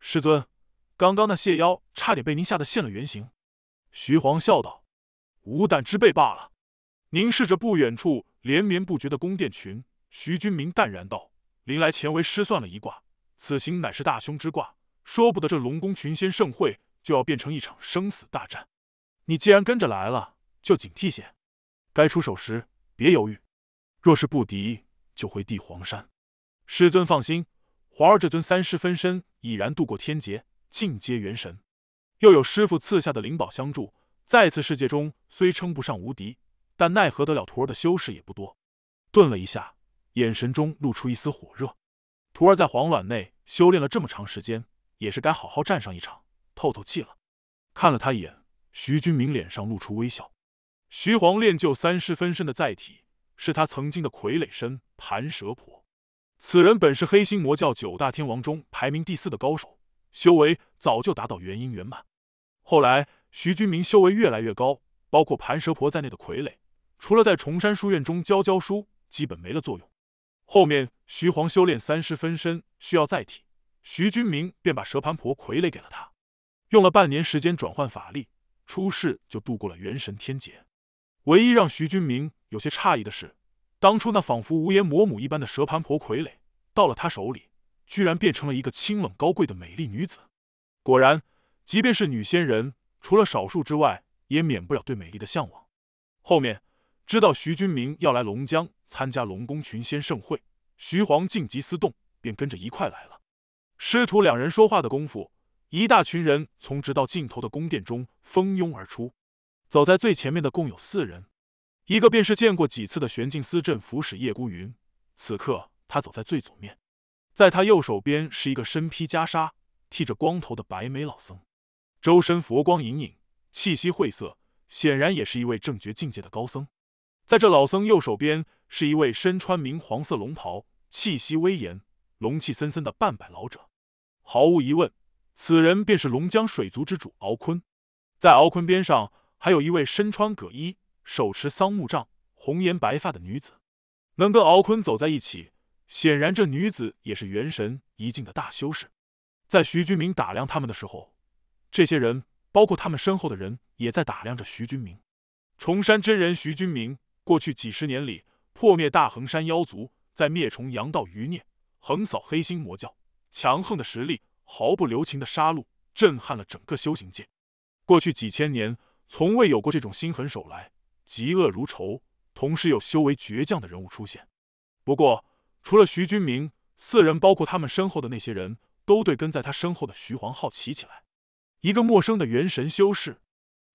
师尊。刚刚那蟹妖差点被您吓得现了原形，徐皇笑道：“无胆之辈罢了。”凝视着不远处连绵不绝的宫殿群，徐君明淡然道：“临来前为师算了一卦，此行乃是大凶之卦，说不得这龙宫群仙盛会就要变成一场生死大战。你既然跟着来了，就警惕些，该出手时别犹豫。若是不敌，就回帝皇山。师尊放心，皇儿这尊三尸分身已然渡过天劫。”进阶元神，又有师傅赐下的灵宝相助。再次世界中虽称不上无敌，但奈何得了徒儿的修士也不多。顿了一下，眼神中露出一丝火热。徒儿在黄卵内修炼了这么长时间，也是该好好战上一场，透透气了。看了他一眼，徐君明脸上露出微笑。徐皇练就三尸分身的载体是他曾经的傀儡身盘蛇婆。此人本是黑心魔教九大天王中排名第四的高手。修为早就达到元婴圆满，后来徐君明修为越来越高，包括盘蛇婆在内的傀儡，除了在崇山书院中教教书，基本没了作用。后面徐皇修炼三尸分身需要载体，徐君明便把蛇盘婆傀儡给了他，用了半年时间转换法力，出世就度过了元神天劫。唯一让徐君明有些诧异的是，当初那仿佛无言魔母一般的蛇盘婆傀儡，到了他手里。居然变成了一个清冷高贵的美丽女子。果然，即便是女仙人，除了少数之外，也免不了对美丽的向往。后面知道徐君明要来龙江参加龙宫群仙盛会，徐皇静急思动，便跟着一块来了。师徒两人说话的功夫，一大群人从直到尽头的宫殿中蜂拥而出。走在最前面的共有四人，一个便是见过几次的玄静司镇抚使叶孤云，此刻他走在最左面。在他右手边是一个身披袈裟、剃着光头的白眉老僧，周身佛光隐隐，气息晦涩，显然也是一位正觉境界的高僧。在这老僧右手边是一位身穿明黄色龙袍、气息威严、龙气森森的半百老者，毫无疑问，此人便是龙江水族之主敖坤。在敖坤边上还有一位身穿葛衣、手持桑木杖、红颜白发的女子，能跟敖坤走在一起。显然，这女子也是元神一境的大修士。在徐君明打量他们的时候，这些人，包括他们身后的人，也在打量着徐君明。崇山真人徐君明，过去几十年里破灭大衡山妖族，在灭崇阳道余孽，横扫黑心魔教，强横的实力，毫不留情的杀戮，震撼了整个修行界。过去几千年，从未有过这种心狠手来、嫉恶如仇，同时又修为倔强的人物出现。不过。除了徐君明四人，包括他们身后的那些人都对跟在他身后的徐皇好奇起来。一个陌生的元神修士，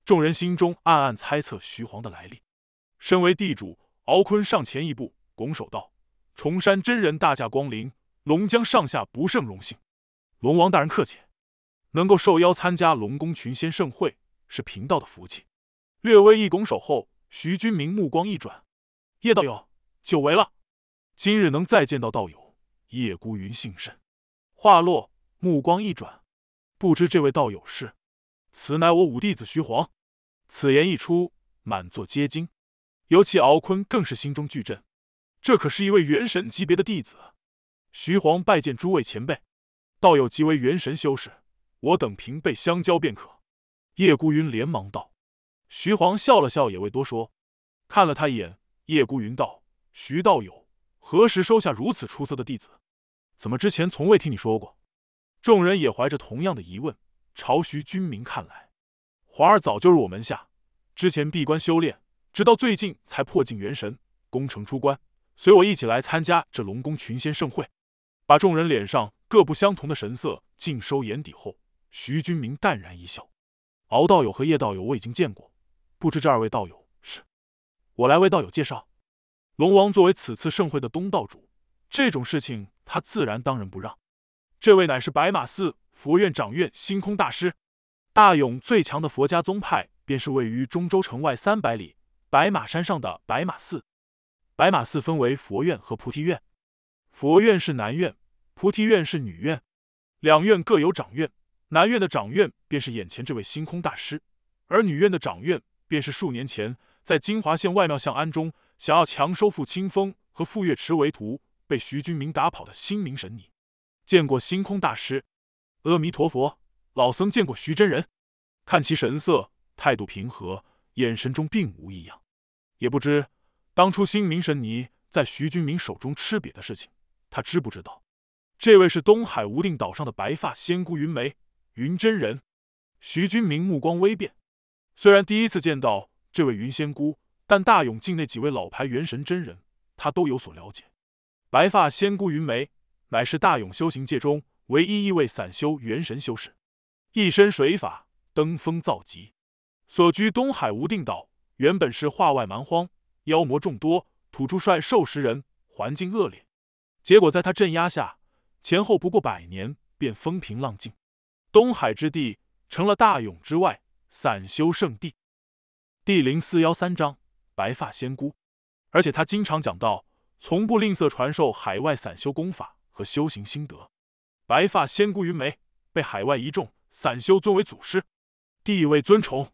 众人心中暗暗猜测徐皇的来历。身为地主，敖坤上前一步，拱手道：“崇山真人大驾光临，龙江上下不胜荣幸。”龙王大人客气，能够受邀参加龙宫群仙盛会，是贫道的福气。略微一拱手后，徐君明目光一转：“叶道友，久违了。”今日能再见到道友，叶孤云姓甚？话落，目光一转，不知这位道友是？此乃我五弟子徐皇。此言一出，满座皆惊，尤其敖坤更是心中巨震。这可是一位元神级别的弟子。徐皇拜见诸位前辈，道友即为元神修士，我等平辈相交便可。叶孤云连忙道。徐皇笑了笑，也未多说，看了他一眼。叶孤云道：“徐道友。”何时收下如此出色的弟子？怎么之前从未听你说过？众人也怀着同样的疑问朝徐君明看来。华儿早就入我门下，之前闭关修炼，直到最近才破境元神，功成出关，随我一起来参加这龙宫群仙盛会。把众人脸上各不相同的神色尽收眼底后，徐君明淡然一笑：“敖道友和叶道友，我已经见过，不知这二位道友是……我来为道友介绍。”龙王作为此次盛会的东道主，这种事情他自然当仁不让。这位乃是白马寺佛院长院星空大师。大勇最强的佛家宗派，便是位于中州城外三百里白马山上的白马寺。白马寺分为佛院和菩提院，佛院是男院，菩提院是女院，两院各有长院。男院的长院便是眼前这位星空大师，而女院的长院便是数年前在金华县外庙巷庵中。想要强收傅清风和傅月池为徒，被徐君明打跑的星明神尼，见过星空大师，阿弥陀佛，老僧见过徐真人。看其神色，态度平和，眼神中并无异样，也不知当初星明神尼在徐君明手中吃瘪的事情，他知不知道？这位是东海无定岛上的白发仙姑云梅，云真人。徐君明目光微变，虽然第一次见到这位云仙姑。但大永境内几位老牌元神真人，他都有所了解。白发仙姑云梅，乃是大永修行界中唯一一位散修元神修士，一身水法登峰造极。所居东海无定岛，原本是化外蛮荒，妖魔众多，土著率兽食人，环境恶劣。结果在他镇压下，前后不过百年，便风平浪静，东海之地成了大勇之外散修圣地。第零四幺三章。白发仙姑，而且他经常讲到，从不吝啬传授海外散修功法和修行心得。白发仙姑云梅被海外一众散修尊为祖师，地位尊崇。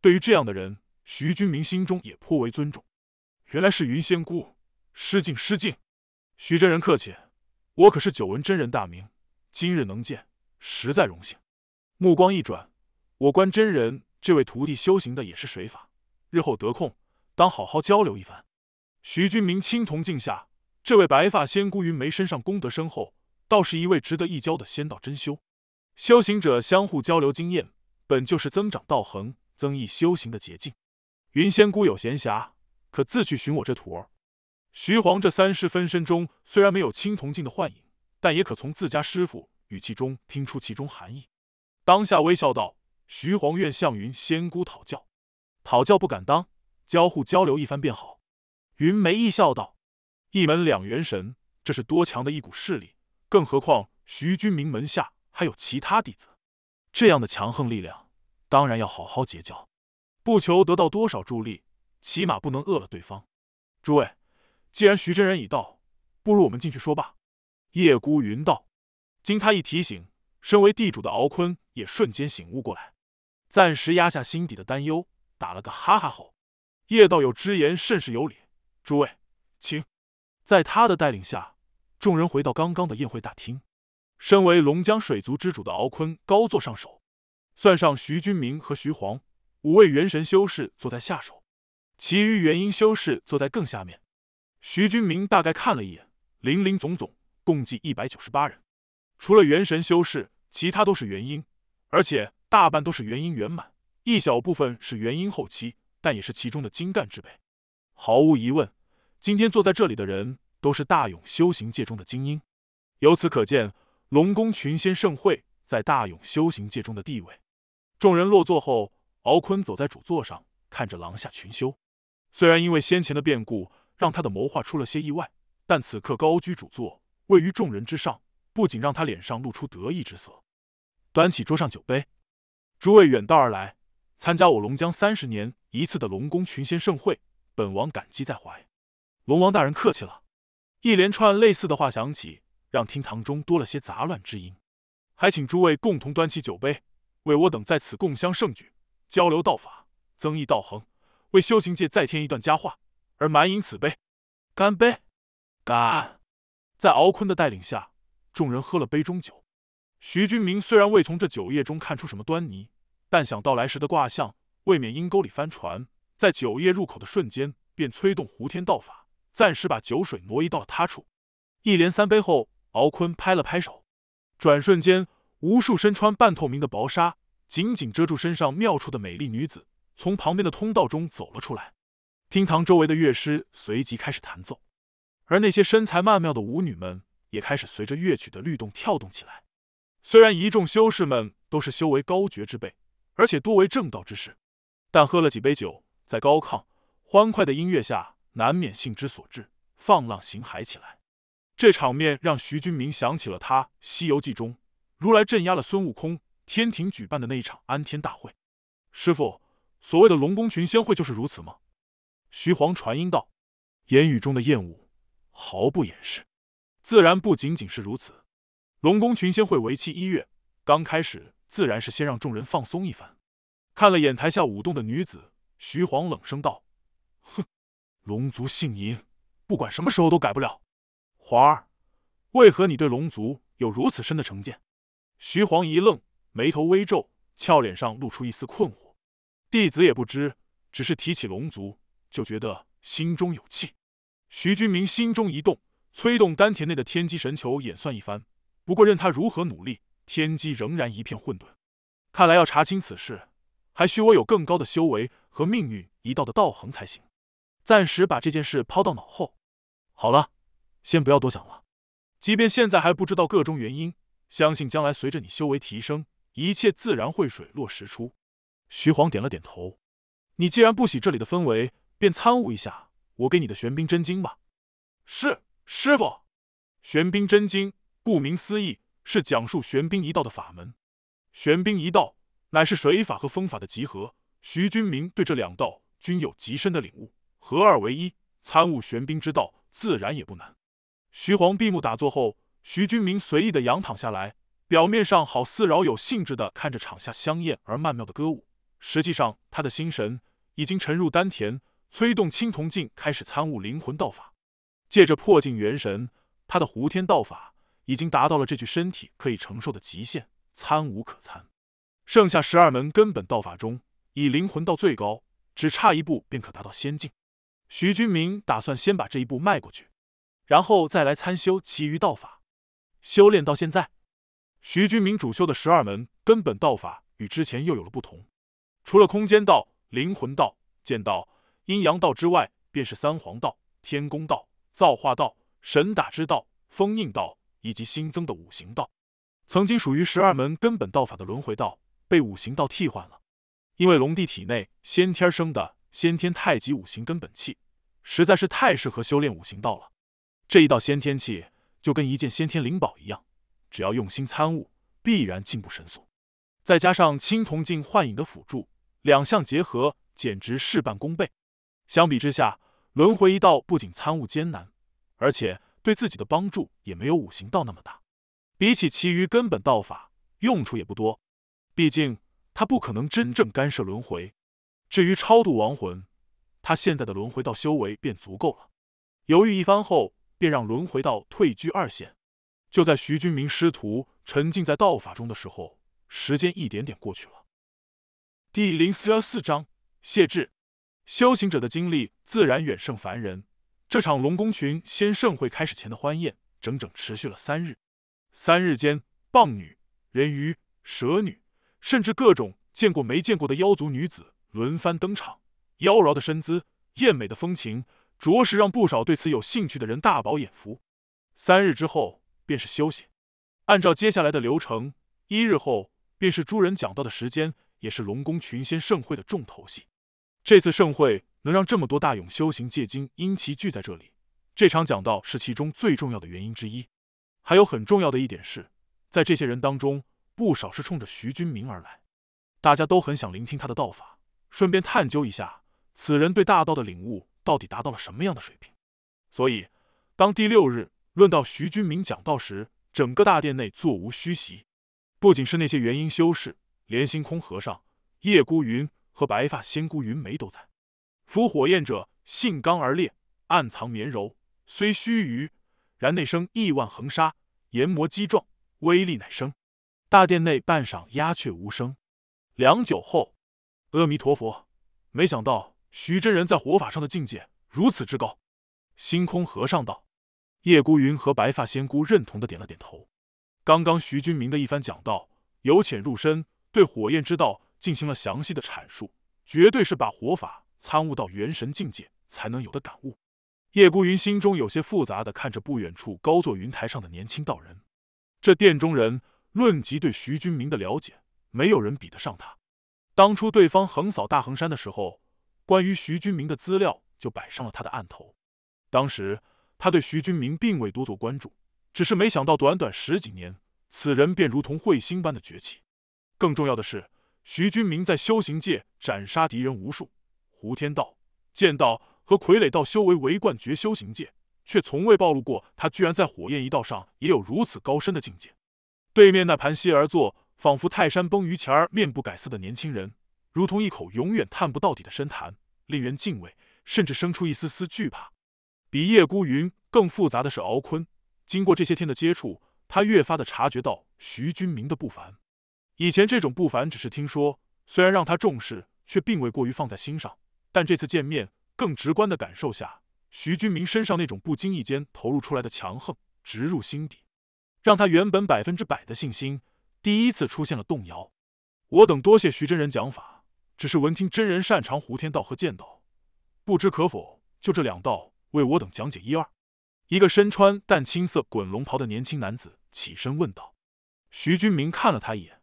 对于这样的人，徐君明心中也颇为尊重。原来是云仙姑，失敬失敬，徐真人客气，我可是久闻真人大名，今日能见，实在荣幸。目光一转，我观真人这位徒弟修行的也是水法，日后得空。当好好交流一番。徐君明青铜镜下，这位白发仙姑云梅身上功德深厚，倒是一位值得一交的仙道真修。修行者相互交流经验，本就是增长道恒，增益修行的捷径。云仙姑有闲暇，可自去寻我这徒儿。徐皇这三师分身中，虽然没有青铜镜的幻影，但也可从自家师父语气中听出其中含义。当下微笑道：“徐皇愿向云仙姑讨教，讨教不敢当。”交互交流一番便好，云梅一笑道：“一门两元神，这是多强的一股势力！更何况徐君明门下还有其他弟子，这样的强横力量，当然要好好结交。不求得到多少助力，起码不能饿了对方。”诸位，既然徐真人已到，不如我们进去说罢。”叶孤云道。经他一提醒，身为地主的敖坤也瞬间醒悟过来，暂时压下心底的担忧，打了个哈哈后。叶道友之言甚是有理，诸位，请。在他的带领下，众人回到刚刚的宴会大厅。身为龙江水族之主的敖坤高坐上首，算上徐君明和徐皇，五位元神修士坐在下首，其余元婴修士坐在更下面。徐君明大概看了一眼，林林总总，共计一百九十八人。除了元神修士，其他都是元婴，而且大半都是元婴圆满，一小部分是元婴后期。但也是其中的精干之辈，毫无疑问，今天坐在这里的人都是大勇修行界中的精英。由此可见，龙宫群仙盛会在大勇修行界中的地位。众人落座后，敖坤走在主座上，看着廊下群修。虽然因为先前的变故让他的谋划出了些意外，但此刻高居主座，位于众人之上，不仅让他脸上露出得意之色，端起桌上酒杯，诸位远道而来，参加我龙江三十年。一次的龙宫群仙盛会，本王感激在怀。龙王大人客气了。一连串类似的话响起，让厅堂中多了些杂乱之音。还请诸位共同端起酒杯，为我等在此共襄盛举，交流道法，增益道恒，为修行界再添一段佳话。而满饮此杯，干杯！干！在敖坤的带领下，众人喝了杯中酒。徐君明虽然未从这酒液中看出什么端倪，但想到来时的卦象。未免阴沟里翻船，在酒液入口的瞬间，便催动胡天道法，暂时把酒水挪移到了他处。一连三杯后，敖坤拍了拍手，转瞬间，无数身穿半透明的薄纱，紧紧遮住身上妙处的美丽女子，从旁边的通道中走了出来。厅堂周围的乐师随即开始弹奏，而那些身材曼妙的舞女们也开始随着乐曲的律动跳动起来。虽然一众修士们都是修为高绝之辈，而且多为正道之士。但喝了几杯酒，在高亢、欢快的音乐下，难免兴之所至，放浪形骸起来。这场面让徐君明想起了他《西游记》中，如来镇压了孙悟空，天庭举办的那一场安天大会。师傅，所谓的龙宫群仙会就是如此吗？徐晃传音道，言语中的厌恶毫不掩饰。自然不仅仅是如此，龙宫群仙会为期一月，刚开始自然是先让众人放松一番。看了眼台下舞动的女子，徐晃冷声道：“哼，龙族姓银，不管什么时候都改不了。华儿，为何你对龙族有如此深的成见？”徐晃一愣，眉头微皱，俏脸上露出一丝困惑：“弟子也不知，只是提起龙族，就觉得心中有气。”徐君明心中一动，催动丹田内的天机神球演算一番。不过，任他如何努力，天机仍然一片混沌。看来要查清此事。还需我有更高的修为和命运一道的道行才行。暂时把这件事抛到脑后。好了，先不要多想了。即便现在还不知道各中原因，相信将来随着你修为提升，一切自然会水落石出。徐晃点了点头。你既然不喜这里的氛围，便参悟一下我给你的玄冰真经吧。是，师傅。玄冰真经，顾名思义，是讲述玄冰一道的法门。玄冰一道。乃是水法和风法的集合。徐君明对这两道均有极深的领悟，合二为一，参悟玄冰之道自然也不难。徐晃闭目打坐后，徐君明随意的仰躺下来，表面上好似饶有兴致的看着场下香艳而曼妙的歌舞，实际上他的心神已经沉入丹田，催动青铜镜开始参悟灵魂道法。借着破镜元神，他的胡天道法已经达到了这具身体可以承受的极限，参无可参。剩下十二门根本道法中，以灵魂道最高，只差一步便可达到仙境。徐君明打算先把这一步迈过去，然后再来参修其余道法。修炼到现在，徐君明主修的十二门根本道法与之前又有了不同，除了空间道、灵魂道、剑道、阴阳道之外，便是三皇道、天宫道、造化道、神打之道、封印道以及新增的五行道。曾经属于十二门根本道法的轮回道。被五行道替换了，因为龙帝体内先天生的先天太极五行根本气，实在是太适合修炼五行道了。这一道先天气就跟一件先天灵宝一样，只要用心参悟，必然进步神速。再加上青铜镜幻影的辅助，两项结合，简直事半功倍。相比之下，轮回一道不仅参悟艰难，而且对自己的帮助也没有五行道那么大。比起其余根本道法，用处也不多。毕竟他不可能真正干涉轮回，至于超度亡魂，他现在的轮回道修为便足够了。犹豫一番后，便让轮回道退居二线。就在徐君明师徒沉浸在道法中的时候，时间一点点过去了。第零四幺四章：谢智。修行者的经历自然远胜凡人。这场龙宫群仙盛会开始前的欢宴，整整持续了三日。三日间，蚌女、人鱼、蛇女。甚至各种见过没见过的妖族女子轮番登场，妖娆的身姿、艳美的风情，着实让不少对此有兴趣的人大饱眼福。三日之后便是休息，按照接下来的流程，一日后便是诸人讲道的时间，也是龙宫群仙盛会的重头戏。这次盛会能让这么多大勇修行界精英齐聚在这里，这场讲道是其中最重要的原因之一。还有很重要的一点是，在这些人当中。不少是冲着徐君明而来，大家都很想聆听他的道法，顺便探究一下此人对大道的领悟到底达到了什么样的水平。所以，当第六日论到徐君明讲道时，整个大殿内座无虚席。不仅是那些元婴修士，连星空和尚、叶孤云和白发仙姑云梅都在。夫火焰者，性刚而烈，暗藏绵柔，虽须臾，然内生亿万横沙，研磨积状，威力乃生。大殿内半晌鸦雀无声，良久后，阿弥陀佛，没想到徐真人在火法上的境界如此之高。星空和尚道，叶孤云和白发仙姑认同的点了点头。刚刚徐君明的一番讲道，由浅入深，对火焰之道进行了详细的阐述，绝对是把火法参悟到元神境界才能有的感悟。叶孤云心中有些复杂的看着不远处高坐云台上的年轻道人，这殿中人。论及对徐君明的了解，没有人比得上他。当初对方横扫大横山的时候，关于徐君明的资料就摆上了他的案头。当时他对徐君明并未多做关注，只是没想到短短十几年，此人便如同彗星般的崛起。更重要的是，徐君明在修行界斩杀敌人无数，胡天道剑道和傀儡道修为为冠绝修行界，却从未暴露过他居然在火焰一道上也有如此高深的境界。对面那盘膝而坐，仿佛泰山崩于前而面不改色的年轻人，如同一口永远探不到底的深潭，令人敬畏，甚至生出一丝丝惧怕。比叶孤云更复杂的是敖坤。经过这些天的接触，他越发的察觉到徐军明的不凡。以前这种不凡只是听说，虽然让他重视，却并未过于放在心上。但这次见面，更直观的感受下，徐军明身上那种不经意间投入出来的强横，直入心底。让他原本百分之百的信心，第一次出现了动摇。我等多谢徐真人讲法，只是闻听真人擅长胡天道和剑道，不知可否就这两道为我等讲解一二？一个身穿淡青色滚龙袍的年轻男子起身问道。徐君明看了他一眼，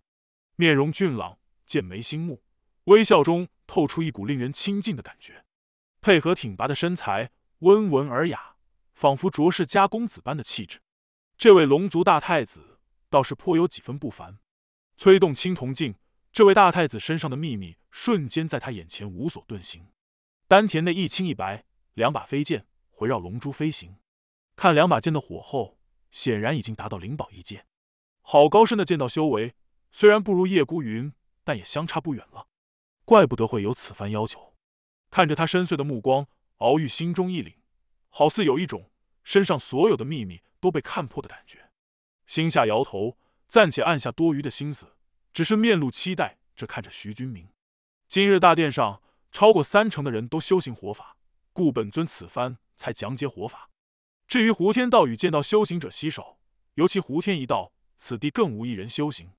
面容俊朗，剑眉星目，微笑中透出一股令人亲近的感觉，配合挺拔的身材，温文尔雅，仿佛卓氏家公子般的气质。这位龙族大太子倒是颇有几分不凡。催动青铜镜，这位大太子身上的秘密瞬间在他眼前无所遁形。丹田内一青一白，两把飞剑围绕龙珠飞行。看两把剑的火候，显然已经达到灵宝一阶。好高深的剑道修为，虽然不如叶孤云，但也相差不远了。怪不得会有此番要求。看着他深邃的目光，敖玉心中一凛，好似有一种身上所有的秘密。都被看破的感觉，心下摇头，暂且按下多余的心思，只是面露期待，只看着徐君明。今日大殿上超过三成的人都修行火法，故本尊此番才讲解火法。至于胡天道与剑道修行者稀少，尤其胡天一道，此地更无一人修行。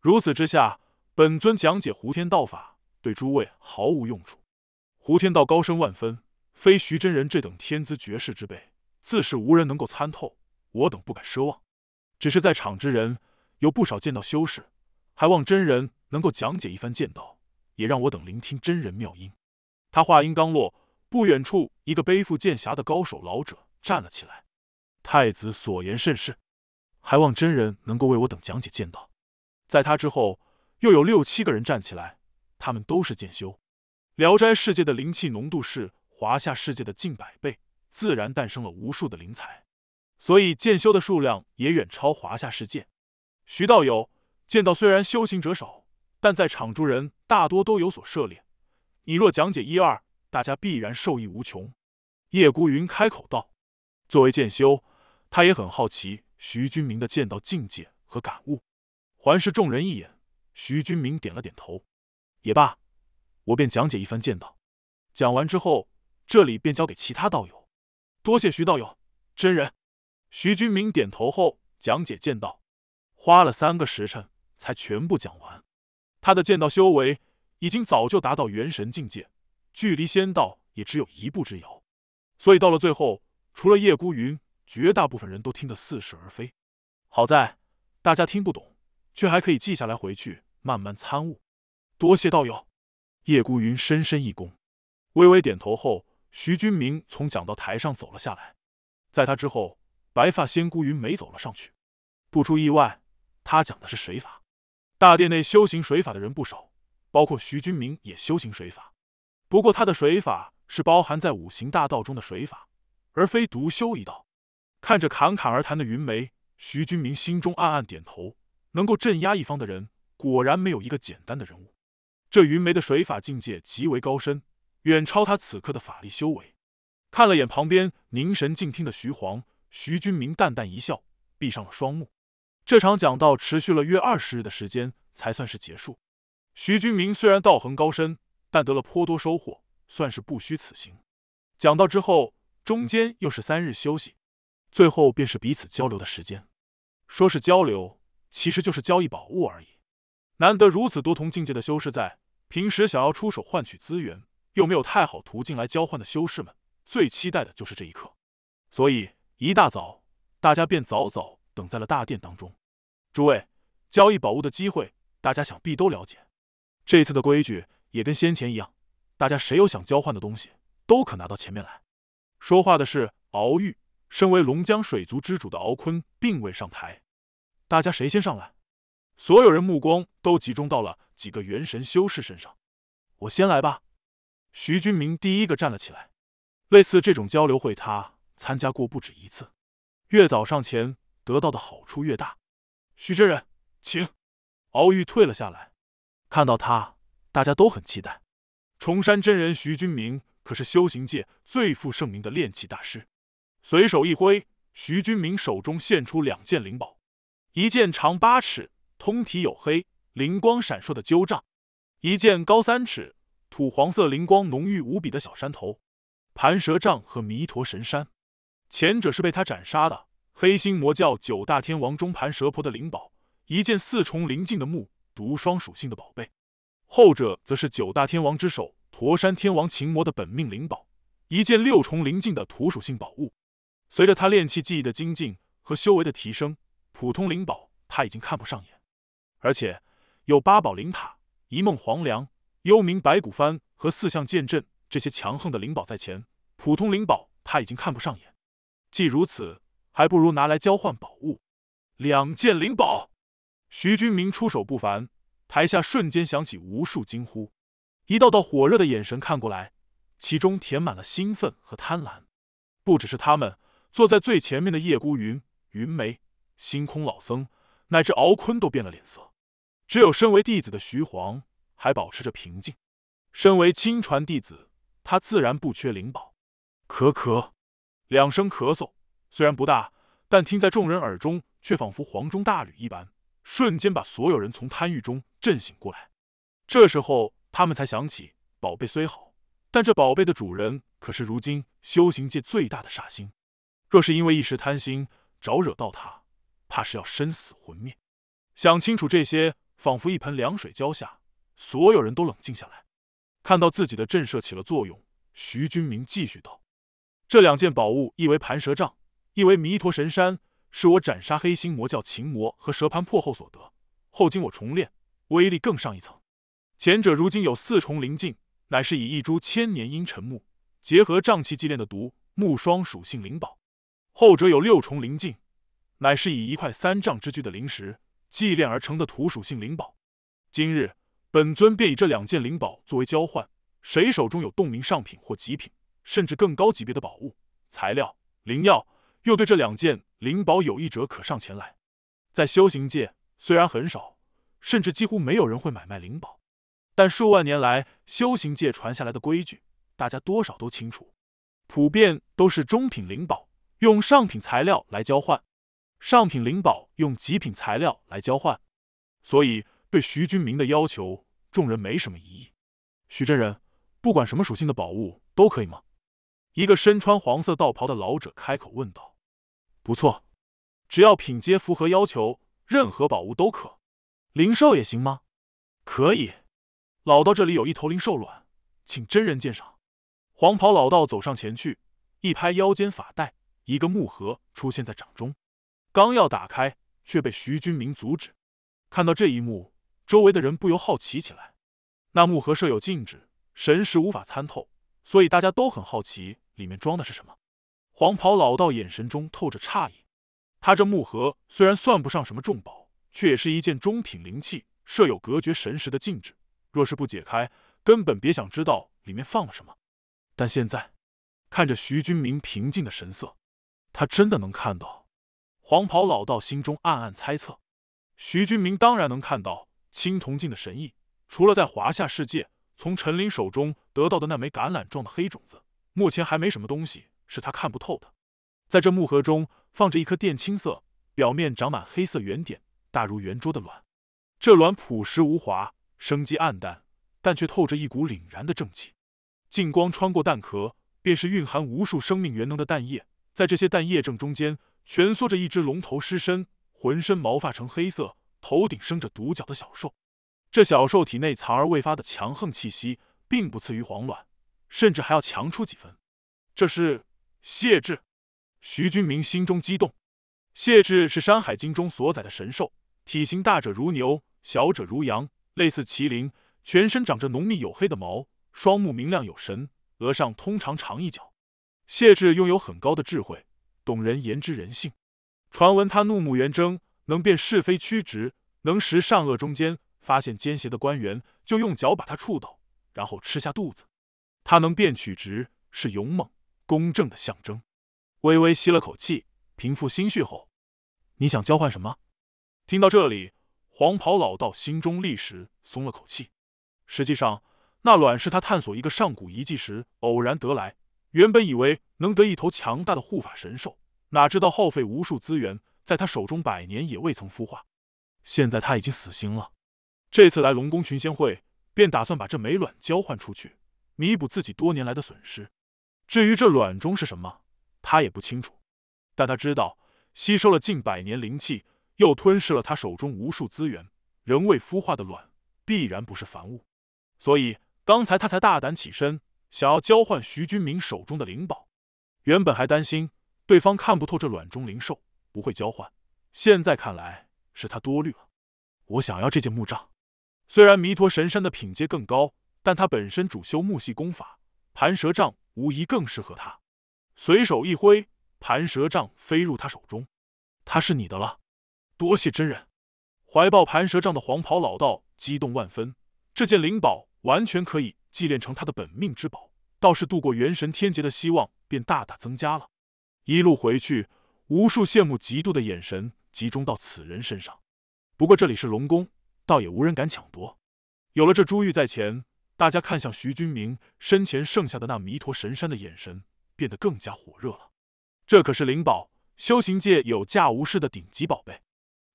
如此之下，本尊讲解胡天道法对诸位毫无用处。胡天道高深万分，非徐真人这等天资绝世之辈，自是无人能够参透。我等不敢奢望，只是在场之人有不少剑道修士，还望真人能够讲解一番剑道，也让我等聆听真人妙音。他话音刚落，不远处一个背负剑匣的高手老者站了起来。太子所言甚是，还望真人能够为我等讲解剑道。在他之后，又有六七个人站起来，他们都是剑修。聊斋世界的灵气浓度是华夏世界的近百倍，自然诞生了无数的灵才。所以剑修的数量也远超华夏世界。徐道友，剑道虽然修行者少，但在场诸人大多都有所涉猎。你若讲解一二，大家必然受益无穷。叶孤云开口道：“作为剑修，他也很好奇徐君明的剑道境界和感悟。”环视众人一眼，徐君明点了点头：“也罢，我便讲解一番剑道。讲完之后，这里便交给其他道友。多谢徐道友，真人。”徐军明点头后讲解剑道，花了三个时辰才全部讲完。他的剑道修为已经早就达到元神境界，距离仙道也只有一步之遥。所以到了最后，除了叶孤云，绝大部分人都听得似是而非。好在大家听不懂，却还可以记下来回去慢慢参悟。多谢道友，叶孤云深深一躬，微微点头后，徐军明从讲道台上走了下来。在他之后。白发仙姑云梅走了上去，不出意外，他讲的是水法。大殿内修行水法的人不少，包括徐君明也修行水法。不过他的水法是包含在五行大道中的水法，而非独修一道。看着侃侃而谈的云梅，徐君明心中暗暗点头：能够镇压一方的人，果然没有一个简单的人物。这云梅的水法境界极为高深，远超他此刻的法力修为。看了眼旁边凝神静听的徐黄。徐君明淡淡一笑，闭上了双目。这场讲道持续了约二十日的时间，才算是结束。徐君明虽然道行高深，但得了颇多收获，算是不虚此行。讲道之后，中间又是三日休息，最后便是彼此交流的时间。说是交流，其实就是交易宝物而已。难得如此多同境界的修士在，平时想要出手换取资源，又没有太好途径来交换的修士们，最期待的就是这一刻。所以。一大早，大家便早早等在了大殿当中。诸位，交易宝物的机会，大家想必都了解。这次的规矩也跟先前一样，大家谁有想交换的东西，都可拿到前面来。说话的是敖玉。身为龙江水族之主的敖坤并未上台。大家谁先上来？所有人目光都集中到了几个元神修士身上。我先来吧。徐君明第一个站了起来。类似这种交流会，他。参加过不止一次，越早上前得到的好处越大。徐真人，请，敖玉退了下来。看到他，大家都很期待。崇山真人徐君明可是修行界最负盛名的炼气大师。随手一挥，徐君明手中现出两件灵宝：一件长八尺、通体黝黑、灵光闪烁的鸠杖；一件高三尺、土黄色、灵光浓郁无比的小山头——盘蛇杖和弥陀神山。前者是被他斩杀的黑心魔教九大天王中盘蛇婆的灵宝，一件四重灵境的木毒双属性的宝贝；后者则是九大天王之首驼山天王秦魔的本命灵宝，一件六重灵境的土属性宝物。随着他炼气技艺的精进和修为的提升，普通灵宝他已经看不上眼。而且有八宝灵塔、一梦黄粱、幽冥白骨幡和四象剑阵这些强横的灵宝在前，普通灵宝他已经看不上眼。既如此，还不如拿来交换宝物，两件灵宝。徐君明出手不凡，台下瞬间响起无数惊呼，一道道火热的眼神看过来，其中填满了兴奋和贪婪。不只是他们，坐在最前面的叶孤云、云梅、星空老僧，乃至敖坤都变了脸色。只有身为弟子的徐皇还保持着平静。身为亲传弟子，他自然不缺灵宝。可可。两声咳嗽，虽然不大，但听在众人耳中，却仿佛黄钟大吕一般，瞬间把所有人从贪欲中震醒过来。这时候，他们才想起，宝贝虽好，但这宝贝的主人可是如今修行界最大的煞星。若是因为一时贪心，招惹到他，怕是要身死魂灭。想清楚这些，仿佛一盆凉水浇下，所有人都冷静下来。看到自己的震慑起了作用，徐军明继续道。这两件宝物，一为盘蛇杖，一为弥陀神山，是我斩杀黑心魔教秦魔和蛇盘破后所得。后经我重炼，威力更上一层。前者如今有四重灵境，乃是以一株千年阴沉木结合瘴气祭炼的毒木双属性灵宝；后者有六重灵境，乃是以一块三丈之巨的灵石祭炼而成的土属性灵宝。今日，本尊便以这两件灵宝作为交换，谁手中有洞明上品或极品？甚至更高级别的宝物、材料、灵药，又对这两件灵宝有意者可上前来。在修行界，虽然很少，甚至几乎没有人会买卖灵宝，但数万年来修行界传下来的规矩，大家多少都清楚。普遍都是中品灵宝用上品材料来交换，上品灵宝用极品材料来交换。所以对徐君明的要求，众人没什么异议。徐真人，不管什么属性的宝物都可以吗？一个身穿黄色道袍的老者开口问道：“不错，只要品阶符合要求，任何宝物都可。灵兽也行吗？”“可以。”老道这里有一头灵兽卵，请真人鉴赏。黄袍老道走上前去，一拍腰间法带，一个木盒出现在掌中。刚要打开，却被徐军明阻止。看到这一幕，周围的人不由好奇起来。那木盒设有禁止，神识无法参透，所以大家都很好奇。里面装的是什么？黄袍老道眼神中透着诧异。他这木盒虽然算不上什么重宝，却也是一件中品灵器，设有隔绝神识的禁制。若是不解开，根本别想知道里面放了什么。但现在看着徐君明平静的神色，他真的能看到。黄袍老道心中暗暗猜测：徐君明当然能看到青铜镜的神意。除了在华夏世界从陈林手中得到的那枚橄榄状的黑种子。目前还没什么东西是他看不透的。在这木盒中放着一颗靛青色、表面长满黑色圆点、大如圆桌的卵。这卵朴实无华，生机暗淡，但却透着一股凛然的正气。镜光穿过蛋壳，便是蕴含无数生命元能的蛋液。在这些蛋液正中间，蜷缩着一只龙头、狮身、浑身毛发呈黑色、头顶生着独角的小兽。这小兽体内藏而未发的强横气息，并不次于黄卵。甚至还要强出几分。这是谢志，徐君明心中激动。谢志是《山海经》中所载的神兽，体型大者如牛，小者如羊，类似麒麟，全身长着浓密黝黑的毛，双目明亮有神，额上通常长一角。谢志拥有很高的智慧，懂人言知人性。传闻他怒目圆睁，能辨是非曲直，能识善恶。中间发现奸邪的官员，就用脚把他触倒，然后吃下肚子。他能辨曲直，是勇猛、公正的象征。微微吸了口气，平复心绪后，你想交换什么？听到这里，黄袍老道心中立时松了口气。实际上，那卵是他探索一个上古遗迹时偶然得来，原本以为能得一头强大的护法神兽，哪知道耗费无数资源，在他手中百年也未曾孵化。现在他已经死心了，这次来龙宫群仙会，便打算把这枚卵交换出去。弥补自己多年来的损失。至于这卵中是什么，他也不清楚。但他知道，吸收了近百年灵气，又吞噬了他手中无数资源，仍未孵化的卵，必然不是凡物。所以刚才他才大胆起身，想要交换徐军明手中的灵宝。原本还担心对方看不透这卵中灵兽，不会交换。现在看来，是他多虑了。我想要这件木杖，虽然弥陀神山的品阶更高。但他本身主修木系功法，盘蛇杖无疑更适合他。随手一挥，盘蛇杖飞入他手中。他是你的了，多谢真人！怀抱盘蛇杖的黄袍老道激动万分，这件灵宝完全可以祭炼成他的本命之宝，倒是度过元神天劫的希望便大大增加了。一路回去，无数羡慕嫉妒的眼神集中到此人身上。不过这里是龙宫，倒也无人敢抢夺。有了这珠玉在前。大家看向徐君明身前剩下的那弥陀神山的眼神变得更加火热了。这可是灵宝，修行界有价无市的顶级宝贝。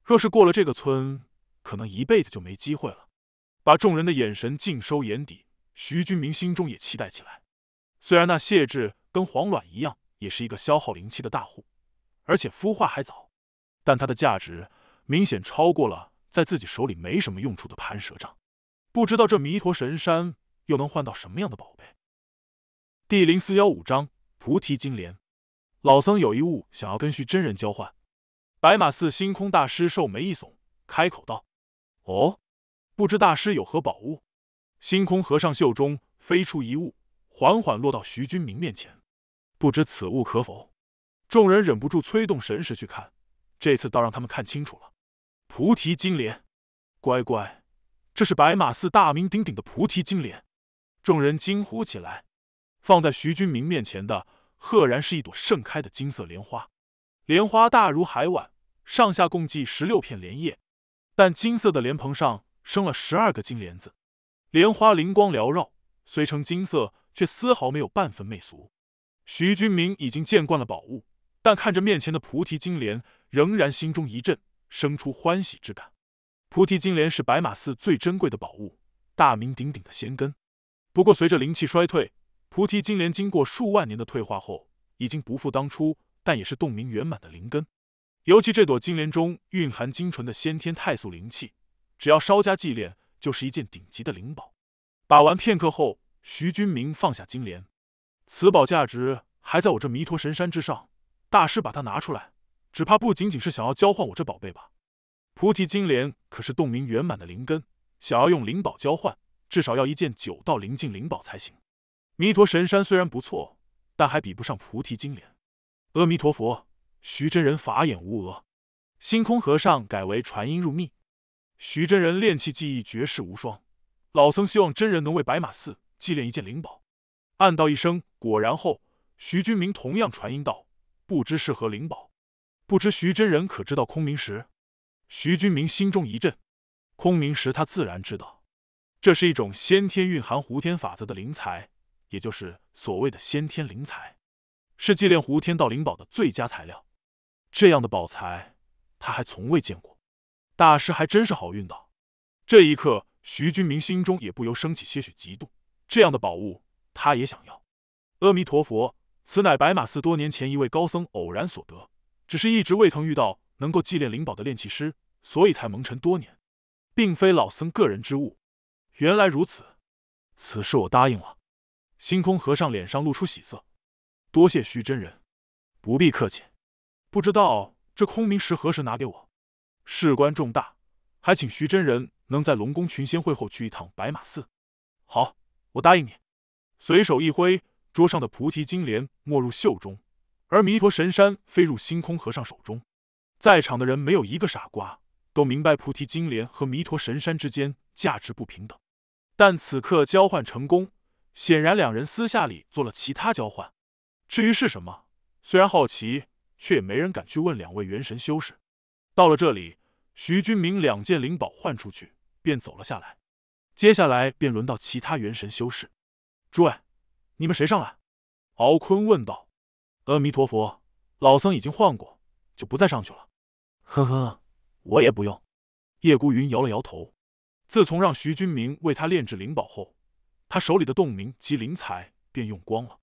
若是过了这个村，可能一辈子就没机会了。把众人的眼神尽收眼底，徐君明心中也期待起来。虽然那谢志跟黄卵一样，也是一个消耗灵气的大户，而且孵化还早，但它的价值明显超过了在自己手里没什么用处的盘蛇杖。不知道这弥陀神山又能换到什么样的宝贝？第零四幺五章菩提金莲。老僧有一物想要跟徐真人交换。白马寺星空大师寿眉一耸，开口道：“哦，不知大师有何宝物？”星空和尚袖中飞出一物，缓缓落到徐君明面前。不知此物可否？众人忍不住催动神识去看，这次倒让他们看清楚了。菩提金莲，乖乖。这是白马寺大名鼎鼎的菩提金莲，众人惊呼起来。放在徐君明面前的，赫然是一朵盛开的金色莲花。莲花大如海碗，上下共计十六片莲叶，但金色的莲蓬上生了十二个金莲子。莲花灵光缭绕，虽呈金色，却丝毫没有半分媚俗。徐君明已经见惯了宝物，但看着面前的菩提金莲，仍然心中一震，生出欢喜之感。菩提金莲是白马寺最珍贵的宝物，大名鼎鼎的仙根。不过随着灵气衰退，菩提金莲经过数万年的退化后，已经不复当初，但也是洞明圆满的灵根。尤其这朵金莲中蕴含精纯的先天太素灵气，只要稍加祭炼，就是一件顶级的灵宝。把玩片刻后，徐君明放下金莲，此宝价值还在我这弥陀神山之上。大师把它拿出来，只怕不仅仅是想要交换我这宝贝吧。菩提金莲可是洞明圆满的灵根，想要用灵宝交换，至少要一件九道灵境灵宝才行。弥陀神山虽然不错，但还比不上菩提金莲。阿弥陀佛，徐真人法眼无额，星空和尚改为传音入密。徐真人炼气技艺绝世无双，老僧希望真人能为白马寺祭炼一件灵宝。暗道一声果然后，徐君明同样传音道：“不知是何灵宝？不知徐真人可知道空明石？”徐军明心中一震，空明时，他自然知道，这是一种先天蕴含胡天法则的灵材，也就是所谓的先天灵材，是祭炼胡天道灵宝的最佳材料。这样的宝材他还从未见过，大师还真是好运道。这一刻，徐军明心中也不由升起些许嫉妒，这样的宝物他也想要。阿弥陀佛，此乃白马寺多年前一位高僧偶然所得，只是一直未曾遇到。能够祭炼灵宝的炼器师，所以才蒙尘多年，并非老僧个人之物。原来如此，此事我答应了。星空和尚脸上露出喜色，多谢徐真人，不必客气。不知道这空明石何时拿给我？事关重大，还请徐真人能在龙宫群仙会后去一趟白马寺。好，我答应你。随手一挥，桌上的菩提金莲没入袖中，而弥陀神山飞入星空和尚手中。在场的人没有一个傻瓜，都明白菩提金莲和弥陀神山之间价值不平等，但此刻交换成功，显然两人私下里做了其他交换。至于是什么，虽然好奇，却也没人敢去问两位元神修士。到了这里，徐君明两件灵宝换出去，便走了下来。接下来便轮到其他元神修士。诸位，你们谁上来？敖坤问道。阿弥陀佛，老僧已经换过，就不再上去了。呵呵，我也不用。叶孤云摇了摇头。自从让徐君明为他炼制灵宝后，他手里的洞明及灵材便用光了。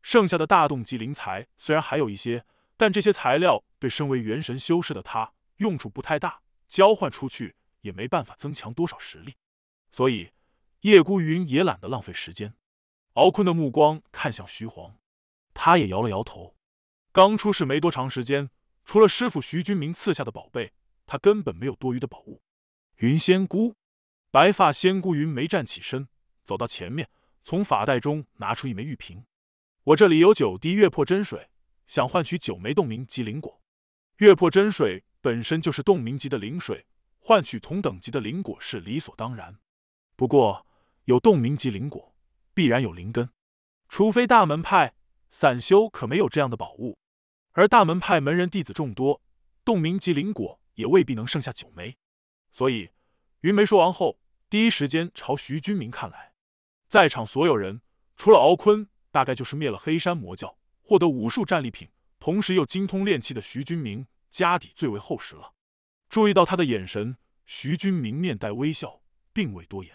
剩下的大洞及灵材虽然还有一些，但这些材料对身为元神修士的他用处不太大，交换出去也没办法增强多少实力。所以叶孤云也懒得浪费时间。敖坤的目光看向徐皇，他也摇了摇头。刚出世没多长时间。除了师傅徐君明赐下的宝贝，他根本没有多余的宝物。云仙姑，白发仙姑云眉站起身，走到前面，从法袋中拿出一枚玉瓶。我这里有九滴月魄真水，想换取九枚洞明级灵果。月魄真水本身就是洞明级的灵水，换取同等级的灵果是理所当然。不过，有洞明级灵果，必然有灵根，除非大门派，散修可没有这样的宝物。而大门派门人弟子众多，洞明级灵果也未必能剩下九枚，所以云梅说完后，第一时间朝徐君明看来。在场所有人除了敖坤，大概就是灭了黑山魔教，获得无数战利品，同时又精通炼器的徐君明，家底最为厚实了。注意到他的眼神，徐君明面带微笑，并未多言。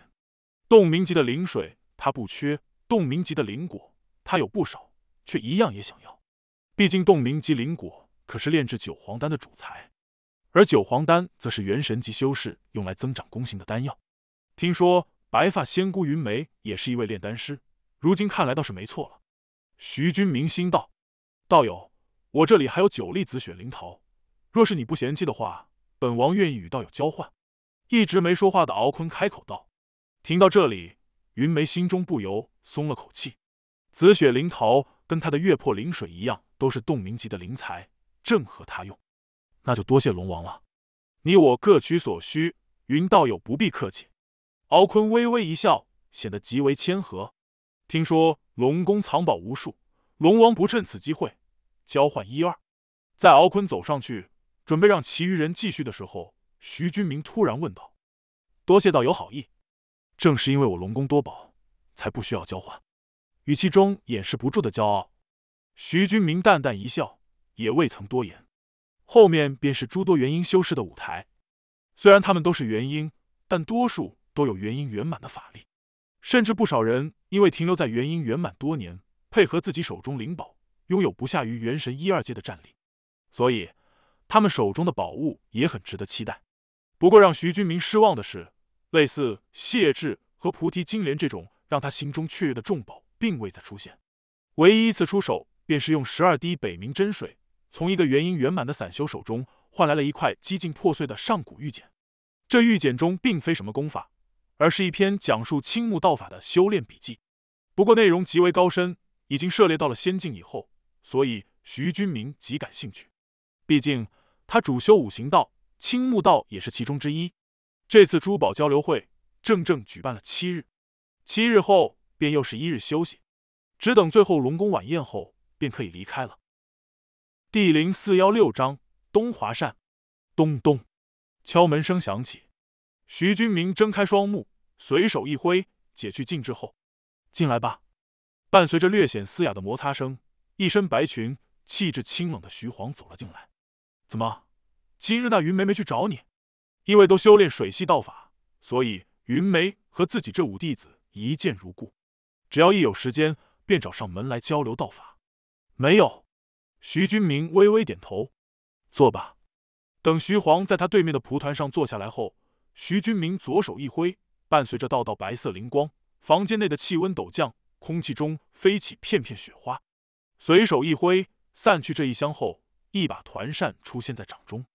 洞明级的灵水他不缺，洞明级的灵果他有不少，却一样也想要。毕竟洞灵及灵果可是炼制九黄丹的主材，而九黄丹则是元神级修士用来增长功行的丹药。听说白发仙姑云梅也是一位炼丹师，如今看来倒是没错了。徐君明心道：“道友，我这里还有九粒紫雪灵桃，若是你不嫌弃的话，本王愿意与道友交换。”一直没说话的敖坤开口道。听到这里，云梅心中不由松了口气。紫雪灵桃跟她的月魄灵水一样。都是洞明级的灵材，正合他用。那就多谢龙王了。你我各取所需，云道友不必客气。敖坤微微一笑，显得极为谦和。听说龙宫藏宝无数，龙王不趁此机会交换一二？在敖坤走上去，准备让其余人继续的时候，徐军明突然问道：“多谢道友好意，正是因为我龙宫多宝，才不需要交换。”语气中掩饰不住的骄傲。徐军明淡淡一笑，也未曾多言。后面便是诸多元婴修士的舞台。虽然他们都是元婴，但多数都有元婴圆满的法力，甚至不少人因为停留在元婴圆满多年，配合自己手中灵宝，拥有不下于元神一二阶的战力。所以，他们手中的宝物也很值得期待。不过，让徐军明失望的是，类似谢志和菩提金莲这种让他心中雀跃的重宝，并未再出现。唯一一次出手。便是用十二滴北冥真水，从一个元婴圆满的散修手中换来了一块几近破碎的上古玉简。这玉简中并非什么功法，而是一篇讲述青木道法的修炼笔记。不过内容极为高深，已经涉猎到了仙境以后，所以徐君明极感兴趣。毕竟他主修五行道，青木道也是其中之一。这次珠宝交流会正正举办了七日，七日后便又是一日休息，只等最后龙宫晚宴后。便可以离开了。第零四幺六章东华扇。咚咚，敲门声响起。徐君明睁开双目，随手一挥，解去禁制后，进来吧。伴随着略显嘶哑的摩擦声，一身白裙、气质清冷的徐晃走了进来。怎么，今日那云梅没去找你？因为都修炼水系道法，所以云梅和自己这五弟子一见如故，只要一有时间，便找上门来交流道法。没有，徐君明微微点头，坐吧。等徐晃在他对面的蒲团上坐下来后，徐君明左手一挥，伴随着道道白色灵光，房间内的气温陡降，空气中飞起片片雪花。随手一挥，散去这一香后，一把团扇出现在掌中。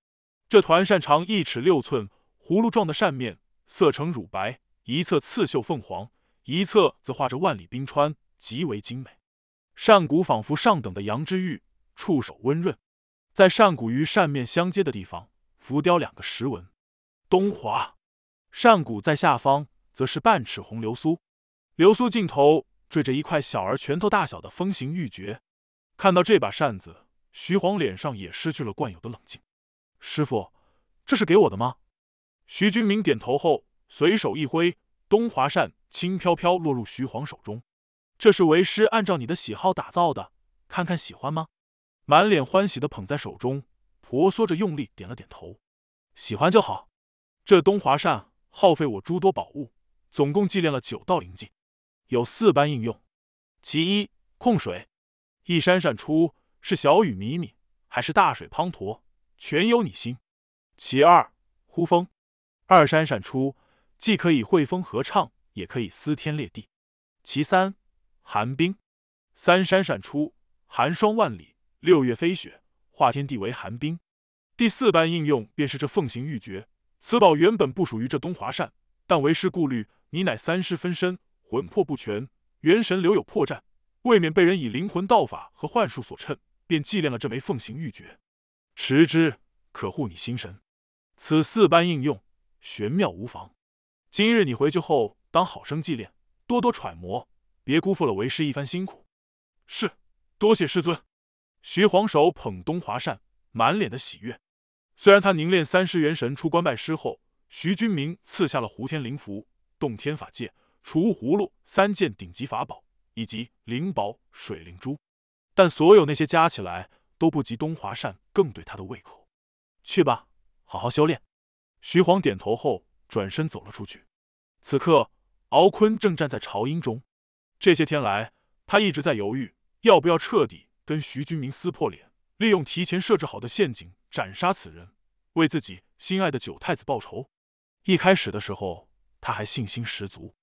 这团扇长一尺六寸，葫芦状的扇面色呈乳白，一侧刺绣凤凰，一侧则画着万里冰川，极为精美。扇骨仿佛上等的羊脂玉，触手温润。在扇骨与扇面相接的地方，浮雕两个石纹。东华，扇骨在下方，则是半尺红流苏，流苏尽头缀着一块小儿拳头大小的风行玉珏。看到这把扇子，徐晃脸上也失去了惯有的冷静。师傅，这是给我的吗？徐军明点头后，随手一挥，东华扇轻飘飘落入徐晃手中。这是为师按照你的喜好打造的，看看喜欢吗？满脸欢喜的捧在手中，婆娑着用力点了点头，喜欢就好。这东华扇耗费我诸多宝物，总共祭炼了九道灵境，有四般应用：其一，控水；一扇扇出，是小雨迷迷，还是大水滂沱，全由你心；其二，呼风；二扇扇出，既可以汇风合唱，也可以撕天裂地；其三。寒冰，三山闪出，寒霜万里，六月飞雪，化天地为寒冰。第四般应用便是这凤形玉诀。此宝原本不属于这东华扇，但为师顾虑你乃三师分身，魂魄不全，元神留有破绽，未免被人以灵魂道法和幻术所衬，便祭炼了这枚凤形玉诀。持之可护你心神。此四般应用玄妙无妨。今日你回去后当好生祭炼，多多揣摩。别辜负了为师一番辛苦，是多谢师尊。徐皇手捧东华扇，满脸的喜悦。虽然他凝练三师元神出关拜师后，徐君明赐下了胡天灵符、洞天法界、储物葫芦三件顶级法宝，以及灵宝水灵珠，但所有那些加起来都不及东华扇更对他的胃口。去吧，好好修炼。徐晃点头后转身走了出去。此刻，敖坤正站在朝音中。这些天来，他一直在犹豫要不要彻底跟徐军明撕破脸，利用提前设置好的陷阱斩杀此人，为自己心爱的九太子报仇。一开始的时候，他还信心十足，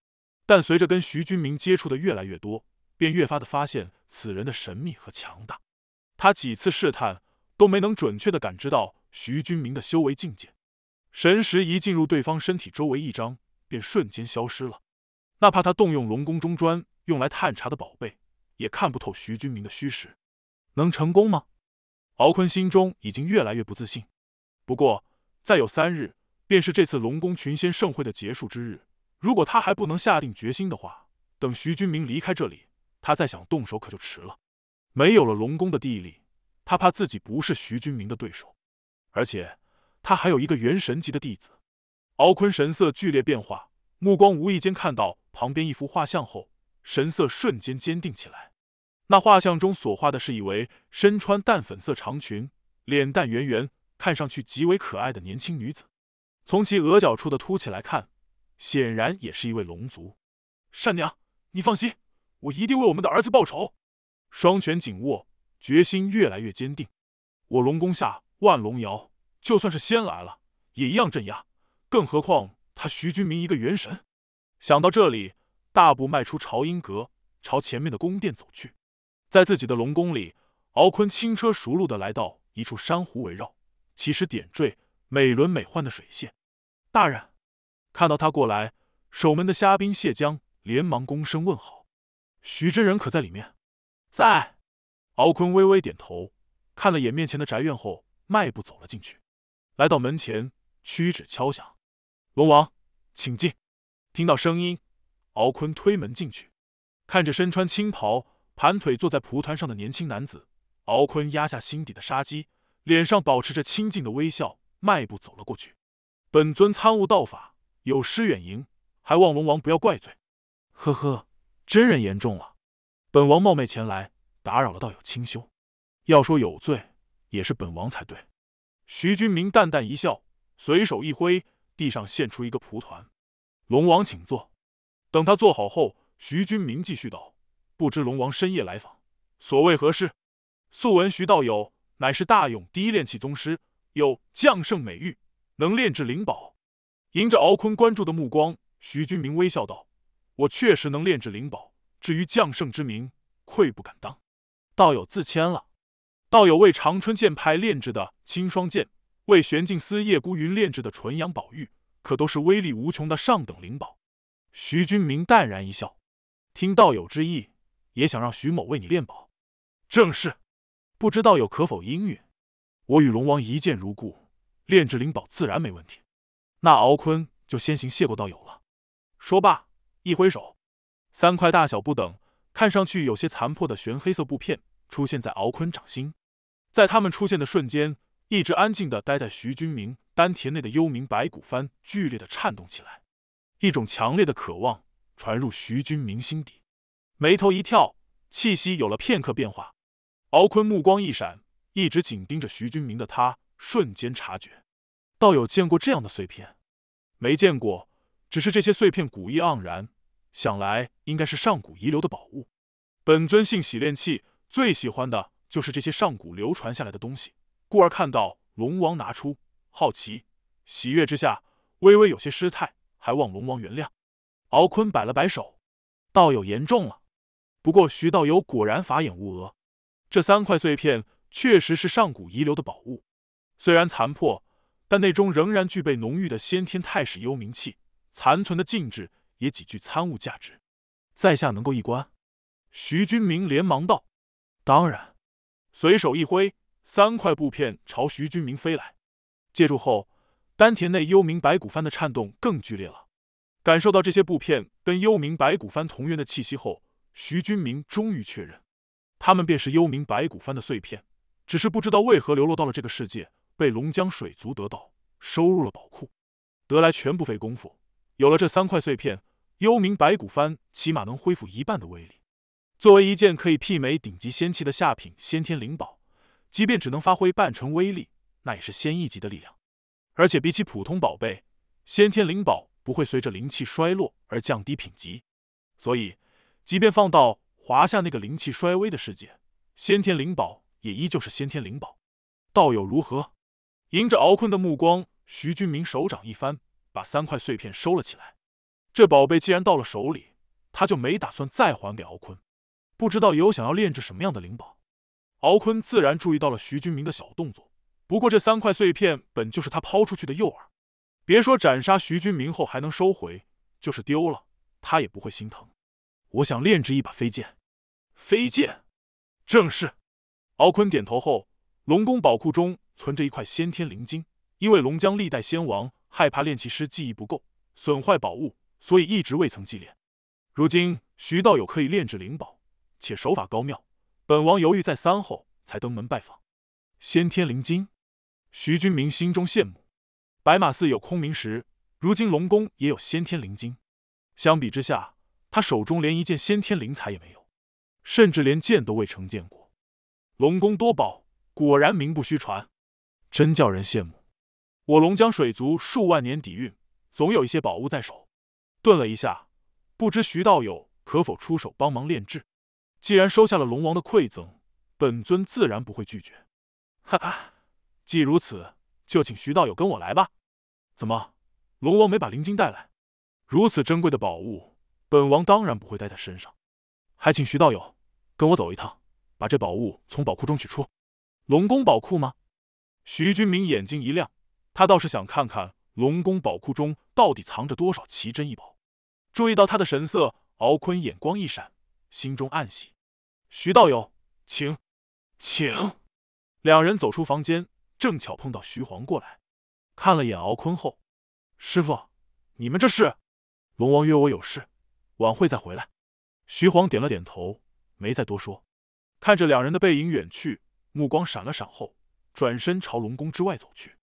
但随着跟徐军明接触的越来越多，便越发的发现此人的神秘和强大。他几次试探都没能准确的感知到徐军明的修为境界，神识一进入对方身体周围一张，便瞬间消失了。哪怕他动用龙宫中专。用来探查的宝贝也看不透徐军明的虚实，能成功吗？敖坤心中已经越来越不自信。不过，再有三日便是这次龙宫群仙盛会的结束之日。如果他还不能下定决心的话，等徐军明离开这里，他再想动手可就迟了。没有了龙宫的地利，他怕自己不是徐军明的对手。而且，他还有一个元神级的弟子。敖坤神色剧烈变化，目光无意间看到旁边一幅画像后。神色瞬间坚定起来。那画像中所画的是一位身穿淡粉色长裙、脸蛋圆圆、看上去极为可爱的年轻女子。从其额角处的凸起来看，显然也是一位龙族。善娘，你放心，我一定为我们的儿子报仇。双拳紧握，决心越来越坚定。我龙宫下万龙窑，就算是仙来了，也一样镇压。更何况他徐君明一个元神。想到这里。大步迈出朝音阁，朝前面的宫殿走去。在自己的龙宫里，敖坤轻车熟路的来到一处珊瑚围绕、奇石点缀、美轮美奂的水榭。大人，看到他过来，守门的虾兵蟹将连忙躬身问好：“徐真人可在里面？”“在。”敖坤微微点头，看了眼面前的宅院后，迈步走了进去。来到门前，屈指敲响：“龙王，请进。”听到声音。敖坤推门进去，看着身穿青袍、盘腿坐在蒲团上的年轻男子，敖坤压下心底的杀机，脸上保持着清静的微笑，迈步走了过去。本尊参悟道法，有失远迎，还望龙王不要怪罪。呵呵，真人言重了，本王冒昧前来，打扰了道友清修。要说有罪，也是本王才对。徐君明淡淡一笑，随手一挥，地上现出一个蒲团。龙王请坐。等他做好后，徐君明继续道：“不知龙王深夜来访，所谓何事？”“素闻徐道友乃是大勇第一炼器宗师，有将圣美誉，能炼制灵宝。”迎着敖坤关注的目光，徐君明微笑道：“我确实能炼制灵宝，至于将圣之名，愧不敢当。道友自谦了。道友为长春剑派炼制的青霜剑，为玄镜司叶孤云炼制的纯阳宝玉，可都是威力无穷的上等灵宝。”徐君明淡然一笑，听道友之意，也想让徐某为你炼宝，正是。不知道友可否应允？我与龙王一见如故，炼制灵宝自然没问题。那敖坤就先行谢过道友了。说罢，一挥手，三块大小不等、看上去有些残破的玄黑色布片出现在敖坤掌心。在他们出现的瞬间，一直安静的待在徐君明丹田内的幽冥白骨幡剧烈的颤动起来。一种强烈的渴望传入徐君明心底，眉头一跳，气息有了片刻变化。敖坤目光一闪，一直紧盯着徐君明的他瞬间察觉。道友见过这样的碎片？没见过，只是这些碎片古意盎然，想来应该是上古遗留的宝物。本尊性洗炼器最喜欢的就是这些上古流传下来的东西，故而看到龙王拿出，好奇喜悦之下，微微有些失态。还望龙王原谅。敖坤摆了摆手，道友言重了。不过徐道友果然法眼无讹，这三块碎片确实是上古遗留的宝物，虽然残破，但内中仍然具备浓郁的先天太始幽冥气，残存的禁制也极具参悟价值。在下能够一观。徐君明连忙道：“当然。”随手一挥，三块布片朝徐君明飞来，借住后。丹田内幽冥白骨幡的颤动更剧烈了，感受到这些布片跟幽冥白骨幡同源的气息后，徐君明终于确认，他们便是幽冥白骨幡的碎片，只是不知道为何流落到了这个世界，被龙江水族得到，收入了宝库。得来全不费工夫，有了这三块碎片，幽冥白骨幡起码能恢复一半的威力。作为一件可以媲美顶级仙器的下品先天灵宝，即便只能发挥半成威力，那也是仙一级的力量。而且比起普通宝贝，先天灵宝不会随着灵气衰落而降低品级，所以即便放到华夏那个灵气衰微的世界，先天灵宝也依旧是先天灵宝。道友如何？迎着敖坤的目光，徐军明手掌一翻，把三块碎片收了起来。这宝贝既然到了手里，他就没打算再还给敖坤。不知道有想要炼制什么样的灵宝？敖坤自然注意到了徐军明的小动作。不过这三块碎片本就是他抛出去的诱饵，别说斩杀徐君明后还能收回，就是丢了他也不会心疼。我想炼制一把飞剑。飞剑，正是。敖坤点头后，龙宫宝库中存着一块先天灵晶，因为龙江历代仙王害怕炼器师技艺不够损坏宝物，所以一直未曾祭炼。如今徐道友可以炼制灵宝，且手法高妙，本王犹豫再三后才登门拜访。先天灵晶。徐君明心中羡慕，白马寺有空明石，如今龙宫也有先天灵晶。相比之下，他手中连一件先天灵材也没有，甚至连剑都未曾见过。龙宫多宝，果然名不虚传，真叫人羡慕。我龙江水族数万年底蕴，总有一些宝物在手。顿了一下，不知徐道友可否出手帮忙炼制？既然收下了龙王的馈赠，本尊自然不会拒绝。哈哈。既如此，就请徐道友跟我来吧。怎么，龙王没把灵晶带来？如此珍贵的宝物，本王当然不会带在身上。还请徐道友跟我走一趟，把这宝物从宝库中取出。龙宫宝库吗？徐君明眼睛一亮，他倒是想看看龙宫宝库中到底藏着多少奇珍异宝。注意到他的神色，敖坤眼光一闪，心中暗喜。徐道友，请，请。两人走出房间。正巧碰到徐晃过来，看了眼敖坤后，师傅，你们这是？龙王约我有事，晚会再回来。徐晃点了点头，没再多说，看着两人的背影远去，目光闪了闪后，转身朝龙宫之外走去。